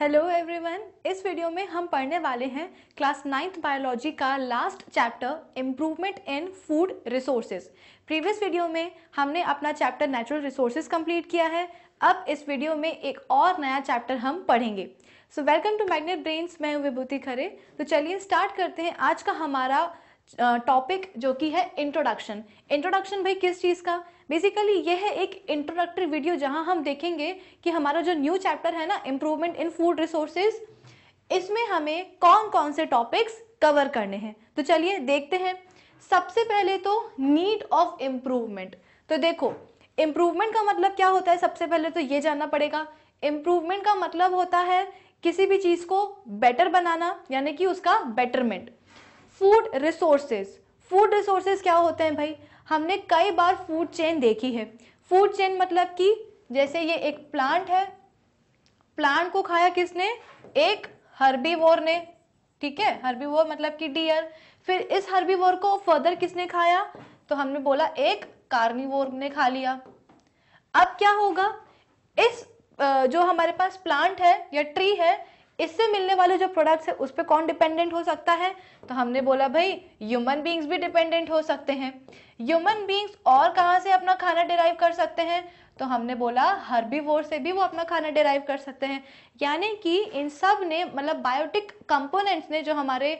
Hello everyone इस video में हम पढ़ने वाले हैं क्लास नाइन्थ बायोलॉजी का last chapter improvement in food resources previous video में हमने अपना चैप्टर नेचुरल रिसोर्सेज कंप्लीट किया है अब इस वीडियो में एक और नया चैप्टर हम पढ़ेंगे so welcome to Magnet Brains मैं विभूति खरे तो चलिए स्टार्ट करते हैं आज का हमारा टॉपिक जो कि है इंट्रोडक्शन इंट्रोडक्शन भाई किस चीज़ का बेसिकली यह है एक इंट्रोडक्टरी वीडियो जहां हम देखेंगे कि हमारा जो न्यू चैप्टर है ना इम्प्रूवमेंट इन फूड रिसोर्सेज इसमें हमें कौन कौन से टॉपिक्स कवर करने हैं तो चलिए देखते हैं सबसे पहले तो नीड ऑफ इम्प्रूवमेंट तो देखो इम्प्रूवमेंट का मतलब क्या होता है सबसे पहले तो ये जानना पड़ेगा इम्प्रूवमेंट का मतलब होता है किसी भी चीज़ को बेटर बनाना यानी कि उसका betterment food resources food resources क्या होते हैं भाई हमने कई बार फूड चेन देखी है फूड चेन मतलब कि जैसे ये एक प्लांट है प्लांट को खाया किसने एक हर्बीवोर ने ठीक है हर्बीवोर मतलब कि डियर फिर इस हर्बीवोर को फर्दर किसने खाया तो हमने बोला एक कार्निवोर ने खा लिया अब क्या होगा इस जो हमारे पास प्लांट है या ट्री है इससे मिलने वाले जो प्रोडक्ट्स है उस पर कौन डिपेंडेंट हो सकता है तो हमने बोला भाई ह्यूमन बींग्स भी डिपेंडेंट हो सकते हैं ह्यूमन बींग्स और कहाँ से अपना खाना डिराइव कर सकते हैं तो हमने बोला हर्बीवोर से भी वो अपना खाना डिराइव कर सकते हैं यानी कि इन सब ने मतलब बायोटिक कंपोनेंट्स ने जो हमारे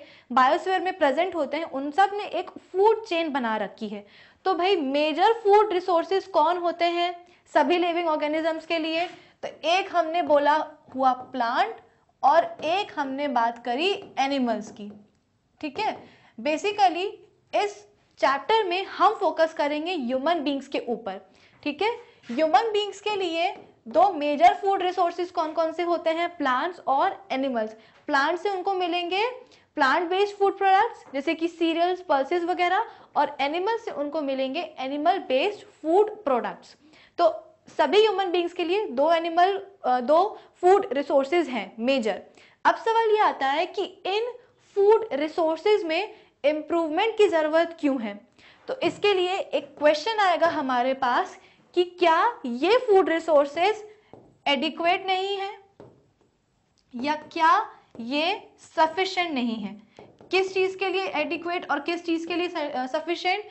बायोस्फीयर में प्रेजेंट होते हैं उन सब ने एक फूड चेन बना रखी है तो भाई मेजर फूड रिसोर्सेज कौन होते हैं सभी लिविंग ऑर्गेनिजम्स के लिए तो एक हमने बोला हुआ प्लांट और एक हमने बात करी एनिमल्स की ठीक है बेसिकली इस चैप्टर में हम फोकस करेंगे ह्यूमन बींग्स के ऊपर ठीक है ह्यूमन बींग्स के लिए दो मेजर फूड रिसोर्सेज कौन कौन से होते हैं प्लांट्स और एनिमल्स प्लांट्स से उनको मिलेंगे प्लांट बेस्ड फूड प्रोडक्ट्स जैसे कि सीरियल्स पल्सेस वगैरह और एनिमल्स से उनको मिलेंगे एनिमल बेस्ड फूड प्रोडक्ट्स तो सभी ह्यूमन बींग्स के लिए दो एनिमल दो फूड रिसोर्सेज हैं मेजर अब सवाल ये आता है कि इन फूड रिसोर्सेज में इम्प्रूवमेंट की ज़रूरत क्यों है तो इसके लिए एक क्वेश्चन आएगा हमारे पास कि क्या ये फूड रिसोर्सेज एडिक्वेट नहीं है या क्या ये सफिशेंट नहीं है किस चीज़ के लिए एडिक्वेट और किस चीज़ के लिए सफिशेंट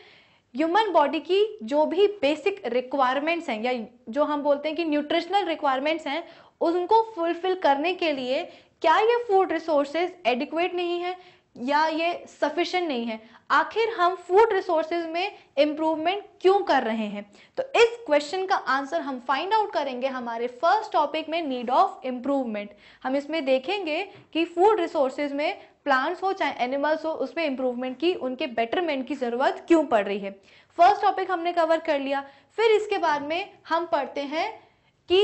ह्यूमन बॉडी की जो भी बेसिक रिक्वायरमेंट्स हैं या जो हम बोलते हैं कि न्यूट्रिशनल रिक्वायरमेंट्स हैं उनको फुलफिल करने के लिए क्या ये फूड रिसोर्सेज एडिक्वेट नहीं है या ये सफिशेंट नहीं है आखिर हम फूड रिसोर्सेज में इम्प्रूवमेंट क्यों कर रहे हैं तो इस क्वेश्चन का आंसर हम फाइंड आउट करेंगे हमारे फर्स्ट टॉपिक में नीड ऑफ इम्प्रूवमेंट हम इसमें देखेंगे कि फूड रिसोर्सेज में प्लांट्स हो चाहे एनिमल्स हो उसमें इंप्रूवमेंट की उनके बेटरमेंट की ज़रूरत क्यों पड़ रही है फर्स्ट टॉपिक हमने कवर कर लिया फिर इसके बाद में हम पढ़ते हैं कि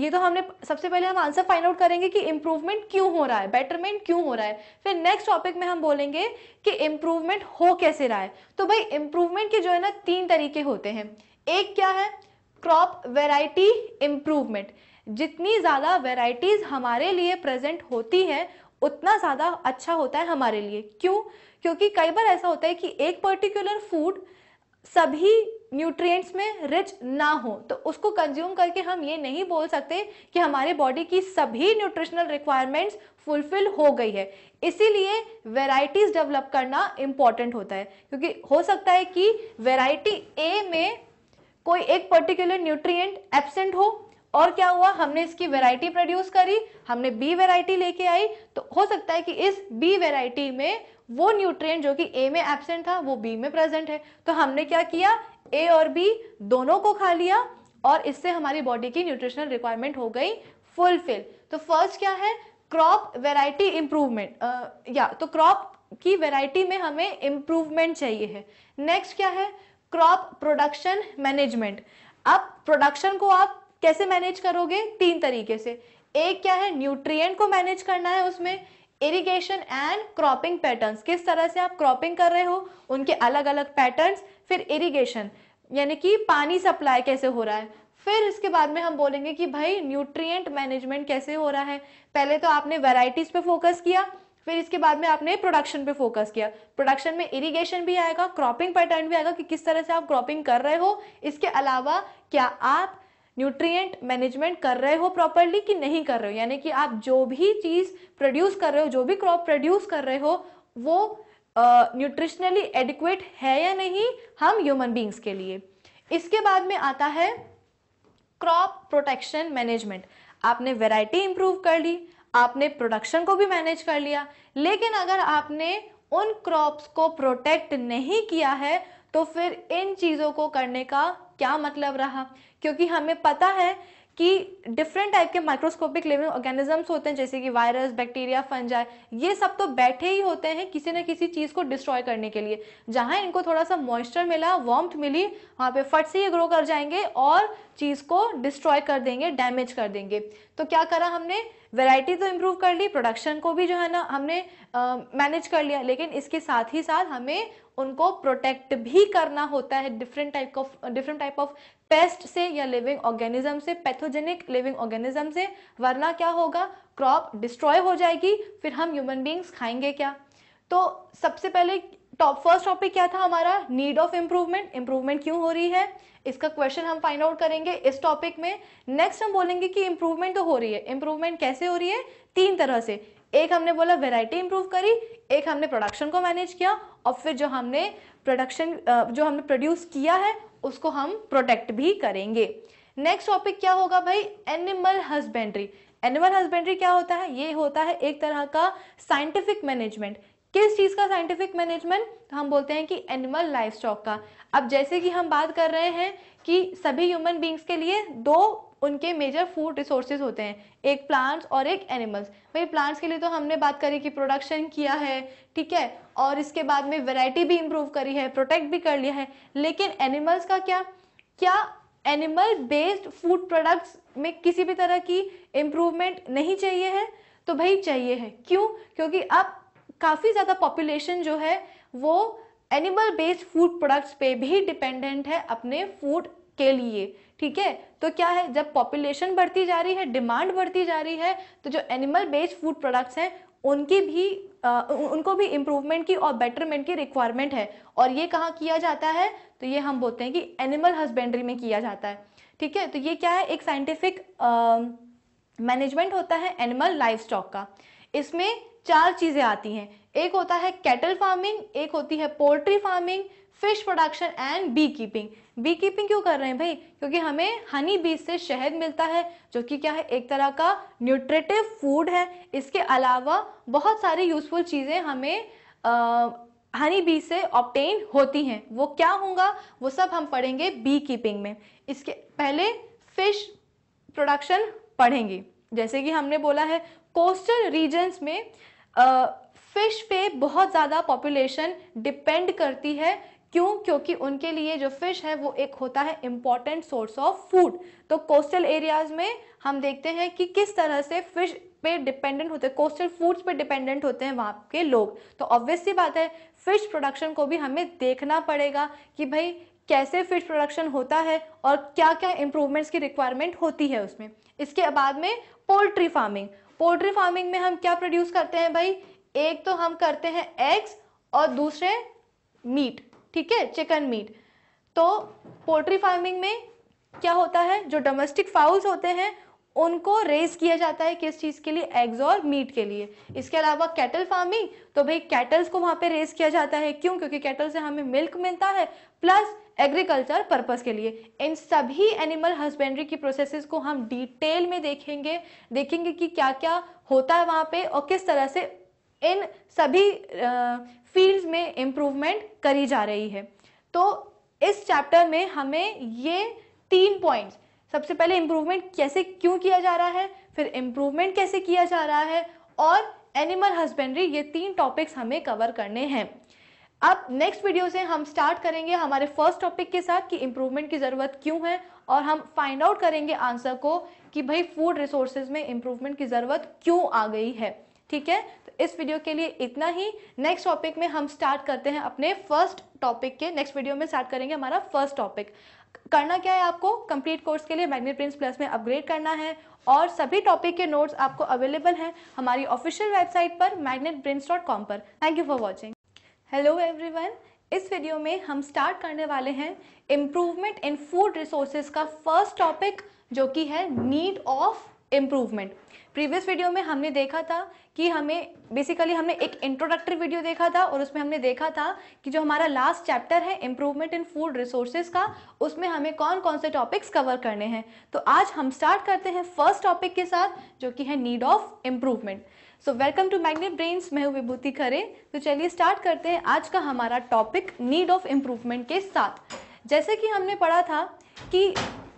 ये तो हमने सबसे पहले हम आंसर फाइंड आउट करेंगे कि इम्प्रूवमेंट क्यों हो रहा है बेटरमेंट क्यों हो रहा है फिर नेक्स्ट टॉपिक में हम बोलेंगे कि इम्प्रूवमेंट हो कैसे रहा है तो भाई इम्प्रूवमेंट के जो है ना तीन तरीके होते हैं एक क्या है क्रॉप वेराइटी इम्प्रूवमेंट जितनी ज़्यादा वेराइटीज़ हमारे लिए प्रेजेंट होती हैं उतना ज़्यादा अच्छा होता है हमारे लिए क्यों क्योंकि कई बार ऐसा होता है कि एक पर्टिकुलर फूड सभी न्यूट्रिएंट्स में रिच ना हो तो उसको कंज्यूम करके हम ये नहीं बोल सकते कि हमारे बॉडी की सभी न्यूट्रिशनल रिक्वायरमेंट्स फुलफिल हो गई है इसीलिए वेराइटीज़ डेवलप करना इम्पॉर्टेंट होता है क्योंकि हो सकता है कि वेराइटी ए में कोई एक पर्टिकुलर न्यूट्रिएंट एब्सेंट हो और क्या हुआ हमने इसकी वेराइटी प्रोड्यूस करी हमने बी वेराइटी लेके आई तो हो सकता है कि इस बी वेराइटी में वो न्यूट्रिय जो कि ए में एबसेंट था वो बी में प्रेजेंट है तो हमने क्या किया ए और बी दोनों को खा लिया और इससे हमारी बॉडी की न्यूट्रिशनल रिक्वायरमेंट हो गई फुलफिल तो फर्स्ट क्या है क्रॉप वेराइटी इम्प्रूवमेंट या तो क्रॉप की वेराइटी में हमें इम्प्रूवमेंट चाहिए है नेक्स्ट क्या है क्रॉप प्रोडक्शन मैनेजमेंट अब प्रोडक्शन को आप कैसे मैनेज करोगे तीन तरीके से एक क्या है न्यूट्रिएंट को मैनेज करना है उसमें इरिगेशन एंड क्रॉपिंग पैटर्न्स किस तरह से आप क्रॉपिंग कर रहे हो उनके अलग अलग पैटर्न्स फिर इरिगेशन यानी कि पानी सप्लाई कैसे हो रहा है फिर इसके बाद में हम बोलेंगे कि भाई न्यूट्रिएंट मैनेजमेंट कैसे हो रहा है पहले तो आपने वेराइटीज पे फोकस किया फिर इसके बाद में आपने प्रोडक्शन पे फोकस किया प्रोडक्शन में इरिगेशन भी आएगा क्रॉपिंग पैटर्न भी आएगा कि किस तरह से आप क्रॉपिंग कर रहे हो इसके अलावा क्या आप न्यूट्रिएंट मैनेजमेंट कर रहे हो प्रॉपरली कि नहीं कर रहे हो यानी कि आप जो भी चीज़ प्रोड्यूस कर रहे हो जो भी क्रॉप प्रोड्यूस कर रहे हो वो न्यूट्रिशनली uh, एडिक्वेट है या नहीं हम ह्यूमन बींग्स के लिए इसके बाद में आता है क्रॉप प्रोटेक्शन मैनेजमेंट आपने वेराइटी इंप्रूव कर ली आपने प्रोडक्शन को भी मैनेज कर लिया लेकिन अगर आपने उन क्रॉप्स को प्रोटेक्ट नहीं किया है तो फिर इन चीज़ों को करने का क्या मतलब रहा क्योंकि हमें पता है कि डिफरेंट टाइप के माइक्रोस्कोपिक लिविंग ऑर्गेनिजम्स होते हैं जैसे कि वायरस बैक्टीरिया फंजाई ये सब तो बैठे ही होते हैं किसी न किसी चीज़ को डिस्ट्रॉय करने के लिए जहाँ इनको थोड़ा सा मॉइस्चर मिला वार्म्थ मिली वहाँ पे फट से ये ग्रो कर जाएंगे और चीज़ को डिस्ट्रॉय कर देंगे डैमेज कर देंगे तो क्या करा हमने वैरायटी तो इम्प्रूव कर ली प्रोडक्शन को भी जो है ना हमने मैनेज कर लिया लेकिन इसके साथ ही साथ हमें उनको प्रोटेक्ट भी करना होता है different type of different type of pest से या लिविंग ऑर्गेनिज्म से पैथोजेनिक लिविंग ऑर्गेनिज्म से वरना क्या होगा क्रॉप डिस्ट्रॉय हो जाएगी फिर हम ह्यूमन बींग्स खाएंगे क्या तो सबसे पहले टॉप फर्स्ट टॉपिक क्या था हमारा नीड ऑफ इम्प्रूवमेंट इम्प्रूवमेंट क्यों हो रही है इसका क्वेश्चन हम फाइंड आउट करेंगे इस टॉपिक में नेक्स्ट हम बोलेंगे कि इम्प्रूवमेंट तो हो रही है इम्प्रूवमेंट कैसे हो रही है तीन तरह से एक हमने बोला वेराइटी इंप्रूव करी एक हमने प्रोडक्शन को मैनेज किया और फिर जो हमने प्रोडक्शन जो हमने प्रोड्यूस किया है उसको हम प्रोटेक्ट भी करेंगे नेक्स्ट टॉपिक क्या होगा भाई एनिमल हस्बेंड्री एनिमल हस्बेंड्री क्या होता है ये होता है एक तरह का साइंटिफिक मैनेजमेंट किस चीज़ का साइंटिफिक मैनेजमेंट हम बोलते हैं कि एनिमल लाइफ स्टॉक का अब जैसे कि हम बात कर रहे हैं कि सभी ह्यूमन बींग्स के लिए दो उनके मेजर फूड रिसोर्सेज होते हैं एक प्लांट्स और एक एनिमल्स भाई प्लांट्स के लिए तो हमने बात करी कि प्रोडक्शन किया है ठीक है और इसके बाद में वेराइटी भी इम्प्रूव करी है प्रोटेक्ट भी कर लिया है लेकिन एनिमल्स का क्या क्या एनिमल बेस्ड फूड प्रोडक्ट्स में किसी भी तरह की इम्प्रूवमेंट नहीं चाहिए है तो भाई चाहिए है क्यों क्योंकि अब काफ़ी ज़्यादा पॉपुलेशन जो है वो एनिमल बेस्ड फूड प्रोडक्ट्स पे भी डिपेंडेंट है अपने फूड के लिए ठीक है तो क्या है जब पॉपुलेशन बढ़ती जा रही है डिमांड बढ़ती जा रही है तो जो एनिमल बेस्ड फूड प्रोडक्ट्स हैं उनकी भी आ, उनको भी इम्प्रूवमेंट की और बेटरमेंट की रिक्वायरमेंट है और ये कहाँ किया जाता है तो ये हम बोलते हैं कि एनिमल हस्बेंड्री में किया जाता है ठीक है तो ये क्या है एक साइंटिफिक मैनेजमेंट होता है एनिमल लाइफ स्टॉक का इसमें चार चीज़ें आती हैं एक होता है कैटल फार्मिंग एक होती है poultry farming fish production and bee keeping bee keeping क्यों कर रहे हैं भाई क्योंकि हमें हनी बीज से शहद मिलता है जो कि क्या है एक तरह का न्यूट्रेटिव फूड है इसके अलावा बहुत सारी यूजफुल चीज़ें हमें आ, हनी बीज से ऑप्टेन होती हैं वो क्या होगा वो सब हम पढ़ेंगे बी कीपिंग में इसके पहले फिश प्रोडक्शन पढ़ेंगे जैसे कि हमने बोला है कोस्टल रीजन्स में आ, फिश पे बहुत ज़्यादा पॉपुलेशन डिपेंड करती है क्यों क्योंकि उनके लिए जो फिश है वो एक होता है इम्पॉर्टेंट सोर्स ऑफ फूड तो कोस्टल एरियाज में हम देखते हैं कि किस तरह से फिश पे डिपेंडेंट होते हैं कोस्टल फूड्स पे डिपेंडेंट होते हैं वहाँ के लोग तो ऑब्वियसली बात है फिश प्रोडक्शन को भी हमें देखना पड़ेगा कि भाई कैसे फिश प्रोडक्शन होता है और क्या क्या इम्प्रूवमेंट्स की रिक्वायरमेंट होती है उसमें इसके बाद में पोल्ट्री फार्मिंग पोल्ट्री फार्मिंग में हम क्या प्रोड्यूस करते हैं भाई एक तो हम करते हैं एग्स और दूसरे मीट ठीक है चिकन मीट तो पोल्ट्री फार्मिंग में क्या होता है जो डोमेस्टिक फाउल्स होते हैं उनको रेज किया जाता है किस चीज़ के लिए एग्ज और मीट के लिए इसके अलावा कैटल फार्मिंग तो भाई कैटल्स को वहाँ पे रेज किया जाता है क्यों क्योंकि कैटल से हमें मिल्क मिलता है प्लस एग्रीकल्चर पर्पस के लिए इन सभी एनिमल हस्बेंड्री की प्रोसेसेस को हम डिटेल में देखेंगे देखेंगे कि क्या क्या होता है वहाँ पे और किस तरह से इन सभी फील्ड में इम्प्रूवमेंट करी जा रही है तो इस चैप्टर में हमें ये तीन पॉइंट्स सबसे पहले इम्प्रूवमेंट कैसे क्यों किया जा रहा है फिर इम्प्रूवमेंट कैसे किया जा रहा है और एनिमल हस्बेंड्री ये तीन टॉपिक्स हमें कवर करने हैं अब नेक्स्ट वीडियो से हम स्टार्ट करेंगे हमारे फर्स्ट टॉपिक के साथ कि इम्प्रूवमेंट की ज़रूरत क्यों है और हम फाइंड आउट करेंगे आंसर को कि भाई फूड रिसोर्सेज में इम्प्रूवमेंट की ज़रूरत क्यों आ गई है ठीक है इस वीडियो के लिए इतना ही नेक्स्ट टॉपिक में हम स्टार्ट करते हैं अपने फर्स्ट टॉपिक के नेक्स्ट वीडियो में स्टार्ट करेंगे हमारा फर्स्ट टॉपिक करना क्या है आपको कंप्लीट कोर्स के लिए मैग्नेट प्रिंस प्लस में अपग्रेड करना है और सभी टॉपिक के नोट्स आपको अवेलेबल हैं हमारी ऑफिशियल वेबसाइट पर मैग्नेट पर thank you for watching hello everyone इस वीडियो में हम स्टार्ट करने वाले हैं इम्प्रूवमेंट इन फूड रिसोर्सेज का फर्स्ट टॉपिक जो कि है need of improvement previous video में हमने देखा था कि हमें बेसिकली हमने एक इंट्रोडक्टरी वीडियो देखा था और उसमें हमने देखा था कि जो हमारा लास्ट चैप्टर है इम्प्रूवमेंट इन फूड रिसोर्सेज का उसमें हमें कौन कौन से टॉपिक्स कवर करने हैं तो आज हम स्टार्ट करते हैं फर्स्ट टॉपिक के साथ जो कि है need of improvement so welcome to Magnet Brains मैं हूँ विभूति खरे तो चलिए स्टार्ट करते हैं आज का हमारा टॉपिक नीड ऑफ इम्प्रूवमेंट के साथ जैसे कि हमने पढ़ा था कि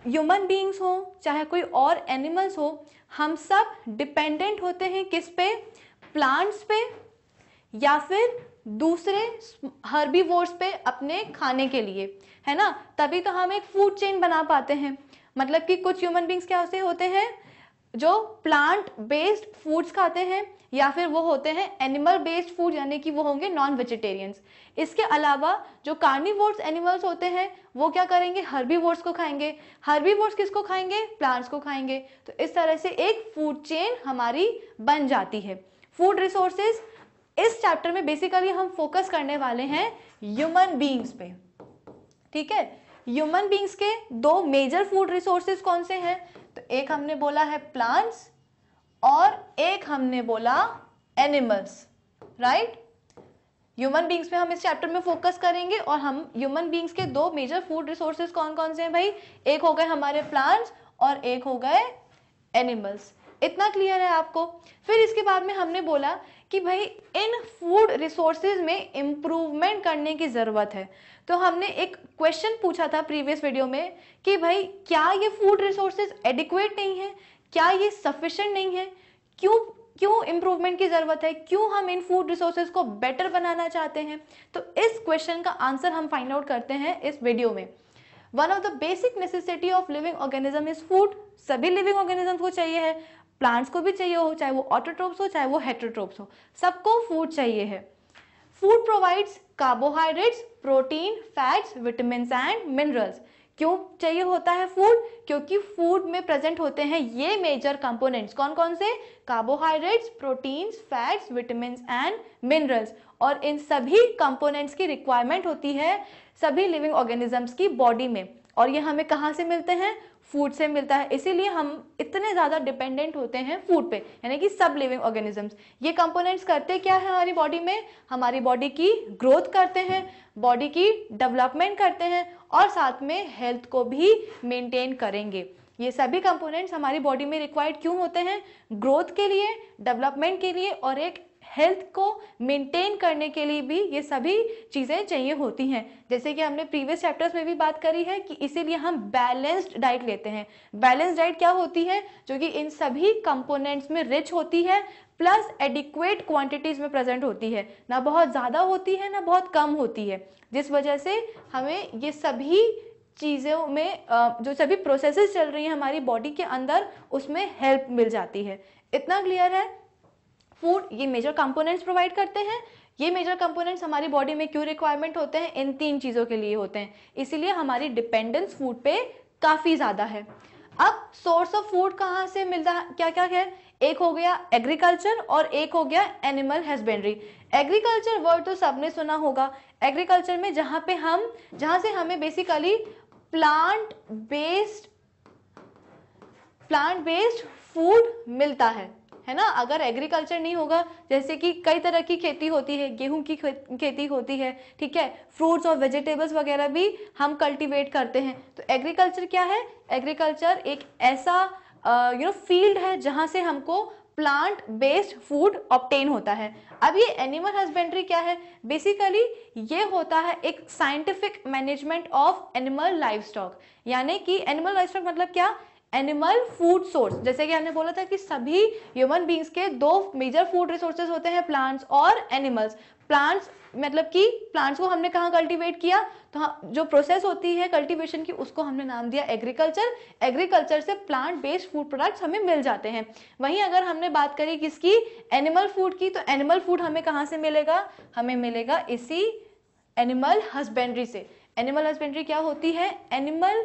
ह्यूमन बींग्स हो चाहे कोई और एनिमल्स हो हम सब डिपेंडेंट होते हैं किस पे प्लांट्स पे या फिर दूसरे हर्बीवोर्स पे अपने खाने के लिए है ना तभी तो हम एक फूड चेन बना पाते हैं मतलब कि कुछ ह्यूमन बींग्स क्या होते होते हैं जो प्लांट बेस्ड फूड्स खाते हैं या फिर वो होते हैं एनिमल बेस्ड फूड यानी कि वो होंगे नॉन वेजिटेरियंस इसके अलावा जो कार्निवोर्स एनिमल्स होते हैं वो क्या करेंगे हर्बी को खाएंगे हर्बी किसको खाएंगे प्लांट्स को खाएंगे तो इस तरह से एक फूड चेन हमारी बन जाती है फूड रिसोर्सेज इस चैप्टर में बेसिकली हम फोकस करने वाले हैं ह्यूमन बींग्स पे ठीक है ह्यूमन बींग्स के दो मेजर फूड रिसोर्सेज कौन से हैं तो एक हमने बोला है प्लांट्स और एक हमने बोला एनिमल्स राइट ह्यूमन बींग्स पे हम इस चैप्टर में फोकस करेंगे और हम ह्यूमन बींग्स के दो मेजर फूड रिसोर्सेज कौन कौन से हैं भाई एक हो गए हमारे प्लांट्स और एक हो गए एनिमल्स इतना क्लियर है आपको फिर इसके बाद में हमने बोला कि भाई इन फूड रिसोर्सेज में इम्प्रूवमेंट करने की ज़रूरत है तो हमने एक क्वेश्चन पूछा था प्रीवियस वीडियो में कि भाई क्या ये फूड रिसोर्सेज एडिक्वेट नहीं है क्या ये सफिशेंट नहीं है क्यों क्यों इम्प्रूवमेंट की ज़रूरत है क्यों हम इन फूड रिसोर्सेज को बेटर बनाना चाहते हैं तो इस क्वेश्चन का आंसर हम फाइंड आउट करते हैं इस वीडियो में one of the basic necessity of living organism is food सभी लिविंग ऑर्गेनिज्म को चाहिए है प्लांट्स को भी चाहिए हो चाहे वो ऑटोट्रोप्स हो चाहे वो हेट्रोट्रोप्स हो सबको फूड चाहिए है food provides carbohydrates protein fats vitamin and minerals क्यों चाहिए होता है फूड क्योंकि फूड में प्रेजेंट होते हैं ये मेजर कंपोनेंट्स कौन कौन से carbohydrates proteins fats vitamin and minerals और इन सभी कंपोनेंट्स की रिक्वायरमेंट होती है सभी लिविंग ऑर्गेनिजम्स की बॉडी में और ये हमें कहाँ से मिलते हैं फूड से मिलता है इसीलिए हम इतने ज़्यादा डिपेंडेंट होते हैं फूड पे यानी कि सब लिविंग ऑर्गेनिजम्स ये कंपोनेंट्स करते क्या है हमारी बॉडी में हमारी बॉडी की ग्रोथ करते हैं बॉडी की डेवलपमेंट करते हैं और साथ में हेल्थ को भी मेंटेन करेंगे ये सभी कंपोनेंट्स हमारी बॉडी में रिक्वायर्ड क्यों होते हैं ग्रोथ के लिए डेवलपमेंट के लिए और एक हेल्थ को मेंटेन करने के लिए भी ये सभी चीज़ें चाहिए होती हैं जैसे कि हमने प्रीवियस चैप्टर्स में भी बात करी है कि इसीलिए हम बैलेंस्ड डाइट लेते हैं बैलेंस डाइट क्या होती है जो कि इन सभी कंपोनेंट्स में रिच होती है प्लस एडिक्वेट क्वांटिटीज में प्रेजेंट होती है ना बहुत ज़्यादा होती है ना बहुत कम होती है जिस वजह से हमें ये सभी चीज़ों में जो सभी प्रोसेसेस चल रही हैं हमारी बॉडी के अंदर उसमें हेल्प मिल जाती है इतना क्लियर है फूड ये मेजर कंपोनेंट्स प्रोवाइड करते हैं ये मेजर कंपोनेंट्स हमारी बॉडी में क्यों रिक्वायरमेंट होते हैं इन तीन चीज़ों के लिए होते हैं इसीलिए हमारी डिपेंडेंस फूड पे काफ़ी ज़्यादा है अब सोर्स ऑफ फूड कहाँ से मिलता है क्या क्या है एक हो गया एग्रीकल्चर और एक हो गया एनिमल हस्बेंड्री एग्रीकल्चर वर्ड तो सबने सुना होगा एग्रीकल्चर में जहाँ पे हम जहाँ से हमें basically plant based plant based food मिलता है है ना अगर एग्रीकल्चर नहीं होगा जैसे कि कई तरह की खेती होती है गेहूं की खेती होती है ठीक है फ्रूट्स और वेजिटेबल्स वगैरह भी हम कल्टीवेट करते हैं तो एग्रीकल्चर क्या है एग्रीकल्चर एक ऐसा यू नो फील्ड है जहाँ से हमको प्लांट बेस्ड फूड ऑप्टेन होता है अब ये एनिमल हस्बेंड्री क्या है बेसिकली ये होता है एक scientific management of animal life livestock यानी कि एनिमल लाइफ स्टॉक मतलब क्या एनिमल फूड सोर्स जैसे कि हमने बोला था कि सभी ह्यूमन बींग्स के दो मेजर फूड रिसोर्सेज होते हैं प्लांट्स और एनिमल्स प्लांट्स मतलब कि प्लांट्स को हमने कहाँ कल्टीवेट किया तो हाँ, जो प्रोसेस होती है कल्टीवेशन की उसको हमने नाम दिया एग्रीकल्चर एग्रीकल्चर से प्लांट बेस्ड फूड प्रोडक्ट्स हमें मिल जाते हैं वहीं अगर हमने बात करी किसकी एनिमल फूड की तो एनिमल फूड हमें कहाँ से मिलेगा हमें मिलेगा इसी एनिमल हस्बेंड्री से एनिमल हस्बेंड्री क्या होती है एनिमल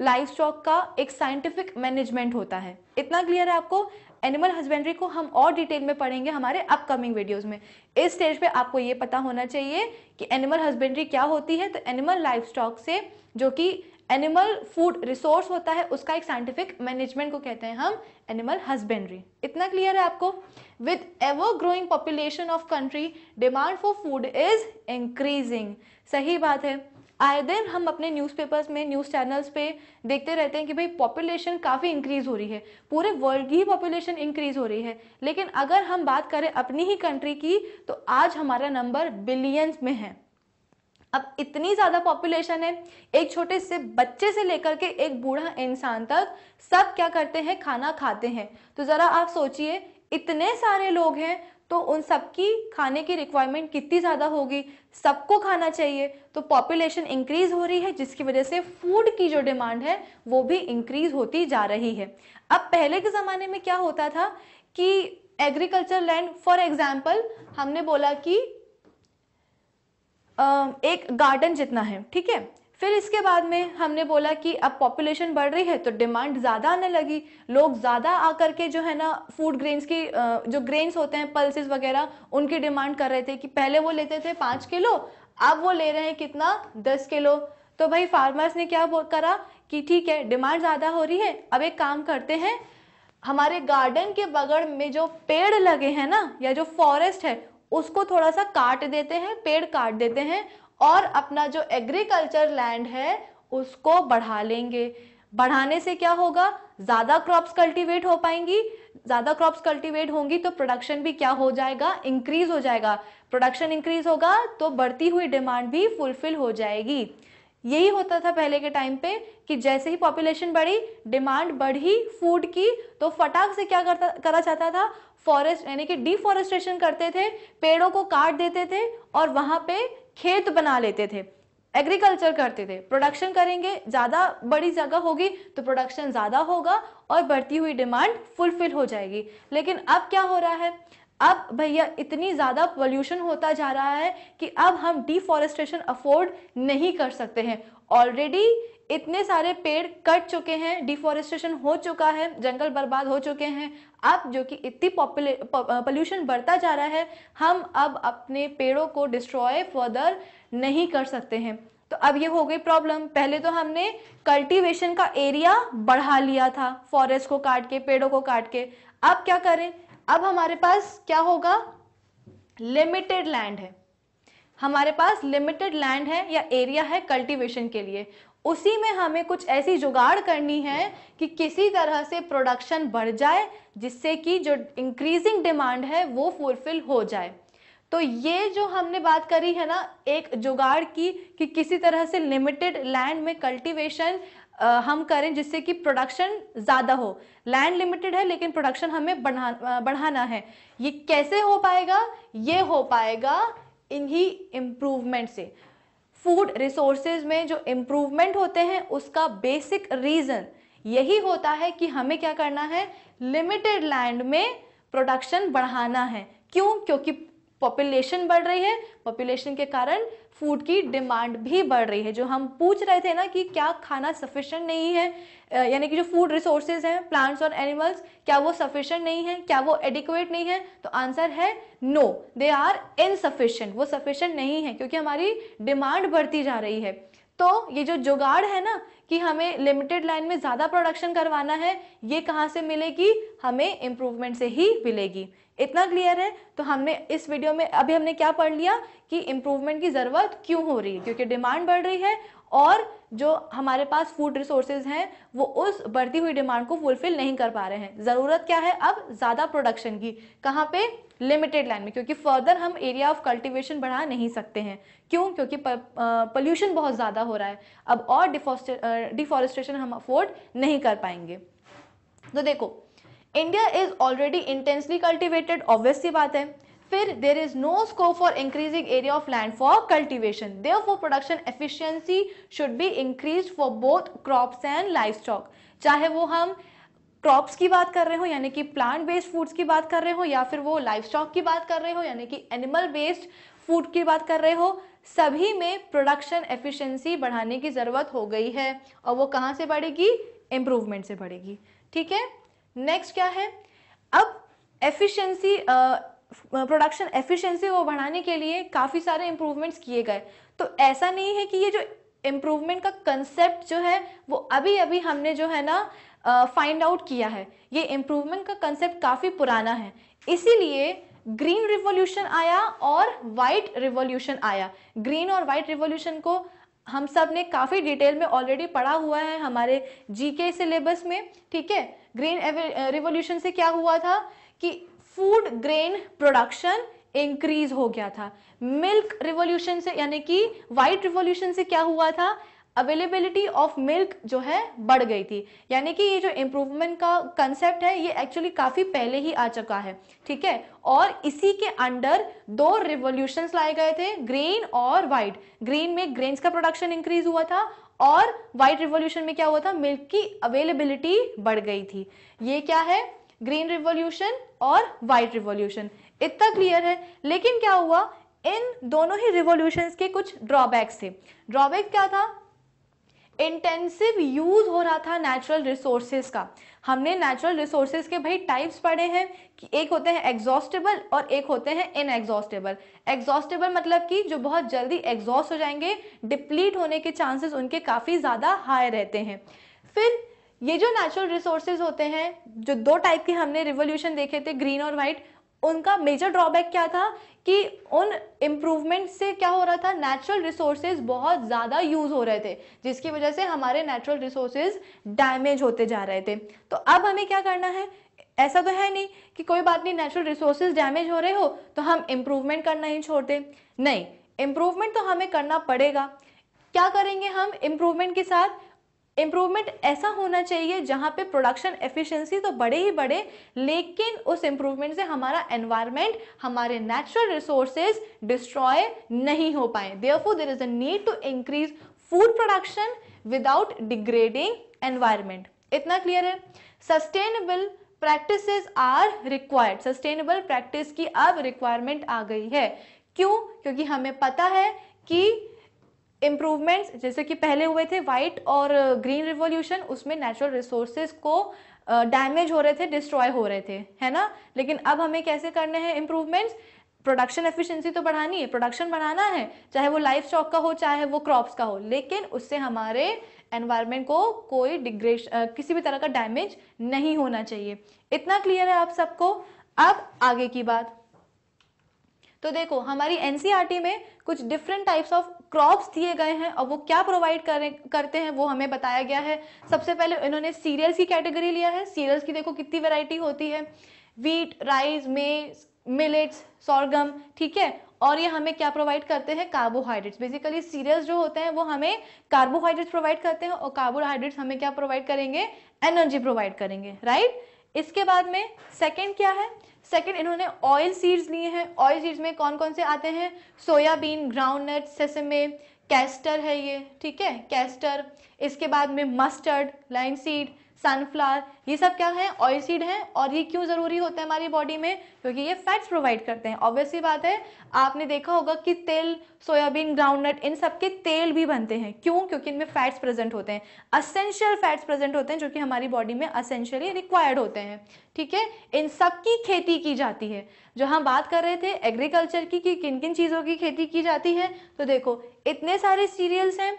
लाइफ स्टॉक का एक साइंटिफिक मैनेजमेंट होता है इतना क्लियर है आपको एनिमल हस्बेंड्री को हम और डिटेल में पढ़ेंगे हमारे अपकमिंग वीडियोस में इस स्टेज पे आपको ये पता होना चाहिए कि एनिमल हस्बेंड्री क्या होती है तो एनिमल लाइफ स्टॉक से जो कि एनिमल फूड रिसोर्स होता है उसका एक साइंटिफिक मैनेजमेंट को कहते हैं हम एनिमल हस्बेंड्री इतना क्लियर है आपको with ever growing population of country demand for food is increasing सही बात है आए दिन हम अपने न्यूज़पेपर्स में न्यूज़ चैनल्स पे देखते रहते हैं कि भाई पॉपुलेशन काफ़ी इंक्रीज़ हो रही है पूरे वर्ल्ड की पॉपुलेशन इंक्रीज़ हो रही है लेकिन अगर हम बात करें अपनी ही कंट्री की तो आज हमारा नंबर बिलियंस में है अब इतनी ज़्यादा पॉपुलेशन है एक छोटे से बच्चे से लेकर के एक बूढ़ा इंसान तक सब क्या करते हैं खाना खाते हैं तो ज़रा आप सोचिए इतने सारे लोग हैं तो उन सबकी खाने की रिक्वायरमेंट कितनी ज़्यादा होगी सबको खाना चाहिए तो पॉपुलेशन इंक्रीज हो रही है जिसकी वजह से फूड की जो डिमांड है वो भी इंक्रीज होती जा रही है अब पहले के ज़माने में क्या होता था कि एग्रीकल्चर लैंड फॉर एग्जाम्पल हमने बोला कि एक गार्डन जितना है ठीक है फिर इसके बाद में हमने बोला कि अब पॉपुलेशन बढ़ रही है तो डिमांड ज़्यादा आने लगी लोग ज़्यादा आकर के जो है ना फूड ग्रेन्स की जो ग्रेन्स होते हैं पल्सेस वगैरह उनकी डिमांड कर रहे थे कि पहले वो लेते थे पाँच किलो अब वो ले रहे हैं कितना दस किलो तो भाई फार्मर्स ने क्या करा कि ठीक है डिमांड ज़्यादा हो रही है अब एक काम करते हैं हमारे गार्डन के बगल में जो पेड़ लगे हैं ना या जो फॉरेस्ट है उसको थोड़ा सा काट देते हैं पेड़ काट देते हैं और अपना जो एग्रीकल्चर लैंड है उसको बढ़ा लेंगे बढ़ाने से क्या होगा ज़्यादा क्रॉप्स कल्टीवेट हो पाएंगी ज़्यादा क्रॉप्स कल्टीवेट होंगी तो प्रोडक्शन भी क्या हो जाएगा इंक्रीज हो जाएगा प्रोडक्शन इंक्रीज होगा तो बढ़ती हुई डिमांड भी फुलफिल हो जाएगी यही होता था पहले के टाइम पे कि जैसे ही पॉपुलेशन बढ़ी डिमांड बढ़ी फूड की तो फटाक से क्या करता करा जाता था फॉरेस्ट यानी कि डिफॉरेस्टेशन करते थे पेड़ों को काट देते थे और वहां पे खेत बना लेते थे एग्रीकल्चर करते थे प्रोडक्शन करेंगे ज़्यादा बड़ी जगह होगी तो प्रोडक्शन ज़्यादा होगा और बढ़ती हुई डिमांड फुलफिल हो जाएगी लेकिन अब क्या हो रहा है अब भैया इतनी ज़्यादा पोल्यूशन होता जा रहा है कि अब हम डिफॉरेस्टेशन अफोर्ड नहीं कर सकते हैं ऑलरेडी इतने सारे पेड़ कट चुके हैं डिफॉरेस्टेशन हो चुका है जंगल बर्बाद हो चुके हैं अब जो कि इतनी पॉल्यूशन बढ़ता जा रहा है हम अब अपने पेड़ों को डिस्ट्रॉय फर्दर नहीं कर सकते हैं तो अब ये हो गई प्रॉब्लम पहले तो हमने कल्टीवेशन का एरिया बढ़ा लिया था फॉरेस्ट को काट के पेड़ों को काट के अब क्या करें अब हमारे पास क्या होगा लिमिटेड लैंड है हमारे पास लिमिटेड लैंड है या एरिया है कल्टीवेशन के लिए उसी में हमें कुछ ऐसी जुगाड़ करनी है कि किसी तरह से प्रोडक्शन बढ़ जाए जिससे कि जो इंक्रीजिंग डिमांड है वो फुलफिल हो जाए तो ये जो हमने बात करी है ना एक जुगाड़ की कि किसी तरह से लिमिटेड लैंड में कल्टीवेशन हम करें जिससे कि प्रोडक्शन ज़्यादा हो लैंड लिमिटेड है लेकिन प्रोडक्शन हमें बढ़ा बढ़ाना है ये कैसे हो पाएगा ये हो पाएगा इन्हीं इम्प्रूवमेंट से फूड रिसोर्सेज में जो इम्प्रूवमेंट होते हैं उसका बेसिक रीज़न यही होता है कि हमें क्या करना है लिमिटेड लैंड में प्रोडक्शन बढ़ाना है क्यों क्योंकि पॉपुलेशन बढ़ रही है पॉपुलेशन के कारण फूड की डिमांड भी बढ़ रही है जो हम पूछ रहे थे ना कि क्या खाना सफिशेंट नहीं है यानी कि जो फूड रिसोर्सेज हैं प्लांट्स और एनिमल्स क्या वो सफिशेंट नहीं है क्या वो एडिक्वेट नहीं है तो आंसर है नो दे आर इनसफिशेंट वो सफिशेंट नहीं है क्योंकि हमारी डिमांड बढ़ती जा रही है तो ये जो जुगाड़ है ना कि हमें लिमिटेड लाइन में ज़्यादा प्रोडक्शन करवाना है ये कहाँ से मिलेगी हमें इम्प्रूवमेंट से ही मिलेगी इतना क्लियर है तो हमने इस वीडियो में अभी हमने क्या पढ़ लिया कि इम्प्रूवमेंट की ज़रूरत क्यों हो रही है क्योंकि डिमांड बढ़ रही है और जो हमारे पास फूड रिसोर्सेज हैं वो उस बढ़ती हुई डिमांड को फुलफिल नहीं कर पा रहे हैं ज़रूरत क्या है अब ज़्यादा प्रोडक्शन की कहाँ पे लिमिटेड लैंड में क्योंकि फर्दर हम एरिया ऑफ कल्टीवेशन बढ़ा नहीं सकते हैं क्यों क्योंकि पोल्यूशन बहुत ज़्यादा हो रहा है अब और डिफॉरेस्टेशन हम अफोर्ड नहीं कर पाएंगे तो देखो India is already intensely cultivated obvious सी बात है फिर there is no scope for increasing area of land for cultivation therefore production efficiency should be increase for both crops and livestock चाहे वो हम क्रॉप्स की बात कर रहे हो यानी कि प्लांट बेस्ड फूड्स की बात कर रहे हो या फिर वो लाइफ स्टॉक की बात कर रहे हो यानी कि एनिमल बेस्ड फूड की बात कर रहे हो सभी में प्रोडक्शन एफिशिएंसी बढ़ाने की ज़रूरत हो गई है और वो कहाँ से बढ़ेगी इम्प्रूवमेंट से बढ़ेगी ठीक है नेक्स्ट क्या है अब एफिशिएंसी प्रोडक्शन एफिशिएंसी को बढ़ाने के लिए काफ़ी सारे इम्प्रूवमेंट्स किए गए तो ऐसा नहीं है कि ये जो इम्प्रूवमेंट का कंसेप्ट जो है वो अभी अभी हमने जो है ना फाइंड आउट किया है ये इम्प्रूवमेंट का कंसेप्ट काफ़ी पुराना है इसीलिए ग्रीन रिवॉल्यूशन आया और वाइट रिवॉल्यूशन आया ग्रीन और वाइट रिवॉल्यूशन को हम सब ने काफ़ी डिटेल में ऑलरेडी पढ़ा हुआ है हमारे जीके सिलेबस में ठीक है ग्रेन रिवोल्यूशन uh, से क्या हुआ था कि फूड ग्रेन प्रोडक्शन इंक्रीज हो गया था मिल्क रिवोल्यूशन से यानी कि वाइट रिवोल्यूशन से क्या हुआ था अवेलेबिलिटी ऑफ मिल्क जो है बढ़ गई थी यानी कि ये जो इम्प्रूवमेंट का कंसेप्ट है ये एक्चुअली काफ़ी पहले ही आ चुका है ठीक है और इसी के अंडर दो रिवोल्यूशंस लाए गए थे ग्रीन और वाइट ग्रीन में ग्रेन्स का प्रोडक्शन इंक्रीज हुआ था और व्हाइट रिवॉल्यूशन में क्या हुआ था मिल्क की अवेलेबिलिटी बढ़ गई थी ये क्या है ग्रीन रिवॉल्यूशन और व्हाइट रिवॉल्यूशन इतना क्लियर है लेकिन क्या हुआ इन दोनों ही रिवॉल्यूशन के कुछ ड्रॉबैक्स थे ड्रॉबैक क्या था इंटेंसिव यूज हो रहा था नेचुरल रिसोर्सेज का हमने नेचुरल रिसोर्सेज के भाई टाइप्स पढ़े हैं कि एक होते हैं एग्जॉस्टेबल और एक होते हैं इनएग्जॉस्टेबल एग्जॉस्टेबल मतलब कि जो बहुत जल्दी एग्जॉस्ट हो जाएंगे डिप्लीट होने के चांसेस उनके काफ़ी ज़्यादा हाई रहते हैं फिर ये जो नेचुरल रिसोर्सेज होते हैं जो दो टाइप के हमने रिवोल्यूशन देखे थे ग्रीन और वाइट उनका मेजर ड्रॉबैक क्या था कि उन इम्प्रूवमेंट से क्या हो रहा था नेचुरल रिसोर्सेज बहुत ज़्यादा यूज़ हो रहे थे जिसकी वजह से हमारे नेचुरल रिसोर्सेज डैमेज होते जा रहे थे तो अब हमें क्या करना है ऐसा तो है नहीं कि कोई बात नहीं नेचुरल रिसोर्सेज डैमेज हो रहे हो तो हम इम्प्रूवमेंट करना ही छोड़ दें नहीं इम्प्रूवमेंट तो हमें करना पड़ेगा क्या करेंगे हम इम्प्रूवमेंट के साथ इम्प्रूवमेंट ऐसा होना चाहिए जहाँ पे प्रोडक्शन एफिशिएंसी तो बढ़े ही बढ़े लेकिन उस इम्प्रूवमेंट से हमारा एनवायरमेंट हमारे नेचुरल रिसोर्सेज डिस्ट्रॉय नहीं हो पाए therefore there is a need to increase food production without degrading environment इतना क्लियर है sustainable practices are required sustainable practice की अब रिक्वायरमेंट आ गई है क्यों क्योंकि हमें पता है कि इम्प्रूवमेंट्स जैसे कि पहले हुए थे वाइट और ग्रीन uh, रिवॉल्यूशन उसमें नेचुरल रिसोर्सेज को डैमेज uh, हो रहे थे डिस्ट्रॉय हो रहे थे है ना लेकिन अब हमें कैसे करने हैं इम्प्रूवमेंट्स प्रोडक्शन एफिशिएंसी तो बढ़ानी है प्रोडक्शन बढ़ाना है चाहे वो लाइफ स्टॉक का हो चाहे वो क्रॉप्स का हो लेकिन उससे हमारे एनवायरनमेंट को कोई डिग्रेश uh, किसी भी तरह का डैमेज नहीं होना चाहिए इतना क्लियर है आप सबको अब आगे की बात तो देखो हमारी एनसीआरटी e में कुछ डिफरेंट टाइप्स ऑफ क्रॉप्स दिए गए हैं और वो क्या प्रोवाइड करें करते हैं वो हमें बताया गया है सबसे पहले इन्होंने सीरियल्स की कैटेगरी लिया है सीरियल्स की देखो कितनी वेराइटी होती है wheat rice maize millets sorghum ठीक है और ये हमें क्या प्रोवाइड करते हैं कार्बोहाइड्रेट्स बेसिकली सीरियल्स जो होते हैं वो हमें कार्बोहाइड्रेट्स प्रोवाइड करते हैं और कार्बोहाइड्रेट्स हमें क्या प्रोवाइड करेंगे एनर्जी प्रोवाइड करेंगे राइट इसके बाद में सेकेंड क्या है सेकंड इन्होंने ऑयल सीड्स लिए हैं ऑयल सीड्स में कौन कौन से आते हैं सोयाबीन ग्राउंडनट सेसमे कैस्टर है ये ठीक है कैस्टर इसके बाद में मस्टर्ड लाइम सीड सनफ्लावर ये सब क्या है ऑयल सीड है और ये क्यों ज़रूरी होता है हमारी बॉडी में क्योंकि ये फैट्स प्रोवाइड करते हैं ऑब्वियसली बात है आपने देखा होगा कि तेल सोयाबीन ग्राउंडनट इन सब के तेल भी बनते हैं क्यों क्योंकि इनमें फैट्स प्रेजेंट होते हैं असेंशियल फैट्स प्रेजेंट होते हैं जो कि हमारी बॉडी में असेंशियली रिक्वायर्ड होते हैं ठीक है इन सब की खेती की जाती है जो हम बात कर रहे थे एग्रीकल्चर की कि किन किन चीज़ों की खेती की जाती है तो देखो इतने सारे सीरियल्स हैं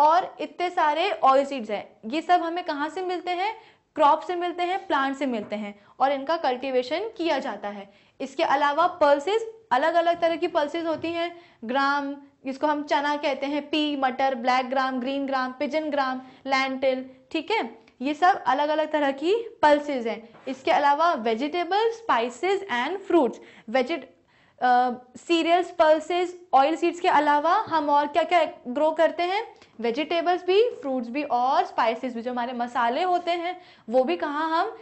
और इतने सारे ऑयल सीड्स हैं ये सब हमें कहाँ से मिलते हैं क्रॉप से मिलते हैं प्लांट से मिलते हैं और इनका कल्टीवेशन किया जाता है इसके अलावा पल्सेस अलग अलग तरह की पल्सेस होती हैं ग्राम जिसको हम चना कहते हैं पी मटर black gram green gram pigeon gram lentil ठीक है ये सब अलग अलग तरह की पल्सेज हैं इसके अलावा वेजिटेबल स्पाइसेस एंड फ्रूट्स वेजिट सीरियल्स पल्सेस ऑयल सीड्स के अलावा हम और क्या क्या ग्रो करते हैं वेजिटेबल्स भी फ्रूट्स भी और स्पाइसेस भी जो हमारे मसाले होते हैं वो भी कहाँ हम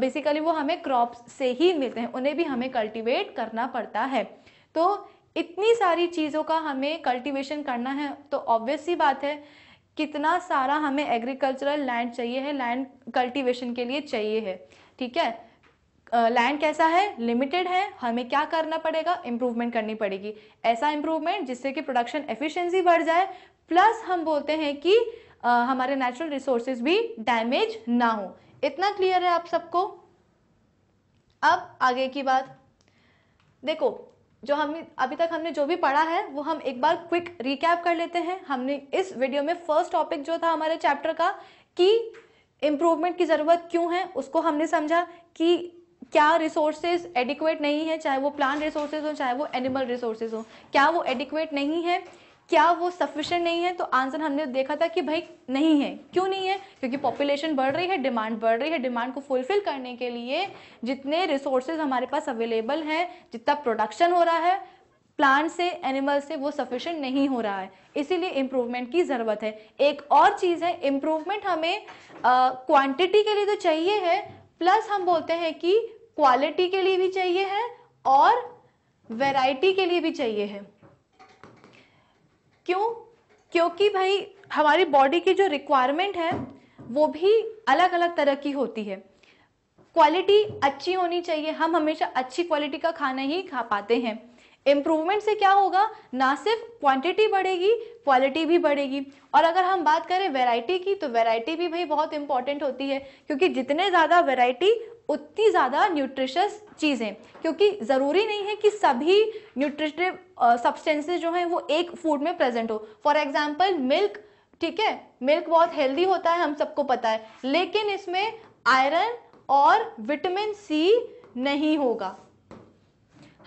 बेसिकली uh, वो हमें क्रॉप्स से ही मिलते हैं उन्हें भी हमें कल्टीवेट करना पड़ता है तो इतनी सारी चीज़ों का हमें कल्टीवेशन करना है तो ऑब्वियस सी बात है कितना सारा हमें एग्रीकल्चरल लैंड चाहिए है लैंड कल्टीवेशन के लिए चाहिए है ठीक है लैंड कैसा है लिमिटेड है हमें क्या करना पड़ेगा इम्प्रूवमेंट करनी पड़ेगी ऐसा इम्प्रूवमेंट जिससे कि प्रोडक्शन एफिशिएंसी बढ़ जाए प्लस हम बोलते हैं कि आ, हमारे नेचुरल रिसोर्सेज भी डैमेज ना हो इतना क्लियर है आप सबको अब आगे की बात देखो जो हम अभी तक हमने जो भी पढ़ा है वो हम एक बार क्विक रिकैप कर लेते हैं हमने इस वीडियो में फर्स्ट टॉपिक जो था हमारे चैप्टर का कि इम्प्रूवमेंट की ज़रूरत क्यों है उसको हमने समझा कि क्या रिसोर्सेज एडिक्वेट नहीं है चाहे वो प्लांट रिसोर्सेज हो चाहे वो एनिमल रिसोर्सेज हो क्या वो एडिक्वेट नहीं है क्या वो सफिशेंट नहीं है तो आंसर हमने देखा था कि भाई नहीं है क्यों नहीं है क्योंकि पॉपुलेशन बढ़ रही है डिमांड बढ़ रही है डिमांड को फुलफिल करने के लिए जितने रिसोर्सेज हमारे पास अवेलेबल हैं जितना प्रोडक्शन हो रहा है प्लांट से एनिमल से वो सफिशेंट नहीं हो रहा है इसीलिए इम्प्रूवमेंट की ज़रूरत है एक और चीज़ है इम्प्रूवमेंट हमें क्वान्टिटी के लिए तो चाहिए है प्लस हम बोलते हैं कि क्वालिटी के लिए भी चाहिए है और वैरायटी के लिए भी चाहिए है क्यों क्योंकि भाई हमारी बॉडी की जो रिक्वायरमेंट है वो भी अलग अलग तरह की होती है क्वालिटी अच्छी होनी चाहिए हम हमेशा अच्छी क्वालिटी का खाना ही खा पाते हैं इम्प्रूवमेंट से क्या होगा ना सिर्फ क्वांटिटी बढ़ेगी क्वालिटी भी बढ़ेगी और अगर हम बात करें वैरायटी की तो वैरायटी भी भाई बहुत इंपॉर्टेंट होती है क्योंकि जितने ज़्यादा वैरायटी उतनी ज़्यादा न्यूट्रिशस चीज़ें क्योंकि ज़रूरी नहीं है कि सभी न्यूट्रिटिव सब्सटेंसेज जो हैं वो एक फूड में प्रेजेंट हो फॉर एग्जाम्पल मिल्क ठीक है मिल्क बहुत हेल्दी होता है हम सबको पता है लेकिन इसमें आयरन और विटामिन सी नहीं होगा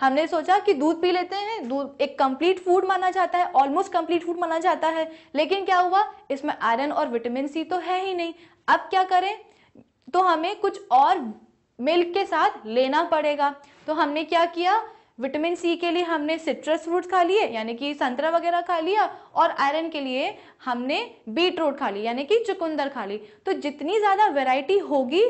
हमने सोचा कि दूध पी लेते हैं दूध एक कंप्लीट फूड माना जाता है ऑलमोस्ट कंप्लीट फूड माना जाता है लेकिन क्या हुआ इसमें आयरन और विटामिन सी तो है ही नहीं अब क्या करें तो हमें कुछ और मिल्क के साथ लेना पड़ेगा तो हमने क्या किया विटामिन सी के लिए हमने सिट्रस फ्रूट्स खा लिए यानी कि संतरा वगैरह खा लिया और आयरन के लिए हमने बीट रूट खा ली यानी कि चुकंदर खा ली तो जितनी ज़्यादा वेराइटी होगी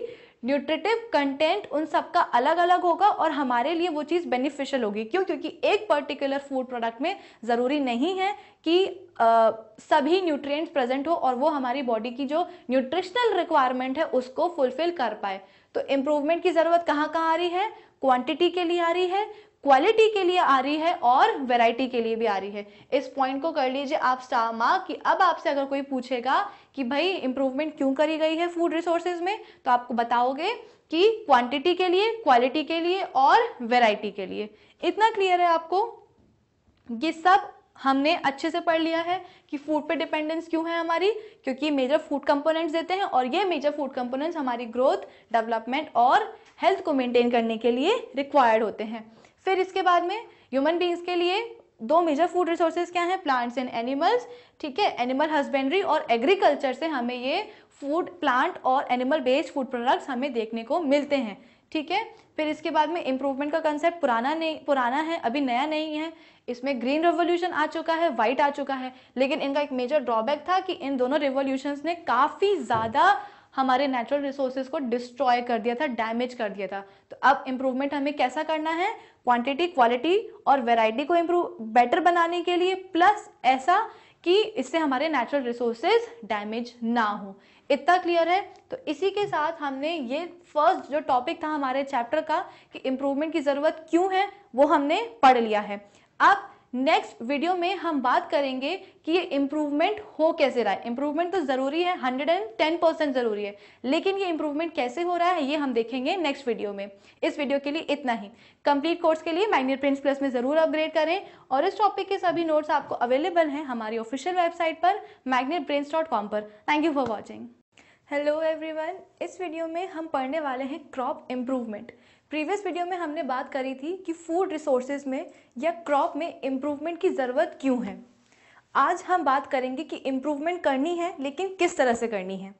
न्यूट्रिटिव कंटेंट उन सबका अलग अलग होगा और हमारे लिए वो चीज़ बेनिफिशियल होगी क्यों क्योंकि एक पर्टिकुलर फूड प्रोडक्ट में ज़रूरी नहीं है कि आ, सभी न्यूट्रिएंट्स प्रेजेंट हो और वो हमारी बॉडी की जो न्यूट्रिशनल रिक्वायरमेंट है उसको फुलफिल कर पाए तो इम्प्रूवमेंट की ज़रूरत कहाँ कहाँ आ रही है क्वांटिटी के लिए आ रही है क्वालिटी के लिए आ रही है और वैरायटी के लिए भी आ रही है इस पॉइंट को कर लीजिए आप स्टार मार्क कि अब आपसे अगर कोई पूछेगा कि भाई इम्प्रूवमेंट क्यों करी गई है फूड रिसोर्सेज में तो आपको बताओगे कि क्वांटिटी के लिए क्वालिटी के लिए और वैरायटी के लिए इतना क्लियर है आपको ये सब हमने अच्छे से पढ़ लिया है कि फूड पे डिपेंडेंस क्यों है हमारी क्योंकि मेजर फूड कंपोनेंट्स देते हैं और ये मेजर फूड कंपोनेंट्स हमारी ग्रोथ डेवलपमेंट और हेल्थ को मेंटेन करने के लिए रिक्वायर्ड होते हैं फिर इसके बाद में ह्यूमन बींग्स के लिए दो मेजर फूड रिसोर्सेज क्या हैं प्लांट्स एंड एनिमल्स ठीक है एनिमल हस्बेंड्री और एग्रीकल्चर से हमें ये फूड प्लांट और एनिमल बेस्ड फूड प्रोडक्ट्स हमें देखने को मिलते हैं ठीक है फिर इसके बाद में इम्प्रूवमेंट का कंसेप्ट पुराना नहीं पुराना है अभी नया नहीं है इसमें ग्रीन रेवोल्यूशन आ चुका है वाइट आ चुका है लेकिन इनका एक मेजर ड्रॉबैक था कि इन दोनों रेवोल्यूशन ने काफ़ी ज़्यादा हमारे नेचुरल रिसोर्सेज को डिस्ट्रॉय कर दिया था डैमेज कर दिया था तो अब इम्प्रूवमेंट हमें कैसा करना है क्वांटिटी क्वालिटी और वेराइटी को इम्प्रूव बेटर बनाने के लिए प्लस ऐसा कि इससे हमारे नेचुरल रिसोर्सेज डैमेज ना हो इतना क्लियर है तो इसी के साथ हमने ये फर्स्ट जो टॉपिक था हमारे चैप्टर का कि इम्प्रूवमेंट की ज़रूरत क्यों है वो हमने पढ़ लिया है अब नेक्स्ट वीडियो में हम बात करेंगे कि ये इम्प्रूवमेंट हो कैसे रहा है इम्प्रूवमेंट तो ज़रूरी है 110 परसेंट ज़रूरी है लेकिन ये इम्प्रूवमेंट कैसे हो रहा है ये हम देखेंगे नेक्स्ट वीडियो में इस वीडियो के लिए इतना ही कंप्लीट कोर्स के लिए मैग्नेट प्रिंस प्लस में ज़रूर अपग्रेड करें और इस टॉपिक के सभी नोट्स आपको अवेलेबल हैं हमारी ऑफिशियल वेबसाइट पर मैग्नेट पर thank you for watching hello everyone इस वीडियो में हम पढ़ने वाले हैं क्रॉप इम्प्रूवमेंट प्रीवियस वीडियो में हमने बात करी थी कि फूड रिसोर्सेज में या क्रॉप में इम्प्रूवमेंट की ज़रूरत क्यों है आज हम बात करेंगे कि इम्प्रूवमेंट करनी है लेकिन किस तरह से करनी है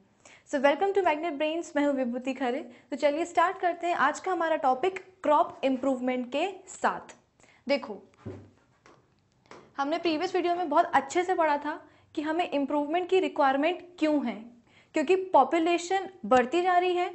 so welcome to Magnet Brains मैं हूँ विभूति खरे तो चलिए स्टार्ट करते हैं आज का हमारा टॉपिक क्रॉप इम्प्रूवमेंट के साथ देखो हमने प्रीवियस वीडियो में बहुत अच्छे से पढ़ा था कि हमें इम्प्रूवमेंट की रिक्वायरमेंट क्यों है क्योंकि पॉपुलेशन बढ़ती जा रही है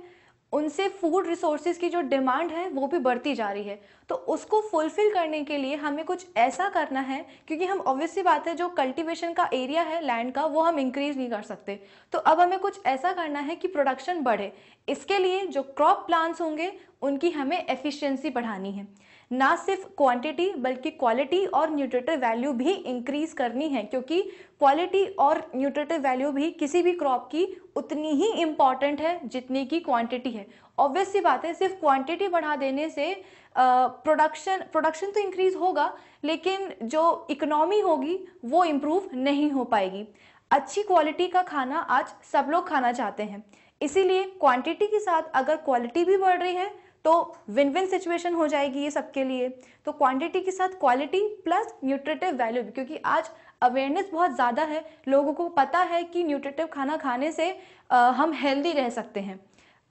उनसे फूड रिसोर्सेज की जो डिमांड है वो भी बढ़ती जा रही है तो उसको फुलफिल करने के लिए हमें कुछ ऐसा करना है क्योंकि हम ऑब्वियसली बात है जो कल्टीवेशन का एरिया है लैंड का वो हम इंक्रीज नहीं कर सकते तो अब हमें कुछ ऐसा करना है कि प्रोडक्शन बढ़े इसके लिए जो क्रॉप प्लांट्स होंगे उनकी हमें एफिशिएंसी बढ़ानी है ना सिर्फ क्वांटिटी बल्कि क्वालिटी और न्यूट्रेटिव वैल्यू भी इंक्रीज करनी है क्योंकि क्वालिटी और न्यूट्रेटिव वैल्यू भी किसी भी क्रॉप की उतनी ही इम्पॉर्टेंट है जितनी की क्वांटिटी है ऑब्वियस सी बात है सिर्फ क्वांटिटी बढ़ा देने से प्रोडक्शन प्रोडक्शन तो इंक्रीज होगा लेकिन जो इकोनॉमी होगी वो इम्प्रूव नहीं हो पाएगी अच्छी क्वालिटी का खाना आज सब लोग खाना चाहते हैं इसीलिए क्वांटिटी के साथ अगर क्वालिटी भी बढ़ रही है तो विन विन सिचुएशन हो जाएगी ये सबके लिए तो क्वांटिटी के साथ क्वालिटी प्लस न्यूट्रिटिव वैल्यू क्योंकि आज अवेयरनेस बहुत ज़्यादा है लोगों को पता है कि न्यूट्रिटिव खाना खाने से हम हेल्दी रह सकते हैं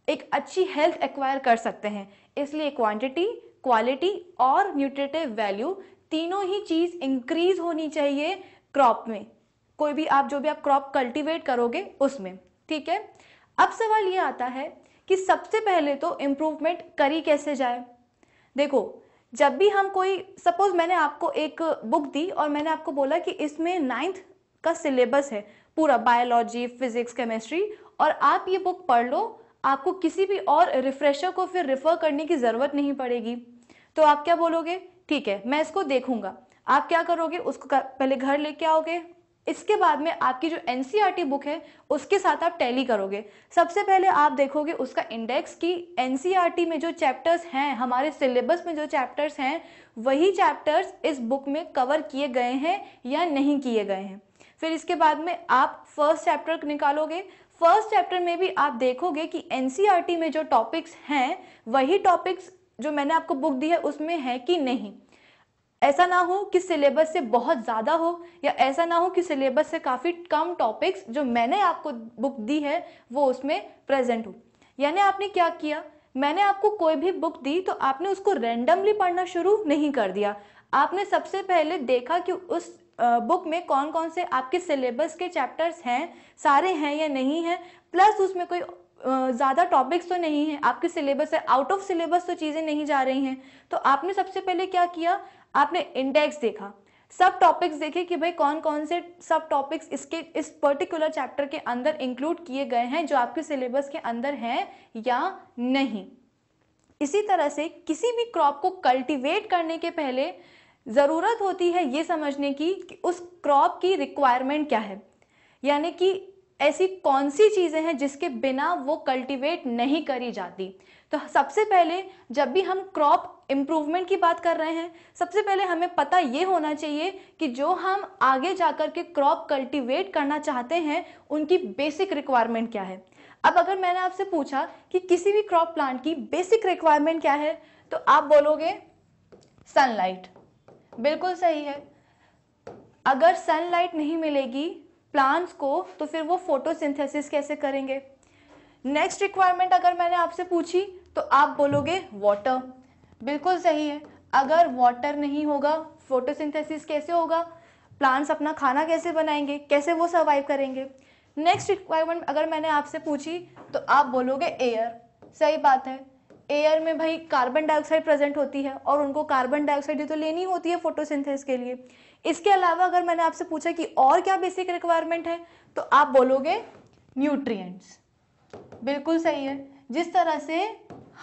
एक अच्छी हेल्थ एक्वायर कर सकते हैं इसलिए क्वांटिटी क्वालिटी और न्यूट्रिटिव वैल्यू तीनों ही चीज़ इंक्रीज होनी चाहिए क्रॉप में कोई भी आप जो भी आप क्रॉप कल्टीवेट करोगे उसमें ठीक है अब सवाल ये आता है कि सबसे पहले तो इम्प्रूवमेंट करी कैसे जाए देखो जब भी हम कोई सपोज मैंने आपको एक बुक दी और मैंने आपको बोला कि इसमें नाइन्थ का सिलेबस है पूरा बायोलॉजी फिजिक्स केमिस्ट्री और आप ये बुक पढ़ लो आपको किसी भी और रिफ्रेशर को फिर रिफर करने की ज़रूरत नहीं पड़ेगी तो आप क्या बोलोगे ठीक है मैं इसको देखूंगा आप क्या करोगे उसको पहले घर लेके आओगे इसके बाद में आपकी जो एन बुक e है उसके साथ आप टैली करोगे सबसे पहले आप देखोगे उसका इंडेक्स कि एन e में जो चैप्टर्स हैं हमारे सिलेबस में जो चैप्टर्स हैं वही चैप्टर्स इस बुक में कवर किए गए हैं या नहीं किए गए हैं फिर इसके बाद में आप फर्स्ट चैप्टर निकालोगे फर्स्ट चैप्टर में भी आप देखोगे कि एन e में जो टॉपिक्स हैं वही टॉपिक्स जो मैंने आपको बुक दी है उसमें है कि नहीं ऐसा ना हो कि सिलेबस से बहुत ज़्यादा हो या ऐसा ना हो कि सिलेबस से काफ़ी कम टॉपिक्स जो मैंने आपको बुक दी है वो उसमें प्रेजेंट हो यानी आपने क्या किया मैंने आपको कोई भी बुक दी तो आपने उसको रेंडमली पढ़ना शुरू नहीं कर दिया आपने सबसे पहले देखा कि उस बुक में कौन कौन से आपके सिलेबस के चैप्टर्स हैं सारे हैं या नहीं हैं प्लस उसमें कोई ज़्यादा टॉपिक्स तो नहीं है आपके सिलेबस से आउट ऑफ सिलेबस तो चीज़ें नहीं जा रही हैं तो आपने सबसे पहले क्या किया आपने इंडेक्स देखा सब टॉपिक्स देखे कि भाई कौन कौन से सब टॉपिक्स इसके इस पर्टिकुलर चैप्टर के अंदर इंक्लूड किए गए हैं जो आपके सिलेबस के अंदर हैं या नहीं इसी तरह से किसी भी क्रॉप को कल्टीवेट करने के पहले ज़रूरत होती है ये समझने की कि उस क्रॉप की रिक्वायरमेंट क्या है यानी कि ऐसी कौन सी चीज़ें हैं जिसके बिना वो कल्टीवेट नहीं करी जाती तो सबसे पहले जब भी हम क्रॉप इम्प्रूवमेंट की बात कर रहे हैं सबसे पहले हमें पता ये होना चाहिए कि जो हम आगे जाकर के क्रॉप कल्टीवेट करना चाहते हैं उनकी बेसिक रिक्वायरमेंट क्या है अब अगर मैंने आपसे पूछा कि किसी भी क्रॉप प्लांट की बेसिक रिक्वायरमेंट क्या है तो आप बोलोगे सनलाइट बिल्कुल सही है अगर सनलाइट नहीं मिलेगी प्लांट्स को तो फिर वो फोटोसिंथेसिस कैसे करेंगे नेक्स्ट रिक्वायरमेंट अगर मैंने आपसे पूछी तो आप बोलोगे वाटर बिल्कुल सही है अगर वाटर नहीं होगा फोटोसिंथेसिस कैसे होगा प्लांट्स अपना खाना कैसे बनाएंगे कैसे वो सर्वाइव करेंगे नेक्स्ट रिक्वायरमेंट अगर मैंने आपसे पूछी तो आप बोलोगे एयर सही बात है एयर में भाई कार्बन डाइऑक्साइड प्रेजेंट होती है और उनको कार्बन डाइऑक्साइड तो लेनी होती है फोटोसिंथेसिस के लिए इसके अलावा अगर मैंने आपसे पूछा कि और क्या बेसिक रिक्वायरमेंट है तो आप बोलोगे न्यूट्रिएंट्स बिल्कुल सही है जिस तरह से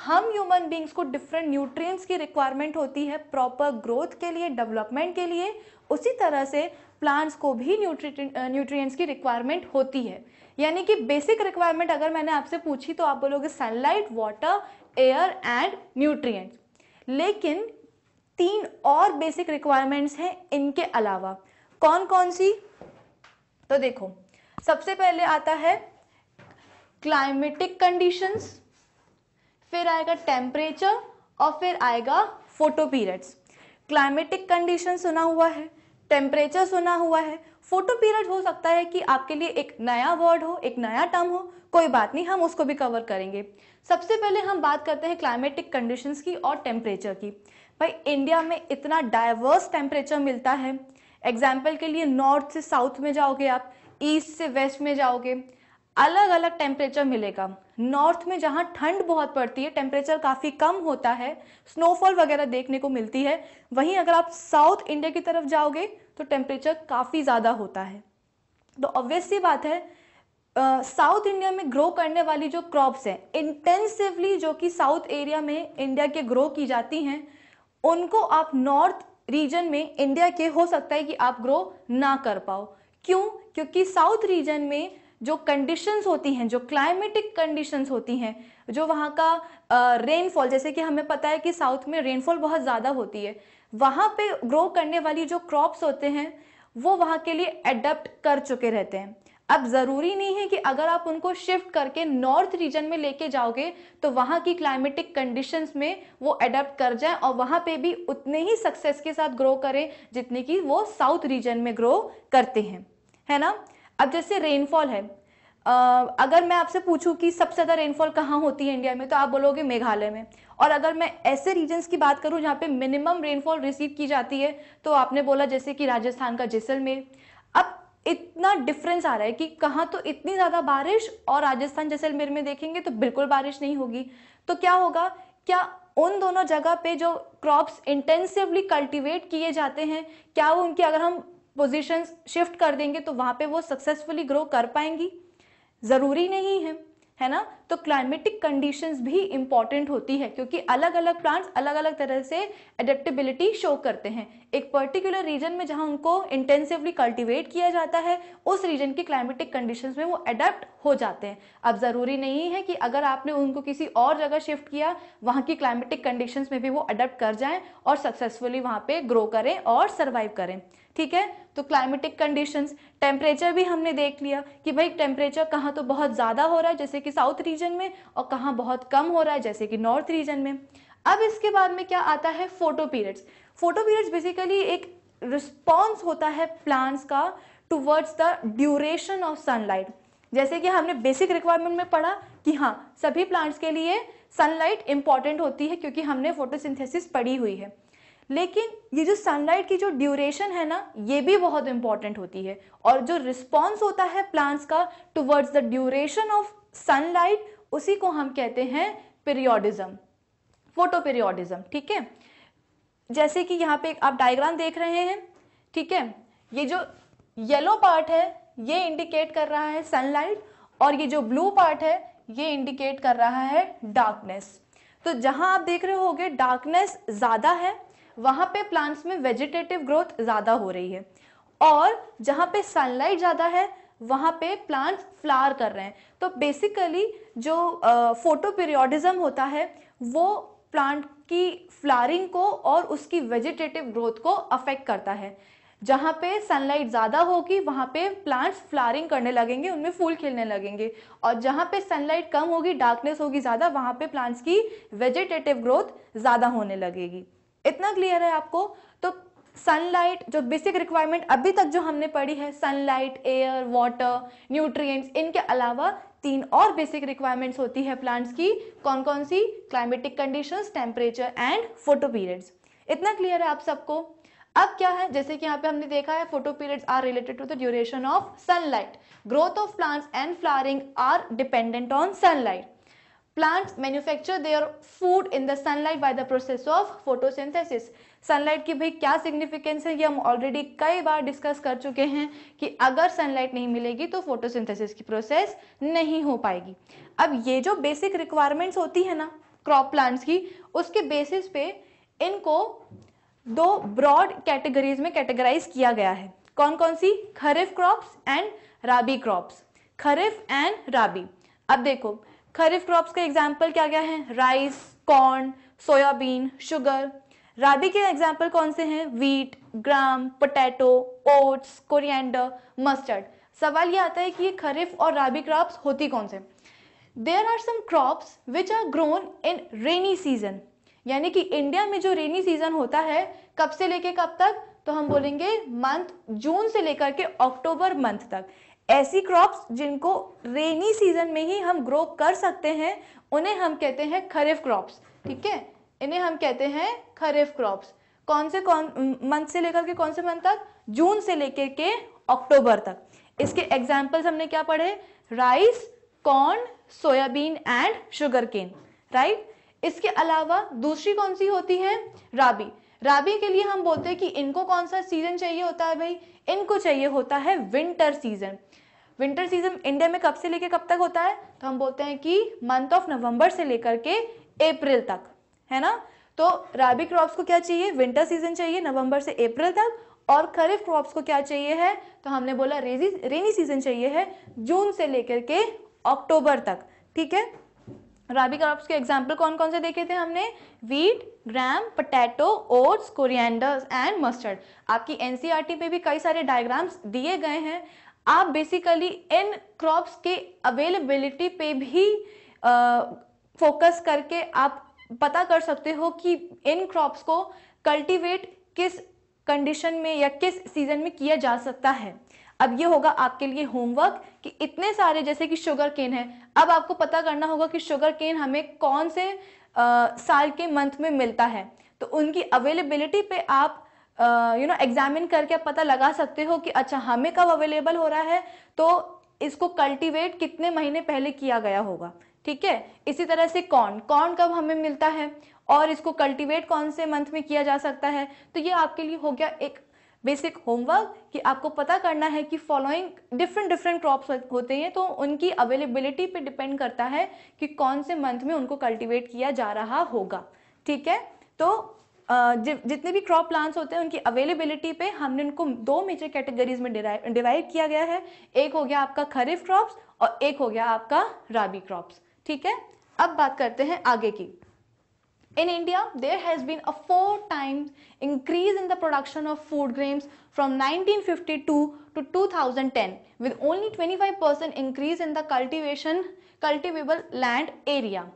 हम ह्यूमन बींग्स को डिफरेंट न्यूट्रिएंट्स की रिक्वायरमेंट होती है प्रॉपर ग्रोथ के लिए डेवलपमेंट के लिए उसी तरह से प्लांट्स को भी न्यूट्रिएंट्स की रिक्वायरमेंट होती है यानी कि बेसिक रिक्वायरमेंट अगर मैंने आपसे पूछी तो आप बोलोगे sunlight water air and nutrients लेकिन तीन और बेसिक रिक्वायरमेंट्स हैं इनके अलावा कौन कौन सी तो देखो सबसे पहले आता है क्लाइमेटिक कंडीशंस फिर आएगा टेम्परेचर और फिर आएगा फोटो पीरियड्स क्लाइमेटिक कंडीशन सुना हुआ है टेम्परेचर सुना हुआ है फोटो पीरियड हो सकता है कि आपके लिए एक नया वर्ड हो एक नया टर्म हो कोई बात नहीं हम उसको भी कवर करेंगे सबसे पहले हम बात करते हैं क्लाइमेटिक कंडीशंस की और टेम्परेचर की भाई इंडिया में इतना डाइवर्स टेम्परेचर मिलता है एग्जाम्पल के लिए नॉर्थ से साउथ में जाओगे आप ईस्ट से वेस्ट में जाओगे अलग अलग टेम्परेचर मिलेगा नॉर्थ में जहाँ ठंड बहुत पड़ती है टेम्परेचर काफ़ी कम होता है स्नोफॉल वगैरह देखने को मिलती है वहीं अगर आप साउथ इंडिया की तरफ जाओगे तो टेम्परेचर काफ़ी ज़्यादा होता है तो ऑब्वियस बात है साउथ uh, इंडिया में ग्रो करने वाली जो क्रॉप्स हैं इंटेंसिवली जो कि साउथ एरिया में इंडिया के ग्रो की जाती हैं उनको आप नॉर्थ रीजन में इंडिया के हो सकता है कि आप ग्रो ना कर पाओ क्यों क्योंकि साउथ रीजन में जो कंडीशंस होती हैं जो क्लाइमेटिक कंडीशंस होती हैं जो वहाँ का रेनफॉल जैसे कि हमें पता है कि साउथ में रेनफॉल बहुत ज़्यादा होती है वहाँ पे ग्रो करने वाली जो क्रॉप्स होते हैं वो वहाँ के लिए एडप्ट कर चुके रहते हैं अब ज़रूरी नहीं है कि अगर आप उनको शिफ्ट करके नॉर्थ रीजन में लेके जाओगे तो वहाँ की क्लाइमेटिक कंडीशंस में वो एडप्ट कर जाएं और वहाँ पे भी उतने ही सक्सेस के साथ ग्रो करें जितने की वो साउथ रीजन में ग्रो करते हैं है ना अब जैसे रेनफॉल है Uh, अगर मैं आपसे पूछूं कि सबसे ज़्यादा रेनफॉल कहाँ होती है इंडिया में तो आप बोलोगे मेघालय में और अगर मैं ऐसे रीजन्स की बात करूँ जहाँ पे मिनिमम रेनफॉल रिसीव की जाती है तो आपने बोला जैसे कि राजस्थान का जैसलमेर अब इतना डिफरेंस आ रहा है कि कहाँ तो इतनी ज़्यादा बारिश और राजस्थान जैसलमेर में देखेंगे तो बिल्कुल बारिश नहीं होगी तो क्या होगा क्या उन दोनों जगह पे जो क्रॉप्स इंटेंसिवली कल्टीवेट किए जाते हैं क्या वो उनकी अगर हम पोजीशंस शिफ्ट कर देंगे तो वहाँ पे वो सक्सेसफुली ग्रो कर पाएंगी ज़रूरी नहीं है है ना तो क्लाइमेटिक कंडीशंस भी इम्पॉर्टेंट होती है क्योंकि अलग अलग प्लांट्स अलग अलग तरह से एडेप्टेबिलिटी शो करते हैं एक पर्टिकुलर रीजन में जहां उनको इंटेंसिवली कल्टीवेट किया जाता है उस रीजन के क्लाइमेटिक कंडीशंस में वो अडेप्ट हो जाते हैं अब ज़रूरी नहीं है कि अगर आपने उनको किसी और जगह शिफ्ट किया वहाँ की क्लाइमेटिक कंडीशंस में भी वो अडेप्ट कर जाएँ और सक्सेसफुली वहाँ पर ग्रो करें और सर्वाइव करें ठीक है तो क्लाइमेटिक कंडीशंस टेम्परेचर भी हमने देख लिया कि भाई टेम्परेचर कहाँ तो बहुत ज़्यादा हो रहा है जैसे कि साउथ रीजन में और कहाँ बहुत कम हो रहा है जैसे कि नॉर्थ रीजन में अब इसके बाद में क्या आता है photo periods photo periods basically एक रिस्पॉन्स होता है प्लांट्स का towards the duration of sunlight जैसे कि हमने बेसिक रिक्वायरमेंट में पढ़ा कि हाँ सभी प्लांट्स के लिए सनलाइट इंपॉर्टेंट होती है क्योंकि हमने फोटोसिंथेसिस पढ़ी हुई है लेकिन ये जो सनलाइट की जो ड्यूरेशन है ना ये भी बहुत इंपॉर्टेंट होती है और जो रिस्पॉन्स होता है प्लांट्स का towards the duration of sunlight उसी को हम कहते हैं पीरियोडिज्म पीरियोडिज्म ठीक है जैसे कि यहाँ पे आप डायग्राम देख रहे हैं ठीक है ये जो येलो पार्ट है ये इंडिकेट कर रहा है सनलाइट और ये जो ब्लू पार्ट है ये इंडिकेट कर रहा है डार्कनेस तो जहां आप देख रहे होगे डार्कनेस ज़्यादा है वहाँ पे प्लांट्स में वेजिटेटिव ग्रोथ ज़्यादा हो रही है और जहाँ पे सनलाइट ज़्यादा है वहाँ पे प्लांट फ्लावर कर रहे हैं तो बेसिकली जो फोटो पीरियोडिज्म होता है वो प्लांट की फ्लारिंग को और उसकी वेजिटेटिव ग्रोथ को अफेक्ट करता है जहाँ पे सनलाइट ज़्यादा होगी वहाँ पे प्लांट्स फ्लारिंग करने लगेंगे उनमें फूल खिलने लगेंगे और जहाँ पे सनलाइट कम होगी डार्कनेस होगी ज़्यादा वहाँ पे प्लांट्स की वेजिटेटिव ग्रोथ ज़्यादा होने लगेगी इतना क्लियर है आपको तो सनलाइट जो बेसिक रिक्वायरमेंट अभी तक जो हमने पढ़ी है सनलाइट एयर वाटर न्यूट्रिएंट्स इनके अलावा तीन और बेसिक रिक्वायरमेंट्स होती है प्लांट्स की कौन कौन सी climatic conditions temperature and photo periods इतना क्लियर है आप सबको अब क्या है जैसे कि यहाँ पे हमने देखा है photo periods are related to the duration of sunlight growth of plants and flowering are dependent on sunlight plants manufacture their food in the sunlight by the process of photosynthesis sunlight की भाई क्या significance है ये हम already कई बार discuss कर चुके हैं कि अगर सनलाइट नहीं मिलेगी तो फोटोसिंथेसिस की प्रोसेस नहीं हो पाएगी अब ये जो बेसिक रिक्वायरमेंट्स होती है ना क्रॉप प्लांट्स की उसके बेसिस पे इनको दो ब्रॉड कैटेगरीज में कैटेगराइज किया गया है कौन कौन सी kharif crops and rabi crops kharif and rabi अब देखो खरीफ क्रॉप्स का एग्जाम्पल क्या क्या है rice corn soybean sugar rabi के एग्जाम्पल कौन से हैं wheat gram potato oats coriander mustard सवाल ये आता है कि ये खरीफ और राबी क्रॉप्स होती कौन से there are some crops which are grown in rainy season यानी कि इंडिया में जो रेनी सीजन होता है कब से लेके कब तक तो हम बोलेंगे मंथ जून से लेकर के अक्टूबर मंथ तक ऐसी क्रॉप्स जिनको रेनी सीजन में ही हम ग्रो कर सकते हैं उन्हें हम कहते हैं खरीफ क्रॉप्स ठीक है इन्हें हम कहते हैं खरीफ क्रॉप्स कौन से कौन मंथ से लेकर के कौन से मंथ तक जून से लेकर के अक्टूबर तक इसके एग्जाम्पल्स हमने क्या पढ़े rice corn soybean and sugar cane right इसके अलावा दूसरी कौन सी होती है राबी राबी के लिए हम बोलते हैं कि इनको कौन सा सीजन चाहिए होता है भाई इनको चाहिए होता है winter season winter season India में कब से लेके कब तक होता है तो हम बोलते हैं कि मंथ ऑफ नवंबर से लेकर के अप्रैल तक है ना तो राबी क्रॉप्स को क्या चाहिए विंटर सीजन चाहिए नवंबर से अप्रैल तक और खरीफ क्रॉप्स को क्या चाहिए है तो हमने बोला रेजी रेनी सीजन चाहिए है जून से लेकर के अक्टूबर तक ठीक है राबी क्रॉप्स के एग्जाम्पल कौन कौन से देखे थे हमने wheat gram potato oats corianders and mustard आपकी एनसीईआरटी e पे भी कई सारे डायग्राम्स दिए गए हैं आप बेसिकली इन क्रॉप्स के अवेलेबिलिटी पे भी फोकस करके आप पता कर सकते हो कि इन क्रॉप्स को कल्टीवेट किस कंडीशन में या किस सीजन में किया जा सकता है अब ये होगा आपके लिए होमवर्क कि इतने सारे जैसे कि शुगर केन है अब आपको पता करना होगा कि शुगर केन हमें कौन से आ, साल के मंथ में मिलता है तो उनकी अवेलेबिलिटी पे आप यू नो एग्जामिन करके आप पता लगा सकते हो कि अच्छा हमें कब अवेलेबल हो रहा है तो इसको कल्टीवेट कितने महीने पहले किया गया होगा ठीक है इसी तरह से कॉर्न कौन कब हमें मिलता है और इसको कल्टीवेट कौन से मंथ में किया जा सकता है तो ये आपके लिए हो गया एक बेसिक होमवर्क कि आपको पता करना है कि फॉलोइंग डिफरेंट डिफरेंट क्रॉप्स होते हैं तो उनकी अवेलेबिलिटी पे डिपेंड करता है कि कौन से मंथ में उनको कल्टीवेट किया जा रहा होगा ठीक है तो जितने भी क्रॉप प्लांट्स होते हैं उनकी अवेलेबिलिटी पे हमने उनको दो मेजर कैटेगरीज में डिवाइड किया गया है एक हो गया आपका खरीफ क्रॉप्स और एक हो गया आपका राबी क्रॉप्स ठीक है अब बात करते हैं आगे की in India there has been a four times increase in the production of food grains from 1952 to two thousand ten with only 25 percent increase in the cultivation cultivable land area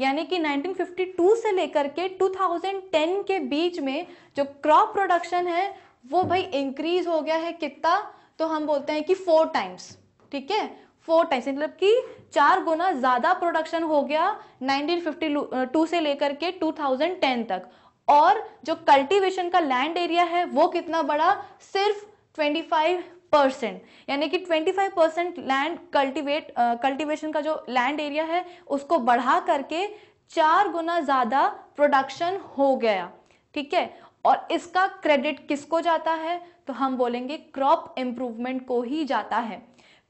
यानी कि 1952 से लेकर के 2010 के बीच में जो क्रॉप प्रोडक्शन है वो भाई इंक्रीज हो गया है कितना तो हम बोलते हैं कि फोर टाइम्स ठीक है फोर टाइम्स मतलब कि चार गुना ज़्यादा प्रोडक्शन हो गया 1952 से लेकर के 2010 तक और जो कल्टीवेशन का लैंड एरिया है वो कितना बड़ा सिर्फ 25 परसेंट यानी कि 25 परसेंट लैंड कल्टीवेट कल्टीवेशन का जो लैंड एरिया है उसको बढ़ा करके चार गुना ज़्यादा प्रोडक्शन हो गया ठीक है और इसका क्रेडिट किसको जाता है तो हम बोलेंगे क्रॉप इम्प्रूवमेंट को ही जाता है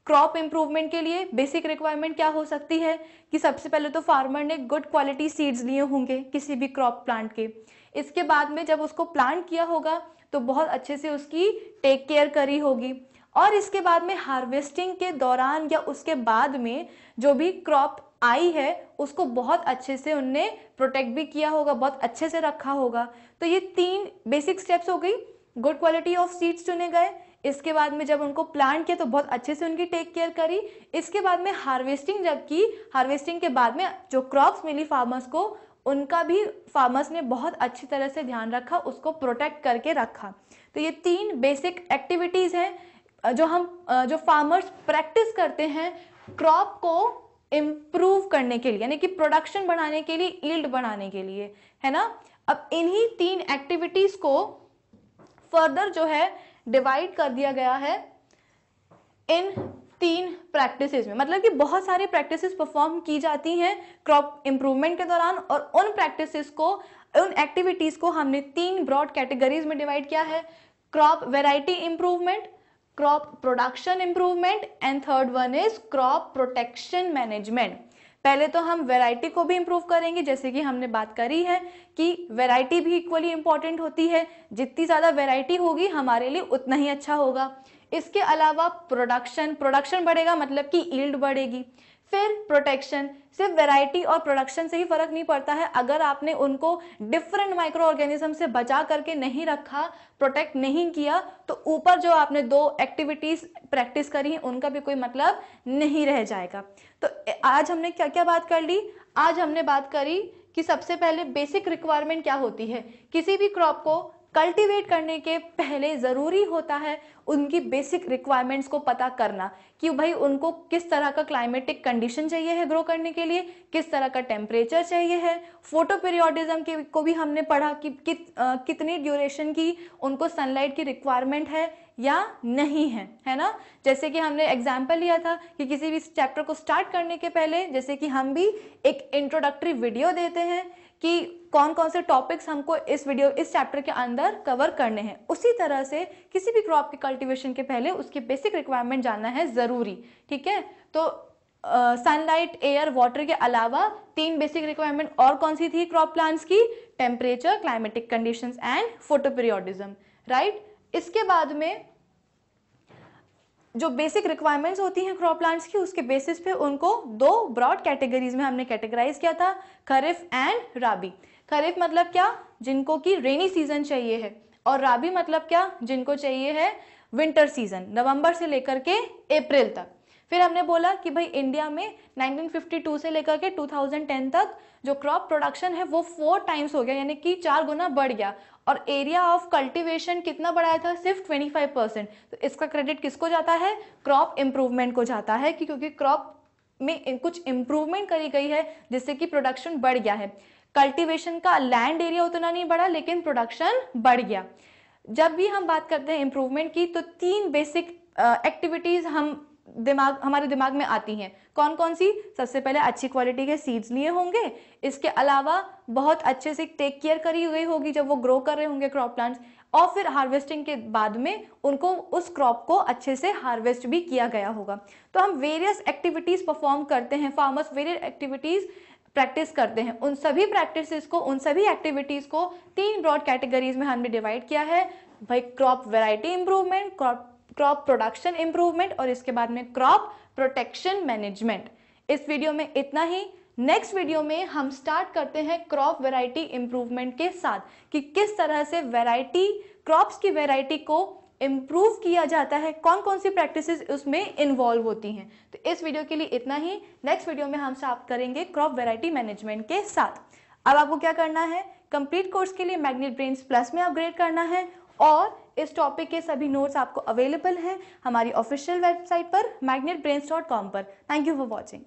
क्रॉप इम्प्रूवमेंट के लिए बेसिक रिक्वायरमेंट क्या हो सकती है कि सबसे पहले तो फार्मर ने गुड क्वालिटी सीड्स लिए होंगे किसी भी क्रॉप प्लांट के इसके बाद में जब उसको प्लांट किया होगा तो बहुत अच्छे से उसकी टेक केयर करी होगी और इसके बाद में हार्वेस्टिंग के दौरान या उसके बाद में जो भी क्रॉप आई है उसको बहुत अच्छे से उनने प्रोटेक्ट भी किया होगा बहुत अच्छे से रखा होगा तो ये तीन बेसिक स्टेप्स हो गई गुड क्वालिटी ऑफ सीड्स चुने गए इसके बाद में जब उनको प्लांट किया तो बहुत अच्छे से उनकी टेक केयर करी इसके बाद में हार्वेस्टिंग जब की हार्वेस्टिंग के बाद में जो क्रॉप्स मिली फार्मर्स को उनका भी फार्मर्स ने बहुत अच्छी तरह से ध्यान रखा उसको प्रोटेक्ट करके रखा तो ये तीन बेसिक एक्टिविटीज़ हैं जो हम जो फार्मर्स प्रैक्टिस करते हैं क्रॉप को इम्प्रूव करने के लिए यानी कि प्रोडक्शन बढ़ाने के लिए ईल्ड बढ़ाने के लिए है ना अब इन्हीं तीन एक्टिविटीज़ को फर्दर जो है डिवाइड कर दिया गया है इन तीन प्रैक्टिसेस में मतलब कि बहुत सारी प्रैक्टिसेस परफॉर्म की जाती हैं क्रॉप इम्प्रूवमेंट के दौरान और उन प्रैक्टिसेस को उन एक्टिविटीज़ को हमने तीन ब्रॉड कैटेगरीज में डिवाइड किया है crop variety improvement crop production improvement and third one is crop protection management पहले तो हम वैरायटी को भी इम्प्रूव करेंगे जैसे कि हमने बात करी है कि वैरायटी भी इक्वली इम्पॉर्टेंट होती है जितनी ज़्यादा वैरायटी होगी हमारे लिए उतना ही अच्छा होगा इसके अलावा प्रोडक्शन प्रोडक्शन बढ़ेगा मतलब कि ईल्ड बढ़ेगी फिर प्रोटेक्शन सिर्फ वैरायटी और प्रोडक्शन से ही फर्क नहीं पड़ता है अगर आपने उनको डिफरेंट माइक्रो ऑर्गेनिज्म से बचा करके नहीं रखा प्रोटेक्ट नहीं किया तो ऊपर जो आपने दो एक्टिविटीज प्रैक्टिस करी उनका भी कोई मतलब नहीं रह जाएगा तो आज हमने क्या क्या बात कर ली आज हमने बात करी कि सबसे पहले बेसिक रिक्वायरमेंट क्या होती है किसी भी क्रॉप को कल्टीवेट करने के पहले ज़रूरी होता है उनकी बेसिक रिक्वायरमेंट्स को पता करना कि भाई उनको किस तरह का क्लाइमेटिक कंडीशन चाहिए है ग्रो करने के लिए किस तरह का टेम्परेचर चाहिए है फोटो पीरियोडिज्म के को भी हमने पढ़ा कि, कि आ, कितनी ड्यूरेशन की उनको सनलाइट की रिक्वायरमेंट है या नहीं है है ना जैसे कि हमने एग्जाम्पल लिया था कि किसी भी चैप्टर को स्टार्ट करने के पहले जैसे कि हम भी एक इंट्रोडक्टरी वीडियो देते हैं कि कौन कौन से टॉपिक्स हमको इस वीडियो इस चैप्टर के अंदर कवर करने हैं उसी तरह से किसी भी क्रॉप के कल्टिवेशन के पहले उसकी बेसिक रिक्वायरमेंट जानना है ज़रूरी ठीक है तो सनलाइट एयर वाटर के अलावा तीन बेसिक रिक्वायरमेंट और कौन सी थी क्रॉप प्लांट्स की temperature climatic conditions and photoperiodism right इसके बाद में जो बेसिक रिक्वायरमेंट्स होती हैं क्रॉप प्लांट्स की उसके बेसिस पे उनको दो ब्रॉड कैटेगरीज में हमने कैटेगराइज किया था खरीफ एंड राबी खरीफ मतलब क्या जिनको कि रेनी सीजन चाहिए है और राबी मतलब क्या जिनको चाहिए है विंटर सीजन नवंबर से लेकर के अप्रैल तक फिर हमने बोला कि भाई इंडिया में 1952 से लेकर के 2010 तक जो क्रॉप प्रोडक्शन है वो फोर टाइम्स हो गया यानी कि चार गुना बढ़ गया और एरिया ऑफ कल्टीवेशन कितना बढ़ाया था सिर्फ 25 परसेंट तो इसका क्रेडिट किसको जाता है क्रॉप इम्प्रूवमेंट को जाता है कि क्योंकि क्रॉप में कुछ इम्प्रूवमेंट करी गई है जिससे कि प्रोडक्शन बढ़ गया है कल्टीवेशन का लैंड एरिया उतना नहीं बढ़ा लेकिन प्रोडक्शन बढ़ गया जब भी हम बात करते हैं इम्प्रूवमेंट की तो तीन बेसिक एक्टिविटीज़ हम दिमाग हमारे दिमाग में आती हैं कौन कौन सी सबसे पहले अच्छी क्वालिटी के सीड्स लिए होंगे इसके अलावा बहुत अच्छे से टेक केयर करी हुई होगी जब वो ग्रो कर रहे होंगे क्रॉप प्लांट्स और फिर हार्वेस्टिंग के बाद में उनको उस क्रॉप को अच्छे से हार्वेस्ट भी किया गया होगा तो हम वेरियस एक्टिविटीज़ परफॉर्म करते हैं फार्मर्स वेरियस एक्टिविटीज़ प्रैक्टिस करते हैं उन सभी प्रैक्टिसेस को उन सभी एक्टिविटीज़ को तीन ब्रॉड कैटेगरीज में हमने डिवाइड किया है भाई crop variety improvement crop crop production improvement और इसके बाद में क्रॉप प्रोटेक्शन मैनेजमेंट इस वीडियो में इतना ही नेक्स्ट वीडियो में हम स्टार्ट करते हैं क्रॉप वैरायटी इम्प्रूवमेंट के साथ कि किस तरह से वैरायटी क्रॉप्स की वैरायटी को इम्प्रूव किया जाता है कौन कौन सी प्रैक्टिसेस उसमें इन्वॉल्व होती हैं तो इस वीडियो के लिए इतना ही नेक्स्ट वीडियो में हम स्टार्ट करेंगे क्रॉप वेराइटी मैनेजमेंट के साथ अब आपको क्या करना है कंप्लीट कोर्स के लिए मैग्नेट ब्रेन्स प्लस में अपग्रेड करना है और इस टॉपिक के सभी नोट्स आपको अवेलेबल हैं हमारी ऑफिशियल वेबसाइट पर मैग्नेट पर thank you for watching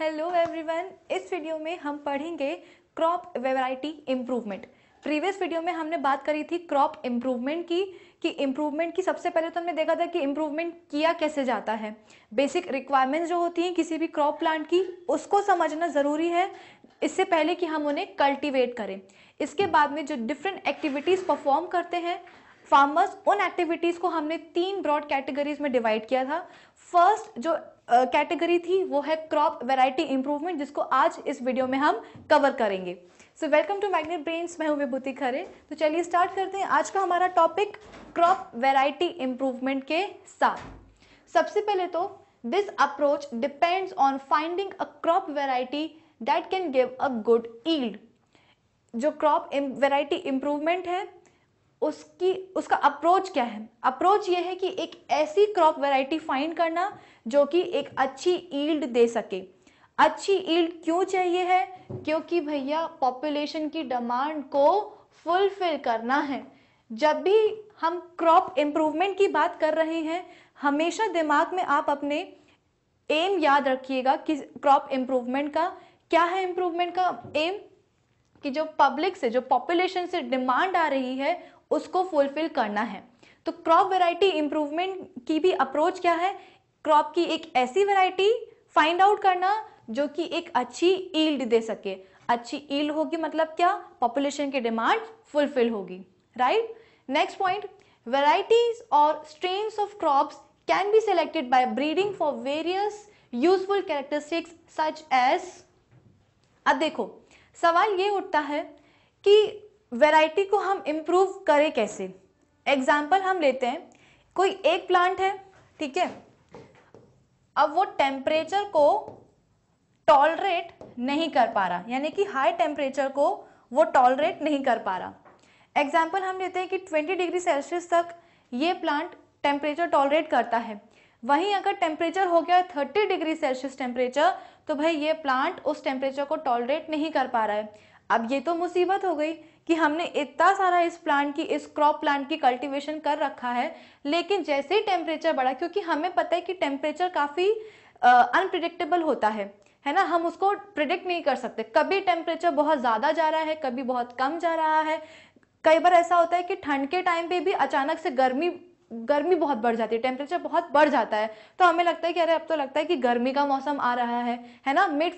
hello everyone इस वीडियो में हम पढ़ेंगे crop variety improvement previous video में हमने बात करी थी क्रॉप इम्प्रूवमेंट की कि इम्प्रूवमेंट की सबसे पहले तो हमने देखा था कि इम्प्रूवमेंट किया कैसे जाता है बेसिक रिक्वायरमेंट्स जो होती हैं किसी भी क्रॉप प्लांट की उसको समझना ज़रूरी है इससे पहले कि हम उन्हें कल्टीवेट करें इसके बाद में जो डिफरेंट एक्टिविटीज़ परफॉर्म करते हैं फार्मर्स उन एक्टिविटीज़ को हमने तीन ब्रॉड कैटेगरीज में डिवाइड किया था फर्स्ट जो कैटेगरी uh, थी वो है क्रॉप वेराइटी इंप्रूवमेंट जिसको आज इस वीडियो में हम कवर करेंगे so welcome to Magnet Brains मैं हूं विभूति खरे तो चलिए स्टार्ट करते हैं आज का हमारा टॉपिक क्रॉप वेराइटी इंप्रूवमेंट के साथ सबसे पहले तो this approach depends on finding a crop variety that can give a good yield जो क्रॉप वेराइटी इंप्रूवमेंट है उसकी उसका अप्रोच क्या है अप्रोच ये है कि एक ऐसी क्रॉप वैरायटी फाइंड करना जो कि एक अच्छी ईल्ड दे सके अच्छी ईल्ड क्यों चाहिए है क्योंकि भैया पॉपुलेशन की डिमांड को फुलफिल करना है जब भी हम क्रॉप इम्प्रूवमेंट की बात कर रहे हैं हमेशा दिमाग में आप अपने एम याद रखिएगा कि क्रॉप इम्प्रूवमेंट का क्या है इम्प्रूवमेंट का एम कि जो पब्लिक से जो पॉपुलेशन से डिमांड आ रही है उसको फुलफिल करना है तो क्रॉप वेराइटी इंप्रूवमेंट की भी अप्रोच क्या है क्रॉप की एक ऐसी वेराइटी फाइंड आउट करना जो कि एक अच्छी ईल्ड दे सके अच्छी ईल्ड होगी मतलब क्या पॉपुलेशन की डिमांड फुलफिल होगी राइट नेक्स्ट पॉइंट वेराइटीज और strain of crops can be selected by breeding for various useful characteristics such as अब देखो सवाल ये उठता है कि वैरायटी को हम इम्प्रूव करें कैसे एग्जाम्पल हम लेते हैं कोई एक प्लांट है ठीक है अब वो टेम्परेचर को टॉलरेट नहीं कर पा रहा यानी कि हाई टेम्परेचर को वो टॉलरेट नहीं कर पा रहा एग्जाम्पल हम लेते हैं कि 20 डिग्री सेल्सियस तक ये प्लांट टेम्परेचर टॉलरेट करता है वहीं अगर टेम्परेचर हो गया 30 डिग्री सेल्सियस टेम्परेचर तो भाई ये प्लांट उस टेम्परेचर को टॉलरेट नहीं कर पा रहा है अब ये तो मुसीबत हो गई कि हमने इतना सारा इस प्लांट की इस क्रॉप प्लांट की कल्टीवेशन कर रखा है लेकिन जैसे ही टेम्परेचर बढ़ा क्योंकि हमें पता है कि टेम्परेचर काफ़ी अनप्रिडिक्टेबल होता है है ना हम उसको प्रिडिक्ट नहीं कर सकते कभी टेम्परेचर बहुत ज़्यादा जा रहा है कभी बहुत कम जा रहा है कई बार ऐसा होता है कि ठंड के टाइम पे भी अचानक से गर्मी गर्मी बहुत बढ़ जाती है टेम्परेचर बहुत बढ़ जाता है तो हमें लगता है कि अरे अब तो लगता है कि गर्मी का मौसम आ रहा है है ना मिड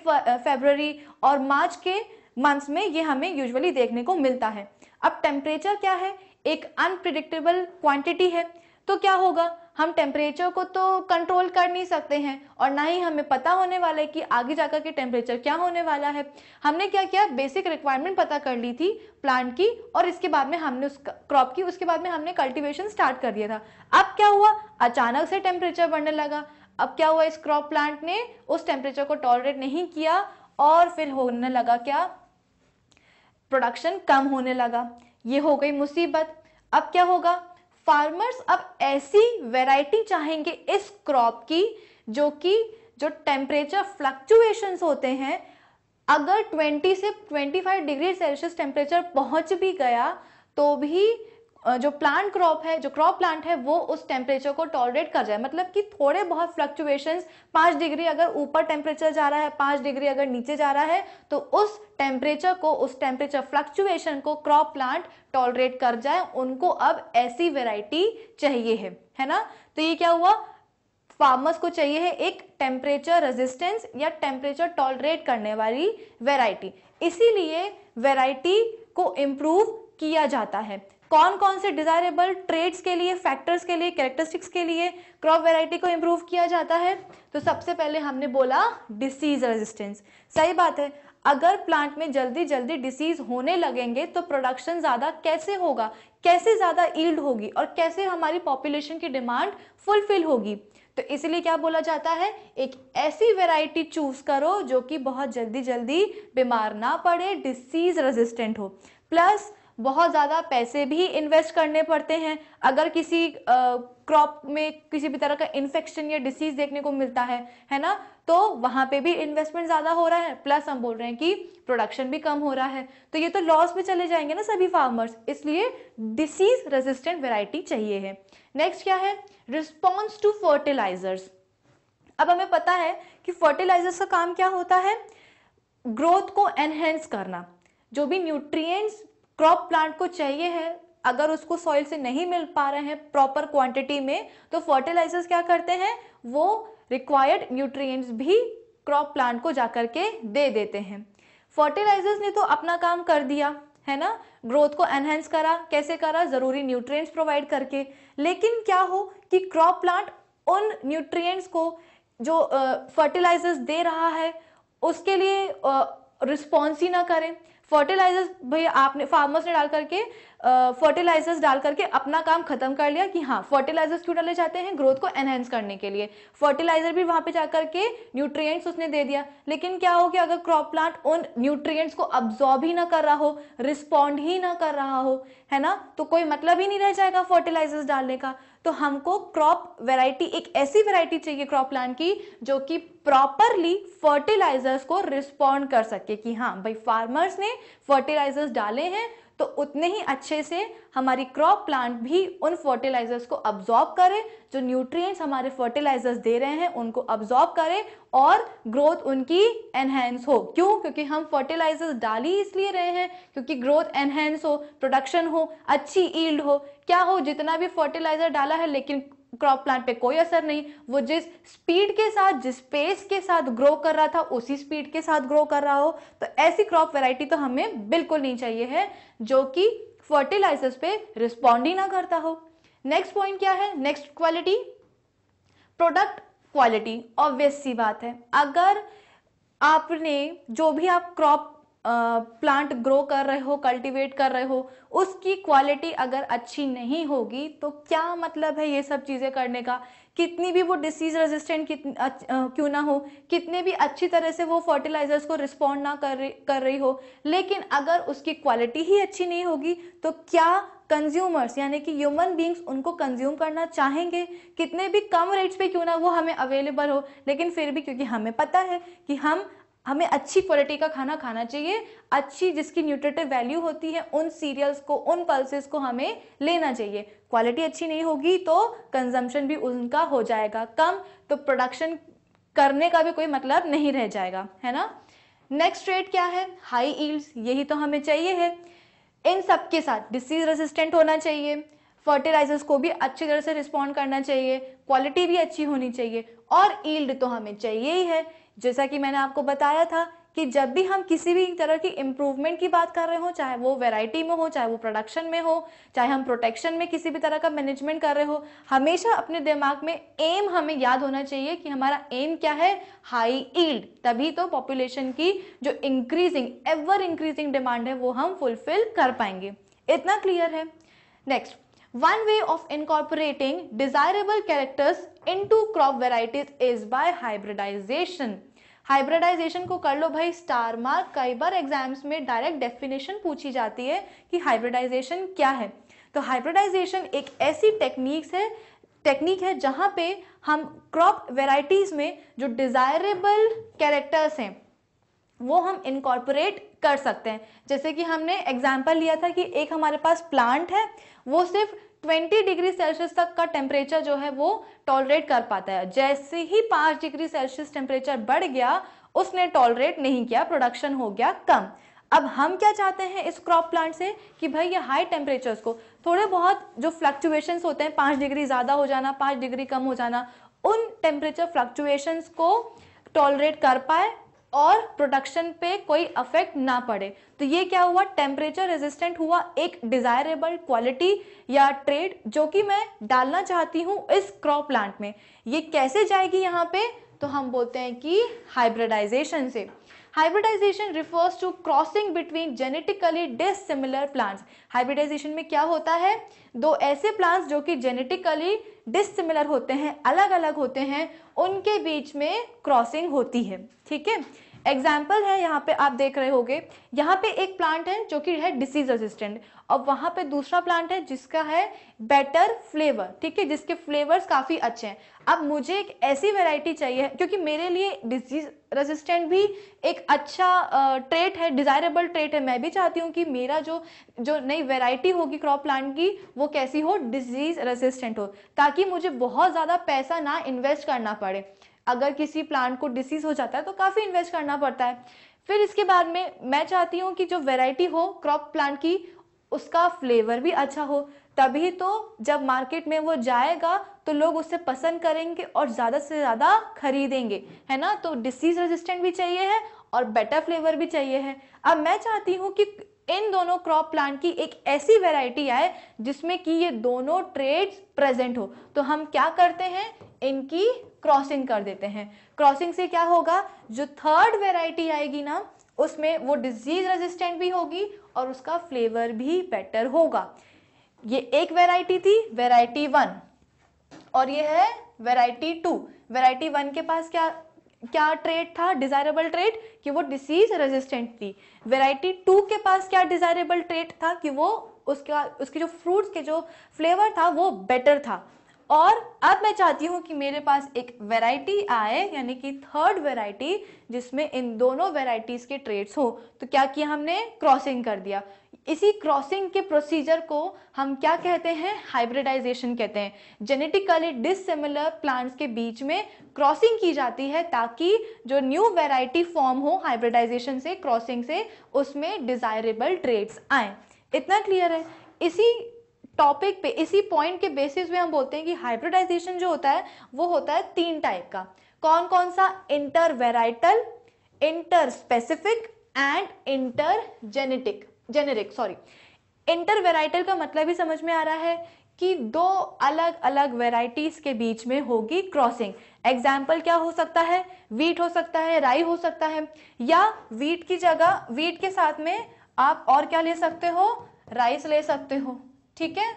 फेबररी और मार्च के मंथ्स में ये हमें यूजुअली देखने को मिलता है अब टेम्परेचर क्या है एक अनप्रिडिक्टेबल क्वांटिटी है तो क्या होगा हम टेम्परेचर को तो कंट्रोल कर नहीं सकते हैं और ना ही हमें पता होने वाला है कि आगे जाकर के टेम्परेचर क्या होने वाला है हमने क्या किया बेसिक रिक्वायरमेंट पता कर ली थी प्लांट की और इसके बाद में हमने उस क्रॉप की उसके बाद में हमने कल्टीवेशन स्टार्ट कर दिया था अब क्या हुआ अचानक से टेम्परेचर बढ़ने लगा अब क्या हुआ इस क्रॉप प्लांट ने उस टेम्परेचर को टॉलरेट नहीं किया और फिर होने लगा क्या प्रोडक्शन कम होने लगा ये हो गई मुसीबत अब क्या होगा फार्मर्स अब ऐसी वैरायटी चाहेंगे इस क्रॉप की जो कि जो टेम्परेचर फ्लक्चुएशंस होते हैं अगर 20 से 25 डिग्री सेल्सियस टेम्परेचर पहुंच भी गया तो भी जो प्लांट क्रॉप है जो क्रॉप प्लांट है वो उस टेम्परेचर को टॉलरेट कर जाए मतलब कि थोड़े बहुत फ्लक्चुएशन पाँच डिग्री अगर ऊपर टेम्परेचर जा रहा है पांच डिग्री अगर नीचे जा रहा है तो उस टेम्परेचर को उस टेम्परेचर फ्लक्चुएशन को क्रॉप प्लांट टॉलरेट कर जाए उनको अब ऐसी वेराइटी चाहिए है है ना तो ये क्या हुआ फार्मर्स को चाहिए है एक टेम्परेचर रेजिस्टेंस या टेम्परेचर टॉलरेट करने वाली वेराइटी इसीलिए वेराइटी को इम्प्रूव किया जाता है कौन कौन से डिजायरेबल ट्रेड्स के लिए फैक्टर्स के लिए कैरेक्टरिस्टिक्स के लिए क्रॉप वेराइटी को इम्प्रूव किया जाता है तो सबसे पहले हमने बोला डिसीज रेजिस्टेंस सही बात है अगर प्लांट में जल्दी जल्दी डिसीज होने लगेंगे तो प्रोडक्शन ज़्यादा कैसे होगा कैसे ज़्यादा ईल्ड होगी और कैसे हमारी पॉपुलेशन की डिमांड फुलफिल होगी तो इसलिए क्या बोला जाता है एक ऐसी वैरायटी चूज करो जो कि बहुत जल्दी जल्दी बीमार ना पड़े डिसीज रेजिस्टेंट हो प्लस बहुत ज़्यादा पैसे भी इन्वेस्ट करने पड़ते हैं अगर किसी क्रॉप में किसी भी तरह का इन्फेक्शन या डिसीज देखने को मिलता है है ना तो वहाँ पे भी इन्वेस्टमेंट ज़्यादा हो रहा है प्लस हम बोल रहे हैं कि प्रोडक्शन भी कम हो रहा है तो ये तो लॉस में चले जाएंगे ना सभी फार्मर्स इसलिए डिसीज रेजिस्टेंट वेराइटी चाहिए है नेक्स्ट क्या है रिस्पॉन्स टू फर्टिलाइजर्स अब हमें पता है कि फर्टिलाइजर्स का काम क्या होता है ग्रोथ को एनहेंस करना जो भी न्यूट्रिएंट्स क्रॉप प्लांट को चाहिए है अगर उसको सॉइल से नहीं मिल पा रहे हैं प्रॉपर क्वांटिटी में तो फर्टिलाइजर्स क्या करते हैं वो रिक्वायर्ड न्यूट्रिएंट्स भी क्रॉप प्लांट को जाकर के दे देते हैं फर्टिलाइजर्स ने तो अपना काम कर दिया है ना ग्रोथ को एनहेंस करा कैसे करा जरूरी न्यूट्रिएंट्स प्रोवाइड करके लेकिन क्या हो कि क्रॉप प्लांट उन न्यूट्रिएंट्स को जो फर्टिलाइजर्स दे रहा है उसके लिए रिस्पॉन्स ही ना करें फर्टिलाइजर्स भाई आपने फार्मर्स ने डाल करके फर्टिलाइजर्स डाल करके अपना काम खत्म कर लिया कि हाँ फर्टिलाइजर्स क्यों डाले जाते हैं ग्रोथ को एनहेंस करने के लिए फर्टिलाइजर भी वहां पे जाकर के न्यूट्रिएंट्स उसने दे दिया लेकिन क्या हो कि अगर क्रॉप प्लांट उन न्यूट्रिएंट्स को अब्जॉर्ब ही ना कर रहा हो रिस्पॉन्ड ही ना कर रहा हो है ना तो कोई मतलब ही नहीं रह जाएगा फर्टिलाइजर्स डालने का तो हमको क्रॉप वैरायटी एक ऐसी वैरायटी चाहिए क्रॉप प्लान की जो कि प्रॉपरली फर्टिलाइजर्स को रिस्पॉन्ड कर सके कि हाँ भाई फार्मर्स ने फर्टिलाइजर्स डाले हैं तो उतने ही अच्छे से हमारी क्रॉप प्लांट भी उन फर्टिलाइजर्स को अब्जॉर्ब करे जो न्यूट्रिएंट्स हमारे फर्टिलाइजर्स दे रहे हैं उनको अब्जॉर्ब करे और ग्रोथ उनकी एनहेंस हो क्यों क्योंकि हम फर्टिलाइजर्स डाली इसलिए रहे हैं क्योंकि ग्रोथ एनहेंस हो प्रोडक्शन हो अच्छी ईल्ड हो क्या हो जितना भी फर्टिलाइजर डाला है लेकिन क्रॉप प्लांट पे कोई असर नहीं वो जिस स्पीड के साथ जिस पेस के साथ ग्रो कर रहा था उसी स्पीड के साथ ग्रो कर रहा हो तो ऐसी क्रॉप वैरायटी तो हमें बिल्कुल नहीं चाहिए है जो कि फर्टिलाइजर्स पे रिस्पॉन्ड ही ना करता हो नेक्स्ट पॉइंट क्या है next quality product quality obvious सी बात है अगर आपने जो भी आप क्रॉप प्लांट ग्रो कर रहे हो कल्टीवेट कर रहे हो उसकी क्वालिटी अगर अच्छी नहीं होगी तो क्या मतलब है ये सब चीज़ें करने का कितनी भी वो डिसीज़ रेजिस्टेंट क्यों ना हो कितने भी अच्छी तरह से वो फर्टिलाइजर्स को रिस्पॉन्ड ना कर रही कर रही हो लेकिन अगर उसकी क्वालिटी ही अच्छी नहीं होगी तो क्या कंज्यूमर्स यानी कि ह्यूमन बींग्स उनको कंज्यूम करना चाहेंगे कितने भी कम रेट्स पे क्यों ना वो हमें अवेलेबल हो लेकिन फिर भी क्योंकि हमें पता है कि हम हमें अच्छी क्वालिटी का खाना खाना चाहिए अच्छी जिसकी न्यूट्रेटिव वैल्यू होती है उन सीरियल्स को उन पल्सेस को हमें लेना चाहिए क्वालिटी अच्छी नहीं होगी तो कंजम्पशन भी उनका हो जाएगा कम तो प्रोडक्शन करने का भी कोई मतलब नहीं रह जाएगा है ना नेक्स्ट रेट क्या है हाई ईल्ड्स यही तो हमें चाहिए है इन सब के साथ डिसीज रेसिस्टेंट होना चाहिए फर्टिलाइजर्स को भी अच्छी तरह से रिस्पॉन्ड करना चाहिए क्वालिटी भी अच्छी होनी चाहिए और ईल्ड तो हमें चाहिए ही है जैसा कि मैंने आपको बताया था कि जब भी हम किसी भी तरह की इम्प्रूवमेंट की बात कर रहे हो चाहे वो वैरायटी में हो चाहे वो प्रोडक्शन में हो चाहे हम प्रोटेक्शन में किसी भी तरह का मैनेजमेंट कर रहे हो हमेशा अपने दिमाग में एम हमें याद होना चाहिए कि हमारा एम क्या है हाई ईल्ड तभी तो पॉपुलेशन की जो इंक्रीजिंग एवर इंक्रीजिंग डिमांड है वो हम फुलफिल कर पाएंगे इतना क्लियर है next One way of incorporating desirable characters into crop varieties is by hybridization. Hybridization को कर लो भाई स्टार मार्क कई बार एग्जाम्स में डायरेक्ट डेफिनेशन पूछी जाती है कि हाइब्रिडाइजेशन क्या है तो हाइब्रिडाइजेशन एक ऐसी टेक्निक्स है टेक्निक है जहाँ पे हम क्रॉप वेराइटीज़ में जो डिज़ायरेबल कैरेक्टर्स हैं वो हम इनकॉर्पोरेट कर सकते हैं जैसे कि हमने एग्जाम्पल लिया था कि एक हमारे पास प्लांट है वो सिर्फ 20 डिग्री सेल्सियस तक का टेम्परेचर जो है वो टॉलरेट कर पाता है जैसे ही पाँच डिग्री सेल्सियस टेम्परेचर बढ़ गया उसने टॉलरेट नहीं किया प्रोडक्शन हो गया कम अब हम क्या चाहते हैं इस क्रॉप प्लांट से कि भाई ये हाई टेम्परेचर्स को थोड़े बहुत जो फ्लक्चुएशंस होते हैं पाँच डिग्री ज़्यादा हो जाना पाँच डिग्री कम हो जाना उन टेम्परेचर फ्लक्चुएशंस को टॉलरेट कर पाए और प्रोडक्शन पे कोई अफेक्ट ना पड़े तो ये क्या हुआ टेम्परेचर रेजिस्टेंट हुआ एक डिजायरेबल क्वालिटी या ट्रेड जो कि मैं डालना चाहती हूँ इस क्रॉप प्लांट में ये कैसे जाएगी यहाँ पे तो हम बोलते हैं कि हाइब्रिडाइजेशन से hybridization refers to crossing between genetically dissimilar plants hybridization में क्या होता है दो ऐसे प्लांट्स जो कि जेनेटिकली डिसिमिलर होते हैं अलग अलग होते हैं उनके बीच में क्रॉसिंग होती है ठीक है एग्जाम्पल है यहाँ पे आप देख रहे होगे यहाँ पे एक प्लांट है जो कि है डिसीज रेजिस्टेंट और वहाँ पे दूसरा प्लांट है जिसका है बेटर फ्लेवर ठीक है जिसके फ्लेवर्स काफ़ी अच्छे हैं अब मुझे एक ऐसी वेराइटी चाहिए क्योंकि मेरे लिए डिजीज रेजिस्टेंट भी एक अच्छा ट्रेट है डिज़ायरेबल ट्रेट है मैं भी चाहती हूँ कि मेरा जो जो नई वेराइटी होगी क्रॉप प्लांट की वो कैसी हो डिजीज़ रेजिस्टेंट हो ताकि मुझे बहुत ज़्यादा पैसा ना इन्वेस्ट करना पड़े अगर किसी प्लांट को डिसीज हो जाता है तो काफ़ी इन्वेस्ट करना पड़ता है फिर इसके बाद में मैं चाहती हूँ कि जो वेराइटी हो क्रॉप प्लांट की उसका फ्लेवर भी अच्छा हो तभी तो जब मार्केट में वो जाएगा तो लोग उसे पसंद करेंगे और ज़्यादा से ज़्यादा खरीदेंगे है ना तो डिसीज रेजिस्टेंट भी चाहिए है और बेटर फ्लेवर भी चाहिए है अब मैं चाहती हूँ कि इन दोनों क्रॉप प्लांट की एक ऐसी वैरायटी आए जिसमें कि ये दोनों ट्रेड प्रेजेंट हो तो हम क्या करते हैं इनकी क्रॉसिंग कर देते हैं क्रॉसिंग से क्या होगा जो थर्ड वेराइटी आएगी ना उसमें वो डिजीज रेजिस्टेंट भी होगी और उसका फ्लेवर भी बेटर होगा ये एक वेराइटी थी वेराइटी वन और ये है वेराइटी टू वेराइटी वन के पास क्या क्या ट्रेड था डिजायरेबल ट्रेड कि वो डिसीज रेजिस्टेंट थी वेराइटी टू के पास क्या डिजायरेबल ट्रेड था कि वो उसका उसके जो फ्रूट्स के जो फ्लेवर था वो बेटर था और अब मैं चाहती हूँ कि मेरे पास एक वैरायटी आए यानी कि थर्ड वैरायटी जिसमें इन दोनों वैरायटीज़ के ट्रेड्स हों तो क्या किया हमने क्रॉसिंग कर दिया इसी क्रॉसिंग के प्रोसीजर को हम क्या कहते हैं हाइब्रिडाइजेशन कहते हैं जेनेटिकली डिसिमिलर प्लांट्स के बीच में क्रॉसिंग की जाती है ताकि जो न्यू वैरायटी फॉर्म हो हाइब्रिडाइजेशन से क्रॉसिंग से उसमें डिजायरेबल ट्रेड्स आए इतना क्लियर है इसी टॉपिक पे इसी पॉइंट के बेसिस पे हम बोलते हैं कि हाइब्रिडाइजेशन जो होता है वो होता है तीन टाइप का कौन कौन सा inter varietal inter specific and inter genetic generic sorry inter varietal का मतलब ही समझ में आ रहा है कि दो अलग अलग वेराइटीज के बीच में होगी क्रॉसिंग एग्जाम्पल क्या हो सकता है वीट हो सकता है राई हो सकता है या वीट की जगह वीट के साथ में आप और क्या ले सकते हो राइस ले सकते हो ठीक है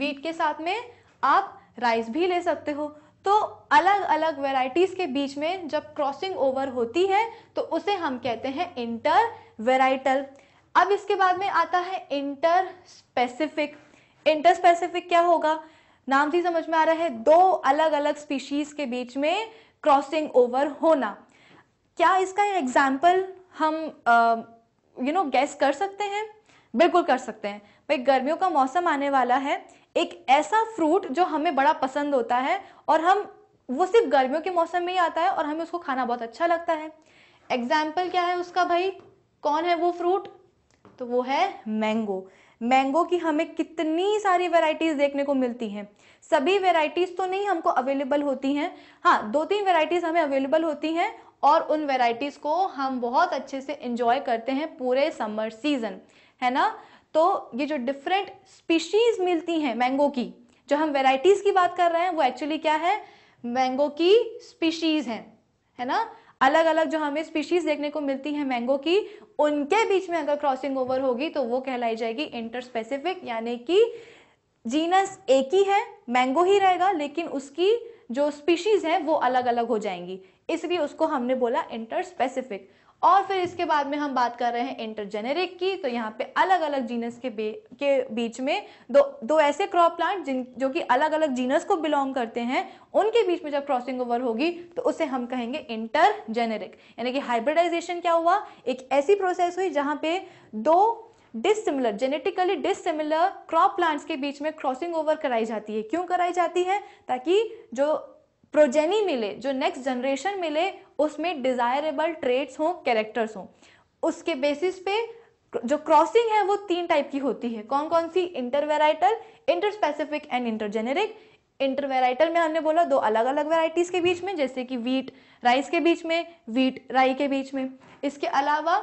वीट के साथ में आप राइस भी ले सकते हो तो अलग अलग वेराइटीज़ के बीच में जब क्रॉसिंग ओवर होती है तो उसे हम कहते हैं इंटर वेराइटल अब इसके बाद में आता है इंटर स्पेसिफिक इंटर स्पेसिफिक क्या होगा नाम से समझ में आ रहा है दो अलग अलग स्पीशीज के बीच में क्रॉसिंग ओवर होना क्या इसका एग्जाम्पल हम यू नो गैस कर सकते हैं बिल्कुल कर सकते हैं भाई गर्मियों का मौसम आने वाला है एक ऐसा फ्रूट जो हमें बड़ा पसंद होता है और हम वो सिर्फ गर्मियों के मौसम में ही आता है और हमें उसको खाना बहुत अच्छा लगता है एग्जाम्पल क्या है उसका भाई कौन है वो फ्रूट तो वो है मैंगो मैंगो की हमें कितनी सारी वेराइटीज़ देखने को मिलती हैं सभी वेराइटीज़ तो नहीं हमको अवेलेबल होती हैं हाँ दो तीन वेराइटीज़ हमें अवेलेबल होती हैं और उन वेराइटीज़ को हम बहुत अच्छे से इंजॉय करते हैं पूरे समर सीज़न है ना तो ये जो डिफरेंट स्पीशीज मिलती हैं मैंगो की जो हम वेराइटीज की बात कर रहे हैं वो एक्चुअली क्या है मैंगो की स्पीशीज हैं है ना अलग अलग जो हमें स्पीशीज देखने को मिलती है मैंगो की उनके बीच में अगर क्रॉसिंग ओवर होगी तो वो कहलाई जाएगी इंटर स्पेसिफिक यानी कि जीनस एक ही है मैंगो ही रहेगा लेकिन उसकी जो स्पीशीज है वो अलग अलग हो जाएंगी इसलिए उसको हमने बोला इंटर स्पेसिफिक और फिर इसके बाद में हम बात कर रहे हैं इंटरजेनेरिक की तो यहाँ पे अलग अलग जीनस के बे, के बीच में दो दो ऐसे क्रॉप प्लांट जिन जो कि अलग अलग जीनस को बिलोंग करते हैं उनके बीच में जब क्रॉसिंग ओवर होगी तो उसे हम कहेंगे इंटरजेनेरिक यानी कि हाइब्रिडाइजेशन क्या हुआ एक ऐसी प्रोसेस हुई जहाँ पे दो dissimilar genetically dissimilar crop plants के बीच में क्रॉसिंग ओवर कराई जाती है क्यों कराई जाती है ताकि जो प्रोजेनी मिले जो नेक्स्ट जनरेशन मिले उसमें डिज़ायरेबल ट्रेड्स हों कैरेक्टर्स हों उसके बेसिस पे जो क्रॉसिंग है वो तीन टाइप की होती है कौन कौन सी intervarietal interspecific and intergeneric intervarietal में हमने बोला दो अलग अलग वेराइटीज़ के बीच में जैसे कि वीट राइस के बीच में वीट राई के बीच में इसके अलावा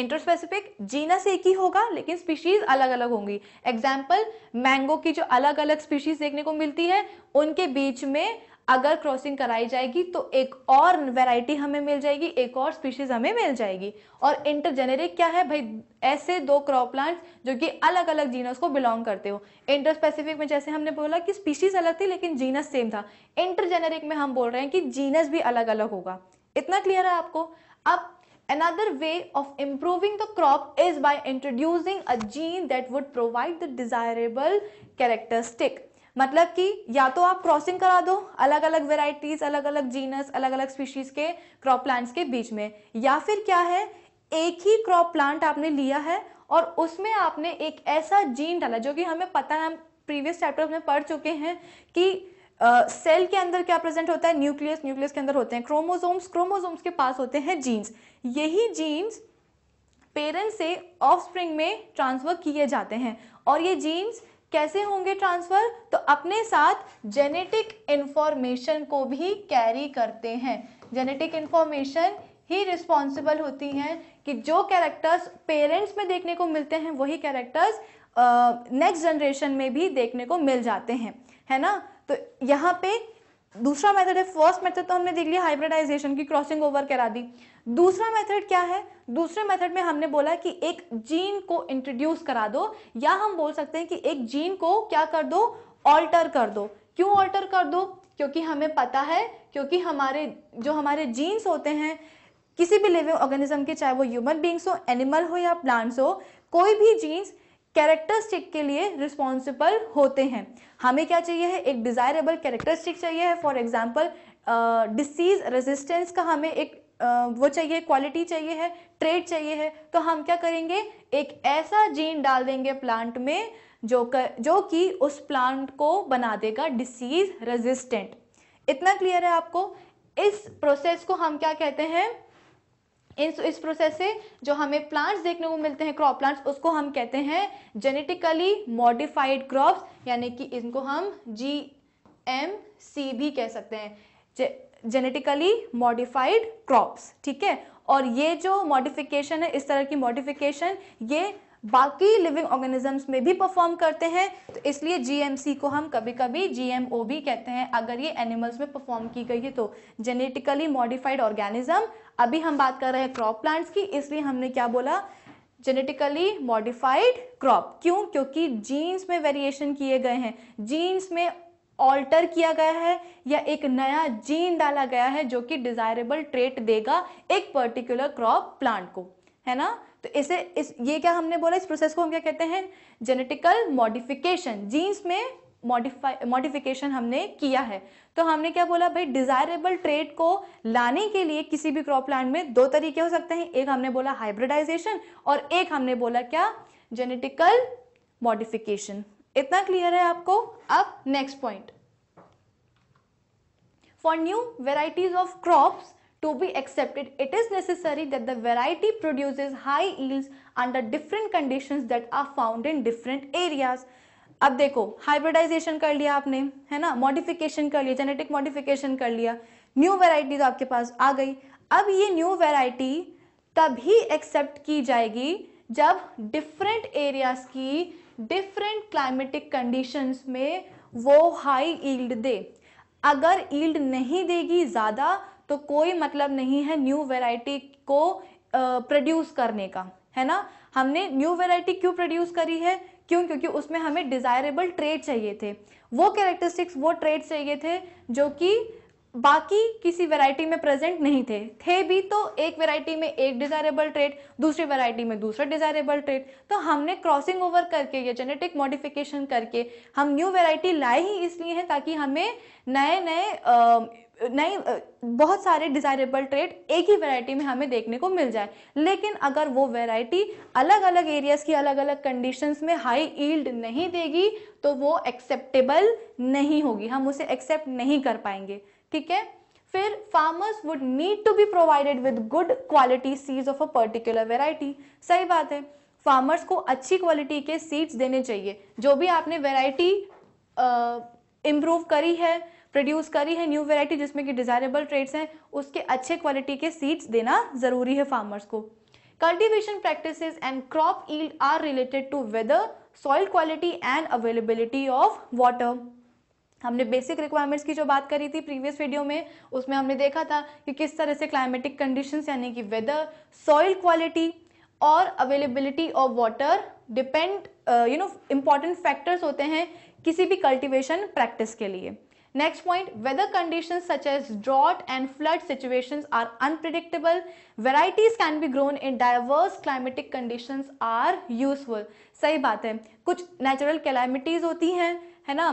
इंटरस्पेसिफिक जीनस एक ही होगा लेकिन स्पीशीज अलग अलग होंगी एग्जाम्पल मैंगो की जो अलग अलग स्पीशीज देखने को मिलती है उनके बीच में अगर क्रॉसिंग कराई जाएगी तो एक और वेराइटी हमें मिल जाएगी एक और स्पीशीज हमें मिल जाएगी और इंटरजेनेरिक क्या है भाई ऐसे दो क्रॉप प्लांट्स जो कि अलग अलग जीनस को बिलोंग करते हो इंटर स्पेसिफिक में जैसे हमने बोला कि स्पीशीज अलग थी लेकिन जीनस सेम था इंटरजेनेरिक में हम बोल रहे हैं कि जीनस भी अलग अलग होगा इतना क्लियर है आपको अब another way of improving the crop is by introducing a gene that would provide the desirable characteristic मतलब कि या तो आप क्रॉसिंग करा दो अलग अलग वेराइटीज अलग अलग जीनस अलग अलग स्पीशीज के क्रॉप प्लांट्स के बीच में या फिर क्या है एक ही क्रॉप प्लांट आपने लिया है और उसमें आपने एक ऐसा जीन डाला जो कि हमें पता है हम प्रीवियस चैप्टर में पढ़ चुके हैं कि सेल uh, के अंदर क्या प्रेजेंट होता है न्यूक्लियस न्यूक्लियस के अंदर होते हैं क्रोमोसोम्स क्रोमोसोम्स के पास होते हैं जीन्स यही जीन्स पेरेंट्स से ऑफस्प्रिंग में ट्रांसफर किए जाते हैं और ये जीन्स कैसे होंगे ट्रांसफ़र तो अपने साथ जेनेटिक इंफॉर्मेशन को भी कैरी करते हैं जेनेटिक इंफॉर्मेशन ही रिस्पॉन्सिबल होती हैं कि जो कैरेक्टर्स पेरेंट्स में देखने को मिलते हैं वही कैरेक्टर्स नेक्स्ट जनरेशन में भी देखने को मिल जाते हैं है ना तो यहाँ पे दूसरा मेथड है फर्स्ट मेथड तो हमने देख लिया हाइब्रिडाइजेशन की क्रॉसिंग ओवर करा दी दूसरा मेथड क्या है दूसरे मेथड में हमने बोला कि एक जीन को इंट्रोड्यूस करा दो या हम बोल सकते हैं कि एक जीन को क्या कर दो ऑल्टर कर दो क्यों ऑल्टर कर दो क्योंकि हमें पता है क्योंकि हमारे जो हमारे जीन्स होते हैं किसी भी लिविंग ऑर्गेनिज्म के चाहे वो ह्यूमन बींग्स हो एनिमल हो या प्लांट्स हो कोई भी जीन्स कैरेक्टरिस्टिक के लिए रिस्पॉन्सिबल होते हैं हमें क्या चाहिए है एक डिज़ायरेबल कैरेक्टरिस्टिक चाहिए है फॉर एग्जाम्पल डिसीज रेजिस्टेंस का हमें एक uh, वो चाहिए क्वालिटी चाहिए है ट्रेड चाहिए है तो हम क्या करेंगे एक ऐसा जीन डाल देंगे प्लांट में जो कर, जो कि उस प्लांट को बना देगा डिसीज रेजिस्टेंट इतना क्लियर है आपको इस प्रोसेस को हम क्या कहते हैं इस इस प्रोसेस से जो हमें प्लांट्स देखने को मिलते हैं क्रॉप प्लांट्स उसको हम कहते हैं जेनेटिकली मॉडिफाइड क्रॉप्स यानी कि इनको हम जी एम सी भी कह सकते हैं जेनेटिकली मॉडिफाइड क्रॉप्स ठीक है और ये जो मॉडिफिकेशन है इस तरह की मॉडिफिकेशन ये बाकी लिविंग ऑर्गेनिजम्स में भी परफॉर्म करते हैं तो इसलिए जीएमसी को हम कभी कभी जीएमओ भी कहते हैं अगर ये एनिमल्स में परफॉर्म की गई है तो जेनेटिकली मॉडिफाइड ऑर्गेनिज्म अभी हम बात कर रहे हैं क्रॉप प्लांट्स की इसलिए हमने क्या बोला जेनेटिकली मॉडिफाइड क्रॉप क्यों क्योंकि जीन्स में वेरिएशन किए गए हैं जीन्स में ऑल्टर किया गया है या एक नया जीन डाला गया है जो कि डिजायरेबल ट्रेट देगा एक पर्टिकुलर क्रॉप प्लांट को है ना तो इसे इस ये क्या हमने बोला इस प्रोसेस को हम क्या कहते हैं जेनेटिकल मॉडिफिकेशन जीन्स में मॉडिफाई मॉडिफिकेशन हमने किया है तो हमने क्या बोला भाई डिजायरेबल ट्रेड को लाने के लिए किसी भी क्रॉप लैंड में दो तरीके हो सकते हैं एक हमने बोला हाइब्रिडाइजेशन और एक हमने बोला क्या जेनेटिकल मॉडिफिकेशन इतना क्लियर है आपको अब next point for new varieties of crops to be accepted, it is necessary that the variety produces high yields under different conditions that are found in different areas. अब देखो hybridisation कर लिया आपने है ना मॉडिफिकेशन कर लिया जेनेटिक मॉडिफिकेशन कर लिया न्यू वेराइटी तो आपके पास आ गई अब ये न्यू वेराइटी तभी एक्सेप्ट की जाएगी जब डिफरेंट एरियाज की डिफरेंट क्लाइमेटिक कंडीशंस में वो हाई ईल्ड दे अगर ईल्ड नहीं देगी ज़्यादा तो कोई मतलब नहीं है न्यू वेराइटी को प्रोड्यूस करने का है ना हमने न्यू वेराइटी क्यों प्रोड्यूस करी है क्यों क्योंकि उसमें हमें डिज़ायरेबल ट्रेड चाहिए थे वो कैरेक्टरिस्टिक्स वो ट्रेड चाहिए थे जो कि बाकी किसी वैरायटी में प्रेजेंट नहीं थे थे भी तो एक वैरायटी में एक डिजायरेबल ट्रेड दूसरी वैरायटी में दूसरा डिजायरेबल ट्रेड तो हमने क्रॉसिंग ओवर करके या जेनेटिक मॉडिफिकेशन करके हम न्यू वैरायटी लाए ही इसलिए हैं ताकि हमें नए नए नहीं बहुत सारे डिज़ायरेबल ट्रेड एक ही वैरायटी में हमें देखने को मिल जाए लेकिन अगर वो वैरायटी अलग अलग एरियाज़ की अलग अलग कंडीशंस में हाई ईल्ड नहीं देगी तो वो एक्सेप्टेबल नहीं होगी हम उसे एक्सेप्ट नहीं कर पाएंगे ठीक है फिर farmers would need to be provided with good quality seeds of a particular variety सही बात है फार्मर्स को अच्छी क्वालिटी के सीड्स देने चाहिए जो भी आपने वेराइटी इम्प्रूव करी है प्रोड्यूस करी है न्यू वेराइटी जिसमें कि डिजायरेबल ट्रेड्स हैं उसके अच्छे क्वालिटी के सीड्स देना ज़रूरी है फार्मर्स को cultivation practice and crop yield are related to weather soil quality and availability of water हमने बेसिक रिक्वायरमेंट्स की जो बात करी थी प्रीवियस वीडियो में उसमें हमने देखा था कि किस तरह से क्लाइमेटिक कंडीशंस यानी कि वेदर सॉइल क्वालिटी और availability of water depend you know important factors होते हैं किसी भी कल्टीवेशन प्रैक्टिस के लिए Next point, weather conditions such as drought and flood situations are unpredictable. Varieties can be grown in diverse climatic conditions are useful. सही बात है कुछ natural calamities होती हैं है ना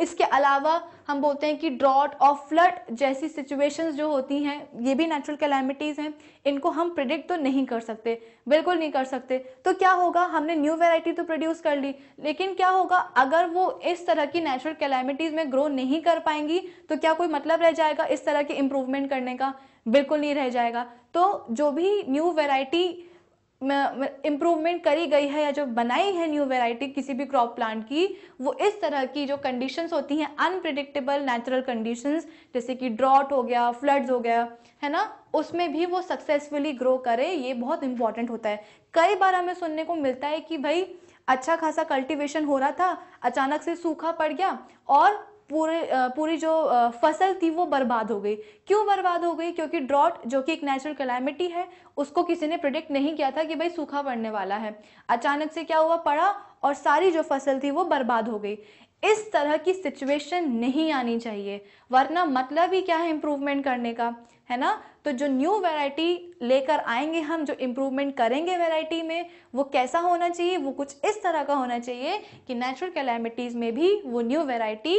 इसके अलावा हम बोलते हैं कि ड्रॉट और फ्लड जैसी सिचुएशंस जो होती हैं ये भी नेचुरल कैलामिटीज़ हैं इनको हम प्रिडिक्ट तो नहीं कर सकते बिल्कुल नहीं कर सकते तो क्या होगा हमने न्यू वेराइटी तो प्रोड्यूस कर ली लेकिन क्या होगा अगर वो इस तरह की नेचुरल कैलामिटीज़ में ग्रो नहीं कर पाएंगी तो क्या कोई मतलब रह जाएगा इस तरह के इम्प्रूवमेंट करने का बिल्कुल नहीं रह जाएगा तो जो भी न्यू वेराइटी इम्प्रूवमेंट करी गई है या जो बनाई है न्यू वेराइटी किसी भी क्रॉप प्लांट की वो इस तरह की जो कंडीशंस होती हैं अनप्रिडिक्टेबल नेचुरल कंडीशंस जैसे कि ड्रॉट हो गया फ्लड्स हो गया है ना उसमें भी वो सक्सेसफुली ग्रो करे ये बहुत इंपॉर्टेंट होता है कई बार हमें सुनने को मिलता है कि भाई अच्छा खासा कल्टिवेशन हो रहा था अचानक से सूखा पड़ गया और पूरे पूरी जो फसल थी वो बर्बाद हो गई क्यों बर्बाद हो गई क्योंकि ड्रॉट जो कि एक नेचुरल कैलामिटी है उसको किसी ने प्रिडिक्ट नहीं किया था कि भाई सूखा पड़ने वाला है अचानक से क्या हुआ पड़ा और सारी जो फसल थी वो बर्बाद हो गई इस तरह की सिचुएशन नहीं आनी चाहिए वरना मतलब ही क्या है इम्प्रूवमेंट करने का है ना तो जो न्यू वैरायटी लेकर आएंगे हम जो इम्प्रूवमेंट करेंगे वैरायटी में वो कैसा होना चाहिए वो कुछ इस तरह का होना चाहिए कि नेचुरल कैलामिटीज़ में भी वो न्यू वैरायटी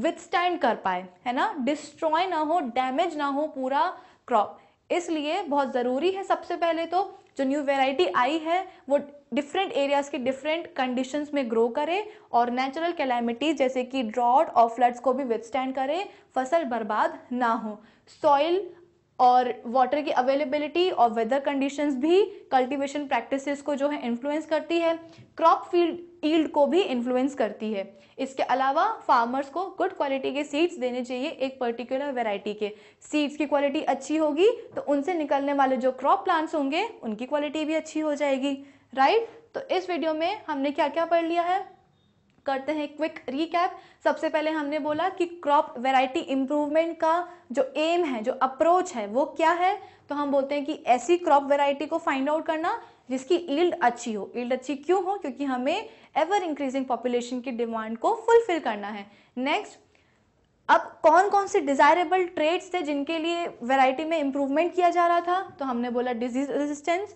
विथस्टैंड कर पाए है ना डिस्ट्रॉय ना हो डैमेज ना हो पूरा क्रॉप इसलिए बहुत ज़रूरी है सबसे पहले तो जो न्यू वेराइटी आई है वो डिफरेंट एरियाज़ की डिफरेंट कंडीशंस में ग्रो करे और नेचुरल कैलामिटीज जैसे कि ड्रॉट और फ्लड्स को भी विथस्टैंड करे फसल बर्बाद ना हो सॉइल और वाटर की अवेलेबिलिटी और वेदर कंडीशंस भी कल्टीवेशन प्रैक्टिसेस को जो है इन्फ्लुएंस करती है क्रॉप फील्ड ईल्ड को भी इन्फ्लुएंस करती है इसके अलावा फार्मर्स को गुड क्वालिटी के सीड्स देने चाहिए एक पर्टिकुलर वेराइटी के सीड्स की क्वालिटी अच्छी होगी तो उनसे निकलने वाले जो क्रॉप प्लांट्स होंगे उनकी क्वालिटी भी अच्छी हो जाएगी राइट तो इस वीडियो में हमने क्या क्या पढ़ लिया है करते हैं क्विक रिकैप सबसे पहले हमने बोला कि क्रॉप वैरायटी इम्प्रूवमेंट का जो एम है जो अप्रोच है वो क्या है तो हम बोलते हैं कि ऐसी क्रॉप वैरायटी को फाइंड आउट करना जिसकी ईल्ड अच्छी हो ईल्ड अच्छी क्यों हो क्योंकि हमें एवर इंक्रीजिंग पॉपुलेशन की डिमांड को फुलफिल करना है नेक्स्ट अब कौन कौन से डिज़ायरेबल ट्रेड्स थे जिनके लिए वैरायटी में इंप्रूवमेंट किया जा रहा था तो हमने बोला disease resistance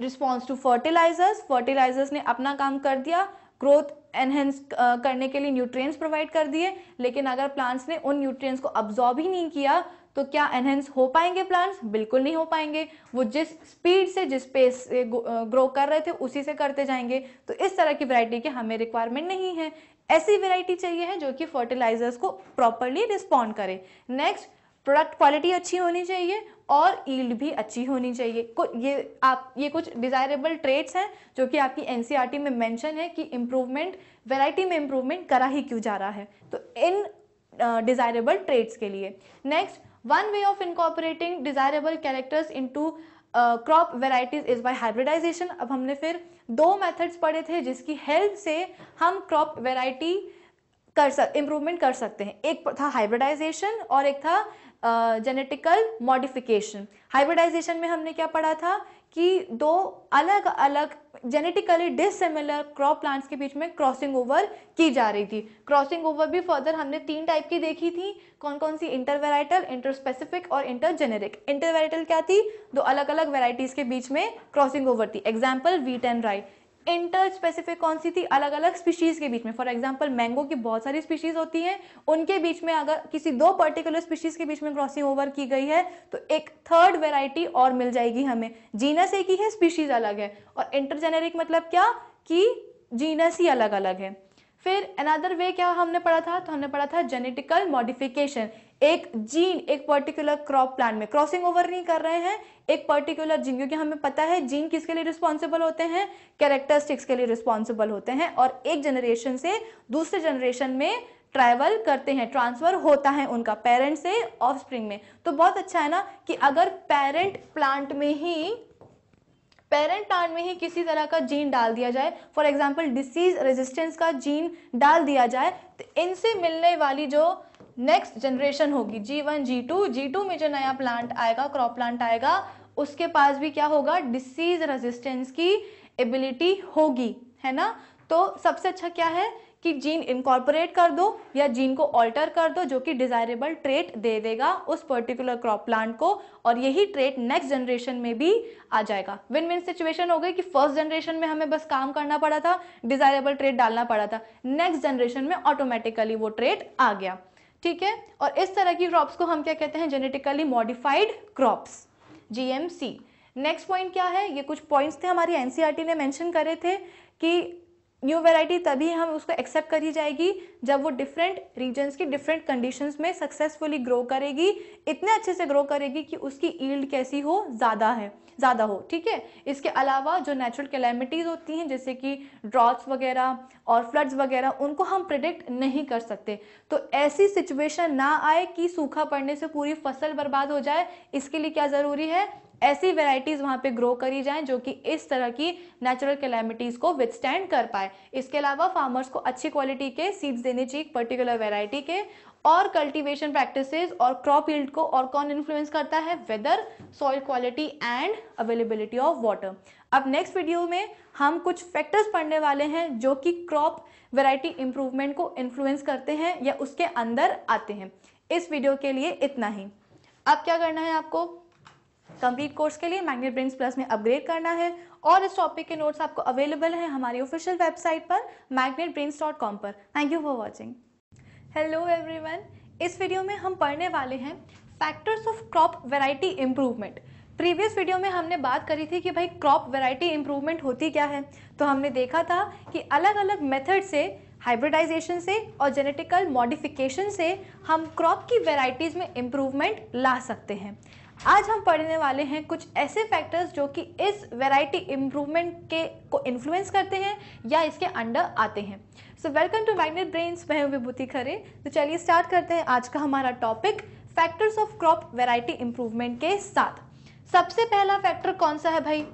response to fertilisers fertilisers ने अपना काम कर दिया ग्रोथ एनहेंस करने के लिए न्यूट्रिएंट्स प्रोवाइड कर दिए लेकिन अगर प्लांट्स ने उन न्यूट्रिएंट्स को अब्जॉर्ब ही नहीं किया तो क्या एनहेंस हो पाएंगे प्लांट्स बिल्कुल नहीं हो पाएंगे वो जिस स्पीड से जिस पेस से ग्रो कर रहे थे उसी से करते जाएंगे तो इस तरह की वैरायटी की हमें रिक्वायरमेंट नहीं है ऐसी वैरायटी चाहिए है जो कि फर्टिलाइजर्स को प्रॉपरली रिस्पॉन्ड करे नेक्स्ट प्रोडक्ट क्वालिटी अच्छी होनी चाहिए और ईल्ड भी अच्छी होनी चाहिए ये आप ये कुछ डिज़ायरेबल ट्रेड्स हैं जो कि आपकी एन e में मेंशन है कि इम्प्रूवमेंट वैरायटी में इम्प्रूवमेंट करा ही क्यों जा रहा है तो इन डिज़ायरेबल ट्रेड्स के लिए next one way of incorporating desirable characters into crop varieties is by hybridisation अब हमने फिर दो मैथड्स पढ़े थे जिसकी हेल्प से हम क्रॉप वेराइटी कर सक इम्प्रूवमेंट कर सकते हैं एक था हाइब्रिडाइजेशन और एक था जेनेटिकल मॉडिफिकेशन हाइब्रिडाइजेशन में हमने क्या पढ़ा था कि दो अलग अलग जेनेटिकली डिसिमिलर क्रॉप प्लांट्स के बीच में क्रॉसिंग ओवर की जा रही थी क्रॉसिंग ओवर भी फर्दर हमने तीन टाइप की देखी थी कौन कौन सी इंटर इंटर स्पेसिफिक और इंटर इंटर इंटरवेराइटल क्या थी दो अलग अलग वेराइटीज़ के बीच में क्रॉसिंग ओवर थी example wheat and right interspecific कौन सी थी अलग अलग स्पीशीज के बीच में फॉर एग्जाम्पल मैंगो की बहुत सारी स्पीशीज होती हैं उनके बीच में अगर किसी दो पर्टिकुलर स्पीशीज के बीच में क्रॉसिंग ओवर की गई है तो एक थर्ड वेराइटी और मिल जाएगी हमें जीनस एक ही है स्पीशीज अलग है और इंटरजेनेरिक मतलब क्या कि जीनस ही अलग अलग है फिर अनदर वे क्या हमने पढ़ा था तो हमने पढ़ा था जेनेटिकल मॉडिफिकेशन एक जीन एक पर्टिकुलर क्रॉप प्लान में क्रॉसिंग ओवर नहीं कर रहे हैं एक पर्टिकुलर जीन क्योंकि हमें पता है जीन किसके लिए रिस्पॉन्सिबल होते हैं कैरेक्टरिस्टिक्स के लिए रिस्पॉन्सिबल होते हैं और एक जनरेशन से दूसरे जनरेशन में ट्रैवल करते हैं ट्रांसफर होता है उनका पेरेंट से ऑफस्प्रिंग में तो बहुत अच्छा है ना कि अगर पेरेंट प्लांट में ही पेरेंट प्लांट में ही किसी तरह का जीन डाल दिया जाए फॉर एग्जाम्पल डिसीज रेजिस्टेंस का जीन डाल दिया जाए तो इनसे मिलने वाली जो नेक्स्ट जनरेशन होगी G one G two G two में जो नया प्लांट आएगा क्रॉप प्लांट आएगा उसके पास भी क्या होगा डिसीज रेजिस्टेंस की एबिलिटी होगी है ना तो सबसे अच्छा क्या है कि जीन इनकॉर्पोरेट कर दो या जीन को ऑल्टर कर दो जो कि डिजायरेबल ट्रेट दे देगा उस पर्टिकुलर क्रॉप प्लांट को और यही ट्रेट नेक्स्ट जनरेशन में भी आ जाएगा विन विन सिचुएशन हो गई कि फर्स्ट जनरेशन में हमें बस काम करना पड़ा था डिजायरेबल ट्रेट डालना पड़ा था नेक्स्ट जनरेशन में ऑटोमेटिकली वो ट्रेट आ गया ठीक है और इस तरह की क्रॉप्स को हम क्या कहते हैं genetically modified crops GMC next point क्या है ये कुछ पॉइंट्स थे हमारी एनसीईआरटी e ने मेंशन करे थे कि न्यू वैरायटी तभी हम उसको एक्सेप्ट करी जाएगी जब वो डिफरेंट रीजन्स की डिफरेंट कंडीशंस में सक्सेसफुली ग्रो करेगी इतने अच्छे से ग्रो करेगी कि उसकी ईल्ड कैसी हो ज़्यादा है ज़्यादा हो ठीक है इसके अलावा जो नेचुरल कैलेमिटीज़ होती हैं जैसे कि ड्रॉट्स वगैरह और फ्लड्स वगैरह उनको हम प्रिडिक्ट नहीं कर सकते तो ऐसी सिचुएशन ना आए कि सूखा पड़ने से पूरी फसल बर्बाद हो जाए इसके लिए क्या ज़रूरी है ऐसी वेराइटीज़ वहां पे ग्रो करी जाएं जो कि इस तरह की नेचुरल कैलेमिटीज़ को विथस्टैंड कर पाए इसके अलावा फार्मर्स को अच्छी क्वालिटी के सीड्स देने चाहिए पर्टिकुलर वेराइटी के और कल्टीवेशन प्रैक्टिसेस और क्रॉप यील्ड को और कौन इन्फ्लुएंस करता है weather soil quality and availability of water अब नेक्स्ट वीडियो में हम कुछ फैक्टर्स पढ़ने वाले हैं जो कि क्रॉप वैरायटी इम्प्रूवमेंट को इन्फ्लुएंस करते हैं या उसके अंदर आते हैं इस वीडियो के लिए इतना ही अब क्या करना है आपको कंप्लीट कोर्स के लिए मैग्नेट ब्रेन्स प्लस में अपग्रेड करना है और इस टॉपिक के नोट्स आपको अवेलेबल हैं हमारी ऑफिशियल वेबसाइट पर कॉम पर thank you for watching hello everyone इस वीडियो में हम पढ़ने वाले हैं factors of crop variety improvement previous video में हमने बात करी थी कि भाई क्रॉप वेराइटी इम्प्रूवमेंट होती क्या है तो हमने देखा था कि अलग अलग मेथड से हाइब्रिडाइजेशन से और जेनेटिकल मॉडिफिकेशन से हम क्रॉप की वेराइटीज़ में इम्प्रूवमेंट ला सकते हैं आज हम पढ़ने वाले हैं कुछ ऐसे फैक्टर्स जो कि इस वैरायटी इम्प्रूवमेंट के को इन्फ्लुएंस करते हैं या इसके अंडर आते हैं so welcome to Magnet Brains मैं विभूति खरे तो चलिए स्टार्ट करते हैं आज का हमारा topic factors of crop variety improvement के साथ सबसे पहला फैक्टर कौन सा है भाई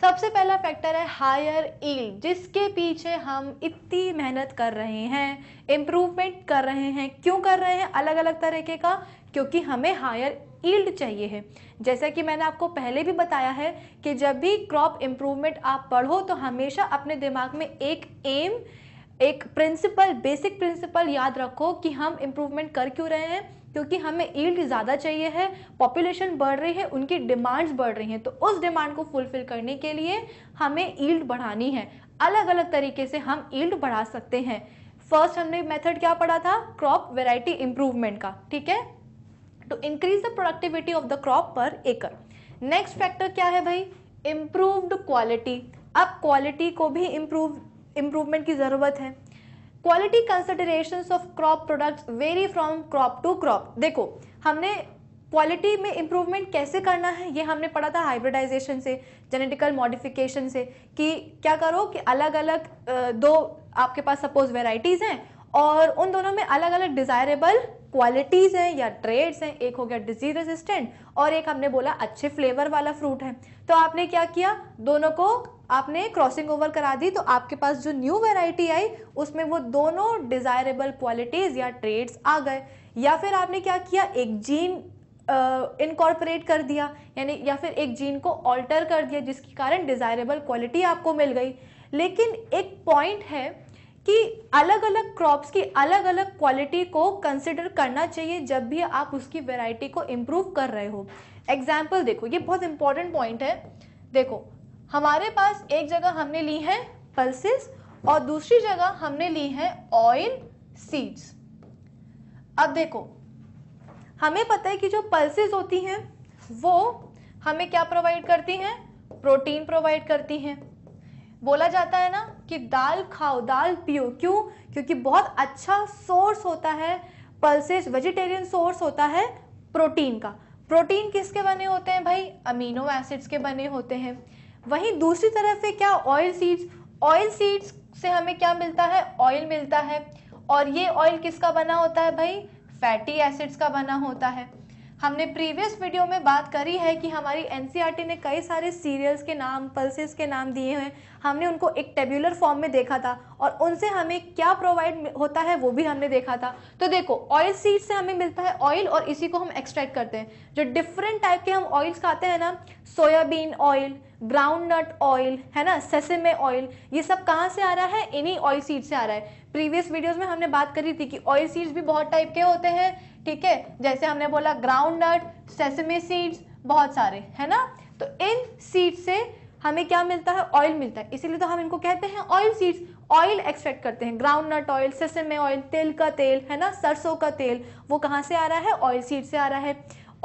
सबसे पहला फैक्टर है हायर ईल जिसके पीछे हम इतनी मेहनत कर रहे हैं इम्प्रूवमेंट कर रहे हैं क्यों कर रहे हैं अलग अलग तरीके का क्योंकि हमें हायर ईल्ड चाहिए है जैसा कि मैंने आपको पहले भी बताया है कि जब भी क्रॉप इम्प्रूवमेंट आप पढ़ो तो हमेशा अपने दिमाग में एक एम एक प्रिंसिपल बेसिक प्रिंसिपल याद रखो कि हम इम्प्रूवमेंट कर क्यों रहे हैं क्योंकि हमें ईल्ड ज़्यादा चाहिए है पॉपुलेशन बढ़ रही है उनकी डिमांड्स बढ़ रही हैं तो उस डिमांड को फुलफिल करने के लिए हमें ईल्ड बढ़ानी है अलग अलग तरीके से हम ईल्ड बढ़ा सकते हैं फर्स्ट हमने मेथड क्या पढ़ा था क्रॉप वेराइटी इम्प्रूवमेंट का ठीक है to increase the productivity of the crop per acre next factor क्या है भाई इम्प्रूव्ड क्वालिटी अब क्वालिटी को भी इम्प्रूव इम्प्रूवमेंट की ज़रूरत है quality consideration of crop products vary from crop to crop देखो हमने क्वालिटी में इम्प्रूवमेंट कैसे करना है ये हमने पढ़ा था हाइब्रिडाइजेशन से जेनेटिकल मॉडिफिकेशन से कि क्या करो कि अलग अलग दो आपके पास सपोज वेराइटीज़ हैं और उन दोनों में अलग अलग डिज़ायरेबल क्वालिटीज़ हैं या ट्रेड्स हैं एक हो गया डिजीज रेजिस्टेंट और एक हमने बोला अच्छे फ्लेवर वाला फ्रूट है तो आपने क्या किया दोनों को आपने क्रॉसिंग ओवर करा दी तो आपके पास जो न्यू वेराइटी आई उसमें वो दोनों डिज़ायरेबल क्वालिटीज़ या ट्रेड्स आ गए या फिर आपने क्या किया एक जीन इनकॉर्पोरेट uh, कर दिया यानी या फिर एक जीन को ऑल्टर कर दिया जिसके कारण डिज़ायरेबल क्वालिटी आपको मिल गई लेकिन एक पॉइंट है कि अलग अलग क्रॉप्स की अलग अलग क्वालिटी को कंसिडर करना चाहिए जब भी आप उसकी वेराइटी को इम्प्रूव कर रहे हो एग्जाम्पल देखो ये बहुत इंपॉर्टेंट पॉइंट है देखो हमारे पास एक जगह हमने ली है पल्सिस और दूसरी जगह हमने ली है ऑयल सीड्स अब देखो हमें पता है कि जो पल्सिस होती हैं वो हमें क्या प्रोवाइड करती हैं प्रोटीन प्रोवाइड करती हैं बोला जाता है ना कि दाल खाओ दाल पियो क्यों क्योंकि बहुत अच्छा सोर्स होता है पल्सेस वेजिटेरियन सोर्स होता है प्रोटीन का प्रोटीन किसके बने होते हैं भाई अमीनो एसिड्स के बने होते हैं वहीं दूसरी तरफ से क्या ऑयल सीड्स ऑयल सीड्स से हमें क्या मिलता है ऑयल मिलता है और ये ऑयल किसका बना होता है भाई फैटी एसिड्स का बना होता है हमने प्रीवियस वीडियो में बात करी है कि हमारी एन e ने कई सारे सीरियल्स के नाम पल्सेस के नाम दिए हैं हमने उनको एक टेब्यूलर फॉर्म में देखा था और उनसे हमें क्या प्रोवाइड होता है वो भी हमने देखा था तो देखो ऑयल सीड्स से हमें मिलता है ऑयल और इसी को हम एक्सट्रैक्ट करते हैं जो डिफरेंट टाइप के हम ऑयल्स खाते हैं ना soybean oil groundnut oil है ना सेसेमे ऑयल ये सब कहाँ से आ रहा है इन्हीं ऑयल सीड से आ रहा है प्रीवियस वीडियोस में हमने बात करी थी कि ऑयल सीड्स भी बहुत टाइप के होते हैं ठीक है जैसे हमने बोला ग्राउंड नट सेसेमे सीड्स बहुत सारे है ना तो इन सीड से हमें क्या मिलता है ऑयल मिलता है इसीलिए तो हम इनको कहते हैं ऑयल सीड्स ऑयल एक्सट्रैक्ट करते हैं groundnut oil sesame oil तिल का तेल है ना सरसों का तेल वो कहाँ से आ रहा है ऑयल सीड से आ रहा है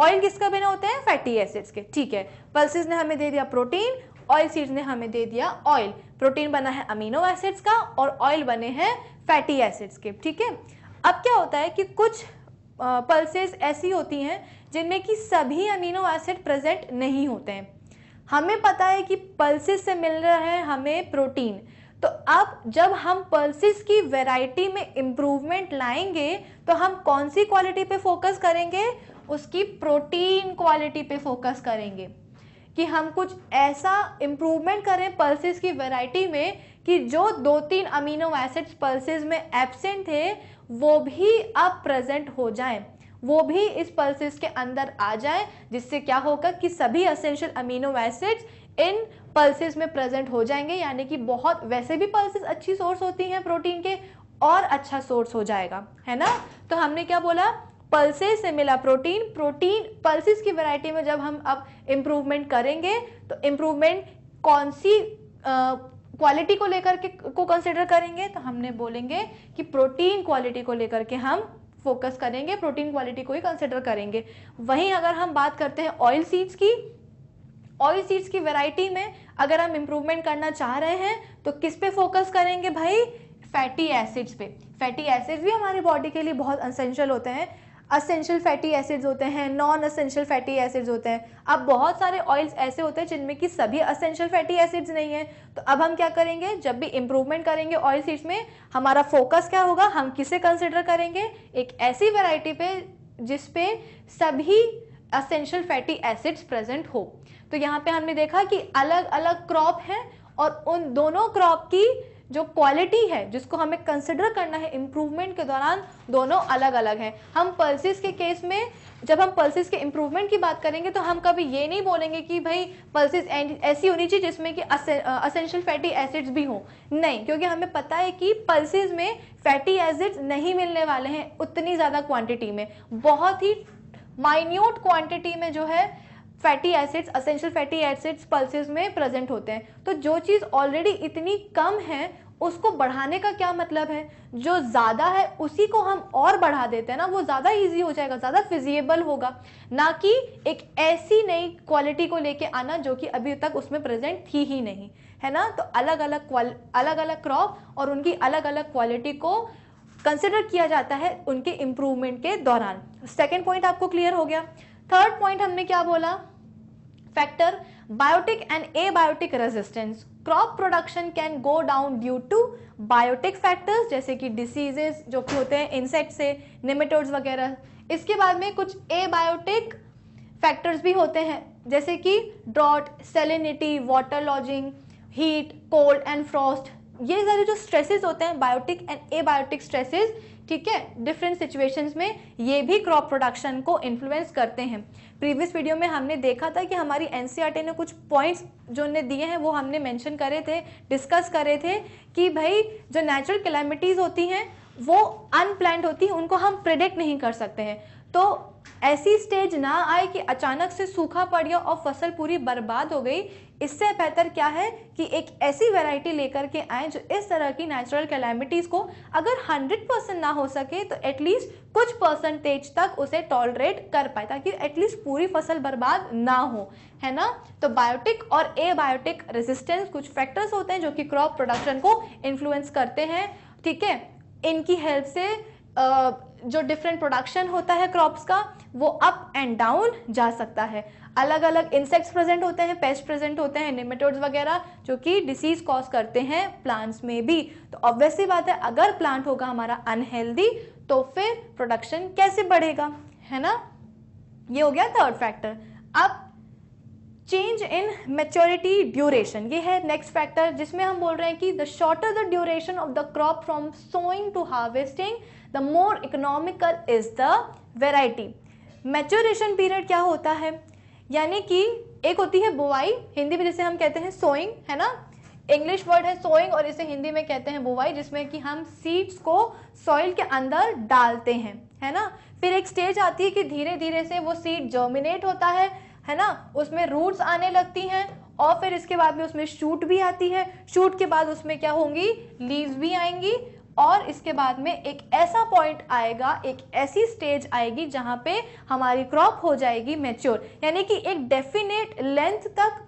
ऑयल किसका बने होते हैं फैटी एसिड्स के ठीक है पल्सिस ने हमें दे दिया प्रोटीन ऑयल सीड्स ने हमें दे दिया ऑयल प्रोटीन बना है अमीनो एसिड्स का और ऑयल बने हैं फैटी एसिड्स के ठीक है अब क्या होता है कि कुछ पल्सेस ऐसी होती हैं जिनमें कि सभी अमीनो एसिड प्रेजेंट नहीं होते हैं हमें पता है कि पल्सेस से मिल रहा है हमें प्रोटीन तो अब जब हम पल्सेस की वैरायटी में इम्प्रूवमेंट लाएंगे तो हम कौन सी क्वालिटी पे फोकस करेंगे उसकी प्रोटीन क्वालिटी पे फोकस करेंगे कि हम कुछ ऐसा इम्प्रूवमेंट करें पल्सेस की वैरायटी में कि जो दो तीन अमीनो एसिड्स पल्सेस में एब्सेंट थे वो भी अब प्रेजेंट हो जाएं वो भी इस पल्सेस के अंदर आ जाए जिससे क्या होगा कि सभी असेंशियल अमीनो एसिड्स इन पल्सेस में प्रेजेंट हो जाएंगे यानी कि बहुत वैसे भी पल्सेस अच्छी सोर्स होती हैं प्रोटीन के और अच्छा सोर्स हो जाएगा है ना तो हमने क्या बोला पल्सेस से मिला प्रोटीन प्रोटीन पल्सेस की वैरायटी में जब हम अब इम्प्रूवमेंट करेंगे तो इम्प्रूवमेंट कौन सी क्वालिटी को लेकर के को कंसिडर करेंगे तो हमने बोलेंगे कि प्रोटीन क्वालिटी को लेकर के हम फोकस करेंगे प्रोटीन क्वालिटी को ही कंसिडर करेंगे वहीं अगर हम बात करते हैं ऑयल सीड्स की ऑयल सीड्स की वैरायटी में अगर हम इम्प्रूवमेंट करना चाह रहे हैं तो किस पे फोकस करेंगे भाई फैटी एसिड्स पे फैटी एसिड्स भी हमारी बॉडी के लिए बहुत असेंशियल होते हैं असेंशियल फैटी एसिड्स होते हैं नॉन असेंशियल फैटी एसिड्स होते हैं अब बहुत सारे ऑयल्स ऐसे होते हैं जिनमें कि सभी असेंशियल फैटी एसिड्स नहीं है तो अब हम क्या करेंगे जब भी इम्प्रूवमेंट करेंगे ऑयल सीड्स में हमारा फोकस क्या होगा हम किसे कंसिडर करेंगे एक ऐसी वेराइटी पे जिसपे सभी असेंशियल फैटी एसिड्स प्रेजेंट हो तो यहाँ पे हमने देखा कि अलग अलग क्रॉप हैं और उन दोनों क्रॉप की जो क्वालिटी है जिसको हमें कंसिडर करना है इम्प्रूवमेंट के दौरान दोनों अलग अलग हैं हम पल्सिस के केस में जब हम पल्सिस के इम्प्रूवमेंट की बात करेंगे तो हम कभी ये नहीं बोलेंगे कि भाई पल्सिस ऐसी होनी चाहिए जिसमें कि असेंशियल फैटी एसिड्स भी हों नहीं क्योंकि हमें पता है कि पल्सिस में फैटी एसिड्स नहीं मिलने वाले हैं उतनी ज़्यादा क्वांटिटी में बहुत ही माइन्यूट क्वांटिटी में जो है fatty acids essential fatty acids pulses में प्रेजेंट होते हैं तो जो चीज़ ऑलरेडी इतनी कम है उसको बढ़ाने का क्या मतलब है जो ज़्यादा है उसी को हम और बढ़ा देते हैं ना वो ज़्यादा इजी हो जाएगा ज़्यादा फिजिएबल होगा ना कि एक ऐसी नई क्वालिटी को लेके आना जो कि अभी तक उसमें प्रेजेंट थी ही नहीं है ना तो अलग अलग अलग अलग क्रॉप और उनकी अलग अलग क्वालिटी को कंसिडर किया जाता है उनके इम्प्रूवमेंट के दौरान सेकेंड पॉइंट आपको क्लियर हो गया थर्ड पॉइंट हमने क्या बोला factor biotic and abiotic resistance crop production can go down due to biotic factors जैसे कि डिसीजेज जो कि होते हैं इंसेक्ट से निमेटोड्स वगैरह इसके बाद में कुछ ए बायोटिक फैक्टर्स भी होते हैं जैसे कि drought salinity water logging heat cold and frost ये सारे जो स्ट्रेसेस होते हैं biotic and abiotic stresses ठीक है डिफरेंट सिचुएशंस में ये भी क्रॉप प्रोडक्शन को इन्फ्लुएंस करते हैं प्रीवियस वीडियो में हमने देखा था कि हमारी एन e ने कुछ पॉइंट्स जो ने दिए हैं वो हमने मैंशन करे थे डिस्कस करे थे कि भाई जो नेचुरल कैलामिटीज़ होती हैं वो अनप्लैंड होती हैं उनको हम प्रिडिक्ट नहीं कर सकते हैं तो ऐसी स्टेज ना आए कि अचानक से सूखा पड़ गया और फसल पूरी बर्बाद हो गई इससे बेहतर क्या है कि एक ऐसी वैरायटी लेकर के आए जो इस तरह की नेचुरल कैलामिटीज़ को अगर 100 परसेंट ना हो सके तो एटलीस्ट कुछ परसेंटेज तक उसे टॉलरेट कर पाए ताकि एटलीस्ट पूरी फसल बर्बाद ना हो है ना तो बायोटिक और ए बायोटिक रेजिस्टेंस कुछ फैक्टर्स होते हैं जो कि क्रॉप प्रोडक्शन को इन्फ्लुएंस करते हैं ठीक है इनकी हेल्प से जो डिफरेंट प्रोडक्शन होता है क्रॉप्स का वो अप एंड डाउन जा सकता है अलग अलग इंसेक्ट्स प्रेजेंट होते हैं पेस्ट प्रेजेंट होते हैं निमेटोड्स वगैरह जो कि डिसीज कॉज करते हैं प्लांट्स में भी तो ऑब्वियसली बात है अगर प्लांट होगा हमारा अनहेल्दी तो फिर प्रोडक्शन कैसे बढ़ेगा है ना ये हो गया थर्ड फैक्टर अब चेंज इन मेच्योरिटी ड्यूरेशन ये है नेक्स्ट फैक्टर जिसमें हम बोल रहे हैं कि the shorter the duration of the crop from sowing to harvesting the more economical is the variety maturation period क्या होता है यानी कि एक होती है बुवाई हिंदी में जिसे हम कहते हैं सोइंग है ना इंग्लिश वर्ड है सोइंग और इसे हिंदी में कहते हैं बुवाई जिसमें कि हम सीड्स को सॉइल के अंदर डालते हैं है ना फिर एक स्टेज आती है कि धीरे धीरे से वो सीड जर्मिनेट होता है है ना उसमें रूट्स आने लगती हैं और फिर इसके बाद में उसमें शूट भी आती है शूट के बाद उसमें क्या होंगी लीव्स भी आएंगी और इसके बाद में एक ऐसा पॉइंट आएगा एक ऐसी स्टेज आएगी जहां पे हमारी क्रॉप हो जाएगी मेच्योर यानी कि एक डेफिनेट लेंथ तक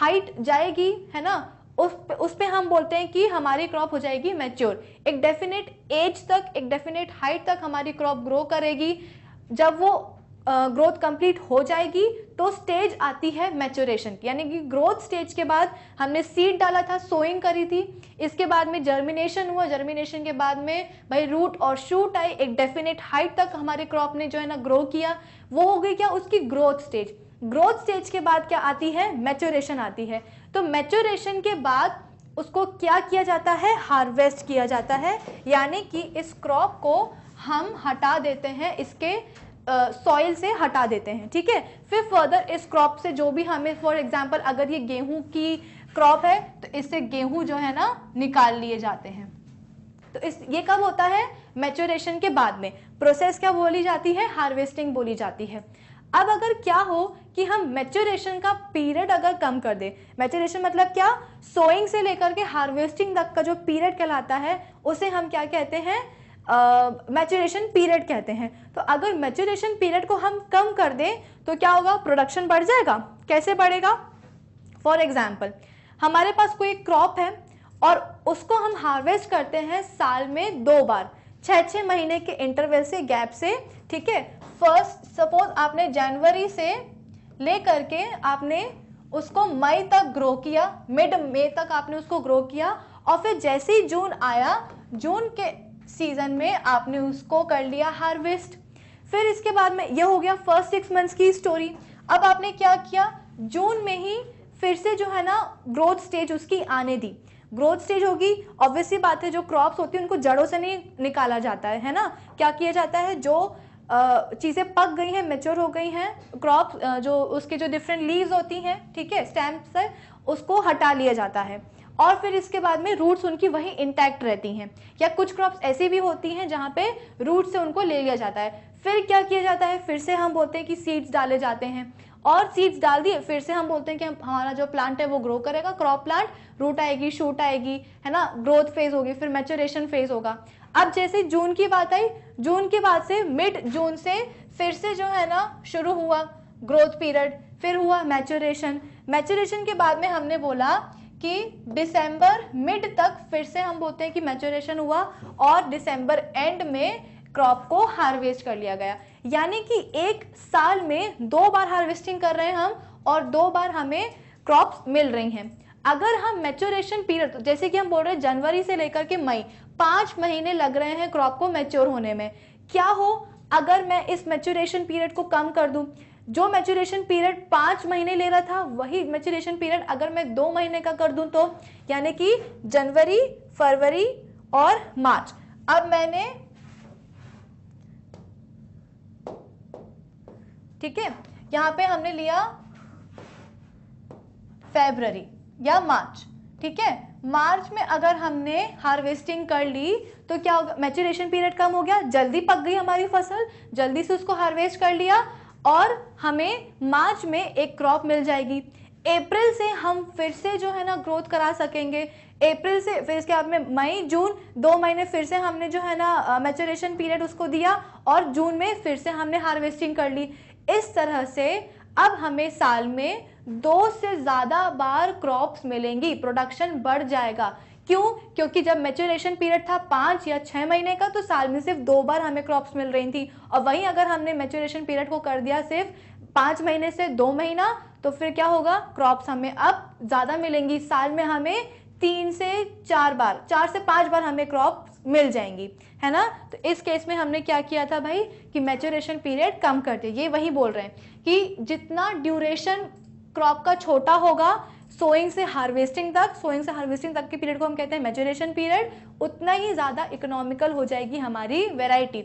हाइट जाएगी है ना उस पे उस पे हम बोलते हैं कि हमारी क्रॉप हो जाएगी मैच्योर एक डेफिनेट एज तक एक डेफिनेट हाइट तक हमारी क्रॉप ग्रो करेगी जब वो ग्रोथ कंप्लीट हो जाएगी तो स्टेज आती है मैचोरेशन की यानी कि ग्रोथ स्टेज के बाद हमने सीड डाला था सोइंग करी थी इसके बाद में जर्मिनेशन हुआ जर्मिनेशन के बाद में भाई रूट और शूट आई एक डेफिनेट हाइट तक हमारे क्रॉप ने जो है ना ग्रो किया वो हो गई क्या उसकी ग्रोथ स्टेज ग्रोथ स्टेज के बाद क्या आती है मेच्योरेशन आती है तो मैच्योरेशन के बाद उसको क्या किया जाता है हार्वेस्ट किया जाता है यानी कि इस क्रॉप को हम हटा देते हैं इसके सॉइल से हटा देते हैं ठीक है फिर फर्दर इस क्रॉप से जो भी हमें फॉर एग्जाम्पल अगर ये गेहूं की क्रॉप है तो इससे गेहूं जो है ना निकाल लिए जाते हैं तो इस ये कब होता है मेचोरेशन के बाद में प्रोसेस क्या बोली जाती है हार्वेस्टिंग बोली जाती है अब अगर क्या हो कि हम मेचोरेशन का पीरियड अगर कम कर दें मेचोरेशन मतलब क्या सोइंग से लेकर के हार्वेस्टिंग तक का जो पीरियड कहलाता है उसे हम क्या कहते हैं मैचुरेशन uh, पीरियड कहते हैं तो अगर मैचुरेशन पीरियड को हम कम कर दें तो क्या होगा प्रोडक्शन बढ़ जाएगा कैसे बढ़ेगा फॉर एग्जाम्पल हमारे पास कोई क्रॉप है और उसको हम हार्वेस्ट करते हैं साल में दो बार छः छः महीने के इंटरवल से गैप से ठीक है फर्स्ट सपोज आपने जनवरी से ले करके आपने उसको मई तक ग्रो किया मिड मई तक आपने उसको ग्रो किया और फिर जैसे ही जून आया जून के सीजन में आपने उसको कर लिया हार्वेस्ट फिर इसके बाद में यह हो गया फर्स्ट सिक्स मंथ्स की स्टोरी अब आपने क्या किया जून में ही फिर से जो है ना ग्रोथ स्टेज उसकी आने दी ग्रोथ स्टेज होगी ऑब्वियसली बात है जो क्रॉप्स होती है उनको जड़ों से नहीं निकाला जाता है है ना क्या किया जाता है जो चीज़ें पक गई हैं मेच्योर हो गई हैं क्रॉप जो उसके जो डिफरेंट लीव्स होती हैं ठीक है स्टैम्प से उसको हटा लिया जाता है और फिर इसके बाद में रूट्स उनकी वहीं इंटैक्ट रहती हैं या कुछ क्रॉप्स ऐसी भी होती हैं जहाँ पे रूट से उनको ले लिया जाता है फिर क्या किया जाता है फिर से हम बोलते हैं कि सीड्स डाले जाते हैं और सीड्स डाल दिए फिर से हम बोलते हैं कि हम हमारा जो प्लांट है वो ग्रो करेगा क्रॉप प्लांट रूट आएगी शूट आएगी है ना ग्रोथ फेज होगी फिर मेचोरेशन फेज होगा अब जैसे जून की बात आई जून के बाद से मिड जून से फिर से जो है ना शुरू हुआ ग्रोथ पीरियड फिर हुआ मैचोरेशन मैचोरेशन के बाद में हमने बोला कि दिसंबर मिड तक फिर से हम बोलते हैं कि मैचोरेशन हुआ और दिसंबर एंड में क्रॉप को हार्वेस्ट कर लिया गया यानी कि एक साल में दो बार हार्वेस्टिंग कर रहे हैं हम और दो बार हमें क्रॉप मिल रही हैं अगर हम मैचोरेशन पीरियड जैसे कि हम बोल रहे हैं जनवरी से लेकर के मई पांच महीने लग रहे हैं क्रॉप को मैच्योर होने में क्या हो अगर मैं इस मैचोरेशन पीरियड को कम कर दूं जो मैच्यूरेशन पीरियड पांच महीने ले रहा था वही मैच्यूरेशन पीरियड अगर मैं दो महीने का कर दूं तो यानी कि जनवरी फरवरी और मार्च अब मैंने ठीक है यहां पे हमने लिया फेबररी या मार्च ठीक है मार्च में अगर हमने हार्वेस्टिंग कर ली तो क्या होगा मैचुरेशन पीरियड कम हो गया जल्दी पक गई हमारी फसल जल्दी से उसको हार्वेस्ट कर लिया और हमें मार्च में एक क्रॉप मिल जाएगी अप्रैल से हम फिर से जो है ना ग्रोथ करा सकेंगे अप्रैल से फिर इसके बाद में मई जून दो महीने फिर से हमने जो है ना मेचोरेशन पीरियड उसको दिया और जून में फिर से हमने हार्वेस्टिंग कर ली इस तरह से अब हमें साल में दो से ज़्यादा बार क्रॉप्स मिलेंगी प्रोडक्शन बढ़ जाएगा क्यों क्योंकि जब मेचोरेशन पीरियड था पाँच या छः महीने का तो साल में सिर्फ दो बार हमें क्रॉप्स मिल रही थी और वहीं अगर हमने मेचोरेशन पीरियड को कर दिया सिर्फ पाँच महीने से दो महीना तो फिर क्या होगा क्रॉप्स हमें अब ज़्यादा मिलेंगी साल में हमें तीन से चार बार चार से पाँच बार हमें क्रॉप मिल जाएंगी है ना तो इस केस में हमने क्या किया था भाई कि मेचोरेशन पीरियड कम कर दिया ये वही बोल रहे हैं कि जितना ड्यूरेशन क्रॉप का छोटा होगा सोइंग से हार्वेस्टिंग तक सोइंग से हार्वेस्टिंग तक के पीरियड को हम कहते हैं मेजोरेशन पीरियड उतना ही ज़्यादा इकोनॉमिकल हो जाएगी हमारी variety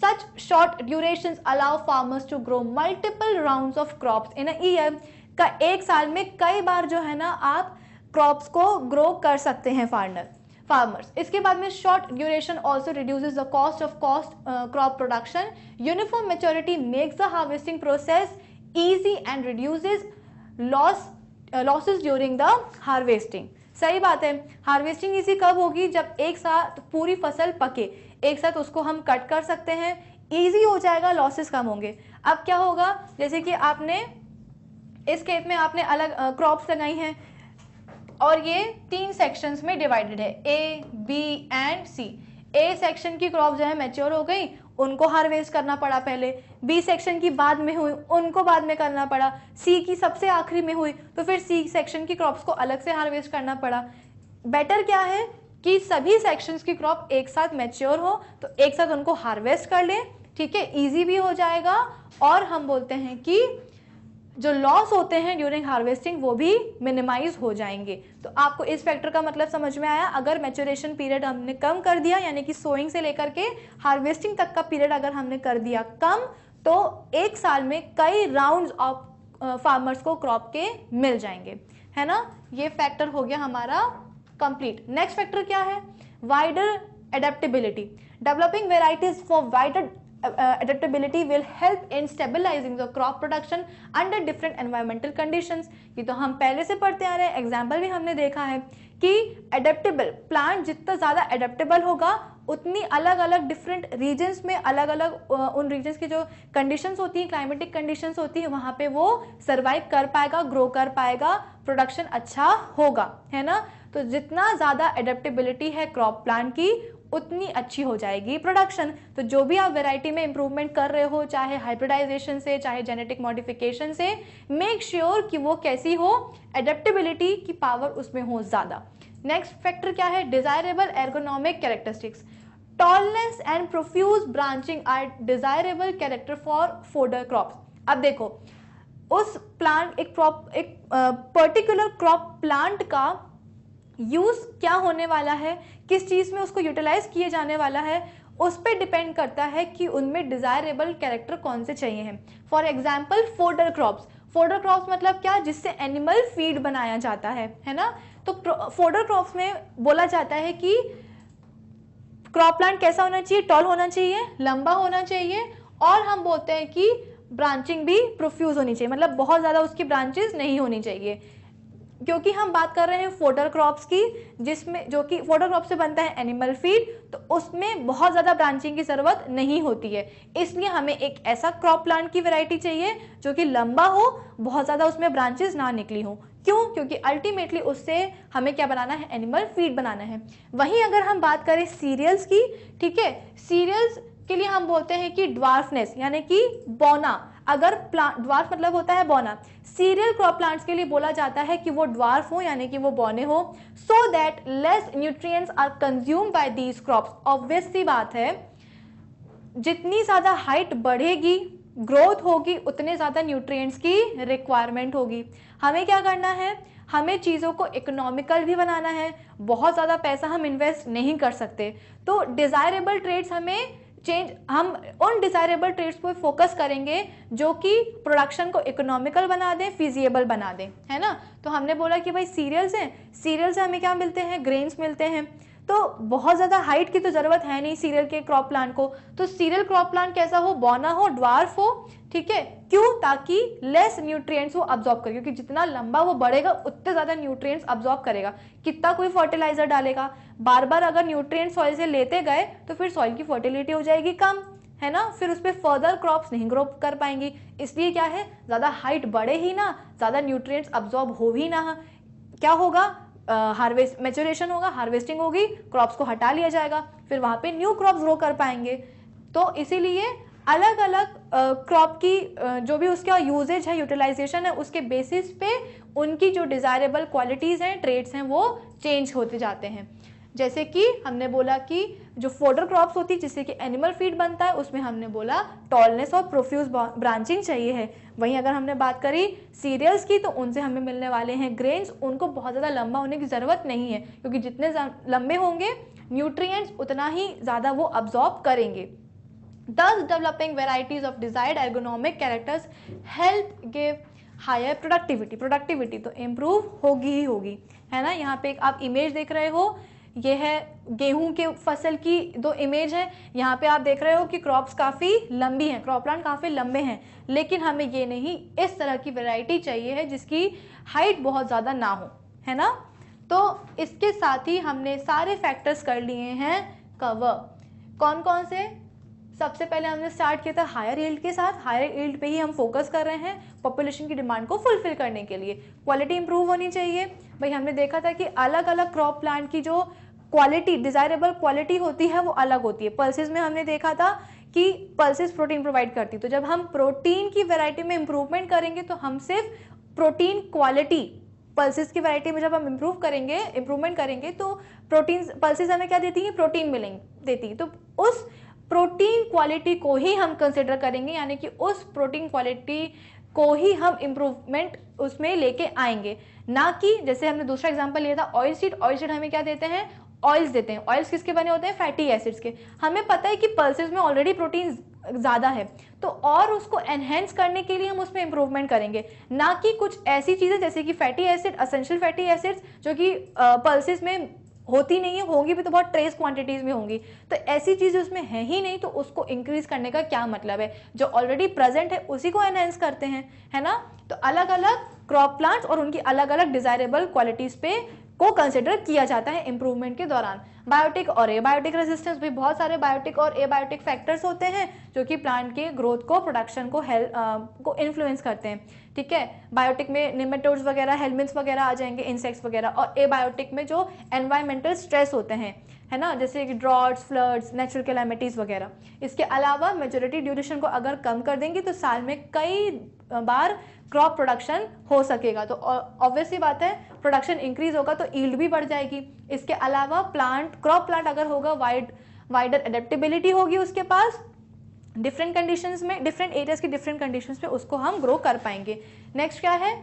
such short duration allow farmers to grow multiple round of crop in year का एक साल में कई बार जो है ना आप क्रॉप्स को ग्रो कर सकते हैं फार्मर फार्मर्स इसके बाद में short duration also reduce the cost of cost crop production uniform maturity makes the harvesting process easy and reduce loss losses during the harvesting सही बात है हार्वेस्टिंग इसी कब होगी जब एक साथ पूरी फसल पके एक साथ उसको हम कट कर सकते हैं ईजी हो जाएगा लॉसेस कम होंगे अब क्या होगा जैसे कि आपने इस खेत में आपने अलग क्रॉप्स uh, लगाई हैं और ये तीन सेक्शंस में डिवाइडेड है A B and C A section की क्रॉप जो है मैच्योर हो गई उनको हार्वेस्ट करना पड़ा पहले बी सेक्शन की बाद में हुई उनको बाद में करना पड़ा सी की सबसे आखिरी में हुई तो फिर सी सेक्शन की क्रॉप्स को अलग से हार्वेस्ट करना पड़ा बेटर क्या है कि सभी सेक्शंस की क्रॉप एक साथ मैच्योर हो तो एक साथ उनको हार्वेस्ट कर लें ठीक है इजी भी हो जाएगा और हम बोलते हैं कि जो लॉस होते हैं ड्यूरिंग हार्वेस्टिंग वो भी मिनिमाइज हो जाएंगे तो आपको इस फैक्टर का मतलब समझ में आया अगर मेचोरेशन पीरियड हमने कम कर दिया यानी कि सोइंग से लेकर के हार्वेस्टिंग तक का पीरियड अगर हमने कर दिया कम तो एक साल में कई राउंड ऑफ फार्मर्स को क्रॉप के मिल जाएंगे है ना ये फैक्टर हो गया हमारा कंप्लीट नेक्स्ट फैक्टर क्या है wider adaptability developing varieties for wider Uh, uh, adaptability will help in stabilizing the crop production under different environmental conditions ये तो हम पहले से पढ़ते आ रहे हैं एग्जाम्पल भी हमने देखा है कि एडेप्टेबल प्लांट जितना ज़्यादा एडेप्टेबल होगा उतनी अलग अलग डिफरेंट रीजन्स में अलग अलग uh, उन रीजन्स की जो कंडीशंस होती हैं क्लाइमेटिक कंडीशंस होती हैं वहाँ पे वो सर्वाइव कर पाएगा ग्रो कर पाएगा प्रोडक्शन अच्छा होगा है ना तो जितना ज़्यादा एडेप्टेबिलिटी है क्रॉप प्लान की उतनी अच्छी हो जाएगी प्रोडक्शन तो जो भी आप वेराइटी में इंप्रूवमेंट कर रहे हो चाहे हाइब्रिडाइजेशन से चाहे जेनेटिक मॉडिफिकेशन से मेक श्योर sure कि वो कैसी हो एडेप्टेबिलिटी की पावर उसमें हो ज़्यादा नेक्स्ट फैक्टर क्या है desirable ergonomic characteristics tallness and profuse branching are desirable character for fodder crop अब देखो उस प्लांट एक क्रॉप एक पर्टिकुलर क्रॉप प्लांट का यूज क्या होने वाला है किस चीज़ में उसको यूटिलाइज़ किए जाने वाला है उस पर डिपेंड करता है कि उनमें डिज़ायरेबल कैरेक्टर कौन से चाहिए हैं for example fodder crops fodder crops मतलब क्या जिससे एनिमल फीड बनाया जाता है है ना तो फोडर क्रॉप्स में बोला जाता है कि क्रॉप प्लांट कैसा होना चाहिए टॉल होना चाहिए लंबा होना चाहिए और हम बोलते हैं कि ब्रांचिंग भी प्रोफ्यूज होनी चाहिए मतलब बहुत ज़्यादा उसकी ब्रांचेस नहीं होनी चाहिए क्योंकि हम बात कर रहे हैं फोटर क्रॉप्स की जिसमें जो कि फोटर क्रॉप से बनता है एनिमल फीड तो उसमें बहुत ज़्यादा ब्रांचिंग की ज़रूरत नहीं होती है इसलिए हमें एक ऐसा क्रॉप प्लांट की वैरायटी चाहिए जो कि लंबा हो बहुत ज़्यादा उसमें ब्रांचेस ना निकली हों क्यों क्योंकि अल्टीमेटली उससे हमें क्या बनाना है एनिमल फीड बनाना है वहीं अगर हम बात करें सीरियल्स की ठीक है सीरियल्स के लिए हम बोलते हैं कि ड्वार्फनेस यानी कि बोना अगर प्लांट ड्वार्फ मतलब होता है बौना सीरियल क्रॉप प्लांट्स के लिए बोला जाता है कि वो ड्वार्फ हो यानी कि वो बौने हो so that less nutrients are consume by these crops obviously बात है जितनी ज़्यादा हाइट बढ़ेगी ग्रोथ होगी उतने ज़्यादा न्यूट्रिएंट्स की रिक्वायरमेंट होगी हमें क्या करना है हमें चीज़ों को इकोनॉमिकल भी बनाना है बहुत ज़्यादा पैसा हम इन्वेस्ट नहीं कर सकते तो डिज़ायरेबल ट्रेड्स हमें चेंज हम उन डिजायरेबल ट्रेड्स पर फोकस करेंगे जो कि प्रोडक्शन को इकोनॉमिकल बना दें फिजिएबल बना दें है ना तो हमने बोला कि भाई सीरियल्स हैं सीरियल से हमें क्या मिलते हैं ग्रेन्स मिलते हैं तो बहुत ज़्यादा हाइट की तो ज़रूरत है नहीं सीरियल के क्रॉप प्लांट को तो सीरियल क्रॉप प्लांट कैसा हो बौना हो ड्वार्फ हो ठीक है क्यों ताकि लेस न्यूट्रिएंट्स वो अब्जॉर्ब करे क्योंकि जितना लंबा वो बढ़ेगा उतने ज़्यादा न्यूट्रिएंट्स अब्जॉर्ब करेगा कितना कोई फर्टिलाइजर डालेगा बार बार अगर न्यूट्रिएंट्स सॉइल से लेते गए तो फिर सॉइल की फर्टिलिटी हो जाएगी कम है ना फिर उस पर फर्दर क्रॉप्स नहीं ग्रो कर पाएंगी इसलिए क्या है ज़्यादा हाइट बढ़े ही ना ज़्यादा न्यूट्रिएंट्स अब्जॉर्ब हो ही ना क्या होगा हार्वेस्ट मेचोरेशन होगा हार्वेस्टिंग होगी क्रॉप्स को हटा लिया जाएगा फिर वहां पे न्यू क्रॉप ग्रो कर पाएंगे तो इसीलिए अलग अलग क्रॉप की जो भी उसका यूजेज है यूटिलाइजेशन है उसके बेसिस पे उनकी जो डिज़ायरेबल क्वालिटीज़ हैं ट्रेड्स हैं वो चेंज होते जाते हैं जैसे कि हमने बोला कि जो फोडर क्रॉप्स होती है जिससे कि एनिमल फीड बनता है उसमें हमने बोला टॉलनेस और प्रोफ्यूज ब्रांचिंग चाहिए है वहीं अगर हमने बात करी सीरियल्स की तो उनसे हमें मिलने वाले हैं ग्रेन्स उनको बहुत ज़्यादा लंबा होने की ज़रूरत नहीं है क्योंकि जितने लंबे होंगे न्यूट्रिएंट्स उतना ही ज़्यादा वो अब्जॉर्ब करेंगे Thus, developing varieties of desired ergonomic characters help give higher productivity productivity तो इम्प्रूव होगी ही होगी है ना यहाँ पे एक आप इमेज देख रहे हो ये है गेहूं के फसल की दो इमेज है यहाँ पे आप देख रहे हो कि क्रॉप्स काफ़ी लंबी हैं क्रॉप प्लांट काफ़ी लंबे हैं लेकिन हमें ये नहीं इस तरह की वैरायटी चाहिए है जिसकी हाइट बहुत ज़्यादा ना हो है ना तो इसके साथ ही हमने सारे फैक्टर्स कर लिए हैं कवर कौन कौन से सबसे पहले हमने स्टार्ट किया था हायर ईल्ड के साथ हायर ईल्ड पे ही हम फोकस कर रहे हैं पॉपुलेशन की डिमांड को फुलफिल करने के लिए क्वालिटी इंप्रूव होनी चाहिए भाई हमने देखा था कि अलग अलग क्रॉप प्लांट की जो क्वालिटी डिजायरेबल क्वालिटी होती है वो अलग होती है पल्सेज में हमने देखा था कि पल्सिस प्रोटीन प्रोवाइड करती तो जब हम प्रोटीन की वेराइटी में इंप्रूवमेंट करेंगे तो हम सिर्फ प्रोटीन क्वालिटी पल्सेस की वैरायटी में जब हम इम्प्रूव करेंगे इम्प्रूवमेंट करेंगे तो प्रोटीन पल्सेस हमें क्या देती हैं प्रोटीन मिलेंगे देती है तो उस प्रोटीन क्वालिटी को ही हम कंसिडर करेंगे यानी कि उस प्रोटीन क्वालिटी को ही हम इम्प्रूवमेंट उसमें लेके आएंगे ना कि जैसे हमने दूसरा एग्जाम्पल लिया था ऑयल सीड ऑयल सीड हमें क्या देते हैं ऑयल्स देते हैं ऑयल्स किसके बने होते हैं फैटी एसिड्स के हमें पता है कि पल्सेस में ऑलरेडी प्रोटीन ज़्यादा है तो और उसको एनहेंस करने के लिए हम उसमें इंप्रूवमेंट करेंगे ना कि कुछ ऐसी चीज़ें जैसे कि fatty acid essential fatty acids जो कि पल्सिस में होती नहीं है होंगी भी तो बहुत ट्रेस क्वांटिटीज में होंगी तो ऐसी चीज़ें उसमें है ही नहीं तो उसको इंक्रीज करने का क्या मतलब है जो ऑलरेडी प्रेजेंट है उसी को एनहेंस करते हैं है ना तो अलग अलग क्रॉप प्लांट्स और उनकी अलग अलग डिजायरेबल क्वालिटीज़ पे को कंसिडर किया जाता है इंप्रूवमेंट के दौरान बायोटिक और एबायोटिक रेजिस्टेंस भी बहुत सारे बायोटिक और एबायोटिक फैक्टर्स होते हैं जो कि प्लांट के ग्रोथ को प्रोडक्शन को हेल्थ को इन्फ्लुएंस करते हैं ठीक है बायोटिक में निमेटोड्स वगैरह हेलमेट्स वगैरह आ जाएंगे इंसेक्ट्स वगैरह और एबायोटिक में जो एनवायरमेंटल स्ट्रेस होते हैं है ना जैसे कि ड्रॉट्स फ्लड्स नेचुरल कैलामिटीज़ वगैरह इसके अलावा मेजोरिटी ड्यूरेशन को अगर कम कर देंगे तो साल में कई बार क्रॉप प्रोडक्शन हो सकेगा तो ऑब्वियसली बात है प्रोडक्शन इंक्रीज होगा तो ईल्ड भी बढ़ जाएगी इसके अलावा प्लांट क्रॉप प्लांट अगर होगा वाइड वाइडर एडेप्टेबिलिटी होगी उसके पास डिफरेंट कंडीशंस में डिफरेंट एरियाज की डिफरेंट कंडीशंस में उसको हम ग्रो कर पाएंगे नेक्स्ट क्या है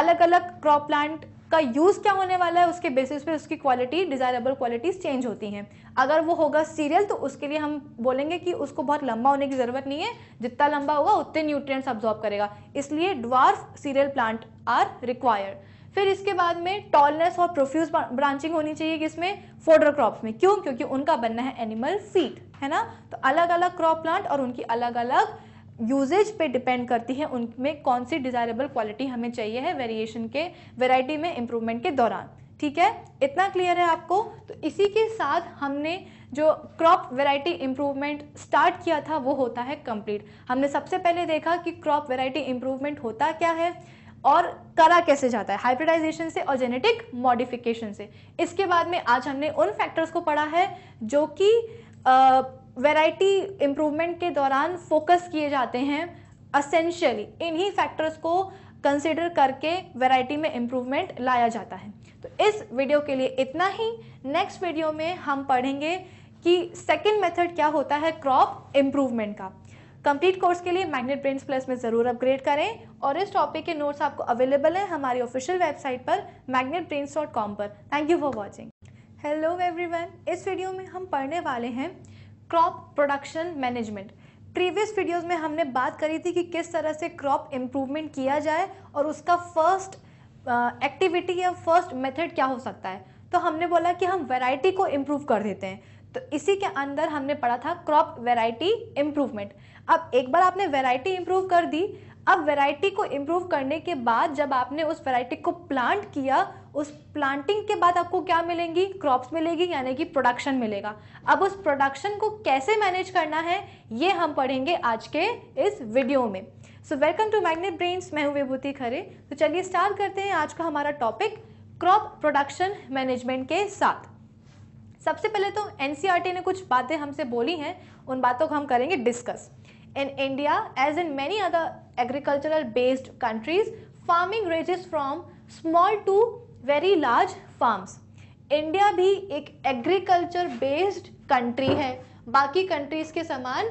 अलग अलग क्रॉप प्लांट का यूज़ क्या होने वाला है उसके बेसिस पे उसकी क्वालिटी डिज़ायरेबल क्वालिटीज़ चेंज होती हैं अगर वो होगा सीरियल तो उसके लिए हम बोलेंगे कि उसको बहुत लंबा होने की ज़रूरत नहीं है जितना लंबा होगा उतने न्यूट्रिएंट्स अब्जॉर्ब करेगा इसलिए dwarf cereal plant are required फिर इसके बाद में टॉलनेस और प्रोफ्यूज ब्रांचिंग होनी चाहिए किसमें फोडर क्रॉप्स में क्यों क्योंकि उनका बनना है एनिमल फीड है ना तो अलग अलग क्रॉप प्लांट और उनकी अलग अलग यूजेज पे डिपेंड करती है उनमें कौन सी डिज़ायरेबल क्वालिटी हमें चाहिए है वेरिएशन के वेराइटी में इम्प्रूवमेंट के दौरान ठीक है इतना क्लियर है आपको तो इसी के साथ हमने जो क्रॉप वेराइटी इम्प्रूवमेंट स्टार्ट किया था वो होता है कंप्लीट हमने सबसे पहले देखा कि क्रॉप वेराइटी इम्प्रूवमेंट होता क्या है और करा कैसे जाता है हाइब्रिडाइजेशन से और जेनेटिक मॉडिफिकेशन से इसके बाद में आज हमने उन फैक्टर्स को पढ़ा है जो कि वैरायटी इम्प्रूवमेंट के दौरान फोकस किए जाते हैं असेंशियली इन्हीं फैक्टर्स को कंसिडर करके वैरायटी में इम्प्रूवमेंट लाया जाता है तो इस वीडियो के लिए इतना ही नेक्स्ट वीडियो में हम पढ़ेंगे कि सेकेंड मेथड क्या होता है क्रॉप इम्प्रूवमेंट का कंप्लीट कोर्स के लिए मैग्नेट ब्रेन प्लस में ज़रूर अपग्रेड करें और इस टॉपिक के नोट्स आपको अवेलेबल हैं हमारी ऑफिशियल वेबसाइट पर मैग्नेट पर thank you for watching hello everyone इस वीडियो में हम पढ़ने वाले हैं crop production management previous videos में हमने बात करी थी कि किस तरह से क्रॉप इम्प्रूवमेंट किया जाए और उसका फर्स्ट एक्टिविटी या फर्स्ट मेथड क्या हो सकता है तो हमने बोला कि हम वैरायटी को इम्प्रूव कर देते हैं तो इसी के अंदर हमने पढ़ा था क्रॉप वैरायटी इम्प्रूवमेंट अब एक बार आपने वैरायटी इम्प्रूव कर दी अब वैरायटी को इम्प्रूव करने के बाद जब आपने उस वैरायटी को प्लांट किया उस प्लांटिंग के बाद आपको क्या मिलेंगी क्रॉप्स मिलेगी यानी कि प्रोडक्शन मिलेगा अब उस प्रोडक्शन को कैसे मैनेज करना है ये हम पढ़ेंगे आज के इस वीडियो में so welcome to Magnet Brains मैं हूँ विभूति खरे तो चलिए स्टार्ट करते हैं आज का हमारा टॉपिक क्रॉप प्रोडक्शन मैनेजमेंट के साथ सबसे पहले तो एनसीआरटी e ने कुछ बातें हमसे बोली हैं उन बातों को हम करेंगे discuss In India, as in many other agricultural based countries, farming ranges from small to very large farms. India भी एक एग्रीकल्चर बेस्ड कंट्री है बाकी कंट्रीज़ के समान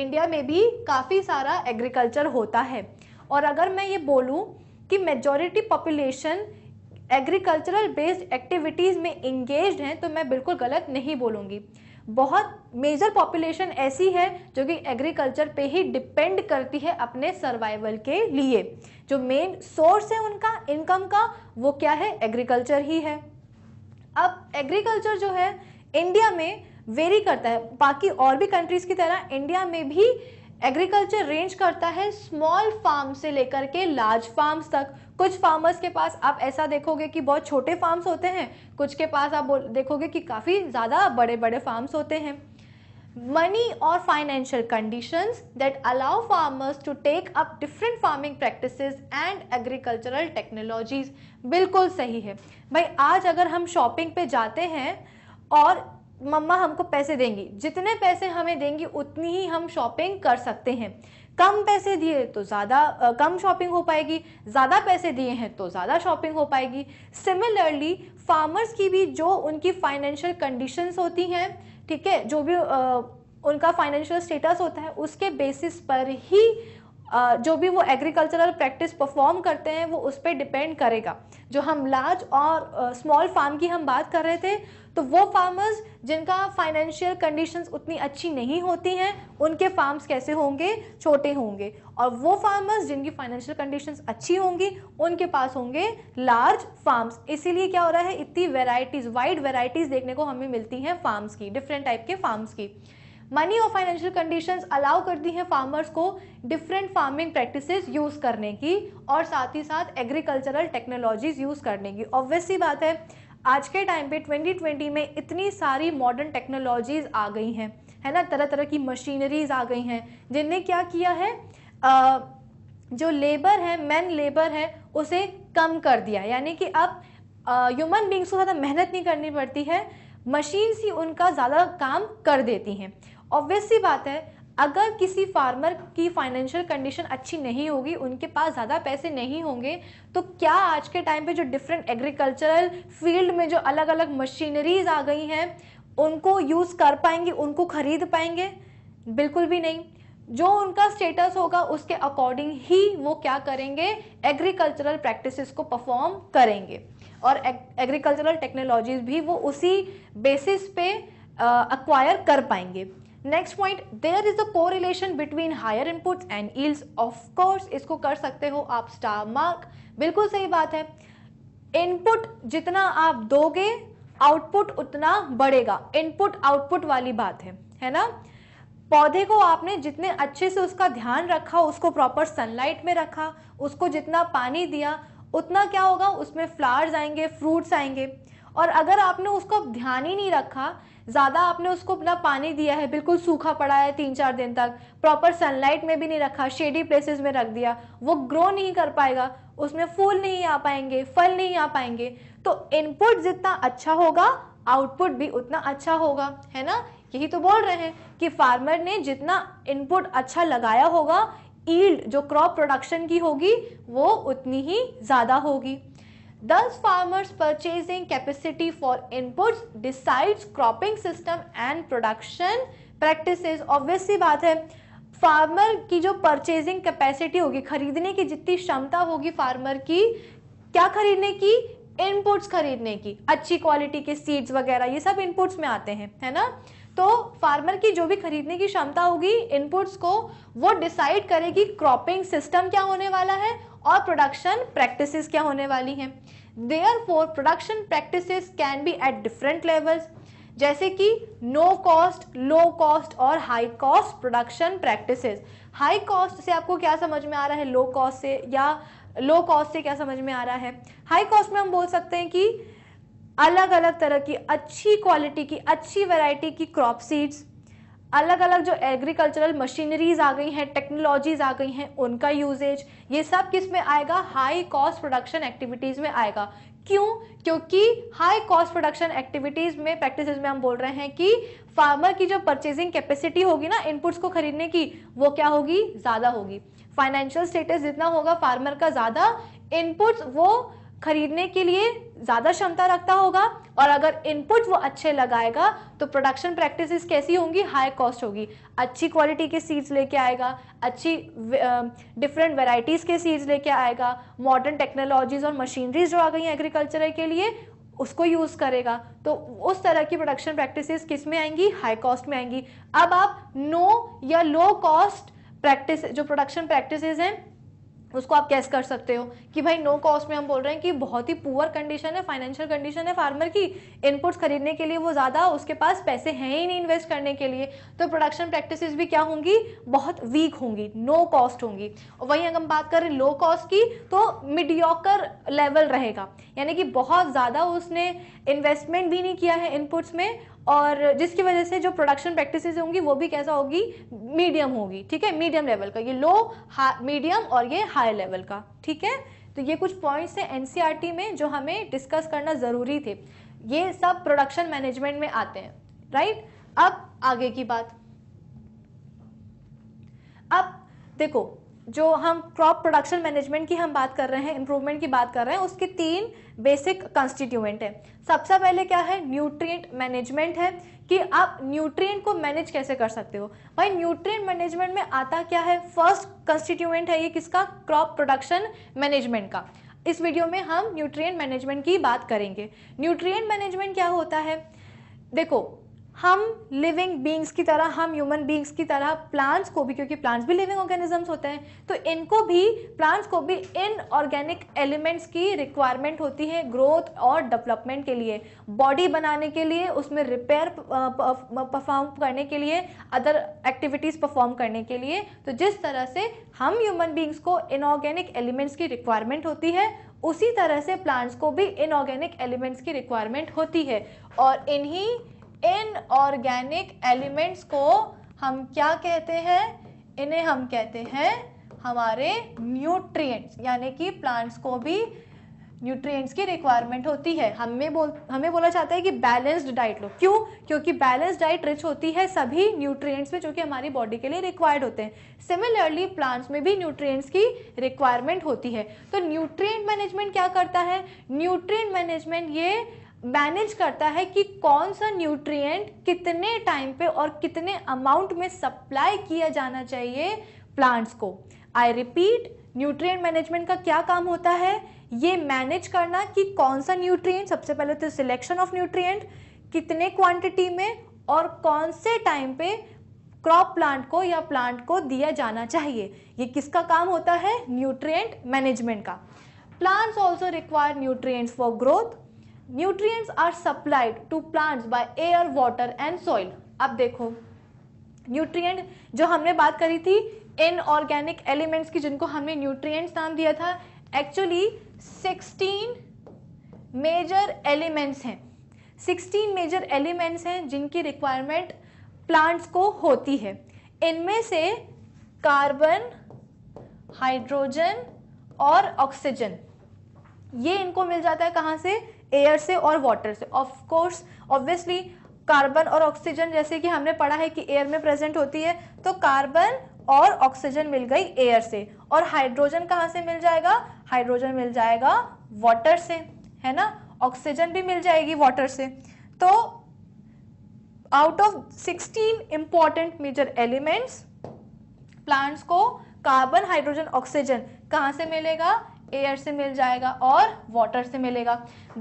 इंडिया में भी काफ़ी सारा एग्रीकल्चर होता है और अगर मैं ये बोलूँ कि majority population agricultural based activities में इंगेज हैं तो मैं बिल्कुल गलत नहीं बोलूँगी बहुत मेजर पॉपुलेशन ऐसी है जो कि एग्रीकल्चर पे ही डिपेंड करती है अपने सर्वाइवल के लिए जो मेन सोर्स है उनका इनकम का वो क्या है एग्रीकल्चर ही है अब एग्रीकल्चर जो है इंडिया में वेरी करता है बाकी और भी कंट्रीज़ की तरह इंडिया में भी एग्रीकल्चर रेंज करता है स्मॉल फार्म से लेकर के लार्ज फार्म्स तक कुछ फार्मर्स के पास आप ऐसा देखोगे कि बहुत छोटे फार्म्स होते हैं कुछ के पास आप देखोगे कि काफ़ी ज़्यादा बड़े बड़े फार्म्स होते हैं मनी और financial condition that allow farmers to take up different farming practice and agricultural technologies बिल्कुल सही है भाई आज अगर हम शॉपिंग पे जाते हैं और मम्मा हमको पैसे देंगी जितने पैसे हमें देंगी उतनी ही हम शॉपिंग कर सकते हैं कम पैसे दिए तो ज़्यादा कम शॉपिंग हो पाएगी ज़्यादा पैसे दिए हैं तो ज़्यादा शॉपिंग हो पाएगी सिमिलरली फार्मर्स की भी जो उनकी फाइनेंशियल कंडीशंस होती हैं ठीक है जो भी आ, उनका फाइनेंशियल स्टेटस होता है उसके बेसिस पर ही जो भी वो एग्रीकल्चरल प्रैक्टिस परफॉर्म करते हैं वो उस पर डिपेंड करेगा जो हम लार्ज और स्मॉल फार्म की हम बात कर रहे थे तो वो फार्मर्स जिनका फाइनेंशियल कंडीशंस उतनी अच्छी नहीं होती हैं उनके फार्म्स कैसे होंगे छोटे होंगे और वो फार्मर्स जिनकी फाइनेंशियल कंडीशंस अच्छी होंगी उनके पास होंगे लार्ज फार्म्स इसीलिए क्या हो रहा है इतनी वेराइटीज़ वाइड वेराइटीज़ देखने को हमें मिलती हैं फार्म्स की डिफरेंट टाइप के फार्म्स की मनी और फाइनेंशियल कंडीशंस अलाउ करती हैं फार्मर्स को डिफरेंट फार्मिंग प्रैक्टिसेस यूज़ करने की और साथ ही साथ एग्रीकल्चरल टेक्नोलॉजीज़ यूज़ करने की ऑब्वियसली बात है आज के टाइम पे 2020 में इतनी सारी मॉडर्न टेक्नोलॉजीज़ आ गई हैं है ना तरह तरह की मशीनरीज आ गई हैं जिनने क्या किया है आ, जो लेबर है मैन लेबर है उसे कम कर दिया यानी कि अब ह्यूमन बींग्स को ज़्यादा मेहनत नहीं करनी पड़ती है मशीन्स ही उनका ज़्यादा काम कर देती हैं ऑब्वियस सी बात है अगर किसी फार्मर की फाइनेंशियल कंडीशन अच्छी नहीं होगी उनके पास ज़्यादा पैसे नहीं होंगे तो क्या आज के टाइम पे जो डिफरेंट एग्रीकल्चरल फील्ड में जो अलग अलग मशीनरीज आ गई हैं उनको यूज़ कर पाएंगे उनको खरीद पाएंगे बिल्कुल भी नहीं जो उनका स्टेटस होगा उसके अकॉर्डिंग ही वो क्या करेंगे एग्रीकल्चरल प्रैक्टिसेस को परफॉर्म करेंगे और एग्रीकल्चरल टेक्नोलॉजीज भी वो उसी बेसिस पे अक्वायर कर पाएंगे नेक्स्ट पॉइंट देयर इज को correlation between higher inputs and yields of course इसको कर सकते हो आप स्टार मार्क बिल्कुल सही बात है इनपुट जितना आप दोगे आउटपुट उतना बढ़ेगा इनपुट आउटपुट वाली बात है है ना पौधे को आपने जितने अच्छे से उसका ध्यान रखा उसको प्रॉपर सनलाइट में रखा उसको जितना पानी दिया उतना क्या होगा उसमें फ्लावर्स आएंगे फ्रूट्स आएंगे और अगर आपने उसको ध्यान ही नहीं रखा ज़्यादा आपने उसको अपना पानी दिया है बिल्कुल सूखा पड़ा है तीन चार दिन तक प्रॉपर सनलाइट में भी नहीं रखा शेडी प्लेसेस में रख दिया वो ग्रो नहीं कर पाएगा उसमें फूल नहीं आ पाएंगे फल नहीं आ पाएंगे तो इनपुट जितना अच्छा होगा आउटपुट भी उतना अच्छा होगा है ना यही तो बोल रहे हैं कि फार्मर ने जितना इनपुट अच्छा लगाया होगा ईल्ड जो क्रॉप प्रोडक्शन की होगी वो उतनी ही ज़्यादा होगी Thus, farmers purchasing capacity for inputs decides cropping system and production practices. Obviously बात है फार्मर की जो परचेजिंग कैपेसिटी होगी खरीदने की जितनी क्षमता होगी फार्मर की क्या खरीदने की इनपुट्स खरीदने की अच्छी क्वालिटी के सीड्स वगैरह ये सब इनपुट्स में आते हैं है ना तो फार्मर की जो भी खरीदने की क्षमता होगी इनपुट्स को वो डिसाइड करेगी क्रॉपिंग सिस्टम क्या होने वाला है और प्रोडक्शन प्रैक्टिसेस क्या होने वाली हैं there four production practices can be at different levels जैसे कि नो कॉस्ट लो कॉस्ट और high cost production practices high cost से आपको क्या समझ में आ रहा है लो कॉस्ट से या लो कॉस्ट से क्या समझ में आ रहा है हाई कॉस्ट में हम बोल सकते हैं कि अलग अलग तरह की अच्छी क्वालिटी की अच्छी वैरायटी की क्रॉप सीड्स अलग अलग जो एग्रीकल्चरल मशीनरीज आ गई हैं टेक्नोलॉजीज आ गई हैं उनका यूजेज ये सब किस में आएगा हाई कॉस्ट प्रोडक्शन एक्टिविटीज़ में आएगा क्यों क्योंकि हाई कॉस्ट प्रोडक्शन एक्टिविटीज़ में प्रैक्टिसेस में हम बोल रहे हैं कि फार्मर की जो परचेजिंग कैपेसिटी होगी ना इनपुट्स को खरीदने की वो क्या होगी ज़्यादा होगी फाइनेंशियल स्टेटस जितना होगा फार्मर का ज़्यादा इनपुट्स वो खरीदने के लिए ज़्यादा क्षमता रखता होगा और अगर इनपुट वो अच्छे लगाएगा तो प्रोडक्शन प्रैक्टिसेस कैसी होंगी हाई कॉस्ट होगी अच्छी क्वालिटी के सीड्स लेके आएगा अच्छी डिफरेंट वेराइटीज़ के सीड्स लेके आएगा मॉडर्न टेक्नोलॉजीज़ और मशीनरीज जो आ गई हैं एग्रीकल्चर के लिए उसको यूज़ करेगा तो उस तरह की प्रोडक्शन प्रैक्टिसेस किस में आएंगी हाई कॉस्ट में आएंगी अब आप नो या लो कॉस्ट प्रैक्टिस जो प्रोडक्शन प्रैक्टिसेस हैं उसको आप कैस कर सकते हो कि भाई नो कॉस्ट में हम बोल रहे हैं कि बहुत ही पुअर कंडीशन है फाइनेंशियल कंडीशन है फार्मर की इनपुट्स खरीदने के लिए वो ज़्यादा उसके पास पैसे हैं ही नहीं इन्वेस्ट करने के लिए तो प्रोडक्शन प्रैक्टिसेस भी क्या होंगी बहुत वीक होंगी नो कॉस्ट होंगी और वहीं अगर हम बात करें लो कॉस्ट की तो मिडियोकर लेवल रहेगा यानी कि बहुत ज़्यादा उसने इन्वेस्टमेंट भी नहीं किया है इनपुट्स में और जिसकी वजह से जो प्रोडक्शन प्रैक्टिस होंगी वो भी कैसा होगी मीडियम होगी ठीक है मीडियम लेवल का ये लो मीडियम और ये हाई लेवल का ठीक है तो ये कुछ पॉइंट्स थे एनसीईआरटी में जो हमें डिस्कस करना ज़रूरी थे ये सब प्रोडक्शन मैनेजमेंट में आते हैं राइट अब आगे की बात अब देखो जो हम क्रॉप प्रोडक्शन मैनेजमेंट की हम बात कर रहे हैं इम्प्रूवमेंट की बात कर रहे हैं उसके तीन बेसिक कंस्टिट्यूएंट है सबसे पहले क्या है न्यूट्रिएंट मैनेजमेंट है कि आप न्यूट्रिएंट को मैनेज कैसे कर सकते हो भाई न्यूट्रिएंट मैनेजमेंट में आता क्या है फर्स्ट कंस्टिट्यूएंट है ये किसका क्रॉप प्रोडक्शन मैनेजमेंट का इस वीडियो में हम न्यूट्रिएंट मैनेजमेंट की बात करेंगे न्यूट्रिएंट मैनेजमेंट क्या होता है देखो हम लिविंग बींग्स की तरह हम ह्यूमन बींग्स की तरह प्लांट्स को भी क्योंकि प्लांट्स भी लिविंग ऑर्गेनिजम्स होते हैं तो इनको भी प्लांट्स को भी इन ऑर्गेनिक एलिमेंट्स की रिक्वायरमेंट होती है ग्रोथ और डेवलपमेंट के लिए बॉडी बनाने के लिए उसमें रिपेयर परफॉर्म करने के लिए अदर एक्टिविटीज़ परफॉर्म करने के लिए तो जिस तरह से हम ह्यूमन बींग्स को इनऑर्गेनिक एलिमेंट्स की रिक्वायरमेंट होती है उसी तरह से प्लांट्स को भी इनऑर्गेनिक एलिमेंट्स की रिक्वायरमेंट होती है और इन्हीं इनऑर्गेनिक एलिमेंट्स को हम क्या कहते हैं इन्हें हम कहते हैं हमारे न्यूट्रिएंट्स यानी कि प्लांट्स को भी न्यूट्रिएंट्स की रिक्वायरमेंट होती है हमें बोल हमें बोला जाता है कि बैलेंस्ड डाइट लो क्यों क्योंकि बैलेंस्ड डाइट रिच होती है सभी न्यूट्रिएंट्स में जो कि हमारी बॉडी के लिए रिक्वायर्ड होते हैं सिमिलरली प्लांट्स में भी न्यूट्रिएंट्स की रिक्वायरमेंट होती है तो न्यूट्रिएंट मैनेजमेंट क्या करता है न्यूट्रिएंट मैनेजमेंट ये मैनेज करता है कि कौन सा न्यूट्रिएंट कितने टाइम पे और कितने अमाउंट में सप्लाई किया जाना चाहिए प्लांट्स को आई रिपीट न्यूट्रिएंट मैनेजमेंट का क्या काम होता है ये मैनेज करना कि कौन सा न्यूट्रिएंट सबसे पहले तो सिलेक्शन ऑफ न्यूट्रिएंट कितने क्वांटिटी में और कौन से टाइम पे क्रॉप प्लांट को या प्लांट को दिया जाना चाहिए ये किसका काम होता है न्यूट्रिएंट मैनेजमेंट का plants also require nutrients for growth nutrients are supplied to plants by air water and soil अब देखो न्यूट्रिएंट जो हमने बात करी थी इनऑर्गेनिक एलिमेंट्स की जिनको हमने न्यूट्रिएंट्स नाम दिया था एक्चुअली 16 मेजर एलिमेंट्स हैं 16 मेजर एलिमेंट्स हैं जिनकी रिक्वायरमेंट प्लांट्स को होती है इनमें से कार्बन हाइड्रोजन और ऑक्सीजन ये इनको मिल जाता है कहाँ से एयर से और वाटर से ऑफ कोर्स ऑब्वियसली कार्बन और ऑक्सीजन जैसे कि हमने पढ़ा है कि एयर में प्रेजेंट होती है तो कार्बन और ऑक्सीजन मिल गई एयर से और हाइड्रोजन कहाँ से मिल जाएगा हाइड्रोजन मिल जाएगा वाटर से है ना ऑक्सीजन भी मिल जाएगी वाटर से तो out of 16 important major elements plants को कार्बन हाइड्रोजन ऑक्सीजन कहाँ से मिलेगा एयर से मिल जाएगा और वाटर से मिलेगा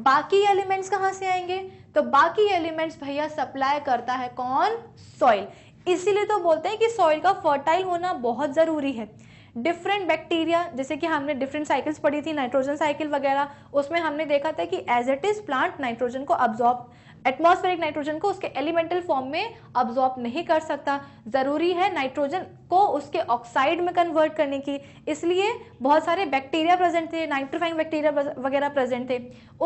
बाकी एलिमेंट्स कहाँ से आएंगे तो बाकी एलिमेंट्स भैया सप्लाई करता है कौन सॉइल इसीलिए तो बोलते हैं कि सॉइल का फर्टाइल होना बहुत ज़रूरी है डिफरेंट बैक्टीरिया जैसे कि हमने डिफरेंट साइकिल्स पढ़ी थी नाइट्रोजन साइकिल वगैरह उसमें हमने देखा था कि as it is plant nitrogen को अब्जॉर्ब एटमॉस्फेरिक नाइट्रोजन को उसके एलिमेंटल फॉर्म में अब्जॉर्ब नहीं कर सकता ज़रूरी है नाइट्रोजन को उसके ऑक्साइड में कन्वर्ट करने की इसलिए बहुत सारे बैक्टीरिया प्रेजेंट थे नाइट्रोफाइंग बैक्टीरिया वगैरह प्रेजेंट थे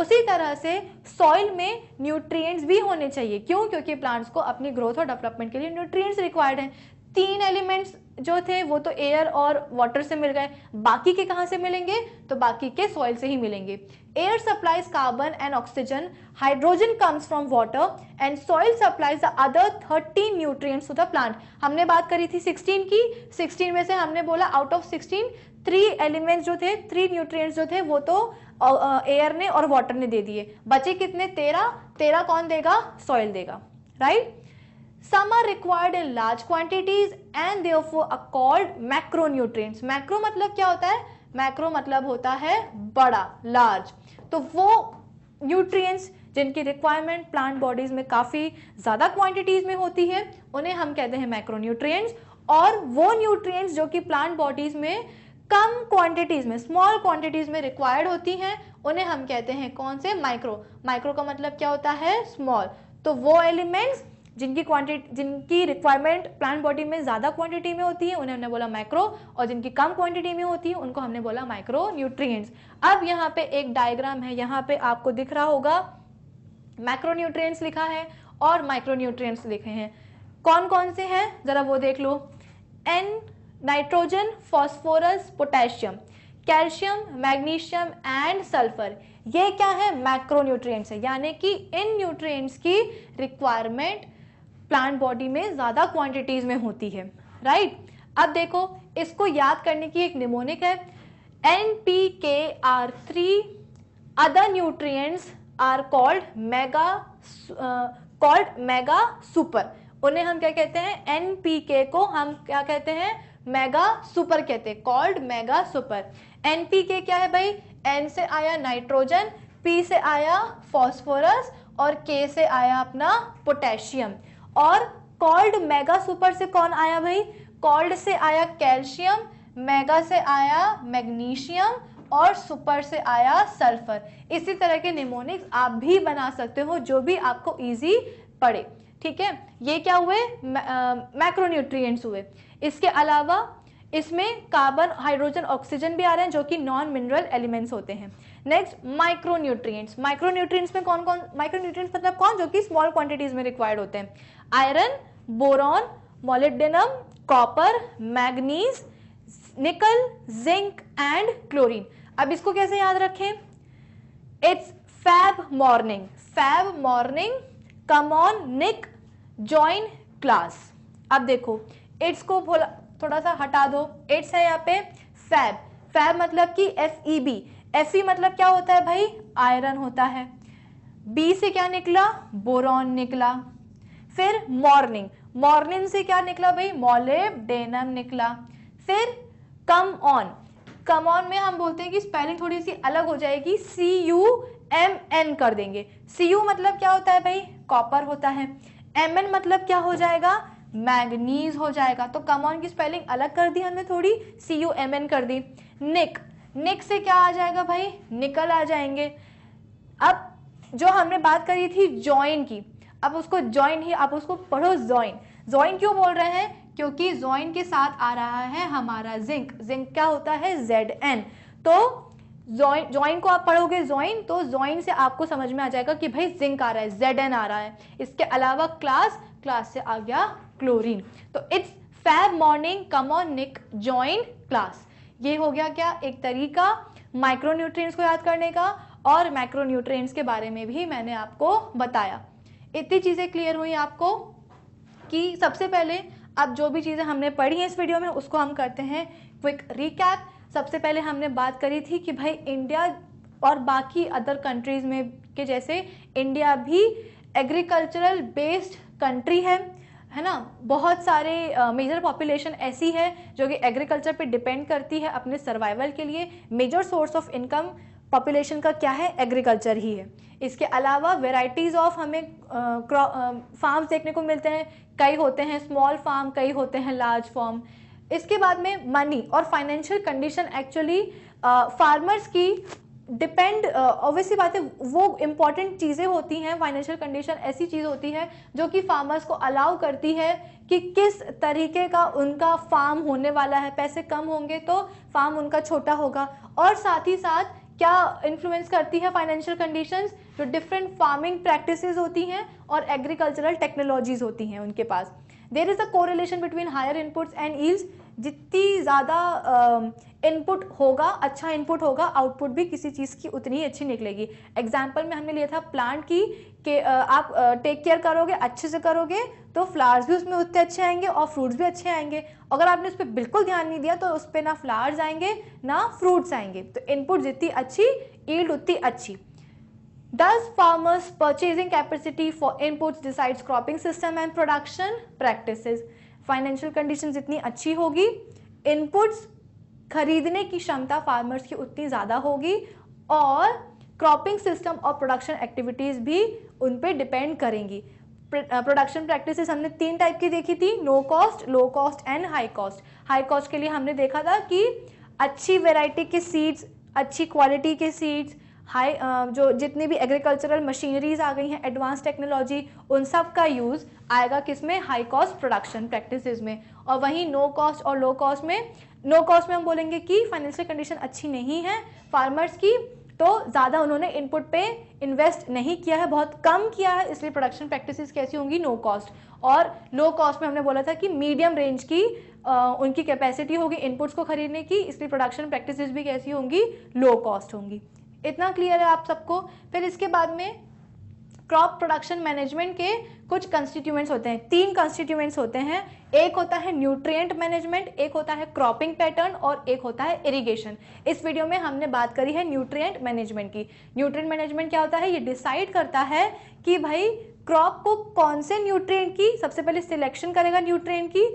उसी तरह से सॉइल में न्यूट्रिएंट्स भी होने चाहिए क्यों क्योंकि प्लांट्स को अपनी ग्रोथ और डेवलपमेंट के लिए न्यूट्रिएंट्स रिक्वायर्ड हैं तीन एलिमेंट्स जो थे वो तो एयर और वाटर से मिल गए बाकी के कहाँ से मिलेंगे तो बाकी के सॉइल से ही मिलेंगे air supplies carbon and oxygen hydrogen comes from water and soil supplies the other 13 nutrients to the plant हमने बात करी थी 16 की 16 में से हमने बोला out of 16 थ्री एलिमेंट्स जो थे थ्री न्यूट्रिएंट्स जो थे वो तो एयर ने और वाटर ने दे दिए बचे कितने तेरह तेरह कौन देगा सॉइल देगा right some are required in large quantities and they are called macro nutrients macro मतलब क्या होता है मैक्रो मतलब होता है बड़ा लार्ज तो वो न्यूट्रिएंट्स जिनकी रिक्वायरमेंट प्लांट बॉडीज में काफ़ी ज़्यादा क्वांटिटीज में होती है उन्हें हम कहते हैं मैक्रोन्यूट्रिएंट्स और वो न्यूट्रिएंट्स जो कि प्लांट बॉडीज में कम क्वांटिटीज में स्मॉल क्वांटिटीज में रिक्वायर्ड होती हैं उन्हें हम कहते हैं कौन से माइक्रो माइक्रो का मतलब क्या होता है स्मॉल तो वो एलिमेंट्स जिनकी क्वांटिटी जिनकी रिक्वायरमेंट प्लांट बॉडी में ज़्यादा क्वांटिटी में होती है उन्हें हमने बोला माइक्रो और जिनकी कम क्वांटिटी में होती है उनको हमने बोला माइक्रो न्यूट्रिएंट्स अब यहाँ पे एक डायग्राम है यहाँ पे आपको दिख रहा होगा माइक्रो न्यूट्रिएंट्स लिखा है और माइक्रो न्यूट्रिएंट्स लिखे हैं कौन कौन से हैं ज़रा वो देख लो N nitrogen phosphorus potassium calcium magnesium and sulphur ये क्या है मैक्रो न्यूट्रिएंट्स है यानी कि इन न्यूट्रिएंट्स की रिक्वायरमेंट प्लांट बॉडी में ज़्यादा क्वांटिटीज में होती है राइट right? अब देखो इसको याद करने की एक निमोनिक है N P K are three other nutrients are called mega called mega super उन्हें हम क्या कहते हैं एन पी के को हम क्या कहते हैं मेगा सुपर कहते हैं called mega super N P K क्या है भाई एन से आया नाइट्रोजन पी से आया फॉस्फोरस और के से आया अपना पोटेशियम और कॉल्ड मेगा सुपर से कौन आया भाई कॉल्ड से आया कैल्शियम मेगा से आया मैग्नीशियम और सुपर से आया सल्फर इसी तरह के निमोनिक्स आप भी बना सकते हो जो भी आपको इजी पड़े ठीक है ये क्या हुए मैक्रोन्यूट्रिएंट्स हुए इसके अलावा इसमें कार्बन हाइड्रोजन ऑक्सीजन भी आ रहे हैं जो कि नॉन मिनरल एलिमेंट्स होते हैं नेक्स्ट माइक्रोन्यूट्रिएंट्स माइक्रोन्यूट्रिएंट्स में कौन कौन माइक्रोन्यूट्रिएंट्स मतलब कौन जो कि स्मॉल क्वांटिटीज में रिक्वायर्ड होते हैं iron boron molybdenum copper manganese nickel zinc and chlorine अब इसको कैसे याद रखें it's fab morning fab morning come on Nick join class अब देखो इट्स को थोड़ा सा हटा दो इट्स है यहाँ पे फैब फैब मतलब कि F E B F E मतलब क्या होता है भाई आयरन होता है बी से क्या निकला बोरॉन निकला फिर मॉर्निंग मॉर्निंग से क्या निकला भाई मॉलेब डेनम निकला फिर कम ऑन कम ऑन में हम बोलते हैं कि स्पेलिंग थोड़ी सी अलग हो जाएगी सी यू एम एन कर देंगे सी यू मतलब क्या होता है भाई कॉपर होता है एम एन मतलब क्या हो जाएगा मैग्नीज हो जाएगा तो कम ऑन की स्पेलिंग अलग कर दी हमने थोड़ी सी यू एम एन कर दी निक निक से क्या आ जाएगा भाई निकल आ जाएंगे अब जो हमने बात करी थी जॉइन की अब उसको ज्वाइन ही आप उसको पढ़ो ज्वाइन ज्वाइन क्यों बोल रहे हैं क्योंकि ज्वाइन के साथ आ रहा है हमारा जिंक जिंक क्या होता है जेड एन तो ज्वाइन को आप पढ़ोगे ज्वाइन तो ज्वाइन से आपको समझ में आ जाएगा कि भाई जिंक आ रहा है जेड एन आ रहा है इसके अलावा क्लास क्लास से आ गया क्लोरीन तो it's fab morning come on Nick join class ये हो गया क्या एक तरीका माइक्रोन्यूट्रिय को याद करने का और माइक्रोन्यूट्रिय के बारे में भी मैंने आपको बताया इतनी चीज़ें क्लियर हुई आपको कि सबसे पहले अब जो भी चीज़ें हमने पढ़ी हैं इस वीडियो में उसको हम करते हैं क्विक रिकैप सबसे पहले हमने बात करी थी कि भाई इंडिया और बाकी अदर कंट्रीज़ में के जैसे इंडिया भी एग्रीकल्चरल बेस्ड कंट्री है है ना बहुत सारे मेजर uh, पॉपुलेशन ऐसी है जो कि एग्रीकल्चर पे डिपेंड करती है अपने सर्वाइवल के लिए major source of income population का क्या है एग्रीकल्चर ही है इसके अलावा वेराइटीज़ ऑफ हमें फार्म्स देखने को मिलते हैं कई होते हैं स्मॉल फार्म कई होते हैं लार्ज फार्म इसके बाद में मनी और फाइनेंशियल कंडीशन एक्चुअली फार्मर्स की डिपेंड ऑब्वियसली बात है वो इम्पॉर्टेंट चीज़ें होती हैं फाइनेंशियल कंडीशन ऐसी चीज़ होती है जो कि फार्मर्स को अलाउ करती है कि किस तरीके का उनका फार्म होने वाला है पैसे कम होंगे तो फार्म उनका छोटा होगा और साथ ही साथ क्या इन्फ्लुएंस करती है फाइनेंशियल कंडीशंस जो डिफरेंट फार्मिंग प्रैक्टिसेस होती हैं और एग्रीकल्चरल टेक्नोलॉजीज होती हैं उनके पास there is a correlation between higher inputs and yields जितनी ज़्यादा इनपुट होगा अच्छा इनपुट होगा आउटपुट भी किसी चीज़ की उतनी ही अच्छी निकलेगी एग्जाम्पल में हमने लिया था प्लांट की कि आप टेक केयर करोगे अच्छे से करोगे तो फ्लावर्स भी उसमें उतने अच्छे आएंगे और फ्रूट्स भी अच्छे आएंगे अगर आपने उस पर बिल्कुल ध्यान नहीं दिया तो उस पर ना फ्लावर्स आएंगे ना फ्रूट्स आएंगे तो इनपुट जितनी अच्छी ईल्ड उतनी अच्छी does farmers purchasing capacity for input decides cropping system and production practice financial condition जितनी अच्छी होगी इनपुट्स खरीदने की क्षमता फार्मर्स की उतनी ज़्यादा होगी और क्रॉपिंग सिस्टम और प्रोडक्शन एक्टिविटीज़ भी उन पर डिपेंड करेंगी प्रोडक्शन प्रैक्टिसेस हमने तीन टाइप की देखी थी no cost low cost and high cost high cost के लिए हमने देखा था कि अच्छी वेराइटी के सीड्स अच्छी क्वालिटी के सीड्स हाई जो जितनी भी एग्रीकल्चरल मशीनरीज आ गई हैं एडवांस टेक्नोलॉजी उन सब का यूज़ आएगा किस में हाई कॉस्ट प्रोडक्शन प्रैक्टिसेस में और वहीं नो कॉस्ट और लो कॉस्ट में नो कॉस्ट में हम बोलेंगे कि फाइनेंशियल कंडीशन अच्छी नहीं है फार्मर्स की तो ज़्यादा उन्होंने इनपुट पे इन्वेस्ट नहीं किया है बहुत कम किया है इसलिए प्रोडक्शन प्रैक्टिसेस कैसी होंगी नो कॉस्ट और लो कॉस्ट में हमने बोला था कि मीडियम रेंज की आ, उनकी कैपेसिटी होगी इनपुट्स को खरीदने की इसलिए प्रोडक्शन प्रैक्टिसेस भी कैसी होंगी लो कॉस्ट होंगी इतना क्लियर है आप सबको फिर इसके बाद में क्रॉप प्रोडक्शन मैनेजमेंट के कुछ कंस्टिट्यूएंट्स होते हैं तीन कंस्टिट्यूएंट्स होते हैं एक होता है न्यूट्रिएंट मैनेजमेंट एक होता है क्रॉपिंग पैटर्न और एक होता है इरिगेशन इस वीडियो में हमने बात करी है न्यूट्रिएंट मैनेजमेंट की न्यूट्रिएंट मैनेजमेंट क्या होता है ये डिसाइड करता है कि भाई क्रॉप को कौन से न्यूट्रिएंट की सबसे पहले सिलेक्शन करेगा न्यूट्रिएंट की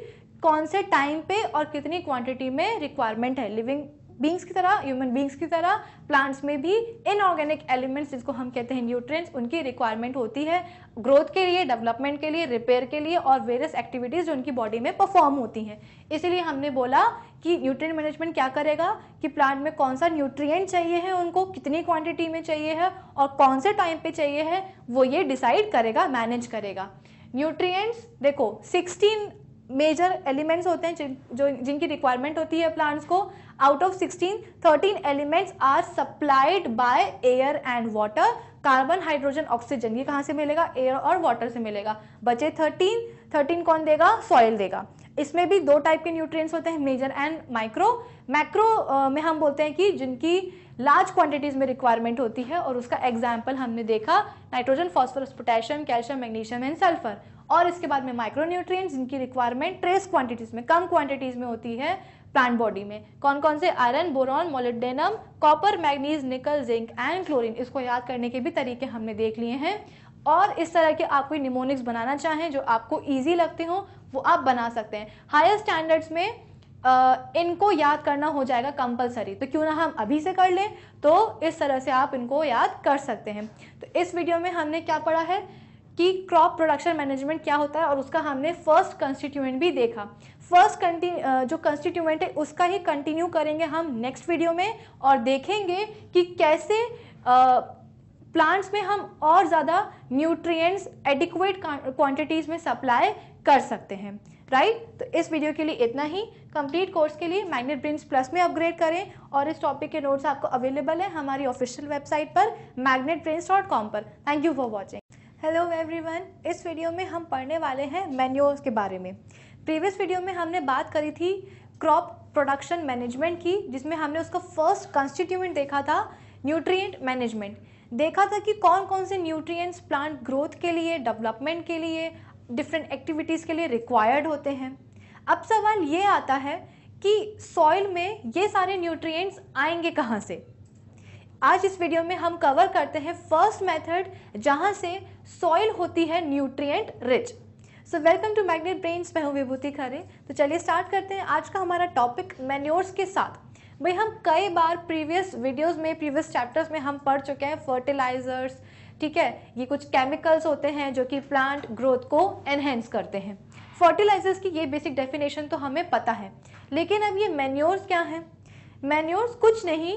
कौन से टाइम पे और कितनी क्वांटिटी में रिक्वायरमेंट है लिविंग बींग्स की तरह ह्यूमन बींग्स की तरह प्लांट्स में भी इनऑर्गेनिक एलिमेंट्स जिसको हम कहते हैं न्यूट्रिएंट्स उनकी रिक्वायरमेंट होती है ग्रोथ के लिए डेवलपमेंट के लिए रिपेयर के लिए और वेरियस एक्टिविटीज़ जो उनकी बॉडी में परफॉर्म होती हैं इसलिए हमने बोला कि न्यूट्रिएंट मैनेजमेंट क्या करेगा कि प्लांट में कौन सा न्यूट्रिएंट चाहिए है उनको कितनी क्वांटिटी में चाहिए है और कौन से टाइम पे चाहिए है वो ये डिसाइड करेगा मैनेज करेगा न्यूट्रिएंट्स देखो 16 मेजर एलिमेंट्स होते हैं जो जिनकी रिक्वायरमेंट होती है प्लांट्स को out of 16 13 elements are supplied by air and water carbon hydrogen oxygen ये कहाँ से मिलेगा एयर और वाटर से मिलेगा बचे 13 13 कौन देगा सॉइल देगा इसमें भी दो टाइप के न्यूट्रिएंट्स होते हैं मेजर एंड माइक्रो मैक्रो में हम बोलते हैं कि जिनकी लार्ज क्वांटिटीज़ में रिक्वायरमेंट होती है और उसका एग्जाम्पल हमने देखा nitrogen phosphorus potassium calcium magnesium and sulphur और इसके बाद में माइक्रोन्यूट्रिय जिनकी रिक्वायरमेंट ट्रेस क्वांटिटीज में कम क्वांटिटीज में होती है प्लांट बॉडी में कौन कौन से iron boron molybdenum copper manganese nickel zinc and chlorine इसको याद करने के भी तरीके हमने देख लिए हैं और इस तरह के आप कोई निमोनिक्स बनाना चाहें जो आपको ईजी लगते हों वो आप बना सकते हैं हायर स्टैंडर्ड्स में आ, इनको याद करना हो जाएगा कंपलसरी तो क्यों ना हम अभी से कर लें तो इस तरह से आप इनको याद कर सकते हैं तो इस वीडियो में हमने क्या पढ़ा है कि क्रॉप प्रोडक्शन मैनेजमेंट क्या होता है और उसका हमने फर्स्ट कंस्टिट्यूएंट भी देखा फर्स्ट जो कंस्टिट्यूएंट है उसका ही कंटिन्यू करेंगे हम नेक्स्ट वीडियो में और देखेंगे कि कैसे प्लांट्स में हम और ज़्यादा न्यूट्रिएंट्स एडिक्वेट क्वांटिटीज़ में सप्लाई कर सकते हैं राइट right? तो इस वीडियो के लिए इतना ही कंप्लीट कोर्स के लिए मैग्नेट ब्रिंस प्लस में अपग्रेड करें और इस टॉपिक के नोट्स आपको अवेलेबल है हमारी ऑफिशियल वेबसाइट पर मैग्नेट पर thank you for watching hello everyone इस वीडियो में हम पढ़ने वाले हैं मैन्योर्स के बारे में प्रीवियस वीडियो में हमने बात करी थी क्रॉप प्रोडक्शन मैनेजमेंट की जिसमें हमने उसका फर्स्ट कंस्टिट्यूमेंट देखा था न्यूट्रिएंट मैनेजमेंट देखा था कि कौन कौन से न्यूट्रिएंट्स प्लांट ग्रोथ के लिए डेवलपमेंट के लिए डिफरेंट एक्टिविटीज़ के लिए रिक्वायर्ड होते हैं अब सवाल ये आता है कि सॉइल में ये सारे न्यूट्रिएंट्स आएंगे कहाँ से आज इस वीडियो में हम कवर करते हैं फर्स्ट मेथड जहाँ से सॉइल होती है nutrient rich so welcome to Magnet Brains मैं हूँ विभूति खरे तो चलिए स्टार्ट करते हैं आज का हमारा टॉपिक मेन्योर्स के साथ भाई हम कई बार प्रीवियस वीडियोस में प्रीवियस चैप्टर्स में हम पढ़ चुके हैं फर्टिलाइजर्स ठीक है ये कुछ केमिकल्स होते हैं जो कि प्लांट ग्रोथ को एनहेंस करते हैं फर्टिलाइजर्स की ये बेसिक डेफिनेशन तो हमें पता है लेकिन अब ये मेन्योर्स क्या हैं मेन्योर्स कुछ नहीं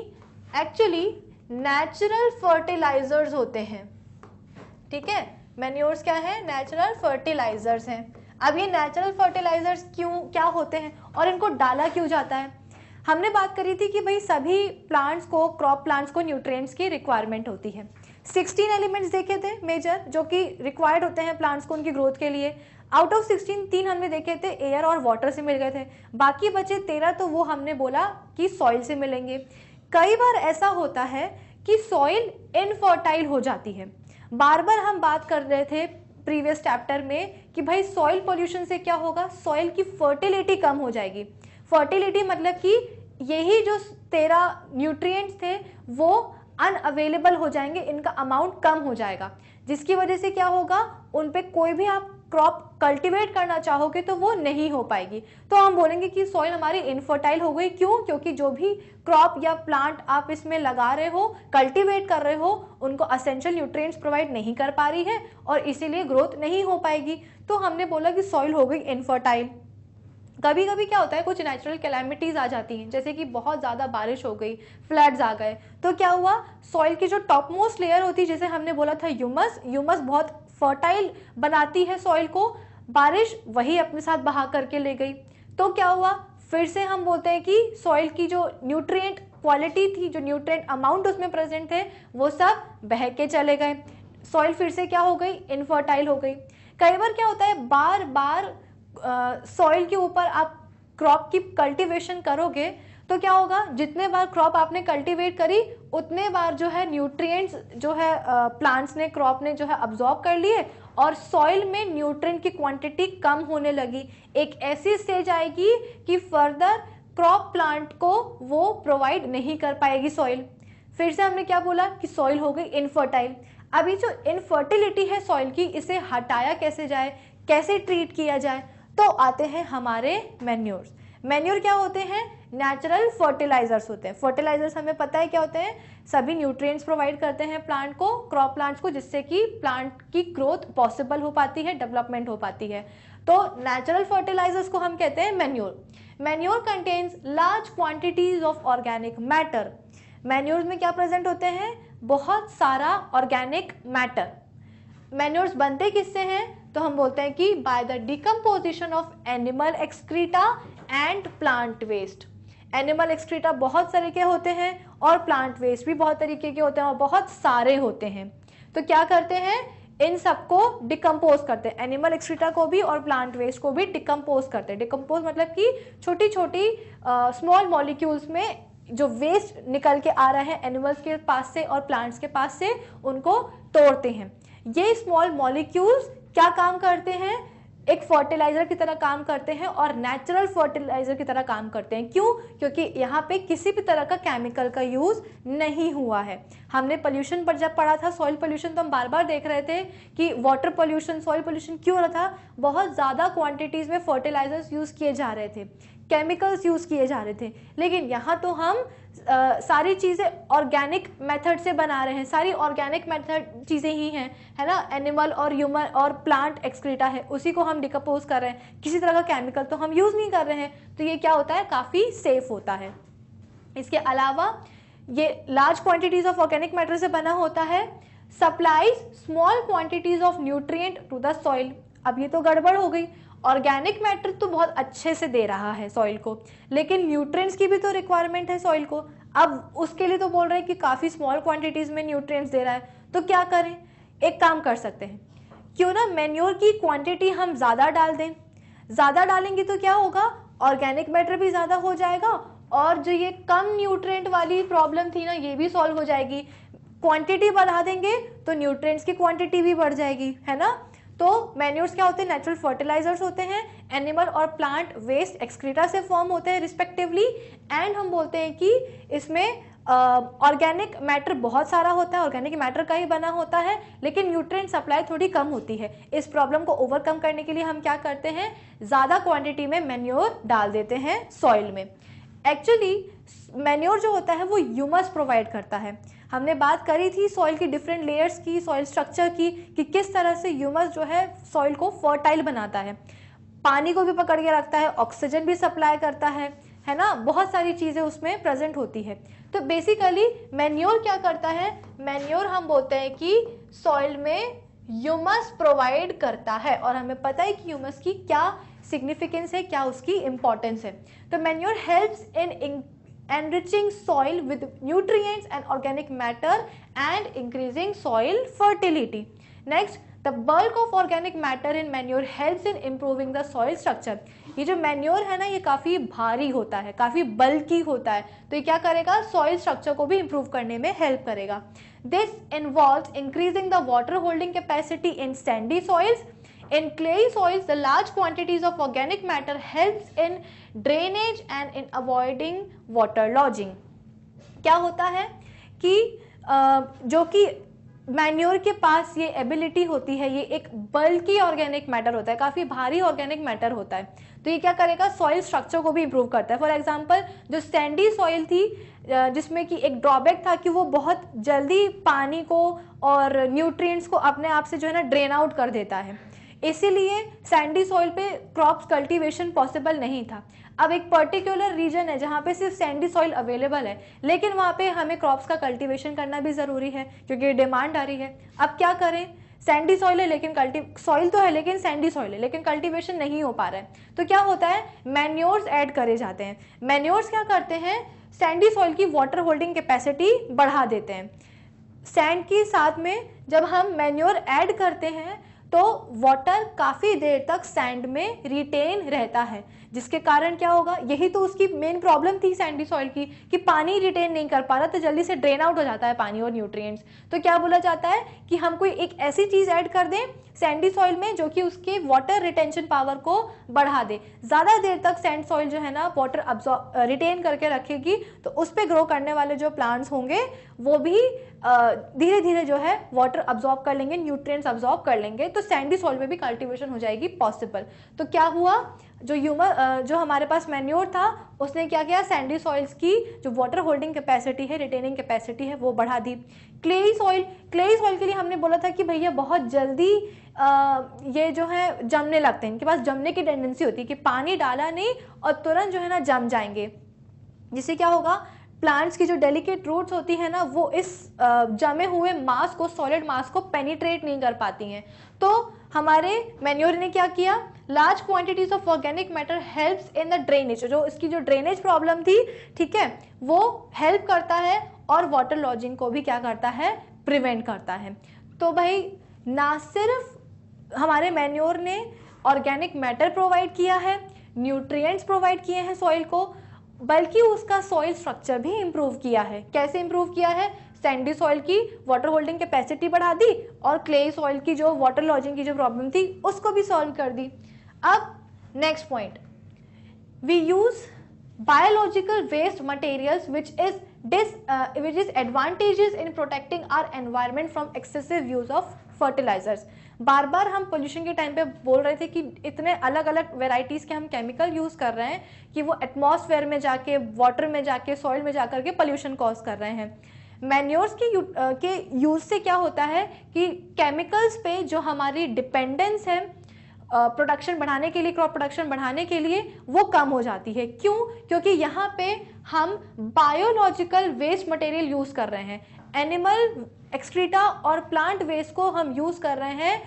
एक्चुअली नेचुरल फर्टिलाइजर्स होते हैं ठीक है मैन्योर्स क्या है नेचुरल फर्टिलाइजर्स हैं अब ये नेचुरल फर्टिलाइजर्स क्यों क्या होते हैं और इनको डाला क्यों जाता है हमने बात करी थी कि भाई सभी प्लांट्स को क्रॉप प्लांट्स को न्यूट्रिएंट्स की रिक्वायरमेंट होती है 16 एलिमेंट्स देखे थे मेजर जो कि रिक्वायर्ड होते हैं प्लांट्स को उनकी ग्रोथ के लिए आउट ऑफ 16 तीन हमने देखे थे एयर और वाटर से मिल गए थे बाकी बचे तेरह तो वो हमने बोला कि सॉइल से मिलेंगे कई बार ऐसा होता है कि सॉइल इनफर्टाइल हो जाती है बार बार हम बात कर रहे थे प्रीवियस चैप्टर में कि भाई सॉइल पोल्यूशन से क्या होगा सॉइल की फर्टिलिटी कम हो जाएगी फर्टिलिटी मतलब कि यही जो तेरा न्यूट्रिएंट्स थे वो अनअवेलेबल हो जाएंगे इनका अमाउंट कम हो जाएगा जिसकी वजह से क्या होगा उन पर कोई भी आप क्रॉप कल्टीवेट करना चाहोगे तो वो नहीं हो पाएगी तो हम बोलेंगे कि सॉइल हमारी इनफर्टाइल हो गई क्यों क्योंकि जो भी क्रॉप या प्लांट आप इसमें लगा रहे हो कल्टीवेट कर रहे हो उनको असेंशियल न्यूट्रिएंट्स प्रोवाइड नहीं कर पा रही है और इसीलिए ग्रोथ नहीं हो पाएगी तो हमने बोला कि सॉइल हो गई इनफर्टाइल कभी कभी क्या होता है कुछ नेचुरल कैलामिटीज़ आ जाती हैं जैसे कि बहुत ज़्यादा बारिश हो गई फ्लड्स आ गए तो क्या हुआ सॉइल की जो टॉप मोस्ट लेयर होती है जैसे हमने बोला था यूमस यूमस बहुत फर्टाइल बनाती है सॉइल को बारिश वही अपने साथ बहा करके ले गई तो क्या हुआ फिर से हम बोलते हैं कि सॉइल की जो न्यूट्रिएंट क्वालिटी थी जो न्यूट्रिएंट अमाउंट उसमें प्रेजेंट थे वो सब बह के चले गए सॉइल फिर से क्या हो गई इनफर्टाइल हो गई कई बार क्या होता है बार बार सॉइल के ऊपर आप क्रॉप की कल्टीवेशन करोगे तो क्या होगा जितने बार क्रॉप आपने कल्टीवेट करी उतने बार जो है न्यूट्रिएंट्स जो है प्लांट्स ने क्रॉप ने जो है अब्जॉर्ब कर लिए और सॉइल में न्यूट्रिएंट की क्वांटिटी कम होने लगी एक ऐसी स्टेज आएगी कि फर्दर क्रॉप प्लांट को वो प्रोवाइड नहीं कर पाएगी सॉइल फिर से हमने क्या बोला कि सॉइल हो गई इनफर्टाइल अभी जो इनफर्टिलिटी है सॉइल की इसे हटाया कैसे जाए कैसे ट्रीट किया जाए तो आते हैं हमारे मैन्योर्स मैन्योर क्या होते हैं नेचुरल फर्टिलाइजर्स होते हैं फर्टिलाइजर्स हमें पता है क्या होते हैं सभी न्यूट्रिएंट्स प्रोवाइड करते हैं प्लांट को क्रॉप प्लांट्स को जिससे कि प्लांट की ग्रोथ पॉसिबल हो पाती है डेवलपमेंट हो पाती है तो नेचुरल फर्टिलाइजर्स को हम कहते हैं manure manure contains large quantities of organic matter manure में क्या प्रेजेंट होते हैं बहुत सारा ऑर्गेनिक मैटर मैन्योर्स बनते किससे हैं तो हम बोलते हैं कि by the decomposition of animal excreta and plant waste animal excreta बहुत तरह के होते हैं और प्लांट वेस्ट भी बहुत तरीके के होते हैं और बहुत सारे होते हैं तो क्या करते हैं इन सबको डिकम्पोज करते हैं एनिमल एक्सक्रीटा को भी और प्लांट वेस्ट को भी डिकम्पोज करते हैं डिकम्पोज मतलब कि छोटी छोटी स्मॉल मॉलिक्यूल्स में जो वेस्ट निकल के आ रहा है एनिमल्स के पास से और प्लांट्स के पास से उनको तोड़ते हैं ये स्मॉल मॉलिक्यूल्स क्या काम करते हैं एक फर्टिलाइजर की तरह काम करते हैं और नेचुरल फर्टिलाइजर की तरह काम करते हैं क्यों क्योंकि यहाँ पे किसी भी तरह का केमिकल का यूज़ नहीं हुआ है हमने पोल्यूशन पर जब पढ़ा था सॉइल पोल्यूशन तो हम बार बार देख रहे थे कि वाटर पोल्यूशन सॉइल पोल्यूशन क्यों हो रहा था बहुत ज़्यादा क्वांटिटीज़ में फर्टिलाइजर्स यूज़ किए जा रहे थे केमिकल्स यूज़ किए जा रहे थे लेकिन यहाँ तो हम आ, सारी चीज़ें ऑर्गेनिक मेथड से बना रहे हैं सारी ऑर्गेनिक मेथड चीज़ें ही हैं है ना एनिमल और ह्यूमन और प्लांट एक्सक्रीटा है उसी को हम डिकम्पोज कर रहे हैं किसी तरह का केमिकल तो हम यूज़ नहीं कर रहे हैं तो ये क्या होता है काफ़ी सेफ होता है इसके अलावा ये large quantities of organic matter से बना होता है supply small quantities of nutrient to the soil अब ये तो गड़बड़ हो गई ऑर्गेनिक मैटर तो बहुत अच्छे से दे रहा है सॉइल को लेकिन न्यूट्रिएंट्स की भी तो रिक्वायरमेंट है सॉइल को अब उसके लिए तो बोल रहे हैं कि काफ़ी स्मॉल क्वांटिटीज़ में न्यूट्रिएंट्स दे रहा है तो क्या करें एक काम कर सकते हैं क्यों ना मेन्योर की क्वांटिटी हम ज़्यादा डाल दें ज़्यादा डालेंगे तो क्या होगा ऑर्गेनिक मैटर भी ज़्यादा हो जाएगा और जो ये कम न्यूट्रेंट वाली प्रॉब्लम थी ना ये भी सॉल्व हो जाएगी क्वांटिटी बढ़ा देंगे तो न्यूट्रेंट्स की क्वांटिटी भी बढ़ जाएगी है ना तो मैन्यूर्स क्या होते हैं नेचुरल फर्टिलाइजर्स होते हैं एनिमल और प्लांट वेस्ट एक्सक्रीटा से फॉर्म होते हैं रिस्पेक्टिवली एंड हम बोलते हैं कि इसमें ऑर्गेनिक uh, मैटर बहुत सारा होता है ऑर्गेनिक मैटर का ही बना होता है लेकिन न्यूट्रिएंट सप्लाई थोड़ी कम होती है इस प्रॉब्लम को ओवरकम करने के लिए हम क्या करते हैं ज़्यादा क्वांटिटी में मैन्योर डाल देते हैं सॉइल में एक्चुअली मैन्योर जो होता है वो ह्यूमस प्रोवाइड करता है हमने बात करी थी सॉइल की डिफरेंट लेयर्स की सॉइल स्ट्रक्चर की कि किस तरह से ह्यूमस जो है सॉइल को फर्टाइल बनाता है पानी को भी पकड़ के रखता है ऑक्सीजन भी सप्लाई करता है है ना बहुत सारी चीज़ें उसमें प्रेजेंट होती है तो बेसिकली मैन्योर क्या करता है मैन्योर हम बोलते हैं कि सॉइल में ह्यूमस प्रोवाइड करता है और हमें पता है कि ह्यूमस की क्या सिग्निफिकेंस है क्या उसकी इम्पॉर्टेंस है तो manure helps in enriching soil with nutrients and organic matter and increasing soil fertility. Next, the bulk of organic matter in manure helps in improving the soil structure ये जो manure है ना ये काफ़ी भारी होता है काफ़ी बल्कि होता है तो ये क्या करेगा सॉइल स्ट्रक्चर को भी इम्प्रूव करने में हेल्प करेगा this involve increasing the water holding capacity in sandy soils In clay soils, the large quantities of organic matter helps in drainage and in avoiding water lodging. क्या होता है कि जो कि मैन्योर के पास ये एबिलिटी होती है ये एक बल्कि ऑर्गेनिक मैटर होता है काफ़ी भारी ऑर्गेनिक मैटर होता है तो ये क्या करेगा सॉइल स्ट्रक्चर को भी इम्प्रूव करता है फॉर एग्जाम्पल जो सैंडी सॉइल थी जिसमें कि एक ड्रॉबैक था कि वो बहुत जल्दी पानी को और न्यूट्रिएंट्स को अपने आप से जो है ना ड्रेन आउट कर देता है इसीलिए सैंडी सॉइल पे क्रॉप्स कल्टीवेशन पॉसिबल नहीं था अब एक पर्टिकुलर रीजन है जहाँ पे सिर्फ सैंडी सॉइल अवेलेबल है लेकिन वहाँ पे हमें क्रॉप्स का कल्टीवेशन करना भी ज़रूरी है क्योंकि डिमांड आ रही है अब क्या करें सैंडी सॉइल है लेकिन कल्टी सॉइल तो है लेकिन सैंडी सॉइल है लेकिन कल्टीवेशन नहीं हो पा रहा है तो क्या होता है मैन्योर्स ऐड करे जाते हैं मैन्योर्स क्या करते हैं सैंडी सॉइल की वाटर होल्डिंग कैपेसिटी बढ़ा देते हैं सैंड के साथ में जब हम मैन्योर ऐड करते हैं तो वाटर काफ़ी देर तक सैंड में रिटेन रहता है जिसके कारण क्या होगा यही तो उसकी मेन प्रॉब्लम थी सैंडी सॉइल की कि पानी रिटेन नहीं कर पा रहा तो जल्दी से ड्रेन आउट हो जाता है पानी और न्यूट्रिएंट्स तो क्या बोला जाता है कि हम कोई एक ऐसी चीज़ ऐड कर दें सैंडी सॉइल में जो कि उसके वाटर रिटेंशन पावर को बढ़ा दे ज़्यादा देर तक सैंड सॉइल जो है ना वाटर रिटेन करके रखेगी तो उस पर ग्रो करने वाले जो प्लांट्स होंगे वो भी धीरे धीरे जो है वाटर अब्जॉर्ब कर लेंगे न्यूट्रिएंट्स अब्जॉर्ब कर लेंगे तो सैंडी सॉइल में भी कल्टीवेशन हो जाएगी पॉसिबल तो क्या हुआ जो ह्यूमर जो हमारे पास मैन्योर था उसने क्या किया सैंडी सॉइल्स की जो वाटर होल्डिंग कैपेसिटी है रिटेनिंग कैपेसिटी है वो बढ़ा दी क्लेई सॉइल क्लेई सॉइल के लिए हमने बोला था कि भैया बहुत जल्दी आ, ये जो है जमने लगते हैं इनके पास जमने की टेंडेंसी होती है कि पानी डाला नहीं और तुरंत जो है ना जम जाएंगे जिससे क्या होगा प्लांट्स की जो डेलिकेट रूट्स होती है ना वो इस जमे हुए मास को सॉलिड मास को पेनिट्रेट नहीं कर पाती हैं तो हमारे मैन्योर ने क्या किया large quantities of organic matter helps in the drainage जो इसकी जो ड्रेनेज प्रॉब्लम थी ठीक है वो हेल्प करता है और वाटर लॉजिंग को भी क्या करता है प्रिवेंट करता है तो भाई ना सिर्फ हमारे मैन्योर ने ऑर्गेनिक मैटर प्रोवाइड किया है न्यूट्रिएंट्स प्रोवाइड किए हैं सॉइल को बल्कि उसका सॉइल स्ट्रक्चर भी इम्प्रूव किया है कैसे इम्प्रूव किया है सैंडी सॉइल की वाटर होल्डिंग कैपेसिटी बढ़ा दी और क्ले सॉइल की जो वाटर लॉजिंग की जो प्रॉब्लम थी उसको भी सॉल्व कर दी अब next point we use biological waste material which is this which is is in protecting our environment from excessive use of fertilisers बार बार हम पोल्यूशन के टाइम पे बोल रहे थे कि इतने अलग अलग वेराइटीज़ के हम केमिकल यूज़ कर रहे हैं कि वो एटमॉस्फेयर में जाके वाटर में जाके सॉइल में जाकर के पोल्यूशन कॉज कर रहे हैं मैन्योर्स के यू, आ, के यूज़ से क्या होता है कि केमिकल्स पे जो हमारी डिपेंडेंस है प्रोडक्शन बढ़ाने के लिए क्रॉप प्रोडक्शन बढ़ाने के लिए वो कम हो जाती है क्यों क्योंकि यहाँ पे हम बायोलॉजिकल वेस्ट मटेरियल यूज़ कर रहे हैं एनिमल एक्सक्रीटा और प्लांट वेस्ट को हम यूज़ कर रहे हैं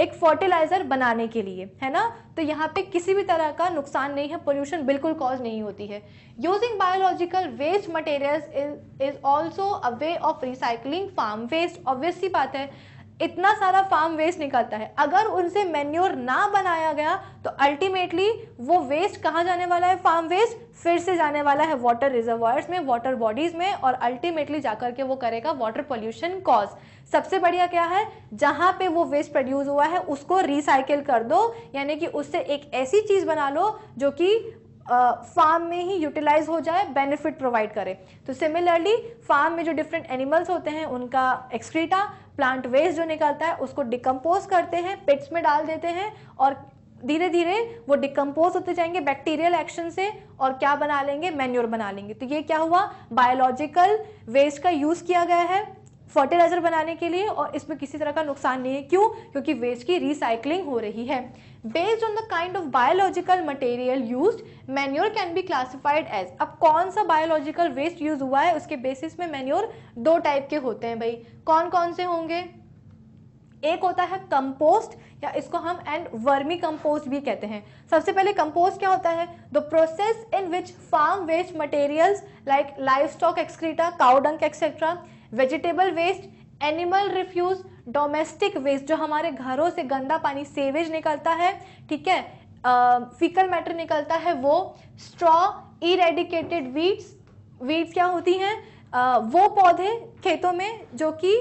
एक फर्टिलाइज़र बनाने के लिए है ना तो यहाँ पे किसी भी तरह का नुकसान नहीं है पोल्यूशन बिल्कुल कॉज नहीं होती है using biological waste materials is also a way of recycling farm waste obviously बात है इतना सारा फार्म वेस्ट निकलता है अगर उनसे मेन्योर ना बनाया गया तो अल्टीमेटली वो वेस्ट कहाँ जाने वाला है फार्म वेस्ट फिर से जाने वाला है वाटर रिजर्वायर्स में वाटर बॉडीज़ में और अल्टीमेटली जाकर के वो करेगा वाटर पोल्यूशन कॉज सबसे बढ़िया क्या है जहां पे वो वेस्ट प्रोड्यूस हुआ है उसको रिसाइकिल कर दो यानी कि उससे एक ऐसी चीज बना लो जो कि फार्म में ही यूटिलाइज हो जाए बेनिफिट प्रोवाइड करे तो सिमिलरली फार्म में जो डिफरेंट एनिमल्स होते हैं उनका एक्सक्रीटा प्लांट वेस्ट जो निकलता है उसको डिकम्पोज करते हैं पिट्स में डाल देते हैं और धीरे धीरे वो डिकम्पोज होते जाएंगे बैक्टीरियल एक्शन से और क्या बना लेंगे मैन्योर बना लेंगे तो ये क्या हुआ बायोलॉजिकल वेस्ट का यूज किया गया है फर्टिलाइजर बनाने के लिए और इसमें किसी तरह का नुकसान नहीं है क्यों क्योंकि वेस्ट की रिसाइकलिंग हो रही है based on the kind of biological material use manure can be classified as अब कौन सा बायोलॉजिकल वेस्ट यूज हुआ है उसके बेसिस में मैन्योर दो टाइप के होते हैं भाई कौन कौन से होंगे एक होता है कंपोस्ट या इसको हम एंड वर्मी कंपोस्ट भी कहते हैं सबसे पहले कंपोस्ट क्या होता है the process in which farm waste materials like livestock excreta cow dung etcetera vegetable waste animal refuse domestic waste जो हमारे घरों से गंदा पानी सेवेज निकलता है ठीक है फीकल मैटर निकलता है वो स्ट्रॉ इरेडिकेटेड वीड्स वीड्स क्या होती हैं वो पौधे खेतों में जो कि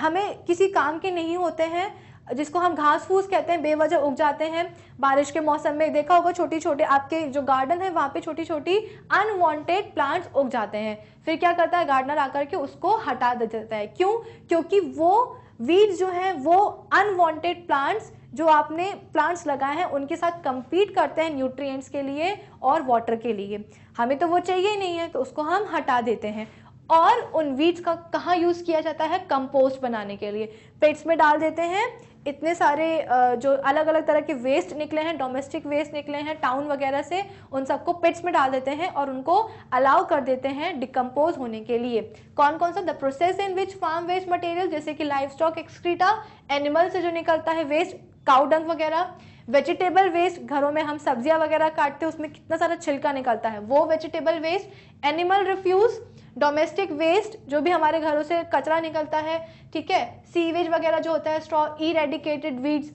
हमें किसी काम के नहीं होते हैं जिसको हम घास फूस कहते हैं बेवजह उग जाते हैं बारिश के मौसम में देखा होगा छोटी छोटे आपके जो गार्डन है वहां पे छोटी छोटी अनवांटेड प्लांट्स उग जाते हैं फिर क्या करता है गार्डनर आकर के उसको हटा देता है क्यों क्योंकि वो वीड्स जो है वो अनवांटेड प्लांट्स जो आपने प्लांट्स लगाए हैं उनके साथ कंपीट करते हैं न्यूट्रिएंट्स के लिए और वाटर के लिए हमें तो वो चाहिए ही नहीं है तो उसको हम हटा देते हैं और उन वीड्स का कहाँ यूज़ किया जाता है कंपोस्ट बनाने के लिए पेट्स में डाल देते हैं इतने सारे जो अलग अलग तरह के वेस्ट निकले हैं डोमेस्टिक वेस्ट निकले हैं टाउन वगैरह से उन सबको पिट्स में डाल देते हैं और उनको अलाउ कर देते हैं डिकम्पोज होने के लिए कौन कौन सा the process in which farm waste material जैसे कि लाइफ स्टॉक एक्सक्रीटा एनिमल से जो निकलता है वेस्ट काउडंग वगैरह वेजिटेबल वेस्ट घरों में हम सब्जियां वगैरह काटते हैं उसमें कितना सारा छिलका निकलता है वो vegetable waste animal refuse domestic waste जो भी हमारे घरों से कचरा निकलता है ठीक है सीवेज वगैरह जो होता है straw eradicated weeds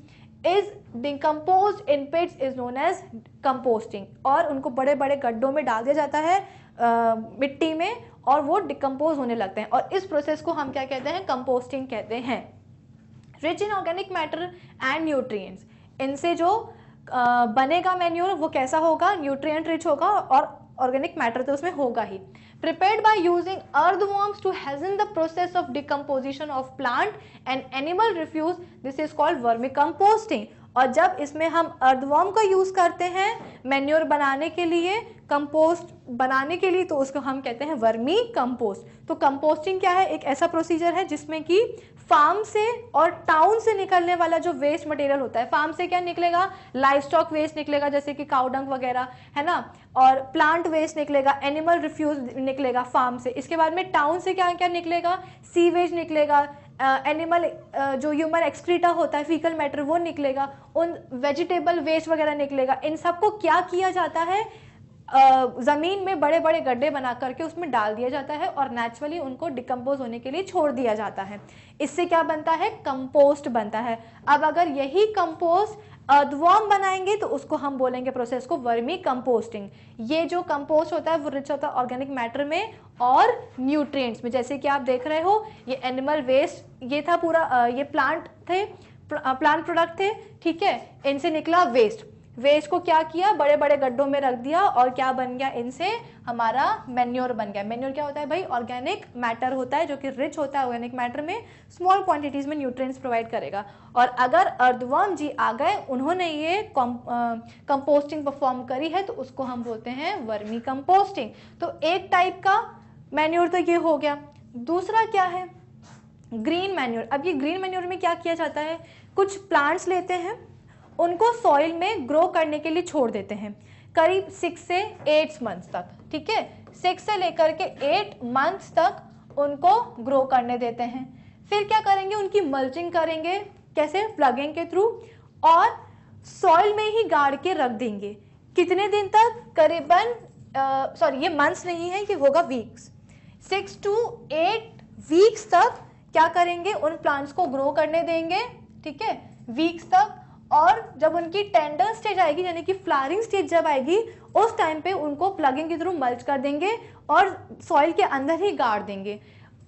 is decompose in pits is known as composting और उनको बड़े बड़े गड्ढों में डाल दिया जाता है आ, मिट्टी में और वो डिकम्पोज होने लगते हैं और इस प्रोसेस को हम क्या कहते हैं कंपोस्टिंग कहते हैं rich in organic matter and nutrients इनसे जो आ, बनेगा मेन्यूर वो कैसा होगा न्यूट्रिएंट रिच होगा और ऑर्गेनिक मैटर तो उसमें होगा ही prepared by using earthworms to hasten the process of decomposition of plant and animal refuse this is called vermicomposting और जब इसमें हम अर्धवॉम का यूज़ करते हैं मेन्योर बनाने के लिए कंपोस्ट बनाने के लिए तो उसको हम कहते हैं वर्मी कंपोस्ट तो कंपोस्टिंग क्या है एक ऐसा प्रोसीजर है जिसमें कि फार्म से और टाउन से निकलने वाला जो वेस्ट मटेरियल होता है फार्म से क्या निकलेगा लाइफ स्टॉक वेस्ट निकलेगा जैसे कि काउडंग वगैरह है ना और प्लांट वेस्ट निकलेगा एनिमल रिफ्यूज निकलेगा फार्म से इसके बाद में टाउन से क्या क्या निकलेगा सीवेज निकलेगा एनिमल uh, uh, जो ह्यूमन एक्सक्रीटा होता है फीकल मैटर वो निकलेगा उन वेजिटेबल वेस्ट वगैरह निकलेगा इन सबको क्या किया जाता है uh, ज़मीन में बड़े बड़े गड्ढे बना करके उसमें डाल दिया जाता है और नेचुरली उनको डिकम्पोज होने के लिए छोड़ दिया जाता है इससे क्या बनता है कंपोस्ट बनता है अब अगर यही कंपोस्ट अर्थवॉर्म बनाएंगे तो उसको हम बोलेंगे प्रोसेस को वर्मी कंपोस्टिंग ये जो कंपोस्ट होता है वो रिच होता है ऑर्गेनिक मैटर में और न्यूट्रिएंट्स में जैसे कि आप देख रहे हो ये एनिमल वेस्ट ये था पूरा ये प्लांट थे प्लांट प्रोडक्ट थे ठीक है इनसे निकला वेस्ट वेस्ट को क्या किया बड़े बड़े गड्ढों में रख दिया और क्या बन गया इनसे हमारा मेन्योर बन गया मेन्योर क्या होता है भाई ऑर्गेनिक मैटर होता है जो कि रिच होता है ऑर्गेनिक मैटर में स्मॉल क्वांटिटीज में न्यूट्रिएंट्स प्रोवाइड करेगा और अगर अर्धवर्म जी आ गए उन्होंने ये कंपोस्टिंग परफॉर्म करी है तो उसको हम बोलते हैं वर्मी कंपोस्टिंग तो एक टाइप का मेन्योर तो ये हो गया दूसरा क्या है ग्रीन मैन्योर अब ये ग्रीन मैन्योर में क्या किया जाता है कुछ प्लांट्स लेते हैं उनको सॉइल में ग्रो करने के लिए छोड़ देते हैं करीब सिक्स से एट मंथ्स तक ठीक है सिक्स से लेकर के एट मंथ्स तक उनको ग्रो करने देते हैं फिर क्या करेंगे उनकी मल्चिंग करेंगे कैसे प्लगिंग के थ्रू और सॉइल में ही गाड़ के रख देंगे कितने दिन तक करीबन सॉरी ये मंथ्स नहीं है ये होगा weeks six to eight weeks तक क्या करेंगे उन प्लांट्स को ग्रो करने देंगे ठीक है वीक्स तक और जब उनकी टेंडर स्टेज आएगी यानी कि फ्लारिंग स्टेज जब आएगी उस टाइम पे उनको प्लगिंग के थ्रू मल्च कर देंगे और सॉइल के अंदर ही गाड़ देंगे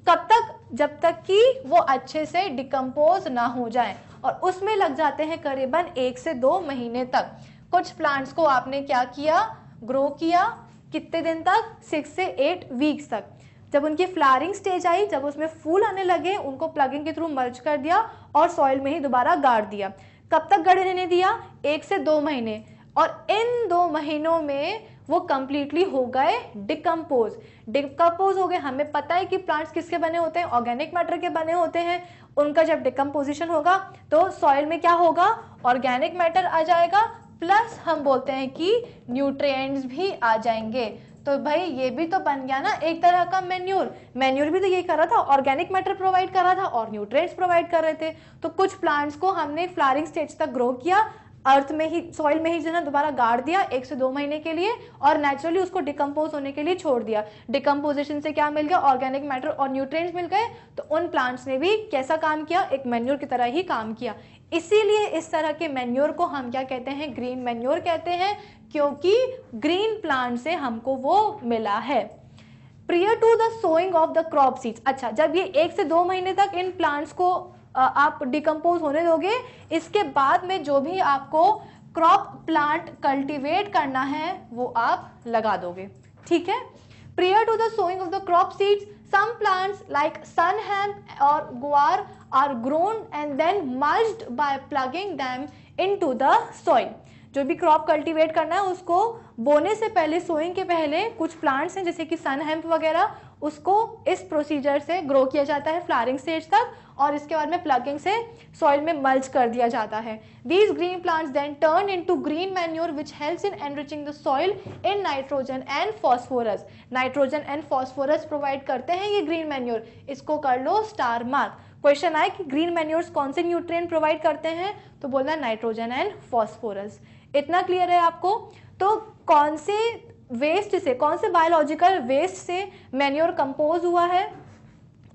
कब तक जब तक कि वो अच्छे से डिकम्पोज ना हो जाए और उसमें लग जाते हैं करीबन एक से दो महीने तक कुछ प्लांट्स को आपने क्या किया ग्रो किया कितने दिन तक सिक्स से एट वीक्स तक जब उनकी फ्लारिंग स्टेज आई जब उसमें फूल आने लगे उनको प्लगिंग के थ्रू मर्च कर दिया और सॉइल में ही दोबारा गाड़ दिया कब तक गड़े रहने दिया एक से दो महीने और इन दो महीनों में वो कंप्लीटली हो गए डिकम्पोज डिकम्पोज हो गए हमें पता है कि प्लांट्स किसके बने होते हैं ऑर्गेनिक मैटर के बने होते हैं उनका जब डिकम्पोजिशन होगा तो सॉइल में क्या होगा ऑर्गेनिक मैटर आ जाएगा प्लस हम बोलते हैं कि न्यूट्रिएंट्स भी आ जाएंगे तो भाई ये भी तो बन गया ना एक तरह का मेन्यूर मेन्यूर भी तो यही कर रहा था ऑर्गेनिक मैटर प्रोवाइड कर रहा था और न्यूट्रिएंट्स प्रोवाइड कर रहे थे तो कुछ प्लांट्स को हमने फ्लावरिंग स्टेज तक ग्रो किया अर्थ में ही सॉइल में ही जो है दोबारा गाड़ दिया एक से दो महीने के लिए और नेचुरली उसको डिकम्पोज होने के लिए छोड़ दिया डिकम्पोजिशन से क्या मिल गया ऑर्गेनिक मैटर और न्यूट्रिएंट्स मिल गए तो उन प्लांट्स ने भी कैसा काम किया एक मेन्यूर की तरह ही काम किया इसीलिए इस तरह के मैन्योर को हम क्या कहते हैं ग्रीन मैन्योर कहते हैं क्योंकि ग्रीन प्लांट से हमको वो मिला है prior to the sowing of the crop seeds अच्छा जब ये एक से दो महीने तक इन प्लांट्स को आप डिकम्पोज होने दोगे इसके बाद में जो भी आपको क्रॉप प्लांट कल्टिवेट करना है वो आप लगा दोगे ठीक है prior to the sowing of the crop seeds Some plants like sun hemp or guar are grown and then mulched by plugging them into the soil. जो भी क्रॉप कल्टीवेट करना है उसको बोने से पहले सोइंग के पहले कुछ प्लांट्स हैं जैसे कि सन हेम्प वगैरह उसको इस प्रोसीजर से ग्रो किया जाता है फ्लारिंग स्टेज तक और इसके बाद में प्लगिंग से सॉइल में मल्च कर दिया जाता है these green plants then turn into green manure which helps in enriching the soil in nitrogen and phosphorus nitrogen and phosphorus provide करते हैं ये ग्रीन मैन्योर इसको कर लो स्टार मार्क क्वेश्चन आए कि ग्रीन मैन्योर कौन से न्यूट्रिय प्रोवाइड करते हैं तो बोलना नाइट्रोजन एंड फॉस्फोरस इतना क्लियर है आपको तो कौन से वेस्ट से कौन से बायोलॉजिकल वेस्ट से मैन्योर कंपोज हुआ है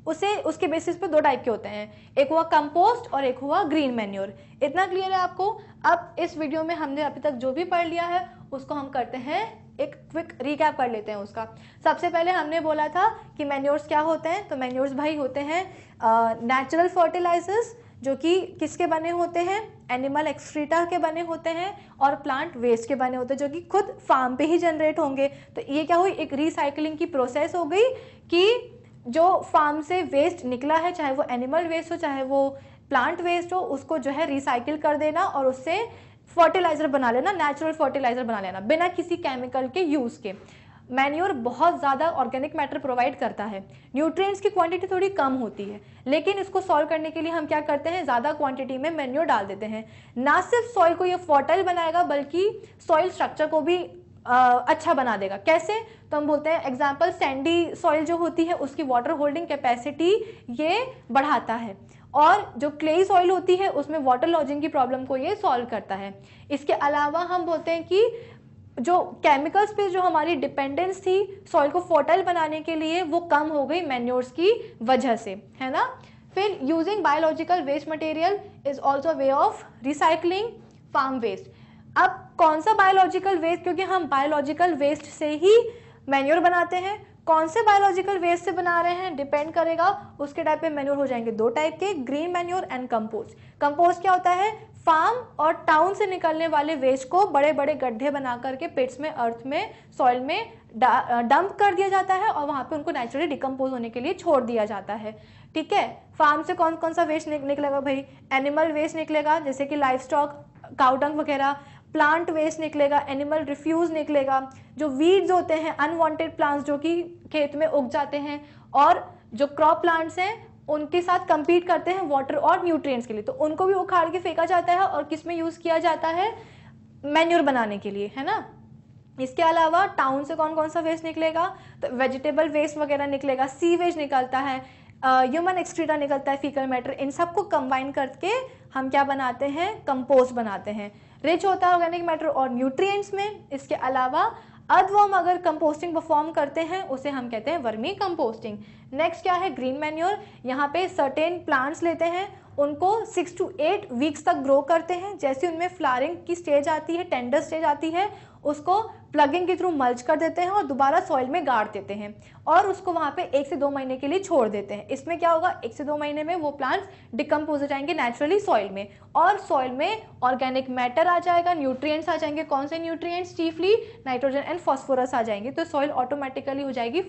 उसे उसके बेसिस पे दो टाइप के होते हैं एक हुआ कंपोस्ट और एक हुआ ग्रीन मैन्योर इतना क्लियर है आपको अब इस वीडियो में हमने अभी तक जो भी पढ़ लिया है उसको हम करते हैं एक क्विक रिकैप कर लेते हैं उसका सबसे पहले हमने बोला था कि मैन्योर्स क्या होते हैं तो मैन्योर्स भाई होते हैं नेचुरल फर्टिलाइजर्स जो कि किसके बने होते हैं एनिमल एक्सट्रीटा के बने होते हैं और प्लांट वेस्ट के बने होते हैं जो कि खुद फार्म पे ही जनरेट होंगे तो ये क्या हुई एक रिसाइकलिंग की प्रोसेस हो गई कि जो फार्म से वेस्ट निकला है चाहे वो एनिमल वेस्ट हो चाहे वो प्लांट वेस्ट हो उसको जो है रिसाइकिल कर देना और उससे फर्टिलाइज़र बना लेना नेचुरल फर्टिलाइज़र बना लेना बिना किसी केमिकल के यूज़ के मैन्योर बहुत ज़्यादा ऑर्गेनिक मैटर प्रोवाइड करता है न्यूट्रिएंट्स की क्वांटिटी थोड़ी कम होती है लेकिन इसको सॉल्व करने के लिए हम क्या करते हैं ज़्यादा क्वांटिटी में मैन्योर डाल देते हैं ना सिर्फ सॉइल को ये फर्टाइल बनाएगा बल्कि सॉइल स्ट्रक्चर को भी अच्छा बना देगा कैसे तो हम बोलते हैं एग्जाम्पल सैंडी सॉइल जो होती है उसकी वाटर होल्डिंग कैपेसिटी ये बढ़ाता है और जो क्ले सॉइल होती है उसमें वाटर लॉजिंग की प्रॉब्लम को ये सॉल्व करता है इसके अलावा हम बोलते हैं कि जो केमिकल्स पे जो हमारी डिपेंडेंस थी सॉइल को फोटाइल बनाने के लिए वो कम हो गई मैन्योर्स की वजह से है ना फिर using biological waste material is also way of recycling farm waste अब कौन सा बायोलॉजिकल वेस्ट क्योंकि हम बायोलॉजिकल वेस्ट से ही मैन्योर बनाते हैं कौन से बायोलॉजिकल वेस्ट से बना रहे हैं डिपेंड करेगा उसके टाइप पे मैन्योर हो जाएंगे दो टाइप के green manure and compost compost क्या होता है फार्म और टाउन से निकलने वाले वेस्ट को बड़े बड़े गड्ढे बना करके पेट्स में अर्थ में सॉइल में डंप कर दिया जाता है और वहां पे उनको नेचुरली डिकम्पोज होने के लिए छोड़ दिया जाता है ठीक है फार्म से कौन कौन सा वेस्ट निकलेगा भाई एनिमल वेस्ट निकलेगा जैसे कि लाइफ स्टॉक काउडंग वगैरह प्लांट वेस्ट निकलेगा एनिमल रिफ्यूज़ निकलेगा जो वीड्स होते हैं अनवांटेड प्लांट्स जो कि खेत में उग जाते हैं और जो क्रॉप प्लांट्स हैं उनके साथ कंपीट करते हैं वाटर और न्यूट्रिएंट्स के लिए तो उनको भी उखाड़ के फेंका जाता है और किस में यूज़ किया जाता है मैन्यूर बनाने के लिए है ना इसके अलावा टाउन से कौन कौन सा वेस्ट निकलेगा तो वेजिटेबल वेस्ट वगैरह निकलेगा सीवेज निकलता है ह्यूमन एक्सक्रीटा निकलता है फीकल मैटर इन सबको कंबाइन करके हम क्या बनाते हैं कंपोस्ट बनाते हैं रिच होता है ऑर्गेनिक मैटर और न्यूट्रिएंट्स में इसके अलावा अधवम अगर कंपोस्टिंग परफॉर्म करते हैं उसे हम कहते हैं वर्मी कंपोस्टिंग नेक्स्ट क्या है ग्रीन मैन्योर यहाँ पे सर्टेन प्लांट्स लेते हैं उनको सिक्स टू एट वीक्स तक ग्रो करते हैं जैसे उनमें फ्लारिंग की स्टेज आती है टेंडर स्टेज आती है उसको प्लगिंग के थ्रू मल्च कर देते हैं और दोबारा सॉइल में गाड़ देते हैं और उसको वहाँ पे एक से दो महीने के लिए छोड़ देते हैं इसमें क्या होगा एक से दो महीने में वो प्लांट्स डिकम्पोज हो जाएंगे नेचुरली सॉइल में और सॉइल में ऑर्गेनिक मैटर आ जाएगा न्यूट्रिएंट्स आ जाएंगे कौन से nutrients chiefly nitrogen and phosphorus आ जाएंगे तो सॉइल ऑटोमेटिकली हो जाएगी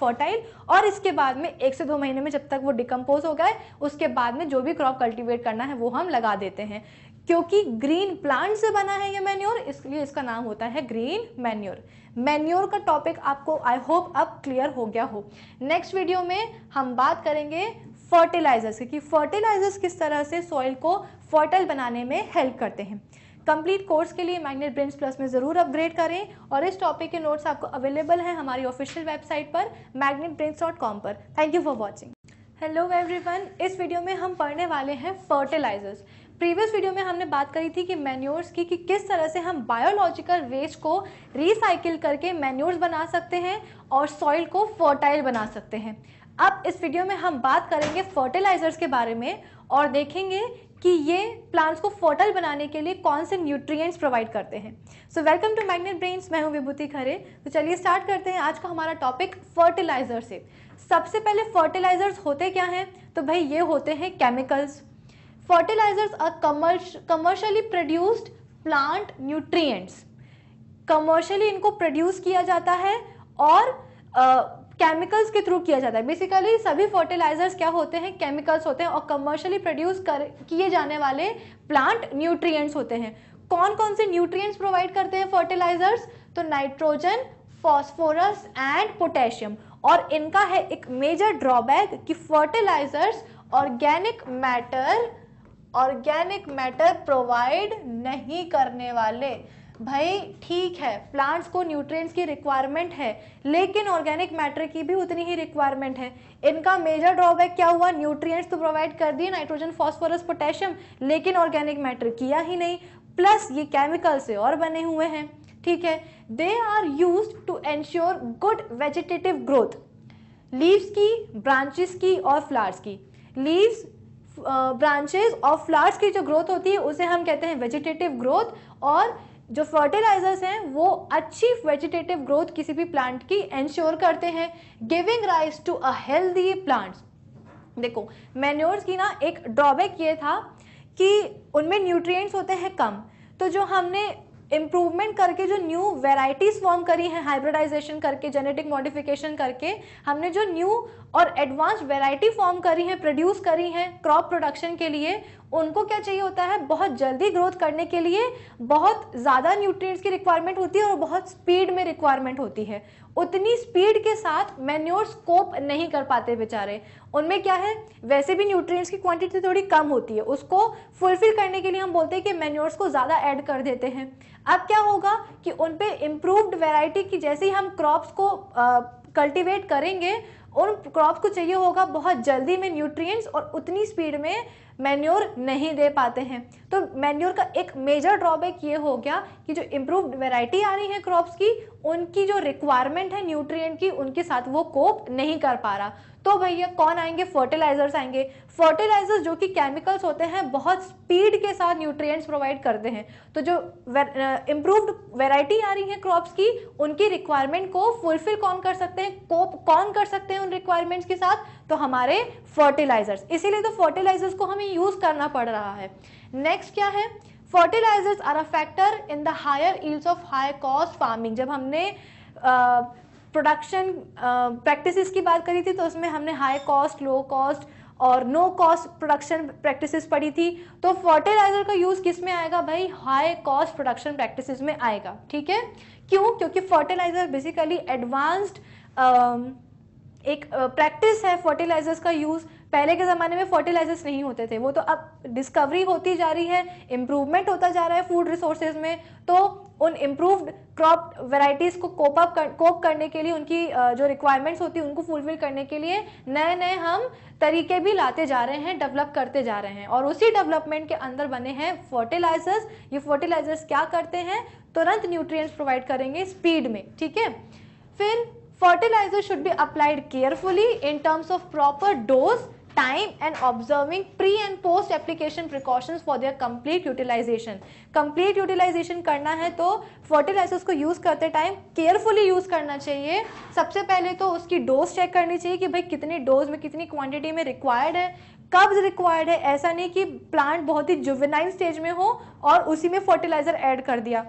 फर्टाइल और इसके बाद में एक से दो महीने में जब तक वो डिकम्पोज हो गए उसके बाद में जो भी क्रॉप कल्टिवेट करना है वो हम लगा देते हैं क्योंकि ग्रीन प्लांट से बना है ये मैन्योर इसलिए इसका नाम होता है ग्रीन मैन्योर मैन्योर का टॉपिक आपको आई होप अब क्लियर हो गया हो नेक्स्ट वीडियो में हम बात करेंगे फर्टिलाइजर्स की फर्टिलाइजर्स किस तरह से सॉइल को फर्टाइल बनाने में हेल्प करते हैं कंप्लीट कोर्स के लिए मैग्नेट ब्रेन्स प्लस में ज़रूर अपग्रेड करें और इस टॉपिक के नोट्स आपको अवेलेबल हैं हमारी ऑफिशियल वेबसाइट पर कॉम पर thank you for watching hello everyone इस वीडियो में हम पढ़ने वाले हैं फर्टिलाइजर्स प्रीवियस वीडियो में हमने बात करी थी कि मैन्योर्स की कि किस तरह से हम बायोलॉजिकल वेस्ट को रिसाइकिल करके मैन्योर्स बना सकते हैं और सॉइल को फर्टाइल बना सकते हैं अब इस वीडियो में हम बात करेंगे फर्टिलाइजर्स के बारे में और देखेंगे कि ये प्लांट्स को फर्टाइल बनाने के लिए कौन से न्यूट्रिएंट्स प्रोवाइड करते हैं so welcome to Magnet Brains मैं हूँ विभूति खरे तो चलिए स्टार्ट करते हैं आज का हमारा टॉपिक फर्टिलाइजर से सबसे पहले फर्टिलाइजर्स होते क्या हैं तो भाई ये होते हैं chemicals fertilizers are commercial, commercially produced plant nutrients commercially इनको produce किया जाता है और केमिकल्स uh, के थ्रू किया जाता है बेसिकली सभी फर्टिलाइजर्स क्या होते हैं केमिकल्स होते हैं और कमर्शियली प्रोड्यूस कर किए जाने वाले प्लांट न्यूट्रिएंट्स होते हैं कौन कौन से न्यूट्रिएंट्स प्रोवाइड करते हैं फर्टिलाइजर्स तो नाइट्रोजन फॉस्फोरस एंड पोटेशियम और इनका है एक मेजर ड्रॉबैक कि fertilizers organic matter organic matter provide नहीं करने वाले भाई ठीक है प्लांट्स को न्यूट्रिएंट्स की रिक्वायरमेंट है लेकिन ऑर्गेनिक मैटर की भी उतनी ही रिक्वायरमेंट है इनका मेजर ड्रॉबैक क्या हुआ न्यूट्रिएंट्स तो प्रोवाइड कर दिए नाइट्रोजन फॉस्फोरस पोटेशियम लेकिन ऑर्गेनिक मैटर किया ही नहीं प्लस ये केमिकल से और बने हुए हैं ठीक है they are use to ensure good vegetative growth leaves की ब्रांचेस की और फ्लावर्स की लीव्स ब्रांचेज और फ्लावर्स की जो ग्रोथ होती है उसे हम कहते हैं वेजिटेटिव ग्रोथ और जो फर्टिलाइजर्स हैं वो अच्छी वेजिटेटिव ग्रोथ किसी भी प्लांट की एंश्योर करते हैं giving rise to a healthy plants देखो मैन्योर्स की ना एक ड्रॉबैक ये था कि उनमें न्यूट्रिएंट्स होते हैं कम तो जो हमने इम्प्रूवमेंट करके जो न्यू वेराइटीज़ फॉर्म करी हैं हाइब्रिडाइजेशन करके जेनेटिक मॉडिफिकेशन करके हमने जो न्यू और एडवांस वेराइटी फॉर्म करी हैं प्रोड्यूस करी हैं क्रॉप प्रोडक्शन के लिए उनको क्या चाहिए होता है बहुत जल्दी ग्रोथ करने के लिए बहुत ज़्यादा न्यूट्रिएंट्स की रिक्वायरमेंट होती है और बहुत स्पीड में रिक्वायरमेंट होती है उतनी स्पीड के साथ मैन्योर स्कोप नहीं कर पाते बेचारे उनमें क्या है वैसे भी न्यूट्रिएंट्स की क्वांटिटी थोड़ी कम होती है उसको फुलफिल करने के लिए हम बोलते हैं कि मेन्योर्स को ज़्यादा ऐड कर देते हैं अब क्या होगा कि उन पे इम्प्रूव्ड वैरायटी की जैसे ही हम क्रॉप्स को कल्टीवेट करेंगे उन क्रॉप्स को चाहिए होगा बहुत जल्दी में न्यूट्रिएंट्स और उतनी स्पीड में मैन्योर नहीं दे पाते हैं तो मैन्योर का एक मेजर ड्रॉबैक ये हो गया कि जो इम्प्रूव्ड वैरायटी आ रही है क्रॉप्स की उनकी जो रिक्वायरमेंट है न्यूट्रिएंट की उनके साथ वो कोप नहीं कर पा रहा तो भैया कौन आएंगे फर्टिलाइजर्स आएंगे फर्टिलाइजर्स जो कि केमिकल्स होते हैं बहुत स्पीड के साथ न्यूट्रिएंट्स प्रोवाइड करते हैं तो जो इम्प्रूव्ड वेराइटी आ रही है क्रॉप्स की उनकी रिक्वायरमेंट को फुलफिल कौन कर सकते हैं कौन कर सकते हैं उन रिक्वायरमेंट्स के साथ तो हमारे फर्टिलाइजर्स इसीलिए तो फर्टिलाइजर्स को हमें यूज़ करना पड़ रहा है नेक्स्ट क्या है fertilizers are a factor in the higher yields of high cost farming जब हमने uh, प्रोडक्शन प्रैक्टिसेस की बात करी थी तो उसमें हमने हाई कॉस्ट लो कॉस्ट और नो कॉस्ट प्रोडक्शन प्रैक्टिसेस पढ़ी थी तो फर्टिलाइजर का यूज़ किस में आएगा भाई हाई कॉस्ट प्रोडक्शन प्रैक्टिसेस में आएगा ठीक है क्यों क्योंकि फर्टिलाइजर बेसिकली एडवांस्ड एक प्रैक्टिस है फर्टिलाइजर्स का यूज़ पहले के ज़माने में फर्टिलाइजर्स नहीं होते थे वो तो अब डिस्कवरी होती जा रही है इम्प्रूवमेंट होता जा रहा है फूड रिसोर्सेज में तो उन इम्प्रूव्ड क्रॉप वेराइटीज़ को कोप अप कर, कोप करने के लिए उनकी जो रिक्वायरमेंट्स होती है उनको फुलफिल करने के लिए नए नए हम तरीके भी लाते जा रहे हैं डेवलप करते जा रहे हैं और उसी डेवलपमेंट के अंदर बने हैं फर्टिलाइजर्स ये फर्टिलाइजर्स क्या करते हैं तुरंत न्यूट्रिएंट्स प्रोवाइड करेंगे स्पीड में ठीक है फिर fertilizer should be applied carefully in terms of proper dose time and observing pre and post application precautions for their complete utilization complete utilization करना है तो fertilizers को use करते time carefully use करना चाहिए सबसे पहले तो उसकी dose check करनी चाहिए कि भाई कितनी dose में कितनी quantity में required है कब रिक्वायर्ड है ऐसा नहीं कि प्लांट बहुत ही जुवेनाइन स्टेज में हो और उसी में फर्टिलाइजर ऐड कर दिया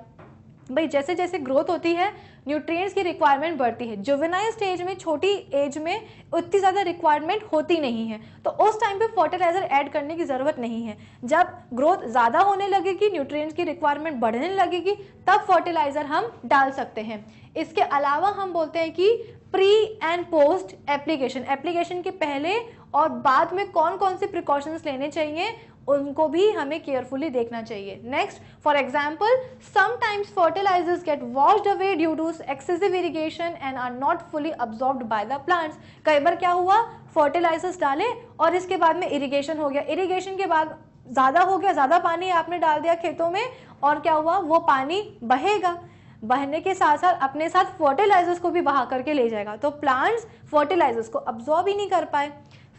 भाई जैसे जैसे ग्रोथ होती है न्यूट्रिएंट्स की रिक्वायरमेंट बढ़ती है जुवेनाइल स्टेज में छोटी एज में उतनी ज़्यादा रिक्वायरमेंट होती नहीं है तो उस टाइम पे फर्टिलाइज़र ऐड करने की ज़रूरत नहीं है जब ग्रोथ ज़्यादा होने लगेगी न्यूट्रिएंट्स की रिक्वायरमेंट बढ़ने लगेगी तब फर्टिलाइज़र हम डाल सकते हैं इसके अलावा हम बोलते हैं कि pre and post application application के पहले और बाद में कौन कौन से प्रिकॉशंस लेने चाहिए उनको भी हमें केयरफुली देखना चाहिए next for example sometimes fertilizers get washed away due to excessive irrigation and are not fully absorb by the plants कई बार क्या हुआ फर्टिलाइजर्स डाले और इसके बाद में इरीगेशन हो गया इरीगेशन के बाद ज़्यादा हो गया ज़्यादा पानी आपने डाल दिया खेतों में और क्या हुआ वो पानी बहेगा बहने के साथ साथ अपने साथ फर्टिलाइजर्स को भी बहा करके ले जाएगा तो प्लांट्स फर्टिलाइजर्स को अब्जॉर्ब ही नहीं कर पाए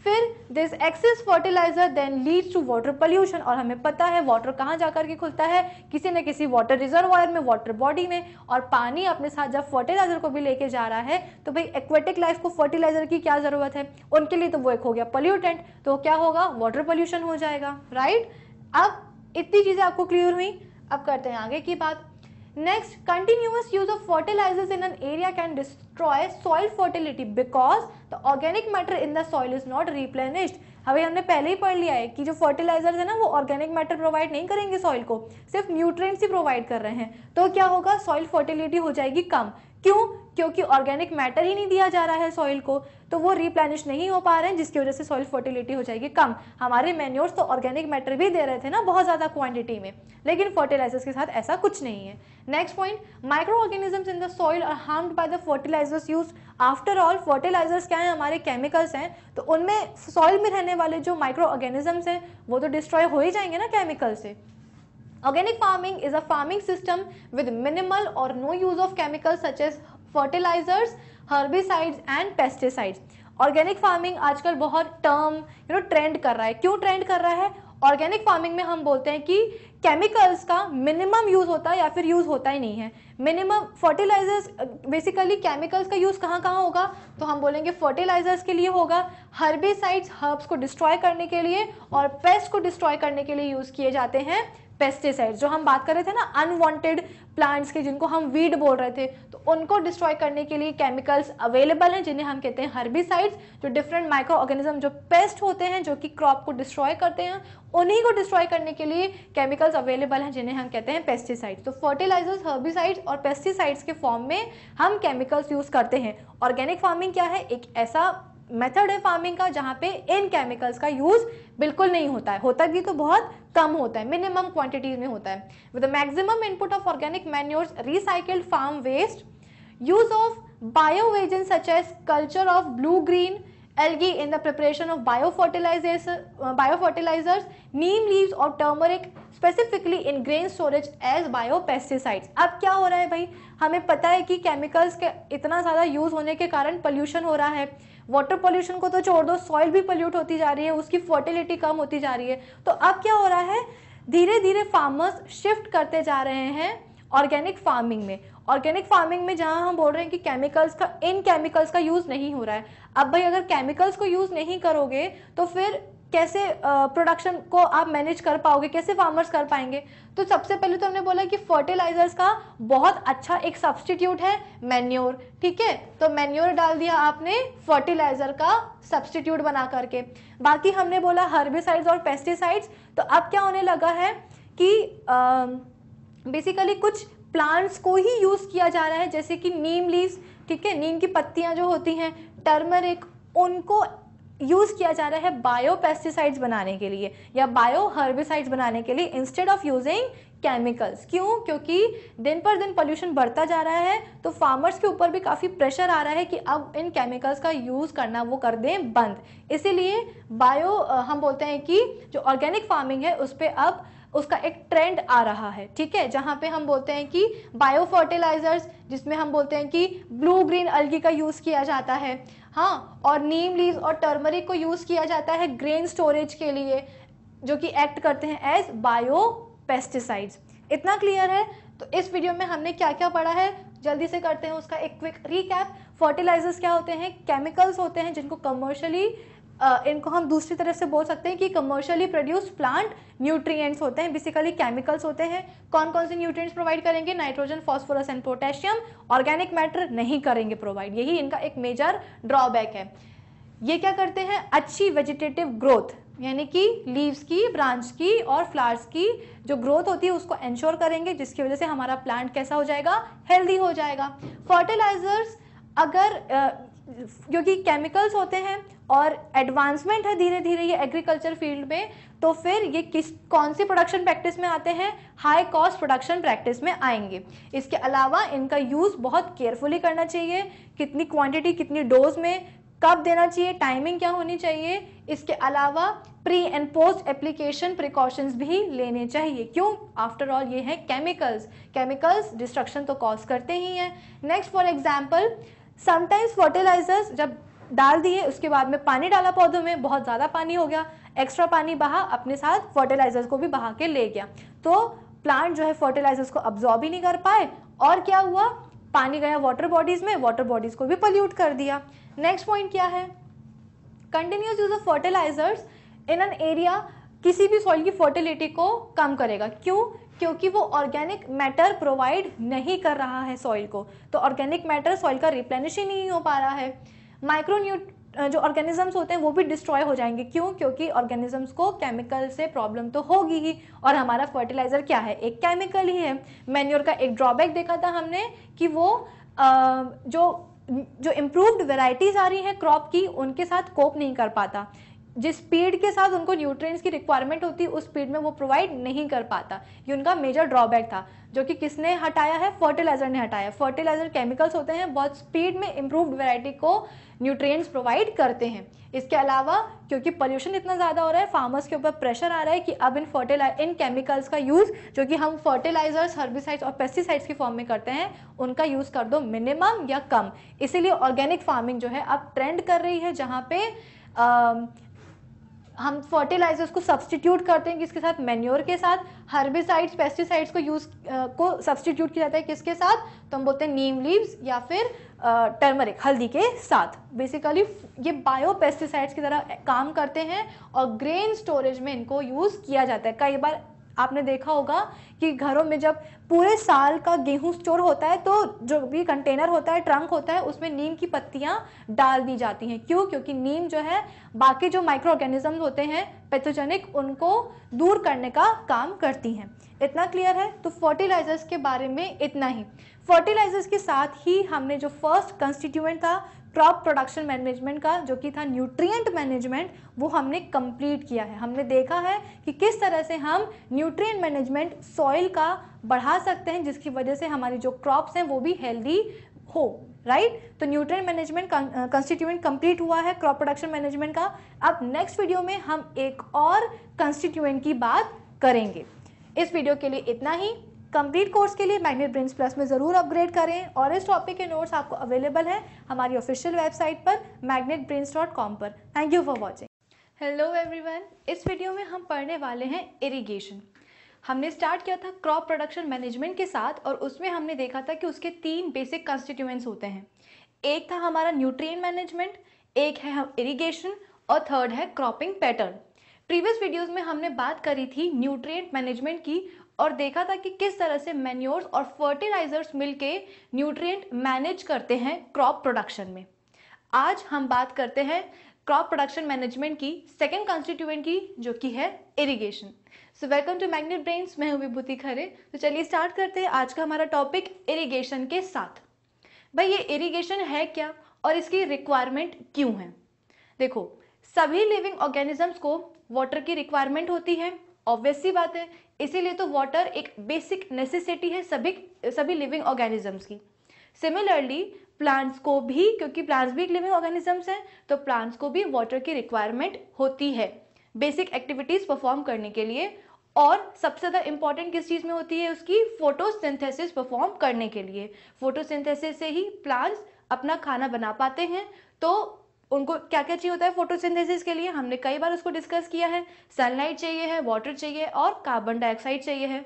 फिर this excess fertilizer then leads to water pollution और हमें पता है वाटर कहाँ जा करके खुलता है किसी न किसी वाटर रिजर्वायर में वाटर बॉडी में और पानी अपने साथ जब फर्टिलाइजर को भी लेके जा रहा है तो भाई एक्वेटिक लाइफ को फर्टिलाइजर की क्या ज़रूरत है उनके लिए तो वो एक हो गया पोल्यूटेंट तो क्या होगा वाटर पॉल्यूशन हो जाएगा राइट अब इतनी चीज़ें आपको क्लियर हुई अब करते हैं आगे की बात next continuous use of fertilizers in an area can destroy soil fertility because तो organic matter in the soil is not replenished हमें हमने पहले ही पढ़ लिया है कि जो फर्टिलाइजर्स है ना वो ऑर्गेनिक मैटर प्रोवाइड नहीं करेंगे सॉइल को सिर्फ न्यूट्रिएंट्स ही प्रोवाइड कर रहे हैं तो क्या होगा सॉइल फर्टिलिटी हो जाएगी कम क्यों क्योंकि ऑर्गेनिक मैटर ही नहीं दिया जा रहा है सॉइल को तो वो रिप्लेनिश नहीं हो पा रहे हैं जिसकी वजह से सॉइल फर्टिलिटी हो जाएगी कम हमारे मेन्योर्स तो ऑर्गेनिक मैटर भी दे रहे थे ना बहुत ज़्यादा क्वांटिटी में लेकिन फर्टिलाइजर्स के साथ ऐसा कुछ नहीं है next point microorganisms in the soil are harmed by the fertilizers use after all fertilizers क्या हैं हमारे केमिकल्स हैं तो उनमें सॉइल में रहने वाले जो माइक्रो ऑर्गेनिजम्स हैं वो तो डिस्ट्रॉय हो ही जाएंगे ना केमिकल से organic farming is a farming system with minimal और no use of chemicals such as fertilizers herbicides and pesticides organic farming आजकल बहुत टर्म यू नो ट्रेंड कर रहा है क्यों ट्रेंड कर रहा है ऑर्गेनिक फार्मिंग में हम बोलते हैं कि केमिकल्स का मिनिमम यूज़ होता है या फिर यूज़ होता ही नहीं है मिनिमम फर्टिलाइजर्स बेसिकली केमिकल्स का यूज़ कहाँ कहाँ होगा तो हम बोलेंगे फर्टिलाइजर्स के लिए होगा हर्बिसाइड्स हर्ब्स को डिस्ट्रॉय करने के लिए और पेस्ट को डिस्ट्रॉय करने के लिए यूज़ किए जाते हैं पेस्टिसाइड्स जो हम बात कर रहे थे ना अनवांटेड प्लांट्स के जिनको हम वीड बोल रहे थे तो उनको डिस्ट्रॉय करने के लिए केमिकल्स अवेलेबल हैं जिन्हें हम कहते हैं हर्बिसाइड्स जो डिफरेंट माइक्रो ऑर्गेनिज्म जो पेस्ट होते हैं जो कि क्रॉप को डिस्ट्रॉय करते हैं उन्हीं को डिस्ट्रॉय करने के लिए केमिकल्स अवेलेबल हैं जिन्हें हम कहते हैं पेस्टिसाइड्स तो फर्टिलाइजर्स हर्बिसाइड्स और पेस्टिसाइड्स के फॉर्म में हम केमिकल्स यूज़ करते हैं ऑर्गेनिक फार्मिंग क्या है एक ऐसा मेथड है फार्मिंग का जहाँ पे इन केमिकल्स का यूज़ बिल्कुल नहीं होता है होता भी तो बहुत कम होता है मिनिमम क्वांटिटीज में होता है with maximum input of organic manures recycled farm waste use of bioagents such as culture of blue green algae in the preparation of biofertilizers uh, biofertilizers neem leaves or turmeric specifically in grain storage as bio pesticides अब क्या हो रहा है भाई हमें पता है कि केमिकल्स के इतना ज़्यादा यूज़ होने के कारण पॉल्यूशन हो रहा है वाटर पोल्यूशन को तो छोड़ दो सॉइल भी पोल्यूट होती जा रही है उसकी फर्टिलिटी कम होती जा रही है तो अब क्या हो रहा है धीरे धीरे फार्मर्स शिफ्ट करते जा रहे हैं ऑर्गेनिक फार्मिंग में ऑर्गेनिक फार्मिंग में जहां हम बोल रहे हैं कि केमिकल्स का इन केमिकल्स का यूज़ नहीं हो रहा है अब भाई अगर केमिकल्स को यूज़ नहीं करोगे तो फिर कैसे प्रोडक्शन को आप मैनेज कर पाओगे कैसे फार्मर्स कर पाएंगे तो सबसे पहले तो हमने बोला कि फर्टिलाइजर्स का बहुत अच्छा एक सब्सटीट्यूट है मैन्योर ठीक है तो मैन्योर डाल दिया आपने फर्टिलाइजर का सब्सटीट्यूट बना करके बाकी हमने बोला हर्बिसाइड्स और पेस्टिसाइड्स तो अब क्या होने लगा है कि बेसिकली कुछ प्लांट्स को ही यूज़ किया जा रहा है जैसे कि नीम लीव ठीक है नीम की पत्तियां जो होती हैं टर्मरिक उनको यूज़ किया जा रहा है बायो पेस्टिसाइड्स बनाने के लिए या बायो हर्बिसाइड्स बनाने के लिए इंस्टेड ऑफ यूजिंग केमिकल्स क्यों क्योंकि दिन पर दिन पोल्यूशन बढ़ता जा रहा है तो फार्मर्स के ऊपर भी काफ़ी प्रेशर आ रहा है कि अब इन केमिकल्स का यूज़ करना वो कर दें बंद इसीलिए बायो हम बोलते हैं कि जो ऑर्गेनिक फार्मिंग है उस पर अब उसका एक ट्रेंड आ रहा है ठीक है जहाँ पे हम बोलते हैं कि बायो फर्टिलाइजर्स जिसमें हम बोलते हैं कि ब्लू ग्रीन अलगी का यूज़ किया जाता है हाँ और नीम लीव और टर्मरिक को यूज़ किया जाता है ग्रेन स्टोरेज के लिए जो कि एक्ट करते हैं एज बायो पेस्टिसाइड्स इतना क्लियर है तो इस वीडियो में हमने क्या क्या पढ़ा है जल्दी से करते हैं उसका एक क्विक रिकैप फर्टिलाइजर्स क्या होते हैं केमिकल्स होते हैं जिनको कमर्शली इनको हम दूसरी तरफ से बोल सकते हैं कि कमर्शियली प्रोड्यूस प्लांट न्यूट्रिएंट्स होते हैं बेसिकली केमिकल्स होते हैं कौन कौन से न्यूट्रिएंट्स प्रोवाइड करेंगे nitrogen phosphorus and potassium organic matter नहीं करेंगे प्रोवाइड यही इनका एक मेजर ड्रॉबैक है ये क्या करते हैं अच्छी वेजिटेटिव ग्रोथ यानी कि लीव्स की ब्रांच की और फ्लावर्स की जो ग्रोथ होती है उसको एंश्योर करेंगे जिसकी वजह से हमारा प्लांट कैसा हो जाएगा हेल्दी हो जाएगा फर्टिलाइजर्स अगर क्योंकि केमिकल्स होते हैं और एडवांसमेंट है धीरे धीरे ये एग्रीकल्चर फील्ड में तो फिर ये किस कौन सी प्रोडक्शन प्रैक्टिस में आते हैं हाई कॉस्ट प्रोडक्शन प्रैक्टिस में आएंगे इसके अलावा इनका यूज़ बहुत केयरफुली करना चाहिए कितनी क्वांटिटी कितनी डोज में कब देना चाहिए टाइमिंग क्या होनी चाहिए इसके अलावा pre and post application precautions भी लेने चाहिए क्यों आफ्टर ऑल ये है केमिकल्स केमिकल्स डिस्ट्रक्शन तो कॉज करते ही हैं next for example sometimes fertilizers जब डाल दिए उसके बाद में पानी डाला पौधों में बहुत ज़्यादा पानी हो गया एक्स्ट्रा पानी बहा अपने साथ फर्टिलाइजर्स को भी बहा के ले गया तो प्लांट जो है फर्टिलाइजर्स को अब्जॉर्ब ही नहीं कर पाए और क्या हुआ पानी गया वाटर बॉडीज़ में वाटर बॉडीज़ को भी पोल्यूट कर दिया नेक्स्ट पॉइंट क्या है continuous use of fertilizers in an area किसी भी सॉइल की फर्टिलिटी को कम करेगा क्यों क्योंकि वो ऑर्गेनिक मैटर प्रोवाइड नहीं कर रहा है सॉइल को तो ऑर्गेनिक मैटर सॉइल का रिप्लेनिश ही नहीं हो पा रहा है माइक्रोन्यूट जो ऑर्गेनिजम्स होते हैं वो भी डिस्ट्रॉय हो जाएंगे क्यों क्योंकि ऑर्गेनिजम्स को केमिकल से प्रॉब्लम तो होगी ही और हमारा फर्टिलाइज़र क्या है एक केमिकल ही है मैन्योर का एक ड्रॉबैक देखा था हमने कि वो आ, जो जो इम्प्रूव्ड वेराइटीज़ आ रही हैं क्रॉप की उनके साथ कोप नहीं कर पाता जिस स्पीड के साथ उनको न्यूट्रिएंट्स की रिक्वायरमेंट होती उस स्पीड में वो प्रोवाइड नहीं कर पाता ये उनका मेजर ड्रॉबैक था जो कि किसने हटाया है फर्टिलाइजर ने हटाया है फर्टिलाइजर केमिकल्स होते हैं बहुत स्पीड में इम्प्रूव्ड वैरायटी को न्यूट्रिएंट्स प्रोवाइड करते हैं इसके अलावा क्योंकि पोल्यूशन इतना ज़्यादा हो रहा है फार्मर्स के ऊपर प्रेशर आ रहा है कि अब इन फर्टिलाइज इन केमिकल्स का यूज़ जो कि हम फर्टिलाइजर्स हर्बिसाइड्स और पेस्टिसाइड्स की फॉर्म में करते हैं उनका यूज़ कर दो मिनिमम या कम इसीलिए ऑर्गेनिक फार्मिंग जो है अब ट्रेंड कर रही है जहाँ पे हम फर्टिलाइजर्स को सब्सटीट्यूट करते हैं किसके साथ मेन्योर के साथ हर्बिसाइड्स पेस्टिसाइड्स को यूज़ को सब्सटीट्यूट किया जाता है किसके साथ तो हम बोलते हैं नीम लीव्स या फिर टर्मरिक हल्दी के साथ बेसिकली ये बायो पेस्टिसाइड्स की तरह काम करते हैं और ग्रेन स्टोरेज में इनको यूज़ किया जाता है कई बार आपने देखा होगा कि घरों में जब पूरे साल का गेहूं स्टोर होता है तो जो भी कंटेनर होता है ट्रंक होता है उसमें नीम की पत्तियां डाल दी जाती हैं क्यों क्योंकि नीम जो है बाकी जो माइक्रो ऑर्गेनिज्म होते हैं पैथोजेनिक उनको दूर करने का काम करती हैं इतना क्लियर है तो फर्टिलाइजर्स के बारे में इतना ही फर्टिलाइजर्स के साथ ही हमने जो फर्स्ट कंस्टिट्यूएंट था क्रॉप प्रोडक्शन मैनेजमेंट का जो कि था न्यूट्रिएंट मैनेजमेंट वो हमने कंप्लीट किया है हमने देखा है कि किस तरह से हम न्यूट्रिएंट मैनेजमेंट सॉइल का बढ़ा सकते हैं जिसकी वजह से हमारी जो क्रॉप्स हैं वो भी हेल्दी हो राइट right? तो न्यूट्रिएंट मैनेजमेंट कंस्टिट्यूएंट कंप्लीट हुआ है क्रॉप प्रोडक्शन मैनेजमेंट का अब नेक्स्ट वीडियो में हम एक और कंस्टिट्यूएंट की बात करेंगे इस वीडियो के लिए इतना ही कंप्लीट कोर्स के लिए मैग्नेट ब्रेंस प्लस में ज़रूर अपग्रेड करें और इस टॉपिक के नोट्स आपको अवेलेबल हैं हमारी ऑफिशियल वेबसाइट पर मैग्नेट पर thank you for watching hello everyone इस वीडियो में हम पढ़ने वाले हैं इरिगेशन हमने स्टार्ट किया था क्रॉप प्रोडक्शन मैनेजमेंट के साथ और उसमें हमने देखा था कि उसके तीन बेसिक कॉन्स्टिट्यूएंट्स होते हैं एक था हमारा न्यूट्रिएंट मैनेजमेंट एक है हम इरिगेशन और थर्ड है क्रॉपिंग पैटर्न प्रीवियस वीडियोस में हमने बात करी थी न्यूट्रिएंट मैनेजमेंट की और देखा था कि किस तरह से मैन्योर्स और फर्टिलाइजर्स मिलके न्यूट्रिएंट मैनेज करते हैं क्रॉप प्रोडक्शन में आज हम बात करते हैं क्रॉप प्रोडक्शन मैनेजमेंट की सेकेंड कॉन्स्टिट्यूएंट की जो कि है irrigation so welcome to Magnet Brains मैं हूं विभूति खरे तो चलिए स्टार्ट करते हैं आज का हमारा टॉपिक इरिगेशन के साथ भाई ये इरिगेशन है क्या और इसकी रिक्वायरमेंट क्यों है देखो सभी लिविंग ऑर्गेनिजम्स को वाटर की रिक्वायरमेंट होती है ऑब्वियस सी बात है इसीलिए तो वाटर एक बेसिक नेसेसिटी है सभी सभी लिविंग ऑर्गेनिजम्स की सिमिलरली प्लांट्स को भी क्योंकि प्लांट्स भी एक लिविंग ऑर्गेनिजम्स हैं तो प्लांट्स को भी वाटर की रिक्वायरमेंट होती है बेसिक एक्टिविटीज़ परफॉर्म करने के लिए और सबसे ज़्यादा इंपॉर्टेंट किस चीज़ में होती है उसकी फोटोसिंथेसिस परफॉर्म करने के लिए फोटोसिंथेसिस से ही प्लांट्स अपना खाना बना पाते हैं तो उनको क्या क्या चाहिए होता है फोटोसिंथेसिस के लिए हमने कई बार उसको डिस्कस किया है सनलाइट चाहिए है वाटर चाहिए और कार्बन डाइऑक्साइड चाहिए है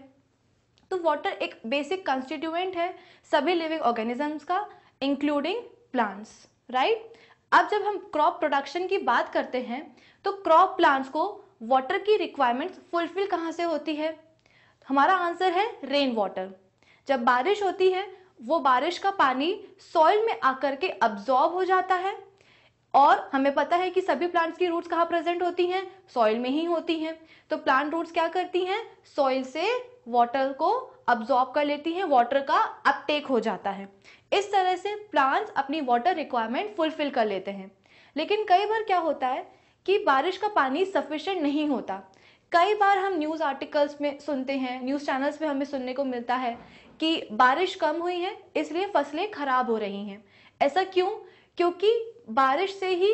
तो वाटर एक बेसिक कंस्टिट्यूएंट है सभी लिविंग ऑर्गेनिजम्स का इंक्लूडिंग प्लांट्स राइट अब जब हम क्रॉप प्रोडक्शन की बात करते हैं तो क्रॉप प्लांट्स को वाटर की रिक्वायरमेंट्स फुलफिल कहाँ से होती है हमारा आंसर है रेन वाटर जब बारिश होती है वो बारिश का पानी सॉइल में आकर के अब्जॉर्ब हो जाता है और हमें पता है कि सभी प्लांट्स की रूट्स कहाँ प्रेजेंट होती हैं सॉइल में ही होती हैं तो प्लांट रूट्स क्या करती हैं सॉइल से वाटर को अब्जॉर्ब कर लेती हैं वाटर का अपटेक हो जाता है इस तरह से प्लांट्स अपनी वाटर रिक्वायरमेंट फुलफिल कर लेते हैं लेकिन कई बार क्या होता है कि बारिश का पानी सफिशेंट नहीं होता कई बार हम न्यूज़ आर्टिकल्स में सुनते हैं न्यूज़ चैनल्स में हमें सुनने को मिलता है कि बारिश कम हुई है इसलिए फसलें खराब हो रही हैं ऐसा क्यों क्योंकि बारिश से ही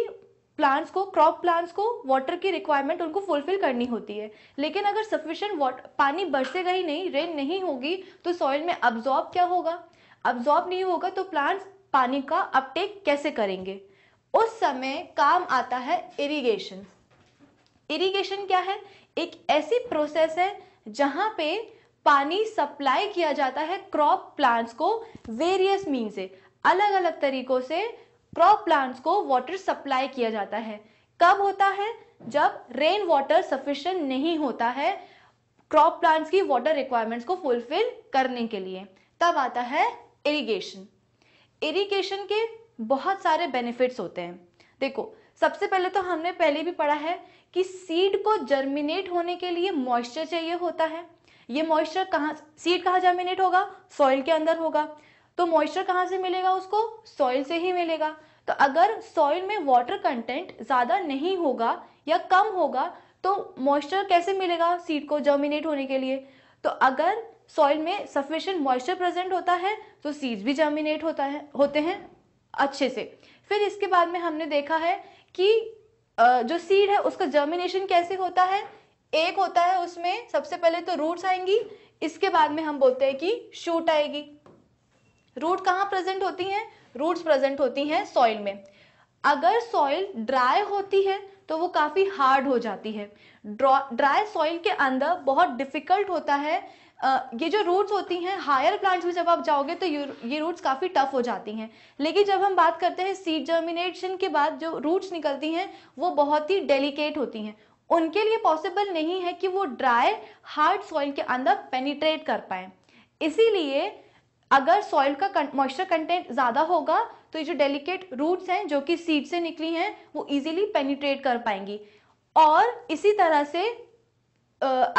प्लांट्स को क्रॉप प्लांट्स को वाटर की रिक्वायरमेंट उनको फुलफिल करनी होती है लेकिन अगर सफिशेंट पानी बरसेगा ही नहीं रेन नहीं होगी तो सॉइल में अब्जॉर्ब क्या होगा अब्जॉर्ब नहीं होगा तो प्लांट्स पानी का अपटेक कैसे करेंगे उस समय काम आता है इरिगेशन इरिगेशन क्या है एक ऐसी प्रोसेस है जहां पे पानी सप्लाई किया जाता है क्रॉप प्लांट्स को वेरियस मीन से अलग अलग तरीकों से क्रॉप प्लांट्स को वाटर सप्लाई किया जाता है कब होता है जब रेन वाटर सफिशियंट नहीं होता है क्रॉप प्लांट्स की वाटर रिक्वायरमेंट्स को फुलफिल करने के लिए तब आता है इरिगेशन इरिगेशन के बहुत सारे बेनिफिट्स होते हैं देखो सबसे पहले तो हमने पहले भी पढ़ा है कि सीड को जर्मिनेट होने के लिए मॉइस्चर चाहिए होता है ये मॉइस्चर कहाँ सीड कहाँ जर्मिनेट होगा सॉइल के अंदर होगा तो मॉइस्चर कहाँ से मिलेगा उसको सॉइल से ही मिलेगा तो अगर सॉइल में वाटर कंटेंट ज़्यादा नहीं होगा या कम होगा तो मॉइस्चर कैसे मिलेगा सीड को जर्मिनेट होने के लिए तो अगर सॉइल में सफिशेंट मॉइस्चर प्रेजेंट होता है तो सीड्स भी जर्मिनेट होता है होते हैं अच्छे से फिर इसके बाद में हमने देखा है कि जो सीड है उसका जर्मिनेशन कैसे होता है एक होता है उसमें सबसे पहले तो रूट्स आएंगी इसके बाद में हम बोलते हैं कि शूट आएगी रूट कहाँ प्रेजेंट होती हैं रूट्स प्रेजेंट होती हैं सॉइल में अगर सॉइल ड्राई होती है तो वो काफ़ी हार्ड हो जाती है ड्राई सॉइल के अंदर बहुत डिफ़िकल्ट होता है ये जो रूट्स होती हैं हायर प्लांट्स में जब आप जाओगे तो ये रूट्स काफ़ी टफ हो जाती हैं लेकिन जब हम बात करते हैं सीड जर्मिनेशन के बाद जो रूट्स निकलती हैं वो बहुत ही डेलिकेट होती हैं उनके लिए पॉसिबल नहीं है कि वो ड्राई हार्ड सॉइल के अंदर पेनिट्रेट कर पाए इसीलिए अगर सॉइल का मॉइस्चर कंटेंट ज़्यादा होगा तो ये जो डेलिकेट रूट्स हैं जो कि सीड से निकली हैं वो इजीली पेनिट्रेट कर पाएंगी और इसी तरह से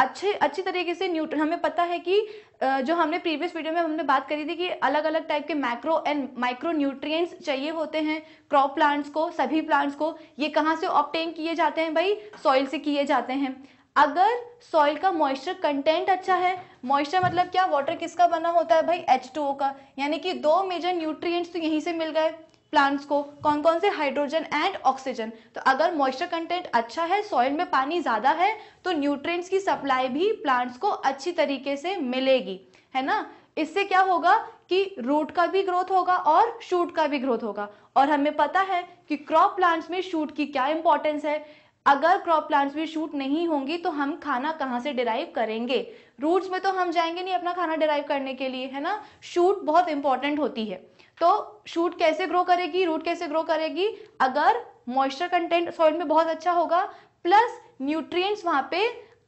अच्छे अच्छी तरीके से न्यूट्र हमें पता है कि जो हमने प्रीवियस वीडियो में हमने बात करी थी कि अलग अलग टाइप के मैक्रो एंड माइक्रो न्यूट्रिएंट्स चाहिए होते हैं क्रॉप प्लांट्स को सभी प्लांट्स को ये कहाँ से ऑप्टेन किए जाते हैं भाई सॉइल से किए जाते हैं अगर सॉइल का मॉइस्चर कंटेंट अच्छा है मॉइस्चर मतलब क्या वाटर किसका बना होता है भाई एच का यानी कि दो मेजर न्यूट्रिएंट्स तो यहीं से मिल गए प्लांट्स को कौन कौन से हाइड्रोजन एंड ऑक्सीजन तो अगर मॉइस्चर कंटेंट अच्छा है सॉइल में पानी ज़्यादा है तो न्यूट्रिएंट्स की सप्लाई भी प्लांट्स को अच्छी तरीके से मिलेगी है ना इससे क्या होगा कि रूट का भी ग्रोथ होगा और शूट का भी ग्रोथ होगा और हमें पता है कि क्रॉप प्लांट्स में शूट की क्या इंपॉर्टेंस है अगर क्रॉप प्लांट्स भी शूट नहीं होंगी तो हम खाना कहाँ से डिराइव करेंगे रूट्स में तो हम जाएंगे नहीं अपना खाना डिराइव करने के लिए है ना शूट बहुत इंपॉर्टेंट होती है तो शूट कैसे ग्रो करेगी रूट कैसे ग्रो करेगी अगर मॉइस्चर कंटेंट सॉइल में बहुत अच्छा होगा प्लस न्यूट्रिएंट्स वहां पे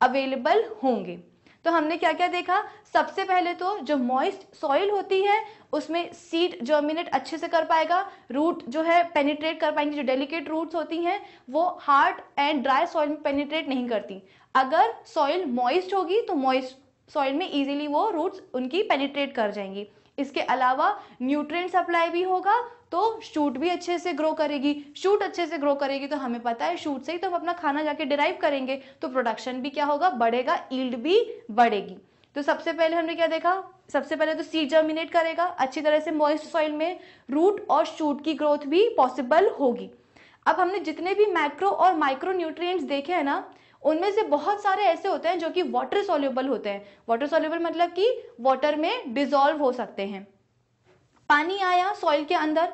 अवेलेबल होंगे तो हमने क्या क्या देखा सबसे पहले तो जो मॉइस्ट सॉइल होती है उसमें सीड जर्मिनेट अच्छे से कर पाएगा रूट जो है पेनिट्रेट कर पाएंगे जो डेलिकेट रूट्स होती हैं वो हार्ड एंड ड्राई सॉइल में पेनिट्रेट नहीं करती अगर सॉइल मॉइस्ट होगी तो मॉइस्ट सॉइल में इजीली वो रूट्स उनकी पेनिट्रेट कर जाएंगी इसके अलावा न्यूट्रिएंट सप्लाई भी होगा तो शूट भी अच्छे से ग्रो करेगी शूट अच्छे से ग्रो करेगी तो हमें पता है शूट से ही तो हम अपना खाना जाके डिराइव करेंगे तो प्रोडक्शन भी क्या होगा बढ़ेगा ईल्ड भी बढ़ेगी तो सबसे पहले हमने क्या देखा सबसे पहले तो सीड जर्मिनेट करेगा अच्छी तरह से मॉइस्ट सॉइल में रूट और शूट की ग्रोथ भी पॉसिबल होगी अब हमने जितने भी मैक्रो और माइक्रो न्यूट्रिएंट्स देखे हैं ना उनमें से बहुत सारे ऐसे होते हैं जो कि वाटर सोल्यूबल होते हैं वाटर सोल्यूबल मतलब कि वाटर में डिजोल्व हो सकते हैं पानी आया सॉइल के अंदर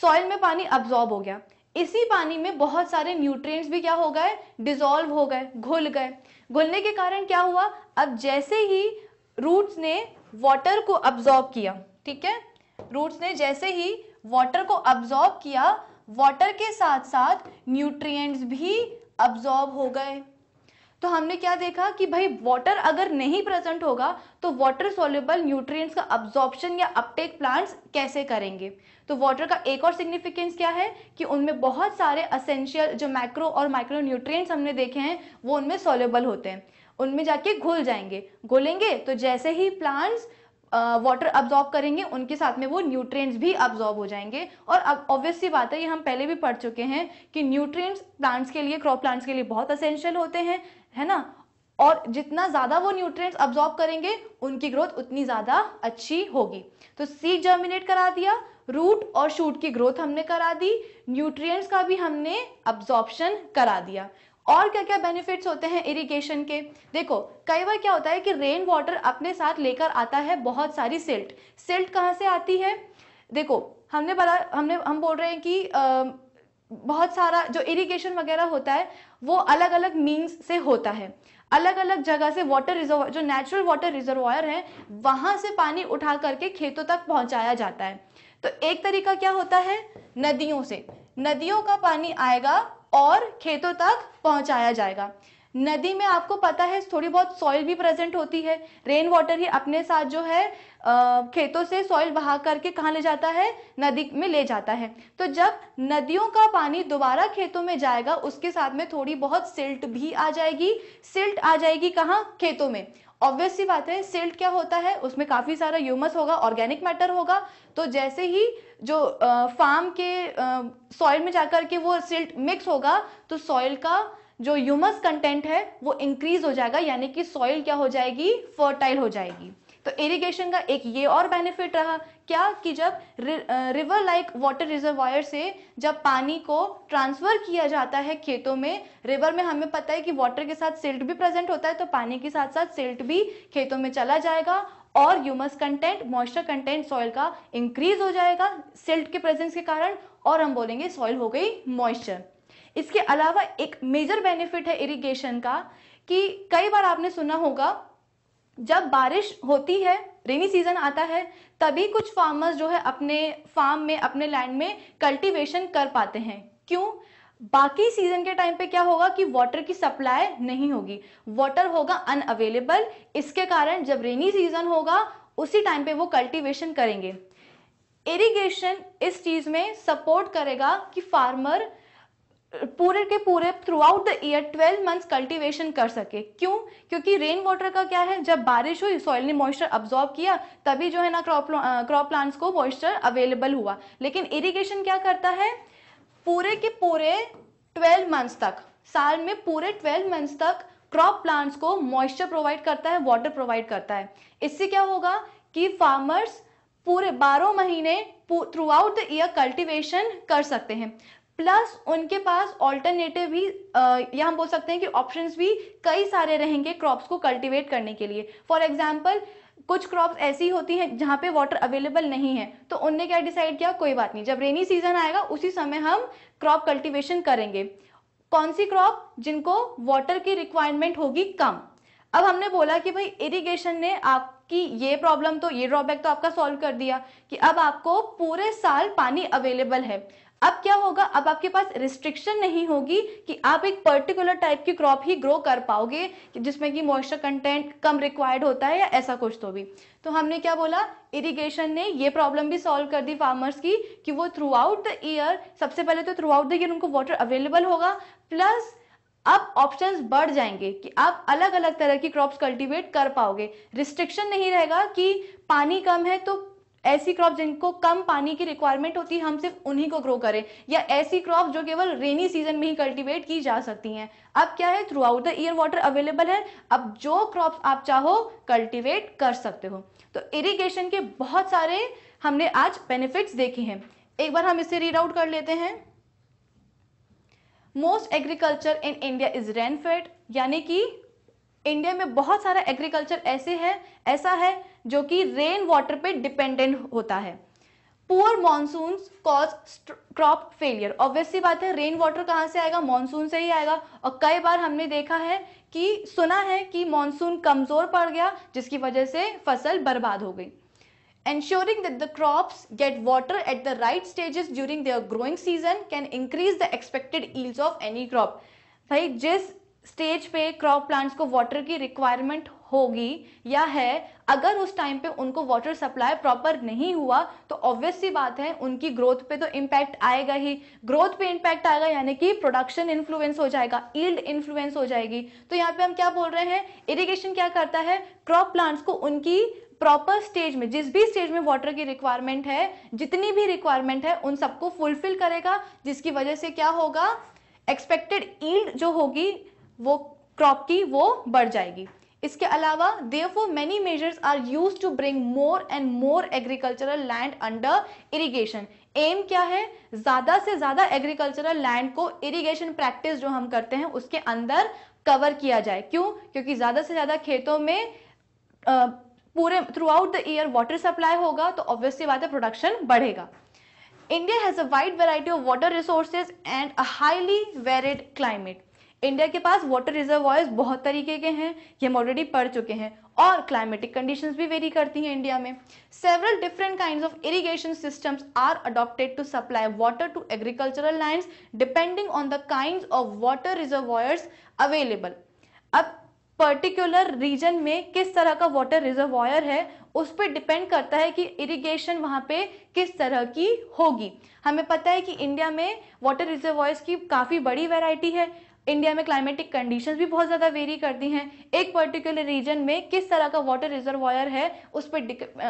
सॉइल में पानी अब्जॉर्ब हो गया इसी पानी में बहुत सारे न्यूट्रिएंट्स भी क्या हो गए डिजोल्व हो गए घुल गए घुलने के कारण क्या हुआ अब जैसे ही रूट्स ने वाटर को अब्जॉर्ब किया ठीक है रूट्स ने जैसे ही वाटर को अब्जॉर्ब किया वाटर के साथ साथ न्यूट्रिएंट्स भी अब्जॉर्ब हो गए तो हमने क्या देखा कि भाई वाटर अगर नहीं प्रेजेंट होगा तो वाटर सोल्यूबल न्यूट्रिएंट्स का अब्जॉर्प्शन या अपटेक प्लांट्स कैसे करेंगे तो वाटर का एक और सिग्निफिकेंस क्या है कि उनमें बहुत सारे असेंशियल जो मैक्रो और माइक्रो न्यूट्रिएंट्स हमने देखे हैं वो उनमें सोल्यूबल होते हैं उनमें जाके घुल जाएंगे घुलेंगे तो जैसे ही प्लांट्स वाटर अब्जॉर्ब करेंगे उनके साथ में वो न्यूट्रिएंट्स भी अब्जॉर्ब हो जाएंगे और अब ऑब्वियसली बात है ये हम पहले भी पढ़ चुके हैं कि न्यूट्रिएंट्स प्लांट्स के लिए क्रॉप प्लांट्स के लिए बहुत असेंशियल होते हैं है ना और जितना ज़्यादा वो न्यूट्रिएंट्स अब्जॉर्ब करेंगे उनकी ग्रोथ उतनी ज़्यादा अच्छी होगी तो सीड जर्मिनेट करा दिया रूट और शूट की ग्रोथ हमने करा दी न्यूट्रिएंट्स का भी हमने अब्जॉर्प्शन करा दिया और क्या क्या बेनिफिट्स होते हैं इरिगेशन के देखो कई बार क्या होता है कि रेन वाटर अपने साथ लेकर आता है बहुत सारी सिल्ट सिल्ट कहाँ से आती है देखो हमने बड़ा हमने हम बोल रहे हैं कि आ, बहुत सारा जो इरिगेशन वगैरह होता है वो अलग अलग मीन्स से होता है अलग अलग जगह से वाटर रिजर्व जो नेचुरल वाटर रिजर्वायर है वहां से पानी उठा करके खेतों तक पहुंचाया जाता है तो एक तरीका क्या होता है नदियों से नदियों का पानी आएगा और खेतों तक पहुंचाया जाएगा नदी में आपको पता है थोड़ी बहुत सॉइल भी प्रेजेंट होती है रेन वाटर ही अपने साथ जो है खेतों से सॉइल बहा करके कहाँ ले जाता है नदी में ले जाता है तो जब नदियों का पानी दोबारा खेतों में जाएगा उसके साथ में थोड़ी बहुत सिल्ट भी आ जाएगी सिल्ट आ जाएगी कहाँ खेतों में ऑब्वियस सी बात है सिल्ट क्या होता है उसमें काफ़ी सारा ह्यूमस होगा ऑर्गेनिक मैटर होगा तो जैसे ही जो फार्म के सॉइल में जाकर के वो सिल्ट मिक्स होगा तो सॉइल का जो ह्यूमस कंटेंट है वो इंक्रीज हो जाएगा यानी कि सॉइल क्या हो जाएगी फर्टाइल हो जाएगी तो इरिगेशन का एक ये और बेनिफिट रहा क्या कि जब रिवर लाइक वाटर रिजर्वायर से जब पानी को ट्रांसफ़र किया जाता है खेतों में रिवर में हमें पता है कि वाटर के साथ सिल्ट भी प्रेजेंट होता है तो पानी के साथ साथ सिल्ट भी खेतों में चला जाएगा और humus content moisture content soil का इंक्रीज हो जाएगा सिल्ट के प्रेजेंस के कारण और हम बोलेंगे सॉइल हो गई मॉइस्चर इसके अलावा एक मेजर बेनिफिट है इरिगेशन का कि कई बार आपने सुना होगा जब बारिश होती है रेनी सीजन आता है तभी कुछ फार्मर्स जो है अपने फार्म में अपने लैंड में कल्टीवेशन कर पाते हैं क्यों बाकी सीजन के टाइम पे क्या होगा कि वाटर की सप्लाई नहीं होगी वाटर होगा अनअवेलेबल इसके कारण जब रेनी सीजन होगा उसी टाइम पे वो कल्टीवेशन करेंगे इरिगेशन इस चीज में सपोर्ट करेगा कि फार्मर पूरे के पूरे throughout the year twelve months cultivation कर सके क्यों क्योंकि रेन वाटर का क्या है जब बारिश हुई सॉइल ने मॉइस्चर अब्जॉर्ब किया तभी जो है ना क्रॉप क्रॉप प्लांट्स को मॉइस्चर अवेलेबल हुआ लेकिन इरीगेशन क्या करता है पूरे के पूरे ट्वेल्व मंथ्स तक साल में पूरे ट्वेल्व मंथ्स तक क्रॉप प्लांट्स को मॉइस्चर प्रोवाइड करता है वाटर प्रोवाइड करता है इससे क्या होगा कि फार्मर्स पूरे बारह महीने throughout the year cultivation कर सकते हैं प्लस उनके पास ऑल्टरनेटिव भी या हम बोल सकते हैं कि ऑप्शंस भी कई सारे रहेंगे क्रॉप्स को कल्टीवेट करने के लिए फॉर एग्जाम्पल कुछ क्रॉप्स ऐसी होती हैं जहाँ पे वाटर अवेलेबल नहीं है तो उनने क्या डिसाइड किया कोई बात नहीं जब रेनी सीजन आएगा उसी समय हम क्रॉप कल्टीवेशन करेंगे कौन सी क्रॉप जिनको वाटर की रिक्वायरमेंट होगी कम अब हमने बोला कि भाई इरिगेशन ने आपकी ये प्रॉब्लम तो ये ड्रॉबैक तो आपका सॉल्व कर दिया कि अब आपको पूरे साल पानी अवेलेबल है अब क्या होगा अब आपके पास रिस्ट्रिक्शन नहीं होगी कि आप एक पर्टिकुलर टाइप की क्रॉप ही ग्रो कर पाओगे जिसमें कि मॉइस्चर कंटेंट कम रिक्वायर्ड होता है या ऐसा कुछ तो भी तो हमने क्या बोला इरिगेशन ने ये प्रॉब्लम भी सॉल्व कर दी फार्मर्स की कि वो थ्रू आउट द ईयर सबसे पहले तो थ्रू आउट द ईयर उनको वाटर अवेलेबल होगा प्लस अब ऑप्शंस बढ़ जाएंगे कि आप अलग अलग तरह की क्रॉप्स कल्टीवेट कर पाओगे रिस्ट्रिक्शन नहीं रहेगा कि पानी कम है तो ऐसी क्रॉप जिनको कम पानी की रिक्वायरमेंट होती है हम सिर्फ उन्हीं को ग्रो करें या ऐसी क्रॉप जो केवल रेनी सीजन में ही कल्टीवेट की जा सकती हैं अब क्या है throughout the year water available है अब जो क्रॉप आप चाहो कल्टीवेट कर सकते हो तो इरिगेशन के बहुत सारे हमने आज बेनिफिट्स देखे हैं एक बार हम इसे रीड आउट कर लेते हैं most agriculture in India is rainfed यानी कि इंडिया में बहुत सारा एग्रीकल्चर ऐसे है ऐसा है जो कि रेन वाटर पे डिपेंडेंट होता है poor monsoon cause crop failure obviously बात है रेन वाटर कहाँ से आएगा मानसून से ही आएगा और कई बार हमने देखा है कि सुना है कि मानसून कमजोर पड़ गया जिसकी वजह से फसल बर्बाद हो गई ensuring that the crops get water at the right stages during their growing season can increase the expected yields of any crop भाई जिस stage पे crop plants को water की requirement होगी या है अगर उस टाइम पे उनको वाटर सप्लाई प्रॉपर नहीं हुआ तो ऑब्वियस सी बात है उनकी ग्रोथ पे तो इम्पैक्ट आएगा ही ग्रोथ पे इम्पैक्ट आएगा यानी कि प्रोडक्शन इन्फ्लुएंस हो जाएगा ईल्ड इन्फ्लुएंस हो जाएगी तो यहाँ पे हम क्या बोल रहे हैं इरीगेशन क्या करता है क्रॉप प्लांट्स को उनकी प्रॉपर स्टेज में जिस भी स्टेज में वाटर की रिक्वायरमेंट है जितनी भी रिक्वायरमेंट है उन सबको फुलफिल करेगा जिसकी वजह से क्या होगा एक्सपेक्टेड ईल्ड जो होगी वो क्रॉप की वो बढ़ जाएगी इसके अलावा therefore many measures are use to bring more and more agricultural land under irrigation um क्या है ज्यादा से ज्यादा एग्रीकल्चरल लैंड को इरिगेशन प्रैक्टिस जो हम करते हैं उसके अंदर कवर किया जाए क्यों क्योंकि ज्यादा से ज्यादा खेतों में आ, पूरे throughout the year water supply होगा तो ऑब्वियसली बात है प्रोडक्शन बढ़ेगा India has a wide variety of water resources and a highly varied climate India के पास वाटर रिजर्व बहुत तरीके के हैं ये हम ऑलरेडी पढ़ चुके हैं और क्लाइमेटिक कंडीशंस भी वेरी करती हैं इंडिया में several different kind of irrigation systems are adopted to supply water to agricultural land depending on the kind of water reserve available अब पर्टिकुलर रीजन में किस तरह का वाटर रिजर्वायर है उस पर डिपेंड करता है कि इरिगेशन वहाँ पे किस तरह की होगी हमें पता है कि इंडिया में वाटर रिजर्व की काफ़ी बड़ी वैरायटी है इंडिया में क्लाइमेटिक कंडीशंस भी बहुत ज़्यादा वेरी करती हैं एक पर्टिकुलर रीजन में किस तरह का वाटर रिजर्वायर है उस पर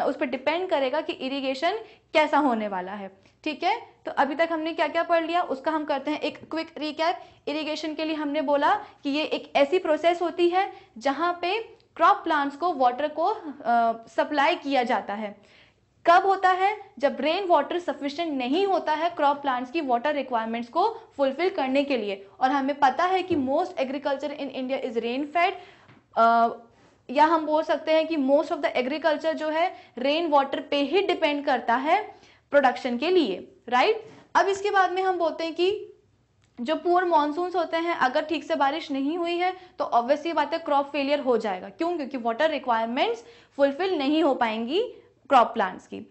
उस पर डिपेंड करेगा कि इरिगेशन कैसा होने वाला है ठीक है तो अभी तक हमने क्या क्या पढ़ लिया उसका हम करते हैं एक क्विक रिकैप इरिगेशन के लिए हमने बोला कि ये एक ऐसी प्रोसेस होती है जहाँ पे क्रॉप प्लांट्स को वाटर को सप्लाई किया जाता है कब होता है जब रेन वाटर सफिशियंट नहीं होता है क्रॉप प्लांट्स की वाटर रिक्वायरमेंट्स को फुलफिल करने के लिए और हमें पता है कि most agriculture in India is rainfed या हम बोल सकते हैं कि मोस्ट ऑफ द एग्रीकल्चर जो है रेन वाटर पे ही डिपेंड करता है प्रोडक्शन के लिए राइट right? अब इसके बाद में हम बोलते हैं कि जो पुअर मानसून होते हैं अगर ठीक से बारिश नहीं हुई है तो ऑब्वियसली बात है क्रॉप फेलियर हो जाएगा क्यों क्योंकि वाटर रिक्वायरमेंट्स फुलफिल नहीं हो पाएंगी क्रॉप प्लांट्स की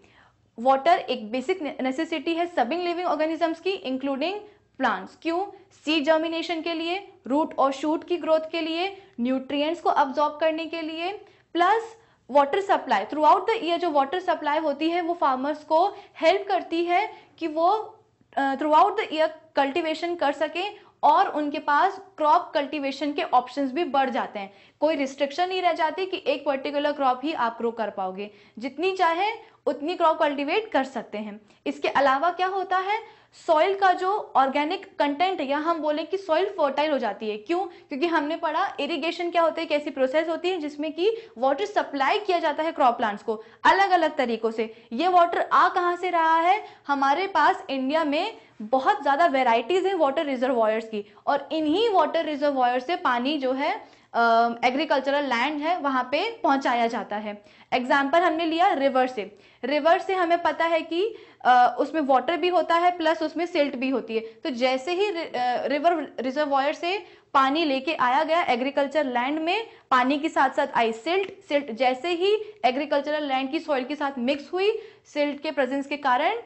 वाटर एक बेसिक नेसेसिटी है सभी लिविंग ऑर्गेनिजम्स की इंक्लूडिंग प्लांट्स क्यों सीड जर्मिनेशन के लिए रूट और शूट की ग्रोथ के लिए न्यूट्रिएंट्स को अब्जॉर्ब करने के लिए plus water supply throughout the year जो वाटर सप्लाई होती है वो फार्मर्स को हेल्प करती है कि वो throughout the year cultivation कर सकें और उनके पास क्रॉप कल्टीवेशन के ऑप्शंस भी बढ़ जाते हैं कोई रिस्ट्रिक्शन नहीं रह जाती कि एक पर्टिकुलर क्रॉप ही आप ग्रो कर पाओगे जितनी चाहे उतनी क्रॉप कल्टीवेट कर सकते हैं इसके अलावा क्या होता है सॉइल का जो ऑर्गेनिक कंटेंट या हम बोले कि सॉइल फर्टाइल हो जाती है क्यों क्योंकि हमने पढ़ा इरिगेशन क्या होता है कैसी प्रोसेस होती है जिसमें कि वाटर सप्लाई किया जाता है क्रॉप प्लांट्स को अलग अलग तरीकों से ये वाटर आ कहाँ से रहा है हमारे पास इंडिया में बहुत ज़्यादा वेराइटीज़ हैं वाटर रिजर्वॉयर्स की और इन्हीं वाटर रिजर्वॉयर से पानी जो है एग्रीकल्चरल लैंड है वहाँ पे पहुँचाया जाता है एग्जाम्पल हमने लिया रिवर से रिवर से हमें पता है कि uh, उसमें वाटर भी होता है प्लस उसमें सिल्ट भी होती है तो जैसे ही रिवर रिजर्वायर से पानी लेके आया गया एग्रीकल्चर लैंड में पानी के साथ साथ आई सिल्ट सिल्ट जैसे ही एग्रीकल्चरल लैंड की सॉइल के साथ मिक्स हुई सिल्ट के प्रेजेंस के कारण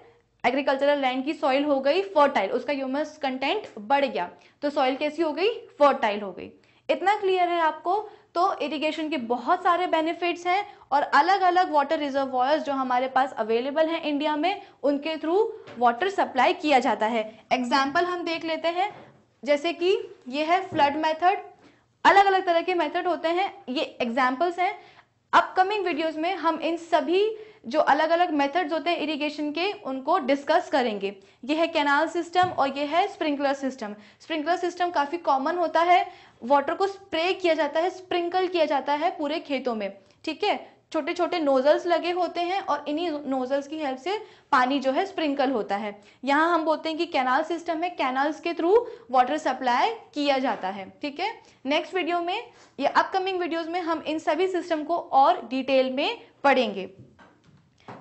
एग्रीकल्चरल लैंड की सॉइल हो गई फर्टाइल उसका ह्यूमस कंटेंट बढ़ गया तो सॉइल कैसी हो गई फर्टाइल हो गई इतना क्लियर है आपको तो इरिगेशन के बहुत सारे बेनिफिट्स हैं और अलग अलग वाटर रिजर्व जो हमारे पास अवेलेबल हैं इंडिया में उनके थ्रू वाटर सप्लाई किया जाता है एग्जाम्पल हम देख लेते हैं जैसे कि ये है फ्लड मेथड अलग अलग तरह के मेथड होते हैं ये एग्जाम्पल्स हैं अपकमिंग वीडियोस में हम इन सभी जो अलग अलग मेथड्स होते हैं इरिगेशन के उनको डिस्कस करेंगे ये है कैनाल सिस्टम और ये है स्प्रिंकलर सिस्टम स्प्रिंकलर सिस्टम काफ़ी कॉमन होता है वाटर को स्प्रे किया जाता है स्प्रिंकल किया जाता है पूरे खेतों में ठीक है छोटे छोटे नोजल्स लगे होते हैं और इन्हीं नोजल्स की हेल्प से पानी जो है स्प्रिंकल होता है यहाँ हम बोलते हैं कि कैनाल सिस्टम है कैनाल्स के थ्रू वाटर सप्लाई किया जाता है ठीक है नेक्स्ट वीडियो में या अपकमिंग वीडियोज में हम इन सभी सिस्टम को और डिटेल में पढ़ेंगे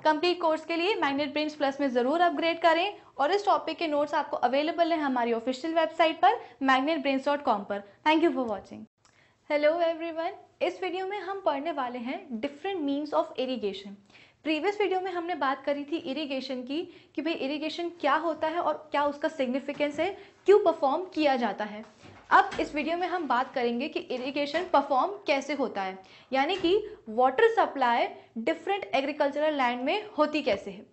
कंप्लीट कोर्स के लिए मैग्नेट ब्रेन्स प्लस में ज़रूर अपग्रेड करें और इस टॉपिक के नोट्स आपको अवेलेबल हैं हमारी ऑफिशियल वेबसाइट पर कॉम पर thank you for watching hello everyone इस वीडियो में हम पढ़ने वाले हैं different means of irrigation previous video में हमने बात करी थी इरिगेशन की कि भाई इरिगेशन क्या होता है और क्या उसका सिग्निफिकेंस है क्यों परफॉर्म किया जाता है अब इस वीडियो में हम बात करेंगे कि इरिगेशन परफॉर्म कैसे होता है यानी कि water supply different agricultural land में होती कैसे है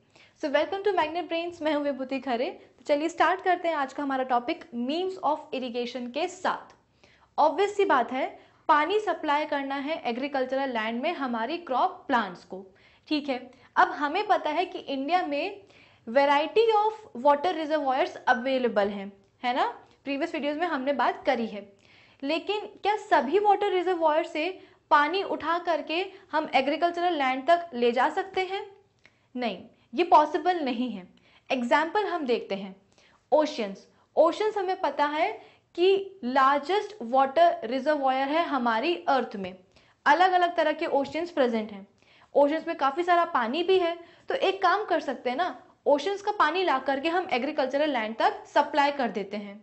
so welcome to Magnet Brains मैं हूं विभूति खरे तो चलिए स्टार्ट करते हैं आज का हमारा टॉपिक मीम्स ऑफ इरिगेशन के साथ ऑब्वियस सी बात है पानी सप्लाई करना है एग्रीकल्चरल लैंड में हमारी क्रॉप प्लांट्स को ठीक है अब हमें पता है कि इंडिया में variety of water reservoirs available हैं है ना प्रीवियस वीडियोस में हमने बात करी है लेकिन क्या सभी वाटर रिजर्वायर से पानी उठा करके हम एग्रीकल्चरल लैंड तक ले जा सकते हैं नहीं ये पॉसिबल नहीं है एग्जाम्पल हम देखते हैं ओशंस ओशंस हमें पता है कि लार्जेस्ट वाटर रिजर्वायर है हमारी अर्थ में अलग अलग तरह के ओशंस प्रेजेंट हैं ओशंस में काफ़ी सारा पानी भी है तो एक काम कर सकते हैं ना ओशंस का पानी ला करके हम एग्रीकल्चरल लैंड तक सप्लाई कर देते हैं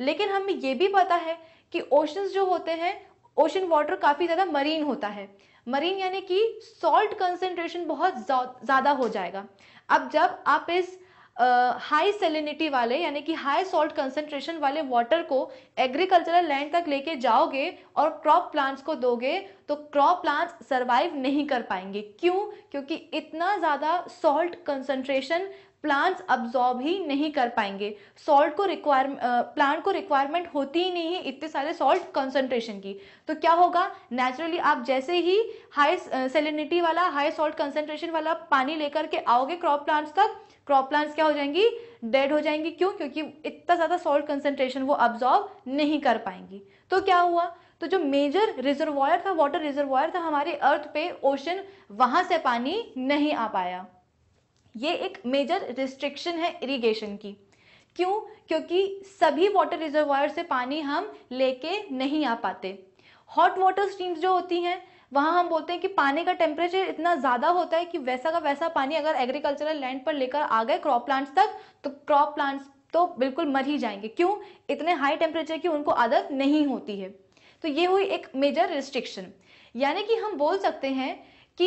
लेकिन हमें ये भी पता है कि ओशंस जो होते हैं ओशन वाटर काफ़ी ज़्यादा मरीन होता है मरीन यानी कि सॉल्ट कंसेंट्रेशन बहुत ज़्यादा हो जाएगा अब जब आप इस हाई uh, सेलिनिटी वाले यानी कि हाई सॉल्ट कंसेंट्रेशन वाले वाटर को एग्रीकल्चरल लैंड तक लेके जाओगे और क्रॉप प्लांट्स को दोगे तो क्रॉप प्लांट्स सरवाइव नहीं कर पाएंगे क्यों क्योंकि इतना ज़्यादा सॉल्ट कंसेंट्रेशन प्लांट्स अब्जॉर्ब ही नहीं कर पाएंगे सॉल्ट को रिक्वायर प्लांट को रिक्वायरमेंट होती ही नहीं है इतने सारे सॉल्ट कंसंट्रेशन की तो क्या होगा नेचुरली आप जैसे ही हाई सेलिनिटी वाला हाई सॉल्ट कंसंट्रेशन वाला पानी लेकर के आओगे क्रॉप प्लांट्स तक क्रॉप प्लांट्स क्या हो जाएंगी डेड हो जाएंगी क्यों क्योंकि इतना ज़्यादा सॉल्ट कंसनट्रेशन वो अब्जॉर्ब नहीं कर पाएंगी तो क्या हुआ तो जो मेजर रिजर्वॉयर था वाटर रिजर्वॉयर था हमारे अर्थ पे ओशन वहाँ से पानी नहीं आ पाया ये एक मेजर रिस्ट्रिक्शन है इरिगेशन की क्यों क्योंकि सभी वाटर रिजर्वायर से पानी हम लेके नहीं आ पाते हॉट वाटर स्ट्रीम्स जो होती हैं वहाँ हम बोलते हैं कि पानी का टेम्परेचर इतना ज़्यादा होता है कि वैसा का वैसा पानी अगर एग्रीकल्चरल लैंड पर लेकर आ गए क्रॉप प्लांट्स तक तो क्रॉप प्लांट्स तो बिल्कुल मर ही जाएंगे क्यों इतने हाई टेम्परेचर की उनको आदत नहीं होती है तो ये हुई एक मेजर रिस्ट्रिक्शन यानी कि हम बोल सकते हैं कि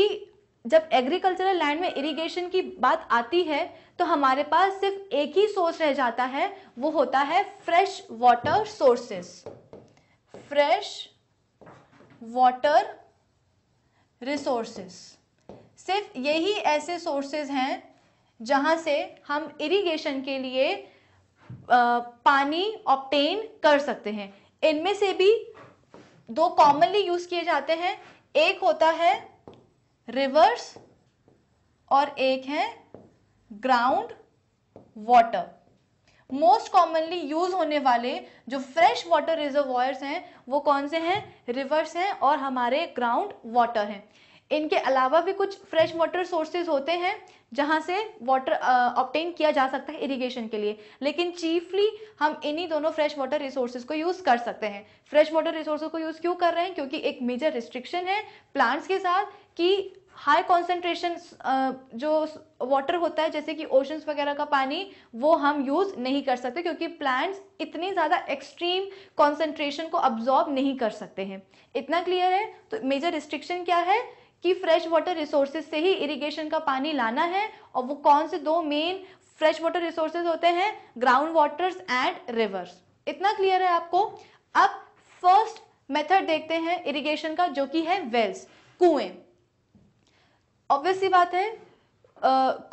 जब एग्रीकल्चरल लैंड में इरिगेशन की बात आती है तो हमारे पास सिर्फ एक ही सोर्स रह जाता है वो होता है fresh water sources fresh water resources सिर्फ यही ऐसे सोर्सेज हैं जहां से हम इरिगेशन के लिए पानी ऑप्टेन कर सकते हैं इनमें से भी दो कॉमनली यूज़ किए जाते हैं एक होता है रिवर्स और एक है ground water most commonly use होने वाले जो फ्रेश वाटर रिजर्वॉयर्स हैं वो कौन से हैं रिवर्स हैं और हमारे ग्राउंड वाटर हैं इनके अलावा भी कुछ फ्रेश वाटर सोर्सेज होते हैं जहाँ से वाटर ऑप्टेन किया जा सकता है इरिगेशन के लिए लेकिन चीफली हम इन्हीं दोनों फ्रेश वाटर रिसोर्सेज को यूज़ कर सकते हैं फ्रेश वाटर रिसोर्सेज को यूज़ क्यों कर रहे हैं क्योंकि एक मेजर रिस्ट्रिक्शन है प्लांट्स के साथ कि हाई कॉन्सेंट्रेशन जो वाटर होता है जैसे कि ओशंस वगैरह का पानी वो हम यूज़ नहीं कर सकते क्योंकि प्लांट्स इतनी ज़्यादा एक्सट्रीम कॉन्सेंट्रेशन को अब्जॉर्ब नहीं कर सकते हैं इतना क्लियर है तो मेजर रिस्ट्रिक्शन क्या है कि फ्रेश वाटर रिसोर्सेज से ही इरिगेशन का पानी लाना है और वो कौन से दो मेन फ्रेश वाटर रिसोर्सेज होते हैं ग्राउंड वाटर्स एंड रिवर्स इतना क्लियर है आपको अब फर्स्ट मेथड देखते हैं इरिगेशन का जो कि है वेल्स कुएं ऑब्वियस सी बात है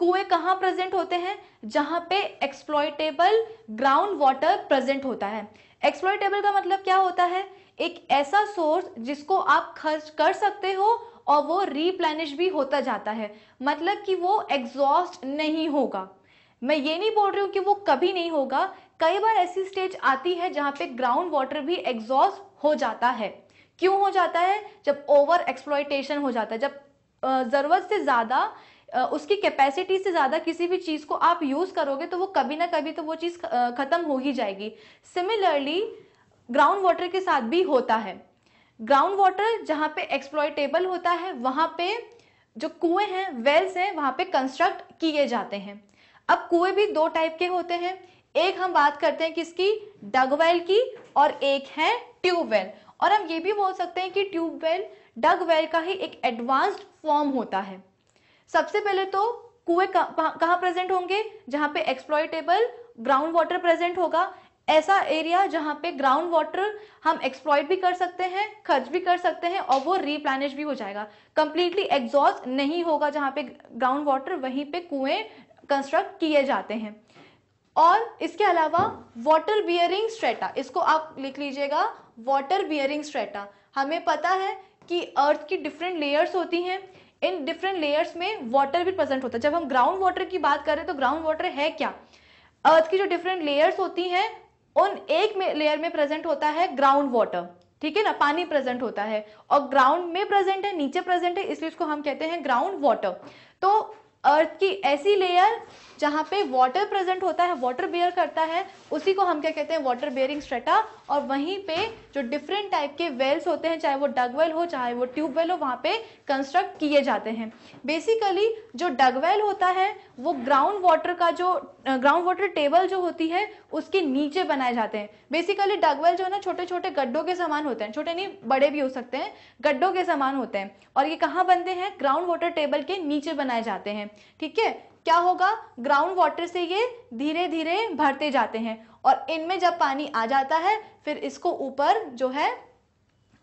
कुएं कहाँ प्रेजेंट होते हैं जहां पे एक्सप्लॉयटेबल ग्राउंड वाटर प्रेजेंट होता है एक्सप्लॉयटेबल का मतलब क्या होता है एक ऐसा सोर्स जिसको आप खर्च कर सकते हो और वो रिप्लेनिश भी होता जाता है मतलब कि वो एग्जॉस्ट नहीं होगा मैं ये नहीं बोल रही हूँ कि वो कभी नहीं होगा कई बार ऐसी स्टेज आती है जहाँ पे ग्राउंड वाटर भी एग्जॉस्ट हो जाता है क्यों हो जाता है जब ओवर एक्सप्लॉयटेशन हो जाता है जब ज़रूरत से ज़्यादा उसकी कैपेसिटी से ज़्यादा किसी भी चीज़ को आप यूज़ करोगे तो वो कभी ना कभी तो वो चीज़ ख़त्म हो ही जाएगी सिमिलरली ग्राउंड वाटर के साथ भी होता है ग्राउंड वाटर जहां पे एक्सप्लॉयटेबल होता है वहां पे जो कुएं हैं वेल्स हैं वहां पे कंस्ट्रक्ट किए जाते हैं अब कुएं भी दो टाइप के होते हैं एक हम बात करते हैं किसकी डगवेल की और एक है ट्यूबवेल और हम ये भी बोल सकते हैं कि ट्यूबवेल डगवेल का ही एक एडवांस्ड फॉर्म होता है सबसे पहले तो कुएं कहाँ प्रेजेंट होंगे जहां पे एक्सप्लॉयटेबल ग्राउंड वाटर प्रेजेंट होगा ऐसा एरिया जहाँ पे ग्राउंड वाटर हम एक्सप्लॉयट भी कर सकते हैं खर्च भी कर सकते हैं और वो रिप्लानिश भी हो जाएगा कंप्लीटली एग्जॉस्ट नहीं होगा जहाँ पे ग्राउंड वाटर वहीं पे कुएं कंस्ट्रक्ट किए जाते हैं और इसके अलावा वाटर बियरिंग स्ट्रेटा इसको आप लिख लीजिएगा वाटर बियरिंग स्ट्रेटा हमें पता है कि अर्थ की डिफरेंट लेयर्स होती हैं इन डिफरेंट लेयर्स में वाटर भी प्रेजेंट होता है जब हम ग्राउंड वाटर की बात करें तो ग्राउंड वाटर है क्या अर्थ की जो डिफरेंट लेयर्स होती हैं उन एक में लेयर में प्रेजेंट होता है ग्राउंड वाटर ठीक है ना पानी प्रेजेंट होता है और ग्राउंड में प्रेजेंट है नीचे प्रेजेंट है इसलिए इसको हम कहते हैं ग्राउंड वाटर तो अर्थ की ऐसी लेयर जहाँ पे वाटर प्रेजेंट होता है वाटर बेयर करता है उसी को हम क्या कहते हैं वाटर बेयरिंग स्ट्रेटा और वहीं पे जो डिफरेंट टाइप के वेल्स होते हैं चाहे वो डगवेल हो चाहे वो ट्यूबवेल हो वहाँ पे कंस्ट्रक्ट किए जाते हैं बेसिकली जो डगवेल होता है वो ग्राउंड वाटर का जो ग्राउंड वाटर टेबल जो होती है उसके नीचे बनाए जाते हैं बेसिकली डगवेल जो है ना छोटे छोटे गड्ढों के समान होते हैं छोटे नहीं बड़े भी हो सकते हैं गड्ढों के समान होते हैं और ये कहाँ बनते हैं ग्राउंड वाटर टेबल के नीचे बनाए जाते हैं ठीक है क्या होगा ग्राउंड वाटर से ये धीरे धीरे भरते जाते हैं और इनमें जब पानी आ जाता है फिर इसको ऊपर जो है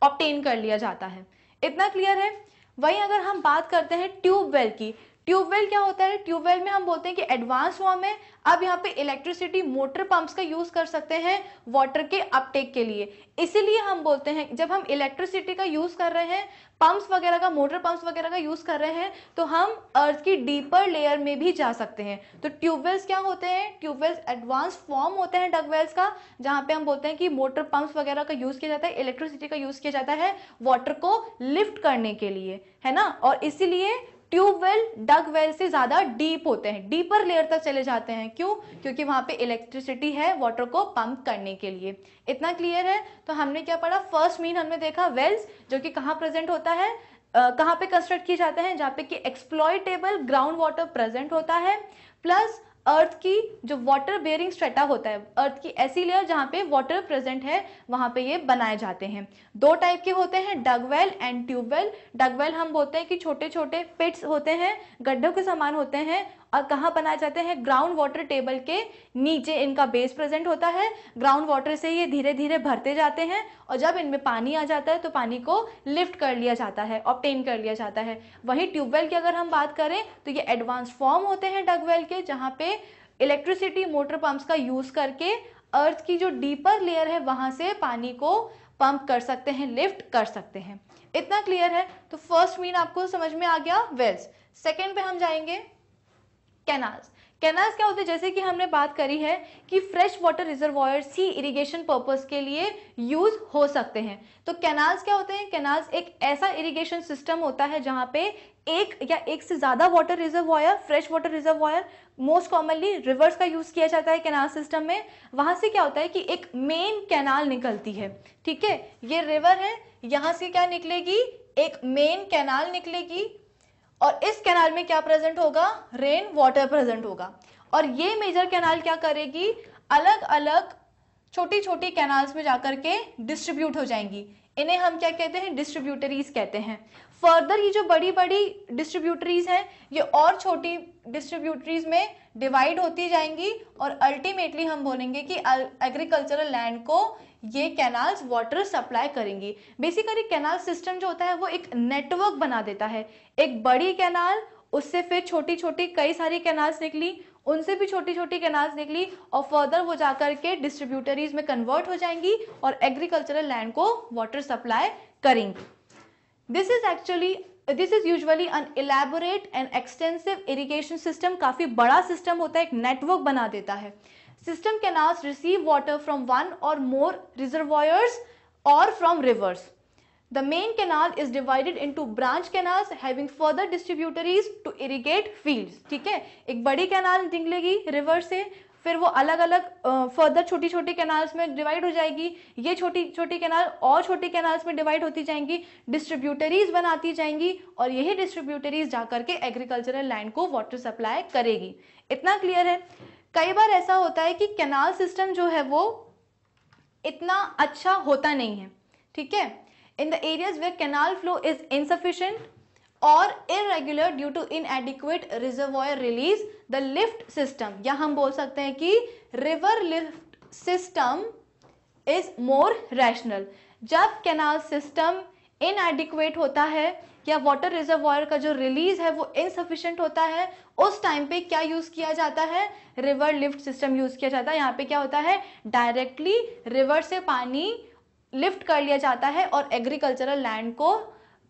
ऑप्टेन कर लिया जाता है इतना क्लियर है वहीं अगर हम बात करते हैं ट्यूबवेल की ट्यूबवेल क्या होता है ट्यूबवेल में हम बोलते हैं कि एडवांस फॉर्म है अब यहाँ पे इलेक्ट्रिसिटी मोटर पंप्स का यूज कर सकते हैं वाटर के अपटेक के लिए इसीलिए हम बोलते हैं जब हम इलेक्ट्रिसिटी का यूज कर रहे हैं पंप्स वगैरह का मोटर पंप्स वगैरह का यूज कर रहे हैं तो हम अर्थ की डीपर लेयर में भी जा सकते हैं तो ट्यूबवेल्स क्या होते हैं ट्यूबवेल्स एडवांस फॉर्म होते हैं डगवेल्स का जहाँ पे हम बोलते हैं कि मोटर पंप्स वगैरह का यूज किया जाता है इलेक्ट्रिसिटी का यूज किया जाता है वाटर को लिफ्ट करने के लिए है ना और इसीलिए ट्यूबवेल डग वेल से ज्यादा डीप होते हैं डीपर लेयर तक चले जाते हैं क्यों क्योंकि वहां पे इलेक्ट्रिसिटी है वाटर को पंप करने के लिए इतना क्लियर है तो हमने क्या पढ़ा फर्स्ट मीन हमने देखा वेल्स जो कि कहाँ प्रेजेंट होता है Uh, कहाँ पे कंस्ट्रक्ट किए जाते हैं जहाँ पे कि एक्सप्लॉयटेबल ग्राउंड वाटर प्रेजेंट होता है प्लस अर्थ की जो वाटर बेयरिंग स्ट्रेटा होता है अर्थ की ऐसी लेयर जहां पे वाटर प्रेजेंट है वहां पे ये बनाए जाते हैं दो टाइप के होते हैं डगवेल एंड ट्यूबवेल डगवेल हम बोलते हैं कि छोटे छोटे पिट्स होते हैं गड्ढों के समान होते हैं और कहाँ बनाए जाते हैं ग्राउंड वाटर टेबल के नीचे इनका बेस प्रेजेंट होता है ग्राउंड वाटर से ये धीरे धीरे भरते जाते हैं और जब इनमें पानी आ जाता है तो पानी को लिफ्ट कर लिया जाता है ऑप्टेन कर लिया जाता है वहीं ट्यूबवेल की अगर हम बात करें तो ये एडवांस फॉर्म होते हैं डगवेल के जहाँ पे इलेक्ट्रिसिटी मोटर पंप्स का यूज़ करके अर्थ की जो डीपर लेयर है वहां से पानी को पंप कर सकते हैं लिफ्ट कर सकते हैं इतना क्लियर है तो फर्स्ट मीन आपको समझ में आ गया वेल्स सेकेंड पे हम जाएंगे कैनाल्स कैनाल्स क्या होते हैं जैसे कि हमने बात करी है कि फ्रेश वाटर रिजर्वायर्स ही इरिगेशन पर्पस के लिए यूज हो सकते हैं तो कैनाल्स क्या होते हैं कैनाल्स एक ऐसा इरिगेशन सिस्टम होता है जहाँ पे एक या एक से ज़्यादा water reservoir fresh water reservoir most commonly rivers का यूज़ किया जाता है कैनाल सिस्टम में वहां से क्या होता है कि एक मेन कैनाल निकलती है ठीक है ये रिवर है यहाँ से क्या निकलेगी एक मेन कैनाल निकलेगी और इस कैनाल में क्या प्रेजेंट होगा रेन वाटर प्रेजेंट होगा और ये मेजर कैनाल क्या करेगी अलग अलग छोटी छोटी कैनाल्स में जाकर के डिस्ट्रीब्यूट हो जाएंगी इन्हें हम क्या कहते हैं डिस्ट्रीब्यूटरीज कहते हैं फर्दर ये जो बड़ी बड़ी डिस्ट्रीब्यूटरीज हैं ये और छोटी डिस्ट्रीब्यूटरीज में डिवाइड होती जाएंगी और अल्टीमेटली हम बोलेंगे कि एग्रीकल्चरल लैंड को ये कैनाल्स वाटर सप्लाई करेंगी बेसिकली कैनाल सिस्टम जो होता है वो एक नेटवर्क बना देता है एक बड़ी कैनाल उससे फिर छोटी छोटी कई सारी कैनाल्स निकली उनसे भी छोटी छोटी कैनाल्स निकली और फर्दर वो जाकर के डिस्ट्रीब्यूटरीज में कन्वर्ट हो जाएंगी और एग्रीकल्चरल लैंड को वाटर सप्लाई करेंगी this is actually this is usually an elaborate and extensive irrigation system काफ़ी बड़ा सिस्टम होता है एक नेटवर्क बना देता है system can receive water from one or more reservoirs or from rivers the main canal is divided into branch canals having further distributaries to irrigate field ठीक है एक बड़ी कैनाल निकलेगी रिवर से फिर वो अलग अलग फर्दर छोटी छोटी कैनाल्स में डिवाइड हो जाएगी ये छोटी छोटी कैनाल और छोटी कैनाल्स में डिवाइड होती जाएंगी डिस्ट्रीब्यूटरीज बनाती जाएंगी और यही डिस्ट्रीब्यूटरीज जाकर के एग्रीकल्चरल लैंड को वाटर सप्लाई करेगी इतना क्लियर है कई बार ऐसा होता है कि कैनाल सिस्टम जो है वो इतना अच्छा होता नहीं है ठीक है in the areas where canal flow is insufficient or irregular due to inadequate reservoir release the lift system या हम बोल सकते हैं कि river lift system is more rational जब कैनाल सिस्टम इनएडिक्वेट होता है या वाटर रिजर्वॉयर का जो रिलीज है वो इनसफिशियंट होता है उस टाइम पे क्या यूज किया जाता है रिवर लिफ्ट सिस्टम यूज किया जाता है यहाँ पे क्या होता है डायरेक्टली रिवर से पानी लिफ्ट कर लिया जाता है और एग्रीकल्चरल लैंड को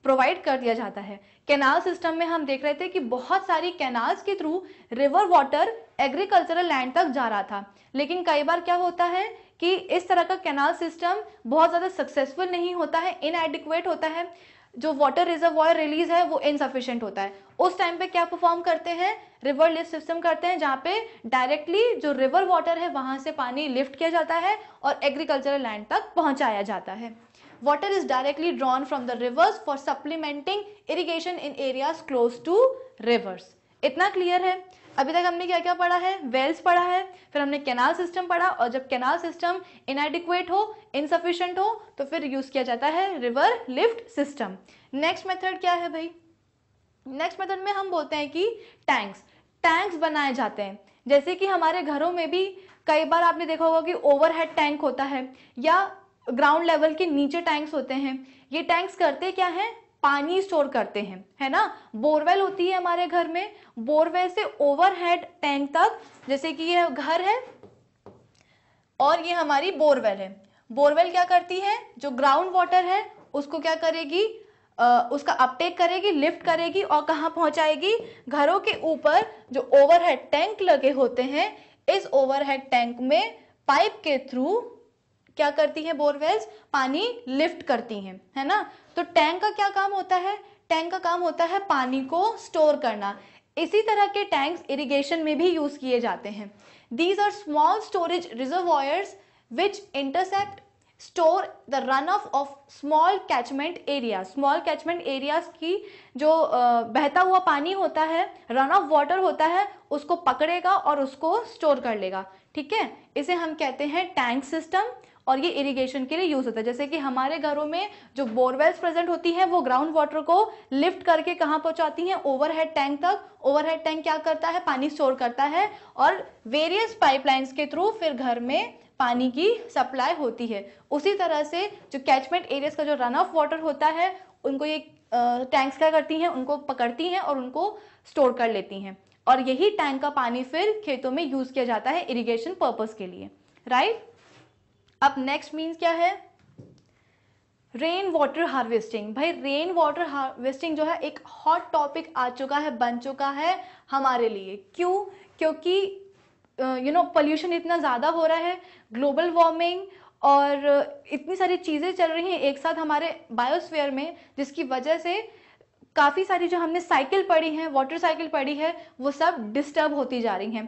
प्रोवाइड कर दिया जाता है कैनाल सिस्टम में हम देख रहे थे कि बहुत सारी कैनाल्स के through river water agricultural land तक जा रहा था लेकिन कई बार क्या होता है कि इस तरह का कैनाल सिस्टम बहुत ज़्यादा सक्सेसफुल नहीं होता है इनएडिक्वेट होता है जो वाटर रिजर्वॉयर रिलीज है वो इनसफिशियंट होता है उस टाइम पे क्या परफॉर्म करते हैं रिवर लिफ्ट सिस्टम करते हैं जहाँ पे डायरेक्टली जो रिवर वाटर है वहाँ से पानी लिफ्ट किया जाता है और एग्रीकल्चरल लैंड तक पहुँचाया जाता है water is directly drawn from the rivers for supplementing irrigation in area close to rivers इतना क्लियर है अभी तक हमने क्या क्या पढ़ा है वेल्स पढ़ा है फिर हमने कैनाल सिस्टम पढ़ा और जब कैनाल सिस्टम इनएडिक्वेट हो इनसफिशेंट हो तो फिर यूज़ किया जाता है river lift system next method क्या है भाई नेक्स्ट मेथड में हम बोलते हैं कि टैंक्स टैंक्स बनाए जाते हैं जैसे कि हमारे घरों में भी कई बार आपने देखा होगा कि ओवरहेड टैंक होता है या ग्राउंड लेवल के नीचे टैंक्स होते हैं ये टैंक्स करते क्या हैं पानी स्टोर करते हैं है ना बोरवेल होती है हमारे घर में बोरवेल से ओवरहेड टैंक तक जैसे कि यह घर है और ये हमारी बोरवेल है बोरवेल क्या करती है जो ग्राउंड वाटर है उसको क्या करेगी आ, उसका अपटेक करेगी लिफ्ट करेगी और कहाँ पहुंचाएगी घरों के ऊपर जो ओवरहेड टैंक लगे होते हैं इस ओवरहेड टैंक में पाइप के थ्रू क्या करती हैं बोरवेल्स पानी लिफ्ट करती हैं है ना तो टैंक का क्या काम होता है टैंक का काम होता है पानी को स्टोर करना इसी तरह के टैंक्स इरिगेशन में भी यूज़ किए जाते हैं these are small storage reservoirs which intercept store the run off of small catchment area small catchment area की जो बहता हुआ पानी होता है रन ऑफ वाटर होता है उसको पकड़ेगा और उसको स्टोर कर लेगा ठीक है इसे हम कहते हैं टैंक सिस्टम और ये इरिगेशन के लिए यूज होता है जैसे कि हमारे घरों में जो बोरवेल्स प्रेजेंट होती हैं वो ग्राउंड वाटर को लिफ्ट करके कहाँ पहुंचाती हैं ओवरहेड टैंक तक ओवरहेड टैंक क्या करता है पानी स्टोर करता है और वेरियस पाइपलाइंस के थ्रू फिर घर में पानी की सप्लाई होती है उसी तरह से जो कैचमेंट एरियाज का जो रन ऑफ वाटर होता है उनको ये टैंक्स क्या करती हैं उनको पकड़ती हैं और उनको स्टोर कर लेती हैं और यही टैंक का पानी फिर खेतों में यूज़ किया जाता है इरिगेशन पर्पज़ के लिए राइट अब नेक्स्ट मीन्स क्या है रेन वाटर हार्वेस्टिंग भाई रेन वाटर हार्वेस्टिंग जो है एक हॉट टॉपिक आ चुका है बन चुका है हमारे लिए क्यों क्योंकि यू नो पोल्यूशन इतना ज़्यादा हो रहा है ग्लोबल वार्मिंग और इतनी सारी चीज़ें चल रही हैं एक साथ हमारे बायोस्फीयर में जिसकी वजह से काफ़ी सारी जो हमने साइकिल पड़ी है वाटर साइकिल पड़ी है वो सब डिस्टर्ब होती जा रही हैं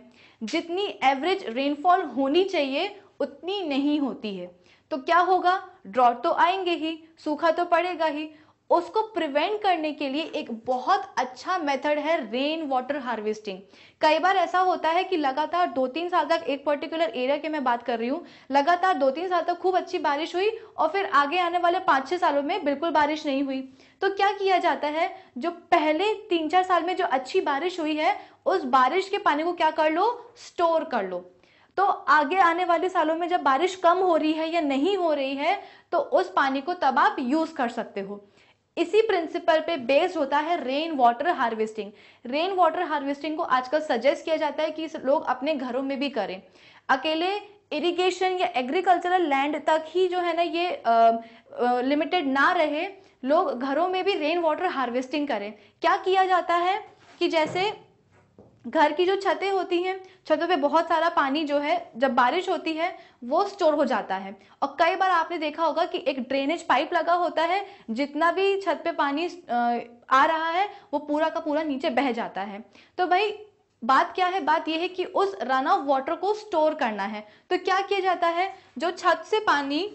जितनी एवरेज रेनफॉल होनी चाहिए उतनी नहीं होती है तो क्या होगा ड्रॉट तो आएंगे ही सूखा तो पड़ेगा ही उसको प्रिवेंट करने के लिए एक बहुत अच्छा मेथड है रेन वाटर हार्वेस्टिंग कई बार ऐसा होता है कि लगातार दो तीन साल तक एक पर्टिकुलर एरिया की मैं बात कर रही हूँ लगातार दो तीन साल तक खूब अच्छी बारिश हुई और फिर आगे आने वाले पाँच छः सालों में बिल्कुल बारिश नहीं हुई तो क्या किया जाता है जो पहले तीन चार साल में जो अच्छी बारिश हुई है उस बारिश के पानी को क्या कर लो स्टोर कर लो तो आगे आने वाले सालों में जब बारिश कम हो रही है या नहीं हो रही है तो उस पानी को तब आप यूज़ कर सकते हो इसी प्रिंसिपल पे बेस्ड होता है rain water harvesting rain water harvesting को आजकल सजेस्ट किया जाता है कि लोग अपने घरों में भी करें अकेले इरिगेशन या एग्रीकल्चरल लैंड तक ही जो है ना ये लिमिटेड ना रहे लोग घरों में भी रेन वाटर हार्वेस्टिंग करें क्या किया जाता है कि जैसे घर की जो छतें होती हैं छतों पे बहुत सारा पानी जो है जब बारिश होती है वो स्टोर हो जाता है और कई बार आपने देखा होगा कि एक ड्रेनेज पाइप लगा होता है जितना भी छत पे पानी आ रहा है वो पूरा का पूरा नीचे बह जाता है तो भाई बात क्या है बात यह है कि उस रन ऑफ वाटर को स्टोर करना है तो क्या किया जाता है जो छत से पानी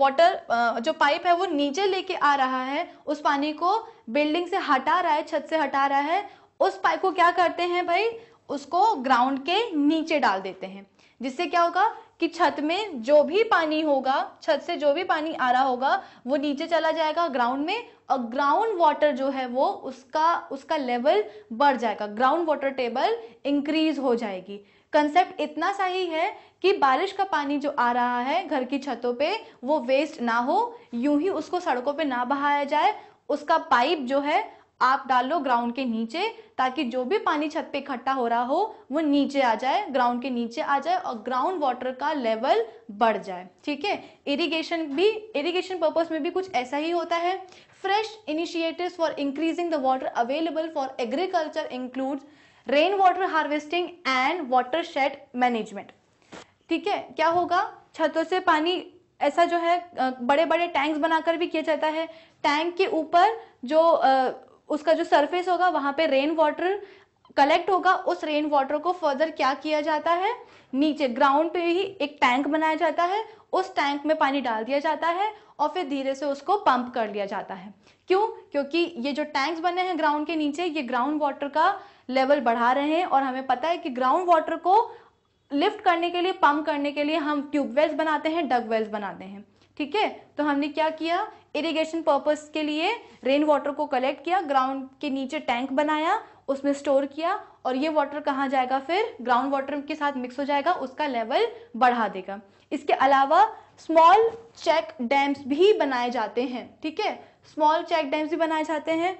वाटर जो पाइप है वो नीचे लेके आ रहा है उस पानी को बिल्डिंग से हटा रहा है छत से हटा रहा है उस पाइप को क्या करते हैं भाई उसको ग्राउंड के नीचे डाल देते हैं जिससे क्या होगा कि छत में जो भी पानी होगा छत से जो भी पानी आ रहा होगा वो नीचे चला जाएगा ग्राउंड में और ग्राउंड वाटर जो है वो उसका उसका लेवल बढ़ जाएगा ग्राउंड वाटर टेबल इंक्रीज हो जाएगी कंसेप्ट इतना सा ही है कि बारिश का पानी जो आ रहा है घर की छतों पे वो वेस्ट ना हो यूं ही उसको सड़कों पे ना बहाया जाए उसका पाइप जो है आप डाल लो ग्राउंड के नीचे ताकि जो भी पानी छत पे इकट्ठा हो रहा हो वो नीचे आ जाए ग्राउंड के नीचे आ जाए और ग्राउंड वाटर का लेवल बढ़ जाए ठीक है इरिगेशन भी इरिगेशन पर्पस में भी कुछ ऐसा ही होता है fresh initiatives for increasing the water available for agriculture include rain water harvesting and watershed management ठीक है क्या होगा छतों से पानी ऐसा जो है बड़े बड़े टैंक्स बनाकर भी किया जाता है टैंक के ऊपर जो उसका जो सरफेस होगा वहाँ पे रेन वाटर कलेक्ट होगा उस रेन वाटर को फर्दर क्या किया जाता है नीचे ग्राउंड पे ही एक टैंक बनाया जाता है उस टैंक में पानी डाल दिया जाता है और फिर धीरे से उसको पंप कर लिया जाता है क्यों क्योंकि ये जो टैंक्स बने हैं ग्राउंड के नीचे ये ग्राउंड वाटर का लेवल बढ़ा रहे हैं और हमें पता है कि ग्राउंड वाटर को लिफ्ट करने के लिए पंप करने के लिए हम ट्यूबवेल्स बनाते हैं डग वेल्स बनाते हैं ठीक है तो हमने क्या किया इरिगेशन पर्पस के लिए रेन वाटर को कलेक्ट किया ग्राउंड के नीचे टैंक बनाया उसमें स्टोर किया और ये वाटर कहाँ जाएगा फिर ग्राउंड वाटर के साथ मिक्स हो जाएगा उसका लेवल बढ़ा देगा इसके अलावा स्मॉल चेक डैम्स भी बनाए जाते हैं ठीक है स्मॉल चेक डैम्स भी बनाए जाते हैं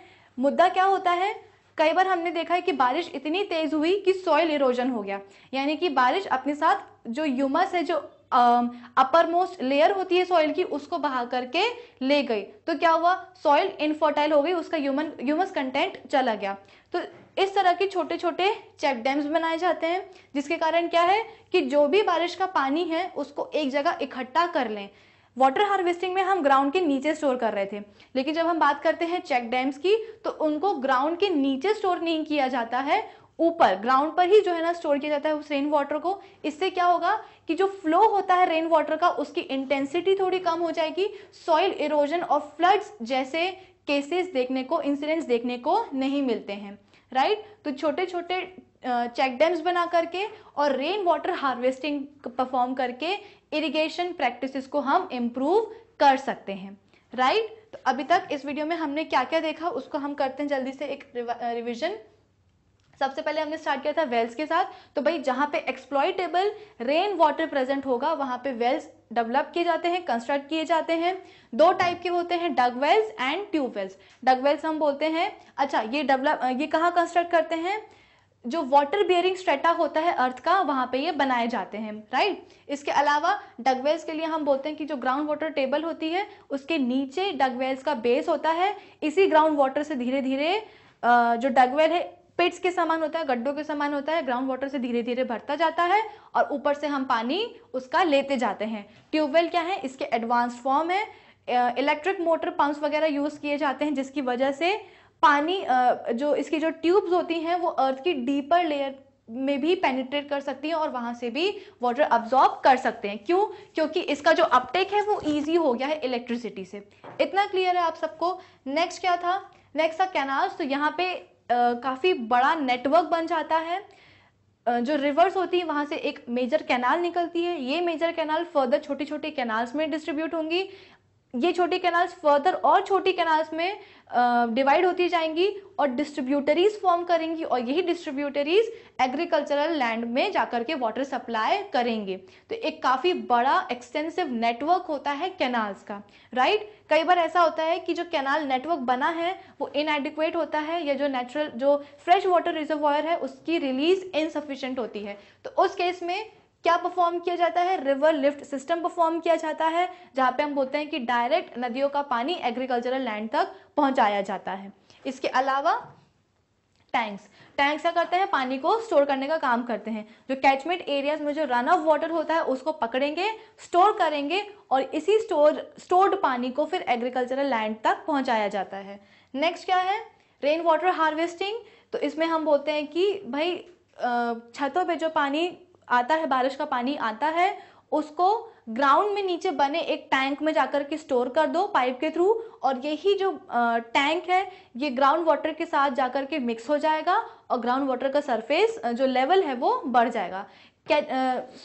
मुद्दा क्या होता है कई बार हमने देखा है कि बारिश इतनी तेज़ हुई कि सॉइल इरोजन हो गया यानी कि बारिश अपने साथ जो यूमस है जो अपर मोस्ट लेयर होती है सॉइल की उसको बहा करके ले गई तो क्या हुआ सॉइल इनफर्टाइल हो गई उसका ह्यूमन ह्यूमस कंटेंट चला गया तो इस तरह के छोटे छोटे चेक डैम्स बनाए जाते हैं जिसके कारण क्या है कि जो भी बारिश का पानी है उसको एक जगह इकट्ठा कर लें वाटर हार्वेस्टिंग में हम ग्राउंड के नीचे स्टोर कर रहे थे लेकिन जब हम बात करते हैं चेक डैम्स की तो उनको ग्राउंड के नीचे स्टोर नहीं किया जाता है ऊपर ग्राउंड पर ही जो है ना स्टोर किया जाता है उस रेन वाटर को इससे क्या होगा कि जो फ्लो होता है रेन वाटर का उसकी इंटेंसिटी थोड़ी कम हो जाएगी सॉइल इरोजन और फ्लड्स जैसे केसेस देखने को इंसिडेंट्स देखने को नहीं मिलते हैं राइट तो छोटे छोटे चेक डैम्स बना करके और रेन वाटर हार्वेस्टिंग परफॉर्म करके इरिगेशन प्रैक्टिसेस को हम इम्प्रूव कर सकते हैं राइट तो अभी तक इस वीडियो में हमने क्या क्या देखा उसको हम करते हैं जल्दी से एक रिविजन सबसे पहले हमने स्टार्ट किया था वेल्स के साथ तो भाई जहाँ पे एक्सप्लॉयटेबल रेन वाटर प्रेजेंट होगा वहाँ पे वेल्स डेवलप किए जाते हैं कंस्ट्रक्ट किए जाते हैं दो टाइप के होते हैं dug wells and tube wells dug wells हम बोलते हैं अच्छा ये डेवलप ये कहाँ कंस्ट्रक्ट करते हैं जो वाटर बियरिंग स्ट्रेटा होता है अर्थ का वहाँ पे ये बनाए जाते हैं राइट इसके अलावा डगवेल्स के लिए हम बोलते हैं कि जो ग्राउंड वाटर टेबल होती है उसके नीचे डगवेल्स का बेस होता है इसी ग्राउंड वाटर से धीरे धीरे जो डगवेल है पेट्स के समान होता है गड्ढों के समान होता है ग्राउंड वाटर से धीरे धीरे भरता जाता है और ऊपर से हम पानी उसका लेते जाते हैं ट्यूबवेल क्या है इसके एडवांस फॉर्म है इलेक्ट्रिक मोटर पंप्स वगैरह यूज़ किए जाते हैं जिसकी वजह से पानी जो इसकी जो ट्यूब्स होती हैं वो अर्थ की डीपर लेयर में भी पेनिट्रेट कर सकती हैं और वहाँ से भी वाटर अब्जॉर्ब कर सकते हैं क्यों क्योंकि इसका जो अपटेक है वो ईजी हो गया है इलेक्ट्रिसिटी से इतना क्लियर है आप सबको नेक्स्ट क्या था नेक्स्ट था कैनाल्स तो यहाँ पे काफ़ी बड़ा नेटवर्क बन जाता है जो रिवर्स होती है वहाँ से एक मेजर कैनाल निकलती है ये मेजर कैनाल फर्दर छोटी छोटी कैनाल्स में डिस्ट्रीब्यूट होंगी ये छोटी कैनाल्स फर्दर और छोटी कैनाल्स में डिवाइड होती जाएंगी और डिस्ट्रीब्यूटरीज फॉर्म करेंगी और यही डिस्ट्रीब्यूटरीज एग्रीकल्चरल लैंड में जाकर के वाटर सप्लाई करेंगे तो एक काफ़ी बड़ा एक्सटेंसिव नेटवर्क होता है कैनाल्स का राइट right? कई बार ऐसा होता है कि जो कैनाल नेटवर्क बना है वो इनएडिक्वेट होता है या जो नेचुरल जो फ्रेश वाटर रिजर्वायर है उसकी रिलीज इनसफिशेंट होती है तो उस केस में क्या परफॉर्म किया जाता है रिवर लिफ्ट सिस्टम परफॉर्म किया जाता है जहां पे हम बोलते हैं कि डायरेक्ट नदियों का पानी एग्रीकल्चरल लैंड तक पहुंचाया जाता है इसके अलावा टैंक्स टैंक्स क्या करते हैं पानी को स्टोर करने का काम करते हैं जो कैचमेंट एरियाज में जो रन ऑफ वाटर होता है उसको पकड़ेंगे स्टोर करेंगे और इसी स्टोर स्टोर्ड पानी को फिर एग्रीकल्चरल लैंड तक पहुंचाया जाता है नेक्स्ट क्या है रेन वाटर हार्वेस्टिंग तो इसमें हम बोलते हैं कि भाई छतों पे जो पानी आता है बारिश का पानी आता है उसको ग्राउंड में नीचे बने एक टैंक में जाकर के स्टोर कर दो पाइप के थ्रू और यही जो टैंक है ये ग्राउंड वाटर के साथ जाकर के मिक्स हो जाएगा और ग्राउंड वाटर का सरफेस जो लेवल है वो बढ़ जाएगा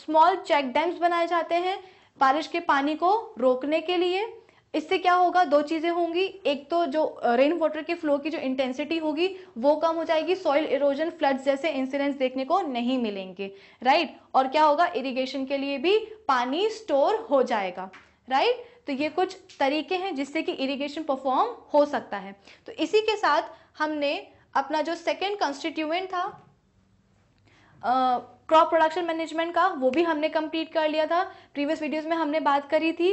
स्मॉल चेक डैम्स बनाए जाते हैं बारिश के पानी को रोकने के लिए इससे क्या होगा दो चीजें होंगी एक तो जो रेन वाटर के फ्लो की जो इंटेंसिटी होगी वो कम हो जाएगी सॉइल इरोजन फ्लड जैसे इंसिडेंट्स देखने को नहीं मिलेंगे राइट और क्या होगा इरिगेशन के लिए भी पानी स्टोर हो जाएगा राइट तो ये कुछ तरीके हैं जिससे कि इरिगेशन परफॉर्म हो सकता है तो इसी के साथ हमने अपना जो सेकेंड कॉन्स्टिट्यूएंट था क्रॉप प्रोडक्शन मैनेजमेंट का वो भी हमने कंप्लीट कर लिया था प्रीवियस वीडियोस में हमने बात करी थी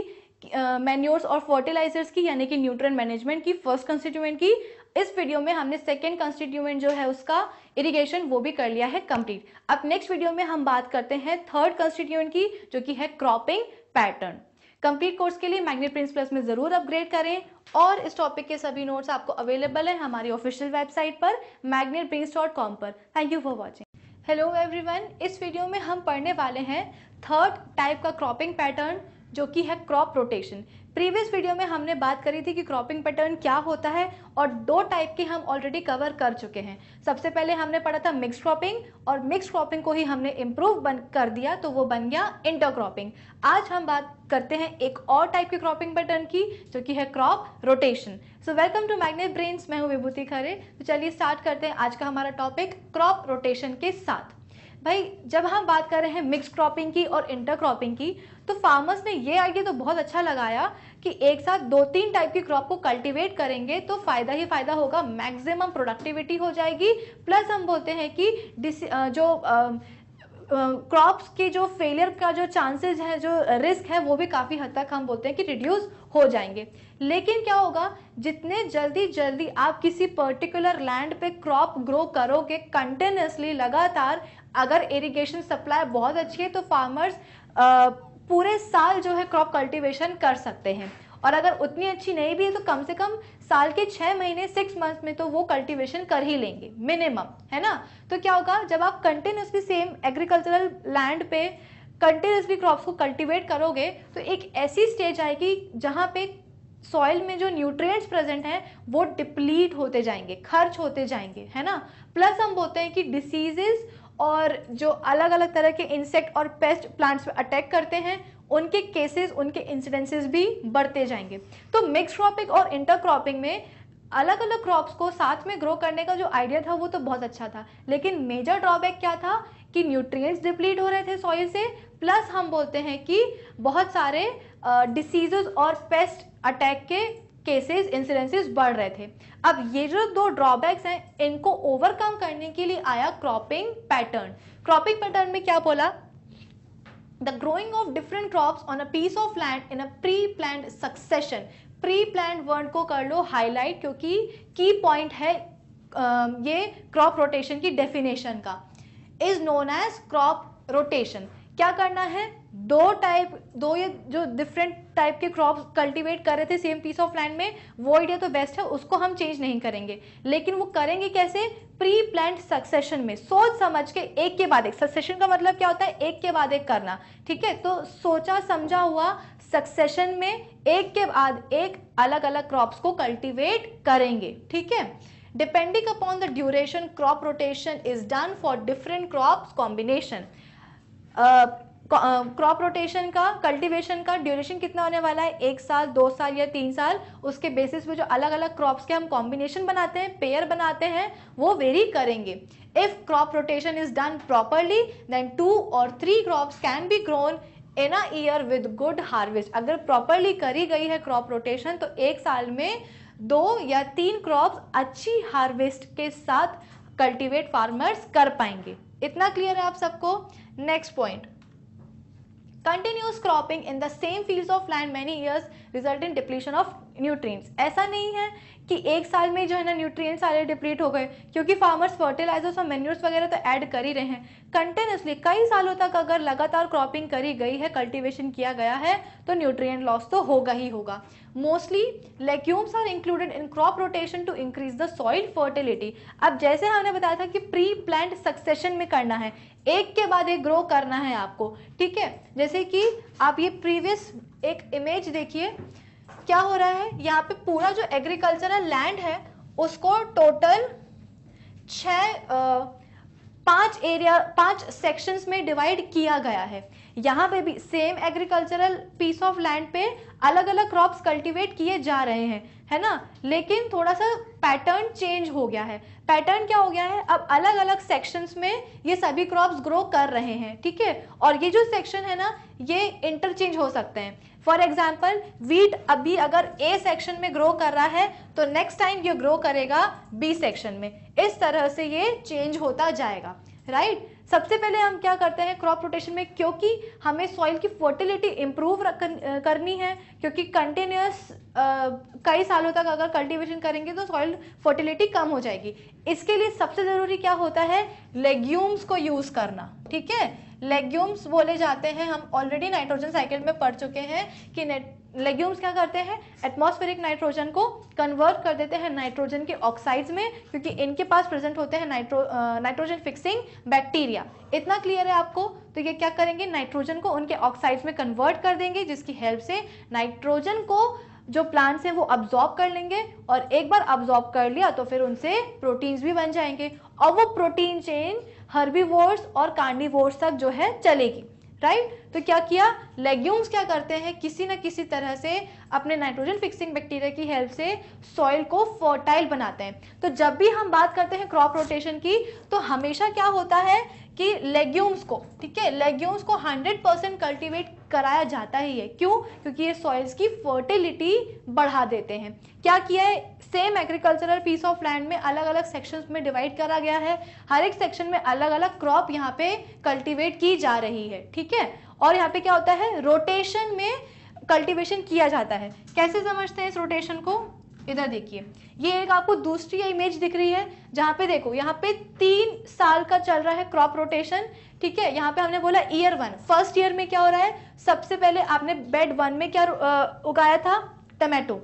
मैन्योर्स और फर्टिलाइजर्स की यानी कि न्यूट्रन मैनेजमेंट की फर्स्ट कंस्टिट्यूएंट की इस वीडियो में हमने सेकेंड कंस्टिट्यूएंट जो है उसका इरिगेशन वो भी कर लिया है कंप्लीट अब नेक्स्ट वीडियो में हम बात करते हैं थर्ड कंस्टिट्यूएंट की जो कि है क्रॉपिंग पैटर्न कंप्लीट कोर्स के लिए मैग्नेट प्रिंस प्लस में ज़रूर अपग्रेड करें और इस टॉपिक के सभी नोट्स आपको अवेलेबल हैं हमारी ऑफिशियल वेबसाइट पर मैग्नेट पर thank you for watching hello everyone इस वीडियो में हम पढ़ने वाले हैं थर्ड टाइप का क्रॉपिंग पैटर्न जो कि है क्रॉप रोटेशन प्रीवियस वीडियो में हमने बात करी थी कि क्रॉपिंग पैटर्न क्या होता है और दो टाइप के हम ऑलरेडी कवर कर चुके हैं सबसे पहले हमने पढ़ा था मिक्स क्रॉपिंग और मिक्स क्रॉपिंग को ही हमने इम्प्रूव बन कर दिया तो वो बन गया इंटर क्रॉपिंग आज हम बात करते हैं एक और टाइप की क्रॉपिंग पैटर्न की जो कि है crop rotation so welcome to Magnet Brains मैं हूँ विभूति खरे तो चलिए स्टार्ट करते हैं आज का हमारा टॉपिक क्रॉप रोटेशन के साथ भाई जब हम बात कर रहे हैं मिक्स क्रॉपिंग की और इंटर क्रॉपिंग की तो फार्मर्स ने ये आइडिया तो बहुत अच्छा लगाया कि एक साथ दो तीन टाइप की क्रॉप को कल्टीवेट करेंगे तो फायदा ही फायदा होगा मैक्सिमम प्रोडक्टिविटी हो जाएगी प्लस हम बोलते हैं कि जो क्रॉप्स के जो फेलियर का जो चांसेस है जो रिस्क है वो भी काफ़ी हद तक हम बोलते हैं कि रिड्यूस हो जाएंगे लेकिन क्या होगा जितने जल्दी जल्दी आप किसी पर्टिकुलर लैंड पे क्रॉप ग्रो करोगे कंटिन्यूसली लगातार अगर इरिगेशन सप्लाई बहुत अच्छी है तो फार्मर्स पूरे साल जो है क्रॉप कल्टीवेशन कर सकते हैं और अगर उतनी अच्छी नहीं भी है तो कम से कम साल के छः महीने सिक्स मंथ में तो वो कल्टीवेशन कर ही लेंगे मिनिमम है ना तो क्या होगा जब आप कंटिन्यूसली सेम एग्रीकल्चरल लैंड पे कंटिन्यूसली क्रॉप्स को कल्टीवेट करोगे तो एक ऐसी स्टेज आएगी जहाँ पे सॉइल में जो न्यूट्रिएंट्स प्रेजेंट हैं वो डिप्लीट होते जाएंगे खर्च होते जाएंगे है ना प्लस हम बोलते हैं कि डिसीजेज़ और जो अलग अलग तरह के इंसेक्ट और पेस्ट प्लांट्स पे अटैक करते हैं उनके केसेस उनके इंसिडेंसेस भी बढ़ते जाएंगे तो मिक्स क्रॉपिंग और इंटर क्रॉपिंग में अलग अलग क्रॉप्स को साथ में ग्रो करने का जो आइडिया था वो तो बहुत अच्छा था लेकिन मेजर ड्रॉबैक क्या था कि न्यूट्रिएंट्स डिप्लीट हो रहे थे सॉइल से प्लस हम बोलते हैं कि बहुत सारे डिसीजेज और पेस्ट अटैक के केसेस इंसिडेंसेस बढ़ रहे थे अब ये जो दो ड्रॉबैक्स हैं इनको ओवरकम करने के लिए आया क्रॉपिंग पैटर्न क्रॉपिंग पैटर्न में क्या बोला the growing of different crops on a piece of land in a pre plan succession pre planned word को कर लो हाईलाइट क्योंकि की पॉइंट है ये क्रॉप रोटेशन की डेफिनेशन का is known as crop rotation क्या करना है दो टाइप दो ये जो डिफरेंट टाइप के क्रॉप्स कल्टीवेट कर रहे थे सेम पीस ऑफ लैंड में वो आइडिया तो बेस्ट है उसको हम चेंज नहीं करेंगे लेकिन वो करेंगे कैसे प्री प्लांट सक्सेशन में सोच समझ के एक के बाद एक सक्सेशन का मतलब क्या होता है एक के बाद एक करना ठीक है तो सोचा समझा हुआ सक्सेशन में एक के बाद एक अलग अलग क्रॉप्स को कल्टिवेट करेंगे ठीक है depending upon the duration crop rotation is done for different crop combination crop rotation का कल्टीवेशन का ड्यूरेशन कितना होने वाला है एक साल दो साल या तीन साल उसके बेसिस पे जो अलग अलग क्रॉप्स के हम कॉम्बिनेशन बनाते हैं पेयर बनाते हैं वो वेरी करेंगे if crop rotation is done properly then two और three crops can be grown in a year with good harvest अगर प्रॉपरली करी गई है क्रॉप रोटेशन तो एक साल में दो या तीन क्रॉप्स अच्छी हार्वेस्ट के साथ कल्टीवेट फार्मर्स कर पाएंगे इतना क्लियर है आप सबको next point continuous cropping in the same fields of land many years result in depletion of nutrients ऐसा नहीं है कि एक साल में जो है ना न्यूट्रिएंट्स सारे डिप्लीट हो गए क्योंकि फार्मर्स फर्टिलाइजर्स और मेन्यूर्स वगैरह तो ऐड कर ही रहे हैं कंटिन्यूसली कई सालों तक अगर लगातार क्रॉपिंग करी गई है कल्टिवेशन किया गया है तो न्यूट्रिएंट लॉस तो होगा ही होगा mostly legumes are included in crop rotation to increase the soil fertility अब जैसे हमने बताया था कि प्री प्लांट सक्सेशन में करना है एक के बाद एक ग्रो करना है आपको ठीक है जैसे कि आप ये प्रीवियस एक इमेज देखिए क्या हो रहा है यहाँ पे पूरा जो एग्रीकल्चरल लैंड है उसको टोटल छ पांच एरिया पांच सेक्शंस में डिवाइड किया गया है यहाँ पे भी same agricultural piece of land पे अलग अलग क्रॉप्स कल्टीवेट किए जा रहे हैं है ना लेकिन थोड़ा सा पैटर्न चेंज हो गया है पैटर्न क्या हो गया है अब अलग अलग सेक्शंस में ये सभी क्रॉप्स ग्रो कर रहे हैं ठीक है और ये जो सेक्शन है ना ये इंटरचेंज हो सकते हैं फॉर एग्जाम्पल वीट अभी अगर ए सेक्शन में ग्रो कर रहा है तो नेक्स्ट टाइम ये ग्रो करेगा बी सेक्शन में इस तरह से ये चेंज होता जाएगा राइट right? सबसे पहले हम क्या करते हैं क्रॉप रोटेशन में क्योंकि हमें सॉइल की फर्टिलिटी इम्प्रूव करनी है क्योंकि कंटिन्यूस कई सालों तक अगर कल्टीवेशन करेंगे तो सॉइल फर्टिलिटी कम हो जाएगी इसके लिए सबसे ज़रूरी क्या होता है लेग्यूम्स को यूज़ करना ठीक है लेग्यूम्स बोले जाते हैं हम ऑलरेडी नाइट्रोजन साइकिल में पढ़ चुके हैं कि लेग्यूम्स क्या करते हैं एटमॉस्फेरिक नाइट्रोजन को कन्वर्ट कर देते हैं नाइट्रोजन के ऑक्साइड्स में क्योंकि इनके पास प्रेजेंट होते हैं नाइट्रो नाइट्रोजन फिक्सिंग बैक्टीरिया इतना क्लियर है आपको तो ये क्या करेंगे नाइट्रोजन को उनके ऑक्साइड्स में कन्वर्ट कर देंगे जिसकी हेल्प से नाइट्रोजन को जो प्लांट्स हैं वो अब्जॉर्ब कर लेंगे और एक बार अब्जॉर्ब कर लिया तो फिर उनसे प्रोटीन्स भी बन जाएंगे और वो प्रोटीन चेंज हर्बीवोर्स और कार्निवोर्स तक जो है चलेगी राइट तो क्या किया लेग्यूम्स क्या करते हैं किसी न किसी तरह से अपने नाइट्रोजन फिक्सिंग बैक्टीरिया की हेल्प से सॉइल को फर्टाइल बनाते हैं तो जब भी हम बात करते हैं क्रॉप रोटेशन की तो हमेशा क्या होता है कि लेग्यूम्स को ठीक है लेग्यूम्स को 100 परसेंट कल्टिवेट कराया जाता ही है क्यों क्योंकि ये सॉइल्स की फर्टिलिटी बढ़ा देते हैं क्या किया है same agricultural piece of land में अलग अलग सेक्शंस में डिवाइड करा गया है हर एक सेक्शन में अलग अलग क्रॉप यहाँ पे कल्टीवेट की जा रही है ठीक है और यहाँ पे क्या होता है रोटेशन में कल्टीवेशन किया जाता है कैसे समझते हैं इस रोटेशन को इधर देखिए ये एक आपको दूसरी इमेज दिख रही है जहाँ पे देखो यहाँ पे तीन साल का चल रहा है क्रॉप रोटेशन ठीक है यहाँ पे हमने बोला ईयर वन फर्स्ट ईयर में क्या हो रहा है सबसे पहले आपने बेड वन में क्या उगाया था टमेटो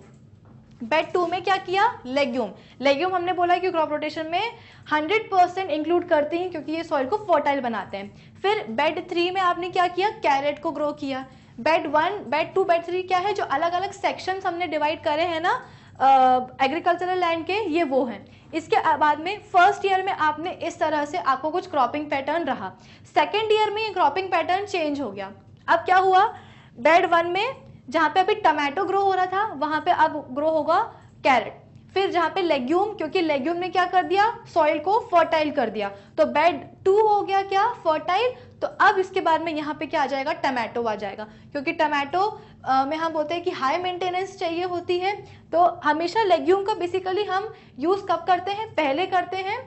बेड टू में क्या किया लेग्यूम लेग्यूम हमने बोला कि क्रॉप रोटेशन में 100 परसेंट इंक्लूड करते हैं क्योंकि ये सॉइल को फर्टाइल बनाते हैं फिर बेड थ्री में आपने क्या किया कैरेट को ग्रो किया bed one bed two bed three क्या है जो अलग अलग सेक्शन हमने डिवाइड करे हैं ना एग्रीकल्चरल लैंड के ये वो हैं इसके बाद में फर्स्ट ईयर में आपने इस तरह से आपको कुछ क्रॉपिंग पैटर्न रहा सेकेंड ईयर में ये क्रॉपिंग पैटर्न चेंज हो गया अब क्या हुआ बेड वन में जहां पे अभी टमाटो ग्रो हो रहा था वहां पे अब ग्रो होगा कैरेट फिर जहां पे लेग्यूम क्योंकि लेग्यूम ने क्या कर दिया सॉइल को फर्टाइल कर दिया तो बेड टू हो गया क्या फर्टाइल तो अब इसके बाद में यहाँ पे क्या आ जाएगा टमाटो आ जाएगा क्योंकि टमाटो में हम बोलते हैं कि हाई मेंटेनेंस चाहिए होती है तो हमेशा लेग्यूम का बेसिकली हम यूज़ कब करते हैं पहले करते हैं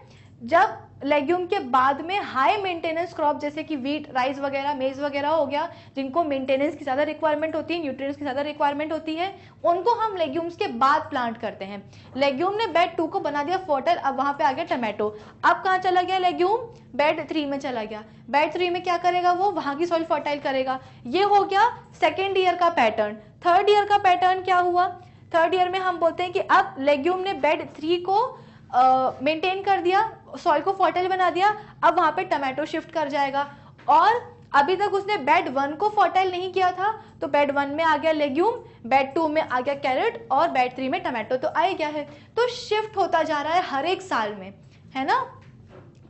जब लेग्यूम के बाद में हाई मेंटेनेंस क्रॉप जैसे कि वीट राइस वगैरह मेज वगैरह हो गया जिनको मेंटेनेंस की ज़्यादा रिक्वायरमेंट होती है न्यूट्रिएंट्स की ज़्यादा रिक्वायरमेंट होती है उनको हम लेग्यूम्स के बाद प्लांट करते हैं लेग्यूम ने बेड टू को बना दिया फोटल अब वहाँ पे आ गया टमाटो अब कहाँ चला गया लेग्यूम बेड थ्री में चला गया बेड थ्री में क्या करेगा वो वहाँ की सॉइल फर्टाइल करेगा ये हो गया सेकेंड ईयर का पैटर्न थर्ड ईयर का पैटर्न क्या हुआ थर्ड ईयर में हम बोलते हैं कि अब लेग्यूम ने बेड थ्री को मेंटेन uh, कर दिया सॉइल को फर्टाइल बना दिया अब वहां पे टमाटो शिफ्ट कर जाएगा और अभी तक उसने बेड वन को फर्टाइल नहीं किया था तो बेड वन में आ गया लेग्यूम बेड टू में आ गया कैरेट और बेड थ्री में टमाटो तो आ गया है तो शिफ्ट होता जा रहा है हर एक साल में है ना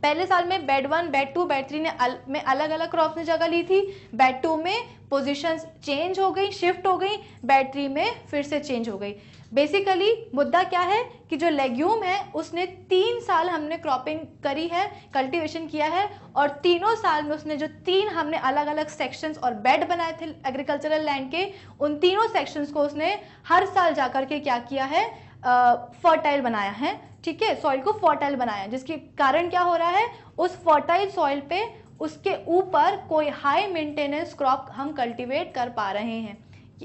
पहले साल में bed one bed two bed three ने अल, में अलग अलग क्रॉप ने जगह ली थी बेड टू में पोजीशंस चेंज हो गई शिफ्ट हो गई बेड थ्री में फिर से चेंज हो गई बेसिकली मुद्दा क्या है कि जो लेग्यूम है उसने तीन साल हमने क्रॉपिंग करी है कल्टीवेशन किया है और तीनों साल में उसने जो तीन हमने अलग अलग सेक्शंस और बेड बनाए थे एग्रीकल्चरल लैंड के उन तीनों सेक्शंस को उसने हर साल जाकर के क्या किया है फर्टाइल uh, बनाया है ठीक है सॉइल को फर्टाइल बनाया जिसके कारण क्या हो रहा है उस फर्टाइल सॉइल पे उसके ऊपर कोई हाई मेंटेनेंस क्रॉप हम कल्टीवेट कर पा रहे हैं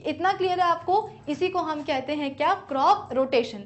इतना क्लियर है आपको इसी को हम कहते हैं क्या crop rotation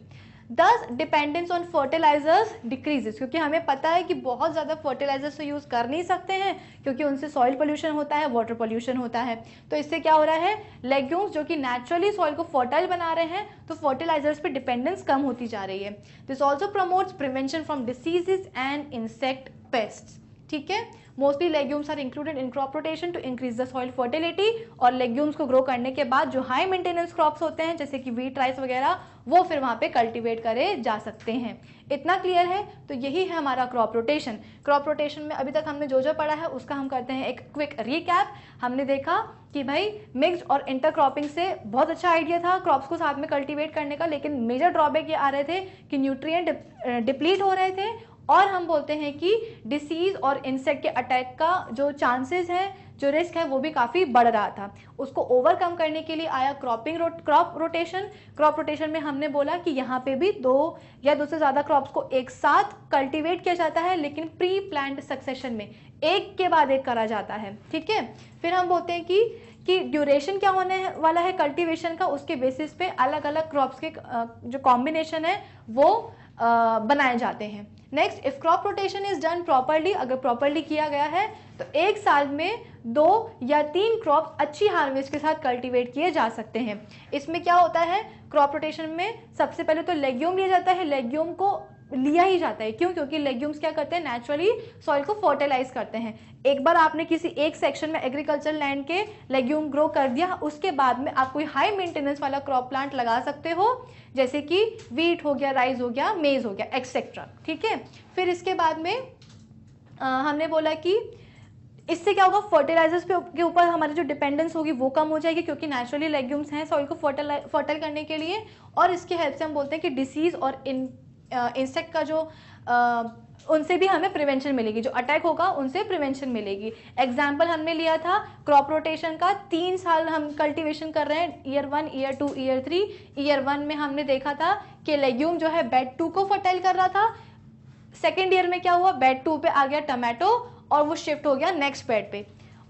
thus dependence on fertilisers decreases क्योंकि हमें पता है कि बहुत ज़्यादा फर्टिलाइजर्स तो यूज़ कर नहीं सकते हैं क्योंकि उनसे सॉइल पोल्यूशन होता है वाटर पोल्यूशन होता है तो इससे क्या हो रहा है लेग्यूम्स जो कि नेचुरली सॉइल को फर्टाइल बना रहे हैं तो फर्टिलाइजर्स पर डिपेंडेंस कम होती जा रही है this also promotes prevention from diseases and insect pest ठीक है mostly legumes are included in crop rotation to increase the soil fertility और लेग्यूम्स को ग्रो करने के बाद जो हाई मेंटेनेंस क्रॉप्स होते हैं जैसे कि वीट राइस वगैरह वो फिर वहाँ पे कल्टीवेट करे जा सकते हैं इतना क्लियर है तो यही है हमारा क्रॉप रोटेशन क्रॉप रोटेशन में अभी तक हमने जो जो पढ़ा है उसका हम करते हैं एक क्विक रिकैप हमने देखा कि भाई मिक्स और इंटर क्रॉपिंग से बहुत अच्छा आइडिया था क्रॉप्स को साथ में कल्टीवेट करने का लेकिन मेजर ड्रॉबैक ये आ रहे थे कि न्यूट्रिएंट डिप्लीट हो रहे थे और हम बोलते हैं कि डिसीज और इंसेक्ट के अटैक का जो चांसेस है जो रिस्क है वो भी काफ़ी बढ़ रहा था उसको ओवरकम करने के लिए आया cropping rot crop rotation crop rotation में हमने बोला कि यहाँ पे भी दो या दो से ज़्यादा क्रॉप्स को एक साथ कल्टीवेट किया जाता है लेकिन प्री प्लान्ड सक्सेशन में एक के बाद एक करा जाता है ठीक है फिर हम बोलते हैं कि कि ड्यूरेशन क्या होने वाला है कल्टीवेशन का उसके बेसिस पे अलग अलग क्रॉप्स के जो कॉम्बिनेशन है वो बनाए जाते हैं next if crop rotation is done properly अगर प्रॉपरली किया गया है तो एक साल में दो या तीन क्रॉप अच्छी हार्वेस्ट के साथ कल्टीवेट किए जा सकते हैं इसमें क्या होता है क्रॉप रोटेशन में सबसे पहले तो लेग्यूम लिया जाता है लेग्यूम को लिया ही जाता है क्यों क्योंकि लेग्यूम्स क्या करते हैं नेचुरली सॉइल को फर्टिलाइज करते हैं एक बार आपने किसी एक सेक्शन में एग्रीकल्चर लैंड के लेग्यूम ग्रो कर दिया उसके बाद में आप कोई हाई मेंटेनेंस वाला क्रॉप प्लांट लगा सकते हो जैसे कि वीट हो गया राइस हो गया मेज हो गया एक्सेट्रा ठीक है फिर इसके बाद में आ, हमने बोला कि इससे क्या होगा फर्टिलाइजर्स के ऊपर हमारी जो डिपेंडेंस होगी वो कम हो जाएगी क्योंकि नेचुरली लेग्यूम्स हैं सॉइल को फर्टिल करने के लिए और इसके हेल्प से हम बोलते हैं कि डिसीज़ और इन इंसेक्ट का जो उनसे भी हमें प्रिवेंशन मिलेगी जो अटैक होगा उनसे प्रिवेंशन मिलेगी एग्जाम्पल हमने लिया था क्रॉप रोटेशन का तीन साल हम कल्टीवेशन कर रहे हैं year one year two year three year one में हमने देखा था कि लेग्यूम जो है बेड टू को फर्टाइल कर रहा था सेकेंड ईयर में क्या हुआ बेड टू पे आ गया टमाटो और वो शिफ्ट हो गया नेक्स्ट बेड पे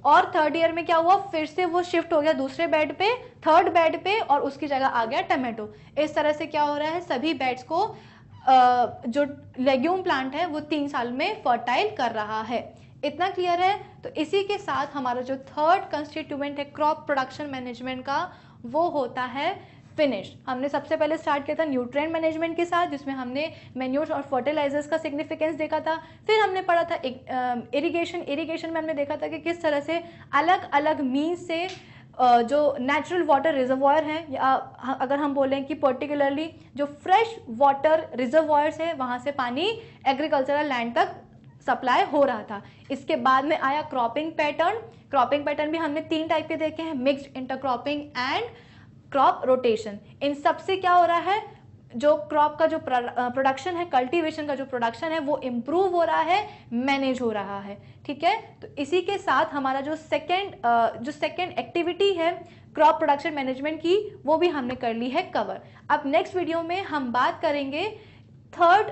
और थर्ड ईयर में क्या हुआ फिर से वो शिफ्ट हो गया दूसरे बेड पे थर्ड बेड पे और उसकी जगह आ गया टमाटो इस तरह से क्या हो रहा है सभी बेड्स को जो लेग्यूम प्लांट है वो तीन साल में फर्टाइल कर रहा है इतना क्लियर है तो इसी के साथ हमारा जो थर्ड कंस्टिट्यूएंट है क्रॉप प्रोडक्शन मैनेजमेंट का वो होता है फिनिश हमने सबसे पहले स्टार्ट किया था न्यूट्रिएंट मैनेजमेंट के साथ जिसमें हमने मेन्यूर्स और फर्टिलाइजर्स का सिग्निफिकेंस देखा था फिर हमने पढ़ा था इरिगेशन इरिगेशन में हमने देखा था कि किस तरह से अलग अलग मीन से जो नेचुरल वाटर रिजर्वायर हैं या अगर हम बोलें कि पर्टिकुलरली जो फ्रेश वाटर रिजर्वायर्स हैं वहाँ से पानी एग्रीकल्चरल लैंड तक सप्लाई हो रहा था इसके बाद में आया क्रॉपिंग पैटर्न क्रॉपिंग पैटर्न भी हमने तीन टाइप के देखे हैं mixed intercropping and crop rotation इन सबसे क्या हो रहा है जो क्रॉप का जो प्रोडक्शन है कल्टीवेशन का जो प्रोडक्शन है वो इम्प्रूव हो रहा है मैनेज हो रहा है ठीक है तो इसी के साथ हमारा जो सेकेंड जो सेकेंड एक्टिविटी है क्रॉप प्रोडक्शन मैनेजमेंट की वो भी हमने कर ली है कवर अब नेक्स्ट वीडियो में हम बात करेंगे थर्ड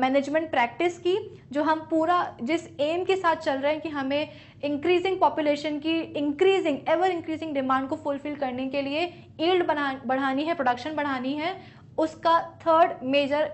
मैनेजमेंट प्रैक्टिस की जो हम पूरा जिस एम के साथ चल रहे हैं कि हमें इंक्रीजिंग पॉपुलेशन की इंक्रीजिंग एवर इंक्रीजिंग डिमांड को फुलफिल करने के लिए ईल्ड बना बढ़ानी है प्रोडक्शन बढ़ानी है उसका थर्ड मेजर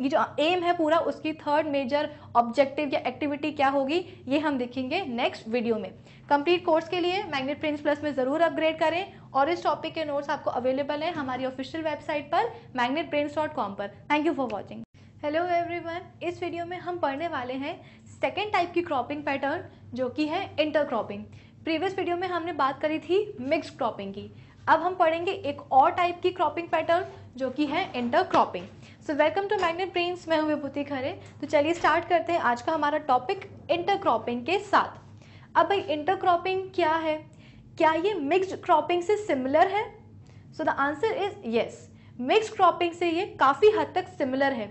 ये जो एम है पूरा उसकी थर्ड मेजर ऑब्जेक्टिव या एक्टिविटी क्या होगी ये हम देखेंगे नेक्स्ट वीडियो में कंप्लीट कोर्स के लिए मैग्नेट प्रिंस प्लस में ज़रूर अपग्रेड करें और इस टॉपिक के नोट्स आपको अवेलेबल हैं हमारी ऑफिशियल वेबसाइट पर मैग्नेट पर thank you for watching hello everyone इस वीडियो में हम पढ़ने वाले हैं सेकेंड टाइप की क्रॉपिंग पैटर्न जो कि है इंटर क्रॉपिंग प्रीवियस वीडियो में हमने बात करी थी मिक्स क्रॉपिंग की अब हम पढ़ेंगे एक और टाइप की क्रॉपिंग पैटर्न जो कि है intercropping so welcome to Magnet Brains मैं हूं विभूति खरे तो चलिए स्टार्ट करते हैं आज का हमारा टॉपिक इंटरक्रॉपिंग के साथ अब भाई इंटरक्रॉपिंग क्या है क्या ये मिक्स्ड क्रॉपिंग से सिमिलर है so the answer is yes mixed cropping से ये काफ़ी हद तक सिमिलर है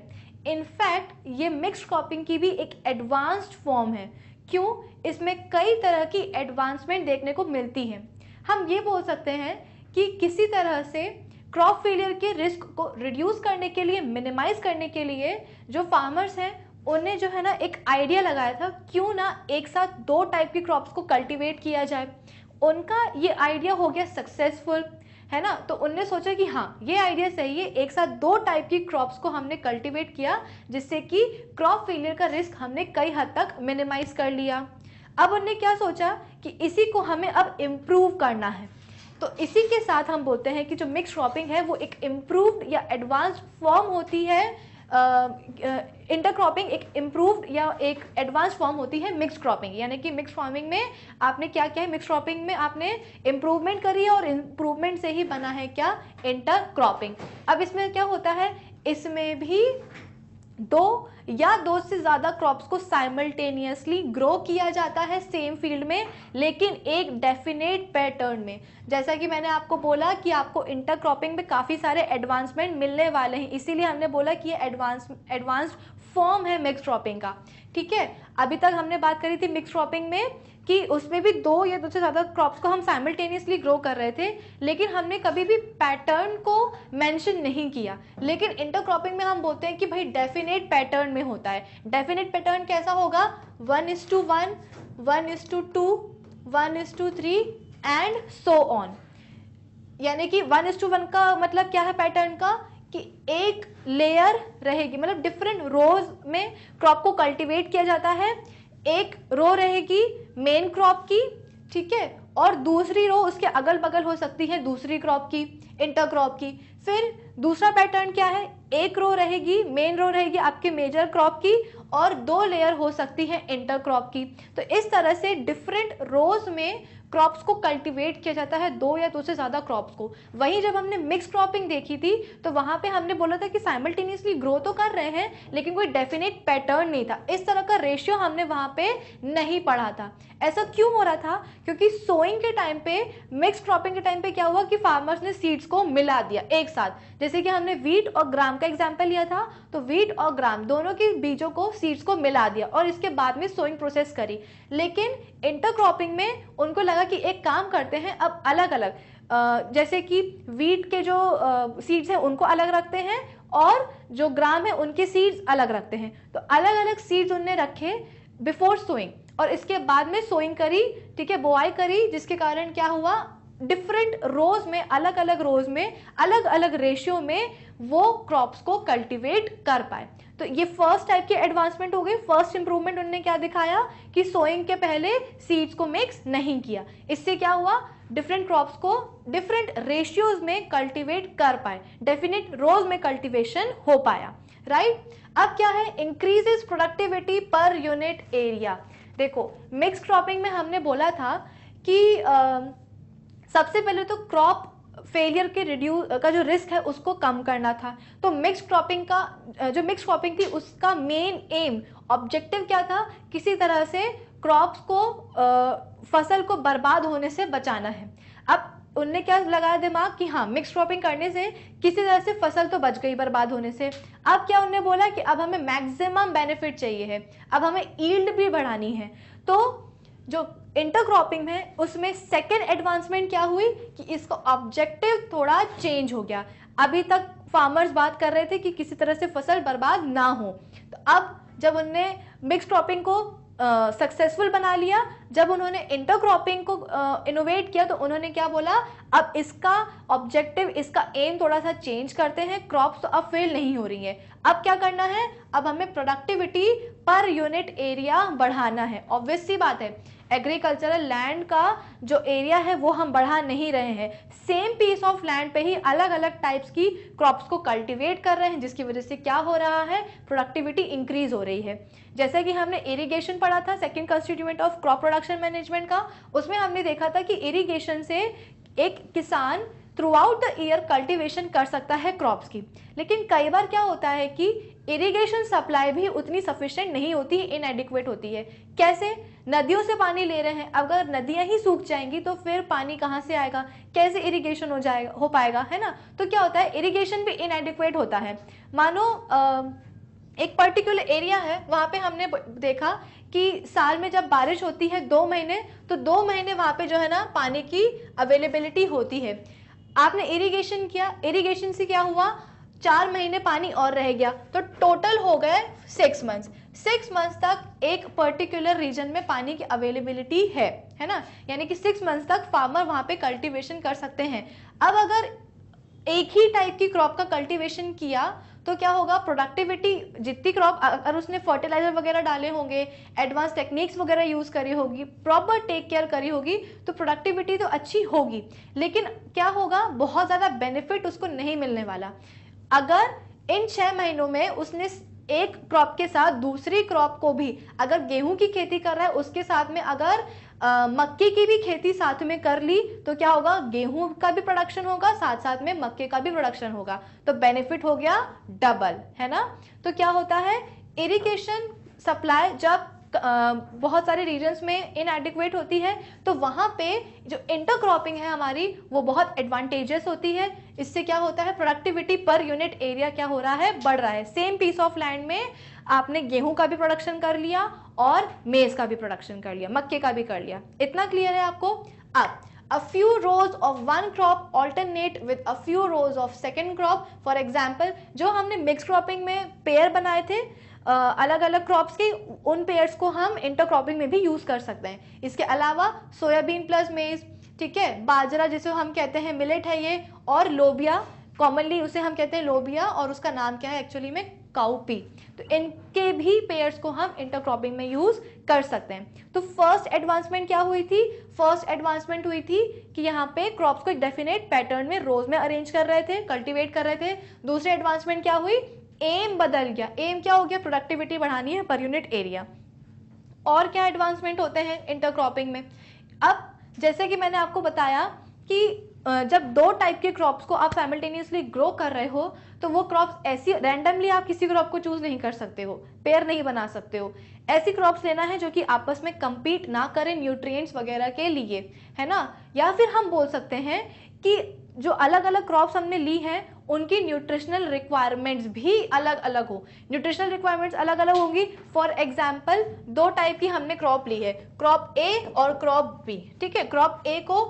इनफैक्ट ये मिक्स्ड क्रॉपिंग की भी एक एडवांस्ड फॉर्म है क्यों इसमें कई तरह की एडवांसमेंट देखने को मिलती है हम ये बोल सकते हैं कि किसी तरह से क्रॉप फेलियर के रिस्क को रिड्यूस करने के लिए मिनिमाइज करने के लिए जो फार्मर्स हैं उन्हें जो है ना एक आइडिया लगाया था क्यों ना एक साथ दो टाइप की क्रॉप्स को कल्टीवेट किया जाए उनका ये आइडिया हो गया सक्सेसफुल है ना तो उनने सोचा कि हाँ ये आइडिया सही है एक साथ दो टाइप की क्रॉप्स को हमने कल्टीवेट किया जिससे कि क्रॉप फेलियर का रिस्क हमने कई हद तक मिनिमाइज कर लिया अब उनने क्या सोचा कि इसी को हमें अब इम्प्रूव करना है तो इसी के साथ हम बोलते हैं कि जो मिक्स क्रॉपिंग है वो एक इम्प्रूव्ड या एडवांस्ड फॉर्म होती है इंटर क्रॉपिंग एक इम्प्रूव्ड या एक एडवांस फॉर्म होती है मिक्स क्रॉपिंग यानी कि मिक्स फार्मिंग में आपने क्या किया है मिक्स क्रॉपिंग में आपने इम्प्रूवमेंट करी है और इम्प्रूवमेंट से ही बना है क्या इंटर क्रॉपिंग अब इसमें क्या होता है इसमें भी दो या दो से ज़्यादा क्रॉप्स को साइमल्टेनियसली ग्रो किया जाता है सेम फील्ड में लेकिन एक डेफिनेट पैटर्न में जैसा कि मैंने आपको बोला कि आपको इंटर क्रॉपिंग में काफ़ी सारे एडवांसमेंट मिलने वाले हैं इसीलिए हमने बोला कि ये एडवांस एडवांस्ड फॉर्म है मिक्स क्रॉपिंग का ठीक है अभी तक हमने बात करी थी मिक्स क्रॉपिंग में कि उसमें भी दो या दो से ज़्यादा क्रॉप्स को हम साइमल्टेनियसली ग्रो कर रहे थे लेकिन हमने कभी भी पैटर्न को मेंशन नहीं किया लेकिन इंटरक्रॉपिंग में हम बोलते हैं कि भाई डेफिनेट पैटर्न में होता है डेफिनेट पैटर्न कैसा होगा one is two one one is two two one is two three and so on यानी कि वन इज टू वन का मतलब क्या है पैटर्न का कि एक लेयर रहेगी मतलब डिफरेंट रोज में क्रॉप को कल्टिवेट किया जाता है एक रो रहेगी मेन क्रॉप की ठीक है और दूसरी रो उसके अगल बगल हो सकती है दूसरी क्रॉप की इंटर क्रॉप की फिर दूसरा पैटर्न क्या है एक रो रहेगी मेन रो रहेगी आपके मेजर क्रॉप की और दो लेयर हो सकती है इंटर क्रॉप की तो इस तरह से डिफरेंट रोज में क्रॉप्स को कल्टीवेट किया जाता है दो या दो से ज़्यादा क्रॉप्स को वहीं जब हमने मिक्स क्रॉपिंग देखी थी तो वहां पे हमने बोला था कि साइमल्टेनियसली ग्रो तो कर रहे हैं लेकिन कोई डेफिनेट पैटर्न नहीं था इस तरह का रेशियो हमने वहां पे नहीं पढ़ा था ऐसा क्यों हो रहा था क्योंकि सोइंग के टाइम पे मिक्स क्रॉपिंग के टाइम पे क्या हुआ कि फार्मर्स ने सीड्स को मिला दिया एक साथ जैसे कि हमने वीट और ग्राम का एग्जाम्पल लिया था तो वीट और ग्राम दोनों के बीजों को सीड्स को मिला दिया और इसके बाद में सोइंग प्रोसेस करी लेकिन इंटरक्रॉपिंग में उनको लगा कि एक काम करते हैं अब अलग अलग जैसे कि वीट के जो सीड्स हैं उनको अलग रखते हैं और जो ग्राम है उनके सीड्स अलग रखते हैं तो अलग अलग सीड्स उनने रखे बिफोर सोइंग और इसके बाद में सोइंग करी ठीक है बोआई करी जिसके कारण क्या हुआ डिफरेंट रोज में अलग अलग रोज में अलग अलग रेशियो में वो क्रॉप्स को कल्टिवेट कर पाए तो ये फर्स्ट टाइप की एडवांसमेंट हो गई फर्स्ट इंप्रूवमेंट उन्होंने क्या दिखाया कि सोइंग के पहले सीड्स को मिक्स नहीं किया इससे क्या हुआ डिफरेंट क्रॉप्स को डिफरेंट रेशियोज में कल्टीवेट कर पाए डेफिनेट रोज में कल्टिवेशन हो पाया राइट right? अब क्या है increases productivity per unit area देखो मिक्स क्रॉपिंग में हमने बोला था कि आ, सबसे पहले तो क्रॉप फेलियर के रिड्यू का जो रिस्क है उसको कम करना था तो मिक्स क्रॉपिंग का जो मिक्स क्रॉपिंग थी उसका मेन एम ऑब्जेक्टिव क्या था किसी तरह से क्रॉप्स को आ, फसल को बर्बाद होने से बचाना है अब उनने क्या लगाया दिमाग कि हाँ मिक्स क्रॉपिंग करने से किसी तरह से फसल तो बच गई बर्बाद होने से अब क्या उनने बोला कि अब हमें मैक्सिमम बेनिफिट चाहिए है अब हमें ईल्ड भी बढ़ानी है तो जो इंटरक्रॉपिंग है उसमें सेकेंड एडवांसमेंट क्या हुई कि इसको ऑब्जेक्टिव थोड़ा चेंज हो गया अभी तक फार्मर्स बात कर रहे थे कि किसी तरह से फसल बर्बाद ना हो तो अब जब उनने मिक्स क्रॉपिंग को सक्सेसफुल बना लिया जब उन्होंने इंटरक्रॉपिंग को इनोवेट uh, किया तो उन्होंने क्या बोला अब इसका ऑब्जेक्टिव इसका एम थोड़ा सा चेंज करते हैं क्रॉप्स तो अब फेल नहीं हो रही है अब क्या करना है अब हमें प्रोडक्टिविटी पर यूनिट एरिया बढ़ाना है ऑब्वियस सी बात है एग्रीकल्चरल लैंड का जो एरिया है वो हम बढ़ा नहीं रहे हैं सेम पीस ऑफ लैंड पे ही अलग अलग टाइप्स की क्रॉप्स को कल्टीवेट कर रहे हैं जिसकी वजह से क्या हो रहा है प्रोडक्टिविटी इंक्रीज हो रही है जैसे कि हमने इरिगेशन पढ़ा था second constituent of crop production management का उसमें हमने देखा था कि इरीगेशन से एक किसान throughout the year cultivation कर सकता है क्रॉप्स की लेकिन कई बार क्या होता है कि इरिगेशन सप्लाई भी उतनी सफिशेंट नहीं होती है इनएडिक्वेट होती है कैसे नदियों से पानी ले रहे हैं अगर नदियां ही सूख जाएंगी तो फिर पानी कहाँ से आएगा कैसे इरिगेशन हो जाएगा हो पाएगा है ना तो क्या होता है इरिगेशन भी इनएडिक्वेट होता है मानो एक पर्टिकुलर एरिया है वहाँ पे हमने देखा कि साल में जब बारिश होती है दो महीने तो दो महीने वहाँ पे जो है ना पानी की अवेलेबिलिटी होती है आपने इरिगेशन किया इरिगेशन से क्या हुआ चार महीने पानी और रह गया तो टोटल हो गए सिक्स मंथ्स सिक्स मंथ्स तक एक पर्टिकुलर रीजन में पानी की अवेलेबिलिटी है है ना यानी कि सिक्स मंथ्स तक फार्मर वहाँ पे कल्टीवेशन कर सकते हैं अब अगर एक ही टाइप की क्रॉप का कल्टीवेशन किया तो क्या होगा प्रोडक्टिविटी जितनी क्रॉप अगर उसने फर्टिलाइजर वगैरह डाले होंगे एडवांस टेक्निक्स वगैरह यूज करी होगी प्रॉपर टेक केयर करी होगी तो प्रोडक्टिविटी तो अच्छी होगी लेकिन क्या होगा बहुत ज़्यादा बेनिफिट उसको नहीं मिलने वाला अगर इन छः महीनों में उसने एक क्रॉप के साथ दूसरी क्रॉप को भी अगर गेहूं की खेती कर रहा है उसके साथ में अगर मक्के की भी खेती साथ में कर ली तो क्या होगा गेहूं का भी प्रोडक्शन होगा साथ साथ में मक्के का भी प्रोडक्शन होगा तो बेनिफिट हो गया डबल है ना तो क्या होता है इरिगेशन सप्लाई जब बहुत सारे रीजन्स में इनएडिकुएट होती है तो वहाँ पे जो इंटरक्रॉपिंग है हमारी वो बहुत एडवांटेजेस होती है इससे क्या होता है प्रोडक्टिविटी पर यूनिट एरिया क्या हो रहा है बढ़ रहा है सेम पीस ऑफ लैंड में आपने गेहूं का भी प्रोडक्शन कर लिया और मेज़ का भी प्रोडक्शन कर लिया मक्के का भी कर लिया इतना क्लियर है आपको अब a few rows of one crop alternate with a few rows of second crop for example जो हमने मिक्स क्रॉपिंग में पेयर बनाए थे अलग अलग क्रॉप्स के उन पेयर्स को हम इंटरक्रॉपिंग में भी यूज़ कर सकते हैं इसके अलावा सोयाबीन प्लस मेज़ ठीक है बाजरा जिसे हम कहते हैं मिलेट है ये और लोबिया कॉमनली उसे हम कहते हैं लोबिया और उसका नाम क्या है एक्चुअली में काउपी तो इनके भी पेयर्स को हम इंटरक्रॉपिंग में यूज़ कर सकते हैं तो फर्स्ट एडवांसमेंट क्या हुई थी फर्स्ट एडवांसमेंट हुई थी कि यहाँ पे क्रॉप्स को एक डेफिनेट पैटर्न में रोज में अरेंज कर रहे थे कल्टीवेट कर रहे थे दूसरी एडवांसमेंट क्या हुई एम बदल गया एम क्या हो गया प्रोडक्टिविटी बढ़ानी है पर यूनिट एरिया और क्या एडवांसमेंट होते हैं इंटरक्रॉपिंग में अब जैसे कि मैंने आपको बताया कि जब दो टाइप के क्रॉप्स को आप साइमल्टेनियसली ग्रो कर रहे हो तो वो क्रॉप्स ऐसी रैंडमली आप किसी क्रॉप को चूज़ नहीं कर सकते हो पेयर नहीं बना सकते हो ऐसी क्रॉप्स लेना है जो कि आपस में कम्पीट ना करें न्यूट्रिएंट्स वगैरह के लिए है ना या फिर हम बोल सकते हैं कि जो अलग अलग क्रॉप्स हमने ली हैं उनकी न्यूट्रिशनल रिक्वायरमेंट्स भी अलग अलग हो न्यूट्रिशनल रिक्वायरमेंट्स अलग अलग होंगी फॉर एग्जाम्पल दो टाइप की हमने क्रॉप ली है क्रॉप ए और क्रॉप बी ठीक है क्रॉप ए को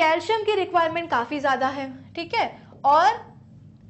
कैल्शियम की रिक्वायरमेंट काफ़ी ज़्यादा है ठीक है और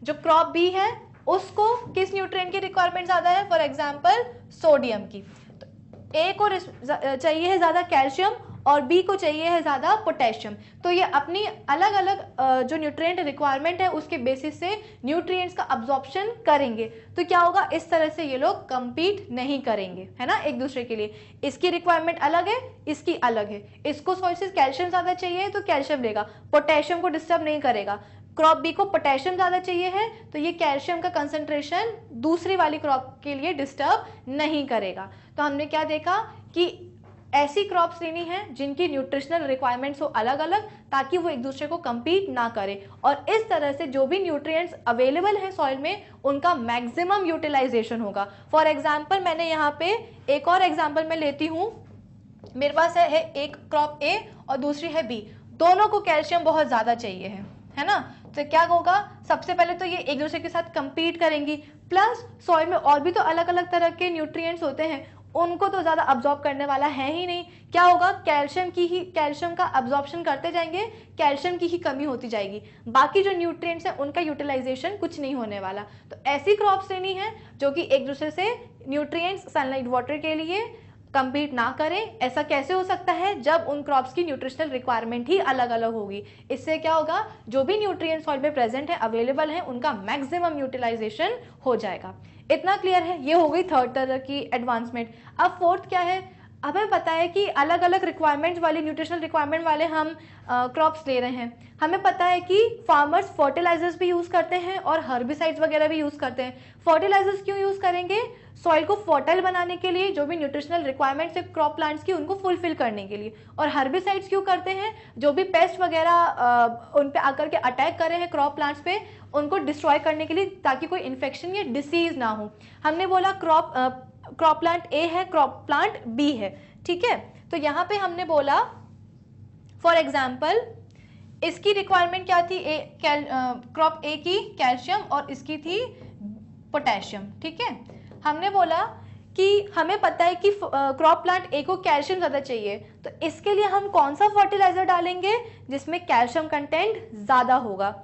जो क्रॉप बी है उसको किस न्यूट्रिएंट की रिक्वायरमेंट ज़्यादा है फॉर एग्जाम्पल सोडियम की तो ए को चाहिए है ज़्यादा कैल्शियम और बी को चाहिए है ज़्यादा पोटेशियम तो ये अपनी अलग अलग जो न्यूट्रिएंट रिक्वायरमेंट है उसके बेसिस से न्यूट्रिएंट्स का अब्जॉर्प्शन करेंगे तो क्या होगा इस तरह से ये लोग कम्पीट नहीं करेंगे है ना एक दूसरे के लिए इसकी रिक्वायरमेंट अलग है इसकी अलग है इसको सोर्सेज कैल्शियम ज़्यादा चाहिए तो कैल्शियम लेगा पोटेशियम को डिस्टर्ब नहीं करेगा क्रॉप बी को पोटेशियम ज़्यादा चाहिए है तो ये कैल्शियम का कंसंट्रेशन दूसरी वाली क्रॉप के लिए डिस्टर्ब नहीं करेगा तो हमने क्या देखा कि ऐसी क्रॉप्स लेनी है जिनकी न्यूट्रिशनल रिक्वायरमेंट्स हो अलग अलग ताकि वो एक दूसरे को कम्पीट ना करें और इस तरह से जो भी न्यूट्रिएंट्स अवेलेबल हैं सॉइल में उनका मैक्सिमम यूटिलाइजेशन होगा फॉर एग्जाम्पल मैंने यहाँ पे एक और एग्जाम्पल मैं लेती हूँ मेरे पास है एक क्रॉप ए और दूसरी है बी दोनों को कैल्शियम बहुत ज़्यादा चाहिए है है ना तो क्या होगा सबसे पहले तो ये एक दूसरे के साथ कम्पीट करेंगी प्लस सॉइल में और भी तो अलग अलग तरह के न्यूट्रिएंट्स होते हैं उनको तो ज़्यादा अब्जॉर्ब करने वाला है ही नहीं क्या होगा कैल्शियम की ही कैल्शियम का अब्जॉर्प्शन करते जाएंगे कैल्शियम की ही कमी होती जाएगी बाकी जो न्यूट्रिएंट्स हैं उनका यूटिलाइजेशन कुछ नहीं होने वाला तो ऐसी क्रॉप श्रेणी है जो कि एक दूसरे से न्यूट्रिएंट्स सनलाइट वाटर के लिए कम्पीट ना करें ऐसा कैसे हो सकता है जब उन क्रॉप्स की न्यूट्रिशनल रिक्वायरमेंट ही अलग अलग होगी इससे क्या होगा जो भी न्यूट्रिएंट्स सॉइल में प्रेजेंट है अवेलेबल है उनका मैक्सिमम यूटिलाइजेशन हो जाएगा इतना क्लियर है ये हो गई थर्ड तरह की एडवांसमेंट अब फोर्थ क्या है हमें पता है कि अलग अलग रिक्वायरमेंट वाले न्यूट्रिशनल रिक्वायरमेंट वाले हम क्रॉप्स ले रहे हैं हमें पता है कि फार्मर्स फर्टिलाइजर्स भी यूज़ करते हैं और हर्बिसाइड्स वगैरह भी यूज़ करते हैं फर्टिलाइजर्स क्यों यूज़ करेंगे सॉइल को फर्टाइल बनाने के लिए जो भी न्यूट्रिशनल रिक्वायरमेंट्स है क्रॉप प्लांट्स की उनको फुलफिल करने के लिए और हर्बिसाइड्स क्यों करते हैं जो भी पेस्ट वगैरह उन पर आकर के अटैक कर रहे हैं क्रॉप प्लांट्स पे उनको डिस्ट्रॉय करने के लिए ताकि कोई इन्फेक्शन या डिसीज ना हो हमने बोला क्रॉप क्रॉप प्लांट ए है क्रॉप प्लांट बी है ठीक है तो यहाँ पे हमने बोला फॉर एग्जाम्पल इसकी रिक्वायरमेंट क्या थी ए क्रॉप ए की कैल्शियम और इसकी थी पोटेशियम ठीक है हमने बोला कि हमें पता है कि क्रॉप प्लांट ए को कैल्शियम ज़्यादा चाहिए तो इसके लिए हम कौन सा फर्टिलाइज़र डालेंगे जिसमें कैल्शियम कंटेंट ज़्यादा होगा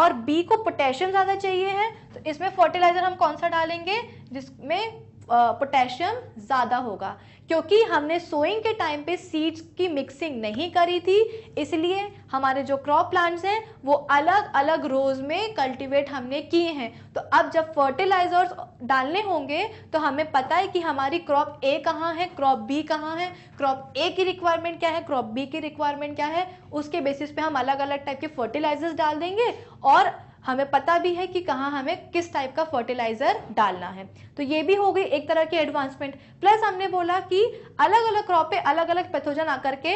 और बी को पोटेशियम ज़्यादा चाहिए है तो इसमें फर्टिलाइज़र हम कौन सा डालेंगे जिसमें पोटेशियम ज़्यादा होगा क्योंकि हमने सोइंग के टाइम पे सीड्स की मिक्सिंग नहीं करी थी इसलिए हमारे जो क्रॉप प्लांट्स हैं वो अलग अलग रोज में कल्टीवेट हमने किए हैं तो अब जब फर्टिलाइजर्स डालने होंगे तो हमें पता है कि हमारी क्रॉप ए कहाँ है क्रॉप बी कहाँ है क्रॉप ए की रिक्वायरमेंट क्या है क्रॉप बी की रिक्वायरमेंट क्या है उसके बेसिस पे हम अलग अलग टाइप के फर्टिलाइजर्स डाल देंगे और हमें पता भी है कि कहाँ हमें किस टाइप का फर्टिलाइज़र डालना है तो ये भी हो गई एक तरह की एडवांसमेंट प्लस हमने बोला कि अलग अलग क्रॉप पे अलग अलग पैथोजन आकर के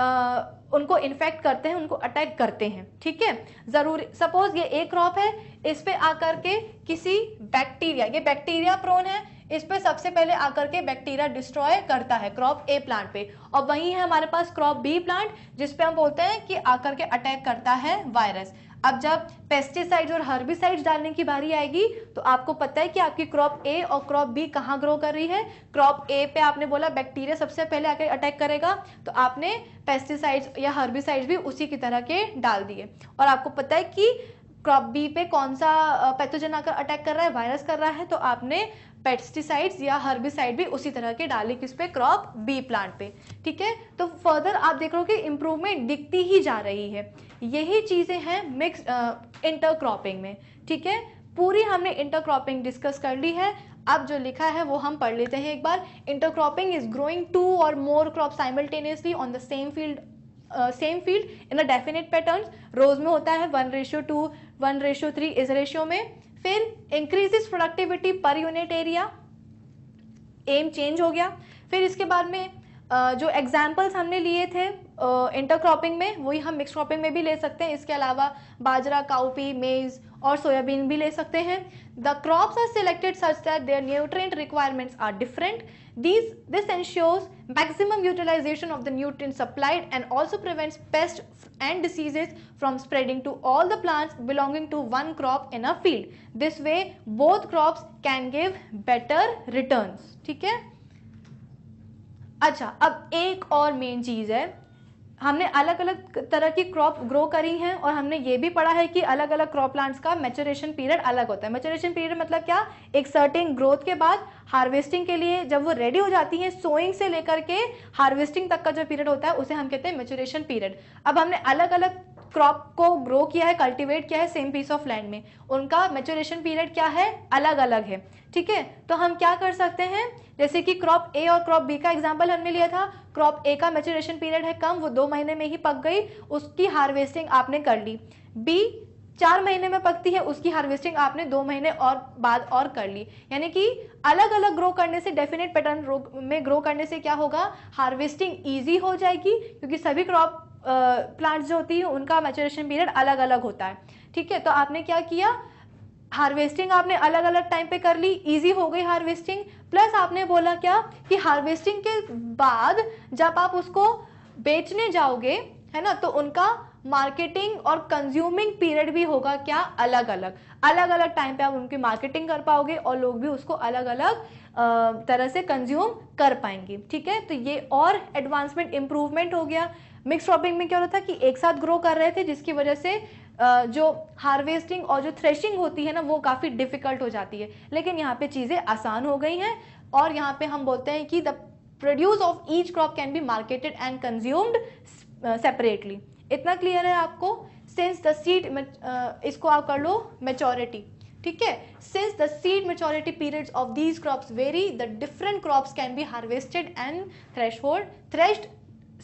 आ, उनको इन्फेक्ट करते हैं उनको अटैक करते हैं ठीक है जरूरी सपोज ये एक क्रॉप है इस पे आकर के किसी बैक्टीरिया ये बैक्टीरिया प्रोन है इस पे सबसे पहले आकर के बैक्टीरिया डिस्ट्रॉय करता है क्रॉप ए प्लांट पे और वहीं है हमारे पास क्रॉप बी प्लांट जिसपे हम बोलते हैं कि आकर के अटैक करता है वायरस अब जब पेस्टिसाइड्स और हर्बिसाइड्स डालने की बारी आएगी तो आपको पता है कि आपकी क्रॉप ए और क्रॉप बी कहाँ ग्रो कर रही है क्रॉप ए पे आपने बोला बैक्टीरिया सबसे पहले आकर अटैक करेगा तो आपने पेस्टिसाइड्स या हर्बिसाइड्स भी उसी की तरह के डाल दिए और आपको पता है कि क्रॉप बी पे कौन सा पैथोजन आकर अटैक कर रहा है वायरस कर रहा है तो आपने पेस्टिसाइड्स या हर्बिसाइड भी उसी तरह के डाले किस पे क्रॉप बी प्लांट पे ठीक है तो फर्दर आप देख रहे हो कि इम्प्रूवमेंट दिखती ही जा रही है यही चीज़ें हैं मिक्स इंटरक्रॉपिंग में ठीक है पूरी हमने इंटरक्रॉपिंग डिस्कस कर ली है अब जो लिखा है वो हम पढ़ लेते हैं एक बार intercropping is growing two or more crop simultaneously on the same field same field in a definite pattern rows में होता है one ratio two one ratio three इस रेशियो में फिर increases productivity per unit area aim change हो गया फिर इसके बाद में uh, जो एग्जाम्पल्स हमने लिए थे इंटर क्रॉपिंग में वही हम मिक्स क्रॉपिंग में भी ले सकते हैं इसके अलावा बाजरा काउपी मेज और सोयाबीन भी ले सकते हैं the crops are selected such that their nutrient requirements are different this this ensures maximum utilisation of the nutrient supplied and also prevents pest and diseases from spreading to all the plants belonging to one crop in a field this way both crops can give better return ठीक है अच्छा अब एक और main चीज है हमने अलग अलग तरह की क्रॉप ग्रो करी हैं और हमने ये भी पढ़ा है कि अलग अलग क्रॉप प्लांट्स का मेचोरेशन पीरियड अलग होता है मेचोरेशन पीरियड मतलब क्या एक सर्टेन ग्रोथ के बाद हार्वेस्टिंग के लिए जब वो रेडी हो जाती हैं सोइंग से लेकर के हार्वेस्टिंग तक का जो पीरियड होता है उसे हम कहते हैं मेचोरेशन पीरियड अब हमने अलग अलग क्रॉप को ग्रो किया है कल्टीवेट किया है सेम पीस ऑफ लैंड में उनका मेचोरेशन पीरियड क्या है अलग अलग है ठीक है तो हम क्या कर सकते हैं जैसे कि क्रॉप ए और क्रॉप बी का एग्जाम्पल हमने लिया था क्रॉप ए का मेचोरेशन पीरियड है कम वो दो महीने में ही पक गई उसकी हार्वेस्टिंग आपने कर ली बी चार महीने में पकती है उसकी हार्वेस्टिंग आपने दो महीने और बाद और कर ली यानी कि अलग अलग ग्रो करने से डेफिनेट पैटर्न में ग्रो करने से क्या होगा हार्वेस्टिंग ईजी हो जाएगी क्योंकि सभी क्रॉप प्लांट्स जो होती है उनका मैचुरेशन पीरियड अलग अलग होता है ठीक है तो आपने क्या किया हार्वेस्टिंग आपने अलग अलग टाइम पे कर ली इजी हो गई हार्वेस्टिंग प्लस आपने बोला क्या कि हार्वेस्टिंग के बाद जब आप उसको बेचने जाओगे है ना तो उनका मार्केटिंग और कंज्यूमिंग पीरियड भी होगा क्या अलग अलग अलग अलग टाइम पे आप उनकी मार्केटिंग कर पाओगे और लोग भी उसको अलग अलग तरह से कंज्यूम कर पाएंगे ठीक है तो ये और एडवांसमेंट इम्प्रूवमेंट हो गया मिक्स क्रॉपिंग में क्या होता था कि एक साथ ग्रो कर रहे थे जिसकी वजह से जो हार्वेस्टिंग और जो थ्रेशिंग होती है ना वो काफ़ी डिफिकल्ट हो जाती है लेकिन यहाँ पे चीज़ें आसान हो गई हैं और यहाँ पे हम बोलते हैं कि the produce of each crop can be marketed and consumed separately इतना क्लियर है आपको सिंस द सीड इसको आप कर लो मेचोरिटी ठीक है since the seed maturity periods of these crops vary the different crops can be harvested and thresh hold threshed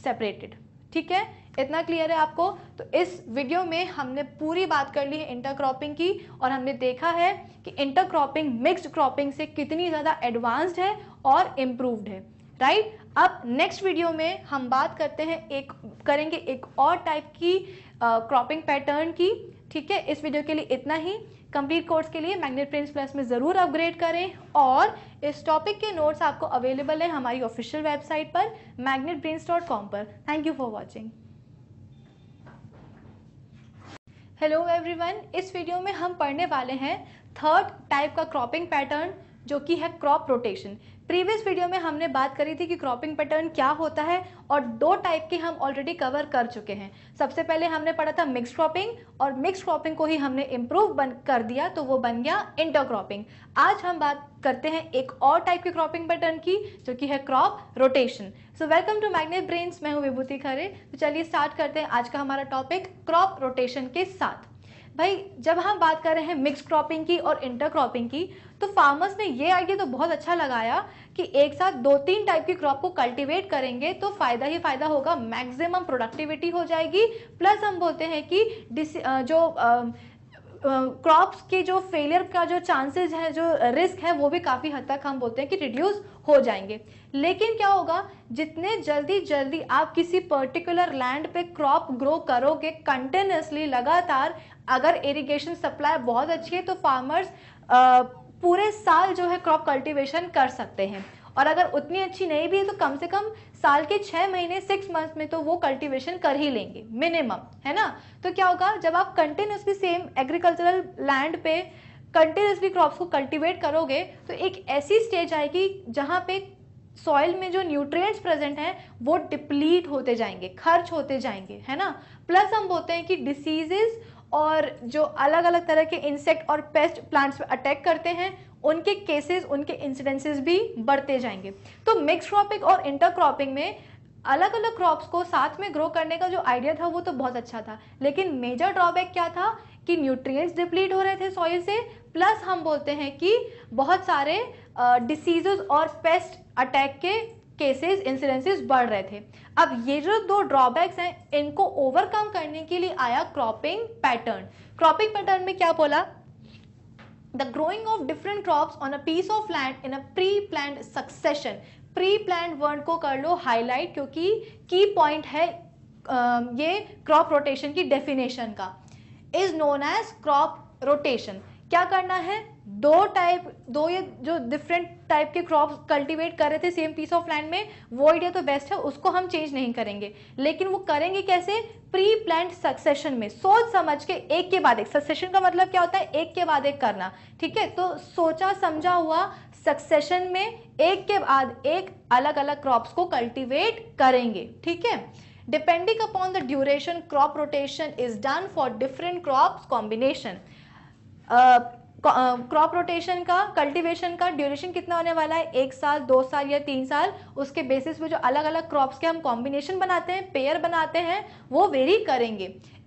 separated ठीक है इतना क्लियर है आपको तो इस वीडियो में हमने पूरी बात कर ली है इंटरक्रॉपिंग की और हमने देखा है कि इंटरक्रॉपिंग मिक्स्ड क्रॉपिंग से कितनी ज़्यादा एडवांस्ड है और इम्प्रूव्ड है राइट अब नेक्स्ट वीडियो में हम बात करते हैं एक करेंगे एक और टाइप की क्रॉपिंग uh, पैटर्न की ठीक है इस वीडियो के लिए इतना ही कंप्लीट कोर्स के लिए मैग्नेट प्रिंस प्लस में ज़रूर अपग्रेड करें और इस टॉपिक के नोट्स आपको अवेलेबल है हमारी ऑफिशियल वेबसाइट पर मैग्नेट पर thank you for watching hello everyone इस वीडियो में हम पढ़ने वाले हैं थर्ड टाइप का क्रॉपिंग पैटर्न जो कि है क्रॉप रोटेशन प्रीवियस वीडियो में हमने बात करी थी कि क्रॉपिंग पैटर्न क्या होता है और दो टाइप के हम ऑलरेडी कवर कर चुके हैं सबसे पहले हमने पढ़ा था मिक्स क्रॉपिंग और मिक्स क्रॉपिंग को ही हमने इम्प्रूव बन कर दिया तो वो बन गया इंटर क्रॉपिंग आज हम बात करते हैं एक और टाइप के क्रॉपिंग पैटर्न की जो कि है crop rotation so welcome to Magnet Brains मैं हूँ विभूति खरे तो चलिए स्टार्ट करते हैं आज का हमारा टॉपिक क्रॉप रोटेशन के साथ भाई जब हम बात कर रहे हैं मिक्स क्रॉपिंग की और इंटर क्रॉपिंग की तो फार्मर्स ने ये आइडिया तो बहुत अच्छा लगाया कि एक साथ दो तीन टाइप की क्रॉप को कल्टीवेट करेंगे तो फायदा ही फायदा होगा मैक्सिमम प्रोडक्टिविटी हो जाएगी प्लस हम बोलते हैं कि जो क्रॉप्स के जो फेलियर का जो चांसेस है जो रिस्क है वो भी काफ़ी हद तक हम बोलते हैं कि रिड्यूस हो जाएंगे लेकिन क्या होगा जितने जल्दी जल्दी आप किसी पर्टिकुलर लैंड पे क्रॉप ग्रो करोगे कंटिन्यूसली लगातार अगर इरिगेशन सप्लाई बहुत अच्छी है तो फार्मर्स पूरे साल जो है क्रॉप कल्टीवेशन कर सकते हैं और अगर उतनी अच्छी नहीं भी है तो कम से कम साल के छः महीने सिक्स मंथ में तो वो कल्टीवेशन कर ही लेंगे मिनिमम है ना तो क्या होगा जब आप कंटिन्यूसली सेम एग्रीकल्चरल लैंड पे कंटिन्यूसली क्रॉप्स को कल्टीवेट करोगे तो एक ऐसी स्टेज आएगी जहाँ पे सॉइल में जो न्यूट्रिएंट्स प्रेजेंट हैं वो डिप्लीट होते जाएंगे खर्च होते जाएंगे है ना प्लस हम बोलते हैं कि डिसीजेज़ और जो अलग अलग तरह के इंसेक्ट और पेस्ट प्लांट्स पे अटैक करते हैं उनके केसेस उनके इंसिडेंसेस भी बढ़ते जाएंगे तो मिक्स क्रॉपिंग और इंटर क्रॉपिंग में अलग अलग क्रॉप्स को साथ में ग्रो करने का जो आइडिया था वो तो बहुत अच्छा था लेकिन मेजर ड्रॉबैक क्या था कि न्यूट्रिएंट्स डिप्लीट हो रहे थे सॉइल से प्लस हम बोलते हैं कि बहुत सारे डिसीजेज और पेस्ट अटैक के केसेस इंसिडेंसेस बढ़ रहे थे अब ये जो दो ड्रॉबैक्स हैं इनको ओवरकम करने के लिए आया क्रॉपिंग पैटर्न क्रॉपिंग पैटर्न में क्या बोला the growing of different crop on a piece of land in a pre plan succession pre plan word को कर लो हाईलाइट क्योंकि की पॉइंट है ये क्रॉप रोटेशन की डेफिनेशन का is known as crop rotation क्या करना है दो टाइप दो ये जो डिफरेंट टाइप के क्रॉप कल्टीवेट कर रहे थे सेम पीस ऑफ लैंड में वो आइडिया तो बेस्ट है उसको हम चेंज नहीं करेंगे लेकिन वो करेंगे कैसे प्री प्लांट सक्सेशन में सोच समझ के एक के बाद एक सक्सेशन का मतलब क्या होता है एक के बाद एक करना ठीक है तो सोचा समझा हुआ सक्सेशन में एक के बाद एक अलग अलग क्रॉप्स को कल्टिवेट करेंगे ठीक है depending upon the duration crop rotation is done for different crop combination crop rotation uh, का कल्टीवेशन का ड्यूरेशन कितना होने वाला है एक साल दो साल या तीन साल उसके बेसिस पे जो अलग अलग क्रॉप्स के हम कॉम्बिनेशन बनाते हैं पेयर बनाते हैं वो वेरी करेंगे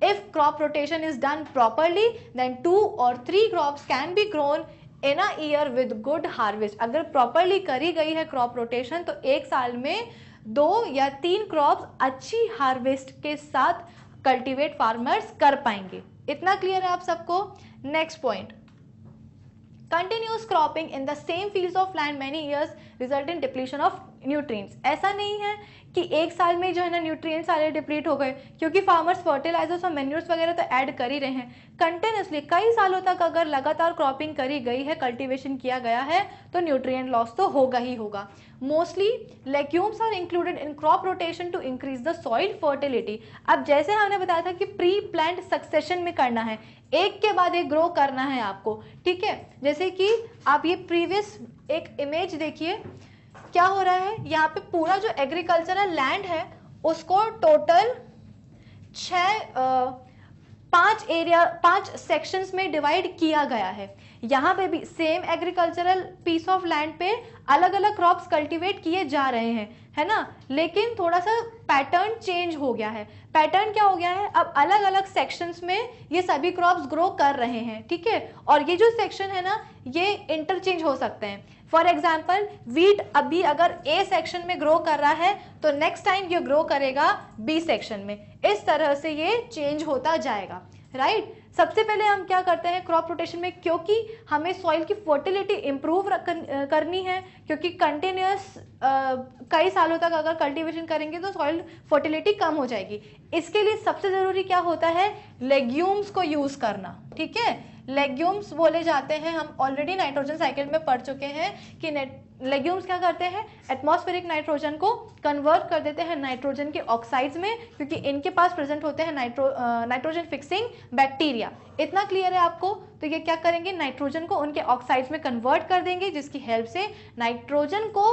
if crop rotation is done properly then two और three crops can be grown in a year with good harvest अगर प्रॉपरली करी गई है क्रॉप रोटेशन तो एक साल में दो या तीन क्रॉप्स अच्छी हार्वेस्ट के साथ कल्टीवेट फार्मर्स कर पाएंगे इतना क्लियर है आप सबको next point continuous cropping in the same field of land many years result in depletion of nutrients ऐसा नहीं है कि एक साल में जो है ना न्यूट्रिएंट्स सारे डिप्लीट हो गए क्योंकि फार्मर्स फर्टिलाइजर्स और मेन्यूर्स वगैरह तो ऐड कर ही रहे हैं कंटिन्यूसली कई सालों तक अगर लगातार क्रॉपिंग करी गई है कल्टीवेशन किया गया है तो न्यूट्रिएंट लॉस तो होगा ही होगा mostly legumes are included in crop rotation to increase the soil fertility अब जैसे हमने बताया था कि प्री प्लांट सक्सेशन में करना है एक के बाद एक ग्रो करना है आपको ठीक है जैसे कि आप ये प्रीवियस एक इमेज देखिए क्या हो रहा है यहाँ पे पूरा जो एग्रीकल्चरल लैंड है उसको टोटल छ पांच एरिया पांच सेक्शंस में डिवाइड किया गया है यहाँ पे भी same agricultural piece of land पे अलग अलग क्रॉप्स कल्टीवेट किए जा रहे हैं है ना लेकिन थोड़ा सा पैटर्न चेंज हो गया है पैटर्न क्या हो गया है अब अलग अलग सेक्शंस में ये सभी क्रॉप्स ग्रो कर रहे हैं ठीक है और ये जो सेक्शन है ना ये इंटरचेंज हो सकते हैं फॉर एग्जाम्पल वीट अभी अगर ए सेक्शन में ग्रो कर रहा है तो नेक्स्ट टाइम ये ग्रो करेगा बी सेक्शन में इस तरह से ये चेंज होता जाएगा राइट right? सबसे पहले हम क्या करते हैं क्रॉप रोटेशन में क्योंकि हमें सॉइल की फर्टिलिटी इम्प्रूव करनी है क्योंकि कंटिन्यूस कई सालों तक अगर कल्टीवेशन करेंगे तो सॉइल फर्टिलिटी कम हो जाएगी इसके लिए सबसे ज़रूरी क्या होता है लेग्यूम्स को यूज़ करना ठीक है लेग्यूम्स बोले जाते हैं हम ऑलरेडी नाइट्रोजन साइकिल में पढ़ चुके हैं कि लेग्यूम्स क्या करते हैं एटमॉस्फेरिक नाइट्रोजन को कन्वर्ट कर देते हैं नाइट्रोजन के ऑक्साइड्स में क्योंकि इनके पास प्रेजेंट होते हैं नाइट्रो नाइट्रोजन फिक्सिंग बैक्टीरिया इतना क्लियर है आपको तो ये क्या करेंगे नाइट्रोजन को उनके ऑक्साइड्स में कन्वर्ट कर देंगे जिसकी हेल्प से नाइट्रोजन को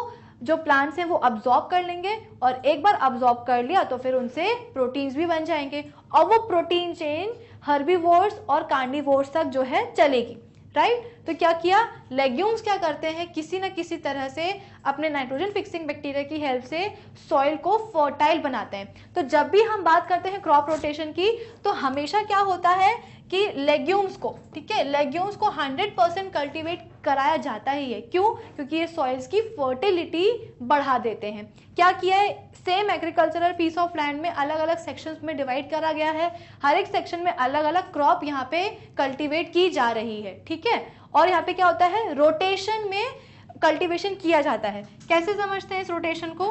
जो प्लांट्स हैं वो अब्जॉर्ब कर लेंगे और एक बार अब्जॉर्ब कर लिया तो फिर उनसे प्रोटीन्स भी बन जाएंगे और वो प्रोटीन चेन हर्बी और कार्डी तक जो है चलेगी राइट तो क्या किया लेग्यूम्स क्या करते हैं किसी ना किसी तरह से अपने नाइट्रोजन फिक्सिंग बैक्टीरिया की हेल्प से सॉइल को फर्टाइल बनाते हैं तो जब भी हम बात करते हैं क्रॉप रोटेशन की तो हमेशा क्या होता है कि लेग्यूम्स को ठीक है लेग्यूम्स को 100 परसेंट कल्टिवेट कराया जाता ही है क्यों क्योंकि ये सॉइल्स की फर्टिलिटी बढ़ा देते हैं क्या किया है same agricultural piece of land में अलग अलग सेक्शंस में डिवाइड करा गया है हर एक सेक्शन में अलग अलग क्रॉप यहाँ पे कल्टीवेट की जा रही है ठीक है और यहाँ पे क्या होता है रोटेशन में कल्टिवेशन किया जाता है कैसे समझते हैं इस रोटेशन को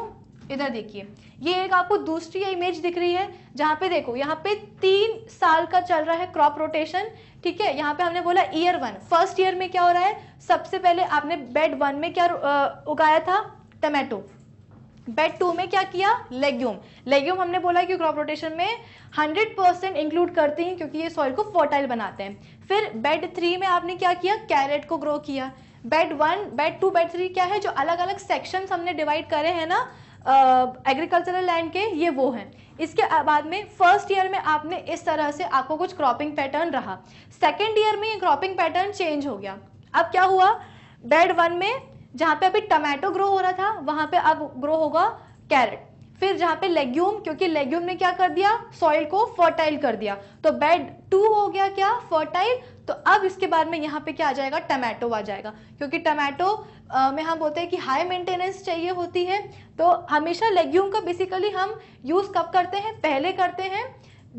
इधर देखिए ये एक आपको दूसरी इमेज दिख रही है जहाँ पे देखो यहाँ पे तीन साल का चल रहा है क्रॉप रोटेशन ठीक है यहाँ पे हमने बोला ईयर वन फर्स्ट ईयर में क्या हो रहा है सबसे पहले आपने बेड वन में क्या उगाया था टमेटो बेड टू में क्या किया लेग्यूम लेग्यूम हमने बोला कि क्रॉप रोटेशन में 100 परसेंट इंक्लूड करते हैं क्योंकि ये सॉइल को फर्टाइल बनाते हैं फिर बेड थ्री में आपने क्या किया कैरेट को ग्रो किया bed one bed two bed three क्या है जो अलग अलग सेक्शंस हमने डिवाइड करे हैं ना एग्रीकल्चरल लैंड के ये वो हैं इसके बाद में फर्स्ट ईयर में आपने इस तरह से आपको कुछ क्रॉपिंग पैटर्न रहा सेकेंड ईयर में ये क्रॉपिंग पैटर्न चेंज हो गया अब क्या हुआ बेड वन में जहां पे अभी टमाटो ग्रो हो रहा था वहां पे अब ग्रो होगा कैरेट फिर जहां पे लेग्यूम क्योंकि लेग्यूम ने क्या कर दिया सॉइल को फर्टाइल कर दिया तो बेड टू हो गया क्या फर्टाइल तो अब इसके बाद में यहाँ पे क्या आ जाएगा टमाटो आ जाएगा क्योंकि टमाटो में हम बोलते हैं कि हाई मेंटेनेंस चाहिए होती है तो हमेशा लेग्यूम का बेसिकली हम यूज़ कब करते हैं पहले करते हैं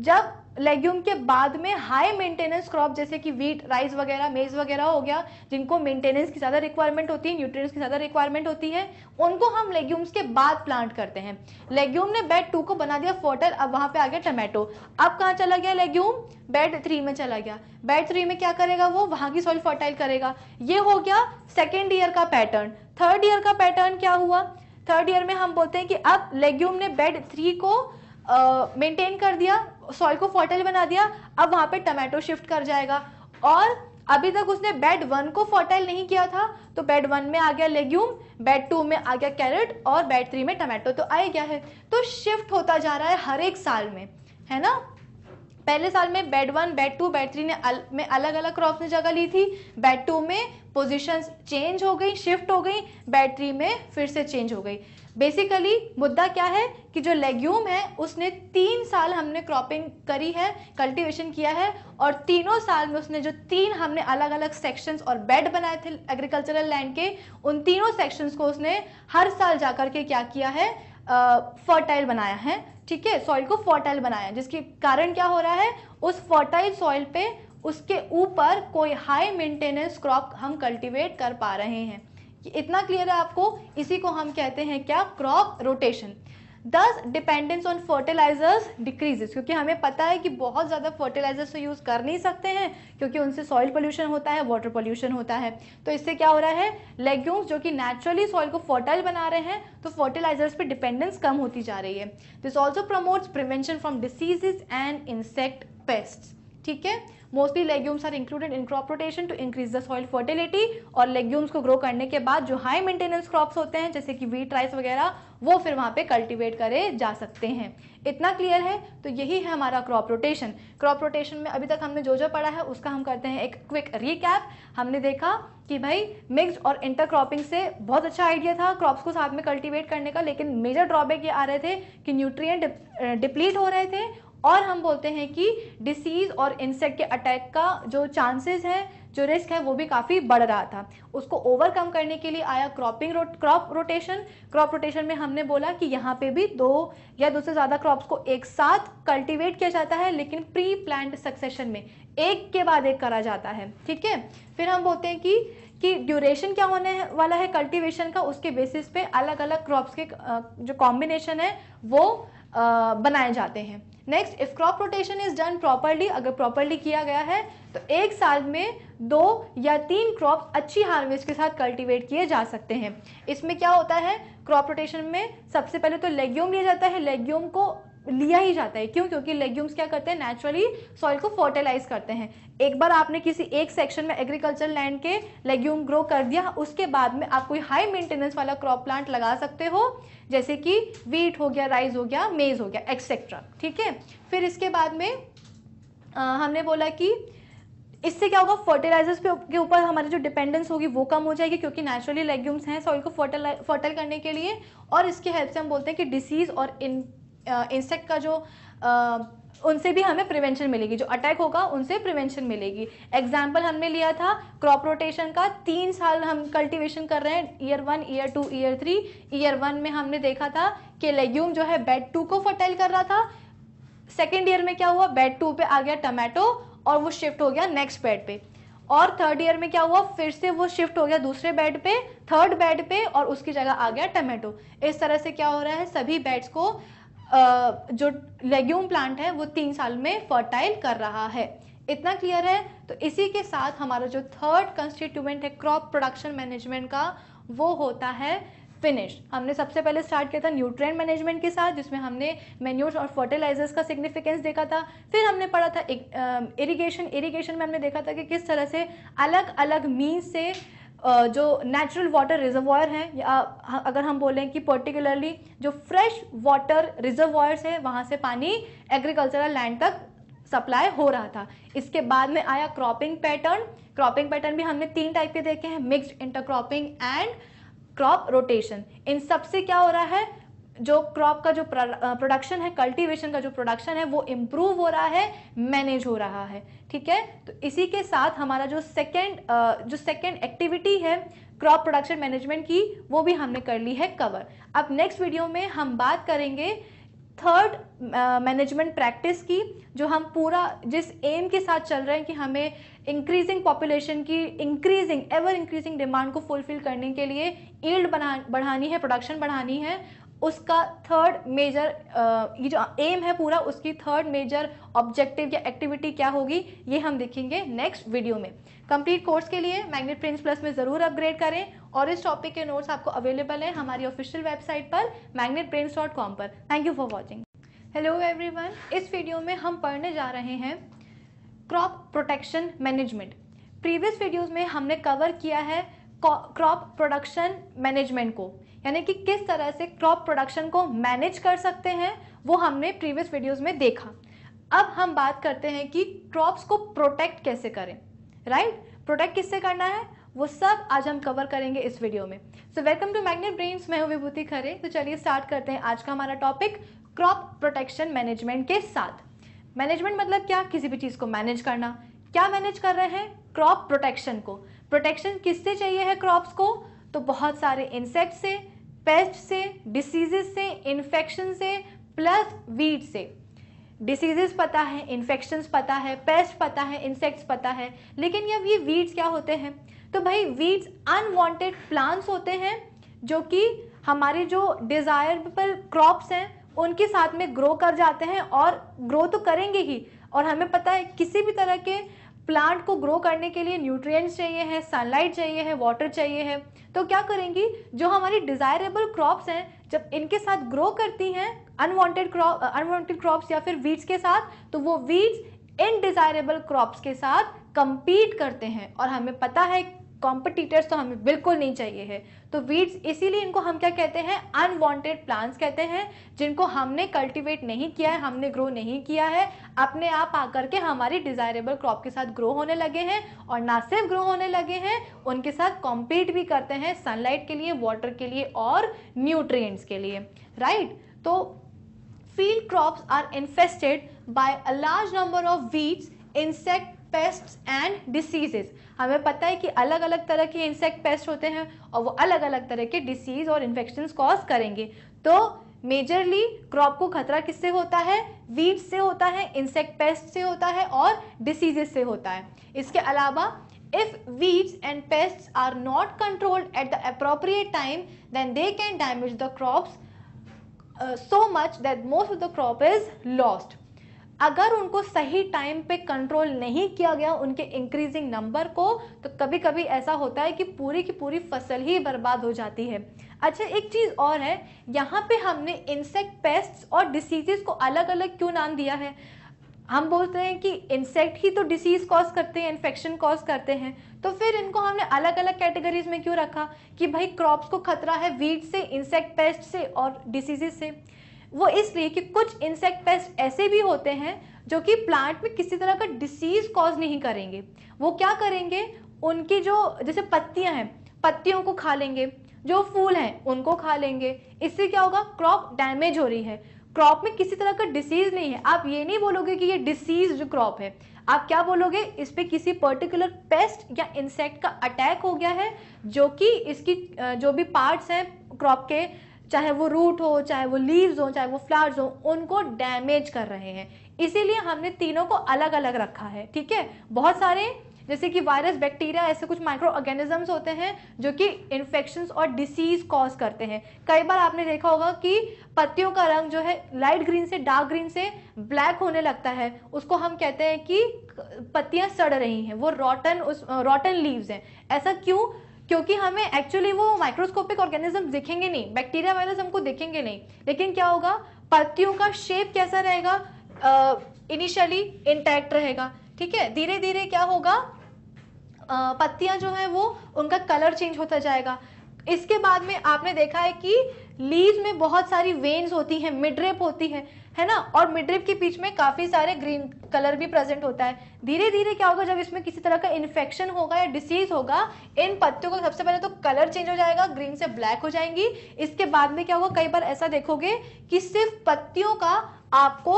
जब लेग्यूम के बाद में हाई मेंटेनेंस क्रॉप जैसे कि वीट राइस वगैरह मेज वगैरह हो गया जिनको मेंटेनेंस की ज़्यादा रिक्वायरमेंट होती है न्यूट्रिएंट्स की ज़्यादा रिक्वायरमेंट होती है उनको हम लेग्यूम्स के बाद प्लांट करते हैं लेग्यूम ने बेड टू को बना दिया फोटर अब वहाँ पे आ गया टमाटो अब कहाँ चला गया लेग्यूम बेड थ्री में चला गया बेड थ्री में क्या करेगा वो वहाँ की सॉइल फर्टाइल करेगा ये हो गया सेकेंड ईयर का पैटर्न थर्ड ईयर का पैटर्न क्या हुआ थर्ड ईयर में हम बोलते हैं कि अब लेग्यूम ने बेड थ्री को मेंटेन uh, कर दिया सॉइल को फर्टाइल बना दिया अब वहां पे टमाटो शिफ्ट कर जाएगा और अभी तक उसने बेड वन को फर्टाइल नहीं किया था तो बेड वन में आ गया लेग्यूम बेड टू में आ गया कैरेट और बेड थ्री में टमाटो तो आ गया है तो शिफ्ट होता जा रहा है हर एक साल में है ना पहले साल में bed one bed two bed three ने अल, में अलग अलग क्रॉप ने जगह ली थी बेड टू में पोजीशंस चेंज हो गई शिफ्ट हो गई बेड थ्री में फिर से चेंज हो गई बेसिकली मुद्दा क्या है कि जो लेग्यूम है उसने तीन साल हमने क्रॉपिंग करी है कल्टीवेशन किया है और तीनों साल में उसने जो तीन हमने अलग अलग सेक्शंस और बेड बनाए थे एग्रीकल्चरल लैंड के उन तीनों सेक्शंस को उसने हर साल जा करके क्या किया है फर्टाइल uh, बनाया है ठीक है सॉइल को फर्टाइल बनाया जिसके कारण क्या हो रहा है उस फर्टाइल सॉइल पे उसके ऊपर कोई हाई मेंटेनेंस क्रॉप हम कल्टीवेट कर पा रहे हैं इतना क्लियर है आपको इसी को हम कहते हैं क्या crop rotation thus dependence on fertilisers decreases क्योंकि हमें पता है कि बहुत ज़्यादा फर्टिलाइजर्स तो यूज़ कर नहीं सकते हैं क्योंकि उनसे सॉइल पोल्यूशन होता है वाटर पोल्यूशन होता है तो इससे क्या हो रहा है लेग्यूम्स जो कि नेचुरली सॉइल को फर्टाइल बना रहे हैं तो फर्टिलाइजर्स पे डिपेंडेंस कम होती जा रही है this also promotes prevention from diseases and insect pest ठीक है mostly legumes are included in crop rotation to increase the soil fertility और लेग्यूम्स को ग्रो करने के बाद जो हाई मेंटेनेंस क्रॉप्स होते हैं जैसे कि वीट राइस वगैरह वो फिर वहाँ पे कल्टीवेट करे जा सकते हैं इतना क्लियर है तो यही है हमारा क्रॉप रोटेशन क्रॉप रोटेशन में अभी तक हमने जो जो पढ़ा है उसका हम करते हैं एक क्विक रिकैप हमने देखा कि भाई मिक्स और इंटर क्रॉपिंग से बहुत अच्छा आइडिया था क्रॉप्स को साथ में कल्टीवेट करने का लेकिन मेजर ड्रॉबैक ये आ रहे थे कि न्यूट्रिएंट डिप्लीट हो रहे थे और हम बोलते हैं कि डिसीज़ और इंसेक्ट के अटैक का जो चांसेस है जो रिस्क है वो भी काफ़ी बढ़ रहा था उसको ओवरकम करने के लिए आया क्रॉपिंग रो, क्रॉप रोटेशन क्रॉप रोटेशन में हमने बोला कि यहाँ पे भी दो या दो से ज़्यादा क्रॉप्स को एक साथ कल्टीवेट किया जाता है लेकिन प्री प्लान सक्सेशन में एक के बाद एक करा जाता है ठीक है फिर हम बोलते हैं कि कि ड्यूरेशन क्या होने वाला है कल्टीवेशन का उसके बेसिस पे अलग अलग क्रॉप्स के जो कॉम्बिनेशन है वो बनाए जाते हैं next if crop rotation is done properly अगर प्रॉपरली किया गया है तो एक साल में दो या तीन क्रॉप अच्छी हार्वेस्ट के साथ कल्टीवेट किए जा सकते हैं इसमें क्या होता है क्रॉप रोटेशन में सबसे पहले तो लेग्यूम लिया जाता है लेग्यूम को लिया ही जाता है क्यों क्योंकि लेग्यूम्स क्या करते हैं नेचुरली सॉइल को फर्टिलाइज करते हैं एक बार आपने किसी एक सेक्शन में एग्रीकल्चर लैंड के लेग्यूम ग्रो कर दिया उसके बाद में आप कोई हाई मेंटेनेंस वाला क्रॉप प्लांट लगा सकते हो जैसे कि वीट हो गया राइस हो गया मेज हो गया एक्सेट्रा ठीक है फिर इसके बाद में आ, हमने बोला कि इससे क्या होगा फर्टिलाइजर्स के ऊपर हमारी जो डिपेंडेंस होगी वो कम हो जाएगी क्योंकि नेचुरली लेग्यूम्स हैं सॉइल को फर्टिल करने के लिए और इसके हेल्प से हम बोलते हैं कि डिसीज़ और इन इंसेक्ट का जो आ, उनसे भी हमें प्रिवेंशन मिलेगी जो अटैक होगा उनसे प्रिवेंशन मिलेगी एग्जाम्पल हमने लिया था क्रॉप रोटेशन का तीन साल हम कल्टिवेशन कर रहे हैं year one year two year three year one में हमने देखा था कि लेग्यूम जो है बेड टू को फर्टाइल कर रहा था सेकेंड ईयर में क्या हुआ बेड टू पे आ गया टमाटो और वो शिफ्ट हो गया नेक्स्ट बेड पे और थर्ड ईयर में क्या हुआ फिर से वो शिफ्ट हो गया दूसरे बेड पे थर्ड बेड पे और उसकी जगह आ गया टमाटो इस तरह से क्या हो रहा है सभी बेड्स को जो लेग्यूम प्लांट है वो तीन साल में फर्टाइल कर रहा है इतना क्लियर है तो इसी के साथ हमारा जो थर्ड कंस्टिट्यूएंट है क्रॉप प्रोडक्शन मैनेजमेंट का वो होता है फिनिश हमने सबसे पहले स्टार्ट किया था न्यूट्रिएंट मैनेजमेंट के साथ जिसमें हमने मेन्यूर्स और फर्टिलाइजर्स का सिग्निफिकेंस देखा था फिर हमने पढ़ा था इरिगेशन इरिगेशन में हमने देखा था कि किस तरह से अलग अलग मीन से जो नेचुरल वाटर रिजर्वायर हैं या अगर हम बोलें कि पर्टिकुलरली जो फ्रेश वाटर रिजर्वायर्स हैं वहाँ से पानी एग्रीकल्चरल लैंड तक सप्लाई हो रहा था इसके बाद में आया क्रॉपिंग पैटर्न क्रॉपिंग पैटर्न भी हमने तीन टाइप के देखे हैं mixed intercropping and crop rotation इन सबसे क्या हो रहा है जो क्रॉप का जो प्रोडक्शन है कल्टीवेशन का जो प्रोडक्शन है वो इम्प्रूव हो रहा है मैनेज हो रहा है ठीक है तो इसी के साथ हमारा जो सेकेंड जो सेकेंड एक्टिविटी है क्रॉप प्रोडक्शन मैनेजमेंट की वो भी हमने कर ली है कवर अब नेक्स्ट वीडियो में हम बात करेंगे थर्ड मैनेजमेंट प्रैक्टिस की जो हम पूरा जिस एम के साथ चल रहे हैं कि हमें इंक्रीजिंग पॉपुलेशन की इंक्रीजिंग एवर इंक्रीजिंग डिमांड को फुलफिल करने के लिए ईल्ड बना बढ़ानी है प्रोडक्शन बढ़ानी है उसका थर्ड मेजर ये जो एम है पूरा उसकी थर्ड मेजर ऑब्जेक्टिव या एक्टिविटी क्या होगी ये हम देखेंगे नेक्स्ट वीडियो में कंप्लीट कोर्स के लिए मैग्नेट प्रिंस प्लस में ज़रूर अपग्रेड करें और इस टॉपिक के नोट्स आपको अवेलेबल है हमारी ऑफिशियल वेबसाइट पर मैग्नेट पर thank you for watching hello everyone इस वीडियो में हम पढ़ने जा रहे हैं crop protection management previous videos में हमने कवर किया है क्रॉप प्रोडक्शन मैनेजमेंट को यानी कि किस तरह से क्रॉप प्रोडक्शन को मैनेज कर सकते हैं वो हमने प्रीवियस वीडियोस में देखा अब हम बात करते हैं कि क्रॉप्स को प्रोटेक्ट कैसे करें राइट right? प्रोटेक्ट किससे करना है वो सब आज हम कवर करेंगे इस वीडियो में so welcome to Magnet Brains मैं हूं विभूति खरे तो चलिए स्टार्ट करते हैं आज का हमारा टॉपिक क्रॉप प्रोटेक्शन मैनेजमेंट के साथ मैनेजमेंट मतलब क्या किसी भी चीज़ को मैनेज करना क्या मैनेज कर रहे हैं क्रॉप प्रोटेक्शन को प्रोटेक्शन किससे चाहिए है क्रॉप्स को तो बहुत सारे इंसेक्ट से पेस्ट से डिसीजेस से इन्फेक्शन से प्लस वीट से डिसीजेस पता है इन्फेक्शन पता है पेस्ट पता है इंसेक्ट्स पता है लेकिन अब ये वीड्स क्या होते हैं तो भाई वीड्स अनवांटेड प्लांट्स होते हैं जो कि हमारे जो डिज़ायरेबल क्रॉप्स हैं उनके साथ में ग्रो कर जाते हैं और ग्रो तो करेंगे ही और हमें पता है किसी भी तरह के प्लांट को ग्रो करने के लिए न्यूट्रिएंट्स चाहिए है सनलाइट चाहिए है वाटर चाहिए है तो क्या करेंगी जो हमारी डिज़ायरेबल क्रॉप्स हैं जब इनके साथ ग्रो करती हैं अनवांटेड क्रॉप अनवांटेड क्रॉप्स या फिर वीड्स के साथ तो वो वीड्स इन डिज़ायरेबल क्रॉप्स के साथ कंपीट करते हैं और हमें पता है कॉम्पिटिटर्स तो हमें बिल्कुल नहीं चाहिए है तो वीड्स इसीलिए इनको हम क्या कहते हैं अनवांटेड प्लांट्स कहते हैं जिनको हमने कल्टीवेट नहीं किया है हमने ग्रो नहीं किया है अपने आप आकर के हमारी डिजायरेबल क्रॉप के साथ ग्रो होने लगे हैं और ना सिर्फ ग्रो होने लगे हैं उनके साथ कॉम्पीट भी करते हैं सनलाइट के लिए वाटर के लिए और न्यूट्रिएंट्स के लिए राइट right? तो field crops are infested by a large number of weeds insect pest and diseases हमें पता है कि अलग अलग तरह के इंसेक्ट पेस्ट होते हैं और वो अलग अलग तरह के डिसीज़ और इन्फेक्शन कॉज करेंगे तो मेजरली क्रॉप को खतरा किससे होता है वीट से होता है इंसेक्ट पेस्ट से होता है और डिसीजेस से होता है इसके अलावा if weeds and pests are not controlled at the appropriate time then they can damage the crops uh, so much that most of the crop is lost अगर उनको सही टाइम पे कंट्रोल नहीं किया गया उनके इंक्रीजिंग नंबर को तो कभी कभी ऐसा होता है कि पूरी की पूरी फसल ही बर्बाद हो जाती है अच्छा एक चीज़ और है यहाँ पे हमने इंसेक्ट पेस्ट और डिसीजेस को अलग अलग क्यों नाम दिया है हम बोलते हैं कि इंसेक्ट ही तो डिसीज कॉज करते हैं इन्फेक्शन कॉज करते हैं तो फिर इनको हमने अलग अलग कैटेगरीज में क्यों रखा कि भाई क्रॉप्स को खतरा है वीड से इंसेक्ट पेस्ट से और डिसीजेस से वो इसलिए कि कुछ इंसेक्ट पेस्ट ऐसे भी होते हैं जो कि प्लांट में किसी तरह का डिसीज कॉज नहीं करेंगे वो क्या करेंगे उनकी जो जैसे पत्तियां हैं पत्तियों को खा लेंगे जो फूल हैं उनको खा लेंगे इससे क्या होगा क्रॉप डैमेज हो रही है क्रॉप में किसी तरह का डिसीज नहीं है आप ये नहीं बोलोगे कि ये डिसीज क्रॉप है आप क्या बोलोगे इस पर किसी पर्टिकुलर पेस्ट या इंसेक्ट का अटैक हो गया है जो कि इसकी जो भी पार्ट्स हैं क्रॉप के चाहे वो रूट हो चाहे वो लीव्स हो चाहे वो फ्लावर्स हो उनको डैमेज कर रहे हैं इसीलिए हमने तीनों को अलग अलग रखा है ठीक है बहुत सारे जैसे कि वायरस बैक्टीरिया ऐसे कुछ माइक्रो ऑर्गेनिजम्स होते हैं जो कि इन्फेक्शन और डिसीज कॉज करते हैं कई बार आपने देखा होगा कि पत्तियों का रंग जो है लाइट ग्रीन से डार्क ग्रीन से ब्लैक होने लगता है उसको हम कहते हैं कि पत्तियां सड़ रही हैं वो रॉटन उस रॉटन लीव्स हैं ऐसा क्यों क्योंकि हमें एक्चुअली वो माइक्रोस्कोपिक ऑर्गेनिज्म दिखेंगे नहीं बैक्टीरिया वायरस हमको दिखेंगे नहीं लेकिन क्या होगा पत्तियों का शेप कैसा रहेगा इनिशियली इंटैक्ट रहेगा ठीक है धीरे धीरे क्या होगा पत्तियां जो है वो उनका कलर चेंज होता जाएगा इसके बाद में आपने देखा है कि लीव में बहुत सारी वेन्स होती हैं मिडरेप होती है है ना और मिड्रिप के बीच में काफ़ी सारे ग्रीन कलर भी प्रेजेंट होता है धीरे धीरे क्या होगा जब इसमें किसी तरह का इन्फेक्शन होगा या डिसीज होगा इन पत्तियों का सबसे पहले तो कलर चेंज हो जाएगा ग्रीन से ब्लैक हो जाएंगी इसके बाद में क्या होगा कई बार ऐसा देखोगे कि सिर्फ पत्तियों का आपको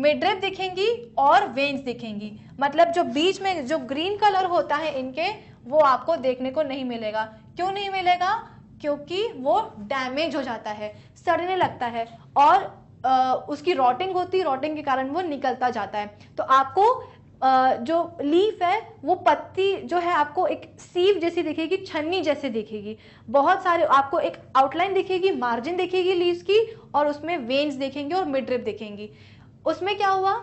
मिड्रिप दिखेंगी और वेन्स दिखेंगी मतलब जो बीच में जो ग्रीन कलर होता है इनके वो आपको देखने को नहीं मिलेगा क्यों नहीं मिलेगा क्योंकि वो डैमेज हो जाता है सड़ने लगता है और उसकी रॉटिंग होती है रॉटिंग के कारण वो निकलता जाता है तो आपको जो लीफ है वो पत्ती जो है आपको एक सीव जैसी दिखेगी छन्नी जैसे दिखेगी बहुत सारे आपको एक आउटलाइन दिखेगी मार्जिन दिखेगी लीव्स की और उसमें वेन्स देखेंगे और मिड्रिप दिखेंगी उसमें क्या हुआ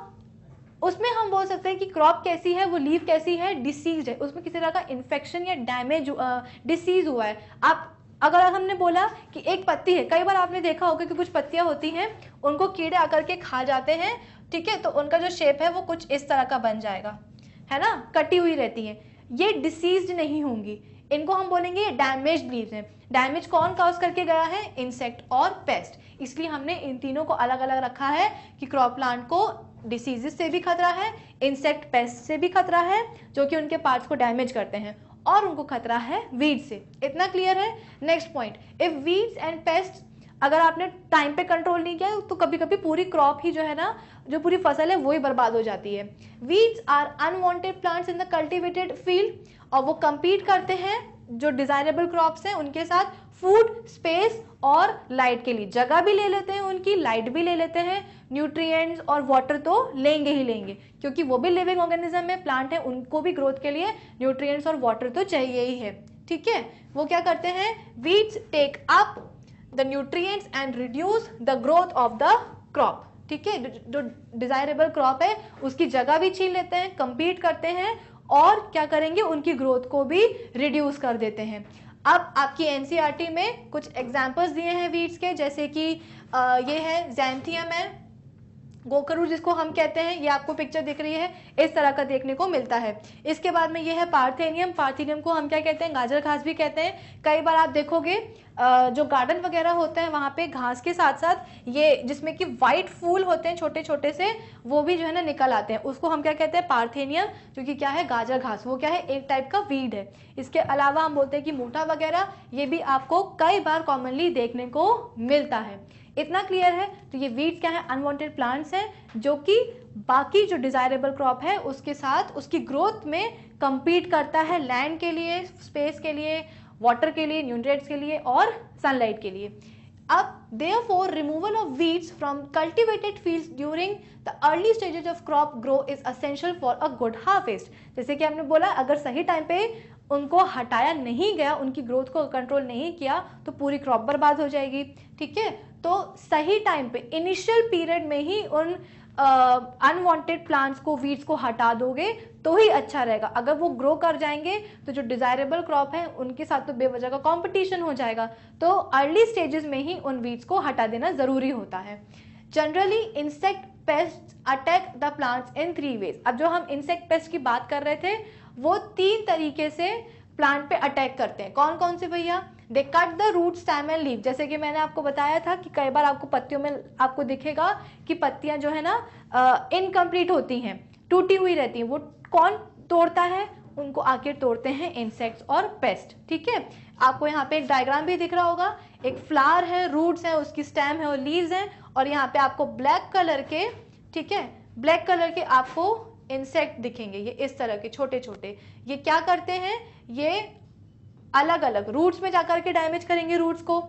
उसमें हम बोल सकते हैं कि क्रॉप कैसी है वो लीव कैसी है डिसीज है उसमें किसी तरह का इन्फेक्शन या डैमेज डिसीज हुआ है आप अगर हमने बोला कि एक पत्ती है कई बार आपने देखा होगा कि कुछ पत्तियां होती हैं उनको कीड़े आकर के खा जाते हैं ठीक है तो उनका जो शेप है वो कुछ इस तरह का बन जाएगा है ना कटी हुई रहती है ये डिसीज नहीं होंगी इनको हम बोलेंगे ये डैमेज लीव है डैमेज कौन काउज करके गया है इंसेक्ट और पेस्ट इसलिए हमने इन तीनों को अलग अलग रखा है कि क्रॉप प्लांट को डिसीजेस से भी खतरा है इंसेक्ट पेस्ट से भी खतरा है जो कि उनके पार्ट्स को डैमेज करते हैं और उनको खतरा है वीड से इतना क्लियर है next point if weeds and pest अगर आपने टाइम पे कंट्रोल नहीं किया तो कभी कभी पूरी क्रॉप ही जो है ना जो पूरी फसल है वो ही बर्बाद हो जाती है weeds are unwanted plants in the cultivated field और वो कंपीट करते हैं जो डिजायरेबल क्रॉप्स हैं उनके साथ फूड स्पेस और लाइट के लिए जगह भी ले लेते हैं उनकी लाइट भी ले लेते हैं न्यूट्रिएंट्स और वाटर तो लेंगे ही लेंगे क्योंकि वो भी लिविंग ऑर्गेनिज्म है प्लांट है उनको भी ग्रोथ के लिए न्यूट्रिएंट्स और वाटर तो चाहिए ही है ठीक है वो क्या करते हैं weeds take up the nutrients and reduce the growth of the crop ठीक है जो डिजायरेबल क्रॉप है उसकी जगह भी छीन लेते हैं कंपीट करते हैं और क्या करेंगे उनकी ग्रोथ को भी रिड्यूस कर देते हैं अब आपकी एनसीआरटी e में कुछ एग्जाम्पल्स दिए हैं वीड्स के जैसे कि ये है जैंथियम है गोकरू जिसको हम कहते हैं ये आपको पिक्चर दिख रही है इस तरह का देखने को मिलता है इसके बाद में ये है पार्थेनियम पार्थेनियम को हम क्या कहते हैं गाजर घास भी कहते हैं कई बार आप देखोगे जो गार्डन वगैरह होते हैं वहाँ पे घास के साथ साथ ये जिसमें कि वाइट फूल होते हैं छोटे छोटे से वो भी जो है ना निकल आते हैं उसको हम क्या कहते हैं पार्थेनियम जो कि क्या है गाजर घास वो क्या है एक टाइप का वीड है इसके अलावा हम बोलते हैं कि मोटा वगैरह ये भी आपको कई बार कॉमनली देखने को मिलता है इतना क्लियर है तो ये वीट क्या है अनवांटेड प्लांट्स हैं जो कि बाकी जो डिज़ायरेबल क्रॉप है उसके साथ उसकी ग्रोथ में कम्पीट करता है लैंड के लिए स्पेस के लिए वाटर के लिए न्यूट्रेट्स के लिए और सनलाइट के लिए अब for removal of weeds from cultivated field during the early stages of crop grow is essential for a good harvest जैसे कि हमने बोला अगर सही टाइम पे उनको हटाया नहीं गया उनकी ग्रोथ को कंट्रोल नहीं किया तो पूरी क्रॉप बर्बाद हो जाएगी ठीक है तो सही टाइम पे इनिशियल पीरियड में ही उन अनवांटेड प्लांट्स को वीड्स को हटा दोगे तो ही अच्छा रहेगा अगर वो ग्रो कर जाएंगे तो जो डिजायरेबल क्रॉप है उनके साथ तो बेवजह का कंपटीशन हो जाएगा तो अर्ली स्टेजेस में ही उन वीड्स को हटा देना ज़रूरी होता है generally insect pest attack the plants in three ways अब जो हम इंसेक्ट पेस्ट की बात कर रहे थे वो तीन तरीके से प्लांट पे अटैक करते हैं कौन कौन से भैया they cut the root stem and leave जैसे कि मैंने आपको बताया था कि कई बार आपको पत्तियों में आपको दिखेगा कि पत्तियां जो है ना इनकम्प्लीट होती हैं टूटी हुई रहती हैं वो कौन तोड़ता है उनको आखिर तोड़ते हैं इंसेक्ट्स और पेस्ट ठीक है आपको यहाँ पे एक डायग्राम भी दिख रहा होगा एक फ्लावर है रूट्स है उसकी स्टेम है और लीव्स हैं और यहाँ पे आपको ब्लैक कलर के ठीक है ब्लैक कलर के आपको इंसेक्ट दिखेंगे ये इस तरह के छोटे छोटे ये क्या करते हैं ये अलग अलग रूट्स में जाकर के डैमेज करेंगे रूट्स को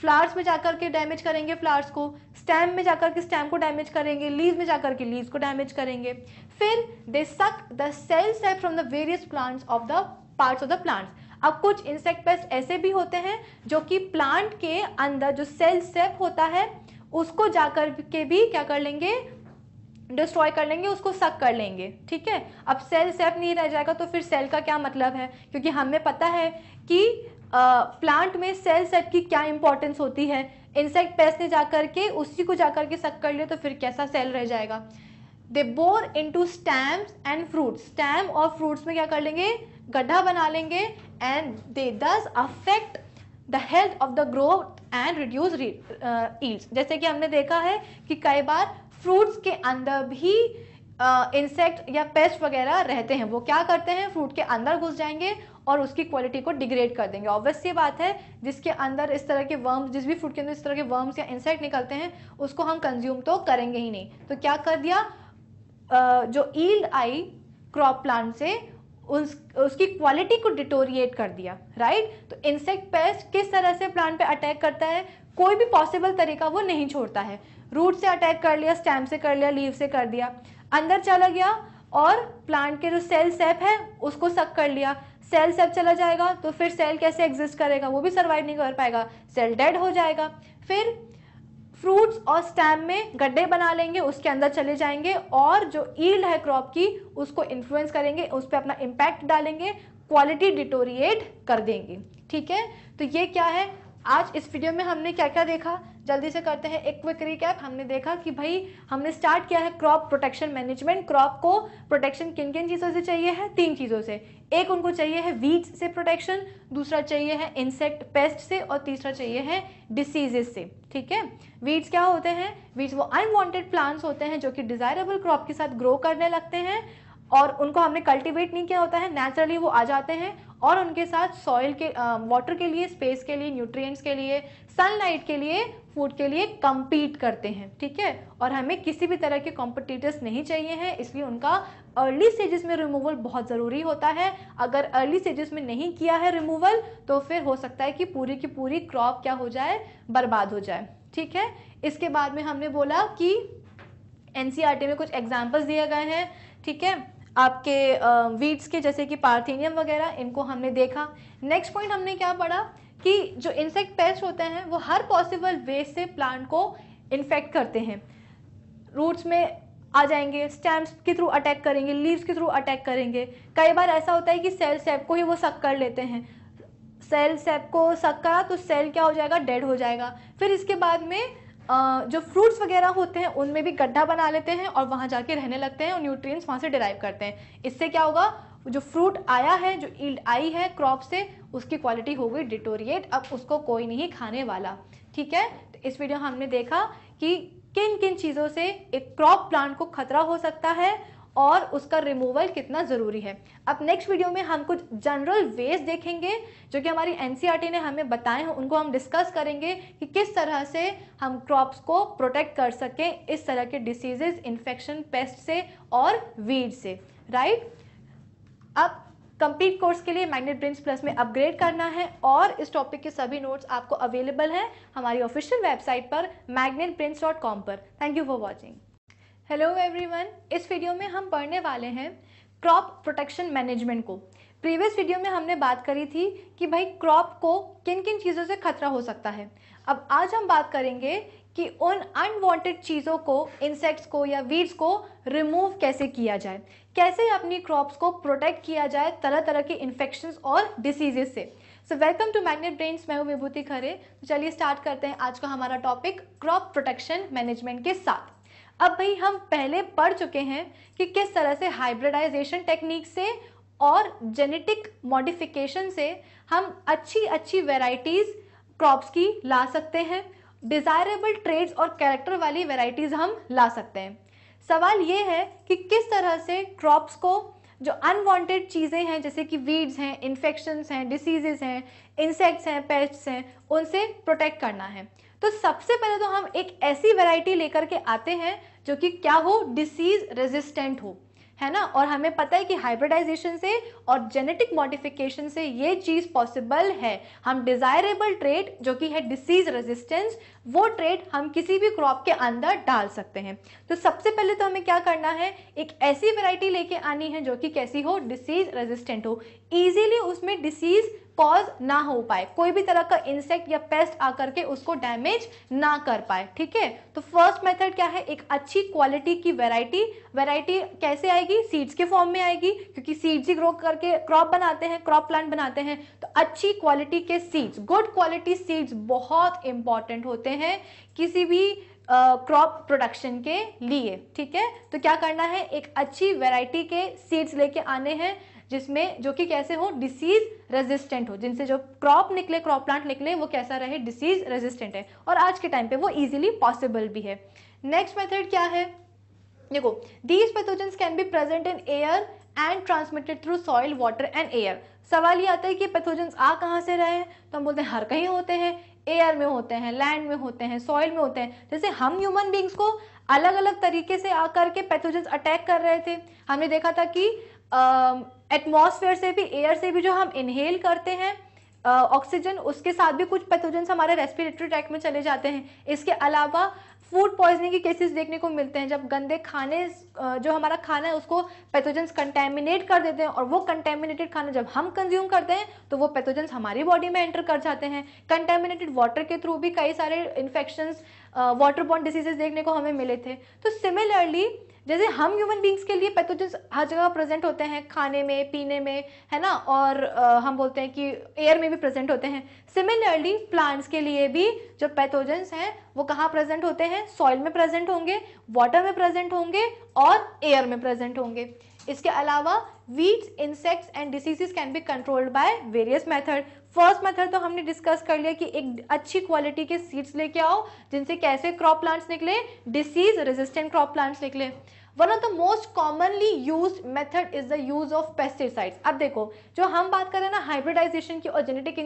फ्लावर्स में जाकर के डैमेज करेंगे फ्लावर्स को स्टैम में जाकर के स्टैम को डैमेज करेंगे लीव में जाकर के लीव्स को डैमेज करेंगे फिर दे सक द सेल्स है from the various plants of the parts of the plants अब कुछ इंसेक्ट पेस्ट ऐसे भी होते हैं जो कि प्लांट के अंदर जो सेल सेप होता है उसको जाकर के भी क्या कर लेंगे डिस्ट्रॉय कर लेंगे उसको सक कर लेंगे ठीक है अब सेल सेफ नहीं रह जाएगा तो फिर सेल का क्या मतलब है क्योंकि हमें पता है कि प्लांट में सेल सेफ की क्या इंपॉर्टेंस होती है इंसेक्ट पेस्ट ने जा करके के उसी को जा करके के सक कर ले तो फिर कैसा सेल रह जाएगा they bore into stems and fruit stem और फ्रूट्स में क्या कर लेंगे गड्ढा बना लेंगे and they thus affect the health of the growth and reduce yields जैसे कि हमने देखा है कि कई बार फ्रूट्स के अंदर भी इंसेक्ट या पेस्ट वगैरह रहते हैं वो क्या करते हैं फ्रूट के अंदर घुस जाएंगे और उसकी क्वालिटी को डिग्रेड कर देंगे ऑब्वियस ये बात है जिसके अंदर इस तरह के वर्म्स जिस भी फ्रूट के अंदर इस तरह के वर्म्स या इंसेक्ट निकलते हैं उसको हम कंज्यूम तो करेंगे ही नहीं तो क्या कर दिया जो ईल्ड आई क्रॉप प्लांट से उस उसकी क्वालिटी को डिटोरिएट कर दिया राइट तो इंसेक्ट पेस्ट किस तरह से प्लांट पे अटैक करता है कोई भी पॉसिबल तरीका वो नहीं छोड़ता है रूट से अटैक कर लिया स्टैम से कर लिया लीव से कर दिया अंदर चला गया और प्लांट के जो सेल सेप है उसको सक कर लिया सेल सेप चला जाएगा तो फिर सेल कैसे एग्जिस्ट करेगा वो भी सर्वाइव नहीं कर पाएगा सेल डेड हो जाएगा फिर फ्रूट्स और स्टैम में गड्ढे बना लेंगे उसके अंदर चले जाएंगे और जो ईल्ड है क्रॉप की उसको इन्फ्लुएंस करेंगे उस पर अपना इम्पैक्ट डालेंगे क्वालिटी डिटोरिएट कर देंगे ठीक है तो ये क्या है आज इस वीडियो में हमने क्या क्या देखा जल्दी से करते हैं एक क्विक रिकैप हमने देखा कि भाई हमने स्टार्ट किया है क्रॉप प्रोटेक्शन मैनेजमेंट क्रॉप को प्रोटेक्शन किन किन चीज़ों से चाहिए है तीन चीज़ों से एक उनको चाहिए है वीट से प्रोटेक्शन दूसरा चाहिए है इंसेक्ट पेस्ट से और तीसरा चाहिए है डिसीजेस से ठीक है वीड्स क्या होते हैं वीड्स वो अनवांटेड प्लांट्स होते हैं जो कि डिजायरेबल क्रॉप के साथ ग्रो करने लगते हैं और उनको हमने कल्टीवेट नहीं किया होता है नेचुरली वो आ जाते हैं और उनके साथ सॉइल के वाटर के लिए स्पेस के लिए न्यूट्रिएंट्स के लिए सनलाइट के लिए फूड के लिए कम्पीट करते हैं ठीक है और हमें किसी भी तरह के कॉम्पिटिटर्स नहीं चाहिए हैं इसलिए उनका अर्ली स्टेजेस में रिमूवल बहुत ज़रूरी होता है अगर अर्ली स्टेजेस में नहीं किया है रिमूवल तो फिर हो सकता है कि पूरी की पूरी क्रॉप क्या हो जाए बर्बाद हो जाए ठीक है इसके बाद में हमने बोला कि एन e में कुछ एग्जाम्पल्स दिए गए हैं ठीक है आपके वीड्स के जैसे कि पार्थीनियम वगैरह इनको हमने देखा नेक्स्ट पॉइंट हमने क्या पढ़ा कि जो इंसेक्ट पेस्ट होते हैं वो हर पॉसिबल वे से प्लांट को इन्फेक्ट करते हैं रूट्स में आ जाएंगे स्टैम्प के थ्रू अटैक करेंगे लीव्स के थ्रू अटैक करेंगे कई बार ऐसा होता है कि सेल सेप को ही वो सक कर लेते हैं सेल सेप को सक करा तो सेल क्या हो जाएगा डेड हो जाएगा फिर इसके बाद में जो फ्रूट्स वगैरह होते हैं उनमें भी गड्ढा बना लेते हैं और वहाँ जाके रहने लगते हैं और न्यूट्रिएंट्स वहाँ से डिराइव करते हैं इससे क्या होगा जो फ्रूट आया है जो ईल्ड आई है क्रॉप से उसकी क्वालिटी हो गई डिटोरिएट अब उसको कोई नहीं खाने वाला ठीक है तो इस वीडियो हमने देखा कि किन किन चीज़ों से एक क्रॉप प्लांट को खतरा हो सकता है और उसका रिमूवल कितना ज़रूरी है अब नेक्स्ट वीडियो में हम कुछ जनरल वेज देखेंगे जो कि हमारी एन e ने हमें बताए हैं उनको हम डिस्कस करेंगे कि किस तरह से हम क्रॉप्स को प्रोटेक्ट कर सकें इस तरह के डिसीजेज इन्फेक्शन पेस्ट से और वीड से राइट अब कंप्लीट कोर्स के लिए मैग्नेट ब्रिंस प्लस में अपग्रेड करना है और इस टॉपिक के सभी नोट्स आपको अवेलेबल हैं हमारी ऑफिशियल वेबसाइट पर मैग्नेट पर thank you for watching hello everyone इस वीडियो में हम पढ़ने वाले हैं क्रॉप प्रोटेक्शन मैनेजमेंट को प्रीवियस वीडियो में हमने बात करी थी कि भाई क्रॉप को किन किन चीज़ों से खतरा हो सकता है अब आज हम बात करेंगे कि उन अनवांटेड चीज़ों को इंसेक्ट्स को या वीड्स को रिमूव कैसे किया जाए कैसे अपनी क्रॉप्स को प्रोटेक्ट किया जाए तरह तरह के इन्फेक्शन और डिसीजेज से so welcome to Magnet Brains मैं हूँ विभूति खरे तो चलिए स्टार्ट करते हैं आज का हमारा टॉपिक क्रॉप प्रोटेक्शन मैनेजमेंट के साथ अब भाई हम पहले पढ़ चुके हैं कि किस तरह से हाइब्रिडाइजेशन टेक्निक से और जेनेटिक मॉडिफिकेशन से हम अच्छी अच्छी वेराइटीज़ क्रॉप्स की ला सकते हैं डिज़ायरेबल ट्रेड्स और कैरेक्टर वाली वेराइटीज़ हम ला सकते हैं सवाल ये है कि किस तरह से क्रॉप्स को जो अनवांटेड चीज़ें हैं जैसे कि वीड्स हैं इन्फेक्शन हैं डिसीजेज हैं इंसेक्ट्स हैं पेस्ट्स हैं उनसे प्रोटेक्ट करना है तो सबसे पहले तो हम एक ऐसी वैरायटी लेकर के आते हैं जो कि क्या हो डिसीज रेजिस्टेंट हो है ना और हमें पता है कि हाइब्रिडाइजेशन से और जेनेटिक मॉडिफिकेशन से ये चीज़ पॉसिबल है हम डिज़ायरेबल ट्रेड जो कि है डिसीज रेजिस्टेंस वो ट्रेड हम किसी भी क्रॉप के अंदर डाल सकते हैं तो सबसे पहले तो हमें क्या करना है एक ऐसी वैरायटी लेके आनी है जो कि कैसी हो डिसीज रेजिस्टेंट हो ईजिली उसमें डिसीज़ कॉज ना हो पाए कोई भी तरह का इंसेक्ट या पेस्ट आकर के उसको डैमेज ना कर पाए ठीक है तो फर्स्ट मेथड क्या है एक अच्छी क्वालिटी की वैरायटी वैरायटी कैसे आएगी सीड्स के फॉर्म में आएगी क्योंकि सीड्स ही ग्रो करके क्रॉप बनाते हैं क्रॉप प्लांट बनाते हैं तो अच्छी क्वालिटी के सीड्स गुड क्वालिटी सीड्स बहुत इंपॉर्टेंट होते हैं किसी भी क्रॉप uh, प्रोडक्शन के लिए ठीक है तो क्या करना है एक अच्छी वैरायटी के सीड्स लेके आने हैं जिसमें जो कि कैसे हो डिसीज रेजिस्टेंट हो जिनसे जो क्रॉप निकले क्रॉप प्लांट निकले वो कैसा रहे डिसीज रेजिस्टेंट है और आज के टाइम पे वो इजीली पॉसिबल भी है नेक्स्ट मेथड क्या है देखो these pathogen can be present in air and transmitted through soil water and air सवाल ये आता है कि पैथोजन आ कहाँ से रहे हैं तो हम बोलते हैं हर कहीं होते हैं एयर में होते हैं लैंड में होते हैं सॉइल में होते हैं जैसे हम ह्यूमन बींग्स को अलग अलग तरीके से आकर के पैथोजन अटैक कर रहे थे हमने देखा था कि एटमॉस्फेयर से भी एयर से भी जो हम इनहेल करते हैं ऑक्सीजन उसके साथ भी कुछ पैथोजेंस हमारे रेस्पिरेटरी ट्रैक में चले जाते हैं इसके अलावा फूड पॉइजनिंग के केसेस देखने को मिलते हैं जब गंदे खाने जो हमारा खाना है उसको पैथोजेंस कंटेमिनेट कर देते हैं और वो कंटेमिनेटेड खाना जब हम कंज्यूम करते हैं तो वो पैथोजेंस हमारी बॉडी में एंटर कर जाते हैं कंटेमिनेटेड वाटर के थ्रू भी कई सारे इन्फेक्शन वाटर बॉन्ड डिसीजेज देखने को हमें मिले थे तो सिमिलरली जैसे हम ह्यूमन बींग्स के लिए पैथोजेंस हर जगह प्रेजेंट होते हैं खाने में पीने में है ना और आ, हम बोलते हैं कि एयर में भी प्रेजेंट होते हैं सिमिलरली प्लांट्स के लिए भी जो पैथोजेंस हैं वो कहाँ प्रेजेंट होते हैं सॉइल में प्रेजेंट होंगे वाटर में प्रेजेंट होंगे और एयर में प्रेजेंट होंगे इसके अलावा weeds insects and diseases can be controlled by various method first method तो हमने डिस्कस कर लिया कि एक अच्छी क्वालिटी के सीड्स लेके आओ जिनसे कैसे क्रॉप प्लांट्स निकले डिसीज रेजिस्टेंट क्रॉप प्लांट्स निकले one of the most commonly use method is the use of pesticides अब देखो जो हम बात करें ना हाइब्रिडाइजेशन की और जेनेटिक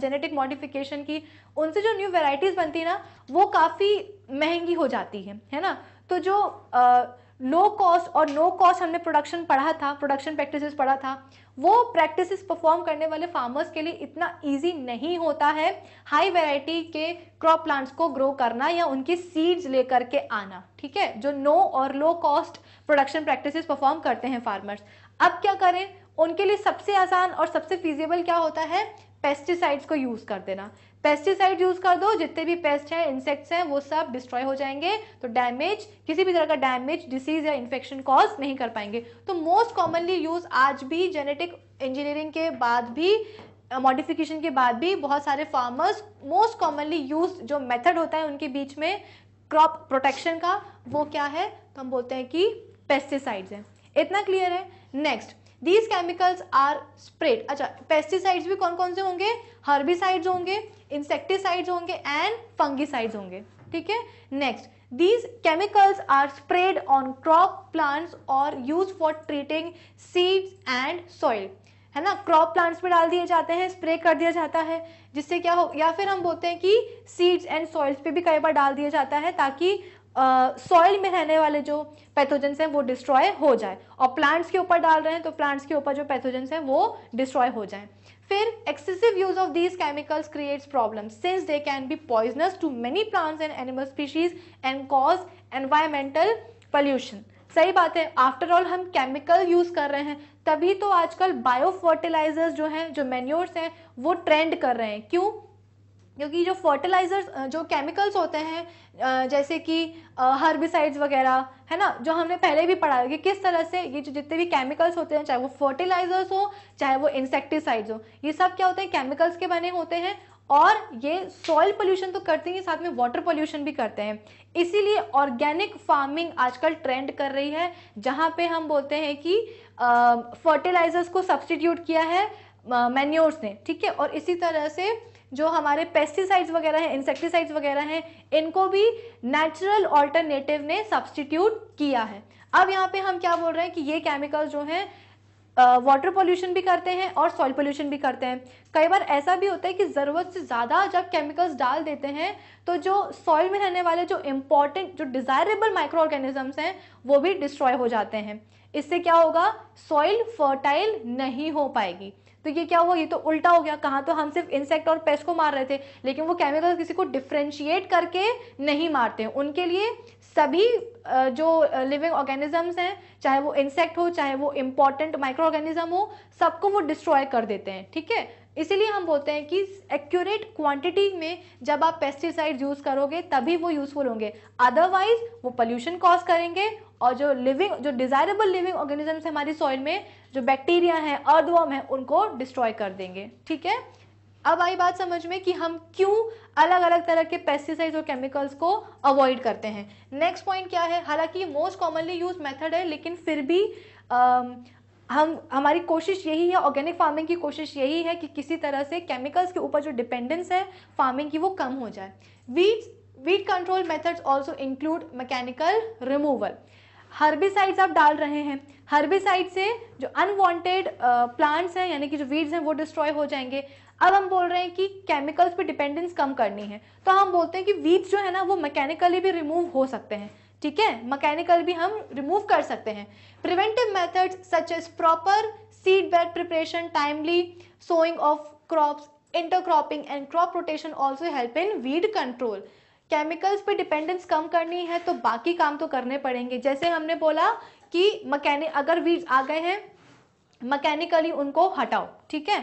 जेनेटिक मॉडिफिकेशन की उनसे जो न्यू वेराइटीज़ बनती है ना वो काफ़ी महंगी हो जाती है है ना तो जो लो uh, कॉस्ट और नो no कॉस्ट हमने प्रोडक्शन पढ़ा था प्रोडक्शन प्रैक्टिसेस पढ़ा था वो प्रैक्टिसेस परफॉर्म करने वाले फार्मर्स के लिए इतना इजी नहीं होता है हाई वैरायटी के क्रॉप प्लांट्स को ग्रो करना या उनकी सीड्स लेकर के आना ठीक है जो नो और low cost production practices perform करते हैं फार्मर्स अब क्या करें उनके लिए सबसे आसान और सबसे फिजिबल क्या होता है पेस्टिसाइड्स को यूज़ कर देना पेस्टिसाइड यूज कर दो जितने भी पेस्ट हैं इंसेक्ट्स हैं वो सब डिस्ट्रॉय हो जाएंगे तो डैमेज किसी भी तरह का डैमेज डिसीज या इन्फेक्शन कॉज नहीं कर पाएंगे तो मोस्ट कॉमनली यूज आज भी जेनेटिक इंजीनियरिंग के बाद भी मॉडिफिकेशन के बाद भी बहुत सारे फार्मर्स मोस्ट कॉमनली यूज जो मेथड होता है उनके बीच में क्रॉप प्रोटेक्शन का वो क्या है तो हम बोलते हैं कि पेस्टिसाइड्स हैं इतना क्लियर है next these chemicals are spread अच्छा पेस्टिसाइड्स भी कौन कौन से होंगे हर्बिसाइड्स होंगे इंसेक्टिसाइड्स होंगे एंड फंगिसाइड्स होंगे ठीक है next these chemicals are spread on crop plants और use for treating seeds and soil है ना क्रॉप प्लांट्स में डाल दिए जाते हैं स्प्रे कर दिया जाता है जिससे क्या हो या फिर हम बोलते हैं कि सीड्स एंड सॉइल्स पे भी कई बार डाल दिया जाता है ताकि सॉइल में रहने वाले जो पैथोजेंस हैं वो डिस्ट्रॉय हो जाए और प्लांट्स के ऊपर डाल रहे हैं तो प्लांट्स के ऊपर जो पैथोजेंस हैं वो डिस्ट्रॉय हो जाए फिर excessive use of these chemicals creates problem since they can be poisonous to many plants and animal species and cause environmental pollution सही बात है आफ्टर ऑल हम केमिकल यूज़ कर रहे हैं तभी तो आजकल बायो फर्टिलाइजर्स जो हैं जो मेन्योर्स हैं वो ट्रेंड कर रहे हैं क्यों क्योंकि जो फर्टिलाइजर्स जो केमिकल्स होते हैं जैसे कि हर्बिसाइड्स वगैरह है ना जो हमने पहले भी पढ़ा कि किस तरह से ये जो जितने भी केमिकल्स होते हैं चाहे वो फर्टिलाइजर्स हो चाहे वो इंसेक्टिसाइड्स हो ये सब क्या होते हैं केमिकल्स के बने होते हैं और ये सॉइल पोल्यूशन तो करते ही साथ में वाटर पोल्यूशन भी करते हैं इसीलिए ऑर्गेनिक फार्मिंग आजकल ट्रेंड कर रही है जहाँ पे हम बोलते हैं कि फर्टिलाइजर्स को सब्सटीट्यूट किया है मैन्योर्स ने ठीक है और इसी तरह से जो हमारे पेस्टिसाइड्स वगैरह हैं इंसेक्टिसाइड्स वगैरह हैं इनको भी नेचुरल ऑल्टरनेटिव ने सब्सटीट्यूट किया है अब यहाँ पे हम क्या बोल रहे हैं कि ये केमिकल्स जो हैं वाटर पोल्यूशन भी करते हैं और सॉइल पोल्यूशन भी करते हैं कई बार ऐसा भी होता है कि ज़रूरत से ज़्यादा जब केमिकल्स डाल देते हैं तो जो सॉइल में रहने वाले जो इम्पॉर्टेंट जो डिज़ायरेबल माइक्रो ऑर्गेनिजम्स हैं वो भी डिस्ट्रॉय हो जाते हैं इससे क्या होगा सॉइल फर्टाइल नहीं हो पाएगी तो ये क्या हुआ ये तो उल्टा हो गया कहाँ तो हम सिर्फ इंसेक्ट और पेस्ट को मार रहे थे लेकिन वो केमिकल किसी को डिफ्रेंशिएट करके नहीं मारते उनके लिए सभी जो लिविंग ऑर्गेनिजम्स हैं चाहे वो इंसेक्ट हो चाहे वो इंपॉर्टेंट माइक्रो ऑर्गेनिज्म हो सबको वो डिस्ट्रॉय कर देते हैं ठीक है इसीलिए हम बोलते हैं कि एक्यूरेट क्वांटिटी में जब आप पेस्टिसाइड यूज़ करोगे तभी वो यूज़फुल होंगे अदरवाइज वो पोल्यूशन कॉज करेंगे और जो लिविंग जो डिज़ायरेबल लिविंग ऑर्गेनिजम्स हमारी सॉइल में जो बैक्टीरिया हैं अर्धवम हैं उनको डिस्ट्रॉय कर देंगे ठीक है अब आई बात समझ में कि हम क्यों अलग अलग तरह के पेस्टिसाइड्स और केमिकल्स को अवॉइड करते हैं नेक्स्ट पॉइंट क्या है हालांकि मोस्ट कॉमनली यूज मेथड है लेकिन फिर भी आ, हम हमारी कोशिश यही है ऑर्गेनिक फार्मिंग की कोशिश यही है कि किसी तरह से केमिकल्स के ऊपर जो डिपेंडेंस है फार्मिंग की वो कम हो जाए weed weed control methods also include mechanical removal herbicides आप डाल रहे हैं हर्बिसाइड से जो अनवांटेड प्लांट्स हैं यानी कि जो वीड्स हैं वो डिस्ट्रॉय हो जाएंगे अब हम बोल रहे हैं कि केमिकल्स पे डिपेंडेंस कम करनी है तो हम बोलते हैं कि वीड्स जो है ना वो मैकेनिकली भी रिमूव हो सकते हैं ठीक है मैकेनिकल भी हम रिमूव कर सकते हैं preventive methods such as proper seed bed preparation timely sowing of crops intercropping and crop rotation also help in weed control chemicals पे डिपेंडेंस कम करनी है तो बाकी काम तो करने पड़ेंगे जैसे हमने बोला कि मकैनिक अगर वीड्स आ गए हैं मकैनिकली उनको हटाओ ठीक है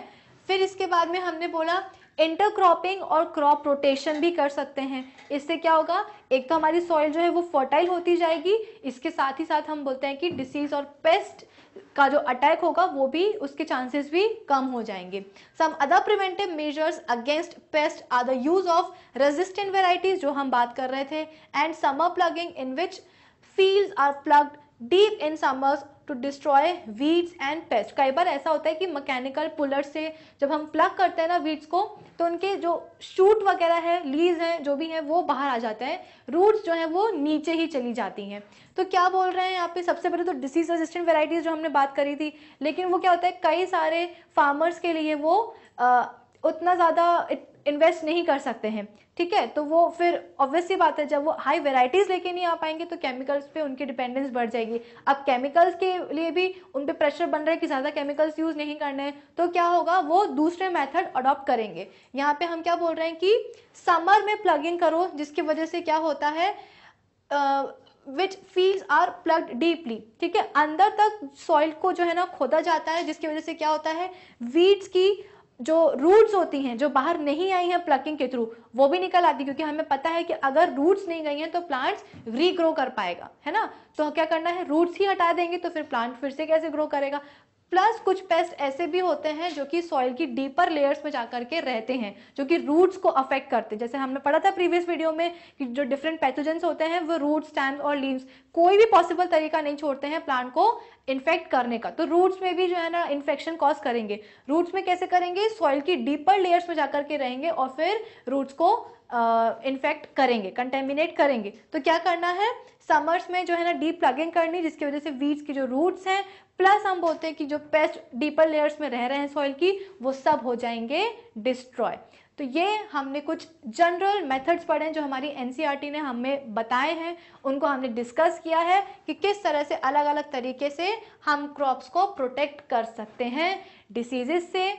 फिर इसके बाद में हमने बोला इंटरक्रॉपिंग और क्रॉप रोटेशन भी कर सकते हैं इससे क्या होगा एक तो हमारी सॉइल जो है वो फर्टाइल होती जाएगी इसके साथ ही साथ हम बोलते हैं कि डिसीज और पेस्ट का जो अटैक होगा वो भी उसके चांसेस भी कम हो जाएंगे some other preventive measures against pest are the use of resistant varieties जो हम बात कर रहे थे and summer ploughing in which field are ploughed deep in summers to destroy weeds and pest कई बार ऐसा होता है कि मैकेनिकल पुलर से जब हम प्लग करते हैं ना वीड्स को तो उनके जो शूट वगैरह है लीज हैं जो भी हैं वो बाहर आ जाते हैं रूट्स जो हैं वो नीचे ही चली जाती हैं तो क्या बोल रहे हैं यहाँ पे सबसे पहले तो डिसीज रेजिस्टेंट वेराइटीज़ जो हमने बात करी थी लेकिन वो क्या होता है कई सारे फार्मर्स के लिए वो आ, उतना ज़्यादा इन्वेस्ट नहीं कर सकते हैं ठीक है तो वो फिर ऑब्वियसली बात है जब वो हाई वेराइटीज़ लेके नहीं आ पाएंगे तो केमिकल्स पे उनकी डिपेंडेंस बढ़ जाएगी अब केमिकल्स के लिए भी उन पर प्रेशर बन रहा है कि ज़्यादा केमिकल्स यूज़ नहीं करने हैं तो क्या होगा वो दूसरे मेथड अडॉप्ट करेंगे यहाँ पे हम क्या बोल रहे हैं कि समर में प्लगिंग करो जिसकी वजह से क्या होता है which field are plough deeply ठीक है अंदर तक सॉइल को जो है ना खोदा जाता है जिसकी वजह से क्या होता है वीड्स की जो रूट्स होती हैं जो बाहर नहीं आई हैं प्लकिंग के थ्रू वो भी निकल आती क्योंकि हमें पता है कि अगर रूट्स नहीं गई हैं तो प्लांट्स रीग्रो कर पाएगा है ना तो क्या करना है रूट्स ही हटा देंगे तो फिर प्लांट फिर से कैसे ग्रो करेगा प्लस कुछ पेस्ट ऐसे भी होते हैं जो कि सॉइल की डीपर लेयर्स में जाकर के रहते हैं जो कि रूट्स को अफेक्ट करते हैं जैसे हमने पढ़ा था प्रीवियस वीडियो में कि जो डिफरेंट पैथोजेंस होते हैं वो रूट स्टैम्स और लीव्स कोई भी पॉसिबल तरीका नहीं छोड़ते हैं प्लांट को इन्फेक्ट करने का तो रूट्स में भी जो है ना इन्फेक्शन कॉज करेंगे रूट्स में कैसे करेंगे सॉइल की डीपर लेयर्स में जाकर के रहेंगे और फिर रूट्स को इन्फेक्ट uh, करेंगे कंटेमिनेट करेंगे तो क्या करना है समर्स में जो है ना डीप प्लगिंग करनी जिसकी वजह से वीड्स की जो रूट्स हैं प्लस हम बोलते हैं कि जो पेस्ट डीपर लेयर्स में रह रहे हैं सॉइल की वो सब हो जाएंगे डिस्ट्रॉय तो ये हमने कुछ जनरल मेथड्स पढ़े हैं जो हमारी एन e ने हमें बताए हैं उनको हमने डिस्कस किया है कि किस तरह से अलग अलग तरीके से हम क्रॉप्स को प्रोटेक्ट कर सकते हैं डिसीजेज से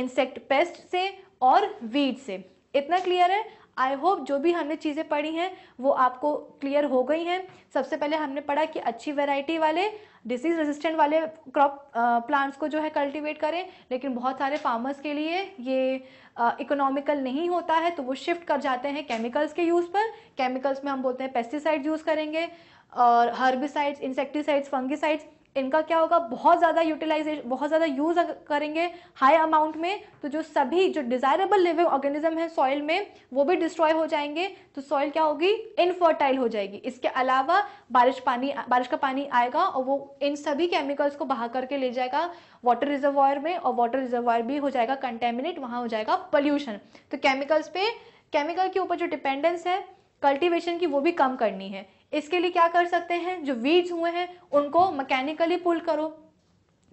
इंसेक्ट पेस्ट से और वीड से इतना क्लियर है आई होप जो भी हमने चीज़ें पढ़ी हैं वो आपको क्लियर हो गई हैं सबसे पहले हमने पढ़ा कि अच्छी वैरायटी वाले डिसीज रेजिस्टेंट वाले क्रॉप प्लांट्स को जो है कल्टीवेट करें लेकिन बहुत सारे फार्मर्स के लिए ये इकोनॉमिकल नहीं होता है तो वो शिफ्ट कर जाते हैं केमिकल्स के यूज़ पर केमिकल्स में हम बोलते हैं पेस्टिसाइड्स यूज़ करेंगे और हर्बिसाइड्स इंसेक्टिसाइड्स फंगिसाइड्स इनका क्या होगा बहुत ज़्यादा यूटिलाइजेशन बहुत ज़्यादा यूज़ करेंगे हाई अमाउंट में तो जो सभी जो डिज़ायरेबल लिविंग ऑर्गेनिज्म है सॉइल में वो भी डिस्ट्रॉय हो जाएंगे तो सॉइल क्या होगी इनफर्टाइल हो जाएगी इसके अलावा बारिश पानी बारिश का पानी आएगा और वो इन सभी केमिकल्स को बहा करके ले जाएगा वाटर रिजर्वायर में और वाटर रिजर्वायर भी हो जाएगा कंटेमिनेट वहाँ हो जाएगा पॉल्यूशन तो केमिकल्स पे केमिकल के ऊपर जो डिपेंडेंस है कल्टीवेशन की वो भी कम करनी है इसके लिए क्या कर सकते हैं जो वीड्स हुए हैं उनको मैकेनिकली पुल करो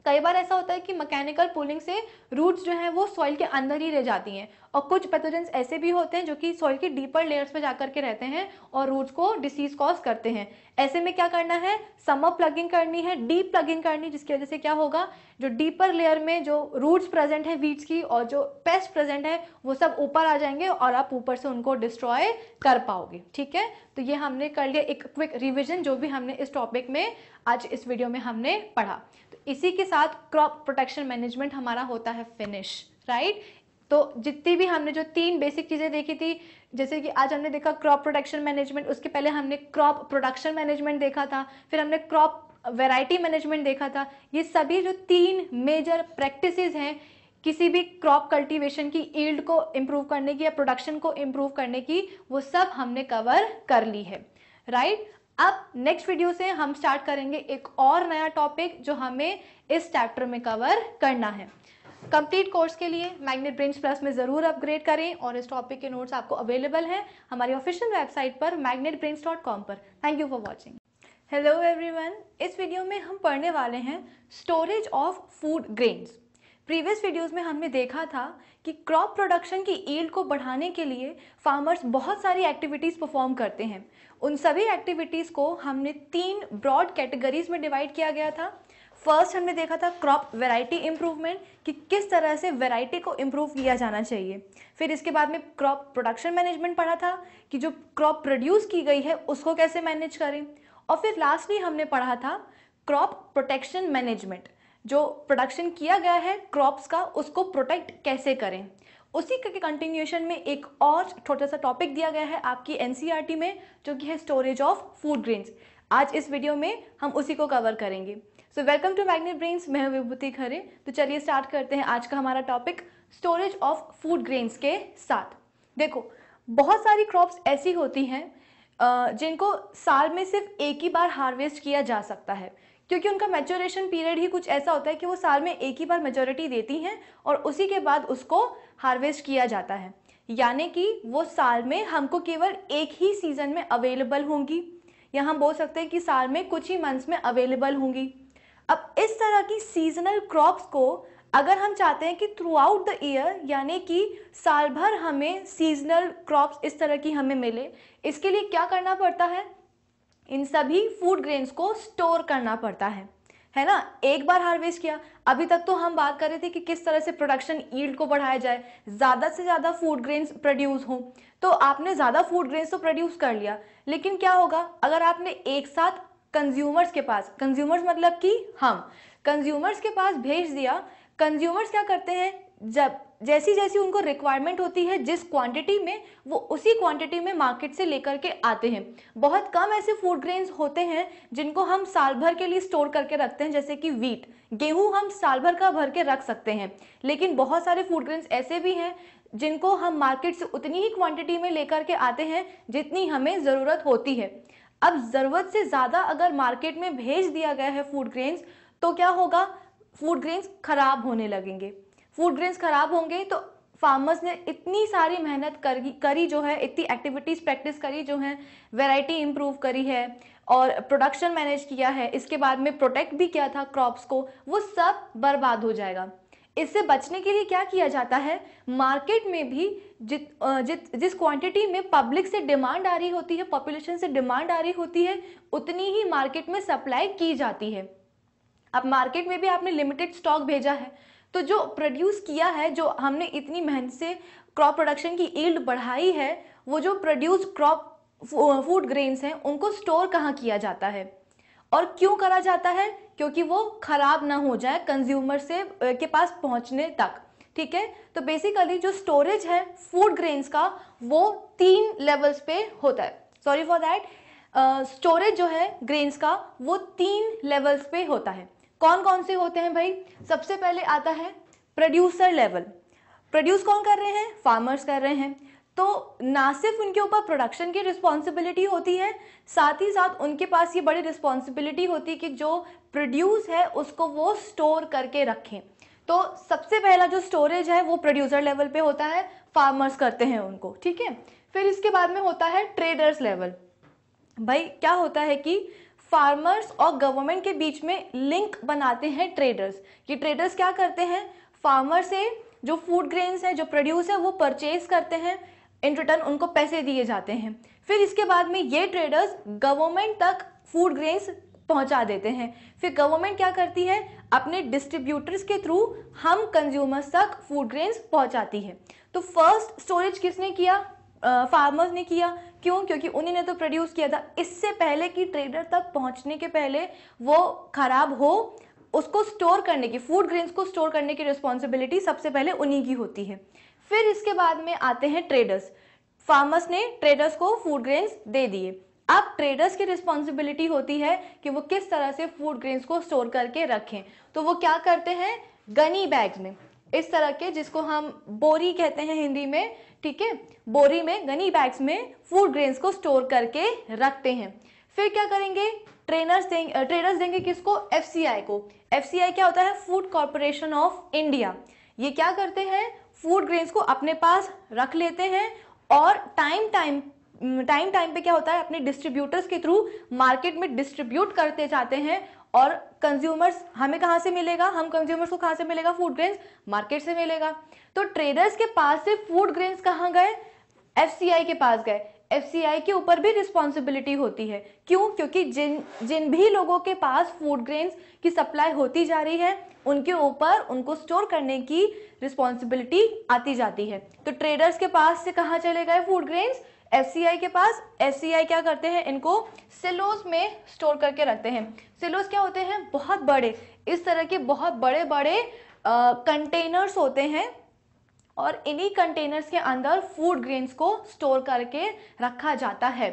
कई बार ऐसा होता है कि मैकेनिकल पुलिंग से रूट्स जो हैं वो सॉइल के अंदर ही रह जाती हैं और कुछ पैथोजेंस ऐसे भी होते हैं जो कि सॉइल के डीपर लेयर्स में जाकर के रहते हैं और रूट्स को डिसीज कॉज करते हैं ऐसे में क्या करना है समर प्लगिंग करनी है डीप प्लगिंग करनी जिसकी वजह से क्या होगा जो डीपर लेयर में जो रूट्स प्रेजेंट है वीट्स की और जो पेस्ट प्रेजेंट है वो सब ऊपर आ जाएंगे और आप ऊपर से उनको डिस्ट्रॉय कर पाओगे ठीक है तो ये हमने कर लिया एक क्विक रिविजन जो भी हमने इस टॉपिक में आज इस वीडियो में हमने पढ़ा इसी के साथ क्रॉप प्रोटेक्शन मैनेजमेंट हमारा होता है फिनिश राइट तो जितनी भी हमने जो तीन बेसिक चीज़ें देखी थी जैसे कि आज हमने देखा क्रॉप प्रोटेक्शन मैनेजमेंट उसके पहले हमने क्रॉप प्रोडक्शन मैनेजमेंट देखा था फिर हमने क्रॉप वैरायटी मैनेजमेंट देखा था ये सभी जो तीन मेजर प्रैक्टिसेस हैं किसी भी क्रॉप कल्टीवेशन की ईल्ड को इम्प्रूव करने की या प्रोडक्शन को इम्प्रूव करने की वो सब हमने कवर कर ली है राइट right? अब नेक्स्ट वीडियो से हम स्टार्ट करेंगे एक और नया टॉपिक जो हमें इस चैप्टर में कवर करना है कंप्लीट कोर्स के लिए मैग्नेट ब्रेंच प्लस में ज़रूर अपग्रेड करें और इस टॉपिक के नोट्स आपको अवेलेबल हैं हमारी ऑफिशियल वेबसाइट पर मैग्नेट पर thank you for watching hello everyone इस वीडियो में हम पढ़ने वाले हैं storage of food grains previous videos में हमने देखा था कि क्रॉप प्रोडक्शन की ईल्ड को बढ़ाने के लिए फार्मर्स बहुत सारी एक्टिविटीज़ परफॉर्म करते हैं उन सभी एक्टिविटीज़ को हमने तीन ब्रॉड कैटेगरीज में डिवाइड किया गया था फर्स्ट हमने देखा था क्रॉप वेराइटी इम्प्रूवमेंट कि किस तरह से वेराइटी को इम्प्रूव किया जाना चाहिए फिर इसके बाद में क्रॉप प्रोडक्शन मैनेजमेंट पढ़ा था कि जो क्रॉप प्रोड्यूस की गई है उसको कैसे मैनेज करें और फिर लास्टली हमने पढ़ा था क्रॉप प्रोटेक्शन मैनेजमेंट जो प्रोडक्शन किया गया है क्रॉप्स का उसको प्रोटेक्ट कैसे करें उसी के कंटिन्यूएशन में एक और छोटा सा टॉपिक दिया गया है आपकी एन e में जो कि है स्टोरेज ऑफ फूड ग्रेन्स आज इस वीडियो में हम उसी को कवर करेंगे so welcome to Magnet Brains मैं विभूति खरे तो चलिए स्टार्ट करते हैं आज का हमारा topic storage of food grains के साथ देखो बहुत सारी क्रॉप्स ऐसी होती हैं जिनको साल में सिर्फ एक ही बार हार्वेस्ट किया जा सकता है क्योंकि उनका मेचोरेशन पीरियड ही कुछ ऐसा होता है कि वो साल में एक ही बार मेचोरिटी देती हैं और उसी के बाद उसको हार्वेस्ट किया जाता है यानी कि वो साल में हमको केवल एक ही सीज़न में अवेलेबल होंगी या हम बोल सकते हैं कि साल में कुछ ही मंथ्स में अवेलेबल होंगी अब इस तरह की सीजनल क्रॉप्स को अगर हम चाहते हैं कि थ्रू आउट द ईयर यानी कि साल भर हमें सीजनल क्रॉप्स इस तरह की हमें मिले इसके लिए क्या करना पड़ता है इन सभी फूड ग्रेन्स को स्टोर करना पड़ता है है ना एक बार हार्वेस्ट किया अभी तक तो हम बात कर रहे थे कि किस तरह से प्रोडक्शन ईल्ड को बढ़ाया जाए ज़्यादा से ज़्यादा फूड ग्रेन्स प्रोड्यूस हों तो आपने ज़्यादा फूड ग्रेन्स तो प्रोड्यूस कर लिया लेकिन क्या होगा अगर आपने एक साथ कंज्यूमर्स के पास कंज्यूमर्स मतलब कि हम कंज्यूमर्स के पास भेज दिया कंज्यूमर्स क्या करते हैं जब जैसी जैसी उनको रिक्वायरमेंट होती है जिस क्वांटिटी में वो उसी क्वांटिटी में मार्केट से लेकर के आते हैं बहुत कम ऐसे फूड ग्रेन्स होते हैं जिनको हम साल भर के लिए स्टोर करके रखते हैं जैसे कि वीट गेहूं हम साल भर का भर के रख सकते हैं लेकिन बहुत सारे फूड ग्रेन्स ऐसे भी हैं जिनको हम मार्केट से उतनी ही क्वांटिटी में लेकर के आते हैं जितनी हमें ज़रूरत होती है अब ज़रूरत से ज़्यादा अगर मार्केट में भेज दिया गया है फूड ग्रेन्स तो क्या होगा फूड ग्रेन्स खराब होने लगेंगे फूड ग्रेन्स खराब होंगे तो फार्मर्स ने इतनी सारी मेहनत करी करी जो है इतनी एक्टिविटीज़ प्रैक्टिस करी जो है वैरायटी इम्प्रूव करी है और प्रोडक्शन मैनेज किया है इसके बाद में प्रोटेक्ट भी किया था क्रॉप्स को वो सब बर्बाद हो जाएगा इससे बचने के लिए क्या किया जाता है मार्केट में भी जित जित जिस क्वांटिटी में पब्लिक से डिमांड आ रही होती है पॉपुलेशन से डिमांड आ रही होती है उतनी ही मार्केट में सप्लाई की जाती है अब मार्केट में भी आपने लिमिटेड स्टॉक भेजा है तो जो प्रोड्यूस किया है जो हमने इतनी मेहनत से क्रॉप प्रोडक्शन की ईल्ड बढ़ाई है वो जो प्रोड्यूस क्रॉप फूड ग्रेन्स हैं उनको स्टोर कहाँ किया जाता है और क्यों करा जाता है क्योंकि वो ख़राब ना हो जाए कंज्यूमर से के पास पहुँचने तक ठीक है तो बेसिकली जो स्टोरेज है फूड ग्रेन्स का वो तीन लेवल्स पे होता है सॉरी फॉर दैट स्टोरेज जो है ग्रेन्स का वो तीन लेवल्स पे होता है कौन कौन से होते हैं भाई सबसे पहले आता है प्रोड्यूसर लेवल प्रोड्यूस कौन कर रहे हैं फार्मर्स कर रहे हैं तो ना सिर्फ उनके ऊपर प्रोडक्शन की रिस्पॉन्सिबिलिटी होती है साथ ही साथ उनके पास ये बड़ी रिस्पॉन्सिबिलिटी होती है कि जो प्रोड्यूस है उसको वो स्टोर करके रखें तो सबसे पहला जो स्टोरेज है वो प्रोड्यूसर लेवल पे होता है फार्मर्स करते हैं उनको ठीक है फिर इसके बाद में होता है ट्रेडर्स लेवल भाई क्या होता है कि फार्मर्स और गवर्नमेंट के बीच में लिंक बनाते हैं ट्रेडर्स ये ट्रेडर्स क्या करते हैं फार्मर से जो फूड ग्रेन्स है जो प्रोड्यूस है वो परचेज करते हैं इन रिटर्न उनको पैसे दिए जाते हैं फिर इसके बाद में ये ट्रेडर्स गवर्नमेंट तक फूड ग्रेन्स पहुंचा देते हैं फिर गवर्नमेंट क्या करती है अपने डिस्ट्रीब्यूटर्स के थ्रू हम कंज्यूमर्स तक फूड ग्रेन्स पहुंचाती है तो फर्स्ट स्टोरेज किसने किया फार्मर्स uh, ने किया क्यों क्योंकि उन्हीं ने तो प्रोड्यूस किया था इससे पहले कि ट्रेडर तक पहुंचने के पहले वो खराब हो उसको स्टोर करने की फूड ग्रेन्स को स्टोर करने की रिस्पॉन्सिबिलिटी सबसे पहले उन्हीं की होती है फिर इसके बाद में आते हैं ट्रेडर्स फार्मर्स ने ट्रेडर्स को फूड ग्रेन्स दे दिए अब ट्रेडर्स की रिस्पॉन्सिबिलिटी होती है कि वो किस तरह से फूड ग्रेन्स को स्टोर करके रखें तो वो क्या करते हैं गनी बैग्स में इस तरह के जिसको हम बोरी कहते हैं हिंदी में ठीक है बोरी में गनी बैग्स में फूड ग्रेन्स को स्टोर करके रखते हैं फिर क्या करेंगे ट्रेनर्स देंगे ट्रेडर्स देंगे किसको एफ को एफ क्या होता है फूड कॉरपोरेशन ऑफ इंडिया ये क्या करते हैं फूड ग्रेन्स को अपने पास रख लेते हैं और टाइम टाइम टाइम टाइम पे क्या होता है अपने डिस्ट्रीब्यूटर्स के थ्रू मार्केट में डिस्ट्रीब्यूट करते जाते हैं और कंज्यूमर्स हमें कहाँ से मिलेगा हम कंज्यूमर्स को कहाँ से मिलेगा फूड ग्रेन्स मार्केट से मिलेगा तो ट्रेडर्स के पास से फूड ग्रेन्स कहाँ गए एफ के पास गए एफ के ऊपर भी रिस्पॉन्सिबिलिटी होती है क्यों क्योंकि जिन जिन भी लोगों के पास फूड ग्रेन्स की सप्लाई होती जा रही है उनके ऊपर उनको स्टोर करने की रिस्पॉन्सिबिलिटी आती जाती है तो ट्रेडर्स के पास से कहाँ चले गए फूड ग्रेन्स एफ के पास एफ क्या करते हैं इनको सिलोज में स्टोर करके रखते हैं सिलोज क्या होते हैं बहुत बड़े इस तरह के बहुत बड़े बड़े कंटेनर्स होते हैं और इन्हीं कंटेनर्स के अंदर फूड ग्रेन्स को स्टोर करके रखा जाता है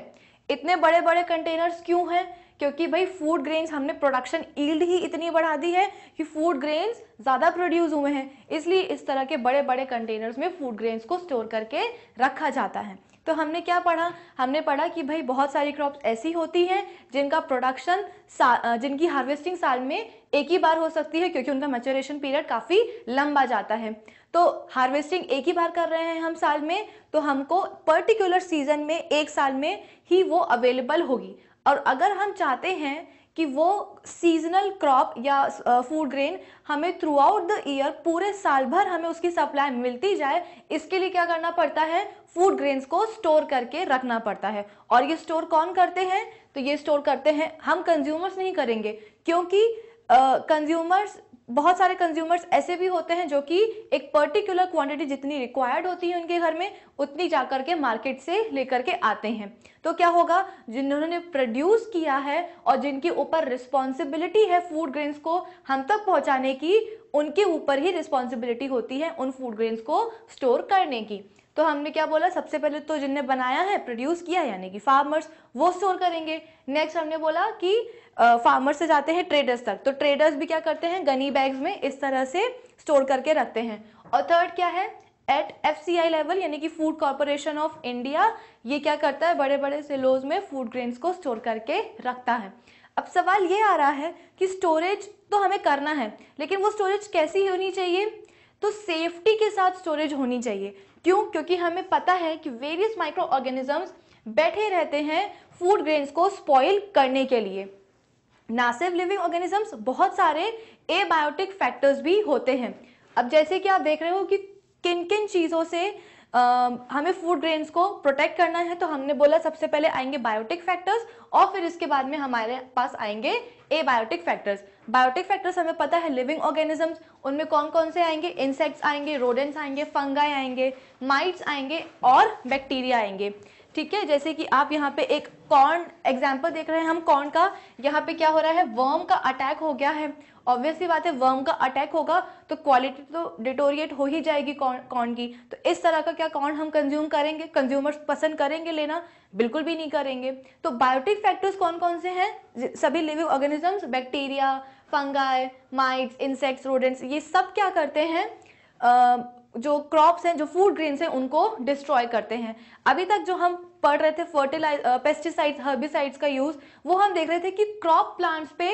इतने बड़े बड़े कंटेनर्स क्यों हैं क्योंकि भाई फूड ग्रेन्स हमने प्रोडक्शन ईल्ड ही इतनी बढ़ा दी है कि फूड ग्रेन्स ज़्यादा प्रोड्यूस हुए हैं इसलिए इस तरह के बड़े बड़े कंटेनर्स में फूड ग्रेन्स को स्टोर करके रखा जाता है तो हमने क्या पढ़ा हमने पढ़ा कि भाई बहुत सारी क्रॉप्स ऐसी होती हैं जिनका प्रोडक्शन जिनकी हार्वेस्टिंग साल में एक ही बार हो सकती है क्योंकि उनका मेचोरेशन पीरियड काफ़ी लंबा जाता है तो हार्वेस्टिंग एक ही बार कर रहे हैं हम साल में तो हमको पर्टिकुलर सीजन में एक साल में ही वो अवेलेबल होगी और अगर हम चाहते हैं कि वो सीजनल क्रॉप या फूड ग्रेन हमें थ्रू आउट द ईयर पूरे साल भर हमें उसकी सप्लाई मिलती जाए इसके लिए क्या करना पड़ता है फूड ग्रेन्स को स्टोर करके रखना पड़ता है और ये स्टोर कौन करते हैं तो ये स्टोर करते हैं हम कंज्यूमर्स नहीं करेंगे क्योंकि कंज्यूमर्स uh, बहुत सारे कंज्यूमर्स ऐसे भी होते हैं जो कि एक पर्टिकुलर क्वांटिटी जितनी रिक्वायर्ड होती है उनके घर में उतनी जा कर के मार्केट से लेकर के आते हैं तो क्या होगा जिन्होंने प्रोड्यूस किया है और जिनके ऊपर रिस्पॉन्सिबिलिटी है फूड ग्रेन्स को हम तक पहुंचाने की उनके ऊपर ही रिस्पॉन्सिबिलिटी होती है उन फूड ग्रेन्स को स्टोर करने की तो हमने क्या बोला सबसे पहले तो जिनने बनाया है प्रोड्यूस किया यानी कि फार्मर्स वो स्टोर करेंगे नेक्स्ट हमने बोला कि फार्मर से जाते हैं ट्रेडर्स तक तो ट्रेडर्स भी क्या करते हैं गनी बैग्स में इस तरह से स्टोर करके रखते हैं और थर्ड क्या है एट एफ लेवल यानी कि फूड कॉरपोरेशन ऑफ इंडिया ये क्या करता है बड़े बड़े सिलोज में फूड ग्रेन्स को स्टोर करके रखता है अब सवाल ये आ रहा है कि स्टोरेज तो हमें करना है लेकिन वो स्टोरेज कैसी होनी चाहिए तो सेफ्टी के साथ स्टोरेज होनी चाहिए क्यों क्योंकि हमें पता है कि वेरियस माइक्रो ऑर्गेनिजम्स बैठे रहते हैं फूड ग्रेन्स को स्पॉइल करने के लिए नासिव लिविंग ऑर्गेनिजम्स बहुत सारे एबायोटिक फैक्टर्स भी होते हैं अब जैसे कि आप देख रहे हो कि किन किन चीज़ों से आ, हमें फूड ग्रेन्स को प्रोटेक्ट करना है तो हमने बोला सबसे पहले आएंगे बायोटिक फैक्टर्स और फिर इसके बाद में हमारे पास आएंगे abiotic factors biotic factors हमें पता है लिविंग ऑर्गेनिजम्स उनमें कौन कौन से आएंगे इंसेक्ट्स आएंगे रोडेंट्स आएंगे फंगाई आएंगे माइट्स आएंगे और बैक्टीरिया आएंगे ठीक है जैसे कि आप यहाँ पे एक कॉर्न एग्जाम्पल देख रहे हैं हम कॉर्न का यहाँ पे क्या हो रहा है वर्म का अटैक हो गया है ऑब्वियसली बात है वर्म का अटैक होगा तो क्वालिटी तो डिटोरिएट हो ही जाएगी कॉर्न की तो इस तरह का क्या कॉर्न हम कंज्यूम करेंगे कंज्यूमर्स पसंद करेंगे लेना बिल्कुल भी नहीं करेंगे तो बायोटिक फैक्टर्स कौन कौन से हैं सभी living organisms bacteria fungi mites insects rodents ये सब क्या करते हैं जो क्रॉप्स हैं जो फूड ग्रेन्स हैं उनको डिस्ट्रॉय करते हैं अभी तक जो हम पढ़ रहे थे फर्टिलाइज पेस्टिसाइड्स हर्बिसाइड्स का यूज वो हम देख रहे थे कि क्रॉप प्लांट्स पे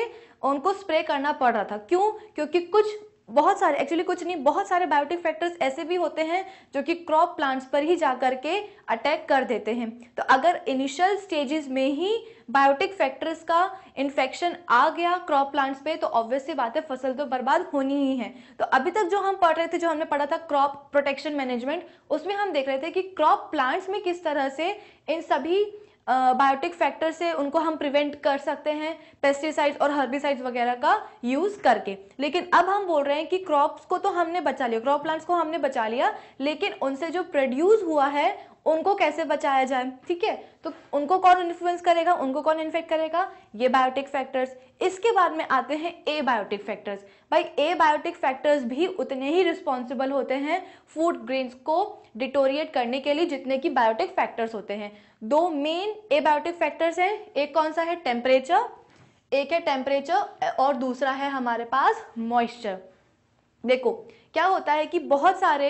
उनको स्प्रे करना पड़ रहा था क्यों क्योंकि कुछ बहुत सारे एक्चुअली कुछ नहीं बहुत सारे बायोटिक फैक्टर्स ऐसे भी होते हैं जो कि क्रॉप प्लांट्स पर ही जा करके अटैक कर देते हैं तो अगर इनिशियल स्टेजेस में ही बायोटिक फैक्टर्स का इन्फेक्शन आ गया क्रॉप प्लांट्स पे तो ऑब्वियसली बात है फसल तो बर्बाद होनी ही है तो अभी तक जो हम पढ़ रहे थे जो हमने पढ़ा था क्रॉप प्रोटेक्शन मैनेजमेंट उसमें हम देख रहे थे कि क्रॉप प्लांट्स में किस तरह से इन सभी बायोटिक फैक्टर से उनको हम प्रिवेंट कर सकते हैं पेस्टिसाइड्स और हर्बिसाइड्स वगैरह का यूज़ करके लेकिन अब हम बोल रहे हैं कि क्रॉप्स को तो हमने बचा लिया क्रॉप प्लांट्स को हमने बचा लिया लेकिन उनसे जो प्रोड्यूस हुआ है उनको कैसे बचाया जाए ठीक है तो उनको कौन इन्फ्लुएंस करेगा उनको कौन इन्फेक्ट करेगा ये बायोटिक फैक्टर्स इसके बाद में आते हैं ए बायोटिक फैक्टर्स भाई ए बायोटिक फैक्टर्स भी उतने ही रिस्पॉन्सिबल होते हैं फूड ग्रेन्स को डिटोरिएट करने के लिए जितने की बायोटिक फैक्टर्स होते हैं दो मेन ए बायोटिक फैक्टर्स हैं एक कौन सा है टेम्परेचर एक है टेम्परेचर और दूसरा है हमारे पास मॉइस्चर देखो क्या होता है कि बहुत सारे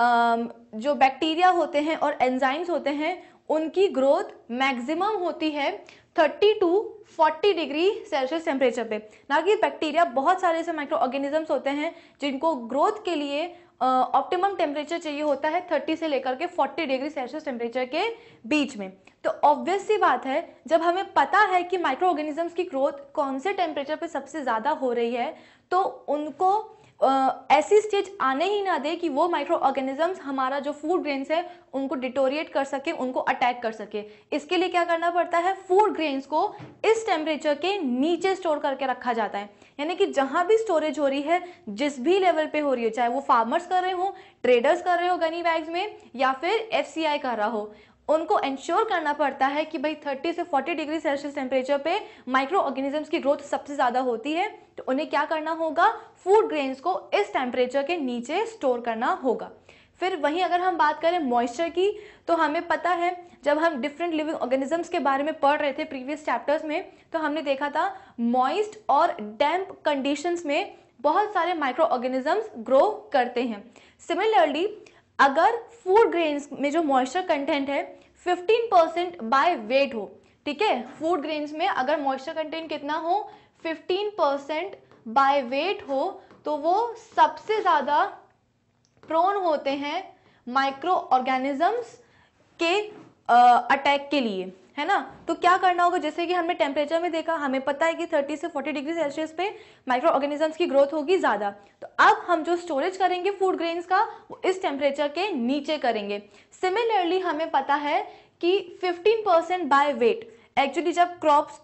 जो बैक्टीरिया होते हैं और एंजाइम्स होते हैं उनकी ग्रोथ मैक्सिमम होती है 30 टू 40 डिग्री सेल्सियस टेम्परेचर पे ना कि बैक्टीरिया बहुत सारे ऐसे माइक्रो ऑर्गेनिजम्स होते हैं जिनको ग्रोथ के लिए ऑप्टिमम टेम्परेचर चाहिए होता है 30 से लेकर के 40 डिग्री सेल्सियस टेम्परेचर के बीच में तो ऑब्वियस सी बात है जब हमें पता है कि माइक्रो ऑर्गेनिजम्स की ग्रोथ कौन से टेम्परेचर पे सबसे ज़्यादा हो रही है तो उनको ऐसी स्टेज आने ही ना दे कि वो माइक्रो ऑर्गेनिजम्स हमारा जो फूड ग्रेन्स है उनको डिटोरिएट कर सके उनको अटैक कर सके इसके लिए क्या करना पड़ता है फूड ग्रेन्स को इस टेम्परेचर के नीचे स्टोर करके रखा जाता है यानी कि जहाँ भी स्टोरेज हो रही है जिस भी लेवल पे हो रही है चाहे वो फार्मर्स कर रहे हो ट्रेडर्स कर रहे हो गनी बैग्स में या फिर एफ कर रहा हो उनको इंश्योर करना पड़ता है कि भाई 30 से 40 डिग्री सेल्सियस टेम्परेचर पे माइक्रो ऑर्गेनिजम्स की ग्रोथ सबसे ज़्यादा होती है तो उन्हें क्या करना होगा फूड ग्रेन्स को इस टेम्परेचर के नीचे स्टोर करना होगा फिर वहीं अगर हम बात करें मॉइस्चर की तो हमें पता है जब हम डिफरेंट लिविंग ऑर्गेनिजम्स के बारे में पढ़ रहे थे प्रीवियस चैप्टर्स में तो हमने देखा था मॉइस्ट और डैम्प कंडीशंस में बहुत सारे माइक्रो ऑर्गेनिजम्स ग्रो करते हैं सिमिलरली अगर फूड ग्रेन्स में जो मॉइस्चर कंटेंट है 15 परसेंट बाय वेट हो ठीक है फूड ग्रेन्स में अगर मॉइस्चर कंटेंट कितना हो 15 परसेंट बाय वेट हो तो वो सबसे ज़्यादा प्रोन होते हैं माइक्रो ऑर्गेनिजम्स के अटैक के लिए है ना तो क्या करना होगा जैसे कि हमने टेम्परेचर में देखा हमें पता है कि 30 से 40 डिग्री सेल्सियस पे माइक्रो ऑर्गेनिजम्स की ग्रोथ होगी ज़्यादा तो अब हम जो स्टोरेज करेंगे फूड ग्रेन्स का वो इस टेम्परेचर के नीचे करेंगे सिमिलरली हमें पता है कि 15% परसेंट बाय वेट एक्चुअली जब क्रॉप्स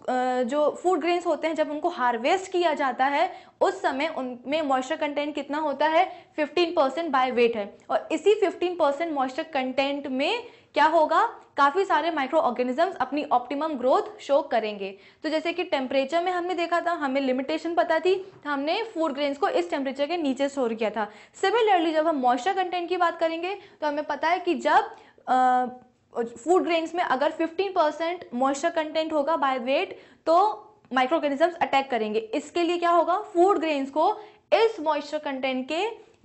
जो फूड ग्रेन्स होते हैं जब उनको हार्वेस्ट किया जाता है उस समय उनमें मॉइस्चर कंटेंट कितना होता है 15% परसेंट बाय वेट है और इसी 15% परसेंट मॉइस्चर कंटेंट में क्या होगा काफ़ी सारे माइक्रो ऑर्गेनिजम्स अपनी ऑप्टिमम ग्रोथ शो करेंगे तो जैसे कि टेम्परेचर में हमने देखा था हमें लिमिटेशन पता थी तो हमने फूड ग्रेन्स को इस टेम्परेचर के नीचे स्टोर किया था सिमिलरली जब हम मॉइस्चर कंटेंट की बात करेंगे तो हमें पता है कि जब फूड ग्रेन्स में अगर 15 परसेंट मॉइस्चर कंटेंट होगा बाय वेट तो माइक्रो ऑर्गेनिजम्स अटैक करेंगे इसके लिए क्या होगा फूड ग्रेन्स को इस मॉइस्चर कंटेंट के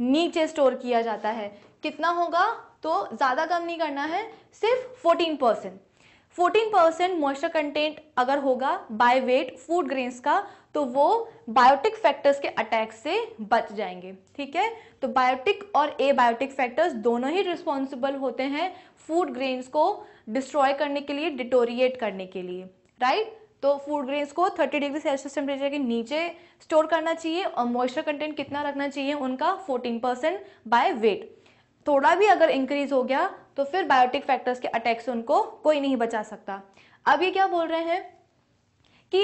नीचे स्टोर किया जाता है कितना होगा तो ज़्यादा कम नहीं करना है सिर्फ fourteen percent fourteen percent moisture content अगर होगा बाय वेट फूड ग्रेन्स का तो वो बायोटिक फैक्टर्स के अटैक से बच जाएंगे ठीक है तो बायोटिक और ए बायोटिक फैक्टर्स दोनों ही रिस्पॉन्सिबल होते हैं फूड ग्रेन्स को डिस्ट्रॉय करने के लिए डिटोरिएट करने के लिए राइट तो फूड ग्रेन्स को 30 डिग्री सेल्सियस टेम्परेचर के नीचे स्टोर करना चाहिए और मॉइस्चर कंटेंट कितना रखना चाहिए उनका 14 परसेंट बाय वेट थोड़ा भी अगर इंक्रीज हो गया तो फिर बायोटिक फैक्टर्स के अटैक से उनको कोई नहीं बचा सकता अब ये क्या बोल रहे हैं कि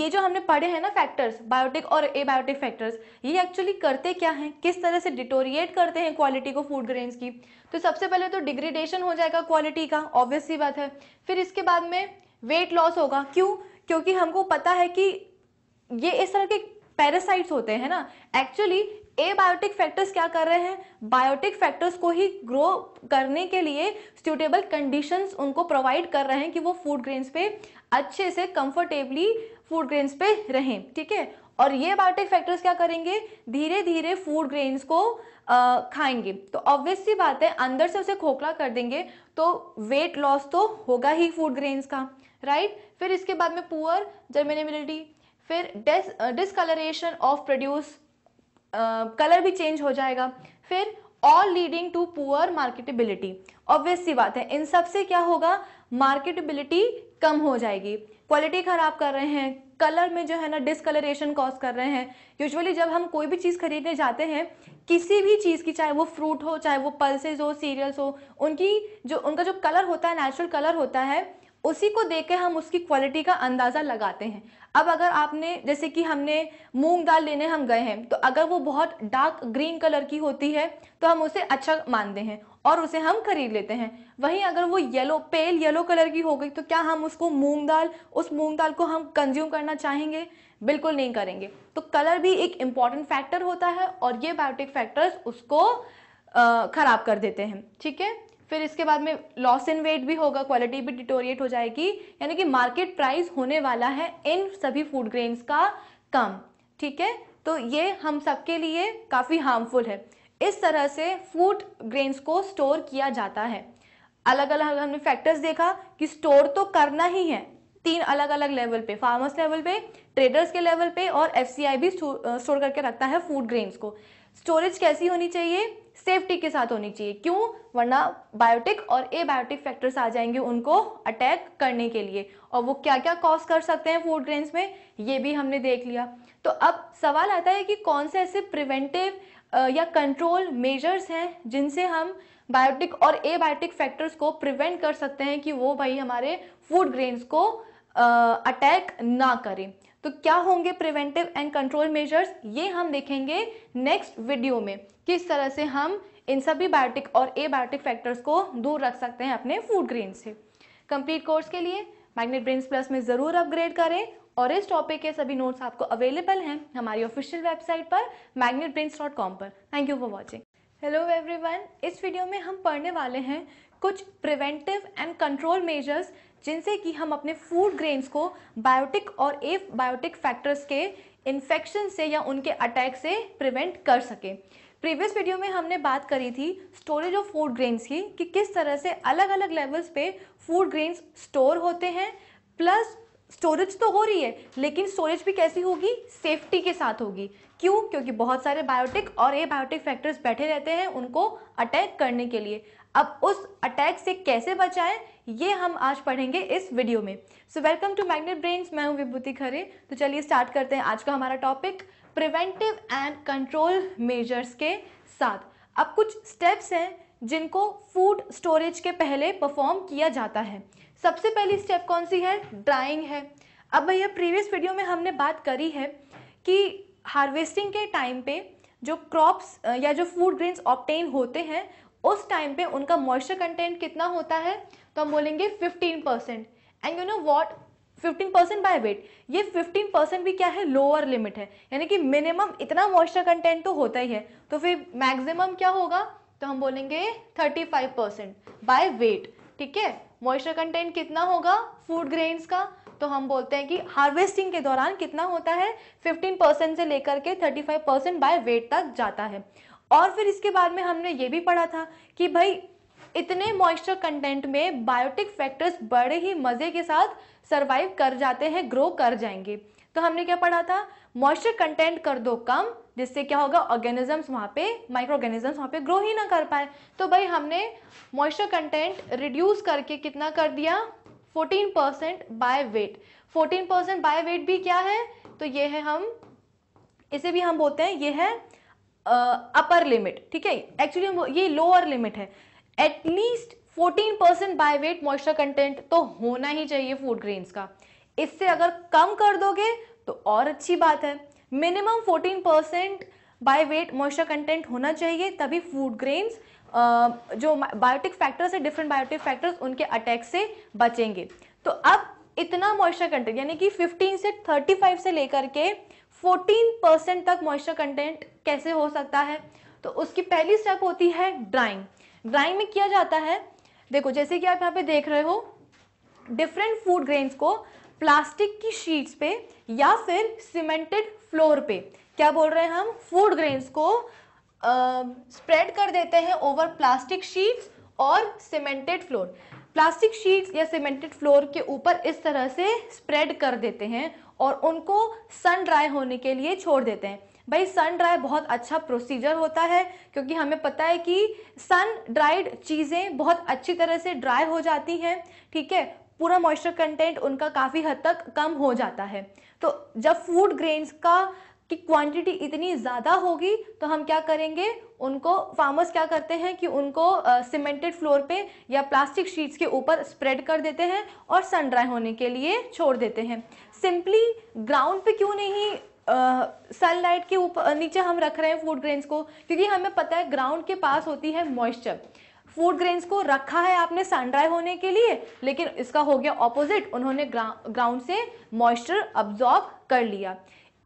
ये जो हमने पढ़े हैं ना फैक्टर्स बायोटिक और एबायोटिक फैक्टर्स ये एक्चुअली करते क्या हैं किस तरह से डिटोरिएट करते हैं क्वालिटी को फूड ग्रेन्स की तो सबसे पहले तो डिग्रेडेशन हो जाएगा क्वालिटी का ऑब्वियस सी बात है फिर इसके बाद में वेट लॉस होगा क्यों क्योंकि हमको पता है कि ये इस तरह के पैरासाइट्स होते हैं ना एक्चुअली एबायोटिक फैक्टर्स क्या कर रहे हैं बायोटिक फैक्टर्स को ही ग्रो करने के लिए सूटेबल कंडीशंस उनको प्रोवाइड कर रहे हैं कि वो फूड ग्रेन्स पे अच्छे से कंफर्टेबली फूड ग्रेन्स पे रहें ठीक है और ये बायोटिक फैक्टर्स क्या करेंगे धीरे धीरे फूड ग्रेन्स को आ, खाएंगे तो ऑब्वियस सी बात है अंदर से उसे खोखला कर देंगे तो वेट लॉस तो होगा ही फूड ग्रेन्स का राइट फिर इसके बाद में पुअर जर्मिनेबिलिटी फिर dis discolouration of produce colour भी चेंज हो जाएगा फिर all leading to poor marketability obvious सी बात है इन सब से क्या होगा मार्केटेबिलिटी कम हो जाएगी क्वालिटी खराब कर रहे हैं कलर में जो है ना डिसकलरेशन कॉज कर रहे हैं यूजुअली जब हम कोई भी चीज़ खरीदने जाते हैं किसी भी चीज़ की चाहे वो फ्रूट हो चाहे वो पल्सेज हो सीरियल्स हो उनकी जो उनका जो कलर होता है नेचुरल कलर होता है उसी को देख के हम उसकी क्वालिटी का अंदाज़ा लगाते हैं अब अगर आपने जैसे कि हमने मूंग दाल लेने हम गए हैं तो अगर वो बहुत डार्क ग्रीन कलर की होती है तो हम उसे अच्छा मानते हैं और उसे हम खरीद लेते हैं वहीं अगर वो येलो पेल येलो कलर की हो गई तो क्या हम उसको मूंग दाल उस मूंग दाल को हम कंज्यूम करना चाहेंगे बिल्कुल नहीं करेंगे तो कलर भी एक इम्पॉर्टेंट फैक्टर होता है और ये बायोटिक फैक्टर्स उसको ख़राब कर देते हैं ठीक है फिर इसके बाद में लॉस इन वेट भी होगा क्वालिटी भी डिटोरिएट हो जाएगी यानी कि मार्केट प्राइस होने वाला है इन सभी फूड ग्रेन्स का कम ठीक है तो ये हम सबके लिए काफ़ी हार्मफुल है इस तरह से फूड ग्रेन्स को स्टोर किया जाता है अलग अलग हमने फैक्टर्स देखा कि स्टोर तो करना ही है तीन अलग अलग लेवल पे फार्मर्स लेवल पे ट्रेडर्स के लेवल पे और एफ भी स्टोर करके रखता है फूड ग्रेन्स को स्टोरेज कैसी होनी चाहिए सेफ्टी के साथ होनी चाहिए क्यों वरना बायोटिक और ए बायोटिक फैक्टर्स आ जाएंगे उनको अटैक करने के लिए और वो क्या क्या कॉज कर सकते हैं फूड ग्रेन्स में ये भी हमने देख लिया तो अब सवाल आता है कि कौन से ऐसे प्रिवेंटिव या कंट्रोल मेजर्स हैं जिनसे हम बायोटिक और ए बायोटिक फैक्टर्स को प्रिवेंट कर सकते हैं कि वो भाई हमारे फूड ग्रेन्स को अटैक ना करें तो क्या होंगे प्रिवेंटिव एंड कंट्रोल मेजर्स ये हम देखेंगे नेक्स्ट वीडियो में किस तरह से हम इन सभी बायोटिक और ए बायोटिक फैक्टर्स को दूर रख सकते हैं अपने फूड ग्रेन से कंप्लीट कोर्स के लिए मैग्नेट ब्रेन्स प्लस में ज़रूर अपग्रेड करें और इस टॉपिक के सभी नोट्स आपको अवेलेबल हैं हमारी ऑफिशियल वेबसाइट पर मैग्नेट पर thank you for watching hello everyone इस वीडियो में हम पढ़ने वाले हैं कुछ प्रिवेंटिव एंड कंट्रोल मेजर्स जिनसे कि हम अपने फूड ग्रेन्स को बायोटिक और ए बायोटिक फैक्टर्स के इन्फेक्शन से या उनके अटैक से प्रिवेंट कर सकें प्रीवियस वीडियो में हमने बात करी थी स्टोरेज ऑफ फूड ग्रेन्स की कि किस तरह से अलग अलग लेवल्स पे फूड ग्रेन्स स्टोर होते हैं प्लस स्टोरेज तो हो रही है लेकिन स्टोरेज भी कैसी होगी सेफ्टी के साथ होगी क्यों क्योंकि बहुत सारे बायोटिक और ए बायोटिक फैक्टर्स बैठे रहते हैं उनको अटैक करने के लिए अब उस अटैक से कैसे बचाएं ये हम आज पढ़ेंगे इस वीडियो में so welcome to Magnet Brains मैं हूं विभूति खरे तो चलिए स्टार्ट करते हैं आज का हमारा topic preventive and control measures के साथ अब कुछ स्टेप्स हैं जिनको फूड स्टोरेज के पहले परफॉर्म किया जाता है सबसे पहली स्टेप कौन सी है ड्राइंग है अब भैया प्रीवियस वीडियो में हमने बात करी है कि हार्वेस्टिंग के टाइम पे जो क्रॉप्स या जो फूड ग्रेन्स ऑप्टेन होते हैं उस टाइम पे उनका मॉइस्चर कंटेंट कितना होता है तो हम बोलेंगे 15 percent and you know what 15 percent by weight ये 15 परसेंट भी क्या है लोअर लिमिट है यानी कि मिनिमम इतना मॉइस्चर कंटेंट तो होता ही है तो फिर मैक्सिमम क्या होगा तो हम बोलेंगे 35 परसेंट बाय वेट ठीक है मॉइस्चर कंटेंट कितना होगा फूड ग्रेन्स का तो हम बोलते हैं कि हार्वेस्टिंग के दौरान कितना होता है 15 से लेकर के 35 परसेंट बाय वेट तक जाता है और फिर इसके बाद में हमने ये भी पढ़ा था कि भाई इतने मॉइस्चर कंटेंट में बायोटिक फैक्टर्स बड़े ही मज़े के साथ सर्वाइव कर जाते हैं ग्रो कर जाएंगे तो हमने क्या पढ़ा था मॉइस्चर कंटेंट कर दो कम जिससे क्या होगा ऑर्गेनिजम्स वहाँ पे माइक्रो ऑर्गेनिजम्स वहाँ पे ग्रो ही ना कर पाए तो भाई हमने मॉइस्चर कंटेंट रिड्यूस करके कितना कर दिया 14 percent by weight 14 percent by weight भी क्या है तो ये है हम इसे भी हम बोलते हैं ये है अपर लिमिट ठीक है एक्चुअली ये लोअर लिमिट है at least 14 percent weight moisture content तो होना ही चाहिए फूड ग्रेन्स का इससे अगर कम कर दोगे तो और अच्छी बात है minimum 14 percent by weight moisture content होना चाहिए तभी फूड ग्रेन्स जो बायोटिक फैक्टर्स है डिफरेंट बायोटिक फैक्टर्स उनके अटैक से बचेंगे तो अब इतना मॉइस्चर कंटेंट यानी कि 15 से 35 से लेकर के 14 परसेंट तक मॉइस्चर कंटेंट कैसे हो सकता है तो उसकी पहली स्टेप होती है ड्राइंग ड्राइंग में किया जाता है देखो जैसे कि आप यहाँ पे देख रहे हो डिफरेंट फूड ग्रेन्स को प्लास्टिक की शीट्स पे या फिर सीमेंटेड फ्लोर पे क्या बोल रहे हैं हम फूड ग्रेन्स को स्प्रेड uh, कर देते हैं ओवर प्लास्टिक शीट्स और सीमेंटेड फ्लोर प्लास्टिक शीट्स या सीमेंटेड फ्लोर के ऊपर इस तरह से स्प्रेड कर देते हैं और उनको सन ड्राई होने के लिए छोड़ देते हैं भाई सन ड्राई बहुत अच्छा प्रोसीजर होता है क्योंकि हमें पता है कि सन ड्राइड चीज़ें बहुत अच्छी तरह से ड्राई हो जाती हैं ठीक है पूरा मॉइस्चर कंटेंट उनका काफ़ी हद तक कम हो जाता है तो जब फूड ग्रेन्स का की क्वांटिटी इतनी ज़्यादा होगी तो हम क्या करेंगे उनको फार्मर्स क्या करते हैं कि उनको सीमेंटेड फ्लोर पे या प्लास्टिक शीट्स के ऊपर स्प्रेड कर देते हैं और सन ड्राई होने के लिए छोड़ देते हैं सिंपली ग्राउंड पे क्यों नहीं सनलाइट के ऊपर नीचे हम रख रहे हैं फूड ग्रेन्स को क्योंकि हमें पता है ग्राउंड के पास होती है मॉइस्चर फूड ग्रेन्स को रखा है आपने सन ड्राई होने के लिए लेकिन इसका हो गया ऑपोजिट उन्होंने ग्रा, ग्राउंड से मॉइस्चर अब्जॉर्ब कर लिया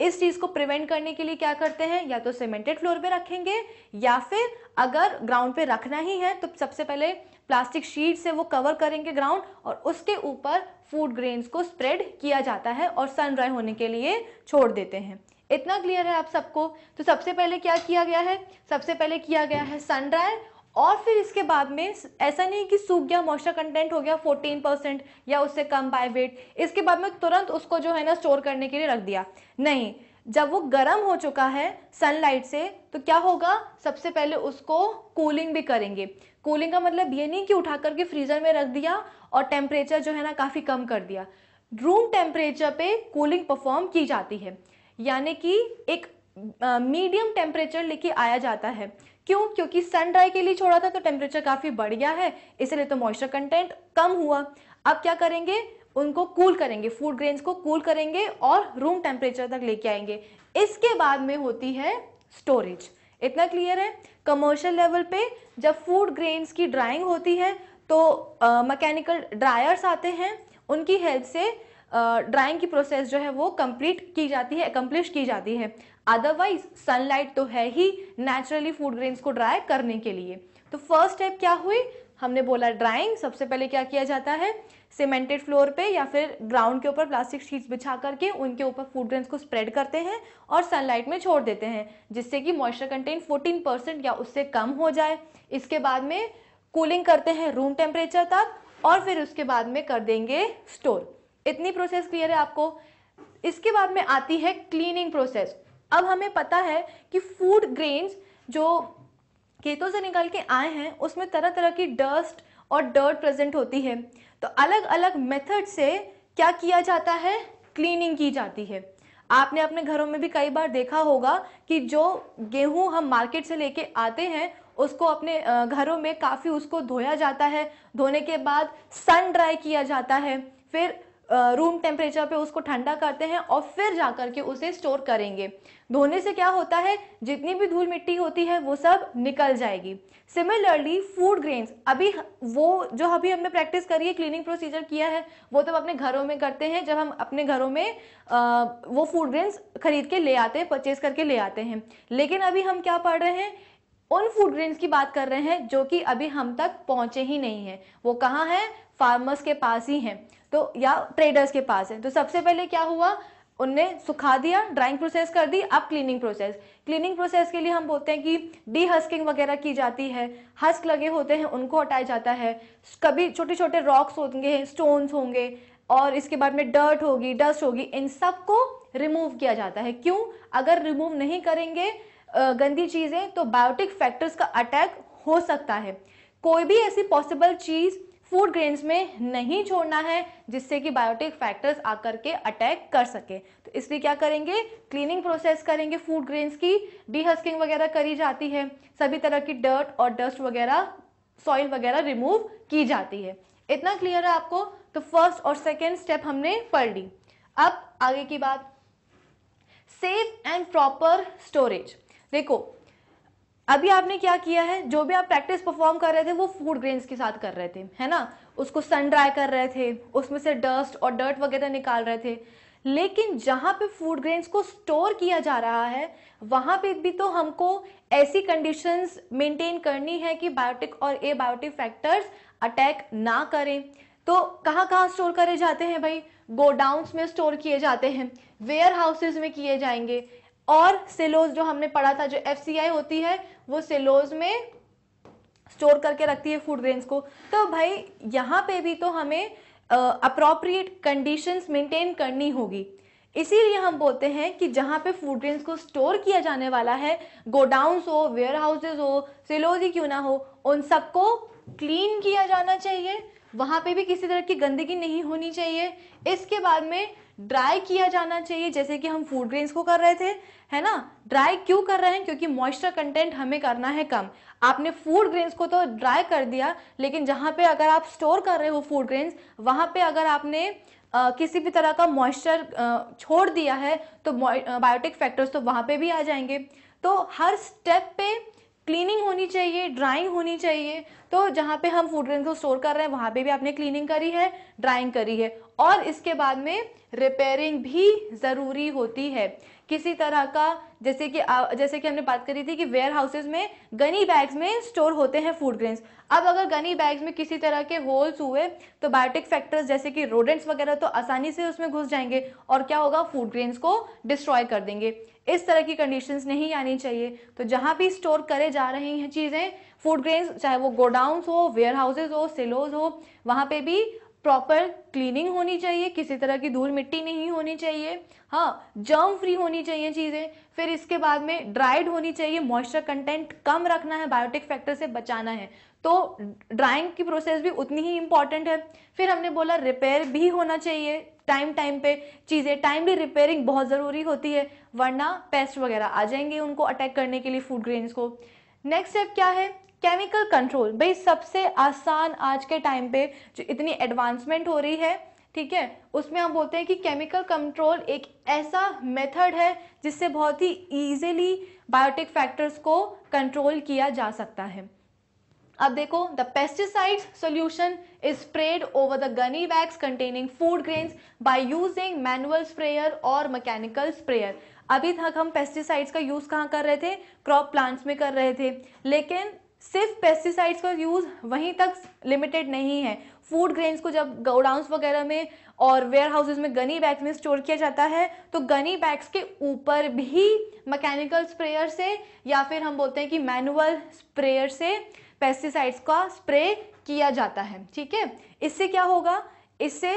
इस चीज को प्रिवेंट करने के लिए क्या करते हैं या तो सीमेंटेड फ्लोर पे रखेंगे या फिर अगर ग्राउंड पे रखना ही है तो सबसे पहले प्लास्टिक शीट से वो कवर करेंगे ग्राउंड और उसके ऊपर फूड ग्रेन्स को स्प्रेड किया जाता है और सन ड्राई होने के लिए छोड़ देते हैं इतना क्लियर है आप सबको तो सबसे पहले क्या किया गया है सबसे पहले किया गया है सन और फिर इसके बाद में ऐसा नहीं कि सूख गया मॉइस्चर कंटेंट हो गया 14 परसेंट या उससे कम बाय वेट इसके बाद में तुरंत उसको जो है ना स्टोर करने के लिए रख दिया नहीं जब वो गर्म हो चुका है सनलाइट से तो क्या होगा सबसे पहले उसको कूलिंग भी करेंगे कूलिंग का मतलब ये नहीं कि उठा करके फ्रीजर में रख दिया और टेम्परेचर जो है ना काफ़ी कम कर दिया रूम टेम्परेचर पे कूलिंग परफॉर्म की जाती है यानी कि एक मीडियम टेम्परेचर लेके आया जाता है क्यों क्योंकि सन ड्राई के लिए छोड़ा था तो टेम्परेचर काफ़ी बढ़ गया है इसलिए तो मॉइस्चर कंटेंट कम हुआ अब क्या करेंगे उनको कूल करेंगे फूड ग्रेन्स को कूल करेंगे और रूम टेम्परेचर तक लेके आएंगे इसके बाद में होती है स्टोरेज इतना क्लियर है कमर्शियल लेवल पे जब फूड ग्रेन्स की ड्राइंग होती है तो मैकेनिकल uh, ड्रायर्स आते हैं उनकी हेल्प से ड्राइंग uh, की प्रोसेस जो है वो कंप्लीट की जाती है अकम्प्लिश की जाती है अदरवाइज सनलाइट तो है ही नेचुरली फूड ग्रेन्स को ड्राई करने के लिए तो फर्स्ट स्टेप क्या हुई हमने बोला ड्राइंग सबसे पहले क्या किया जाता है सीमेंटेड फ्लोर पे या फिर ग्राउंड के ऊपर प्लास्टिक शीट्स बिछा करके उनके ऊपर फूड ग्रेन्स को स्प्रेड करते हैं और सनलाइट में छोड़ देते हैं जिससे कि मॉइस्चर कंटेंट फोर्टीन परसेंट या उससे कम हो जाए इसके बाद में कूलिंग करते हैं रूम टेम्परेचर तक और फिर उसके बाद में कर देंगे स्टोर इतनी प्रोसेस क्लियर है आपको इसके बाद में आती है क्लीनिंग प्रोसेस अब हमें पता है कि फूड ग्रेन्स जो खेतों से निकल के आए हैं उसमें तरह तरह की डस्ट और डर्ट प्रेजेंट होती है तो अलग अलग मेथड से क्या किया जाता है क्लीनिंग की जाती है आपने अपने घरों में भी कई बार देखा होगा कि जो गेहूं हम मार्केट से लेके आते हैं उसको अपने घरों में काफ़ी उसको धोया जाता है धोने के बाद सन ड्राई किया जाता है फिर रूम टेम्परेचर पे उसको ठंडा करते हैं और फिर जा कर के उसे स्टोर करेंगे धोने से क्या होता है जितनी भी धूल मिट्टी होती है वो सब निकल जाएगी सिमिलरली फूड ग्रेन्स अभी वो जो अभी हमने प्रैक्टिस करी है क्लीनिंग प्रोसीजर किया है वो तो अपने घरों में करते हैं जब हम अपने घरों में आ, वो फूड ग्रेन्स खरीद के ले आते हैं परचेज करके ले आते हैं लेकिन अभी हम क्या पढ़ रहे हैं उन फूड ग्रेन्स की बात कर रहे हैं जो कि अभी हम तक पहुंचे ही नहीं है वो कहाँ हैं फार्मर्स के पास ही हैं तो या ट्रेडर्स के पास है तो सबसे पहले क्या हुआ उनने सुखा दिया ड्राइंग प्रोसेस कर दी अब क्लीनिंग प्रोसेस क्लीनिंग प्रोसेस के लिए हम बोलते हैं कि डी हस्किंग वगैरह की जाती है हस्क लगे होते हैं उनको हटाया जाता है कभी छोटे छोटे रॉक्स होंगे स्टोन्स होंगे और इसके बाद में डर्ट होगी डस्ट होगी इन सब को रिमूव किया जाता है क्यों अगर रिमूव नहीं करेंगे गंदी चीज़ें तो बायोटिक फैक्टर्स का अटैक हो सकता है कोई भी ऐसी पॉसिबल चीज़ फूड ग्रेन्स में नहीं छोड़ना है जिससे कि बायोटिक फैक्टर्स आकर के अटैक कर सके तो इसलिए क्या करेंगे क्लीनिंग प्रोसेस करेंगे फूड ग्रेन्स की डीहस्किंग वगैरह करी जाती है सभी तरह की डर्ट और डस्ट वगैरह सॉइल वगैरह रिमूव की जाती है इतना क्लियर है आपको तो फर्स्ट और सेकेंड स्टेप हमने पढ़ ली अब आगे की बात सेफ एंड प्रॉपर स्टोरेज देखो अभी आपने क्या किया है जो भी आप प्रैक्टिस परफॉर्म कर रहे थे वो फूड ग्रेन्स के साथ कर रहे थे है ना उसको सन ड्राई कर रहे थे उसमें से डस्ट और डर्ट वगैरह निकाल रहे थे लेकिन जहाँ पे फूड ग्रेन्स को स्टोर किया जा रहा है वहाँ पे भी तो हमको ऐसी कंडीशंस मेंटेन करनी है कि बायोटिक और ए बायोटिक फैक्टर्स अटैक ना करें तो कहाँ कहाँ स्टोर करे जाते हैं भाई गोडाउंस में स्टोर किए जाते हैं वेयर हाउसेज में किए जाएंगे और सिलोज जो हमने पढ़ा था जो एफ होती है वो सिलोज में स्टोर करके रखती है फूड ग्रेन्स को तो भाई यहाँ पे भी तो हमें अप्रोप्रिएट कंडीशंस मेंटेन करनी होगी इसीलिए हम बोलते हैं कि जहाँ पे फूड ग्रेन्स को स्टोर किया जाने वाला है गोडाउंस हो वेयर हाउसेज हो सिलोज ही क्यों ना हो उन सबको क्लीन किया जाना चाहिए वहाँ पे भी किसी तरह की गंदगी नहीं होनी चाहिए इसके बाद में ड्राई किया जाना चाहिए जैसे कि हम फूड ग्रेन्स को कर रहे थे है ना ड्राई क्यों कर रहे हैं क्योंकि मॉइस्चर कंटेंट हमें करना है कम आपने फूड ग्रेन्स को तो ड्राई कर दिया लेकिन जहाँ पे अगर आप स्टोर कर रहे हो फूड ग्रेन्स वहां पे अगर आपने Uh, किसी भी तरह का मॉइस्चर uh, छोड़ दिया है तो बायोटिक फैक्टर्स तो वहाँ पे भी आ जाएंगे तो हर स्टेप पे क्लीनिंग होनी चाहिए ड्राइंग होनी चाहिए तो जहाँ पे हम फूड ग्रेन्स को स्टोर कर रहे हैं वहाँ पे भी आपने क्लीनिंग करी है ड्राइंग करी है और इसके बाद में रिपेयरिंग भी ज़रूरी होती है किसी तरह का जैसे कि जैसे कि हमने बात करी थी कि वेयर हाउसेज में गनी बैग्स में स्टोर होते हैं फूड ग्रेन्स अब अगर गनी बैग्स में किसी तरह के होल्स हुए तो बायोटिक फैक्टर्स जैसे कि रोडेंट्स वगैरह तो आसानी से उसमें घुस जाएंगे और क्या होगा फूड ग्रेन्स को डिस्ट्रॉय कर देंगे इस तरह की कंडीशंस नहीं आनी चाहिए तो जहाँ भी स्टोर करे जा रही हैं चीज़ें फूड ग्रेन्स चाहे वो गोडाउंस हो वेयर हाउसेज हो सिलोज हो वहाँ पे भी प्रॉपर क्लीनिंग होनी चाहिए किसी तरह की धूल मिट्टी नहीं होनी चाहिए हाँ जर्म फ्री होनी चाहिए चीज़ें फिर इसके बाद में ड्राइड होनी चाहिए मॉइस्चर कंटेंट कम रखना है बायोटिक फैक्टर से बचाना है तो ड्राइंग की प्रोसेस भी उतनी ही इंपॉर्टेंट है फिर हमने बोला रिपेयर भी होना चाहिए टाइम टाइम पे चीज़ें टाइमली रिपेयरिंग बहुत ज़रूरी होती है वरना पेस्ट वगैरह आ जाएंगे उनको अटैक करने के लिए फूड ग्रेन्स को नेक्स्ट स्टेप क्या है केमिकल कंट्रोल भाई सबसे आसान आज के टाइम पे जो इतनी एडवांसमेंट हो रही है ठीक है उसमें हम बोलते हैं कि केमिकल कंट्रोल एक ऐसा मेथड है जिससे बहुत ही इजीली बायोटिक फैक्टर्स को कंट्रोल किया जा सकता है अब देखो the pesticide solution is spread over the gunny bags containing food grains by using manual sprayer और मैकेनिकल स्प्रेयर अभी तक हम पेस्टिसाइड्स का यूज़ कहाँ कर रहे थे क्रॉप प्लांट्स में कर रहे थे लेकिन सिर्फ पेस्टिसाइड्स का यूज़ वहीं तक लिमिटेड नहीं है फूड ग्रेन्स को जब गोडाउंस वगैरह में और वेयर हाउसेज में गनी बैग्स में स्टोर किया जाता है तो गनी बैग्स के ऊपर भी मैकेनिकल स्प्रेयर से या फिर हम बोलते हैं कि मैनुअल स्प्रेयर से पेस्टिसाइड्स का स्प्रे किया जाता है ठीक है इससे क्या होगा इससे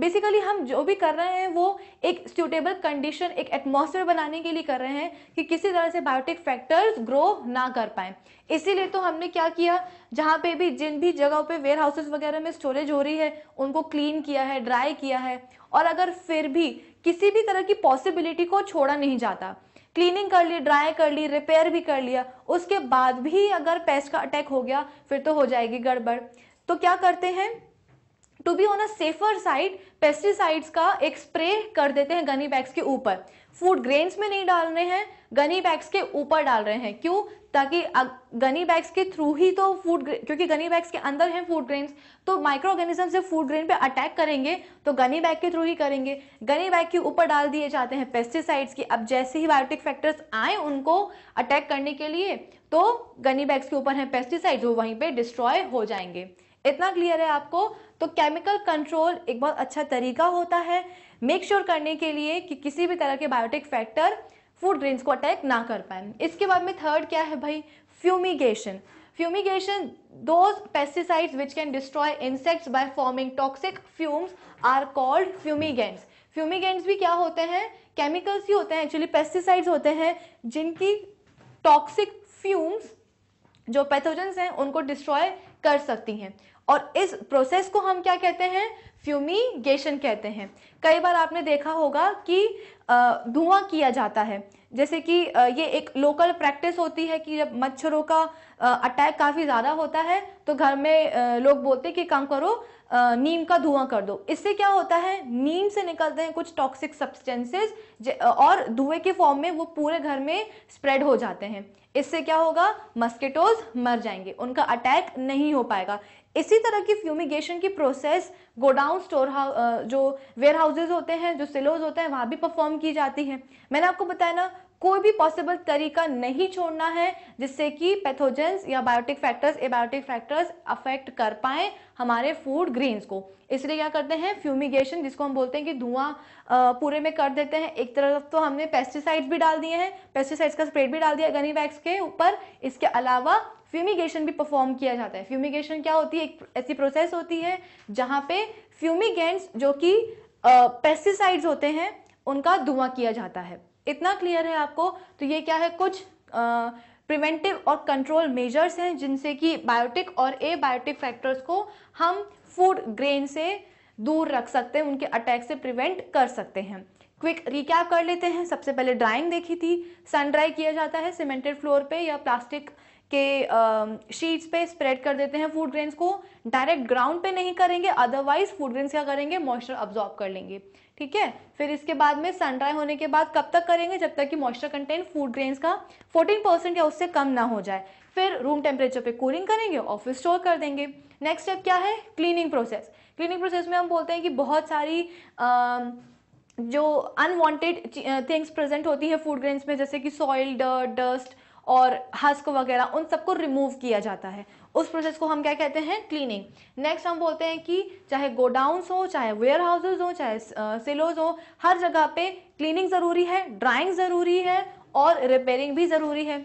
बेसिकली हम जो भी कर रहे हैं वो एक सूटेबल कंडीशन एक एटमोसफेयर बनाने के लिए कर रहे हैं कि किसी तरह से बायोटिक फैक्टर्स ग्रो ना कर पाए इसीलिए तो हमने क्या किया जहाँ पे भी जिन भी जगहों पे वेयर हाउसेज वगैरह में स्टोरेज हो रही है उनको क्लीन किया है ड्राई किया है और अगर फिर भी किसी भी तरह की पॉसिबिलिटी को छोड़ा नहीं जाता क्लीनिंग कर ली ड्राई कर ली रिपेयर भी कर लिया उसके बाद भी अगर पेस्ट का अटैक हो गया फिर तो हो जाएगी गड़बड़ तो क्या करते हैं to be on a safer side pesticides का एक स्प्रे कर देते हैं गनी बैग्स के ऊपर फूड ग्रेन्स में नहीं डाल रहे हैं गनी बैग्स के ऊपर डाल रहे हैं क्यों ताकि गनी बैग्स के थ्रू ही तो फूड क्योंकि गनी बैग्स के अंदर हैं फूड ग्रेन्स तो माइक्रो ऑर्गेनिज्म जब फूड ग्रेन पे अटैक करेंगे तो गनी बैग के थ्रू ही करेंगे गनी बैग के ऊपर डाल दिए जाते हैं पेस्टिसाइड्स की अब जैसे ही बायोटिक फैक्टर्स आए उनको अटैक करने के लिए तो गनी बैग्स के ऊपर हैं पेस्टिसाइड्स वो वहीं पर डिस्ट्रॉय हो जाएंगे इतना क्लियर है आपको तो केमिकल कंट्रोल एक बहुत अच्छा तरीका होता है मेक श्योर sure करने के लिए कि किसी भी तरह के बायोटिक फैक्टर फूड ग्रेन्स को अटैक ना कर पाए इसके बाद में थर्ड क्या है भाई फ्यूमिगेशन फ्यूमिगेशन दो pesticides which can destroy insects by forming toxic fumes are called fumigants fumigants भी क्या होते हैं केमिकल्स ही होते हैं एक्चुअली पेस्टिसाइड्स होते हैं जिनकी टॉक्सिक फ्यूम्स जो पैथोजेंस हैं उनको डिस्ट्रॉय कर सकती हैं और इस प्रोसेस को हम क्या कहते हैं फ्यूमीगेशन कहते हैं कई बार आपने देखा होगा कि धुआं किया जाता है जैसे कि ये एक लोकल प्रैक्टिस होती है कि जब मच्छरों का अटैक काफ़ी ज़्यादा होता है तो घर में लोग बोलते हैं कि काम करो नीम का धुआं कर दो इससे क्या होता है नीम से निकलते हैं कुछ टॉक्सिक सब्सटेंसेस और धुएं के फॉर्म में वो पूरे घर में स्प्रेड हो जाते हैं इससे क्या होगा मस्किटोज मर जाएंगे उनका अटैक नहीं हो पाएगा इसी तरह की फ्यूमिगेशन की प्रोसेस गोडाउन स्टोर जो वेयर हाउसेज होते हैं जो सिलोज होते हैं वहाँ भी परफॉर्म की जाती है मैंने आपको बताया ना कोई भी पॉसिबल तरीका नहीं छोड़ना है जिससे कि पैथोजेंस या biotic factors abiotic factors affect कर पाए हमारे फूड ग्रीन्स को इसलिए क्या करते हैं फ्यूमिगेशन जिसको हम बोलते हैं कि धुआं पूरे में कर देते हैं एक तरफ तो हमने पेस्टिसाइड्स भी डाल दिए हैं पेस्टिसाइड्स का स्प्रेड भी डाल दिया गनी वैक्स के ऊपर इसके अलावा फ्यूमिगेशन भी परफॉर्म किया जाता है फ्यूमिगेशन क्या होती है एक ऐसी प्रोसेस होती है जहाँ पे फ्यूमिगेंट्स जो कि पेस्टिसाइड्स होते हैं उनका धुआं किया जाता है इतना क्लियर है आपको तो ये क्या है कुछ प्रिवेंटिव और कंट्रोल मेजर्स हैं जिनसे कि बायोटिक और ए बायोटिक फैक्टर्स को हम फूड ग्रेन से दूर रख सकते हैं उनके अटैक से प्रिवेंट कर सकते हैं क्विक रिकैप कर लेते हैं सबसे पहले ड्राइंग देखी थी सन ड्राई किया जाता है सीमेंटेड फ्लोर पे या प्लास्टिक के शीट्स पे स्प्रेड कर देते हैं फूड ग्रेन्स को डायरेक्ट ग्राउंड पे नहीं करेंगे अदरवाइज फूड ग्रेन्स क्या करेंगे मॉइस्चर अब्जॉर्ब कर लेंगे ठीक है फिर इसके बाद में सन ड्राई होने के बाद कब तक करेंगे जब तक कि मॉइस्चर कंटेंट फूड ग्रेन्स का 14 परसेंट या उससे कम ना हो जाए फिर रूम टेम्परेचर पे कूलिंग करेंगे और फिर स्टोर कर देंगे नेक्स्ट स्टेप क्या है क्लीनिंग प्रोसेस क्लीनिंग प्रोसेस में हम बोलते हैं कि बहुत सारी आ, जो अनवांटेड थिंग्स प्रेजेंट होती है फूड ग्रेन्स में जैसे कि सॉइल डर्ट डस्ट और हस्क वगैरह उन सबको रिमूव किया जाता है उस प्रोसेस को हम क्या कहते हैं क्लीनिंग नेक्स्ट हम बोलते हैं कि चाहे गोडाउंस हो चाहे वेयर हाउसेज हो चाहे सिलोज हो हर जगह पे क्लीनिंग ज़रूरी है ड्राइंग ज़रूरी है और रिपेयरिंग भी ज़रूरी है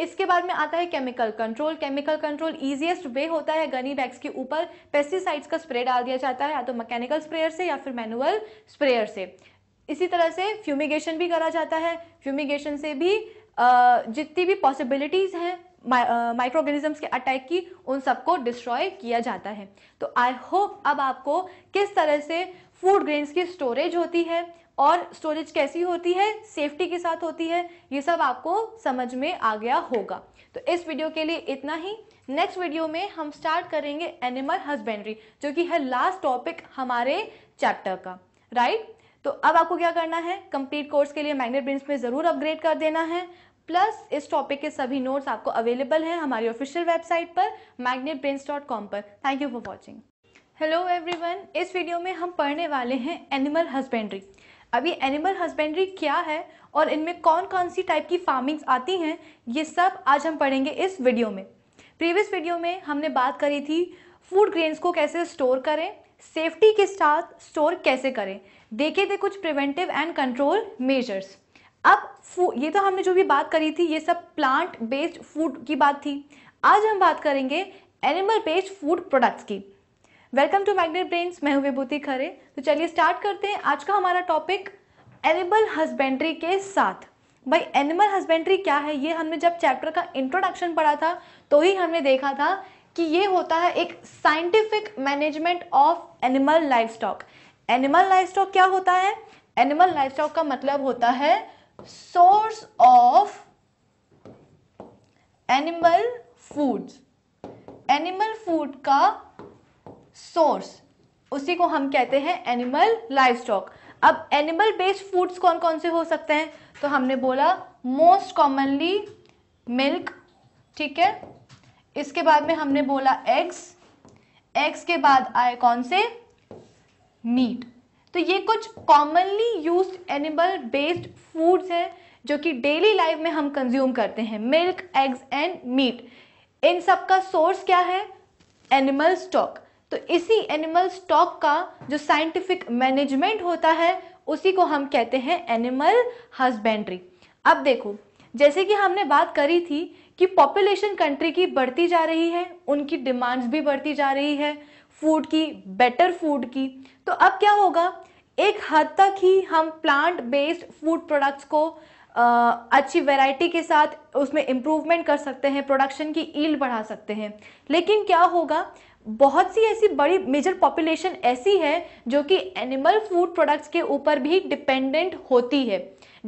इसके बाद में आता है chemical control chemical control easiest way होता है गनी बैग्स के ऊपर पेस्टिसाइड्स का स्प्रे डाल दिया जाता है या तो मैकेनिकल स्प्रेयर से या फिर मैनुअल स्प्रेयर से इसी तरह से फ्यूमिगेशन भी करा जाता है फ्यूमिगेशन से भी जितनी भी पॉसिबिलिटीज हैं माइक्रो ऑर्गेनिजम्स के अटैक की उन सबको डिस्ट्रॉय किया जाता है तो आई होप अब आपको किस तरह से फूड ग्रेन्स की स्टोरेज होती है और स्टोरेज कैसी होती है सेफ्टी के साथ होती है ये सब आपको समझ में आ गया होगा तो इस वीडियो के लिए इतना ही नेक्स्ट वीडियो में हम स्टार्ट करेंगे एनिमल हस्बेंड्री जो कि है लास्ट टॉपिक हमारे चैप्टर का राइट तो अब आपको क्या करना है कंप्लीट कोर्स के लिए मैग्नेट ब्रिंस में ज़रूर अपग्रेड कर देना है प्लस इस टॉपिक के सभी नोट्स आपको अवेलेबल हैं हमारी ऑफिशियल वेबसाइट पर मैग्नेट पर thank you for watching hello everyone इस वीडियो में हम पढ़ने वाले हैं एनिमल हस्बेंड्री अभी एनिमल हस्बेंड्री क्या है और इनमें कौन कौन सी टाइप की फार्मिंग्स आती हैं ये सब आज हम पढ़ेंगे इस वीडियो में प्रीवियस वीडियो में हमने बात करी थी फूड ग्रेन्स को कैसे स्टोर करें सेफ्टी के साथ स्टोर कैसे करें देखे थे कुछ प्रिवेंटिव एंड कंट्रोल मेजर्स अब ये तो हमने जो भी बात करी थी ये सब प्लांट बेस्ड फूड की बात थी आज हम बात करेंगे एनिमल बेस्ड फूड प्रोडक्ट्स की वेलकम टू मैग्नेट ब्रेन्स मैं हूं विभूति खरे तो चलिए स्टार्ट करते हैं आज का हमारा टॉपिक एनिमल हस्बेंड्री के साथ भाई एनिमल हस्बेंड्री क्या है ये हमने जब चैप्टर का इंट्रोडक्शन पढ़ा था तो ही हमने देखा था कि ये होता है एक scientific management of animal life stock animal life stock क्या होता है एनिमल लाइफ स्टॉक का मतलब होता है source of animal food animal food का सोर्स उसी को हम कहते हैं एनिमल लाइफ स्टॉक अब एनिमल बेस्ड फूड्स कौन कौन से हो सकते हैं तो हमने बोला मोस्ट कॉमनली मिल्क ठीक है इसके बाद में हमने बोला एग्स एग्स के बाद आए कौन से मीट तो ये कुछ commonly use animal based foods हैं जो कि डेली लाइफ में हम कंज्यूम करते हैं मिल्क एग्स एंड मीट इन सब का सोर्स क्या है एनिमल स्टॉक तो इसी एनिमल स्टॉक का जो साइंटिफिक मैनेजमेंट होता है उसी को हम कहते हैं एनिमल हस्बेंड्री अब देखो जैसे कि हमने बात करी थी कि पॉपुलेशन कंट्री की बढ़ती जा रही है उनकी डिमांड्स भी बढ़ती जा रही है फूड की बेटर फूड की तो अब क्या होगा एक हद तक ही हम प्लांट बेस्ड फूड प्रोडक्ट्स को आ, अच्छी वैरायटी के साथ उसमें इम्प्रूवमेंट कर सकते हैं प्रोडक्शन की ईल बढ़ा सकते हैं लेकिन क्या होगा बहुत सी ऐसी बड़ी मेजर पॉपुलेशन ऐसी है जो कि एनिमल फूड प्रोडक्ट्स के ऊपर भी डिपेंडेंट होती है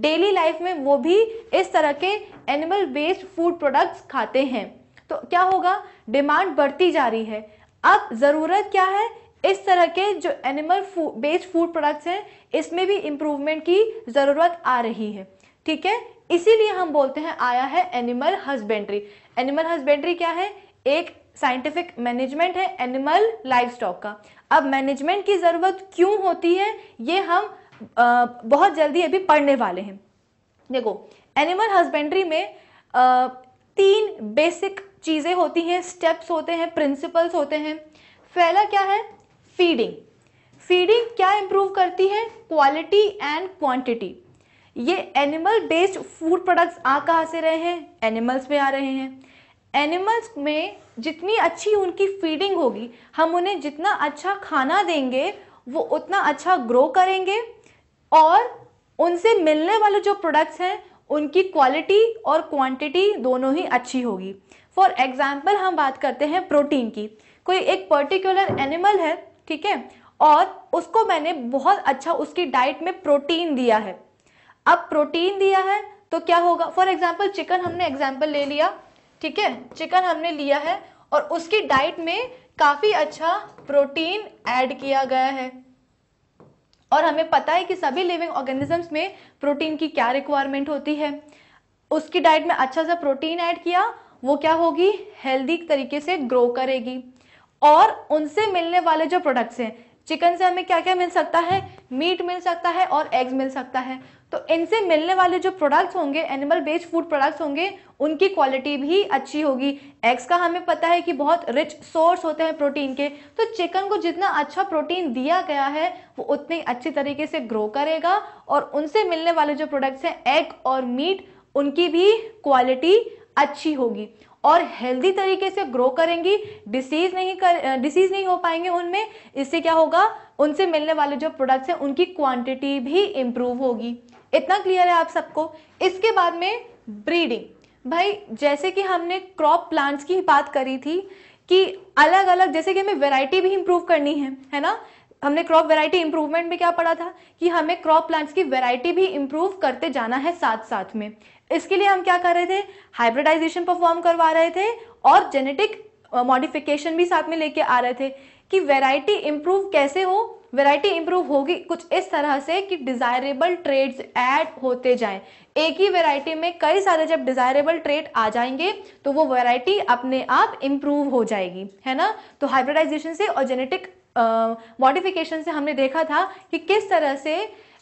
डेली लाइफ में वो भी इस तरह के एनिमल बेस्ड फूड प्रोडक्ट्स खाते हैं तो क्या होगा डिमांड बढ़ती जा रही है अब ज़रूरत क्या है इस तरह के जो एनिमल बेस्ड फूड प्रोडक्ट्स हैं इसमें भी इम्प्रूवमेंट की ज़रूरत आ रही है ठीक है इसीलिए हम बोलते हैं आया है एनिमल हस्बेंड्री एनिमल हस्बेंड्री क्या है एक साइंटिफिक मैनेजमेंट है एनिमल लाइफ स्टॉक का अब मैनेजमेंट की ज़रूरत क्यों होती है ये हम आ, बहुत जल्दी अभी पढ़ने वाले हैं देखो एनिमल हस्बेंड्री में आ, तीन बेसिक चीज़ें होती हैं स्टेप्स होते हैं प्रिंसिपल्स होते हैं पहला क्या है फीडिंग फीडिंग क्या इम्प्रूव करती है क्वालिटी एंड क्वांटिटी ये एनिमल बेस्ड फूड प्रोडक्ट्स आ कहाँ से रहे हैं एनिमल्स में आ रहे हैं एनिमल्स में जितनी अच्छी उनकी फीडिंग होगी हम उन्हें जितना अच्छा खाना देंगे वो उतना अच्छा ग्रो करेंगे और उनसे मिलने वाले जो प्रोडक्ट्स हैं उनकी क्वालिटी और क्वांटिटी दोनों ही अच्छी होगी फॉर एग्जाम्पल हम बात करते हैं प्रोटीन की कोई एक पर्टिकुलर एनिमल है ठीक है और उसको मैंने बहुत अच्छा उसकी डाइट में प्रोटीन दिया है अब प्रोटीन दिया है तो क्या होगा फॉर एग्जाम्पल चिकन हमने एग्जाम्पल ले लिया ठीक है चिकन हमने लिया है और उसकी डाइट में काफ़ी अच्छा प्रोटीन ऐड किया गया है और हमें पता है कि सभी लिविंग ऑर्गेनिजम्स में प्रोटीन की क्या रिक्वायरमेंट होती है उसकी डाइट में अच्छा सा प्रोटीन ऐड किया वो क्या होगी हेल्दी तरीके से ग्रो करेगी और उनसे मिलने वाले जो प्रोडक्ट्स हैं चिकन से हमें क्या क्या मिल सकता है मीट मिल सकता है और एग्स मिल सकता है तो इनसे मिलने वाले जो प्रोडक्ट्स होंगे एनिमल बेस्ड फूड प्रोडक्ट्स होंगे उनकी क्वालिटी भी अच्छी होगी एग्स का हमें पता है कि बहुत रिच सोर्स होते हैं प्रोटीन के तो चिकन को जितना अच्छा प्रोटीन दिया गया है वो उतने अच्छी तरीके से ग्रो करेगा और उनसे मिलने वाले जो प्रोडक्ट्स हैं एग और मीट उनकी भी क्वालिटी अच्छी होगी और हेल्दी तरीके से ग्रो करेंगी डिसीज नहीं कर डिसीज नहीं हो पाएंगे उनमें इससे क्या होगा उनसे मिलने वाले जो प्रोडक्ट्स हैं उनकी क्वांटिटी भी इम्प्रूव होगी इतना क्लियर है आप सबको इसके बाद में ब्रीडिंग भाई जैसे कि हमने क्रॉप प्लांट्स की बात करी थी कि अलग अलग जैसे कि हमें वेराइटी भी इम्प्रूव करनी है है ना हमने क्रॉप वेराइटी इंप्रूवमेंट में क्या पढ़ा था कि हमें क्रॉप प्लांट्स की वेराइटी भी इंप्रूव करते जाना है साथ साथ में इसके लिए हम क्या कर रहे थे हाइब्रिडाइजेशन परफॉर्म करवा रहे थे और जेनेटिक मॉडिफिकेशन भी साथ में लेके आ रहे थे कि वैरायटी इंप्रूव कैसे हो वैरायटी इंप्रूव होगी कुछ इस तरह से कि डिजायरेबल ट्रेड्स ऐड होते जाएं एक ही वैरायटी में कई सारे जब डिजायरेबल ट्रेड आ जाएंगे तो वो वैरायटी अपने आप इंप्रूव हो जाएगी है ना तो हाइब्रिडाइजेशन से और जेनेटिक मॉडिफिकेशन uh, से हमने देखा था कि किस तरह से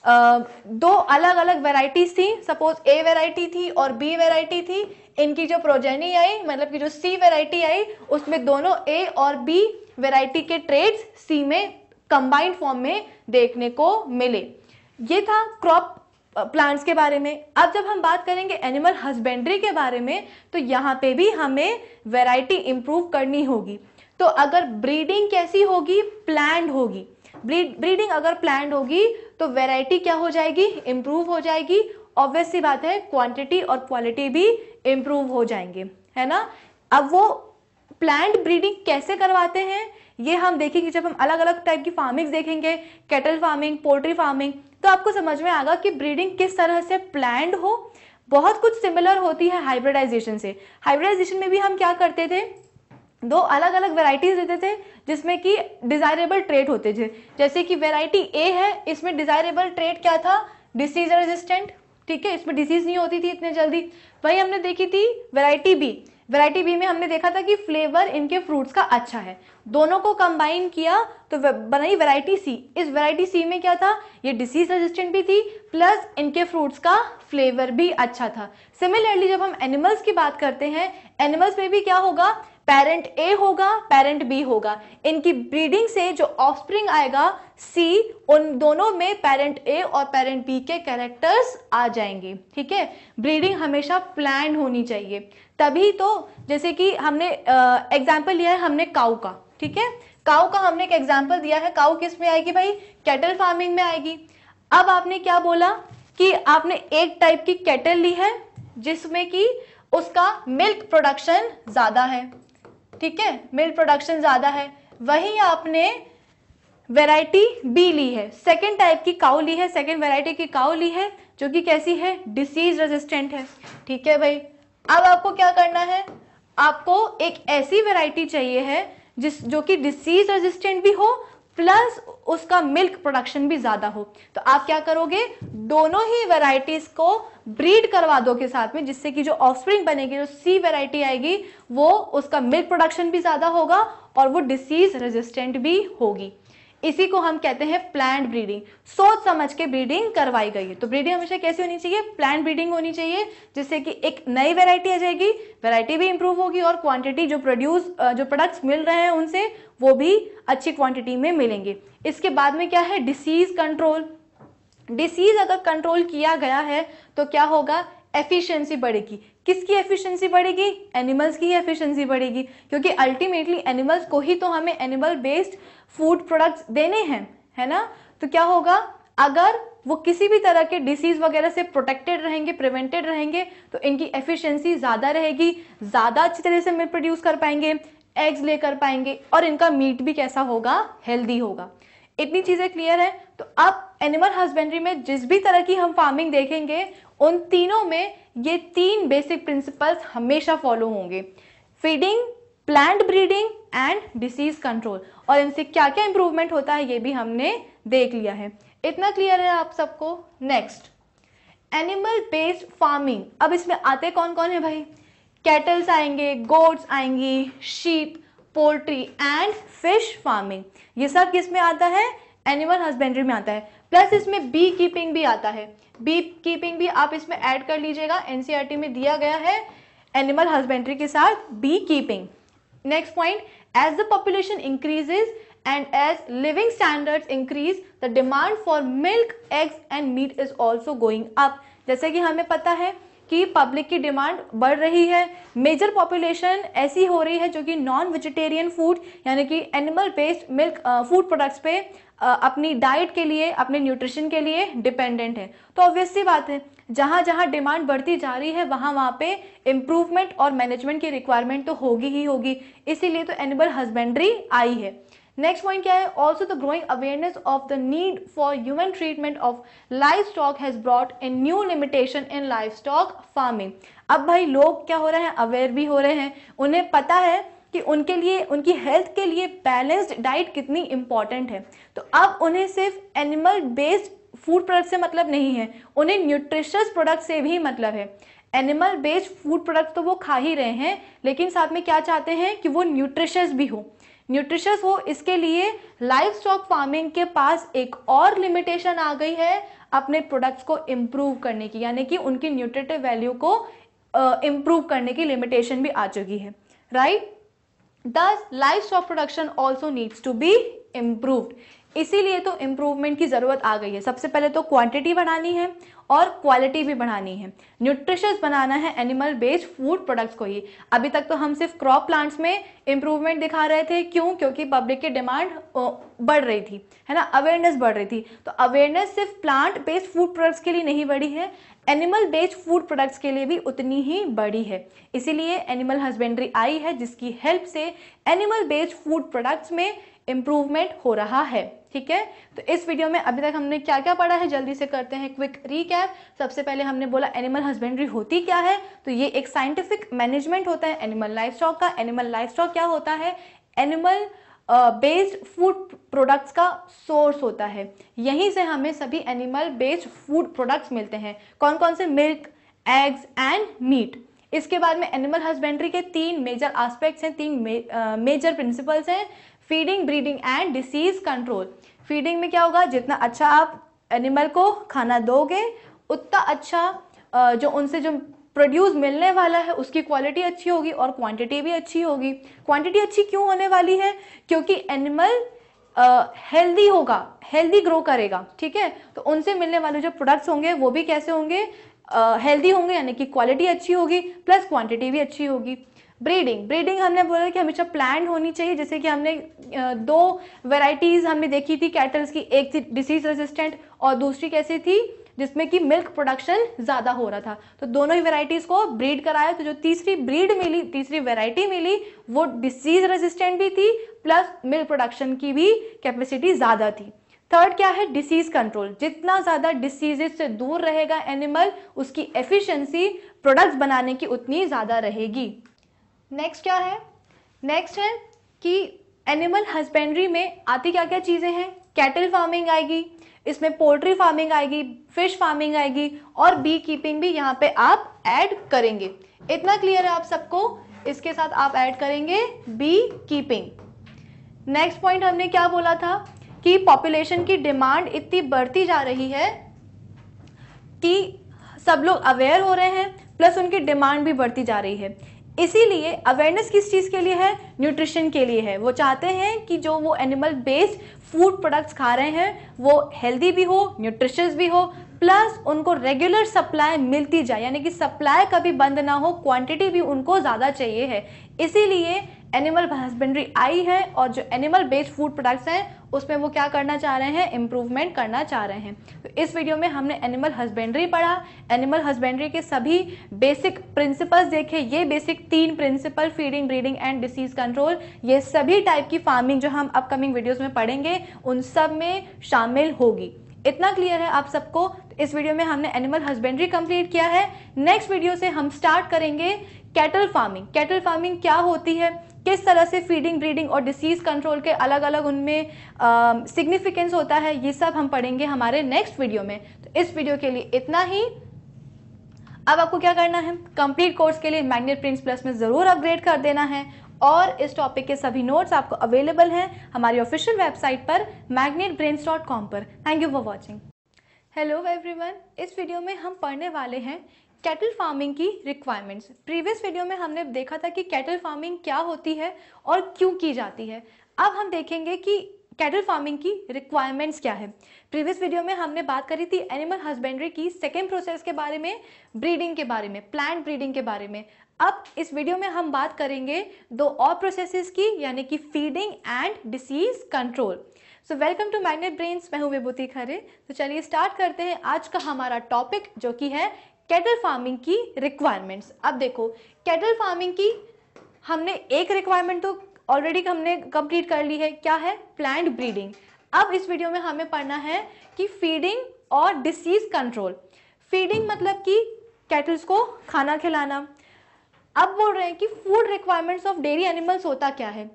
दो अलग अलग वेराइटीज थी सपोज ए वेराइटी थी और बी वेराइटी थी इनकी जो प्रोजेनी आई मतलब कि जो सी वेराइटी आई उसमें दोनों ए और बी वेराइटी के ट्रेड्स सी में कंबाइंड फॉर्म में देखने को मिले ये था क्रॉप प्लांट्स के बारे में अब जब हम बात करेंगे एनिमल हस्बेंड्री के बारे में तो यहाँ पे भी हमें वैरायटी इम्प्रूव करनी होगी तो अगर ब्रीडिंग कैसी होगी प्लान्ड होगी ब्रीडिंग अगर प्लान होगी तो वेराइटी क्या हो जाएगी इम्प्रूव हो जाएगी ऑब्वियस सी बात है क्वांटिटी और क्वालिटी भी इम्प्रूव हो जाएंगे है ना अब वो प्लांट ब्रीडिंग कैसे करवाते हैं ये हम देखेंगे जब हम अलग अलग टाइप की फार्मिंग देखेंगे कैटल फार्मिंग पोल्ट्री फार्मिंग तो आपको समझ में आएगा कि ब्रीडिंग किस तरह से प्लांट हो बहुत कुछ सिमिलर होती है हाइब्रिडाइजेशन से हाइब्रिडाइजेशन में भी हम क्या करते थे दो अलग अलग वेराइटीज़ देते थे जिसमें कि डिज़ायरेबल ट्रेट होते थे जैसे कि वेराइटी ए है इसमें डिज़ायरेबल ट्रेट क्या था डिसीज रेजिस्टेंट ठीक है इसमें डिसीज़ नहीं होती थी इतने जल्दी वही हमने देखी थी वेराइटी बी वेराइटी बी में हमने देखा था कि फ्लेवर इनके फ्रूट्स का अच्छा है दोनों को कंबाइन किया तो बनाई वेराइटी सी इस वेराइटी सी में क्या था ये डिसीज रेजिस्टेंट भी थी प्लस इनके फ्रूट्स का फ्लेवर भी अच्छा था सिमिलरली जब हम एनिमल्स की बात करते हैं एनिमल्स में भी क्या होगा पेरेंट ए होगा पेरेंट बी होगा इनकी ब्रीडिंग से जो ऑफस्प्रिंग आएगा सी उन दोनों में पेरेंट ए और पेरेंट बी के कैरेक्टर्स आ जाएंगे ठीक है ब्रीडिंग हमेशा प्लान होनी चाहिए तभी तो जैसे कि हमने एग्जाम्पल लिया है हमने काऊ का ठीक है काऊ का हमने एक एग्जाम्पल दिया है काऊ किस में आएगी भाई कैटल फार्मिंग में आएगी अब आपने क्या बोला कि आपने एक टाइप की कैटल ली है जिसमें कि उसका मिल्क प्रोडक्शन ज़्यादा है ठीक है मिल्क प्रोडक्शन ज़्यादा है वही आपने वेराइटी बी ली है सेकेंड टाइप की काउ ली है सेकेंड वेराइटी की काउ ली है जो कि कैसी है डिसीज रेजिस्टेंट है ठीक है भाई अब आपको क्या करना है आपको एक ऐसी वेराइटी चाहिए है जिस जो कि डिसीज रेजिस्टेंट भी हो प्लस उसका मिल्क प्रोडक्शन भी ज्यादा हो तो आप क्या करोगे दोनों ही वैरायटीज को ब्रीड करवा दो के साथ में जिससे कि जो ऑफस्प्रिंग बनेगी जो सी वैरायटी आएगी वो उसका मिल्क प्रोडक्शन भी ज्यादा होगा और वो डिसीज रेजिस्टेंट भी होगी इसी को हम कहते हैं प्लान ब्रीडिंग सोच समझ के ब्रीडिंग करवाई गई है तो ब्रीडिंग हमेशा कैसी होनी चाहिए प्लान ब्रीडिंग होनी चाहिए जिससे कि एक नई वेरायटी आ जाएगी वेरायटी भी इंप्रूव होगी और क्वांटिटी जो प्रोड्यूस जो प्रोडक्ट्स मिल रहे हैं उनसे वो भी अच्छी क्वांटिटी में मिलेंगे इसके बाद में क्या है डिसीज कंट्रोल डिसीज अगर कंट्रोल किया गया है तो क्या होगा एफिशिएंसी बढ़ेगी किसकी एफिशिएंसी बढ़ेगी एनिमल्स की एफिशिएंसी बढ़ेगी क्योंकि अल्टीमेटली एनिमल्स को ही तो हमें एनिमल बेस्ड फूड प्रोडक्ट्स देने हैं है ना तो क्या होगा अगर वो किसी भी तरह के डिसीज वगैरह से प्रोटेक्टेड रहेंगे प्रिवेंटेड रहेंगे तो इनकी एफिशिएंसी ज़्यादा रहेगी ज़्यादा अच्छी तरह से मिल्क प्रोड्यूस कर पाएंगे एग्स ले कर पाएंगे और इनका मीट भी कैसा होगा हेल्दी होगा इतनी चीज़ें क्लियर है तो अब एनिमल हस्बेंड्री में जिस भी तरह की हम फार्मिंग देखेंगे उन तीनों में ये तीन बेसिक प्रिंसिपल्स हमेशा फॉलो होंगे feeding plant breeding and disease control और इनसे क्या क्या इंप्रूवमेंट होता है ये भी हमने देख लिया है इतना क्लियर है आप सबको नेक्स्ट एनिमल बेस्ड फार्मिंग अब इसमें आते कौन कौन है भाई कैटल्स आएंगे गोड्स आएंगी sheep poultry and fish farming ये सब किस में आता है एनिमल हस्बेंड्री में आता है प्लस इसमें बी कीपिंग भी आता है बी कीपिंग भी आप इसमें ऐड कर लीजिएगा एनसीईआरटी e में दिया गया है एनिमल हस्बेंड्री के साथ beekeeping next point as the population increases and as living standards increase the demand for milk eggs and meat is also going up जैसे कि हमें पता है कि पब्लिक की डिमांड बढ़ रही है मेजर पॉपुलेशन ऐसी हो रही है जो कि नॉन वेजिटेरियन फूड यानी कि animal based milk food products पे अपनी डाइट के लिए अपने न्यूट्रिशन के लिए डिपेंडेंट है तो ऑब्वियसली बात है जहां जहां डिमांड बढ़ती जा रही है वहां वहां पे इम्प्रूवमेंट और मैनेजमेंट की रिक्वायरमेंट तो होगी ही होगी इसीलिए तो एनिमल हस्बेंड्री आई है नेक्स्ट पॉइंट क्या है also the growing awareness of the need for human treatment of life stock has brought a new limitation in life stock farming अब भाई लोग क्या हो रहे हैं अवेयर भी हो रहे हैं उन्हें पता है कि उनके लिए उनकी हेल्थ के लिए बैलेंस्ड डाइट कितनी इम्पॉर्टेंट है तो अब उन्हें सिर्फ एनिमल बेस्ड फूड प्रोडक्ट से मतलब नहीं है उन्हें न्यूट्रिशस प्रोडक्ट से भी मतलब है एनिमल बेस्ड फूड प्रोडक्ट तो वो खा ही रहे हैं लेकिन साथ में क्या चाहते हैं कि वो न्यूट्रिशस भी हो न्यूट्रिशस हो इसके लिए लाइफ स्टॉक फार्मिंग के पास एक और लिमिटेशन आ गई है अपने प्रोडक्ट्स को इम्प्रूव करने की यानी कि उनकी न्यूट्रिटिव वैल्यू को इम्प्रूव करने की लिमिटेशन भी आ चुकी है राइट दस livestock production also needs to be improved इसीलिए तो इम्प्रूवमेंट की ज़रूरत आ गई है सबसे पहले तो क्वांटिटी बढ़ानी है और क्वालिटी भी बढ़ानी है न्यूट्रिशस बनाना है एनिमल बेस्ड फूड प्रोडक्ट्स को ही अभी तक तो हम सिर्फ क्रॉप प्लांट्स में इम्प्रूवमेंट दिखा रहे थे क्यों क्योंकि पब्लिक की डिमांड बढ़ रही थी है ना अवेयरनेस बढ़ रही थी तो अवेयरनेस सिर्फ प्लांट बेस्ड फूड प्रोडक्ट्स के लिए नहीं बढ़ी है एनिमल बेस्ड फूड प्रोडक्ट्स के लिए भी उतनी ही बड़ी है इसीलिए एनिमल हस्बेंड्री आई है जिसकी हेल्प से एनिमल बेस्ड फूड प्रोडक्ट्स में इम्प्रूवमेंट हो रहा है ठीक है तो इस वीडियो में अभी तक हमने क्या क्या पढ़ा है जल्दी से करते हैं क्विक रिकैप सबसे पहले हमने बोला एनिमल हस्बेंड्री होती क्या है तो ये एक साइंटिफिक मैनेजमेंट होता है एनिमल लाइफ स्टॉक का एनिमल लाइफ स्टॉक क्या होता है एनिमल बेस्ड फूड प्रोडक्ट्स का सोर्स होता है यहीं से हमें सभी एनिमल बेस्ड फूड प्रोडक्ट्स मिलते हैं कौन कौन से मिल्क एग्स एंड मीट इसके बाद में एनिमल हस्बेंड्री के तीन मेजर आस्पेक्ट्स हैं तीन मेजर प्रिंसिपल्स हैं feeding breeding and disease control feeding में क्या होगा जितना अच्छा आप एनिमल को खाना दोगे उतना अच्छा जो उनसे जो प्रोड्यूस मिलने वाला है उसकी क्वालिटी अच्छी होगी और क्वांटिटी भी अच्छी होगी क्वांटिटी अच्छी क्यों होने वाली है क्योंकि एनिमल हेल्दी होगा हेल्दी ग्रो करेगा ठीक है तो उनसे मिलने वाले जो प्रोडक्ट्स होंगे वो भी कैसे होंगे हेल्दी होंगे यानी कि क्वालिटी अच्छी होगी प्लस क्वांटिटी भी अच्छी होगी ब्रीडिंग ब्रीडिंग हमने बोला कि हमेशा प्लान होनी चाहिए जैसे कि हमने दो वेराइटीज़ हमने देखी थी कैटल्स की एक थी डिसीज रेजिस्टेंट और दूसरी कैसी थी जिसमें कि मिल्क प्रोडक्शन ज़्यादा हो रहा था तो दोनों ही वेराइटीज़ को ब्रीड कराया तो जो तीसरी ब्रीड मिली तीसरी वेराइटी मिली वो डिसीज रेजिस्टेंट भी थी प्लस मिल्क प्रोडक्शन की भी कैपेसिटी ज़्यादा थी थर्ड क्या है डिसीज कंट्रोल जितना ज़्यादा डिसीजेज से दूर रहेगा एनिमल उसकी एफिशिएंसी प्रोडक्ट्स बनाने की उतनी ज़्यादा रहेगी नेक्स्ट क्या है नेक्स्ट है कि एनिमल हस्बेंड्री में आती क्या क्या चीज़ें हैं कैटल फार्मिंग आएगी इसमें पोल्ट्री फार्मिंग आएगी फिश फार्मिंग आएगी और बी कीपिंग भी यहाँ पे आप ऐड करेंगे इतना क्लियर है आप सबको इसके साथ आप ऐड करेंगे बी कीपिंग नेक्स्ट पॉइंट हमने क्या बोला था कि पॉपुलेशन की डिमांड इतनी बढ़ती जा रही है कि सब लोग अवेयर हो रहे हैं प्लस उनकी डिमांड भी बढ़ती जा रही है इसीलिए अवेयरनेस किस चीज़ के लिए है न्यूट्रिशन के लिए है वो चाहते हैं कि जो वो एनिमल बेस्ड फूड प्रोडक्ट्स खा रहे हैं वो हेल्दी भी हो न्यूट्रिशियस भी हो प्लस उनको रेगुलर सप्लाई मिलती जाए यानी कि सप्लाई कभी बंद ना हो क्वांटिटी भी उनको ज़्यादा चाहिए है इसीलिए एनिमल हस्बेंड्री आई है और जो एनिमल बेस्ड फूड प्रोडक्ट्स हैं उसमें वो क्या करना चाह रहे हैं इम्प्रूवमेंट करना चाह रहे हैं तो इस वीडियो में हमने एनिमल हस्बेंड्री पढ़ा एनिमल हस्बेंड्री के सभी बेसिक प्रिंसिपल्स देखे ये बेसिक तीन principle feeding breeding and disease control ये सभी टाइप की फार्मिंग जो हम अपकमिंग वीडियोज़ में पढ़ेंगे उन सब में शामिल होगी इतना क्लियर है आप सबको इस वीडियो में हमने एनिमल हस्बेंड्री कंप्लीट किया है नेक्स्ट वीडियो से हम स्टार्ट करेंगे कैटल फार्मिंग कैटल फार्मिंग क्या होती है किस तरह से फीडिंग ब्रीडिंग और डिसीज़ कंट्रोल के अलग अलग उनमें सिग्निफिकेंस होता है ये सब हम पढ़ेंगे हमारे नेक्स्ट वीडियो में तो इस वीडियो के लिए इतना ही अब आपको क्या करना है कंप्लीट कोर्स के लिए मैग्नेट प्रिंट्स प्लस में ज़रूर अपग्रेड कर देना है और इस टॉपिक के सभी नोट्स आपको अवेलेबल हैं हमारी ऑफिशियल वेबसाइट पर मैग्नेट पर thank you for watching hello everyone इस वीडियो में हम पढ़ने वाले हैं कैटल फार्मिंग की रिक्वायरमेंट्स प्रीवियस वीडियो में हमने देखा था कि कैटल फार्मिंग क्या होती है और क्यों की जाती है अब हम देखेंगे कि कैटल फार्मिंग की रिक्वायरमेंट्स क्या है प्रीवियस वीडियो में हमने बात करी थी एनिमल हस्बेंड्री की सेकेंड प्रोसेस के बारे में ब्रीडिंग के बारे में प्लांट ब्रीडिंग के बारे में अब इस वीडियो में हम बात करेंगे दो और प्रोसेसेस की यानी कि feeding and disease control so welcome to Magnet Brains मैं हूं विभूति खरे तो चलिए स्टार्ट करते हैं आज का हमारा टॉपिक जो कि है कैटल फार्मिंग की रिक्वायरमेंट्स अब देखो कैटल फार्मिंग की हमने एक रिक्वायरमेंट तो ऑलरेडी हमने कंप्लीट कर ली है क्या है प्लांट ब्रीडिंग अब इस वीडियो में हमें पढ़ना है कि फीडिंग और डिसीज कंट्रोल फीडिंग मतलब कि कैटल्स को खाना खिलाना अब बोल रहे हैं कि food requirements of dairy animals होता क्या है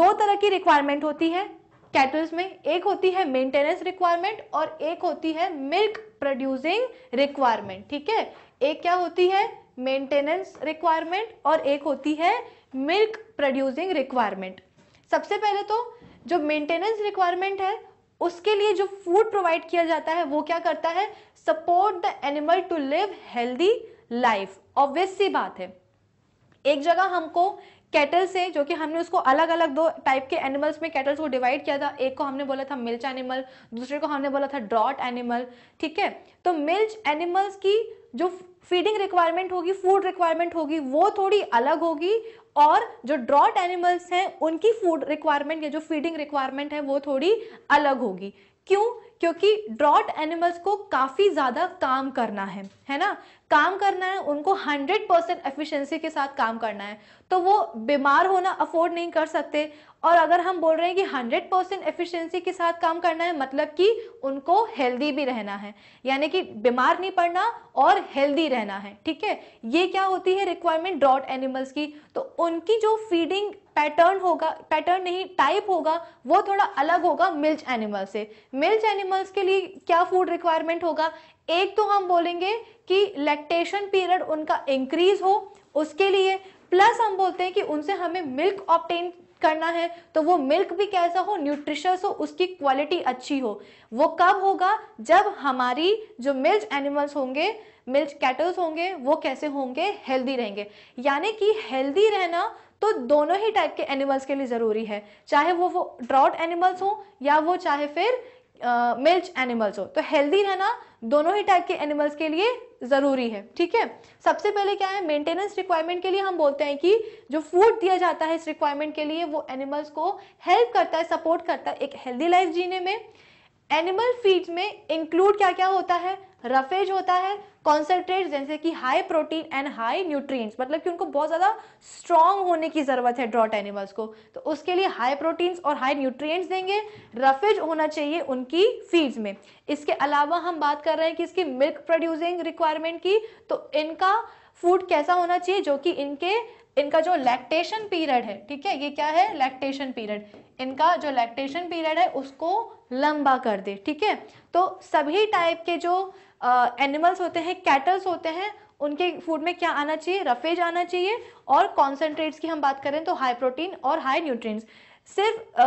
दो तरह की रिक्वायरमेंट होती है कैटल्स में एक होती है मेंटेनेंस रिक्वायरमेंट और एक होती है मिल्क प्रोड्यूसिंग रिक्वायरमेंट ठीक है एक क्या होती है मेंटेनेंस रिक्वायरमेंट और एक होती है मिल्क प्रोड्यूसिंग रिक्वायरमेंट सबसे पहले तो जो मेंटेनेंस रिक्वायरमेंट है उसके लिए जो फूड प्रोवाइड किया जाता है वो क्या करता है support the animal to live healthy life obvious सी बात है एक जगह हमको कैटल्स हैं जो कि हमने उसको अलग अलग दो टाइप के एनिमल्स में कैटल्स को डिवाइड किया था एक को हमने बोला था मिल्च एनिमल दूसरे को हमने बोला था ड्रॉट एनिमल ठीक है तो मिल्च एनिमल्स की जो फीडिंग रिक्वायरमेंट होगी फूड रिक्वायरमेंट होगी वो थोड़ी अलग होगी और जो ड्रॉट एनिमल्स हैं उनकी फूड रिक्वायरमेंट या जो फीडिंग रिक्वायरमेंट है वो थोड़ी अलग होगी क्यों क्योंकि ड्रॉट एनिमल्स को काफ़ी ज़्यादा काम करना है है ना काम करना है उनको 100 परसेंट एफिशियंसी के साथ काम करना है तो वो बीमार होना अफोर्ड नहीं कर सकते और अगर हम बोल रहे हैं कि 100 परसेंट एफिशिएंसी के साथ काम करना है मतलब कि उनको हेल्दी भी रहना है यानी कि बीमार नहीं पड़ना और हेल्दी रहना है ठीक है ये क्या होती है रिक्वायरमेंट ड्रॉट एनिमल्स की तो उनकी जो फीडिंग पैटर्न होगा पैटर्न नहीं टाइप होगा वो थोड़ा अलग होगा मिल्च एनिमल से मिल्च एनिमल्स के लिए क्या फूड रिक्वायरमेंट होगा एक तो हम बोलेंगे कि लैक्टेशन पीरियड उनका इंक्रीज हो उसके लिए प्लस हम बोलते हैं कि उनसे हमें मिल्क ऑप्टेन करना है तो वो मिल्क भी कैसा हो न्यूट्रिशस हो उसकी क्वालिटी अच्छी हो वो कब होगा जब हमारी जो मिल्च एनिमल्स होंगे मिल्च कैटल्स होंगे वो कैसे होंगे हेल्दी रहेंगे यानी कि हेल्दी रहना तो दोनों ही टाइप के एनिमल्स के लिए ज़रूरी है चाहे वो वो ड्रॉट एनिमल्स हो या वो चाहे फिर मिल्च एनिमल्स हो तो हेल्दी रहना दोनों ही टाइप के एनिमल्स के लिए ज़रूरी है ठीक है सबसे पहले क्या है मेंटेनेंस रिक्वायरमेंट के लिए हम बोलते हैं कि जो फूड दिया जाता है इस रिक्वायरमेंट के लिए वो एनिमल्स को हेल्प करता है सपोर्ट करता है एक हेल्दी लाइफ जीने में एनिमल फीड में इंक्लूड क्या क्या होता है रफेज होता है कॉन्सेंट्रेट जैसे कि high protein and high nutrients मतलब कि उनको बहुत ज़्यादा स्ट्रांग होने की ज़रूरत है ड्रॉट एनिमल्स को तो उसके लिए हाई प्रोटीन्स और हाई न्यूट्रिएंट्स देंगे रफेज होना चाहिए उनकी फीड्स में इसके अलावा हम बात कर रहे हैं कि इसकी मिल्क प्रोड्यूसिंग रिक्वायरमेंट की तो इनका फूड कैसा होना चाहिए जो कि इनके इनका जो लैक्टेशन पीरियड है ठीक है ये क्या है लैक्टेशन पीरियड इनका जो लैक्टेशन पीरियड है उसको लंबा कर दे ठीक है तो सभी टाइप के जो एनिमल्स uh, होते हैं कैटल्स होते हैं उनके फूड में क्या आना चाहिए रफेज आना चाहिए और कॉन्सेंट्रेट्स की हम बात करें तो हाई प्रोटीन और हाई न्यूट्रिएंट्स सिर्फ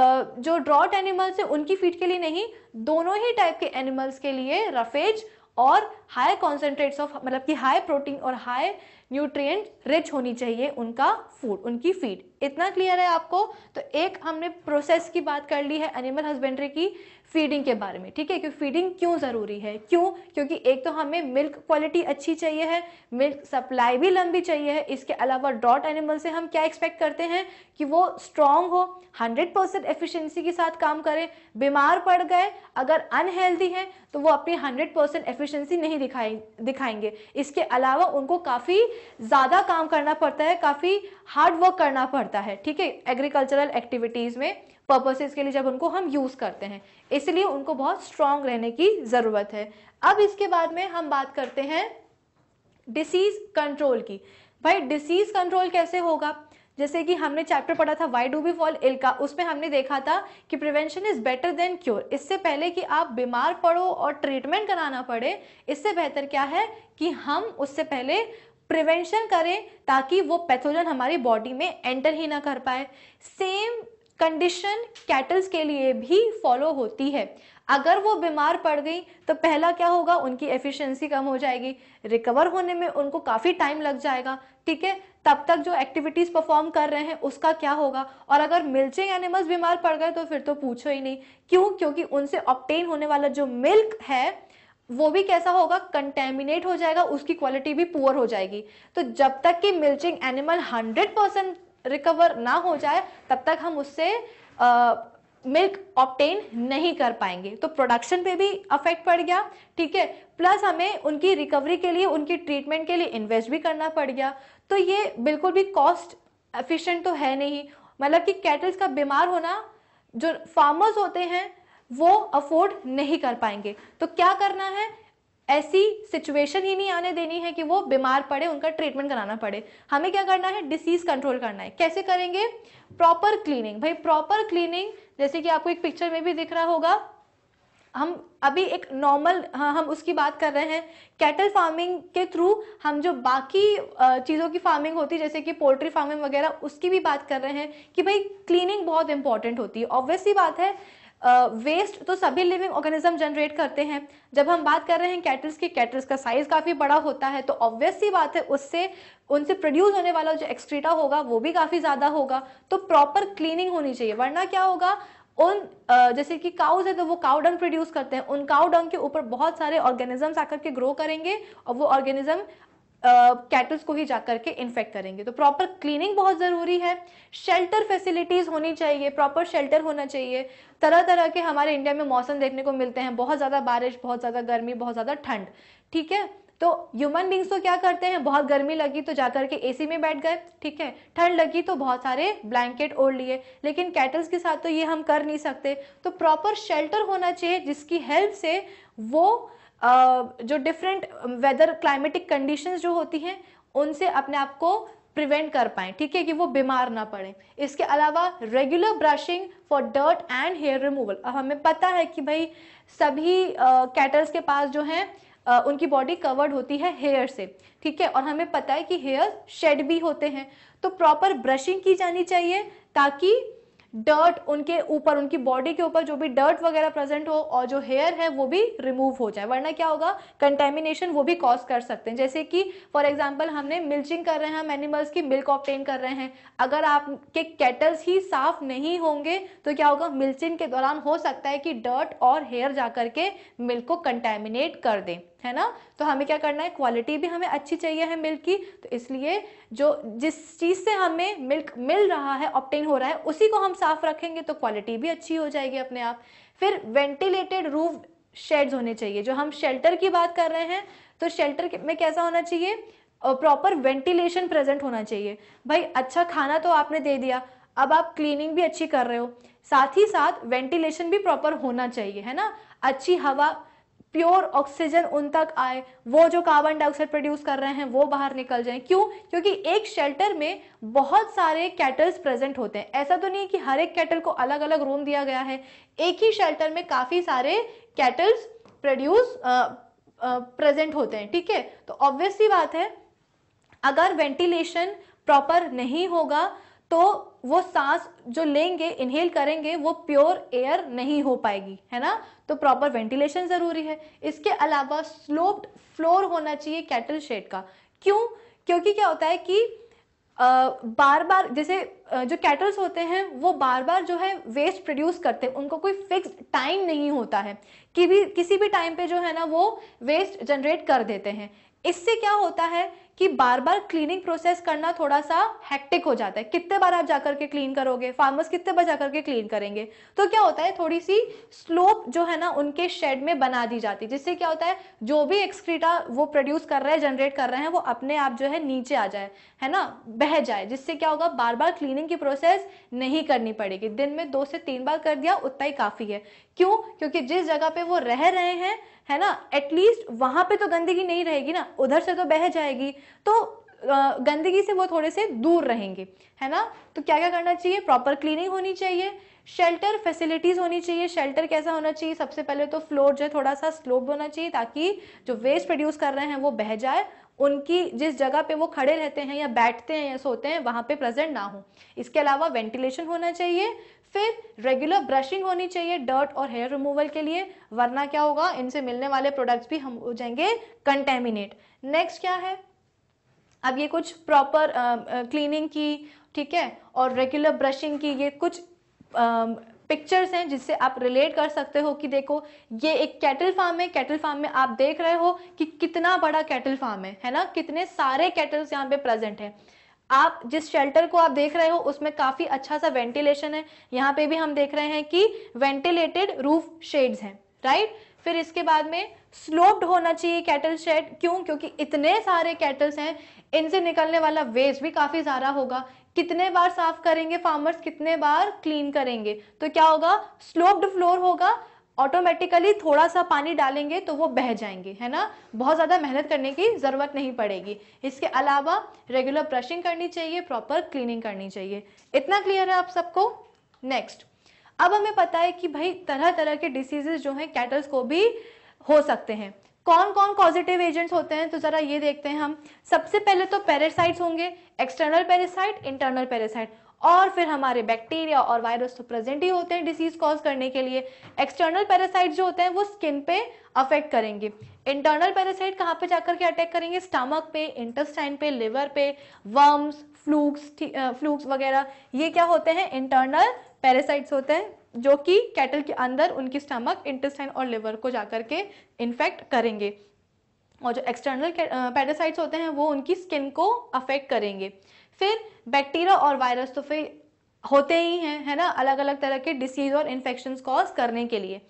जो ड्रॉट एनिमल्स है उनकी फीड के लिए नहीं दोनों ही टाइप के एनिमल्स के लिए रफेज और हाई कॉन्सेंट्रेट्स ऑफ मतलब कि हाई प्रोटीन और हाई न्यूट्रिएंट रिच होनी चाहिए उनका फूड उनकी फीड इतना क्लियर है आपको तो एक हमने प्रोसेस की बात कर ली है एनिमल हस्बेंड्री की फीडिंग के बारे में ठीक है क्योंकि फीडिंग क्यों ज़रूरी है क्यों क्योंकि एक तो हमें मिल्क क्वालिटी अच्छी चाहिए है मिल्क सप्लाई भी लंबी चाहिए है इसके अलावा डॉट एनिमल से हम क्या एक्सपेक्ट करते हैं कि वो स्ट्रांग हो 100% परसेंट एफिशिएंसी के साथ काम करें बीमार पड़ गए अगर अनहेल्दी हैं तो वो अपनी 100% परसेंट एफिशियंसी नहीं दिखाए दिखाएंगे इसके अलावा उनको काफ़ी ज़्यादा काम करना पड़ता है काफ़ी हार्ड वर्क करना पड़ता है ठीक है एग्रीकल्चरल एक्टिविटीज़ में पर्पसेस के लिए जब उनको हम यूज़ करते हैं इसलिए उनको बहुत स्ट्रांग रहने की ज़रूरत है अब इसके बाद में हम बात करते हैं डिसीज़ कंट्रोल की भाई डिसीज़ कंट्रोल कैसे होगा जैसे कि हमने चैप्टर पढ़ा था why do we fall ill का उसमें हमने देखा था कि prevention is better than cure इससे पहले कि आप बीमार पड़ो और ट्रीटमेंट कराना पड़े इससे बेहतर क्या है कि हम उससे पहले प्रिवेंशन करें ताकि वो पैथोजन हमारी बॉडी में एंटर ही ना कर पाए सेम कंडीशन कैटल्स के लिए भी फॉलो होती है अगर वो बीमार पड़ गई तो पहला क्या होगा उनकी एफिशिएंसी कम हो जाएगी रिकवर होने में उनको काफ़ी टाइम लग जाएगा ठीक है तब तक जो एक्टिविटीज़ परफॉर्म कर रहे हैं उसका क्या होगा और अगर मिल्चिंग एनिमल्स बीमार पड़ गए तो फिर तो पूछो ही नहीं क्यों क्योंकि उनसे ऑप्टेन होने वाला जो मिल्क है वो भी कैसा होगा कंटेमिनेट हो जाएगा उसकी क्वालिटी भी पुअर हो जाएगी तो जब तक कि milching animal hundred percent recover ना हो जाए तब तक हम उससे मिल्क ऑप्टेन नहीं कर पाएंगे तो प्रोडक्शन पे भी अफेक्ट पड़ गया ठीक है प्लस हमें उनकी रिकवरी के लिए उनकी ट्रीटमेंट के लिए इन्वेस्ट भी करना पड़ गया तो ये बिल्कुल भी कॉस्ट एफिशिएंट तो है नहीं मतलब कि कैटल्स का बीमार होना जो फार्मर्स होते हैं वो अफोर्ड नहीं कर पाएंगे तो क्या करना है ऐसी सिचुएशन ही नहीं आने देनी है कि वो बीमार पड़े उनका ट्रीटमेंट कराना पड़े हमें क्या करना है डिसीज कंट्रोल करना है कैसे करेंगे प्रॉपर क्लीनिंग भाई प्रॉपर क्लीनिंग जैसे कि आपको एक पिक्चर में भी दिख रहा होगा हम अभी एक नॉर्मल हाँ, हम उसकी बात कर रहे हैं कैटल फार्मिंग के थ्रू हम जो बाकी चीज़ों की फार्मिंग होती है जैसे कि पोल्ट्री फार्मिंग वगैरह उसकी भी बात कर रहे हैं कि भाई क्लीनिंग बहुत इंपॉर्टेंट होती है ऑब्वियसली बात है वेस्ट तो सभी लिविंग ऑर्गेनिज्म जनरेट करते हैं जब हम बात कर रहे हैं कैटल्स की कैटल्स का साइज काफ़ी बड़ा होता है तो ऑब्वियस सी बात है उससे उनसे प्रोड्यूस होने वाला जो एक्सक्रीटा होगा वो भी काफ़ी ज़्यादा होगा तो प्रॉपर क्लीनिंग होनी चाहिए वरना क्या होगा उन जैसे कि काउज है तो वो काउ डंग प्रोड्यूस करते हैं उन काउ डंग के ऊपर बहुत सारे ऑर्गेनिजम्स आकर के ग्रो करेंगे और वो ऑर्गेनिज्म कैटल्स uh, को ही जाकर के इन्फेक्ट करेंगे तो प्रॉपर क्लीनिंग बहुत ज़रूरी है शेल्टर फैसिलिटीज़ होनी चाहिए प्रॉपर शेल्टर होना चाहिए तरह तरह के हमारे इंडिया में मौसम देखने को मिलते हैं बहुत ज़्यादा बारिश बहुत ज़्यादा गर्मी बहुत ज़्यादा ठंड ठीक है तो ह्यूमन बींग्स तो क्या करते हैं बहुत गर्मी लगी तो जाकर के एसी में बैठ गए ठीक है ठंड लगी तो बहुत सारे ब्लैंकेट ओढ़ लिए लेकिन कैटल्स के साथ तो ये हम कर नहीं सकते तो प्रॉपर शेल्टर होना चाहिए जिसकी हेल्प से वो जो डिफरेंट वेदर क्लाइमेटिक कंडीशंस जो होती हैं उनसे अपने आप को प्रिवेंट कर पाएँ ठीक है कि वो बीमार ना पड़े इसके अलावा regular brushing for dirt and hair removal अब हमें पता है कि भाई सभी कैटल्स uh, के पास जो हैं uh, उनकी बॉडी कवर्ड होती है हेयर से ठीक है और हमें पता है कि हेयर शेड भी होते हैं तो प्रॉपर ब्रशिंग की जानी चाहिए ताकि डर्ट उनके ऊपर उनकी बॉडी के ऊपर जो भी डर्ट वगैरह प्रेजेंट हो और जो हेयर है वो भी रिमूव हो जाए वरना क्या होगा कंटेमिनेशन वो भी कॉज कर सकते हैं जैसे कि फॉर एग्जाम्पल हमने मिल्चिंग कर रहे हैं हम एनिमल्स की मिल्क ऑप्टेन कर रहे हैं अगर आपके कैटल्स ही साफ नहीं होंगे तो क्या होगा मिल्चिंग के दौरान हो सकता है कि डर्ट और हेयर जा करके मिल्क को कंटेमिनेट कर दें है ना तो हमें क्या करना है क्वालिटी भी हमें अच्छी चाहिए है मिल्क की तो इसलिए जो जिस चीज़ से हमें मिल्क मिल रहा है ऑप्टेन हो रहा है उसी को हम साफ रखेंगे तो क्वालिटी भी अच्छी हो जाएगी अपने आप फिर वेंटिलेटेड रूफ शेड्स होने चाहिए जो हम शेल्टर की बात कर रहे हैं तो शेल्टर में कैसा होना चाहिए प्रॉपर वेंटिलेशन प्रेजेंट होना चाहिए भाई अच्छा खाना तो आपने दे दिया अब आप क्लीनिंग भी अच्छी कर रहे हो साथ ही साथ वेंटिलेशन भी प्रॉपर होना चाहिए है ना अच्छी हवा प्योर ऑक्सीजन उन तक आए वो जो कार्बन डाइऑक्साइड प्रोड्यूस कर रहे हैं वो बाहर निकल जाए क्यों क्योंकि एक शेल्टर में बहुत सारे कैटल्स प्रेजेंट होते हैं ऐसा तो नहीं है कि हर एक कैटल को अलग अलग रूम दिया गया है एक ही शेल्टर में काफ़ी सारे कैटल्स प्रोड्यूस प्रेजेंट होते हैं ठीक है तो ऑब्वियसली बात है अगर वेंटिलेशन प्रॉपर नहीं होगा तो वो सांस जो लेंगे इनहेल करेंगे वो प्योर एयर नहीं हो पाएगी है ना तो प्रॉपर वेंटिलेशन ज़रूरी है इसके अलावा स्लोप्ड फ्लोर होना चाहिए कैटल शेड का क्यों क्योंकि क्या होता है कि आ, बार बार जैसे जो कैटल्स होते हैं वो बार बार जो है वेस्ट प्रोड्यूस करते हैं उनको कोई फिक्स टाइम नहीं होता है कि भी किसी भी टाइम पे जो है ना वो वेस्ट जनरेट कर देते हैं इससे क्या होता है कि बार बार क्लीनिंग प्रोसेस करना थोड़ा सा हेक्टिक हो जाता है कितने बार आप जाकर के क्लीन करोगे फार्मर्स कितने बार जाकर के क्लीन करेंगे तो क्या होता है थोड़ी सी स्लोप जो है ना उनके शेड में बना दी जाती है जिससे क्या होता है जो भी एक्सक्रीटा वो प्रोड्यूस कर रहे हैं जनरेट कर रहे हैं वो अपने आप जो है नीचे आ जाए है ना बह जाए जिससे क्या होगा बार बार क्लीनिंग की प्रोसेस नहीं करनी पड़ेगी दिन में दो से तीन बार कर दिया उतना ही काफ़ी है क्यों क्योंकि जिस जगह पे वो रह रहे हैं है ना एटलीस्ट वहां पे तो गंदगी नहीं रहेगी ना उधर से तो बह जाएगी तो गंदगी से वो थोड़े से दूर रहेंगे है ना तो क्या क्या करना चाहिए प्रॉपर क्लीनिंग होनी चाहिए शेल्टर फैसिलिटीज़ होनी चाहिए शेल्टर कैसा होना चाहिए सबसे पहले तो फ्लोर जो है थोड़ा सा स्लोप होना चाहिए ताकि जो वेस्ट प्रोड्यूस कर रहे हैं वो बह जाए उनकी जिस जगह पे वो खड़े रहते हैं या बैठते हैं या सोते हैं वहां पे प्रेजेंट ना हो इसके अलावा वेंटिलेशन होना चाहिए फिर रेगुलर ब्रशिंग होनी चाहिए डर्ट और हेयर रिमूवल के लिए वरना क्या होगा इनसे मिलने वाले प्रोडक्ट्स भी हम हो जाएंगे कंटेमिनेट नेक्स्ट क्या है अब ये कुछ प्रॉपर क्लीनिंग की ठीक है और रेगुलर ब्रशिंग की ये कुछ पिक्चर्स हैं जिससे आप रिलेट कर सकते हो कि देखो ये एक कैटल फार्म है कैटल फार्म में आप देख रहे हो कि कितना बड़ा कैटल फार्म है है ना कितने सारे कैटल्स यहाँ पे प्रेजेंट हैं आप जिस शेल्टर को आप देख रहे हो उसमें काफी अच्छा सा वेंटिलेशन है यहाँ पे भी हम देख रहे हैं कि वेंटिलेटेड रूफ शेड्स हैं राइट फिर इसके बाद में स्लोप्ड होना चाहिए कैटल शेड क्यों क्योंकि इतने सारे कैटल्स हैं इनसे निकलने वाला वेस्ट भी काफ़ी सारा होगा कितने बार साफ करेंगे फार्मर्स कितने बार क्लीन करेंगे तो क्या होगा स्लोप्ड फ्लोर होगा ऑटोमेटिकली थोड़ा सा पानी डालेंगे तो वो बह जाएंगे है ना बहुत ज़्यादा मेहनत करने की ज़रूरत नहीं पड़ेगी इसके अलावा रेगुलर ब्रशिंग करनी चाहिए प्रॉपर क्लीनिंग करनी चाहिए इतना क्लियर है आप सबको नेक्स्ट अब हमें पता है कि भाई तरह तरह के डिसीजेज जो हैं कैटल्स को भी हो सकते हैं कौन कौन पॉजिटिव एजेंट्स होते हैं तो ज़रा ये देखते हैं हम सबसे पहले तो पैरासाइट्स होंगे एक्सटर्नल पैरासाइट इंटरनल पैरासाइट और फिर हमारे बैक्टीरिया और वायरस तो प्रेजेंट ही होते हैं डिसीज कॉज करने के लिए एक्सटर्नल पैरासाइट जो होते हैं वो स्किन पे अफेक्ट करेंगे इंटरनल पैरासाइट कहाँ पे जाकर के अटैक करेंगे स्टमक पे इंटेस्टाइन पे लिवर पे वर्म्स फ्लूक्स फ्लूक्स वगैरह ये क्या होते हैं इंटरनल पैरासाइट्स होते हैं जो कि कैटल के अंदर उनकी स्टमक इंटेस्टाइन और लिवर को जाकर के इन्फेक्ट करेंगे और जो एक्सटर्नल पैरासाइट्स होते हैं वो उनकी स्किन को अफेक्ट करेंगे फिर बैक्टीरिया और वायरस तो फिर होते ही हैं है ना अलग अलग तरह के डिसीज और इन्फेक्शन कॉज करने के लिए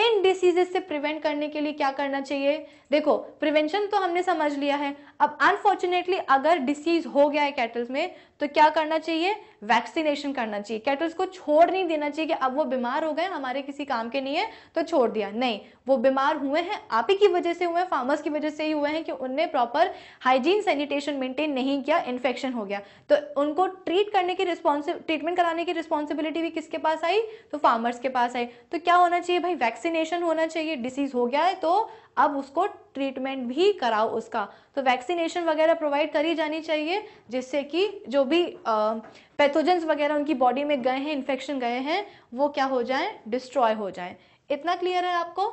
इन डिसीजेस से प्रिवेंट करने के लिए क्या करना चाहिए देखो प्रिवेंशन तो हमने समझ लिया है अब अनफॉर्चुनेटली अगर डिसीज हो गया है कैटल्स में तो क्या करना चाहिए वैक्सीनेशन करना चाहिए कैटल्स को छोड़ नहीं देना चाहिए कि अब वो बीमार हो गए हमारे किसी काम के नहीं है तो छोड़ दिया नहीं वो बीमार हुए हैं आप ही की वजह से हुए हैं फार्मर्स की वजह से ही हुए हैं कि उनने प्रॉपर हाइजीन सैनिटेशन मेंटेन नहीं किया इन्फेक्शन हो गया तो उनको ट्रीट करने की रिस्पॉन्सि ट्रीटमेंट कराने की रिस्पॉन्सिबिलिटी भी किसके पास आई तो फार्मर्स के पास आई तो क्या होना चाहिए भाई वैक्सीनेशन होना चाहिए डिसीज हो गया है तो अब उसको ट्रीटमेंट भी कराओ उसका तो वैक्सीनेशन वगैरह प्रोवाइड करी जानी चाहिए जिससे कि जो भी पैथोजेंस वगैरह उनकी बॉडी में गए हैं इन्फेक्शन गए हैं वो क्या हो जाए डिस्ट्रॉय हो जाए इतना क्लियर है आपको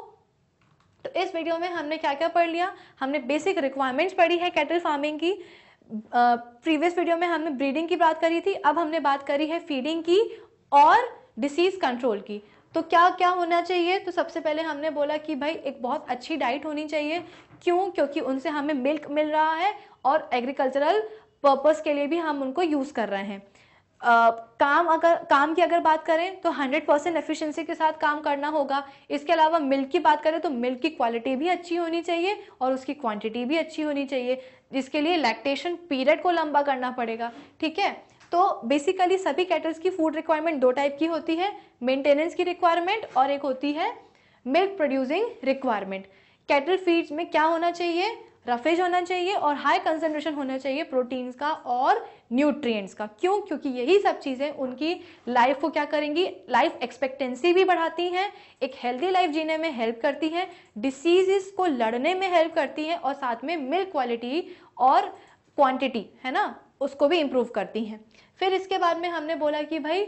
तो इस वीडियो में हमने क्या क्या पढ़ लिया हमने बेसिक रिक्वायरमेंट्स पढ़ी है कैटल फार्मिंग की प्रीवियस uh, वीडियो में हमने ब्रीडिंग की बात करी थी अब हमने बात करी है फीडिंग की और डिसीज कंट्रोल की तो क्या क्या होना चाहिए तो सबसे पहले हमने बोला कि भाई एक बहुत अच्छी डाइट होनी चाहिए क्यों क्योंकि उनसे हमें मिल्क मिल रहा है और एग्रीकल्चरल पर्पज़ के लिए भी हम उनको यूज़ कर रहे हैं आ, काम अगर काम की अगर बात करें तो 100 परसेंट एफिशेंसी के साथ काम करना होगा इसके अलावा मिल्क की बात करें तो मिल्क की क्वालिटी भी अच्छी होनी चाहिए और उसकी क्वांटिटी भी अच्छी होनी चाहिए जिसके लिए लैक्टेशन पीरियड को लंबा करना पड़ेगा ठीक है तो बेसिकली सभी कैटल्स की फूड रिक्वायरमेंट दो टाइप की होती है मेंटेनेंस की रिक्वायरमेंट और एक होती है milk producing requirement cattle feeds में क्या होना चाहिए रफेज होना चाहिए और हाई कंसनट्रेशन होना चाहिए प्रोटीन्स का और न्यूट्रिएंट्स का क्यों क्योंकि यही सब चीज़ें उनकी लाइफ को क्या करेंगी लाइफ एक्सपेक्टेंसी भी बढ़ाती हैं एक हेल्दी लाइफ जीने में हेल्प करती हैं डिसीजेस को लड़ने में हेल्प करती हैं और साथ में मिल्क क्वालिटी और क्वांटिटी है ना उसको भी इम्प्रूव करती हैं फिर इसके बाद में हमने बोला कि भाई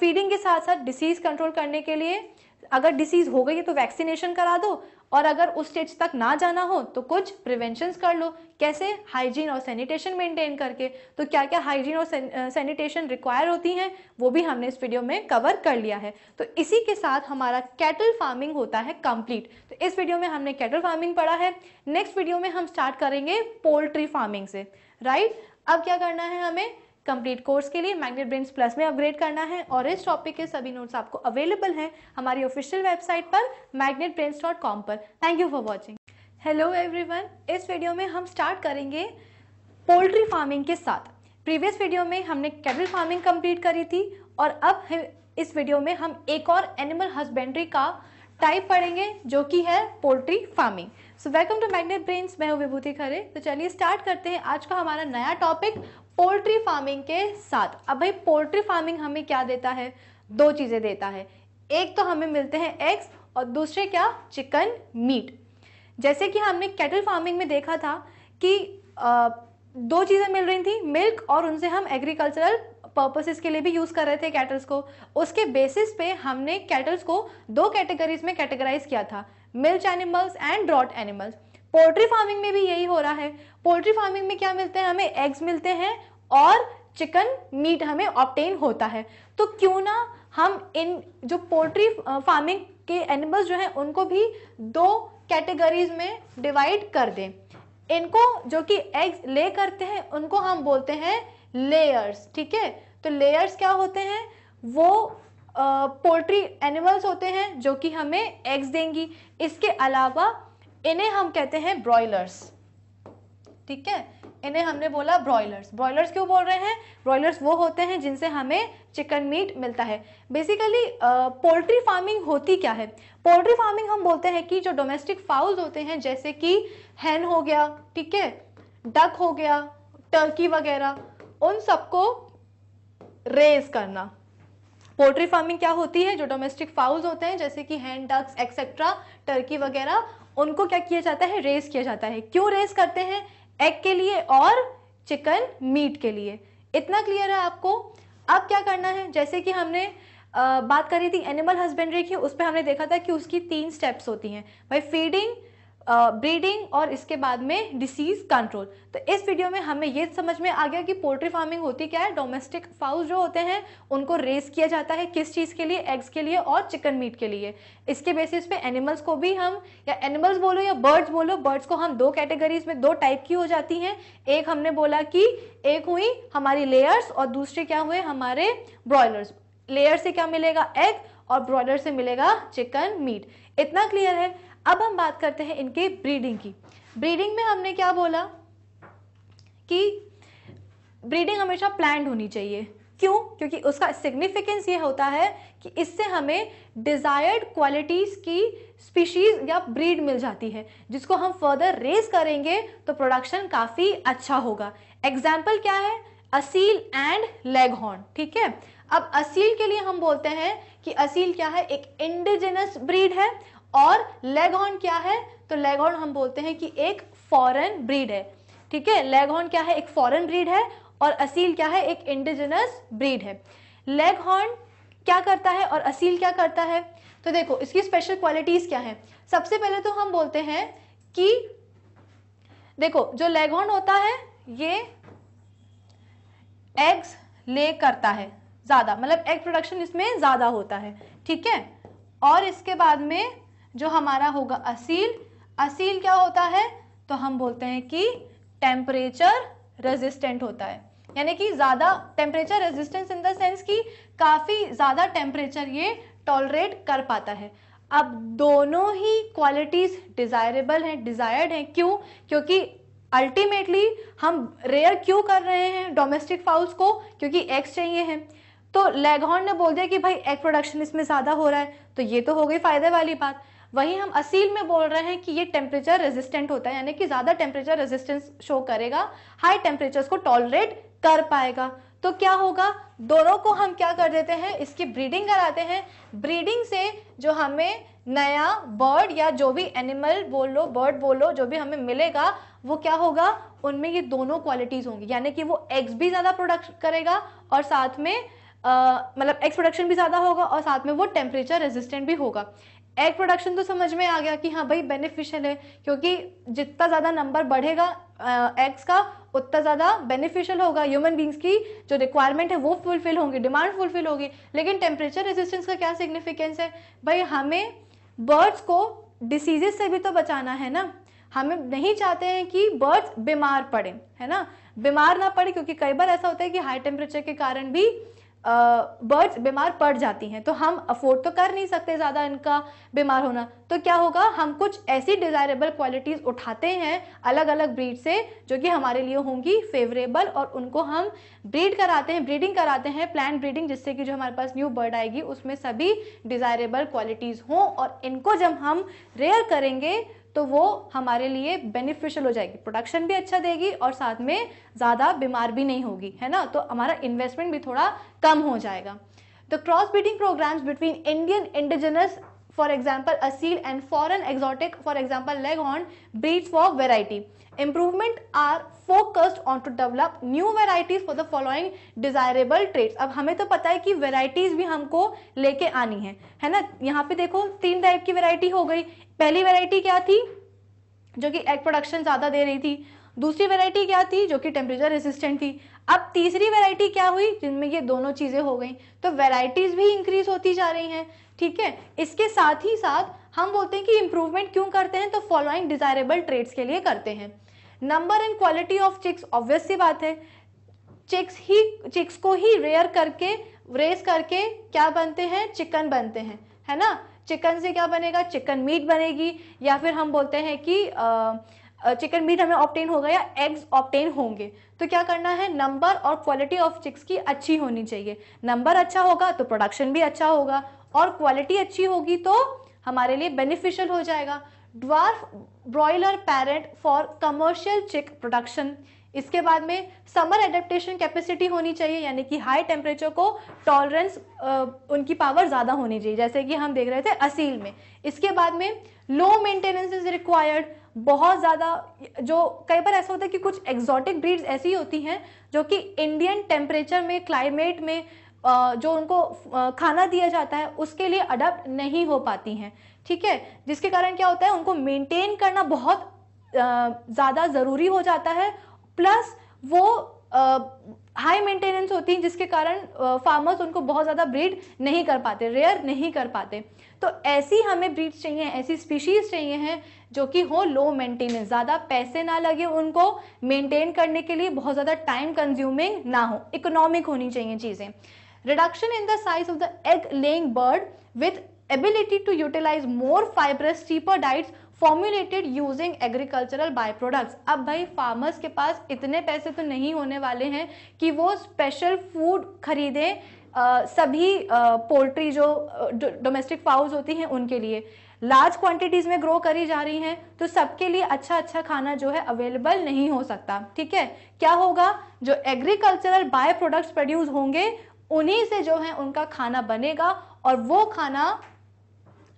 फीडिंग के साथ साथ डिसीज़ कंट्रोल करने के लिए अगर डिसीज़ हो गई है तो वैक्सीनेशन करा दो और अगर उस स्टेज तक ना जाना हो तो कुछ प्रिवेंशन कर लो कैसे हाइजीन और सैनिटेशन मेंटेन करके तो क्या क्या हाइजीन और सैनिटेशन रिक्वायर होती हैं वो भी हमने इस वीडियो में कवर कर लिया है तो इसी के साथ हमारा कैटल फार्मिंग होता है कंप्लीट तो इस वीडियो में हमने कैटल फार्मिंग पढ़ा है नेक्स्ट वीडियो में हम स्टार्ट करेंगे पोल्ट्री फार्मिंग से राइट अब क्या करना है हमें कंप्लीट कोर्स के लिए मैग्नेट ब्रेन्स प्लस में अपग्रेड करना है और इस टॉपिक के सभी नोट्स आपको अवेलेबल हैं हमारी ऑफिशियल वेबसाइट पर मैग्नेट पर thank you for watching hello everyone इस वीडियो में हम स्टार्ट करेंगे पोल्ट्री फार्मिंग के साथ प्रीवियस वीडियो में हमने कैटल फार्मिंग कम्प्लीट करी थी और अब इस वीडियो में हम एक और एनिमल हस्बेंड्री का टाइप पढ़ेंगे जो कि है poultry farming so welcome to Magnet Brains मैं हूँ विभूति खरे तो चलिए स्टार्ट करते हैं आज का हमारा नया टॉपिक पोल्ट्री फार्मिंग के साथ अब भाई पोल्ट्री फार्मिंग हमें क्या देता है दो चीज़ें देता है एक तो हमें मिलते हैं एग्स और दूसरे क्या चिकन मीट जैसे कि हमने कैटल फार्मिंग में देखा था कि आ, दो चीज़ें मिल रही थी मिल्क और उनसे हम एग्रीकल्चरल पर्पसेस के लिए भी यूज़ कर रहे थे कैटल्स को उसके बेसिस पे हमने कैटल्स को दो कैटेगरीज में कैटेगराइज किया था milch animals and draught animals poultry farming में भी यही हो रहा है पोल्ट्री फार्मिंग में क्या मिलते हैं हमें एग्स मिलते हैं और चिकन मीट हमें ऑप्टेन होता है तो क्यों ना हम इन जो पोल्ट्री फार्मिंग के एनिमल्स जो हैं उनको भी दो कैटेगरीज में डिवाइड कर दें इनको जो कि एग्स ले करते हैं उनको हम बोलते हैं लेयर्स ठीक है तो लेयर्स क्या होते हैं वो पोल्ट्री एनिमल्स होते हैं जो कि हमें एग्स देंगी इसके अलावा इन्हें हम कहते हैं ब्रॉयलर्स ठीक है इन्हें हमने बोला ब्रॉयलर्स ब्रॉयलर्स क्यों बोल रहे हैं ब्रॉयलर्स वो होते हैं जिनसे हमें चिकन मीट मिलता है बेसिकली पोल्ट्री फार्मिंग होती क्या है पोल्ट्री फार्मिंग हम बोलते हैं कि जो डोमेस्टिक फाउल्स होते हैं जैसे कि हैन हो गया ठीक है डक हो गया टर्की वगैरह उन सबको रेज करना पोल्ट्री फार्मिंग क्या होती है जो डोमेस्टिक फाउल्स होते हैं जैसे कि हैंड डग्स एक्सेट्रा टर्की वगैरह उनको क्या किया जाता है रेस किया जाता है क्यों रेस करते हैं एग के लिए और चिकन मीट के लिए इतना क्लियर है आपको अब क्या करना है जैसे कि हमने आ, बात करी थी एनिमल हस्बेंड्री की उस पर हमने देखा था कि उसकी तीन स्टेप्स होती हैं भाई फीडिंग ब्रीडिंग uh, और इसके बाद में डिसीज कंट्रोल तो इस वीडियो में हमें ये समझ में आ गया कि पोल्ट्री फार्मिंग होती क्या है डोमेस्टिक फाउल जो होते हैं उनको रेस किया जाता है किस चीज़ के लिए एग्स के लिए और चिकन मीट के लिए इसके बेसिस पे एनिमल्स को भी हम या एनिमल्स बोलो या बर्ड्स बोलो बर्ड्स को हम दो कैटेगरीज में दो टाइप की हो जाती हैं एक हमने बोला कि एक हुई हमारी लेयर्स और दूसरे क्या हुए हमारे ब्रॉयलर्स लेयर से क्या मिलेगा एग और ब्रॉयलर से मिलेगा चिकन मीट इतना क्लियर है अब हम बात करते हैं इनके ब्रीडिंग की ब्रीडिंग में हमने क्या बोला कि ब्रीडिंग हमेशा प्लान होनी चाहिए क्यों क्योंकि उसका सिग्निफिकेंस ये होता है कि इससे हमें डिज़ायर्ड क्वालिटीज़ की स्पीशीज़ या ब्रीड मिल जाती है जिसको हम फर्दर रेज करेंगे तो प्रोडक्शन काफ़ी अच्छा होगा एग्जाम्पल क्या है असील एंड लेगहॉर्न ठीक है अब असील के लिए हम बोलते हैं कि असील क्या है एक इंडिजिनस ब्रीड है और लेगहॉर्न क्या है तो लेगहॉर्न हम बोलते हैं कि एक फॉरेन ब्रीड है ठीक है लेगहॉर्न क्या है एक फॉरेन ब्रीड है और असील क्या है एक इंडिजिनस ब्रीड है लेगहॉर्न क्या करता है और असील क्या करता है तो देखो इसकी स्पेशल क्वालिटीज क्या है सबसे पहले तो हम बोलते हैं कि देखो जो लेगहॉर्न होता है ये एग्स ले करता है ज़्यादा मतलब एग प्रोडक्शन इसमें ज़्यादा होता है ठीक है और इसके बाद में जो हमारा होगा असील असील क्या होता है तो हम बोलते हैं कि टेम्परेचर रेजिस्टेंट होता है यानी कि ज़्यादा temperature resistance in the sense कि काफ़ी ज़्यादा टेम्परेचर ये टॉलरेट कर पाता है अब दोनों ही क्वालिटीज़ डिज़ायरेबल हैं डिज़ायर्ड हैं क्यों क्योंकि अल्टीमेटली हम रेयर क्यों कर रहे हैं डोमेस्टिक फाउल्स को क्योंकि एग्स चाहिए हैं तो लेगहॉर्न ने बोल दिया कि भाई एग प्रोडक्शन इसमें ज़्यादा हो रहा है तो ये तो हो गई फ़ायदे वाली बात वहीं हम असील में बोल रहे हैं कि ये टेम्परेचर रेजिस्टेंट होता है यानी कि ज़्यादा टेम्परेचर रेजिस्टेंस शो करेगा हाई टेम्परेचर को टॉलरेट कर पाएगा तो क्या होगा दोनों को हम क्या कर देते हैं इसकी ब्रीडिंग कराते हैं ब्रीडिंग से जो हमें नया बर्ड या जो भी एनिमल बोलो बर्ड बोलो जो भी हमें मिलेगा वो क्या होगा उनमें ये दोनों क्वालिटीज़ होंगी यानी कि वो एग्स भी ज़्यादा प्रोडक्ट करेगा और साथ में मतलब एग्स प्रोडक्शन भी ज़्यादा होगा और साथ में वो टेम्परेचर रेजिस्टेंट भी होगा एग प्रोडक्शन तो समझ में आ गया कि हाँ भाई बेनिफिशियल है क्योंकि जितना ज़्यादा नंबर बढ़ेगा एग्स का उतना ज़्यादा बेनिफिशियल होगा ह्यूमन बींग्स की जो रिक्वायरमेंट है वो फुलफिल होंगी डिमांड फुलफिल होगी लेकिन टेम्परेचर रेजिस्टेंस का क्या सिग्निफिकेंस है भाई हमें बर्ड्स को डिसीजेज से भी तो बचाना है ना हमें नहीं चाहते हैं कि बर्ड्स बीमार पड़े है ना बीमार ना पड़े क्योंकि कई बार ऐसा होता है कि हाई टेम्परेचर के कारण भी बर्ड्स बीमार पड़ जाती हैं तो हम अफोर्ड तो कर नहीं सकते ज़्यादा इनका बीमार होना तो क्या होगा हम कुछ ऐसी डिज़ायरेबल क्वालिटीज़ उठाते हैं अलग अलग ब्रीड से जो कि हमारे लिए होंगी फेवरेबल और उनको हम ब्रीड कराते हैं ब्रीडिंग कराते हैं प्लान ब्रीडिंग जिससे कि जो हमारे पास न्यू बर्ड आएगी उसमें सभी डिज़ायरेबल क्वालिटीज़ हों और इनको जब हम रेयर करेंगे तो वो हमारे लिए बेनिफिशियल हो जाएगी प्रोडक्शन भी अच्छा देगी और साथ में ज़्यादा बीमार भी नहीं होगी है ना तो हमारा इन्वेस्टमेंट भी थोड़ा कम हो जाएगा the cross breeding programmes between Indian indigenous for example Aseel and foreign exotic for example leghorn breeds for variety improvement are focused on to develop new varieties for the following desirable trait अब हमें तो पता है कि varieties भी हमको लेके आनी है है ना यहाँ पे देखो तीन टाइप की वेराइटी हो गई पहली वेराइटी क्या थी जो कि एग प्रोडक्शन ज़्यादा दे रही थी दूसरी वेराइटी क्या थी जो कि टेम्परेचर रेसिस्टेंट थी अब तीसरी वेराइटी क्या हुई जिनमें ये दोनों चीज़ें हो गई तो वेराइटीज़ भी इंक्रीज होती जा रही हैं ठीक है इसके साथ ही साथ हम बोलते हैं कि इम्प्रूवमेंट क्यों करते हैं तो फॉलोइंग डिजायरेबल ट्रेड्स के लिए करते हैं number and quality of chicks obvious सी बात है चिक्स ही चिक्स को ही रेयर करके रेस करके क्या बनते हैं चिकन बनते हैं है ना चिकन से क्या बनेगा चिकन मीट बनेगी या फिर हम बोलते हैं कि चिकन मीट हमें ऑप्टेन होगा या एग्स ऑप्टेन होंगे तो क्या करना है नंबर और क्वालिटी ऑफ चिक्स की अच्छी होनी चाहिए नंबर अच्छा होगा तो प्रोडक्शन भी अच्छा होगा और क्वालिटी अच्छी होगी तो हमारे लिए बेनिफिशियल हो जाएगा dwarf broiler parent for commercial chick production इसके बाद में समर एडेप्टेशन कैपेसिटी होनी चाहिए यानी कि हाई टेम्परेचर को टॉलरेंस उनकी पावर ज़्यादा होनी चाहिए जैसे कि हम देख रहे थे असील में इसके बाद में लो मेंटेनेंस इज रिक्वायर्ड बहुत ज़्यादा जो कई बार ऐसा होता है कि कुछ एग्जॉटिक ब्रीड्स ऐसी होती हैं जो कि इंडियन टेम्परेचर में क्लाइमेट में जो उनको खाना दिया जाता है उसके लिए अडप्ट नहीं हो पाती हैं ठीक है जिसके कारण क्या होता है उनको मेंटेन करना बहुत ज़्यादा ज़रूरी हो जाता है प्लस वो हाई मेंटेनेंस होती है जिसके कारण फार्मर्स उनको बहुत ज़्यादा ब्रीड नहीं कर पाते रेयर नहीं कर पाते तो ऐसी हमें ब्रीड्स चाहिए ऐसी स्पीशीज़ चाहिए हैं जो कि हो लो मेंटेनेंस ज़्यादा पैसे ना लगे उनको मेंटेन करने के लिए बहुत ज़्यादा टाइम कंज्यूमिंग ना हो इकोनॉमिक होनी चाहिए चीज़ें reduction in the size of the egg laying bird with ability to utilise more fibrous cheaper diets formulated using agricultural by products अब भाई फार्मर्स के पास इतने पैसे तो नहीं होने वाले हैं कि वो स्पेशल फूड खरीदें सभी पोल्ट्री जो डोमेस्टिक फाउल्स होती हैं उनके लिए लार्ज क्वांटिटीज़ में ग्रो करी जा रही हैं तो सबके लिए अच्छा अच्छा खाना जो है अवेलेबल नहीं हो सकता ठीक है क्या होगा जो एग्रीकल्चरल बाय प्रोडक्ट्स प्रोड्यूस होंगे उन्हीं से जो है उनका खाना बनेगा और वो खाना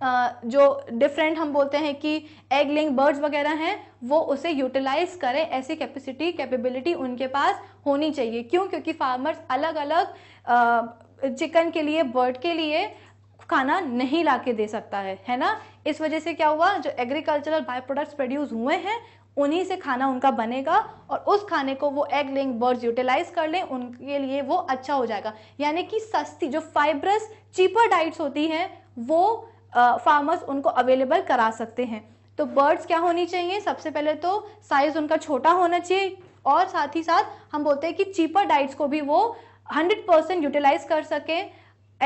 जो डिफरेंट हम बोलते हैं कि एग लिंग बर्ड्स वगैरह हैं वो उसे यूटिलाइज करें ऐसी कैपेसिटी कैपेबिलिटी उनके पास होनी चाहिए क्यों क्योंकि फार्मर्स अलग अलग चिकन के लिए बर्ड के लिए खाना नहीं ला के दे सकता है है ना इस वजह से क्या हुआ जो एग्रीकल्चरल बाय प्रोडक्ट्स प्रोड्यूस हुए हैं उन्हीं से खाना उनका बनेगा और उस खाने को वो एग लिंग बर्ड्स यूटिलाइज कर लें उनके लिए वो अच्छा हो जाएगा यानी कि सस्ती जो फाइब्रस चीपर डाइट्स होती हैं वो फार्मर्स उनको अवेलेबल करा सकते हैं तो बर्ड्स क्या होनी चाहिए सबसे पहले तो साइज उनका छोटा होना चाहिए और साथ ही साथ हम बोलते हैं कि चीपर डाइट्स को भी वो हंड्रेड परसेंट यूटिलाइज कर सकें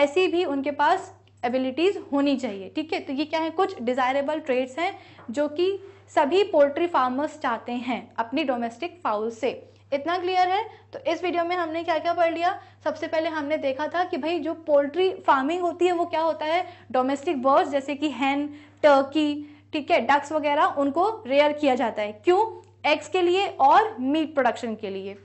ऐसी भी उनके पास एबिलिटीज़ होनी चाहिए ठीक है तो ये क्या है कुछ डिज़ायरेबल ट्रेड्स हैं जो कि सभी पोल्ट्री फार्मर्स चाहते हैं अपनी डोमेस्टिक फाउल से इतना क्लियर है तो इस वीडियो में हमने क्या क्या पढ़ लिया सबसे पहले हमने देखा था कि भाई जो पोल्ट्री फार्मिंग होती है वो क्या होता है डोमेस्टिक बर्ड्स जैसे कि हैन टर्की ठीक है डक्स वगैरह उनको रेयर किया जाता है क्यों एग्स के लिए और मीट प्रोडक्शन के लिए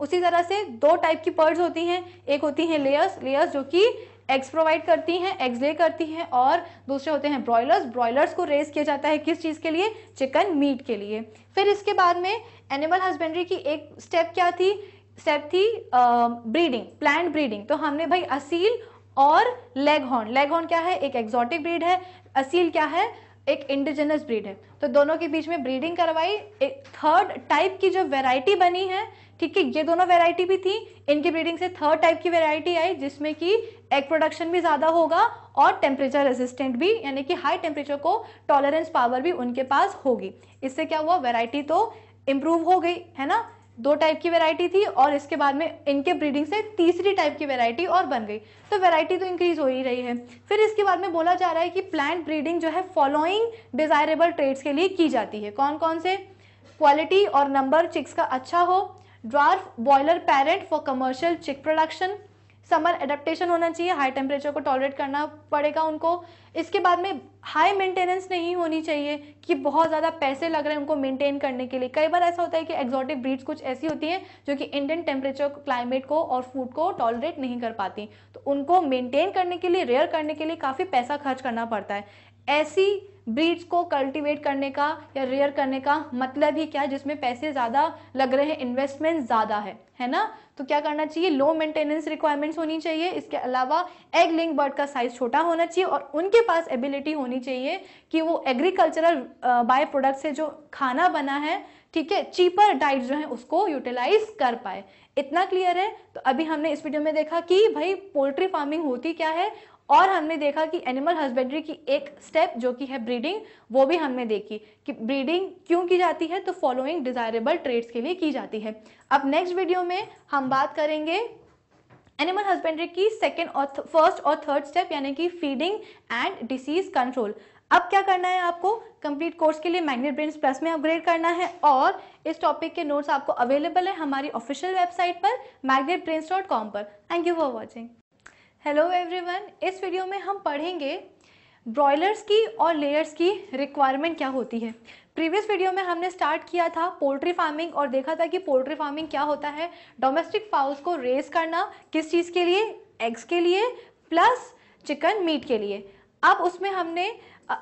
उसी तरह से दो टाइप की पर्ड्स होती हैं एक होती हैं लेयर्स लेयर्स जो कि एग्स प्रोवाइड करती हैं एग्स ले करती हैं और दूसरे होते हैं ब्रॉयलर्स ब्रॉयलर्स को रेस किया जाता है किस चीज़ के लिए चिकन मीट के लिए फिर इसके बाद में एनिमल हस्बेंड्री की एक स्टेप क्या थी स्टेप थी ब्रीडिंग प्लांट ब्रीडिंग तो हमने भाई असील और लेग हॉर्न लेग हॉर्न क्या है एक एग्जॉटिक ब्रीड है असील क्या है एक इंडिजिनस ब्रीड है तो दोनों के बीच में ब्रीडिंग करवाई एक थर्ड टाइप की जो वेराइटी बनी है ठीक है ये दोनों वेराइटी भी थी इनकी ब्रीडिंग से थर्ड टाइप की वेराइटी आई जिसमें कि एग प्रोडक्शन भी ज़्यादा होगा और टेम्परेचर रेजिस्टेंट भी यानी कि हाई टेम्परेचर को टॉलरेंस पावर भी उनके पास होगी इससे क्या हुआ वेराइटी तो इम्प्रूव हो गई है ना दो टाइप की वेरायटी थी और इसके बाद में इनके ब्रीडिंग से तीसरी टाइप की वेरायटी और बन गई तो वेरायटी तो इंक्रीज हो ही रही है फिर इसके बाद में बोला जा रहा है कि प्लांट ब्रीडिंग जो है फॉलोइंग डिजायरेबल ट्रेड्स के लिए की जाती है कौन कौन से क्वालिटी और नंबर चिक्स का अच्छा हो dwarf broiler parent for commercial chick production summer adaptation होना चाहिए हाई टेम्परेचर को टॉलरेट करना पड़ेगा उनको इसके बाद में हाई मेंटेनेंस नहीं होनी चाहिए कि बहुत ज़्यादा पैसे लग रहे हैं उनको मेंटेन करने के लिए कई बार ऐसा होता है कि एक्जॉटिक ब्रीड्स कुछ ऐसी होती हैं जो कि इंडियन टेम्परेचर क्लाइमेट को और फूड को टॉलरेट नहीं कर पाती तो उनको मेंटेन करने के लिए रेयर करने के लिए काफ़ी पैसा खर्च करना पड़ता है ऐसी ब्रीड्स को कल्टीवेट करने का या रेयर करने का मतलब ही क्या है जिसमें पैसे ज़्यादा लग रहे हैं इन्वेस्टमेंट ज़्यादा है है ना तो क्या करना चाहिए लो मेंटेनेंस रिक्वायरमेंट्स होनी चाहिए इसके अलावा एग लिंक बर्ड का साइज छोटा होना चाहिए और उनके पास एबिलिटी होनी चाहिए कि वो एग्रीकल्चरल बाय प्रोडक्ट से जो खाना बना है ठीक है चीपर डाइट जो है उसको यूटिलाइज कर पाए इतना क्लियर है तो अभी हमने इस वीडियो में देखा कि भाई पोल्ट्री फार्मिंग होती क्या है और हमने देखा कि एनिमल हस्बेंड्री की एक स्टेप जो कि है ब्रीडिंग वो भी हमने देखी कि ब्रीडिंग क्यों की जाती है तो फॉलोइंग डिजायरेबल ट्रेड्स के लिए की जाती है अब नेक्स्ट वीडियो में हम बात करेंगे एनिमल हस्बेंड्री की सेकेंड और फर्स्ट और थर्ड स्टेप यानी कि फीडिंग एंड डिसीज कंट्रोल अब क्या करना है आपको कंप्लीट कोर्स के लिए मैग्नेट ब्रेन प्लस में अपग्रेड करना है और इस टॉपिक के नोट्स आपको अवेलेबल है हमारी ऑफिशियल वेबसाइट पर मैग्नेट पर thank you for watching hello everyone इस वीडियो में हम पढ़ेंगे ब्रॉयलर्स की और लेयर्स की रिक्वायरमेंट क्या होती है प्रीवियस वीडियो में हमने स्टार्ट किया था पोल्ट्री फार्मिंग और देखा था कि पोल्ट्री फार्मिंग क्या होता है डोमेस्टिक फाउल्स को रेस करना किस चीज़ के लिए एग्स के लिए प्लस चिकन मीट के लिए अब उसमें हमने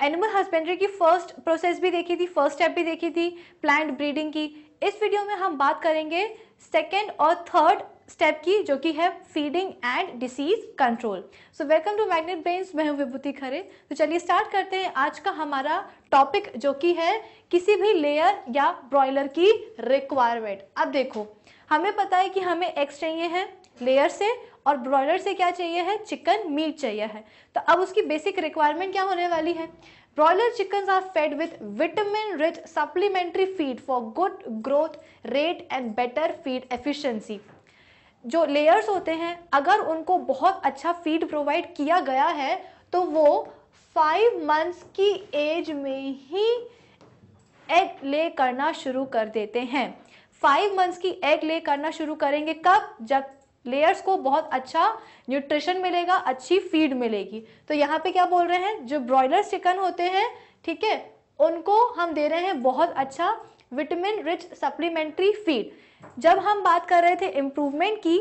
एनिमल हस्बेंड्री की फर्स्ट प्रोसेस भी देखी थी फर्स्ट स्टेप भी देखी थी प्लांट ब्रीडिंग की इस वीडियो में हम बात करेंगे सेकेंड और थर्ड स्टेप की जो कि है feeding and disease control so welcome to Magnet Brains मैं हूँ विभूति खरे तो चलिए स्टार्ट करते हैं आज का हमारा टॉपिक जो कि है किसी भी लेयर या ब्रॉयलर की रिक्वायरमेंट अब देखो हमें पता है कि हमें एग्स चाहिए है लेयर से और ब्रॉयलर से क्या चाहिए है चिकन मीट चाहिए है तो अब उसकी बेसिक रिक्वायरमेंट क्या होने वाली है broiler chicken are fed with vitamin rich supplementary feed for good growth rate and better feed efficiency. जो लेयर्स होते हैं अगर उनको बहुत अच्छा फीड प्रोवाइड किया गया है तो वो फाइव मंथ्स की एज में ही एग ले करना शुरू कर देते हैं फाइव मंथ्स की एग ले करना शुरू करेंगे कब जब लेयर्स को बहुत अच्छा न्यूट्रिशन मिलेगा अच्छी फीड मिलेगी तो यहाँ पे क्या बोल रहे हैं जो ब्रॉयलर चिकन होते हैं ठीक है उनको हम दे रहे हैं बहुत अच्छा विटामिन रिच सप्लीमेंट्री फीड जब हम बात कर रहे थे इम्प्रूवमेंट की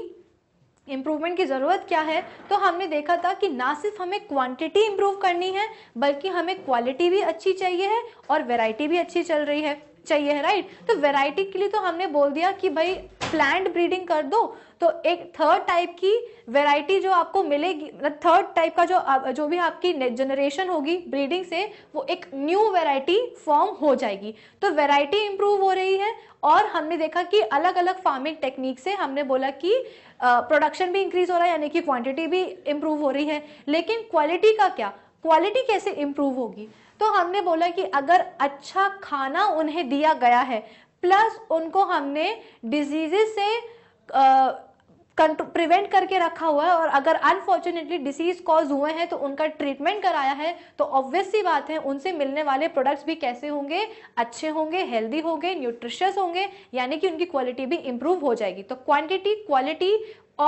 इम्प्रूवमेंट की ज़रूरत क्या है तो हमने देखा था कि ना सिर्फ हमें क्वांटिटी इम्प्रूव करनी है बल्कि हमें क्वालिटी भी अच्छी चाहिए है और वेराइटी भी अच्छी चल रही है चाहिए है राइट तो वेराइटी के लिए तो हमने बोल दिया कि भाई प्लांट ब्रीडिंग कर दो तो एक थर्ड टाइप की वैरायटी जो आपको मिलेगी मतलब थर्ड टाइप का जो जो भी आपकी जनरेशन होगी ब्रीडिंग से वो एक न्यू वैरायटी फॉर्म हो जाएगी तो वैरायटी इंप्रूव हो रही है और हमने देखा कि अलग अलग फार्मिंग टेक्निक से हमने बोला कि प्रोडक्शन भी इंक्रीज हो रहा है यानी कि क्वांटिटी भी इंप्रूव हो रही है लेकिन क्वालिटी का क्या क्वालिटी कैसे इंप्रूव होगी तो हमने बोला कि अगर अच्छा खाना उन्हें दिया गया है प्लस उनको हमने डिजीजे से प्रिवेंट करके रखा हुआ है और अगर अनफॉर्चुनेटली डिसीज कॉज हुए हैं तो उनका ट्रीटमेंट कराया है तो ऑब्वियस सी बात है उनसे मिलने वाले प्रोडक्ट्स भी कैसे होंगे अच्छे होंगे हेल्दी होंगे न्यूट्रिशियस होंगे यानी कि उनकी क्वालिटी भी इंप्रूव हो जाएगी तो क्वांटिटी क्वालिटी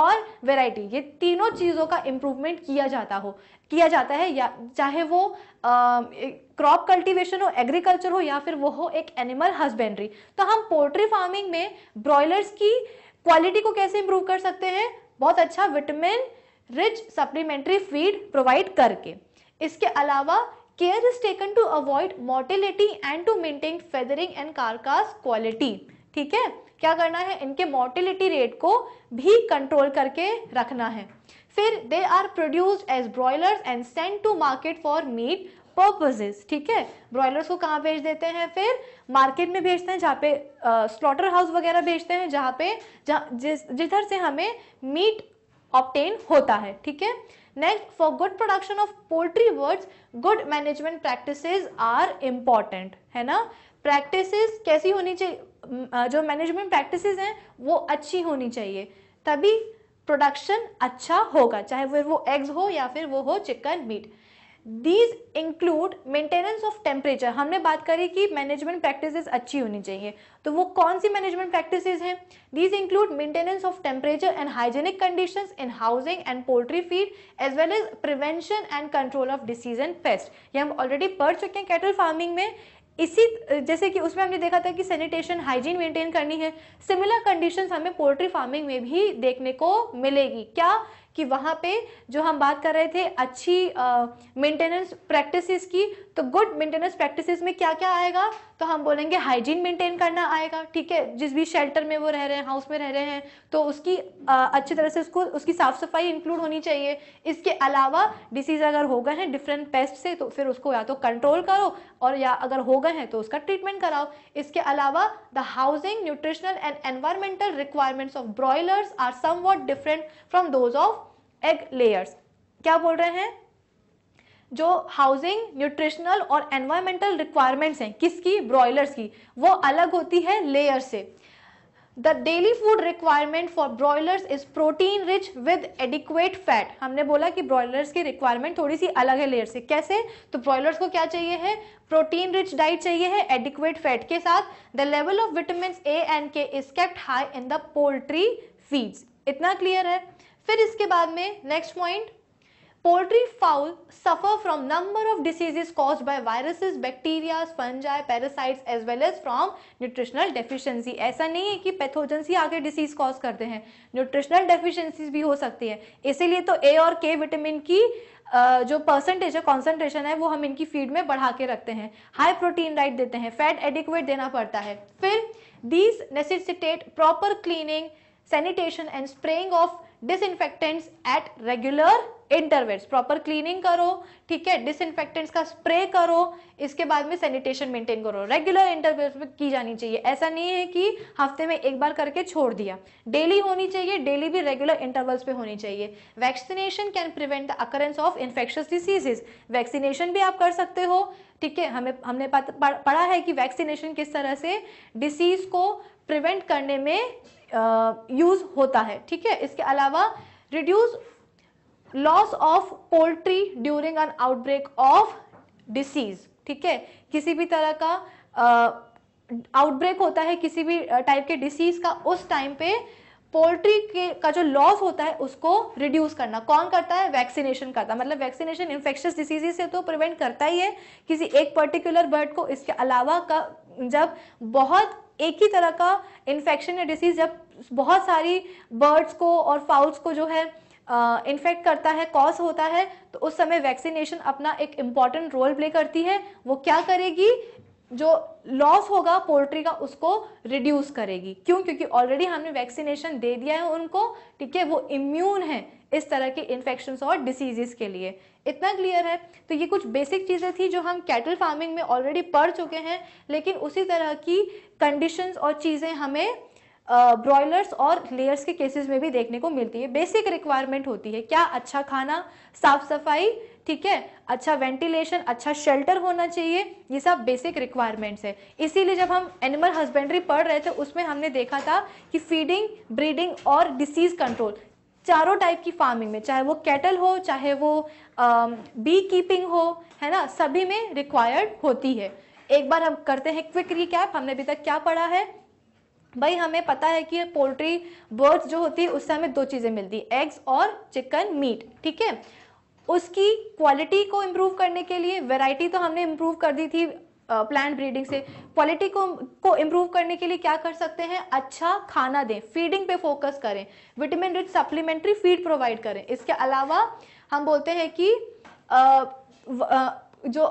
और वेराइटी ये तीनों चीज़ों का इम्प्रूवमेंट किया जाता हो किया जाता है या चाहे वो क्रॉप कल्टीवेशन हो एग्रीकल्चर हो या फिर वो हो एक एनिमल हस्बेंड्री तो हम पोल्ट्री फार्मिंग में ब्रॉयलर्स की क्वालिटी को कैसे इंप्रूव कर सकते हैं बहुत अच्छा vitamin rich supplementary feed provide करके इसके अलावा care is taken to avoid mortality and to maintain feathering and carcass quality ठीक है क्या करना है इनके मोर्टिलिटी रेट को भी कंट्रोल करके रखना है फिर they are produced as broilers and send to market for meat purposes ठीक है ब्रॉयलर्स को कहाँ भेज देते हैं फिर मार्केट में भेजते हैं जहाँ पे स्लॉटर हाउस वगैरह भेजते हैं जहाँ पे जहाँ जिस जिधर से हमें मीट ऑप्टेन होता है ठीक है next for good production of poultry birds good management practices are important है ना प्रैक्टिसेस कैसी होनी चाहिए जो मैनेजमेंट प्रैक्टिसेस हैं वो अच्छी होनी चाहिए तभी प्रोडक्शन अच्छा होगा चाहे फिर वो एग्स हो या फिर वो हो chicken meat these include maintenance of temperature हमने बात करी कि मैनेजमेंट प्रैक्टिसेस अच्छी होनी चाहिए तो वो कौन सी मैनेजमेंट प्रैक्टिसेस हैं these include maintenance of temperature and hygienic conditions in housing and poultry feed as well as prevention and control of disease and pest ये हम ऑलरेडी पढ़ चुके हैं कैटल फार्मिंग में इसी जैसे कि उसमें हमने देखा था कि सैनिटेशन हाइजीन मेंटेन करनी है सिमिलर कंडीशंस हमें पोल्ट्री फार्मिंग में भी देखने को मिलेगी क्या कि वहाँ पे जो हम बात कर रहे थे अच्छी मेंटेनेंस uh, प्रैक्टिसेस की तो गुड मेंटेनेंस प्रैक्टिसेस में क्या क्या आएगा तो हम बोलेंगे हाइजीन मेंटेन करना आएगा ठीक है जिस भी शेल्टर में वो रह रहे हैं हाउस में रह रहे हैं तो उसकी अच्छे अच्छी तरह से उसको उसकी साफ़ सफाई इंक्लूड होनी चाहिए इसके अलावा डिसीज़ अगर हो गए हैं डिफरेंट पेस्ट से तो फिर उसको या तो कंट्रोल करो और या अगर हो गए हैं तो उसका ट्रीटमेंट कराओ इसके अलावा the housing nutritional and environmental requirements of broilers are somewhat different from those of egg layers क्या बोल रहे हैं जो हाउसिंग न्यूट्रिशनल और एनवायरमेंटल रिक्वायरमेंट्स हैं किसकी ब्रॉयलर्स की वो अलग होती है लेयर से the daily food requirement for broilers is protein rich with adequate fat हमने बोला कि ब्रॉयलर्स की रिक्वायरमेंट थोड़ी सी अलग है लेयर से कैसे तो ब्रॉयलर्स को क्या चाहिए है प्रोटीन रिच डाइट चाहिए है एडिक्वेट फैट के साथ the level of vitamin A and K is kept high in the poultry feeds इतना क्लियर है फिर इसके बाद में next point poultry fowl suffer from number of diseases caused by viruses bacteria fungi parasites as well as from nutritional deficiency ऐसा नहीं है कि पैथोजेंस ही आगे डिसीज कॉज करते हैं न्यूट्रिशनल डेफिशिएंसीज भी हो सकती है इसीलिए तो ए और के विटामिन की जो परसेंटेज है कॉन्सेंट्रेशन है वो हम इनकी फीड में बढ़ा के रखते हैं हाई प्रोटीन डाइट देते हैं फैट एडिक्वेट देना पड़ता है फिर these necessitate proper cleaning sanitation and spraying of disinfectants at regular intervals proper cleaning करो ठीक है डिसइनफेक्टेंट्स का स्प्रे करो इसके बाद में सैनिटेशन मेंटेन करो रेगुलर इंटरवेल्स में की जानी चाहिए ऐसा नहीं है कि हफ्ते में एक बार करके छोड़ दिया डेली होनी चाहिए डेली भी रेगुलर इंटरवल्स पे होनी चाहिए vaccination can prevent the occurrence of infectious diseases vaccination भी आप कर सकते हो ठीक है हमें हमने पढ़ा है कि वैक्सीनेशन किस तरह से डिसीज को प्रिवेंट करने में यूज होता है ठीक है इसके अलावा reduce loss of poultry during an outbreak of disease ठीक है किसी भी तरह का आउटब्रेक uh, होता है किसी भी टाइप के डिसीज का उस टाइम पे पोल्ट्री के का जो लॉस होता है उसको रिड्यूस करना कौन करता है वैक्सीनेशन करता है मतलब वैक्सीनेशन इन्फेक्शियस डिसीजेज से तो प्रिवेंट करता ही है किसी एक पर्टिकुलर बर्ड को इसके अलावा का जब बहुत एक ही तरह का इन्फेक्शन या डिसीज़ जब बहुत सारी बर्ड्स को और फाउल्स को जो है इन्फेक्ट uh, करता है कॉज होता है तो उस समय वैक्सीनेशन अपना एक इम्पॉर्टेंट रोल प्ले करती है वो क्या करेगी जो लॉस होगा पोल्ट्री का उसको रिड्यूस करेगी क्यों क्योंकि ऑलरेडी हमने वैक्सीनेशन दे दिया है उनको ठीक है वो इम्यून है इस तरह के इन्फेक्शन और डिसीजेस के लिए इतना क्लियर है तो ये कुछ बेसिक चीज़ें थी जो हम कैटल फार्मिंग में ऑलरेडी पढ़ चुके हैं लेकिन उसी तरह की कंडीशंस और चीज़ें हमें ब्रॉयलर्स और लेयर्स के केसेस में भी देखने को मिलती है बेसिक रिक्वायरमेंट होती है क्या अच्छा खाना साफ सफाई ठीक है अच्छा वेंटिलेशन अच्छा शेल्टर होना चाहिए ये सब बेसिक रिक्वायरमेंट्स है इसीलिए जब हम एनिमल हस्बेंड्री पढ़ रहे थे उसमें हमने देखा था कि फीडिंग ब्रीडिंग और डिसीज कंट्रोल चारों टाइप की फार्मिंग में चाहे वो कैटल हो चाहे वो बी कीपिंग हो है ना सभी में रिक्वायर्ड होती है एक बार हम करते हैं क्विक रिकैप हमने अभी तक क्या पढ़ा है भाई हमें पता है कि पोल्ट्री बर्ड्स जो होती है उससे हमें दो चीज़ें मिलती है एग्स और चिकन मीट ठीक है उसकी क्वालिटी को इम्प्रूव करने के लिए वैरायटी तो हमने इम्प्रूव कर दी थी प्लांट ब्रीडिंग से क्वालिटी को को इम्प्रूव करने के लिए क्या कर सकते हैं अच्छा खाना दें फीडिंग पे फोकस करें vitamin rich supplementary feed provide करें इसके अलावा हम बोलते हैं कि आ, व, आ, जो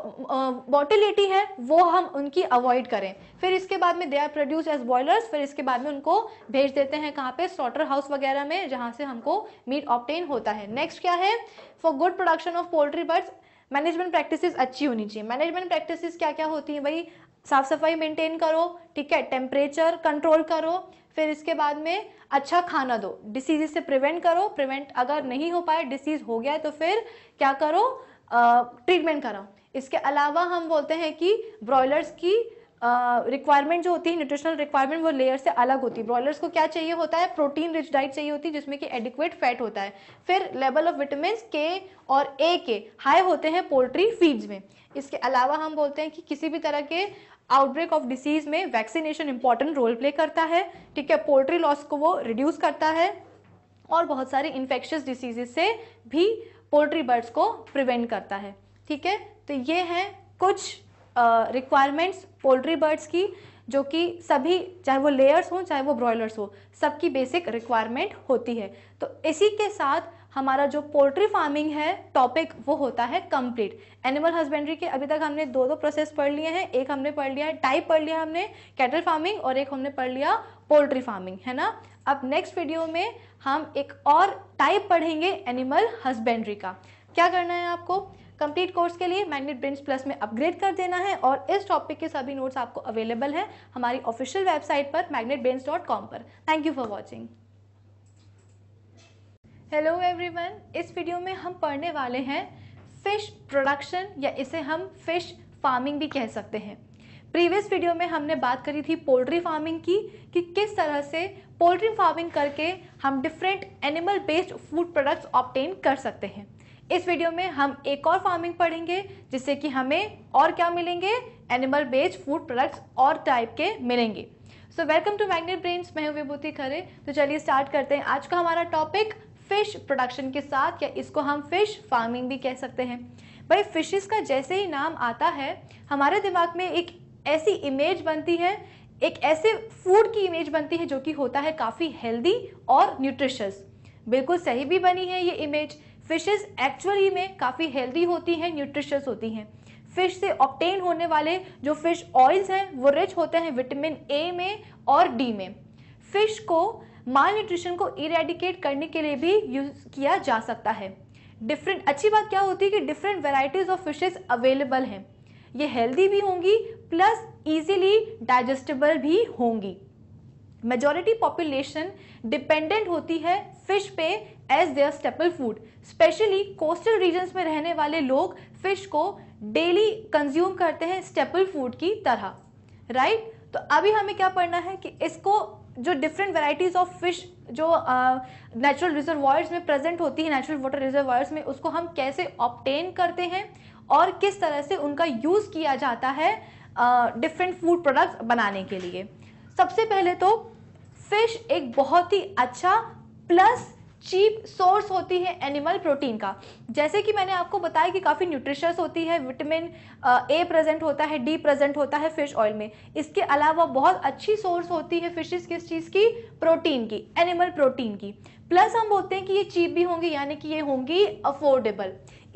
बॉटिलिटी है वो हम उनकी अवॉइड करें फिर इसके बाद में they are produce as broilers फिर इसके बाद में उनको भेज देते हैं कहाँ पे स्लॉटर हाउस वगैरह में जहाँ से हमको मीट ऑप्टेन होता है नेक्स्ट क्या है for good production of poultry birds management practices अच्छी होनी चाहिए मैनेजमेंट प्रैक्टिसेस क्या क्या होती हैं भाई साफ सफाई मेंटेन करो ठीक है टेम्परेचर कंट्रोल करो फिर इसके बाद में अच्छा खाना दो डिसीज से प्रिवेंट करो प्रिवेंट अगर नहीं हो पाए डिसीज हो गया है तो फिर क्या करो ट्रीटमेंट कराओ इसके अलावा हम बोलते हैं कि ब्रॉयलर्स की रिक्वायरमेंट जो होती है न्यूट्रिशनल रिक्वायरमेंट वो लेयर से अलग होती है ब्रॉयलर्स को क्या चाहिए होता है प्रोटीन रिच डाइट चाहिए होती है जिसमें कि एडिक्वेट फैट होता है फिर लेवल ऑफ विटामिन के और ए के हाई होते हैं पोल्ट्री फीड्स में इसके अलावा हम बोलते हैं कि किसी भी तरह के आउटब्रेक ऑफ डिसीज़ में वैक्सीनेशन इंपॉर्टेंट रोल प्ले करता है ठीक है पोल्ट्री लॉस को वो रिड्यूस करता है और बहुत सारी इन्फेक्शस डिसीजेज से भी पोल्ट्री बर्ड्स को प्रिवेंट करता है ठीक है तो ये हैं कुछ रिक्वायरमेंट्स पोल्ट्री बर्ड्स की जो कि सभी चाहे वो लेयर्स हों चाहे वो ब्रॉयलर्स हो सबकी बेसिक रिक्वायरमेंट होती है तो इसी के साथ हमारा जो पोल्ट्री फार्मिंग है टॉपिक वो होता है कंप्लीट एनिमल हस्बेंड्री के अभी तक हमने दो दो प्रोसेस पढ़ लिए हैं एक हमने पढ़ लिया है टाइप पढ़ लिया हमने कैटल फार्मिंग और एक हमने पढ़ लिया पोल्ट्री फार्मिंग है ना अब नेक्स्ट वीडियो में हम एक और टाइप पढ़ेंगे एनिमल हस्बेंड्री का क्या करना है आपको कंप्लीट कोर्स के लिए मैग्नेट ब्रेंड्स प्लस में अपग्रेड कर देना है और इस टॉपिक के सभी नोट्स आपको अवेलेबल है हमारी ऑफिशियल वेबसाइट पर मैग्नेट पर thank you for watching hello everyone इस वीडियो में हम पढ़ने वाले हैं फ़िश प्रोडक्शन या इसे हम फ़िश फार्मिंग भी कह सकते हैं प्रीवियस वीडियो में हमने बात करी थी पोल्ट्री फार्मिंग की कि किस तरह से पोल्ट्री फार्मिंग करके हम different animal based food products obtain कर सकते हैं इस वीडियो में हम एक और फार्मिंग पढ़ेंगे जिससे कि हमें और क्या मिलेंगे एनिमल बेस्ड फूड प्रोडक्ट्स और टाइप के मिलेंगे so welcome to Magnet Brains मैं हूं विभूति खरे तो चलिए स्टार्ट करते हैं आज का हमारा टॉपिक फिश प्रोडक्शन के साथ या इसको हम फिश फार्मिंग भी कह सकते हैं भाई फिशेस का जैसे ही नाम आता है हमारे दिमाग में एक ऐसी इमेज बनती है एक ऐसे फूड की इमेज बनती है जो कि होता है काफ़ी हेल्दी और न्यूट्रिशस बिल्कुल सही भी बनी है ये इमेज फिशेज एक्चुअली में काफ़ी हेल्दी होती हैं न्यूट्रिशस होती हैं फिश से ऑप्टेन होने वाले जो फिश ऑयल्स हैं वो रिच होते हैं विटामिन ए में और डी में फिश को माल न्यूट्रिशन को इरेडिकेट करने के लिए भी यूज़ किया जा सकता है डिफरेंट अच्छी बात क्या होती है कि different varieties of fishes available हैं ये हेल्दी भी होंगी प्लस ईजिली डाइजेस्टेबल भी होंगी मेजॉरिटी पॉपुलेशन डिपेंडेंट होती है फिश पे as their staple food specially coastal regions में रहने वाले लोग फिश को डेली कंज्यूम करते हैं स्टेपल फूड की तरह राइट right? तो अभी हमें क्या पढ़ना है कि इसको जो डिफरेंट वेराइटीज ऑफ फिश जो नेचुरल रिजर्व में प्रेजेंट होती है नेचुरल वाटर रिजर्व में उसको हम कैसे ऑप्टेन करते हैं और किस तरह से उनका यूज़ किया जाता है डिफरेंट फूड प्रोडक्ट्स बनाने के लिए सबसे पहले तो फिश एक बहुत ही अच्छा प्लस चीप सोर्स होती है एनिमल प्रोटीन का जैसे कि मैंने आपको बताया कि काफ़ी न्यूट्रिशस होती है विटामिन ए प्रेजेंट होता है डी प्रेजेंट होता है फिश ऑयल में इसके अलावा बहुत अच्छी सोर्स होती है फिशेस किस चीज़ की प्रोटीन की एनिमल प्रोटीन की प्लस हम बोलते हैं कि ये चीप भी होंगी यानी कि ये होंगी अफोर्डेबल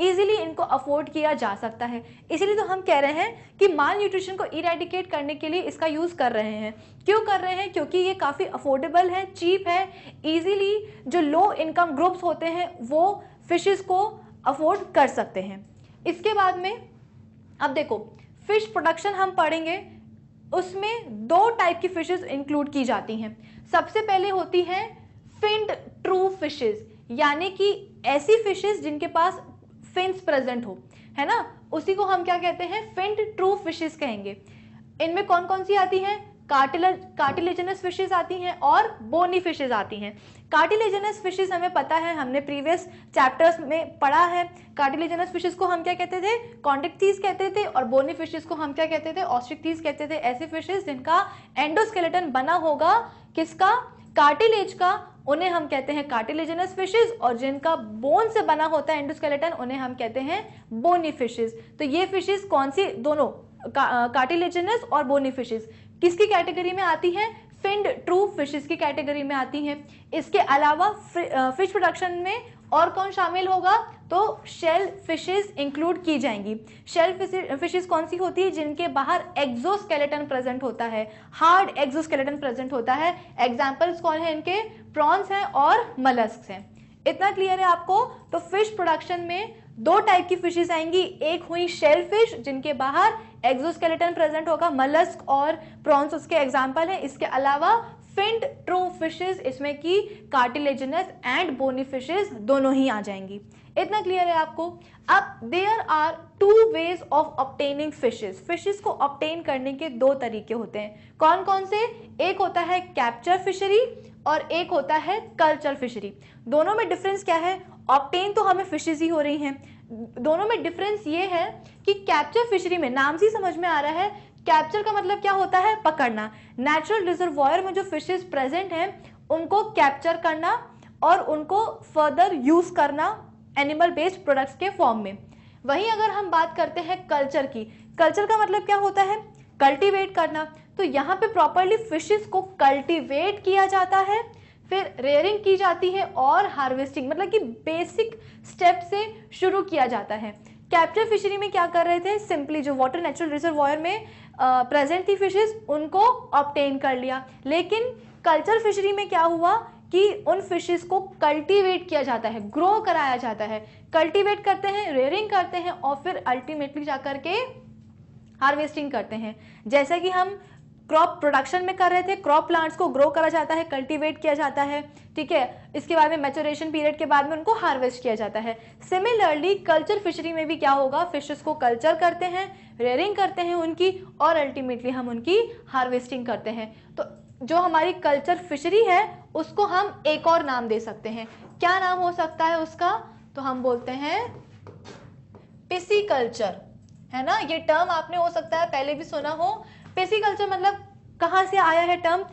इजीली इनको अफोर्ड किया जा सकता है इसीलिए तो हम कह रहे हैं कि माल न्यूट्रिशन को इरेडिकेट करने के लिए इसका यूज़ कर रहे हैं क्यों कर रहे हैं क्योंकि ये काफ़ी अफोर्डेबल है चीप है ईजिली जो लो इनकम ग्रुप्स होते हैं वो फिशेस को अफोर्ड कर सकते हैं इसके बाद में अब देखो फिश प्रोडक्शन हम पढ़ेंगे उसमें दो टाइप की फिशेस इंक्लूड की जाती हैं सबसे पहले होती है फिंड ट्रू फिशेज यानी कि ऐसी फिशेज जिनके पास फिंस प्रेजेंट हो है ना उसी को हम क्या कहते हैं फिंट ट्रू फिशेज कहेंगे इनमें कौन कौन सी आती हैं कार्टिलेजनस फिशेज आती हैं और बोनी फिशेज आती हैं कार्टिलेजनस फिशेज हमें पता है हमने प्रीवियस चैप्टर्स में पढ़ा है कार्टिलेजनस फिशेज को हम क्या कहते थे कॉन्डिक्टीज कहते थे और बोनी फिशेज को हम क्या कहते थे ऑस्ट्रिक्टीज कहते थे ऐसे फिशेज जिनका एंडोस्केलेटन बना होगा किसका कार्टिलेज का उन्हें हम कहते हैं कार्टिलेजनस फिशेज और जिनका बोन से बना होता है एंडोस्केलेटन उन्हें हम कहते हैं बोनी फिशेज तो ये फिशेज कौन सी दोनों कार्टिलेजनस और बोनी फिशेज किसकी कैटेगरी में आती है फिंड ट्रू फिशेज की कैटेगरी में आती है इसके अलावा फिश प्रोडक्शन में और कौन शामिल होगा तो शेल फिशेज इंक्लूड की जाएंगी शेल फिशेज कौन सी होती है जिनके बाहर एक्सोस्केलेटन प्रेजेंट होता है हार्ड एक्सोस्केलेटन प्रेजेंट होता है एग्जाम्पल्स कौन है इनके प्रॉन्स हैं और मलस्क हैं इतना क्लियर है आपको तो फिश प्रोडक्शन में दो टाइप की फिशेस आएंगी एक हुई शेल फिश जिनके बाहर एक्सोस्केलेटन प्रेजेंट होगा मलस्क और प्रॉन्स उसके एग्जाम्पल है इसके अलावा फिंड ट्रू फिशेस इसमें की कार्टिलेजनस एंड बोनी फिशेस दोनों ही आ जाएंगी इतना क्लियर है आपको अब there are two ways of obtaining fishes fishes को ऑप्टेन करने के दो तरीके होते हैं कौन कौन से एक होता है कैप्चर फिशरी और एक होता है कल्चर फिशरी दोनों में डिफरेंस क्या है ऑप्टेन तो हमें फिशेज ही हो रही हैं दोनों में डिफरेंस ये है कि कैप्चर फिशरी में नाम से ही समझ में आ रहा है कैप्चर का मतलब क्या होता है पकड़ना नेचुरल रिजर्वॉयर में जो फिशेज प्रेजेंट हैं उनको कैप्चर करना और उनको फर्दर यूज़ करना एनिमल बेस्ड प्रोडक्ट्स के फॉर्म में वहीं अगर हम बात करते हैं कल्चर की कल्चर का मतलब क्या होता है कल्टीवेट करना तो यहाँ पे प्रॉपरली फिशेस को कल्टीवेट किया जाता है फिर रेयरिंग की जाती है और हार्वेस्टिंग मतलब कि बेसिक स्टेप से शुरू किया जाता है कैप्चर फिशरी में क्या कर रहे थे सिंपली जो वाटर नेचुरल रिजर्वॉयर में प्रेजेंट थी फिशेस उनको ऑप्टेन कर लिया लेकिन कल्चर फिशरी में क्या हुआ कि उन फिशेस को कल्टीवेट किया जाता है ग्रो कराया जाता है कल्टीवेट करते हैं रेयरिंग करते हैं और फिर अल्टीमेटली जा के हार्वेस्टिंग करते हैं जैसा कि हम क्रॉप प्रोडक्शन में कर रहे थे क्रॉप प्लांट्स को ग्रो करा जाता है कल्टीवेट किया जाता है ठीक है इसके बाद में मेचोरेशन पीरियड के बाद में उनको हार्वेस्ट किया जाता है सिमिलरली कल्चर फिशरी में भी क्या होगा फिशेस को कल्चर करते हैं रेयरिंग करते हैं उनकी और अल्टीमेटली हम उनकी हार्वेस्टिंग करते हैं तो जो हमारी कल्चर फिशरी है उसको हम एक और नाम दे सकते हैं क्या नाम हो सकता है उसका तो हम बोलते हैं पिसी कल्चर है ना ये टर्म आपने हो सकता है पहले भी सुना हो कल्चर मतलब कहाँ से आया है टर्म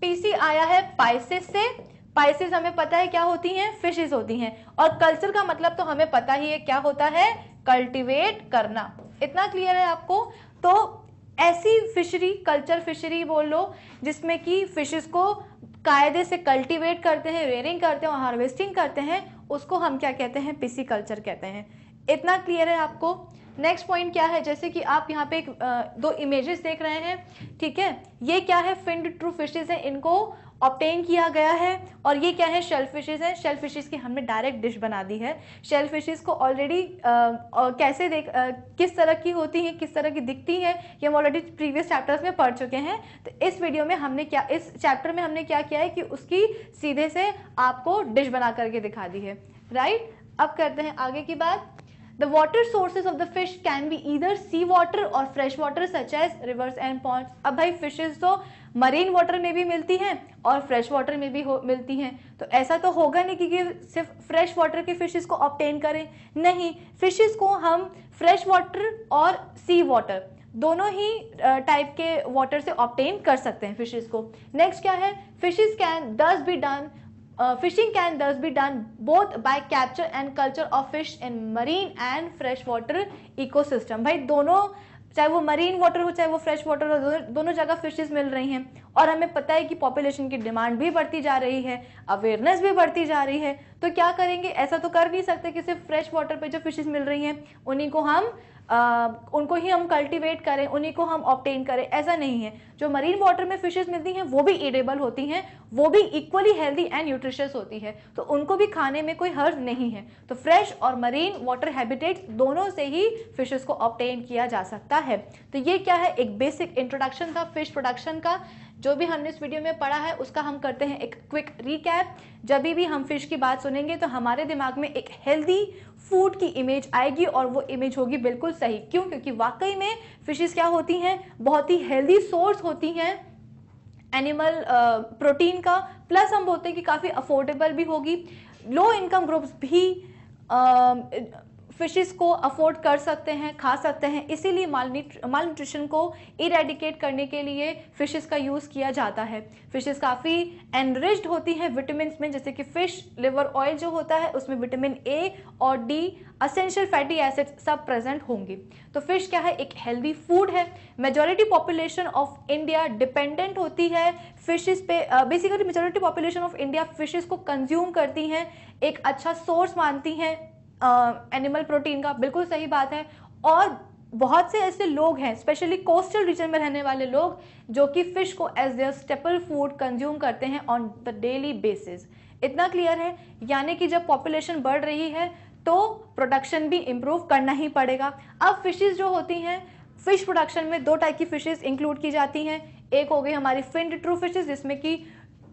पीसी आया है पाइसिस से पाइसिस हमें पता है क्या होती हैं फिशेस होती हैं और कल्चर का मतलब तो हमें पता ही है क्या होता है कल्टीवेट करना इतना क्लियर है आपको तो ऐसी फिशरी कल्चर फिशरी बोल लो जिसमें कि फिशेस को कायदे से कल्टीवेट करते हैं रेयरिंग करते हैं और हार्वेस्टिंग करते हैं उसको हम क्या कहते हैं पीसी कल्चर कहते हैं इतना क्लियर है आपको नेक्स्ट पॉइंट क्या है जैसे कि आप यहाँ पे एक दो इमेजेस देख रहे हैं ठीक है ये क्या है फिंड ट्रू फिशेज है इनको ऑप्टेन किया गया है और ये क्या है शेल फिशेज़ हैं शेल फिशेज़ की हमने डायरेक्ट डिश बना दी है शेल फिशेज़ को ऑलरेडी कैसे देख आ, किस तरह की होती हैं किस तरह की दिखती हैं ये हम ऑलरेडी प्रीवियस चैप्टर्स में पढ़ चुके हैं तो इस वीडियो में हमने क्या इस चैप्टर में हमने क्या किया है कि उसकी सीधे से आपको डिश बना करके दिखा दी है राइट अब करते हैं आगे की बात The water sources of the fish can be either sea water or fresh water such as rivers and ponds. अब भाई fishes तो marine water में भी मिलती हैं और fresh water में भी मिलती हैं तो ऐसा तो होगा नहीं कि, सिर्फ fresh water के fishes को obtain करें नहीं fishes को हम fresh water और sea water दोनों ही टाइप के वाटर से ऑप्टेन कर सकते हैं फिशेस को नेक्स्ट क्या है fishes can thus be done Uh, fishing can thus be done both by capture and culture of fish in marine and freshwater ecosystem. भाई दोनों चाहे वो मरीन वाटर हो चाहे वो फ्रेश वाटर हो दोनों दोनों जगह फिशेस मिल रही हैं और हमें पता है कि पॉपुलेशन की डिमांड भी बढ़ती जा रही है अवेयरनेस भी बढ़ती जा रही है तो क्या करेंगे ऐसा तो कर नहीं सकते कि सिर्फ फ्रेश वाटर पे जो फिशेस मिल रही हैं उन्हीं को हम आ, उनको ही हम कल्टीवेट करें उन्हीं को हम ऑप्टेन करें ऐसा नहीं है जो मरीन वाटर में फिशेज मिलती हैं वो भी ईडेबल होती हैं वो भी इक्वली हेल्दी एंड न्यूट्रिशियस होती है तो उनको भी खाने में कोई हर्ज नहीं है तो फ्रेश और मरीन वाटर हैबिटेट दोनों से ही फिशेज़ को ऑप्टेन किया जा सकता है तो ये क्या है एक बेसिक इंट्रोडक्शन था फिश प्रोडक्शन का जो भी हमने इस वीडियो में पढ़ा है उसका हम करते हैं एक क्विक रिकैप जब भी हम फिश की बात सुनेंगे तो हमारे दिमाग में एक हेल्दी फूड की इमेज आएगी और वो इमेज होगी बिल्कुल सही क्यों क्योंकि वाकई में फिशेस क्या होती हैं बहुत ही हेल्दी सोर्स होती हैं एनिमल प्रोटीन का प्लस हम बोलते हैं कि काफ़ी अफोर्डेबल भी होगी लो इनकम ग्रुप्स भी फिशेस को अफोर्ड कर सकते हैं खा सकते हैं इसीलिए माल न्यूट्रिशन को इरेडिकेट करने के लिए फिशेस का यूज़ किया जाता है फिशेस काफ़ी एनरिच्ड होती हैं विटामिन में जैसे कि फ़िश लिवर ऑयल जो होता है उसमें विटामिन ए और डी असेंशियल फैटी एसिड सब प्रेजेंट होंगे तो फिश क्या है एक हेल्दी फूड है majority population of India dependent होती है फिशेस पे basically majority population of India fishes को कंज्यूम करती हैं एक अच्छा सोर्स मानती हैं एनिमल प्रोटीन का बिल्कुल सही बात है और बहुत से ऐसे लोग हैं स्पेशली कोस्टल रीजन में रहने वाले लोग जो कि फिश को as their staple food consume करते हैं ऑन द डेली बेसिस इतना क्लियर है यानी कि जब पॉपुलेशन बढ़ रही है तो प्रोडक्शन भी इम्प्रूव करना ही पड़ेगा अब फिशेज जो होती हैं फिश प्रोडक्शन में दो टाइप की फिशेज इंक्लूड की जाती हैं एक हो गई हमारी फिन ट्रू फिशेज जिसमें कि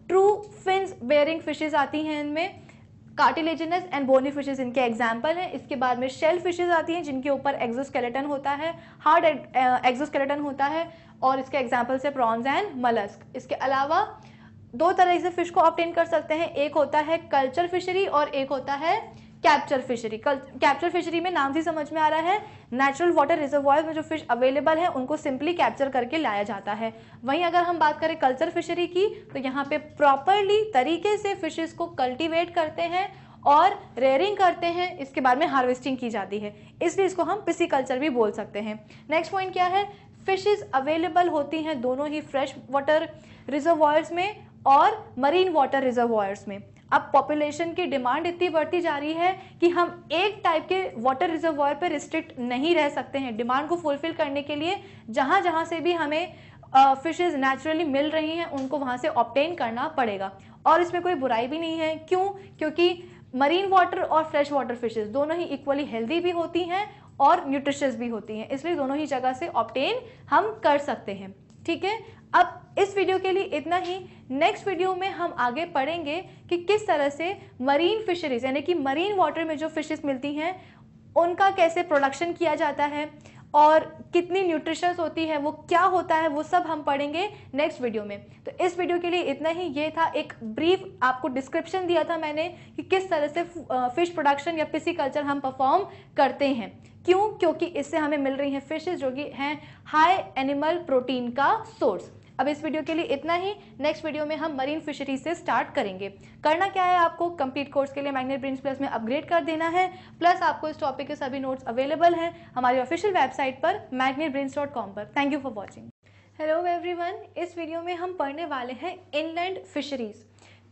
ट्रू फिंस बेयरिंग फिशेज आती हैं इनमें कार्टिलेजनस एंड बोनी फिशेज इनके एग्जाम्पल हैं इसके बाद में शेल फिशेज आती हैं जिनके ऊपर एग्जोस्केलेटन होता है हार्ड एग्जोस्केलेटन होता है और इसके एग्जाम्पल्स है प्रॉन्स एंड मलस्क इसके अलावा दो तरह से फ़िश को ऑप्टेन कर सकते हैं एक होता है कल्चर फिशरी और एक होता है कैप्चर फिशरी कैप्चर फिशरी में नाम से समझ में आ रहा है नेचुरल वाटर रिजर्वॉयर में जो फिश अवेलेबल है उनको सिंपली कैप्चर करके लाया जाता है वहीं अगर हम बात करें कल्चर फिशरी की तो यहाँ पे प्रॉपरली तरीके से फिशेज को कल्टिवेट करते हैं और रेयरिंग करते हैं इसके बाद में हार्वेस्टिंग की जाती है इसलिए इसको हम पिसी कल्चर भी बोल सकते हैं नेक्स्ट पॉइंट क्या है फिशेज अवेलेबल होती हैं दोनों ही फ्रेश वाटर रिजर्वॉयर्स में और मरीन वाटर रिजर्वॉयर्स में अब पॉपुलेशन की डिमांड इतनी बढ़ती जा रही है कि हम एक टाइप के वाटर रिजर्वायर पर रिस्ट्रिक्ट नहीं रह सकते हैं डिमांड को फुलफिल करने के लिए जहां जहां से भी हमें फिशेज uh, नेचुरली मिल रही हैं उनको वहां से ऑप्टेन करना पड़ेगा और इसमें कोई बुराई भी नहीं है क्यों क्योंकि मरीन वाटर और फ्रेश वाटर फिशेज दोनों ही इक्वली हेल्दी भी होती हैं और न्यूट्रिशियस भी होती हैं इसलिए दोनों ही जगह से ऑप्टेन हम कर सकते हैं ठीक है अब इस वीडियो के लिए इतना ही नेक्स्ट वीडियो में हम आगे पढ़ेंगे कि किस तरह से मरीन फिशरीज यानी कि मरीन वाटर में जो फिशेस मिलती हैं उनका कैसे प्रोडक्शन किया जाता है और कितनी न्यूट्रिशंस होती है वो क्या होता है वो सब हम पढ़ेंगे नेक्स्ट वीडियो में तो इस वीडियो के लिए इतना ही ये था एक ब्रीफ आपको डिस्क्रिप्शन दिया था मैंने कि किस तरह से फिश प्रोडक्शन या कल्चर हम परफॉर्म करते हैं क्यों क्योंकि इससे हमें मिल रही हैं फिशेज जो कि हैं हाई एनिमल प्रोटीन का सोर्स अब इस वीडियो के लिए इतना ही नेक्स्ट वीडियो में हम मरीन फिशरी से स्टार्ट करेंगे करना क्या है आपको कंप्लीट कोर्स के लिए मैग्नेट ब्रिंस प्लस में अपग्रेड कर देना है प्लस आपको इस टॉपिक के सभी नोट्स अवेलेबल हैं हमारी ऑफिशियल वेबसाइट पर मैग्नेट पर thank you for watching hello everyone इस वीडियो में हम पढ़ने वाले हैं इनलैंड फिशरीज़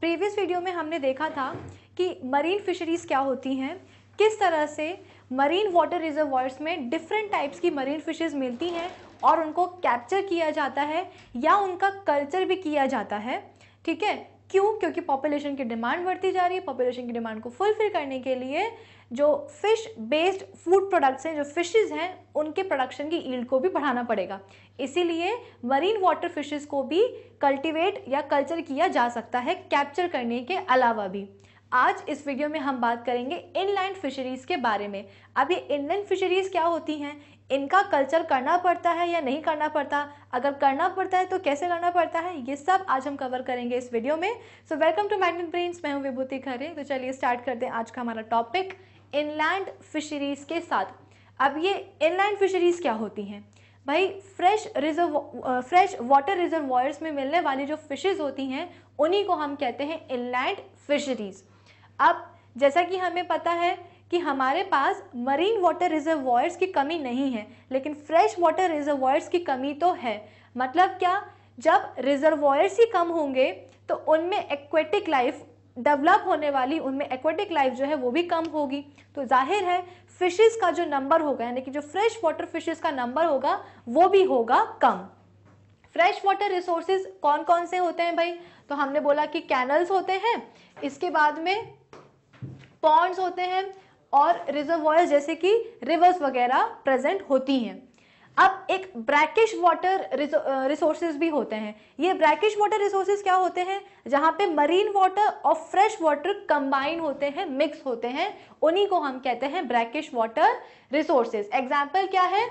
प्रीवियस वीडियो में हमने देखा था कि मरीन फिशरीज़ क्या होती हैं किस तरह से मरीन वाटर रिजर्वॉयर्स में डिफरेंट टाइप्स की मरीन फिशेज़ मिलती हैं और उनको कैप्चर किया जाता है या उनका कल्चर भी किया जाता है ठीक है क्यों क्योंकि पॉपुलेशन की डिमांड बढ़ती जा रही है पॉपुलेशन की डिमांड को फुलफिल करने के लिए जो फिश बेस्ड फूड प्रोडक्ट्स हैं जो फिशेस हैं उनके प्रोडक्शन की ईल्ड को भी बढ़ाना पड़ेगा इसीलिए मरीन वाटर फिशेस को भी कल्टीवेट या कल्चर किया जा सकता है कैप्चर करने के अलावा भी आज इस वीडियो में हम बात करेंगे इनलैंड फिशरीज़ के बारे में अब ये इनलैंड फिशरीज़ क्या होती हैं इनका कल्चर करना पड़ता है या नहीं करना पड़ता अगर करना पड़ता है तो कैसे करना पड़ता है ये सब आज हम कवर करेंगे इस वीडियो में so welcome to Magnet Brains मैं हूँ विभूति खरे तो चलिए स्टार्ट करते हैं आज का हमारा टॉपिक इनलैंड फिशरीज़ के साथ अब ये इनलैंड फिशरीज़ क्या होती हैं भाई fresh reserve fresh water reservoirs में मिलने वाली जो फिशेज़ होती हैं उन्हीं को हम कहते हैं इनलैंड फिशरीज़ अब जैसा कि हमें पता है कि हमारे पास मरीन वाटर रिजर्वॉयर्स की कमी नहीं है लेकिन फ्रेश वाटर रिजर्वॉयर्स की कमी तो है मतलब क्या जब रिजर्वॉयर्स ही कम होंगे तो उनमें एक्वेटिक लाइफ डेवलप होने वाली उनमें एक्वेटिक लाइफ जो है वो भी कम होगी तो जाहिर है फिशेस का जो नंबर होगा यानी कि जो फ्रेश वाटर फिशेस का नंबर होगा वो भी होगा कम फ्रेश वाटर रिसोर्सेज कौन कौन से होते हैं भाई तो हमने बोला कि कैनल्स होते हैं इसके बाद में पॉन्ड्स होते हैं और रिजर्वॉयर जैसे कि रिवर्स वगैरह प्रेजेंट होती हैं अब एक ब्रैकिश वाटर रिसोर्सेज भी होते हैं ये ब्रैकिश वाटर रिसोर्सेज क्या होते हैं जहाँ पे मरीन वाटर और फ्रेश वाटर कंबाइन होते हैं मिक्स होते हैं उन्हीं को हम कहते हैं ब्रैकिश वाटर रिसोर्सेज एग्जाम्पल क्या है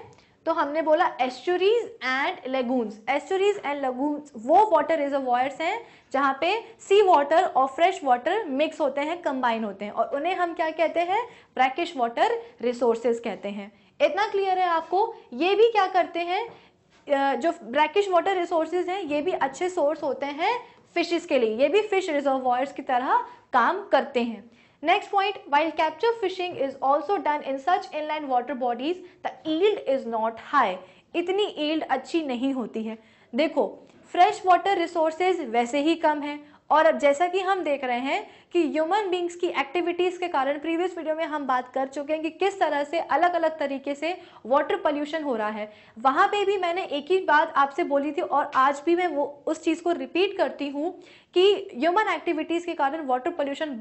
तो हमने बोला estuaries and lagoons estuaries and lagoons वो वाटर रिजर्वॉयर्स हैं जहाँ पे सी वाटर और फ्रेश वाटर मिक्स होते हैं कंबाइन होते हैं और उन्हें हम क्या कहते हैं ब्रैकिश वाटर रिसोर्सेज कहते हैं इतना क्लियर है आपको ये भी क्या करते हैं जो ब्रैकिश वाटर रिसोर्सेज हैं ये भी अच्छे सोर्स होते हैं फिशेज के लिए ये भी फिश रिजर्वॉयर्स की तरह काम करते हैं Next point, while capture fishing is also done in such inland water bodies, the yield is not high. इतनी yield अच्छी नहीं होती है देखो fresh water resources वैसे ही कम है और अब जैसा कि हम देख रहे हैं कि ह्यूमन बींग्स की एक्टिविटीज़ के कारण प्रीवियस वीडियो में हम बात कर चुके हैं कि किस तरह से अलग अलग तरीके से वाटर पोल्यूशन हो रहा है वहाँ पे भी मैंने एक ही बात आपसे बोली थी और आज भी मैं वो उस चीज़ को रिपीट करती हूँ कि ह्यूमन एक्टिविटीज़ के कारण वाटर पोल्यूशन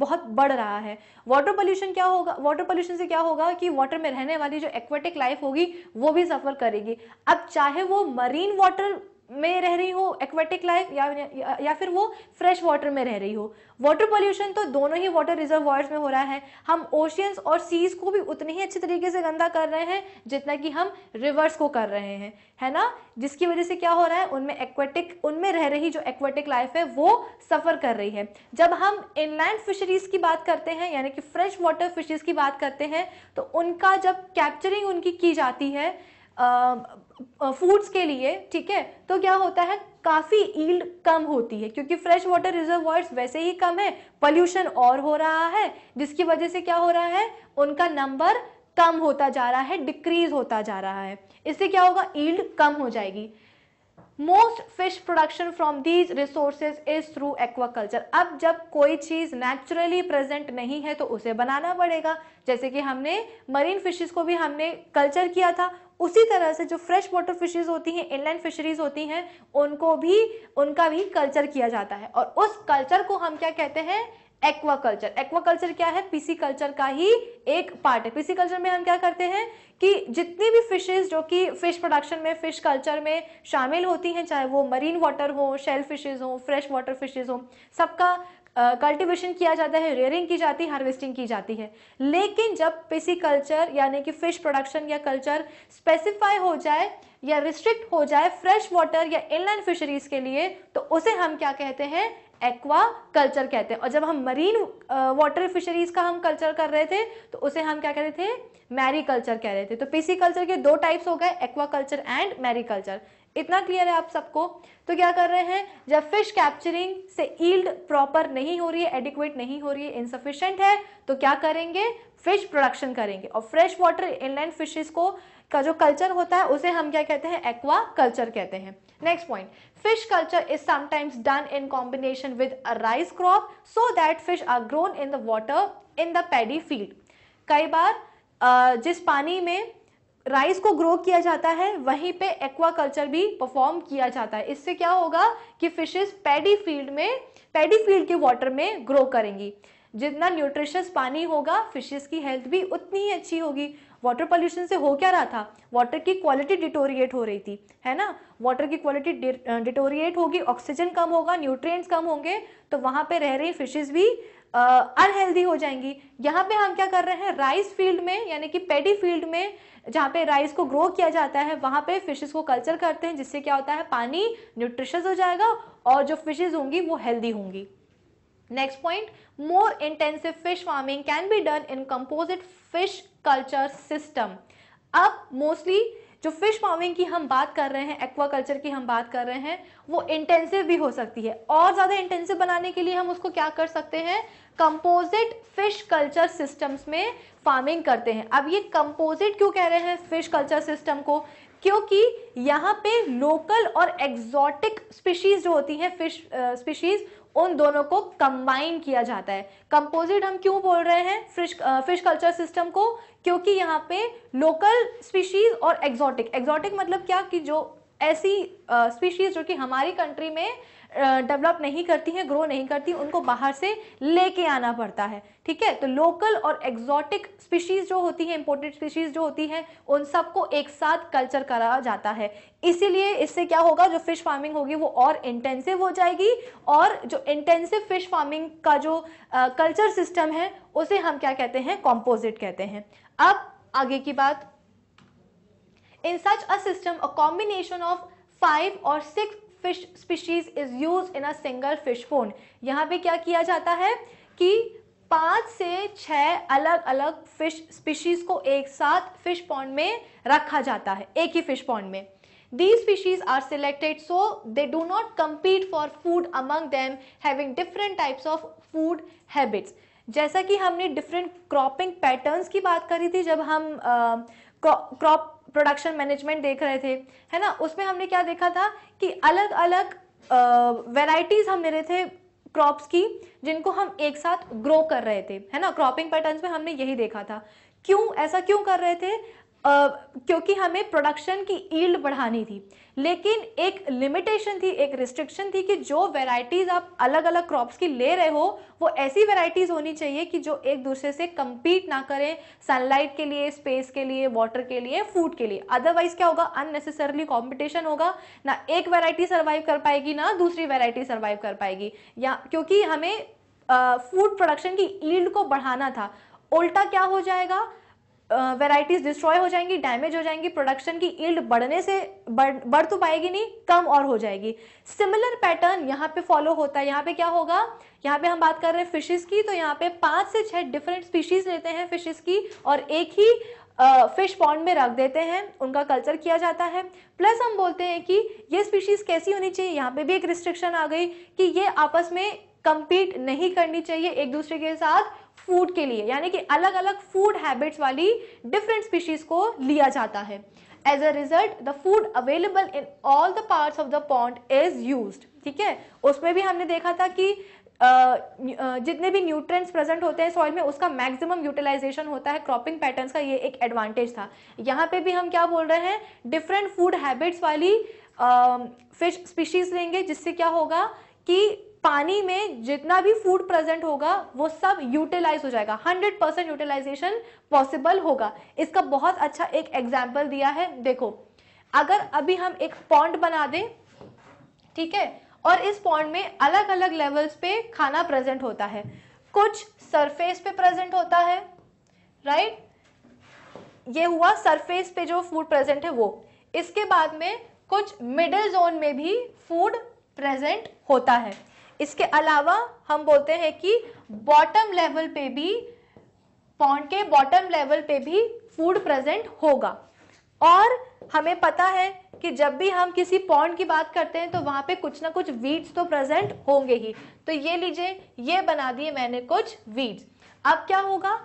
बहुत बढ़ रहा है वाटर पोल्यूशन क्या होगा वाटर पोल्यूशन से क्या होगा कि वाटर में रहने वाली जो एक्वेटिक लाइफ होगी वो भी सफ़र करेगी अब चाहे वो मरीन वाटर में रह रही हो एक्वेटिक लाइफ या, या या फिर वो फ्रेश वाटर में रह रही हो वाटर पोल्यूशन तो दोनों ही वाटर रिजर्व में हो रहा है हम ओशियंस और सीज को भी उतने ही अच्छे तरीके से गंदा कर रहे हैं जितना कि हम रिवर्स को कर रहे हैं है ना जिसकी वजह से क्या हो रहा है उनमें एक्वेटिक उनमें रह रही जो एक्वेटिक लाइफ है वो सफ़र कर रही है जब हम इनलैंड फिशरीज़ की बात करते हैं यानी कि फ्रेश वाटर फिशरीज की बात करते हैं तो उनका जब कैप्चरिंग उनकी की जाती है फूड्स के लिए ठीक है तो क्या होता है काफ़ी ईल्ड कम होती है क्योंकि फ्रेश वाटर रिजर्व वैसे ही कम है पॉल्यूशन और हो रहा है जिसकी वजह से क्या हो रहा है उनका नंबर कम होता जा रहा है डिक्रीज होता जा रहा है इससे क्या होगा ईल्ड कम हो जाएगी most fish production from these resources is through aquaculture अब जब कोई चीज नेचुरली प्रेजेंट नहीं है तो उसे बनाना पड़ेगा जैसे कि हमने मरीन फिशेज को भी हमने कल्चर किया था उसी तरह से जो फ्रेश वाटर फिशेज होती हैं इनलैंड फिशरीज होती हैं उनको भी उनका भी कल्चर किया जाता है और उस कल्चर को हम क्या कहते हैं एक्वाकल्चर एक्वाकल्चर क्या है पीसी कल्चर का ही एक पार्ट है पीसी कल्चर में हम क्या करते हैं कि जितनी भी फिशेज जो कि फिश प्रोडक्शन में फिश कल्चर में शामिल होती हैं चाहे वो मरीन वाटर हो शेल फिशेज हो फ्रेश वाटर फिशेज हो सबका कल्टीवेशन uh, किया जाता है रेयरिंग की जाती है हार्वेस्टिंग की जाती है लेकिन जब पिसी कल्चर यानी कि फिश प्रोडक्शन या कल्चर स्पेसिफाई हो जाए या रिस्ट्रिक्ट हो जाए फ्रेश वाटर या इनलैंड फिशरीज के लिए तो उसे हम क्या कहते हैं एक्वा कल्चर कहते हैं और जब हम मरीन वाटर फिशरीज का हम कल्चर कर रहे थे तो उसे हम क्या कह रहे थे मैरी कल्चर कह रहे थे तो पीसी कल्चर के दो टाइप्स हो गए aquaculture and mariculture इतना क्लियर है आप सबको तो क्या कर रहे हैं जब फिश कैप्चरिंग से ईल्ड प्रॉपर नहीं हो रही है एडिक्वेट नहीं हो रही है इनसफिशेंट है तो क्या करेंगे फिश प्रोडक्शन करेंगे और फ्रेश वाटर इनलैंड फिशेज को का जो कल्चर होता है उसे हम क्या कहते हैं एक्वा कल्चर कहते हैं next point fish culture is sometimes done in combination with rice crop so that fish are grown in the water in the paddy field कई बार जिस पानी में राइस को ग्रो किया जाता है वहीं पे एक्वा कल्चर भी परफॉर्म किया जाता है इससे क्या होगा कि फिशेस पैडी फील्ड में पैडी फील्ड के वाटर में ग्रो करेंगी जितना न्यूट्रिशियस पानी होगा फिशेस की हेल्थ भी उतनी ही अच्छी होगी वाटर पॉल्यूशन से हो क्या रहा था वाटर की क्वालिटी डिटोरिएट हो रही थी है ना वाटर की क्वालिटी डिटोरिएट होगी ऑक्सीजन कम होगा न्यूट्रिएंट्स कम होंगे तो वहां पे रह रही फिशेज भी अनहेल्दी हो जाएंगी यहाँ पे हम क्या कर रहे हैं राइस फील्ड में यानी कि पेडी फील्ड में जहाँ पे राइस को ग्रो किया जाता है वहां पे फिशेस को कल्चर करते हैं जिससे क्या होता है पानी न्यूट्रिशस हो जाएगा और जो फिशेज होंगी वो हेल्दी होंगी next point more intensive fish farming can be done in composite fish culture system अब मोस्टली जो फिश फार्मिंग की हम बात कर रहे हैं एक्वा कल्चर की हम बात कर रहे हैं वो इंटेंसिव भी हो सकती है और ज़्यादा इंटेंसिव बनाने के लिए हम उसको क्या कर सकते हैं कंपोजिट फिश कल्चर सिस्टम्स में फार्मिंग करते हैं अब ये कंपोजिट क्यों कह रहे हैं फिश कल्चर सिस्टम को क्योंकि यहाँ पे लोकल और एक्जॉटिक स्पीशीज जो होती हैं फिश स्पीशीज उन दोनों को कंबाइन किया जाता है कंपोजिट हम क्यों बोल रहे हैं फिश फिश कल्चर सिस्टम को क्योंकि यहाँ पे लोकल स्पीशीज और एक्जॉटिक एक्जॉटिक मतलब क्या कि जो ऐसी स्पीशीज uh, जो कि हमारी कंट्री में डेवलप नहीं करती हैं ग्रो नहीं करती उनको बाहर से लेके आना पड़ता है ठीक है तो लोकल और एक्जॉटिक स्पीशीज जो होती हैं इंपोर्टेड स्पीशीज जो होती हैं उन सबको एक साथ कल्चर करा जाता है इसीलिए इससे क्या होगा जो फिश फार्मिंग होगी वो और इंटेंसिव हो जाएगी और जो इंटेंसिव फिश फार्मिंग का जो कल्चर सिस्टम है उसे हम क्या कहते हैं कॉम्पोजिट कहते हैं अब आगे की बात in such a system a combination of five और six fish species is use in a single fish pond यहाँ पे क्या किया जाता है कि पांच से छह अलग अलग फिश स्पीशीज को एक साथ फिश पॉन्ड में रखा जाता है एक ही फिश पॉन्ड में the species are selected so they do not compete for food among them having different types of food habits जैसा कि हमने डिफरेंट क्रॉपिंग पैटर्न्स की बात करी थी जब हम क्रॉप प्रोडक्शन मैनेजमेंट देख रहे थे है ना उसमें हमने क्या देखा था कि अलग अलग वेराइटीज हम ले रहे थे क्रॉप्स की जिनको हम एक साथ ग्रो कर रहे थे है ना क्रॉपिंग पैटर्न्स में हमने यही देखा था क्यों ऐसा क्यों कर रहे थे क्योंकि हमें प्रोडक्शन की ईल्ड बढ़ानी थी लेकिन एक लिमिटेशन थी एक रिस्ट्रिक्शन थी कि जो वेराइटीज़ आप अलग अलग क्रॉप्स की ले रहे हो वो ऐसी वेराइटीज़ होनी चाहिए कि जो एक दूसरे से कम्पीट ना करें सनलाइट के लिए स्पेस के लिए वाटर के लिए फूड के लिए अदरवाइज क्या होगा अननेसेसरली कॉम्पिटिशन होगा ना एक वेराइटी सर्वाइव कर पाएगी ना दूसरी वेराइटी सर्वाइव कर पाएगी या क्योंकि हमें फूड प्रोडक्शन की ईल्ड को बढ़ाना था उल्टा क्या हो जाएगा वेराइटीज़ डिस्ट्रॉय हो जाएंगी डैमेज हो जाएंगी प्रोडक्शन की ईल्ड बढ़ने से बढ़ बढ़ तो पाएगी नहीं कम और हो जाएगी सिमिलर पैटर्न यहाँ पे फॉलो होता है यहाँ पे क्या होगा यहाँ पे हम बात कर रहे हैं फिशेज की तो यहाँ पे पांच से छह डिफरेंट स्पीशीज लेते हैं फिशेज की और एक ही फिश uh, पॉन्ड में रख देते हैं उनका कल्चर किया जाता है प्लस हम बोलते हैं कि ये स्पीशीज़ कैसी होनी चाहिए यहाँ पे भी एक रिस्ट्रिक्शन आ गई कि ये आपस में कंपीट नहीं करनी चाहिए एक दूसरे के साथ फूड के लिए यानी कि अलग अलग फूड हैबिट्स वाली डिफरेंट स्पीशीज को लिया जाता है as a result the food available in all the parts of the pond is use ठीक है उसमें भी हमने देखा था कि जितने भी न्यूट्रेंट्स प्रेजेंट होते हैं सॉइल में उसका मैक्सिमम यूटिलाइजेशन होता है क्रॉपिंग पैटर्न्स का ये एक एडवांटेज था यहाँ पे भी हम क्या बोल रहे हैं डिफरेंट फूड हैबिट्स वाली फिश स्पीशीज लेंगे जिससे क्या होगा कि पानी में जितना भी फूड प्रेजेंट होगा वो सब यूटिलाइज हो जाएगा 100 परसेंट यूटिलाइजेशन पॉसिबल होगा इसका बहुत अच्छा एक एग्जाम्पल दिया है देखो अगर अभी हम एक पॉन्ड बना दें ठीक है और इस पॉन्ड में अलग अलग लेवल्स पे खाना प्रेजेंट होता है कुछ सरफेस पे प्रेजेंट होता है राइट ये हुआ सरफेस पे जो फूड प्रेजेंट है वो इसके बाद में कुछ मिडिल जोन में भी फूड प्रेजेंट होता है इसके अलावा हम बोलते हैं कि बॉटम लेवल पे भी पॉन्ड के बॉटम लेवल पे भी फूड प्रेजेंट होगा और हमें पता है कि जब भी हम किसी पॉन्ड की बात करते हैं तो वहां पे कुछ ना कुछ वीड्स तो प्रेजेंट होंगे ही तो ये लीजिए ये बना दिए मैंने कुछ वीड्स अब क्या होगा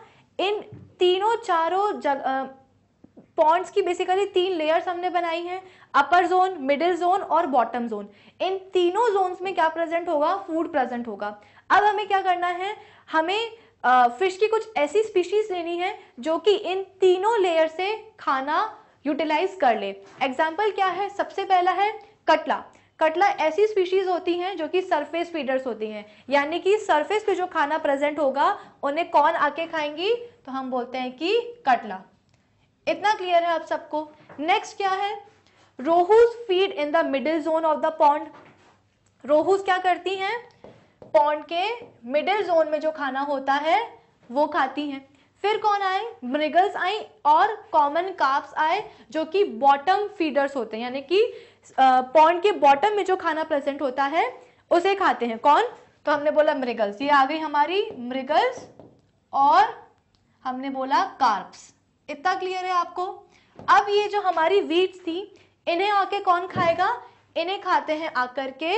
इन तीनों चारों जग पॉन्ड्स की बेसिकली तीन लेयर्स हमने बनाई हैं अपर जोन मिडिल जोन और बॉटम जोन इन तीनों जोन्स में क्या प्रेजेंट होगा फूड प्रेजेंट होगा अब हमें क्या करना है हमें फिश uh, की कुछ ऐसी स्पीशीज लेनी है जो कि इन तीनों लेयर से खाना यूटिलाइज कर ले एग्जाम्पल क्या है सबसे पहला है कटला कटला ऐसी स्पीशीज होती हैं जो कि सरफेस फीडर्स होती हैं यानी कि सरफेस पे जो खाना प्रेजेंट होगा उन्हें कौन आके खाएंगी तो हम बोलते हैं कि कटला इतना क्लियर है आप सबको नेक्स्ट क्या है rohus feed in the middle zone of the pond rohus क्या करती हैं पॉन्ड के मिडिल जोन में जो खाना होता है वो खाती हैं फिर कौन आए मृगल्स आई और कॉमन काप्स आए जो कि बॉटम फीडर्स होते हैं यानी कि पॉन्ड के बॉटम में जो खाना प्रेजेंट होता है उसे खाते हैं कौन तो हमने बोला मृगल्स ये आ गई हमारी मृगल्स और हमने बोला कार्प्स इतना क्लियर है आपको अब ये जो हमारी वीट्स थी इन्हें आके कौन खाएगा इन्हें खाते हैं आकर के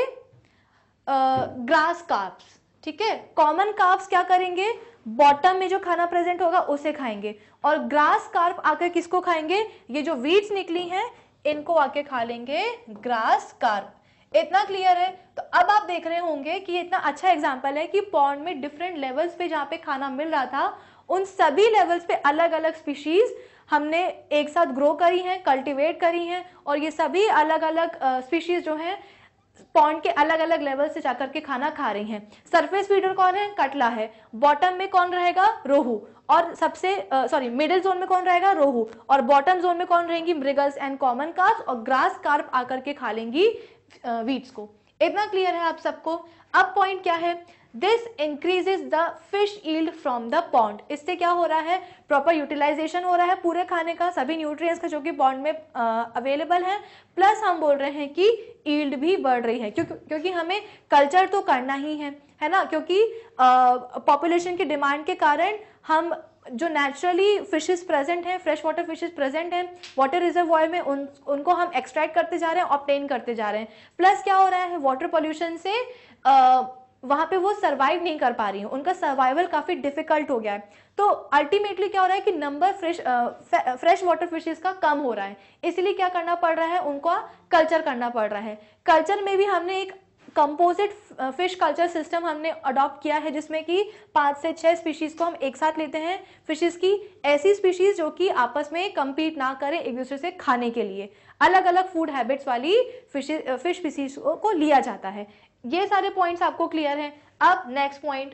ग्रास काप्स ठीक है कॉमन काप्स क्या करेंगे बॉटम में जो खाना प्रेजेंट होगा उसे खाएंगे और ग्रास कार्प आकर किसको खाएंगे ये जो वीट्स निकली हैं इनको आके खा लेंगे ग्रास कार्प इतना क्लियर है तो अब आप देख रहे होंगे कि इतना अच्छा एग्जाम्पल है कि पॉन्ड में डिफरेंट लेवल्स पे जहां पे खाना मिल रहा था उन सभी लेवल्स पे अलग अलग स्पीशीज़ हमने एक साथ ग्रो करी हैं कल्टीवेट करी हैं और ये सभी अलग अलग स्पीशीज़ जो हैं पॉन्ड के अलग अलग लेवल से जाकर के खाना खा रही हैं सरफेस फीडर कौन है कटला है बॉटम में कौन रहेगा रोहू और सबसे सॉरी मिडिल जोन में कौन रहेगा रोहू और बॉटम जोन में कौन रहेंगी मृगल्स एंड कॉमन कार्प और ग्रास कार्प आकर के खा लेंगी वीट्स को इतना क्लियर है आप सबको अब पॉइंट क्या है this increases the fish yield from the pond इससे क्या हो रहा है प्रॉपर यूटिलाइजेशन हो रहा है पूरे खाने का सभी न्यूट्रिएंट्स का जो कि पॉन्ड में अवेलेबल है प्लस हम बोल रहे हैं कि ईल्ड भी बढ़ रही है क्योंकि क्योंकि हमें कल्चर तो करना ही है है ना क्योंकि पॉपुलेशन की डिमांड के कारण हम जो नेचुरली फिशेस प्रेजेंट हैं फ्रेश वाटर फिशेस प्रेजेंट हैं वाटर रिजर्व वॉय में उन उनको हम एक्सट्रैक्ट करते जा रहे हैं ऑप्टेन करते जा रहे हैं प्लस क्या हो रहा है वाटर पॉल्यूशन से वहाँ पे वो सर्वाइव नहीं कर पा रही हैं उनका सर्वाइवल काफ़ी डिफिकल्ट हो गया है तो अल्टीमेटली क्या हो रहा है कि number fresh fresh water fishes का कम हो रहा है इसलिए क्या करना पड़ रहा है उनका कल्चर करना पड़ रहा है कल्चर में भी हमने एक कंपोजिट फिश कल्चर सिस्टम हमने अडॉप्ट किया है जिसमें कि पाँच से छः स्पीशीज़ को हम एक साथ लेते हैं फिशेज की ऐसी स्पीशीज़ जो कि आपस में कम्पीट ना करें एक दूसरे से खाने के लिए अलग अलग फूड हैबिट्स वाली फिश फिश स्पीसीज को लिया जाता है ये सारे पॉइंट्स आपको क्लियर हैं अब next point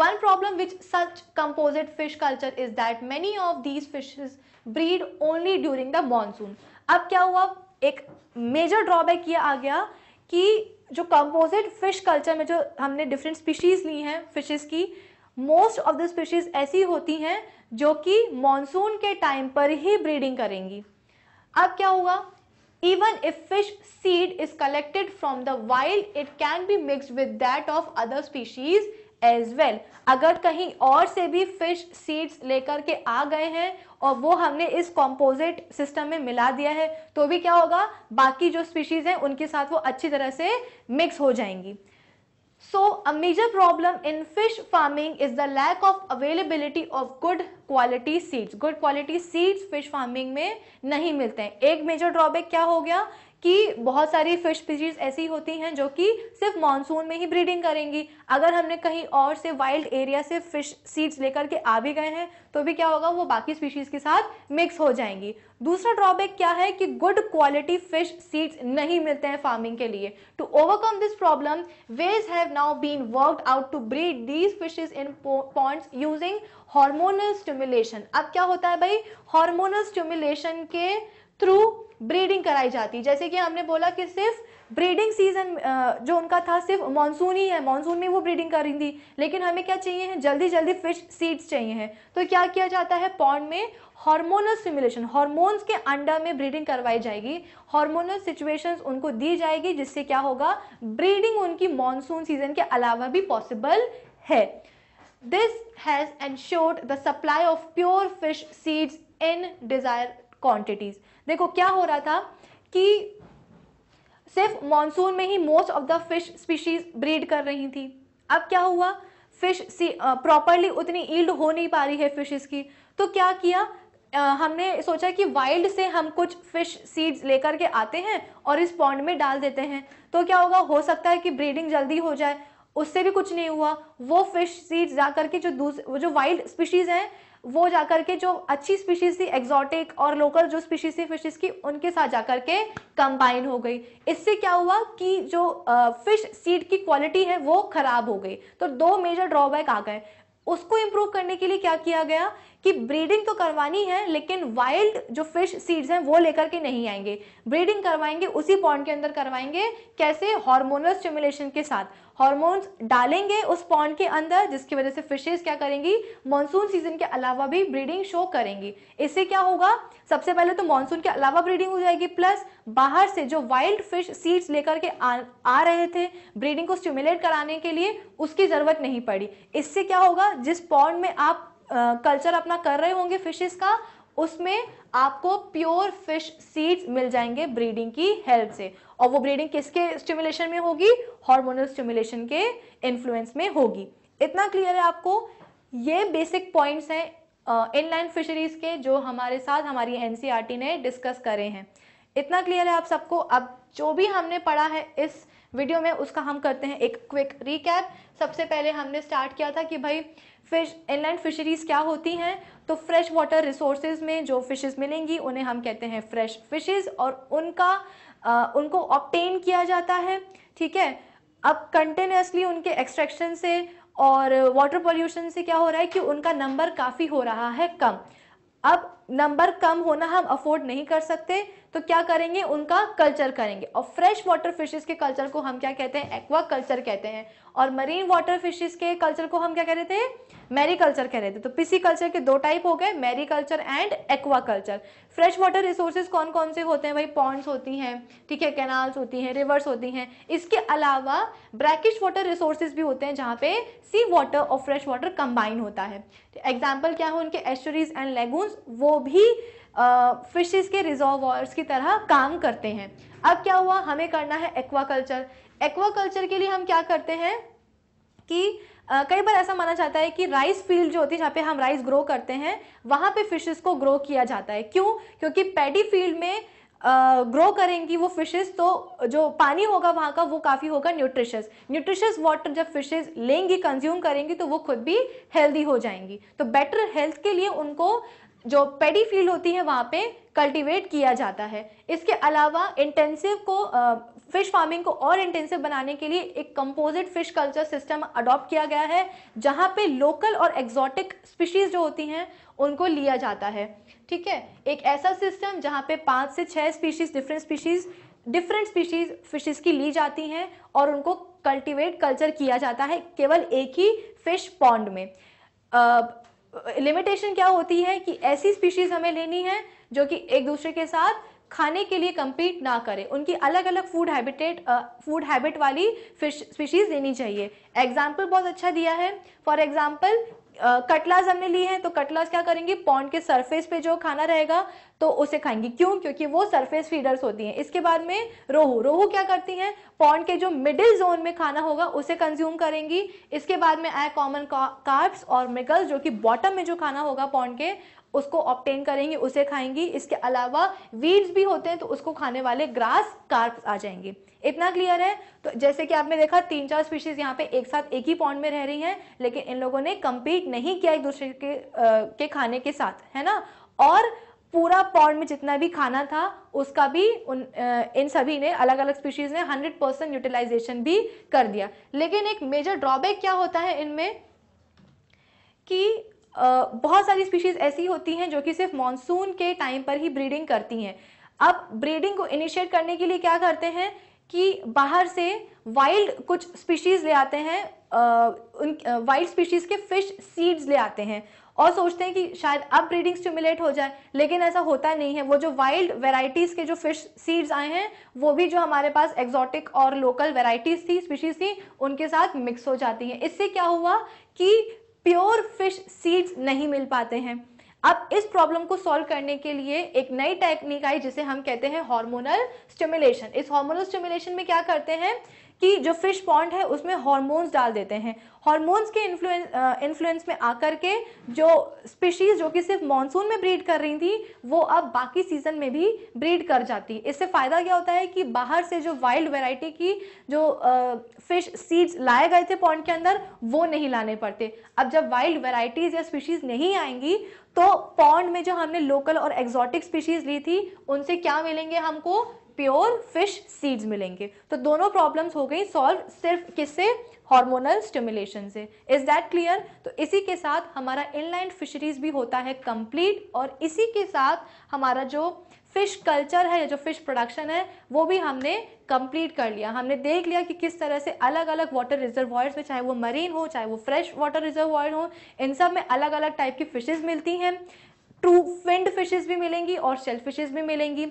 one problem which such composite fish culture is that many of these fishes breed only during the monsoon अब क्या हुआ एक मेजर ड्रॉबैक ये आ गया कि जो कंपोजिट फिश कल्चर में जो हमने डिफरेंट स्पीशीज़ ली हैं फिशेस की मोस्ट ऑफ द स्पीशीज़ ऐसी होती हैं जो कि मॉनसून के टाइम पर ही ब्रीडिंग करेंगी अब क्या हुआ Even if fish seed is collected from the wild, it can be mixed with that of other species as well well. अगर कहीं और से भी फिश सीड्स लेकर के आ गए हैं और वो हमने इस कॉम्पोजिट सिस्टम में मिला दिया है तो भी क्या होगा बाकी जो स्पीशीज़ हैं उनके साथ वो अच्छी तरह से मिक्स हो जाएंगी So a major problem in fish farming is the lack of availability of good quality seeds. Good quality seeds fish farming mein nahi milte hain ek major drawback kya ho gaya कि बहुत सारी fish species ऐसी होती हैं जो कि सिर्फ मानसून में ही ब्रीडिंग करेंगी अगर हमने कहीं और से वाइल्ड एरिया से फिश सीड्स लेकर के आ भी गए हैं तो भी क्या होगा वो बाकी स्पीशीज़ के साथ मिक्स हो जाएंगी दूसरा ड्रॉबैक क्या है कि गुड क्वालिटी फिश सीड्स नहीं मिलते हैं फार्मिंग के लिए to overcome this problem ways have now been worked out to breed these fishes in point using hormonal stimulation अब क्या होता है भाई हार्मोनल स्टिमुलेशन के थ्रू ब्रीडिंग कराई जाती जैसे कि हमने बोला कि सिर्फ ब्रीडिंग सीजन जो उनका था सिर्फ मानसून ही है मानसून में वो ब्रीडिंग कर रही थी लेकिन हमें क्या चाहिए है जल्दी जल्दी फिश सीड्स चाहिए हैं तो क्या किया जाता है पॉन्ड में हार्मोनल स्टिमुलेशन हार्मोन्स के अंडर में ब्रीडिंग करवाई जाएगी हार्मोनल सिचुएशंस उनको दी जाएगी जिससे क्या होगा ब्रीडिंग उनकी मानसून सीजन के अलावा भी पॉसिबल है this has ensured the supply of pure fish seeds in desire quantities देखो क्या हो रहा था कि सिर्फ मानसून में ही most of the fish species breed कर रही थी अब क्या हुआ फिश सी प्रॉपरली उतनी ईल्ड हो नहीं पा रही है फिशेस की तो क्या किया आ, हमने सोचा कि वाइल्ड से हम कुछ फिश सीड्स लेकर के आते हैं और इस पॉन्ड में डाल देते हैं तो क्या होगा हो सकता है कि ब्रीडिंग जल्दी हो जाए उससे भी कुछ नहीं हुआ वो फिश सीड्स जा करके जो दूसरे वो जो वाइल्ड स्पीशीज़ हैं वो जाकर के जो अच्छी स्पीशीज थी एक्सोटिक और लोकल जो स्पीशीज थी फिशेस की उनके साथ जाकर के कंबाइन हो गई इससे क्या हुआ कि जो फिश सीड की क्वालिटी है वो खराब हो गई तो दो मेजर ड्रॉबैक आ गए उसको इम्प्रूव करने के लिए क्या किया गया कि ब्रीडिंग तो करवानी है लेकिन वाइल्ड जो फिश सीड्स हैं वो लेकर के नहीं आएंगे ब्रीडिंग करवाएंगे उसी पॉन्ड के अंदर करवाएंगे कैसे हार्मोनल स्टिमुलेशन के साथ हार्मोन्स डालेंगे उस पॉन्ड के अंदर जिसकी वजह से फिशेज क्या करेंगी मानसून सीजन के अलावा भी ब्रीडिंग शो करेंगी इससे क्या होगा सबसे पहले तो मानसून के अलावा ब्रीडिंग हो जाएगी प्लस बाहर से जो वाइल्ड फिश सीड्स लेकर के आ, आ रहे थे ब्रीडिंग को स्टिमुलेट कराने के लिए उसकी ज़रूरत नहीं पड़ी इससे क्या होगा जिस पॉन्ड में आप कल्चर अपना कर रहे होंगे फिशेस का उसमें आपको प्योर फिश सीड्स मिल जाएंगे ब्रीडिंग की हेल्प से और वो ब्रीडिंग किसके स्टिमुलेशन में होगी हार्मोनल स्टिमुलेशन के इन्फ्लुएंस में होगी इतना क्लियर है आपको ये बेसिक पॉइंट्स हैं इनलाइन फिशरीज के जो हमारे साथ हमारी एनसीईआरटी e ने डिस्कस करे हैं इतना क्लियर है आप सबको अब जो भी हमने पढ़ा है इस वीडियो में उसका हम करते हैं एक क्विक रिकैप सबसे पहले हमने स्टार्ट किया था कि भाई फिश इनलैंड फिशरीज़ क्या होती हैं तो फ्रेश वाटर रिसोर्सेज में जो फिशेस मिलेंगी उन्हें हम कहते हैं फ्रेश फिशेस और उनका आ, उनको ऑप्टेन किया जाता है ठीक है अब कंटिन्यूसली उनके एक्सट्रैक्शन से और वाटर पोल्यूशन से क्या हो रहा है कि उनका नंबर काफ़ी हो रहा है कम अब नंबर कम होना हम अफोर्ड नहीं कर सकते तो क्या करेंगे उनका कल्चर करेंगे और फ्रेश वाटर फिशेस के कल्चर को हम क्या कहते हैं एक्वा कल्चर कहते हैं और मरीन वाटर फिशेस के कल्चर को हम क्या कहते हैं मैरीकल्चर कह रहे थे तो पिसी कल्चर के दो टाइप हो गए culture and aquaculture fresh water resources कौन कौन से होते हैं भाई पॉन्ड्स होती हैं ठीक है कैनाल्स होती हैं रिवर्स होती हैं इसके अलावा ब्रैकिश वाटर रिसोर्सेज भी होते हैं जहाँ पे सी वाटर और फ्रेश वाटर कंबाइन होता है एग्जाम्पल क्या है उनके एस्टरीज एंड लेगून्स वो भी फिशेज के रिजॉर्वर्स की तरह काम करते हैं अब क्या हुआ हमें करना है एक्वा कल्चर एक्वा कल्चर के लिए हम क्या करते हैं कि कई बार ऐसा माना जाता है कि राइस फील्ड जो होती है जहाँ पे हम राइस ग्रो करते हैं वहाँ पे फिशेस को ग्रो किया जाता है क्यों क्योंकि पैडी फील्ड में ग्रो uh, करेंगी वो फिशेस तो जो पानी होगा वहाँ का वो काफ़ी होगा न्यूट्रिशियस न्यूट्रिशियस वाटर जब फिशेस लेंगी कंज्यूम करेंगी तो वो खुद भी हेल्दी हो जाएंगी तो बेटर हेल्थ के लिए उनको जो पेडी फील्ड होती है वहाँ पे कल्टीवेट किया जाता है इसके अलावा इंटेंसिव को uh, फिश फार्मिंग को और इंटेंसिव बनाने के लिए एक composite fish culture system adopt किया गया है जहां पे लोकल और एक्जॉटिक स्पीशीज जो होती हैं उनको लिया जाता है ठीक है एक ऐसा सिस्टम जहां पे पांच से छह species different species different species fishes की ली जाती हैं और उनको कल्टिवेट कल्चर किया जाता है केवल एक ही फिश पॉन्ड में लिमिटेशन क्या होती है कि ऐसी स्पीशीज हमें लेनी है जो कि एक दूसरे के साथ खाने के लिए कम्पीट ना करें उनकी अलग अलग फूड हैबिटेट फूड हैबिट वाली फिश स्पीशीज़ देनी चाहिए एग्जाम्पल बहुत अच्छा दिया है फॉर एग्जाम्पल कटलाज हमने ली हैं तो कटलाज क्या करेंगी पॉन्ड के सरफेस पे जो खाना रहेगा तो उसे खाएंगी क्यों क्योंकि वो सरफेस फीडर्स होती हैं इसके बाद में रोहू रोहू क्या करती हैं पॉन्ड के जो मिडिल जोन में खाना होगा उसे कंज्यूम करेंगी इसके बाद में आए कॉमन कार्ब्स और मिगल्स जो कि बॉटम में जो खाना होगा पॉन्ड के उसको ऑप्टेन करेंगी उसे खाएंगी इसके अलावा वीड्स भी होते हैं तो उसको खाने वाले ग्रास कार्प्स आ जाएंगे इतना क्लियर है तो जैसे कि आपने देखा तीन चार स्पीशीज यहाँ पे एक साथ एक ही पॉन्ड में रह रही हैं लेकिन इन लोगों ने कम्पीट नहीं किया एक दूसरे के के खाने के साथ है ना और पूरा पॉन्ड में जितना भी खाना था उसका भी उन इन सभी ने अलग अलग स्पीशीज ने 100 परसेंट यूटिलाइजेशन भी कर दिया लेकिन एक मेजर ड्रॉबैक क्या होता है इनमें कि बहुत सारी स्पीशीज़ ऐसी होती हैं जो कि सिर्फ मानसून के टाइम पर ही ब्रीडिंग करती हैं अब ब्रीडिंग को इनिशिएट करने के लिए क्या करते हैं कि बाहर से वाइल्ड कुछ स्पीशीज़ ले आते हैं उन वाइल्ड स्पीशीज़ के फिश सीड्स ले आते हैं और सोचते हैं कि शायद अब ब्रीडिंग स्टिमुलेट हो जाए लेकिन ऐसा होता नहीं है वो जो वाइल्ड वेराइटीज़ के जो फिश सीड्स आए हैं वो भी जो हमारे पास एक्जॉटिक और लोकल वेराइटीज़ थी स्पीशीज़ थी उनके साथ मिक्स हो जाती हैं इससे क्या हुआ कि प्योर फिश सीड्स नहीं मिल पाते हैं अब इस प्रॉब्लम को सॉल्व करने के लिए एक नई टेक्निक आई जिसे हम कहते हैं हार्मोनल स्टिमुलेशन इस हार्मोनल स्टिमुलेशन में क्या करते हैं कि जो फिश पॉन्ड है उसमें हॉर्मोन्स डाल देते हैं हॉर्मोन्स के इन्फ्लुएंस इन्फ्लुएंस में आकर के जो स्पीशीज़ जो कि सिर्फ मानसून में ब्रीड कर रही थी वो अब बाकी सीजन में भी ब्रीड कर जाती इससे फ़ायदा क्या होता है कि बाहर से जो वाइल्ड वेराइटी की जो आ, फिश सीड्स लाए गए थे पॉन्ड के अंदर वो नहीं लाने पड़ते अब जब वाइल्ड वेराइटीज़ या स्पीशीज़ नहीं आएंगी तो पॉन्ड में जो हमने लोकल और एग्जॉटिक स्पीशीज़ ली थी उनसे क्या मिलेंगे हमको प्योर फिश सीड्स मिलेंगे तो दोनों प्रॉब्लम्स हो गई सॉल्व सिर्फ किससे हार्मोनल स्टिमुलेशन से इज दैट क्लियर तो इसी के साथ हमारा इनलाइन फिशरीज भी होता है कंप्लीट और इसी के साथ हमारा जो फिश कल्चर है जो फिश प्रोडक्शन है वो भी हमने कंप्लीट कर लिया हमने देख लिया कि किस तरह से अलग अलग वाटर रिजर्व में चाहे वो मरीन हो चाहे वो फ्रेश वाटर रिजर्व हो इन सब में अलग अलग टाइप की फिशेज मिलती हैं ट्रू फिंड फिशेज भी मिलेंगी और शेल फिशेज भी मिलेंगी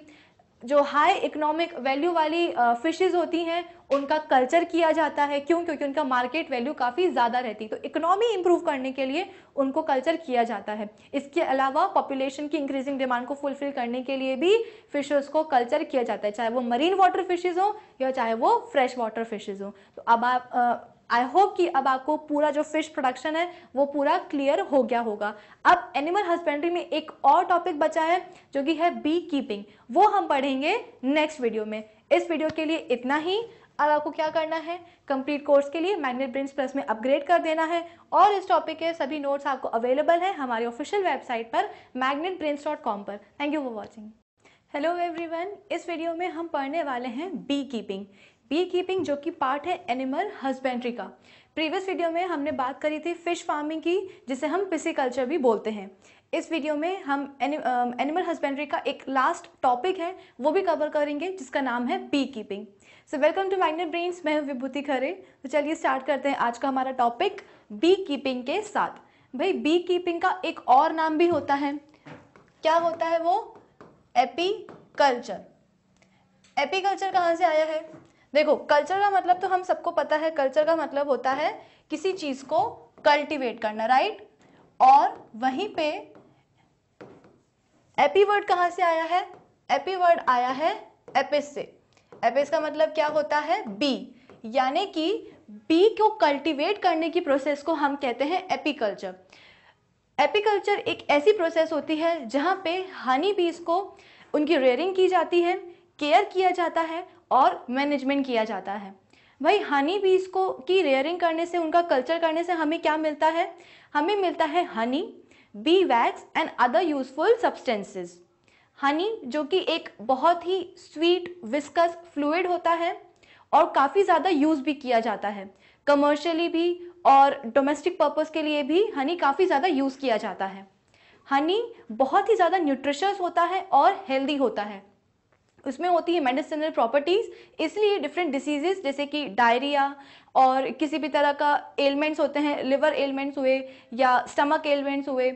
जो हाई इकोनॉमिक वैल्यू वाली फिशेज होती हैं उनका कल्चर किया जाता है क्यों क्योंकि उनका मार्केट वैल्यू काफ़ी ज़्यादा रहती है तो इकोनॉमी इंप्रूव करने के लिए उनको कल्चर किया जाता है इसके अलावा पॉपुलेशन की इंक्रीजिंग डिमांड को फुलफिल करने के लिए भी फिशेज़ को कल्चर किया जाता है चाहे वो मरीन वाटर फिशेज़ हो या चाहे वो फ्रेश वाटर फिशेज़ हो तो अब आप आई होप कि अब आपको पूरा जो फिश प्रोडक्शन है वो पूरा क्लियर हो गया होगा अब एनिमल हस्बेंड्री में एक और टॉपिक बचा है जो कि है बी कीपिंग वो हम पढ़ेंगे नेक्स्ट वीडियो में इस वीडियो के लिए इतना ही अब आपको क्या करना है कंप्लीट कोर्स के लिए मैग्नेट ब्रिंस प्लस में अपग्रेड कर देना है और इस टॉपिक के सभी नोट्स आपको अवेलेबल है हमारी ऑफिशियल वेबसाइट पर मैग्नेट पर thank you for watching hello everyone इस वीडियो में हम पढ़ने वाले हैं बी कीपिंग बी कीपिंग जो कि पार्ट है एनिमल हस्बेंड्री का प्रीवियस वीडियो में हमने बात करी थी फिश फार्मिंग की जिसे हम कल्चर भी बोलते हैं इस वीडियो में हम एनि, एनिमल हस्बेंड्री का एक लास्ट टॉपिक है वो भी कवर करेंगे जिसका नाम है bee keeping so welcome to माइनर ब्रेन्स मैं हूँ विभूति खरे तो चलिए स्टार्ट करते हैं आज का हमारा टॉपिक बी कीपिंग के साथ भाई बी कीपिंग का एक और नाम भी होता है क्या होता है वो एपी कल्चर एपी कल्चर कहाँ से आया है देखो कल्चर का मतलब तो हम सबको पता है कल्चर का मतलब होता है किसी चीज़ को कल्टीवेट करना राइट और वहीं पे एपी वर्ड कहां से आया है एपी वर्ड आया है एपिस से एपिस का मतलब क्या होता है बी यानी कि बी को कल्टीवेट करने की प्रोसेस को हम कहते हैं एपीकल्चर एपीकल्चर एक ऐसी प्रोसेस होती है जहां पे हनी बीज को उनकी रेयरिंग की जाती है केयर किया जाता है और मैनेजमेंट किया जाता है भाई हनी बीज को की रेयरिंग करने से उनका कल्चर करने से हमें क्या मिलता है हमें मिलता है honey bee wax and other useful substances honey जो कि एक बहुत ही स्वीट विस्कस फ्लूड होता है और काफ़ी ज़्यादा यूज़ भी किया जाता है कमर्शियली भी और डोमेस्टिक पर्पज़ के लिए भी हनी काफ़ी ज़्यादा यूज़ किया जाता है हनी बहुत ही ज़्यादा न्यूट्रिशस होता है और हेल्दी होता है उसमें होती है मेडिसिनल प्रॉपर्टीज़ इसलिए डिफरेंट डिसीजेज जैसे कि डायरिया और किसी भी तरह का एलमेंट्स होते हैं लिवर एलमेंट्स हुए या स्टमक एलमेंट्स हुए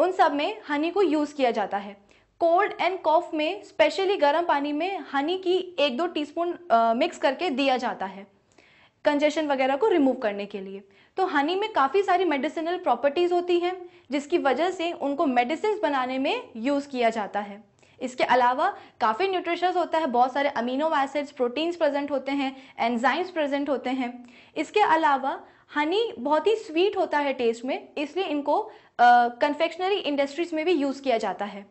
उन सब में हनी को यूज़ किया जाता है कोल्ड एंड कॉफ में स्पेशली गर्म पानी में हनी की एक दो टीस्पून मिक्स करके दिया जाता है कंजेशन वगैरह को रिमूव करने के लिए तो हनी में काफ़ी सारी मेडिसिनल प्रॉपर्टीज़ होती हैं जिसकी वजह से उनको मेडिसिन बनाने में यूज़ किया जाता है इसके अलावा काफ़ी न्यूट्रिशस होता है बहुत सारे अमीनो एसिड्स प्रोटीन्स प्रेजेंट होते हैं एंजाइम्स प्रेजेंट होते हैं इसके अलावा हनी बहुत ही स्वीट होता है टेस्ट में इसलिए इनको कन्फेक्शनरी इंडस्ट्रीज़ में भी यूज़ किया जाता है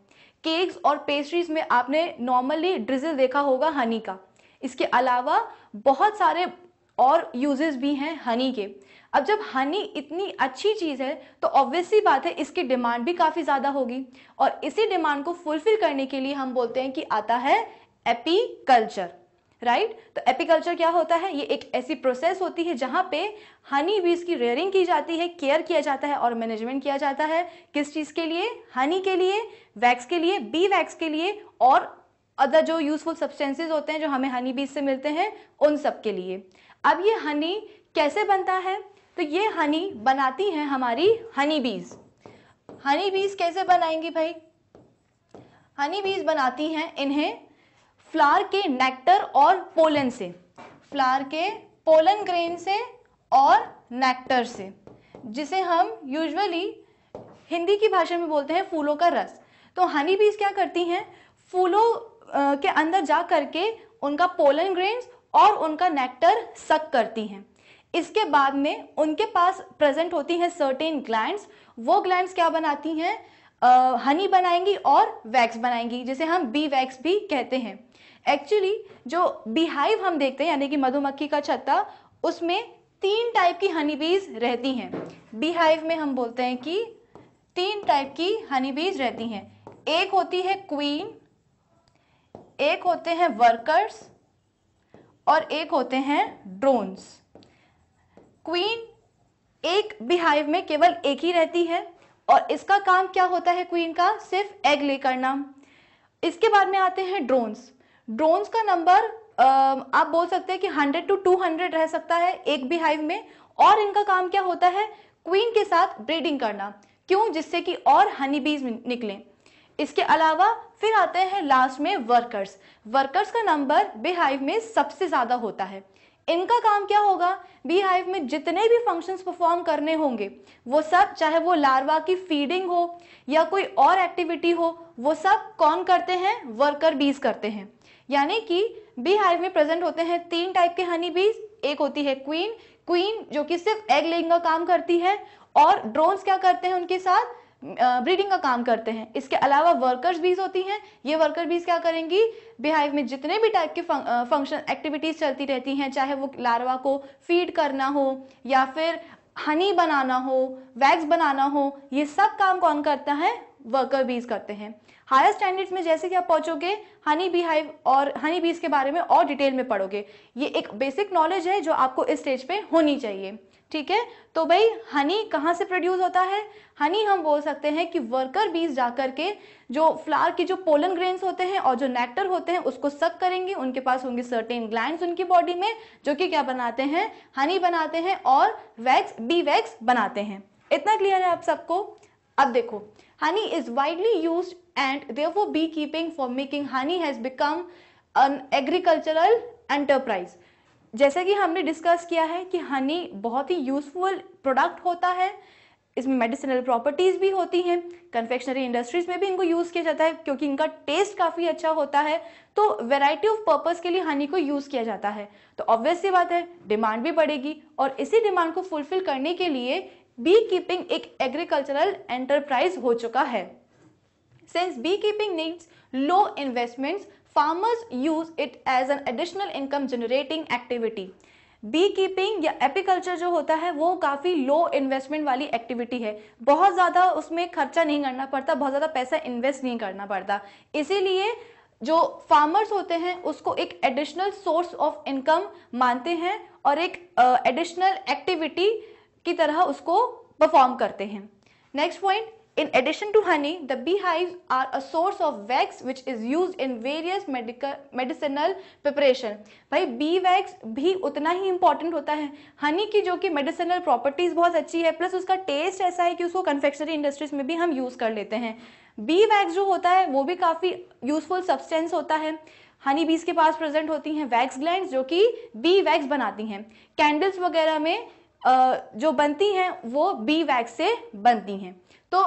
केक्स और पेस्ट्रीज़ में आपने नॉर्मली ड्रिजल देखा होगा हनी का इसके अलावा बहुत सारे और यूजेस भी हैं हनी के अब जब हनी इतनी अच्छी चीज़ है तो ऑब्वियसली बात है इसकी डिमांड भी काफ़ी ज़्यादा होगी और इसी डिमांड को फुलफिल करने के लिए हम बोलते हैं कि आता है एपी कल्चर राइट तो एपिकल्चर क्या होता है ये एक ऐसी प्रोसेस होती है जहाँ पे हनी बीज की रेयरिंग की जाती है केयर किया जाता है और मैनेजमेंट किया जाता है किस चीज़ के लिए हनी के लिए वैक्स के लिए बी वैक्स के लिए और अदर जो यूजफुल सब्सटेंसेज होते हैं जो हमें हनी बीज से मिलते हैं उन सब के लिए अब ये हनी कैसे बनता है तो ये हनी बनाती हैं हमारी हनी बीज हनी बीज कैसे बनाएंगी भाई हनी बीज बनाती हैं इन्हें फ्लावर के नेक्टर और पोलन से फ्लावर के पोलन ग्रेन से और नेक्टर से जिसे हम यूजुअली हिंदी की भाषा में बोलते हैं फूलों का रस तो हनी बीज क्या करती हैं फूलों के अंदर जा करके उनका पोलन ग्रेन्स और उनका नेक्टर सक करती हैं इसके बाद में उनके पास प्रेजेंट होती हैं सर्टेन ग्लैंड्स वो ग्लैंड्स क्या बनाती हैं हनी uh, बनाएंगी और वैक्स बनाएंगी जिसे हम बी वैक्स भी कहते हैं एक्चुअली जो बीहाइव हम देखते हैं यानी कि मधुमक्खी का छत्ता उसमें तीन टाइप की हनी बीज रहती हैं बीहाइव में हम बोलते हैं कि तीन टाइप की हनी बीज रहती हैं एक होती है क्वीन एक होते हैं वर्कर्स और एक होते हैं ड्रोन्स क्वीन एक बिहाइव में केवल एक ही रहती है और इसका काम क्या होता है क्वीन का सिर्फ एग ले करना इसके बाद में आते हैं ड्रोन्स ड्रोन्स का नंबर आप बोल सकते हैं कि 100 टू 200 रह सकता है एक बिहाइव में और इनका काम क्या होता है क्वीन के साथ ब्रीडिंग करना क्यों जिससे कि और हनी बीज निकले इसके अलावा फिर आते हैं लास्ट में वर्कर्स वर्कर्स का नंबर बिहाइव में सबसे ज़्यादा होता है इनका काम क्या होगा बी हाइव में जितने भी फंक्शंस परफॉर्म करने होंगे वो सब चाहे वो लार्वा की फीडिंग हो या कोई और एक्टिविटी हो वो सब कौन करते हैं वर्कर बीज करते हैं यानी कि बी हाइव में प्रेजेंट होते हैं तीन टाइप के हनी बीज एक होती है क्वीन क्वीन जो कि सिर्फ एग लेइंग का काम करती है और ड्रोन्स क्या करते हैं उनके साथ ब्रीडिंग का काम करते हैं इसके अलावा वर्कर्स बीज होती हैं ये वर्कर बीज क्या करेंगी बिहाइव में जितने भी टाइप के फंक्शन एक्टिविटीज़ चलती रहती हैं चाहे वो लार्वा को फीड करना हो या फिर हनी बनाना हो वैक्स बनाना हो ये सब काम कौन करता है वर्कर बीज करते हैं हायर स्टैंडर्ड्स में जैसे कि आप पहुंचोगे हनी बी हाइव और हनी बीज के बारे में और डिटेल में पढ़ोगे ये एक बेसिक नॉलेज है जो आपको इस स्टेज पे होनी चाहिए ठीक है तो भाई हनी कहाँ से प्रोड्यूस होता है हनी हम बोल सकते हैं कि वर्कर बीज जाकर के जो फ्लावर की जो पोलन ग्रेन्स होते हैं और जो नेक्टर होते हैं उसको सक करेंगे उनके पास होंगे सर्टेन ग्लैंड्स उनकी बॉडी में जो कि क्या बनाते हैं हनी बनाते हैं और वैक्स बी वैक्स बनाते हैं इतना क्लियर है आप सबको अब देखो honey is widely use and their bee keeping for making honey has become agricultural enterprise जैसा कि हमने डिस्कस किया है कि हनी बहुत ही यूजफुल प्रोडक्ट होता है इसमें मेडिसिनल प्रॉपर्टीज़ भी होती हैं कन्फेक्शनरी इंडस्ट्रीज में भी इनको यूज़ किया जाता है क्योंकि इनका टेस्ट काफ़ी अच्छा होता है तो वैरायटी ऑफ पर्पज़ के लिए हनी को यूज़ किया जाता है तो ऑब्वियस सी बात है डिमांड भी बढ़ेगी और इसी डिमांड को फुलफिल करने के लिए बी कीपिंग एक एग्रीकल्चरल एंटरप्राइज हो चुका है since bee keeping needs low investments farmers use it as an additional income generating activity bee keeping या एपिकल्चर जो होता है वो काफ़ी लो इन्वेस्टमेंट वाली एक्टिविटी है बहुत ज़्यादा उसमें खर्चा नहीं करना पड़ता बहुत ज़्यादा पैसा इन्वेस्ट नहीं करना पड़ता इसीलिए जो फार्मर्स होते हैं उसको एक एडिशनल सोर्स ऑफ इनकम मानते हैं और एक एडिशनल uh, एक्टिविटी की तरह उसको परफॉर्म करते हैं next point In addition to honey, the beehives are a source of wax which is used in various medical medicinal preparation. भाई bee wax भी उतना ही important होता है Honey की जो कि medicinal properties बहुत अच्छी है plus उसका taste ऐसा है कि उसको confectionery industries में भी हम use कर लेते हैं Bee wax जो होता है वो भी काफ़ी useful substance होता है हनी बीज के पास प्रेजेंट होती हैं वैक्स ग्लैंड जो कि बी वैक्स बनाती हैं कैंडल्स वगैरह में जो बनती हैं वो बी वैक्स से बनती हैं तो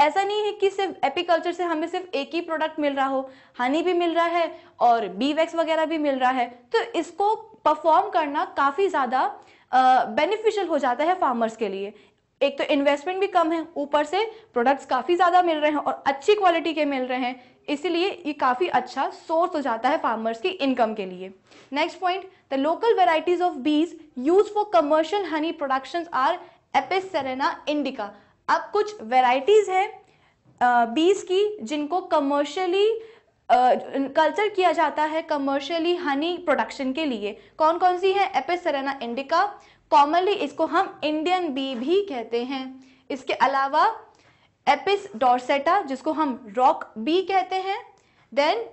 ऐसा नहीं है कि सिर्फ एपिकल्चर से हमें सिर्फ एक ही प्रोडक्ट मिल रहा हो हनी भी मिल रहा है और बी वैक्स वगैरह भी मिल रहा है तो इसको परफॉर्म करना काफ़ी ज़्यादा बेनिफिशियल हो जाता है फार्मर्स के लिए एक तो इन्वेस्टमेंट भी कम है ऊपर से प्रोडक्ट्स काफ़ी ज़्यादा मिल रहे हैं और अच्छी क्वालिटी के मिल रहे हैं इसीलिए ये काफ़ी अच्छा सोर्स हो जाता है फार्मर्स की इनकम के लिए next point the local varieties of bees use for commercial honey production are Apis cerana indica अब कुछ वेराइटीज़ हैं बीज की जिनको कमर्शियली कल्चर किया जाता है कमर्शियली हनी प्रोडक्शन के लिए कौन कौन सी है एपेसरेना इंडिका कॉमनली इसको हम इंडियन बी भी कहते हैं इसके अलावा एपिस डॉर्सेटा जिसको हम रॉक बी कहते हैं देन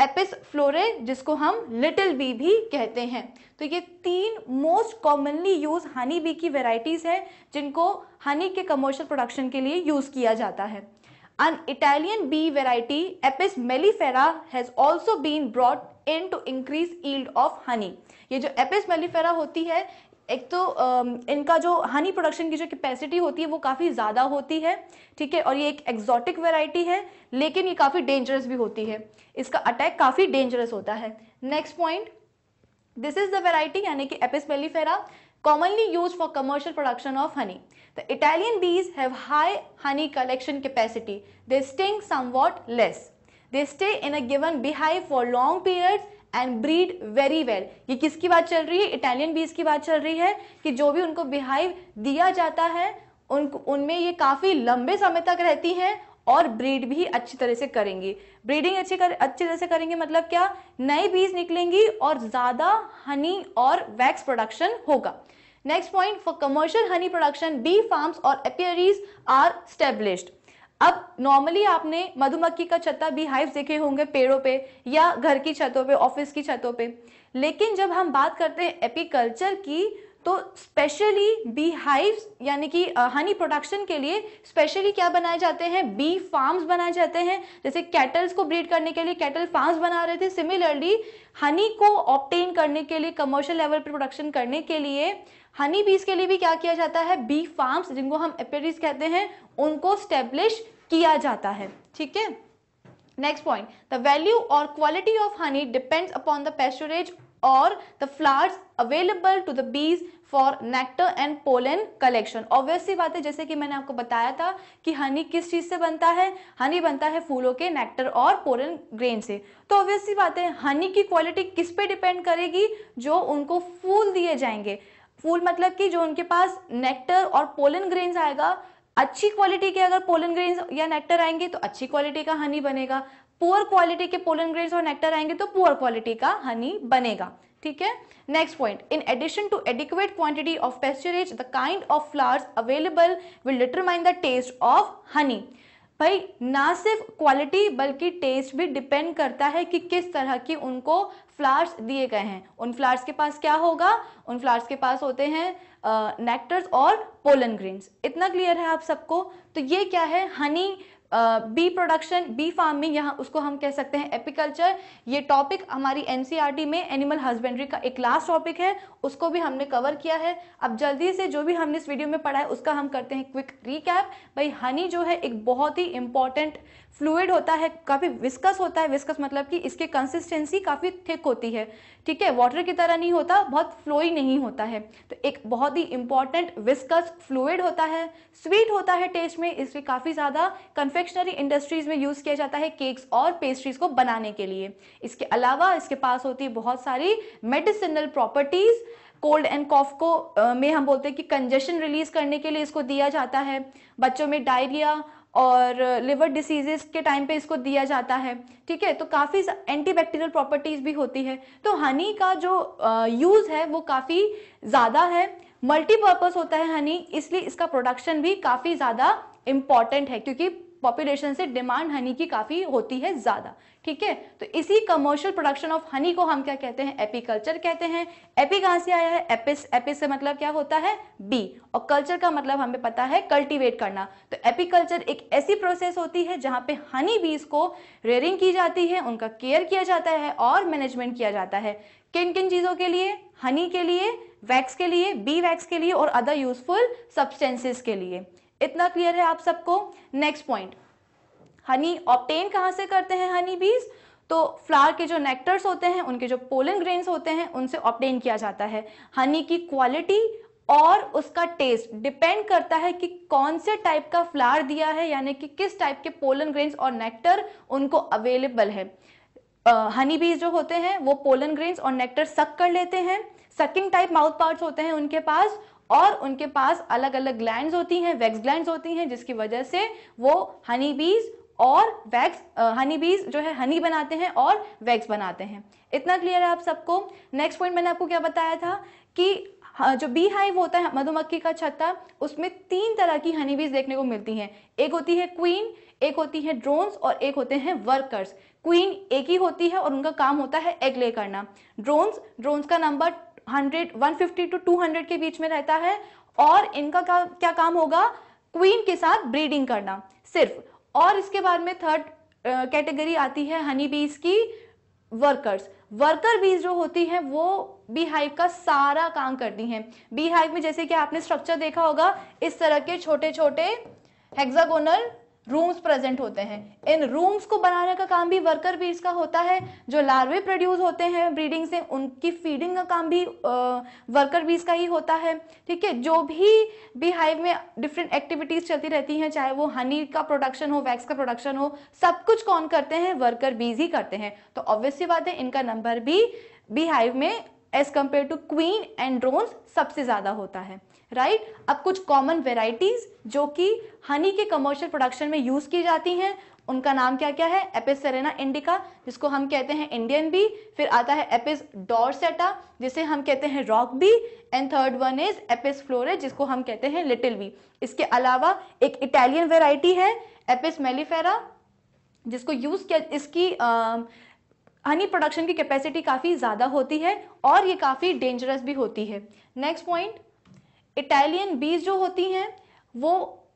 एपिस फ्लोरे जिसको हम लिटिल बी भी कहते हैं तो ये तीन most commonly use honey bee की वेराइटीज़ हैं जिनको हनी के कमर्शियल प्रोडक्शन के लिए यूज़ किया जाता है An Italian bee variety, Apis mellifera, has also been brought in to increase yield of honey. ये जो Apis mellifera होती है एक तो इनका जो हनी प्रोडक्शन की जो कैपेसिटी होती है वो काफ़ी ज़्यादा होती है ठीक है और ये एक एक्जॉटिक वेराइटी है लेकिन ये काफ़ी डेंजरस भी होती है इसका अटैक काफ़ी डेंजरस होता है next point this is the variety यानी कि Apis mellifera commonly use for commercial production of honey the Italian bees have high honey collection capacity they sting somewhat less they stay in a given beehive for long periods and breed very well ये किसकी बात चल रही है Italian बीज की बात चल रही है कि जो भी उनको बिहाइव दिया जाता है उन उनमें ये काफ़ी लंबे समय तक रहती हैं और ब्रीड भी अच्छी तरह से करेंगी ब्रीडिंग अच्छी कर अच्छी तरह से करेंगे मतलब क्या नए बीज निकलेंगी और ज़्यादा हनी और वैक्स प्रोडक्शन होगा next point for commercial honey production bee farms और एपियरीज आर स्टेब्लिश्ड अब नॉर्मली आपने मधुमक्खी का छत्ता भी हाइव देखे होंगे पेड़ों पे या घर की छतों पे ऑफिस की छतों पे लेकिन जब हम बात करते हैं एपिकल्चर की तो स्पेशली बी हाइव्स यानी कि हनी प्रोडक्शन के लिए स्पेशली क्या बनाए जाते हैं बी फार्म्स बनाए जाते हैं जैसे कैटल्स को ब्रीड करने के लिए कैटल फार्म्स बना रहे थे सिमिलरली हनी को ऑप्टेन करने के लिए कमर्शियल लेवल पर प्रोडक्शन करने के लिए हनी बीज के लिए भी क्या किया जाता है बी फार्म जिनको हम एपेरिस कहते हैं उनको स्टेब्लिश किया जाता है ठीक है नेक्स्ट पॉइंट द वैल्यू और quality of honey depends upon the pasturage और the flowers available to the bees for nectar and pollen collection obviously बात है जैसे कि मैंने आपको बताया था कि हनी किस चीज़ से बनता है हनी बनता है फूलों के नेक्टर और पोलन ग्रेन से तो ऑब्वियसली बात है हनी की क्वालिटी किस पे डिपेंड करेगी जो उनको फूल दिए जाएंगे फूल मतलब कि जो उनके पास नेक्टर और पोलन ग्रेन्स आएगा अच्छी क्वालिटी के अगर पोलन ग्रेन्स या नेक्टर आएंगे तो अच्छी क्वालिटी का हनी बनेगा पुअर क्वालिटी के पोलन ग्रेन्स और नेक्टर आएंगे तो पुअर क्वालिटी का हनी बनेगा ठीक है next point in addition to adequate quantity of pasturage the kind of flowers available will determine the taste of honey भाई ना सिर्फ क्वालिटी बल्कि टेस्ट भी डिपेंड करता है कि किस तरह की उनको फ्लावर्स दिए गए हैं उन फ्लावर्स के पास क्या होगा उन फ्लावर्स के पास होते हैं नेक्टर्स और पोलन ग्रीन्स इतना क्लियर है आप सबको तो ये क्या है honey bee production bee farming यहाँ उसको हम कह सकते हैं एपिकल्चर ये टॉपिक हमारी एन e में एनिमल हस्बेंड्री का एक लास्ट टॉपिक है उसको भी हमने कवर किया है अब जल्दी से जो भी हमने इस वीडियो में पढ़ा है उसका हम करते हैं क्विक रिकैप भाई हनी जो है एक बहुत ही इंपॉर्टेंट फ्लूड होता है काफ़ी विस्कस होता है विस्कस मतलब कि इसके कंसिस्टेंसी काफ़ी थिक होती है ठीक है वाटर की तरह नहीं होता बहुत फ्लोई नहीं होता है तो एक बहुत ही इंपॉर्टेंट विस्कस फ्लूड होता है स्वीट होता है टेस्ट में इसलिए काफ़ी ज़्यादा कन्फेक्शनरी इंडस्ट्रीज़ में यूज़ किया जाता है केक्स और पेस्ट्रीज़ को बनाने के लिए इसके अलावा इसके पास होती है बहुत सारी medicinal properties cold and cough को में हम बोलते हैं कि कंजेशन रिलीज करने के लिए इसको दिया जाता है बच्चों में डायरिया और लिवर डिसीजेस के टाइम पे इसको दिया जाता है ठीक है तो काफ़ी एंटीबैक्टीरियल प्रॉपर्टीज़ भी होती है तो हनी का जो यूज़ है वो काफ़ी ज़्यादा है मल्टीपर्पज़ होता है हनी इसलिए इसका प्रोडक्शन भी काफ़ी ज़्यादा इम्पॉर्टेंट है क्योंकि पॉपुलेशन से डिमांड हनी की काफ़ी होती है ज़्यादा ठीक है तो इसी कमर्शियल प्रोडक्शन ऑफ हनी को हम क्या कहते हैं एपीकल्चर कहते हैं एपी कहां से आया है एपिस एपिस से मतलब क्या होता है बी और कल्चर का मतलब हमें पता है कल्टीवेट करना तो एपीकल्चर एक ऐसी प्रोसेस होती है जहां पे हनी बीज को रेयरिंग की जाती है उनका केयर किया जाता है और मैनेजमेंट किया जाता है किन किन चीज़ों के लिए हनी के लिए वैक्स के लिए बी वैक्स के लिए और अदर यूजफुल सब्सटेंसेस के लिए इतना क्लियर है आप सबको नेक्स्ट पॉइंट हनी ऑप्टेन कहाँ से करते हैं हनी बीज तो फ्लावर के जो नेक्टर्स होते हैं उनके जो पोलन ग्रेन्स होते हैं उनसे ऑप्टेन किया जाता है हनी की क्वालिटी और उसका टेस्ट डिपेंड करता है कि कौन से टाइप का फ्लावर दिया है यानी कि किस टाइप के पोलन ग्रेन्स और नेक्टर उनको अवेलेबल है हनी बीज जो होते हैं वो पोलन ग्रेन्स और नेक्टर सक कर लेते हैं सकिंग टाइप माउथ पार्ट्स होते हैं उनके पास और उनके पास अलग अलग ग्लैंड होती हैं वैक्स ग्लैंड होती हैं जिसकी वजह से वो हनी बीज और वैक्स हनी बीज जो है हनी बनाते हैं और वैक्स बनाते हैं इतना क्लियर है आप सबको नेक्स्ट पॉइंट मैंने आपको क्या बताया था कि जो बी हाइव होता है मधुमक्खी का छत्ता उसमें तीन तरह की हनी बीज देखने को मिलती हैं एक होती है क्वीन एक होती है ड्रोन्स और एक होते हैं वर्कर्स क्वीन एक ही होती है और उनका काम होता है एग ले करना ड्रोन्स ड्रोन्स का number hundred one fifty to two hundred के बीच में रहता है और इनका का, क्या काम होगा क्वीन के साथ ब्रीडिंग करना सिर्फ और इसके बाद में थर्ड कैटेगरी आती है हनी बीज की वर्कर्स वर्कर बीज जो होती है वो बी हाइव का सारा काम करती हैं बी हाइव में जैसे कि आपने स्ट्रक्चर देखा होगा इस तरह के छोटे छोटे हेक्सागोनल रूम्स प्रेजेंट होते हैं इन रूम्स को बनाने का काम भी वर्कर बीज का होता है जो लार्वे प्रोड्यूस होते हैं ब्रीडिंग से उनकी फीडिंग का काम भी वर्कर बीज का ही होता है ठीक है जो भी बीहाइव में डिफरेंट एक्टिविटीज चलती रहती हैं चाहे वो हनी का प्रोडक्शन हो वैक्स का प्रोडक्शन हो सब कुछ कौन करते हैं वर्कर बीज ही करते हैं तो ऑब्वियसली बात है इनका नंबर भी बीहाइव में as compare to queen and drones सबसे ज़्यादा होता है राइट right? अब कुछ कॉमन वेराइटीज जो कि हनी के कमर्शियल प्रोडक्शन में यूज की जाती हैं उनका नाम क्या क्या है एपिस सेरेना इंडिका जिसको हम कहते हैं इंडियन बी फिर आता है एपिस डॉरसेटा जिसे हम कहते हैं rock bee and third one is Apis florea जिसको हम कहते हैं लिटिल बी इसके अलावा एक इटालियन वेराइटी है एपिस मेलीफेरा जिसको यूज किया इसकी हनी प्रोडक्शन की कैपेसिटी काफ़ी ज़्यादा होती है और ये काफ़ी डेंजरस भी होती है नेक्स्ट पॉइंट इटालियन बीज जो होती हैं वो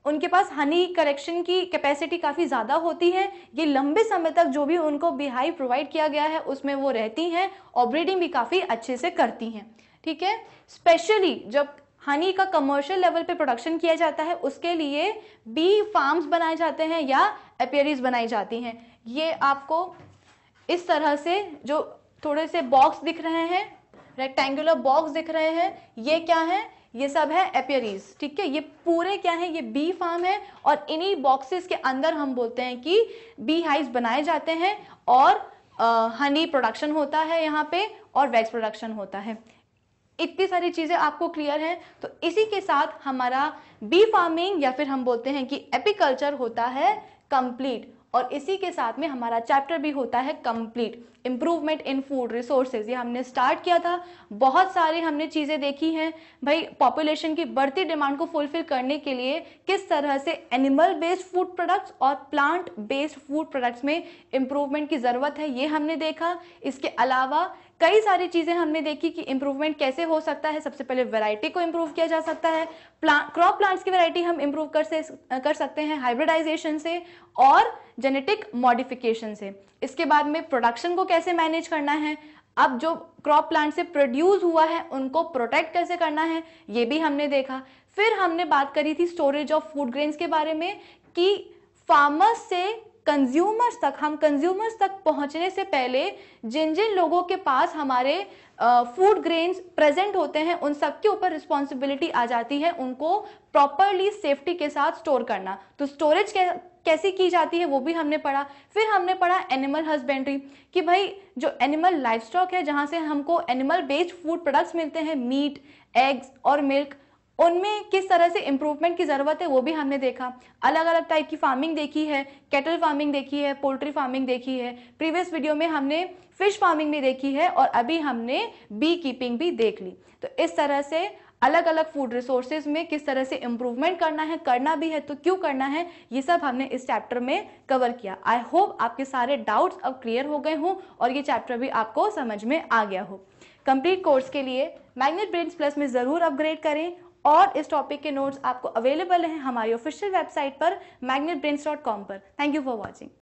उनके पास हनी करेक्शन की कैपेसिटी काफ़ी ज़्यादा होती है ये लंबे समय तक जो भी उनको बिहाई प्रोवाइड किया गया है उसमें वो रहती हैं और ब्रीडिंग भी काफ़ी अच्छे से करती हैं ठीक है स्पेशली जब हनी का कमर्शियल लेवल पे प्रोडक्शन किया जाता है उसके लिए बी फार्म्स बनाए जाते हैं या अपेयरीज बनाई जाती हैं ये आपको इस तरह से जो थोड़े से बॉक्स दिख रहे हैं रेक्टेंगुलर बॉक्स दिख रहे हैं ये क्या है ये सब है एपियरीज ठीक है ये पूरे क्या है ये बी फार्म है और इन्हीं बॉक्सेस के अंदर हम बोलते हैं कि बी हाइव बनाए जाते हैं और हनी प्रोडक्शन होता है यहाँ पे और वेज प्रोडक्शन होता है इतनी सारी चीज़ें आपको क्लियर हैं तो इसी के साथ हमारा बी फार्मिंग या फिर हम बोलते हैं कि एपिकल्चर होता है कंप्लीट और इसी के साथ में हमारा चैप्टर भी होता है complete improvement in food resources ये हमने स्टार्ट किया था बहुत सारी हमने चीज़ें देखी हैं भाई पॉपुलेशन की बढ़ती डिमांड को फुलफिल करने के लिए किस तरह से एनिमल बेस्ड फूड प्रोडक्ट्स और प्लांट बेस्ड फूड प्रोडक्ट्स में इम्प्रूवमेंट की ज़रूरत है ये हमने देखा इसके अलावा कई सारी चीज़ें हमने देखी कि इम्प्रूवमेंट कैसे हो सकता है सबसे पहले वैरायटी को इम्प्रूव किया जा सकता है प्ला क्रॉप प्लांट्स की वैरायटी हम इम्प्रूव कर से कर सकते हैं हाइब्रिडाइजेशन से और जेनेटिक मॉडिफिकेशन से इसके बाद में प्रोडक्शन को कैसे मैनेज करना है अब जो क्रॉप प्लांट से प्रोड्यूस हुआ है उनको प्रोटेक्ट कैसे करना है ये भी हमने देखा फिर हमने बात करी थी स्टोरेज ऑफ फूड ग्रेन्स के बारे में कि फार्मर्स से कंज्यूमर्स तक हम कंज्यूमर्स तक पहुंचने से पहले जिन जिन लोगों के पास हमारे फूड ग्रेन्स प्रेजेंट होते हैं उन सब के ऊपर रिस्पॉन्सिबिलिटी आ जाती है उनको प्रॉपरली सेफ्टी के साथ स्टोर करना तो स्टोरेज कैसी की जाती है वो भी हमने पढ़ा फिर हमने पढ़ा एनिमल हस्बेंड्री कि भाई जो एनिमल लाइफ स्टॉक है जहाँ से हमको एनिमल बेस्ड फूड प्रोडक्ट्स मिलते हैं मीट एग्स और मिल्क उनमें किस तरह से इम्प्रूवमेंट की ज़रूरत है वो भी हमने देखा अलग अलग टाइप की फार्मिंग देखी है कैटल फार्मिंग देखी है पोल्ट्री फार्मिंग देखी है प्रीवियस वीडियो में हमने फिश फार्मिंग भी देखी है और अभी हमने बी कीपिंग भी देख ली तो इस तरह से अलग अलग फूड रिसोर्सेज में किस तरह से इम्प्रूवमेंट करना है करना भी है तो क्यों करना है ये सब हमने इस चैप्टर में कवर किया आई होप आपके सारे डाउट्स अब क्लियर हो गए हों और ये चैप्टर भी आपको समझ में आ गया हो कंप्लीट कोर्स के लिए मैग्नेट ब्रेन्स प्लस में ज़रूर अपग्रेड करें और इस टॉपिक के नोट्स आपको अवेलेबल हैं हमारी ऑफिशियल वेबसाइट पर मैग्नेट पर थैंक यू फॉर वॉचिंग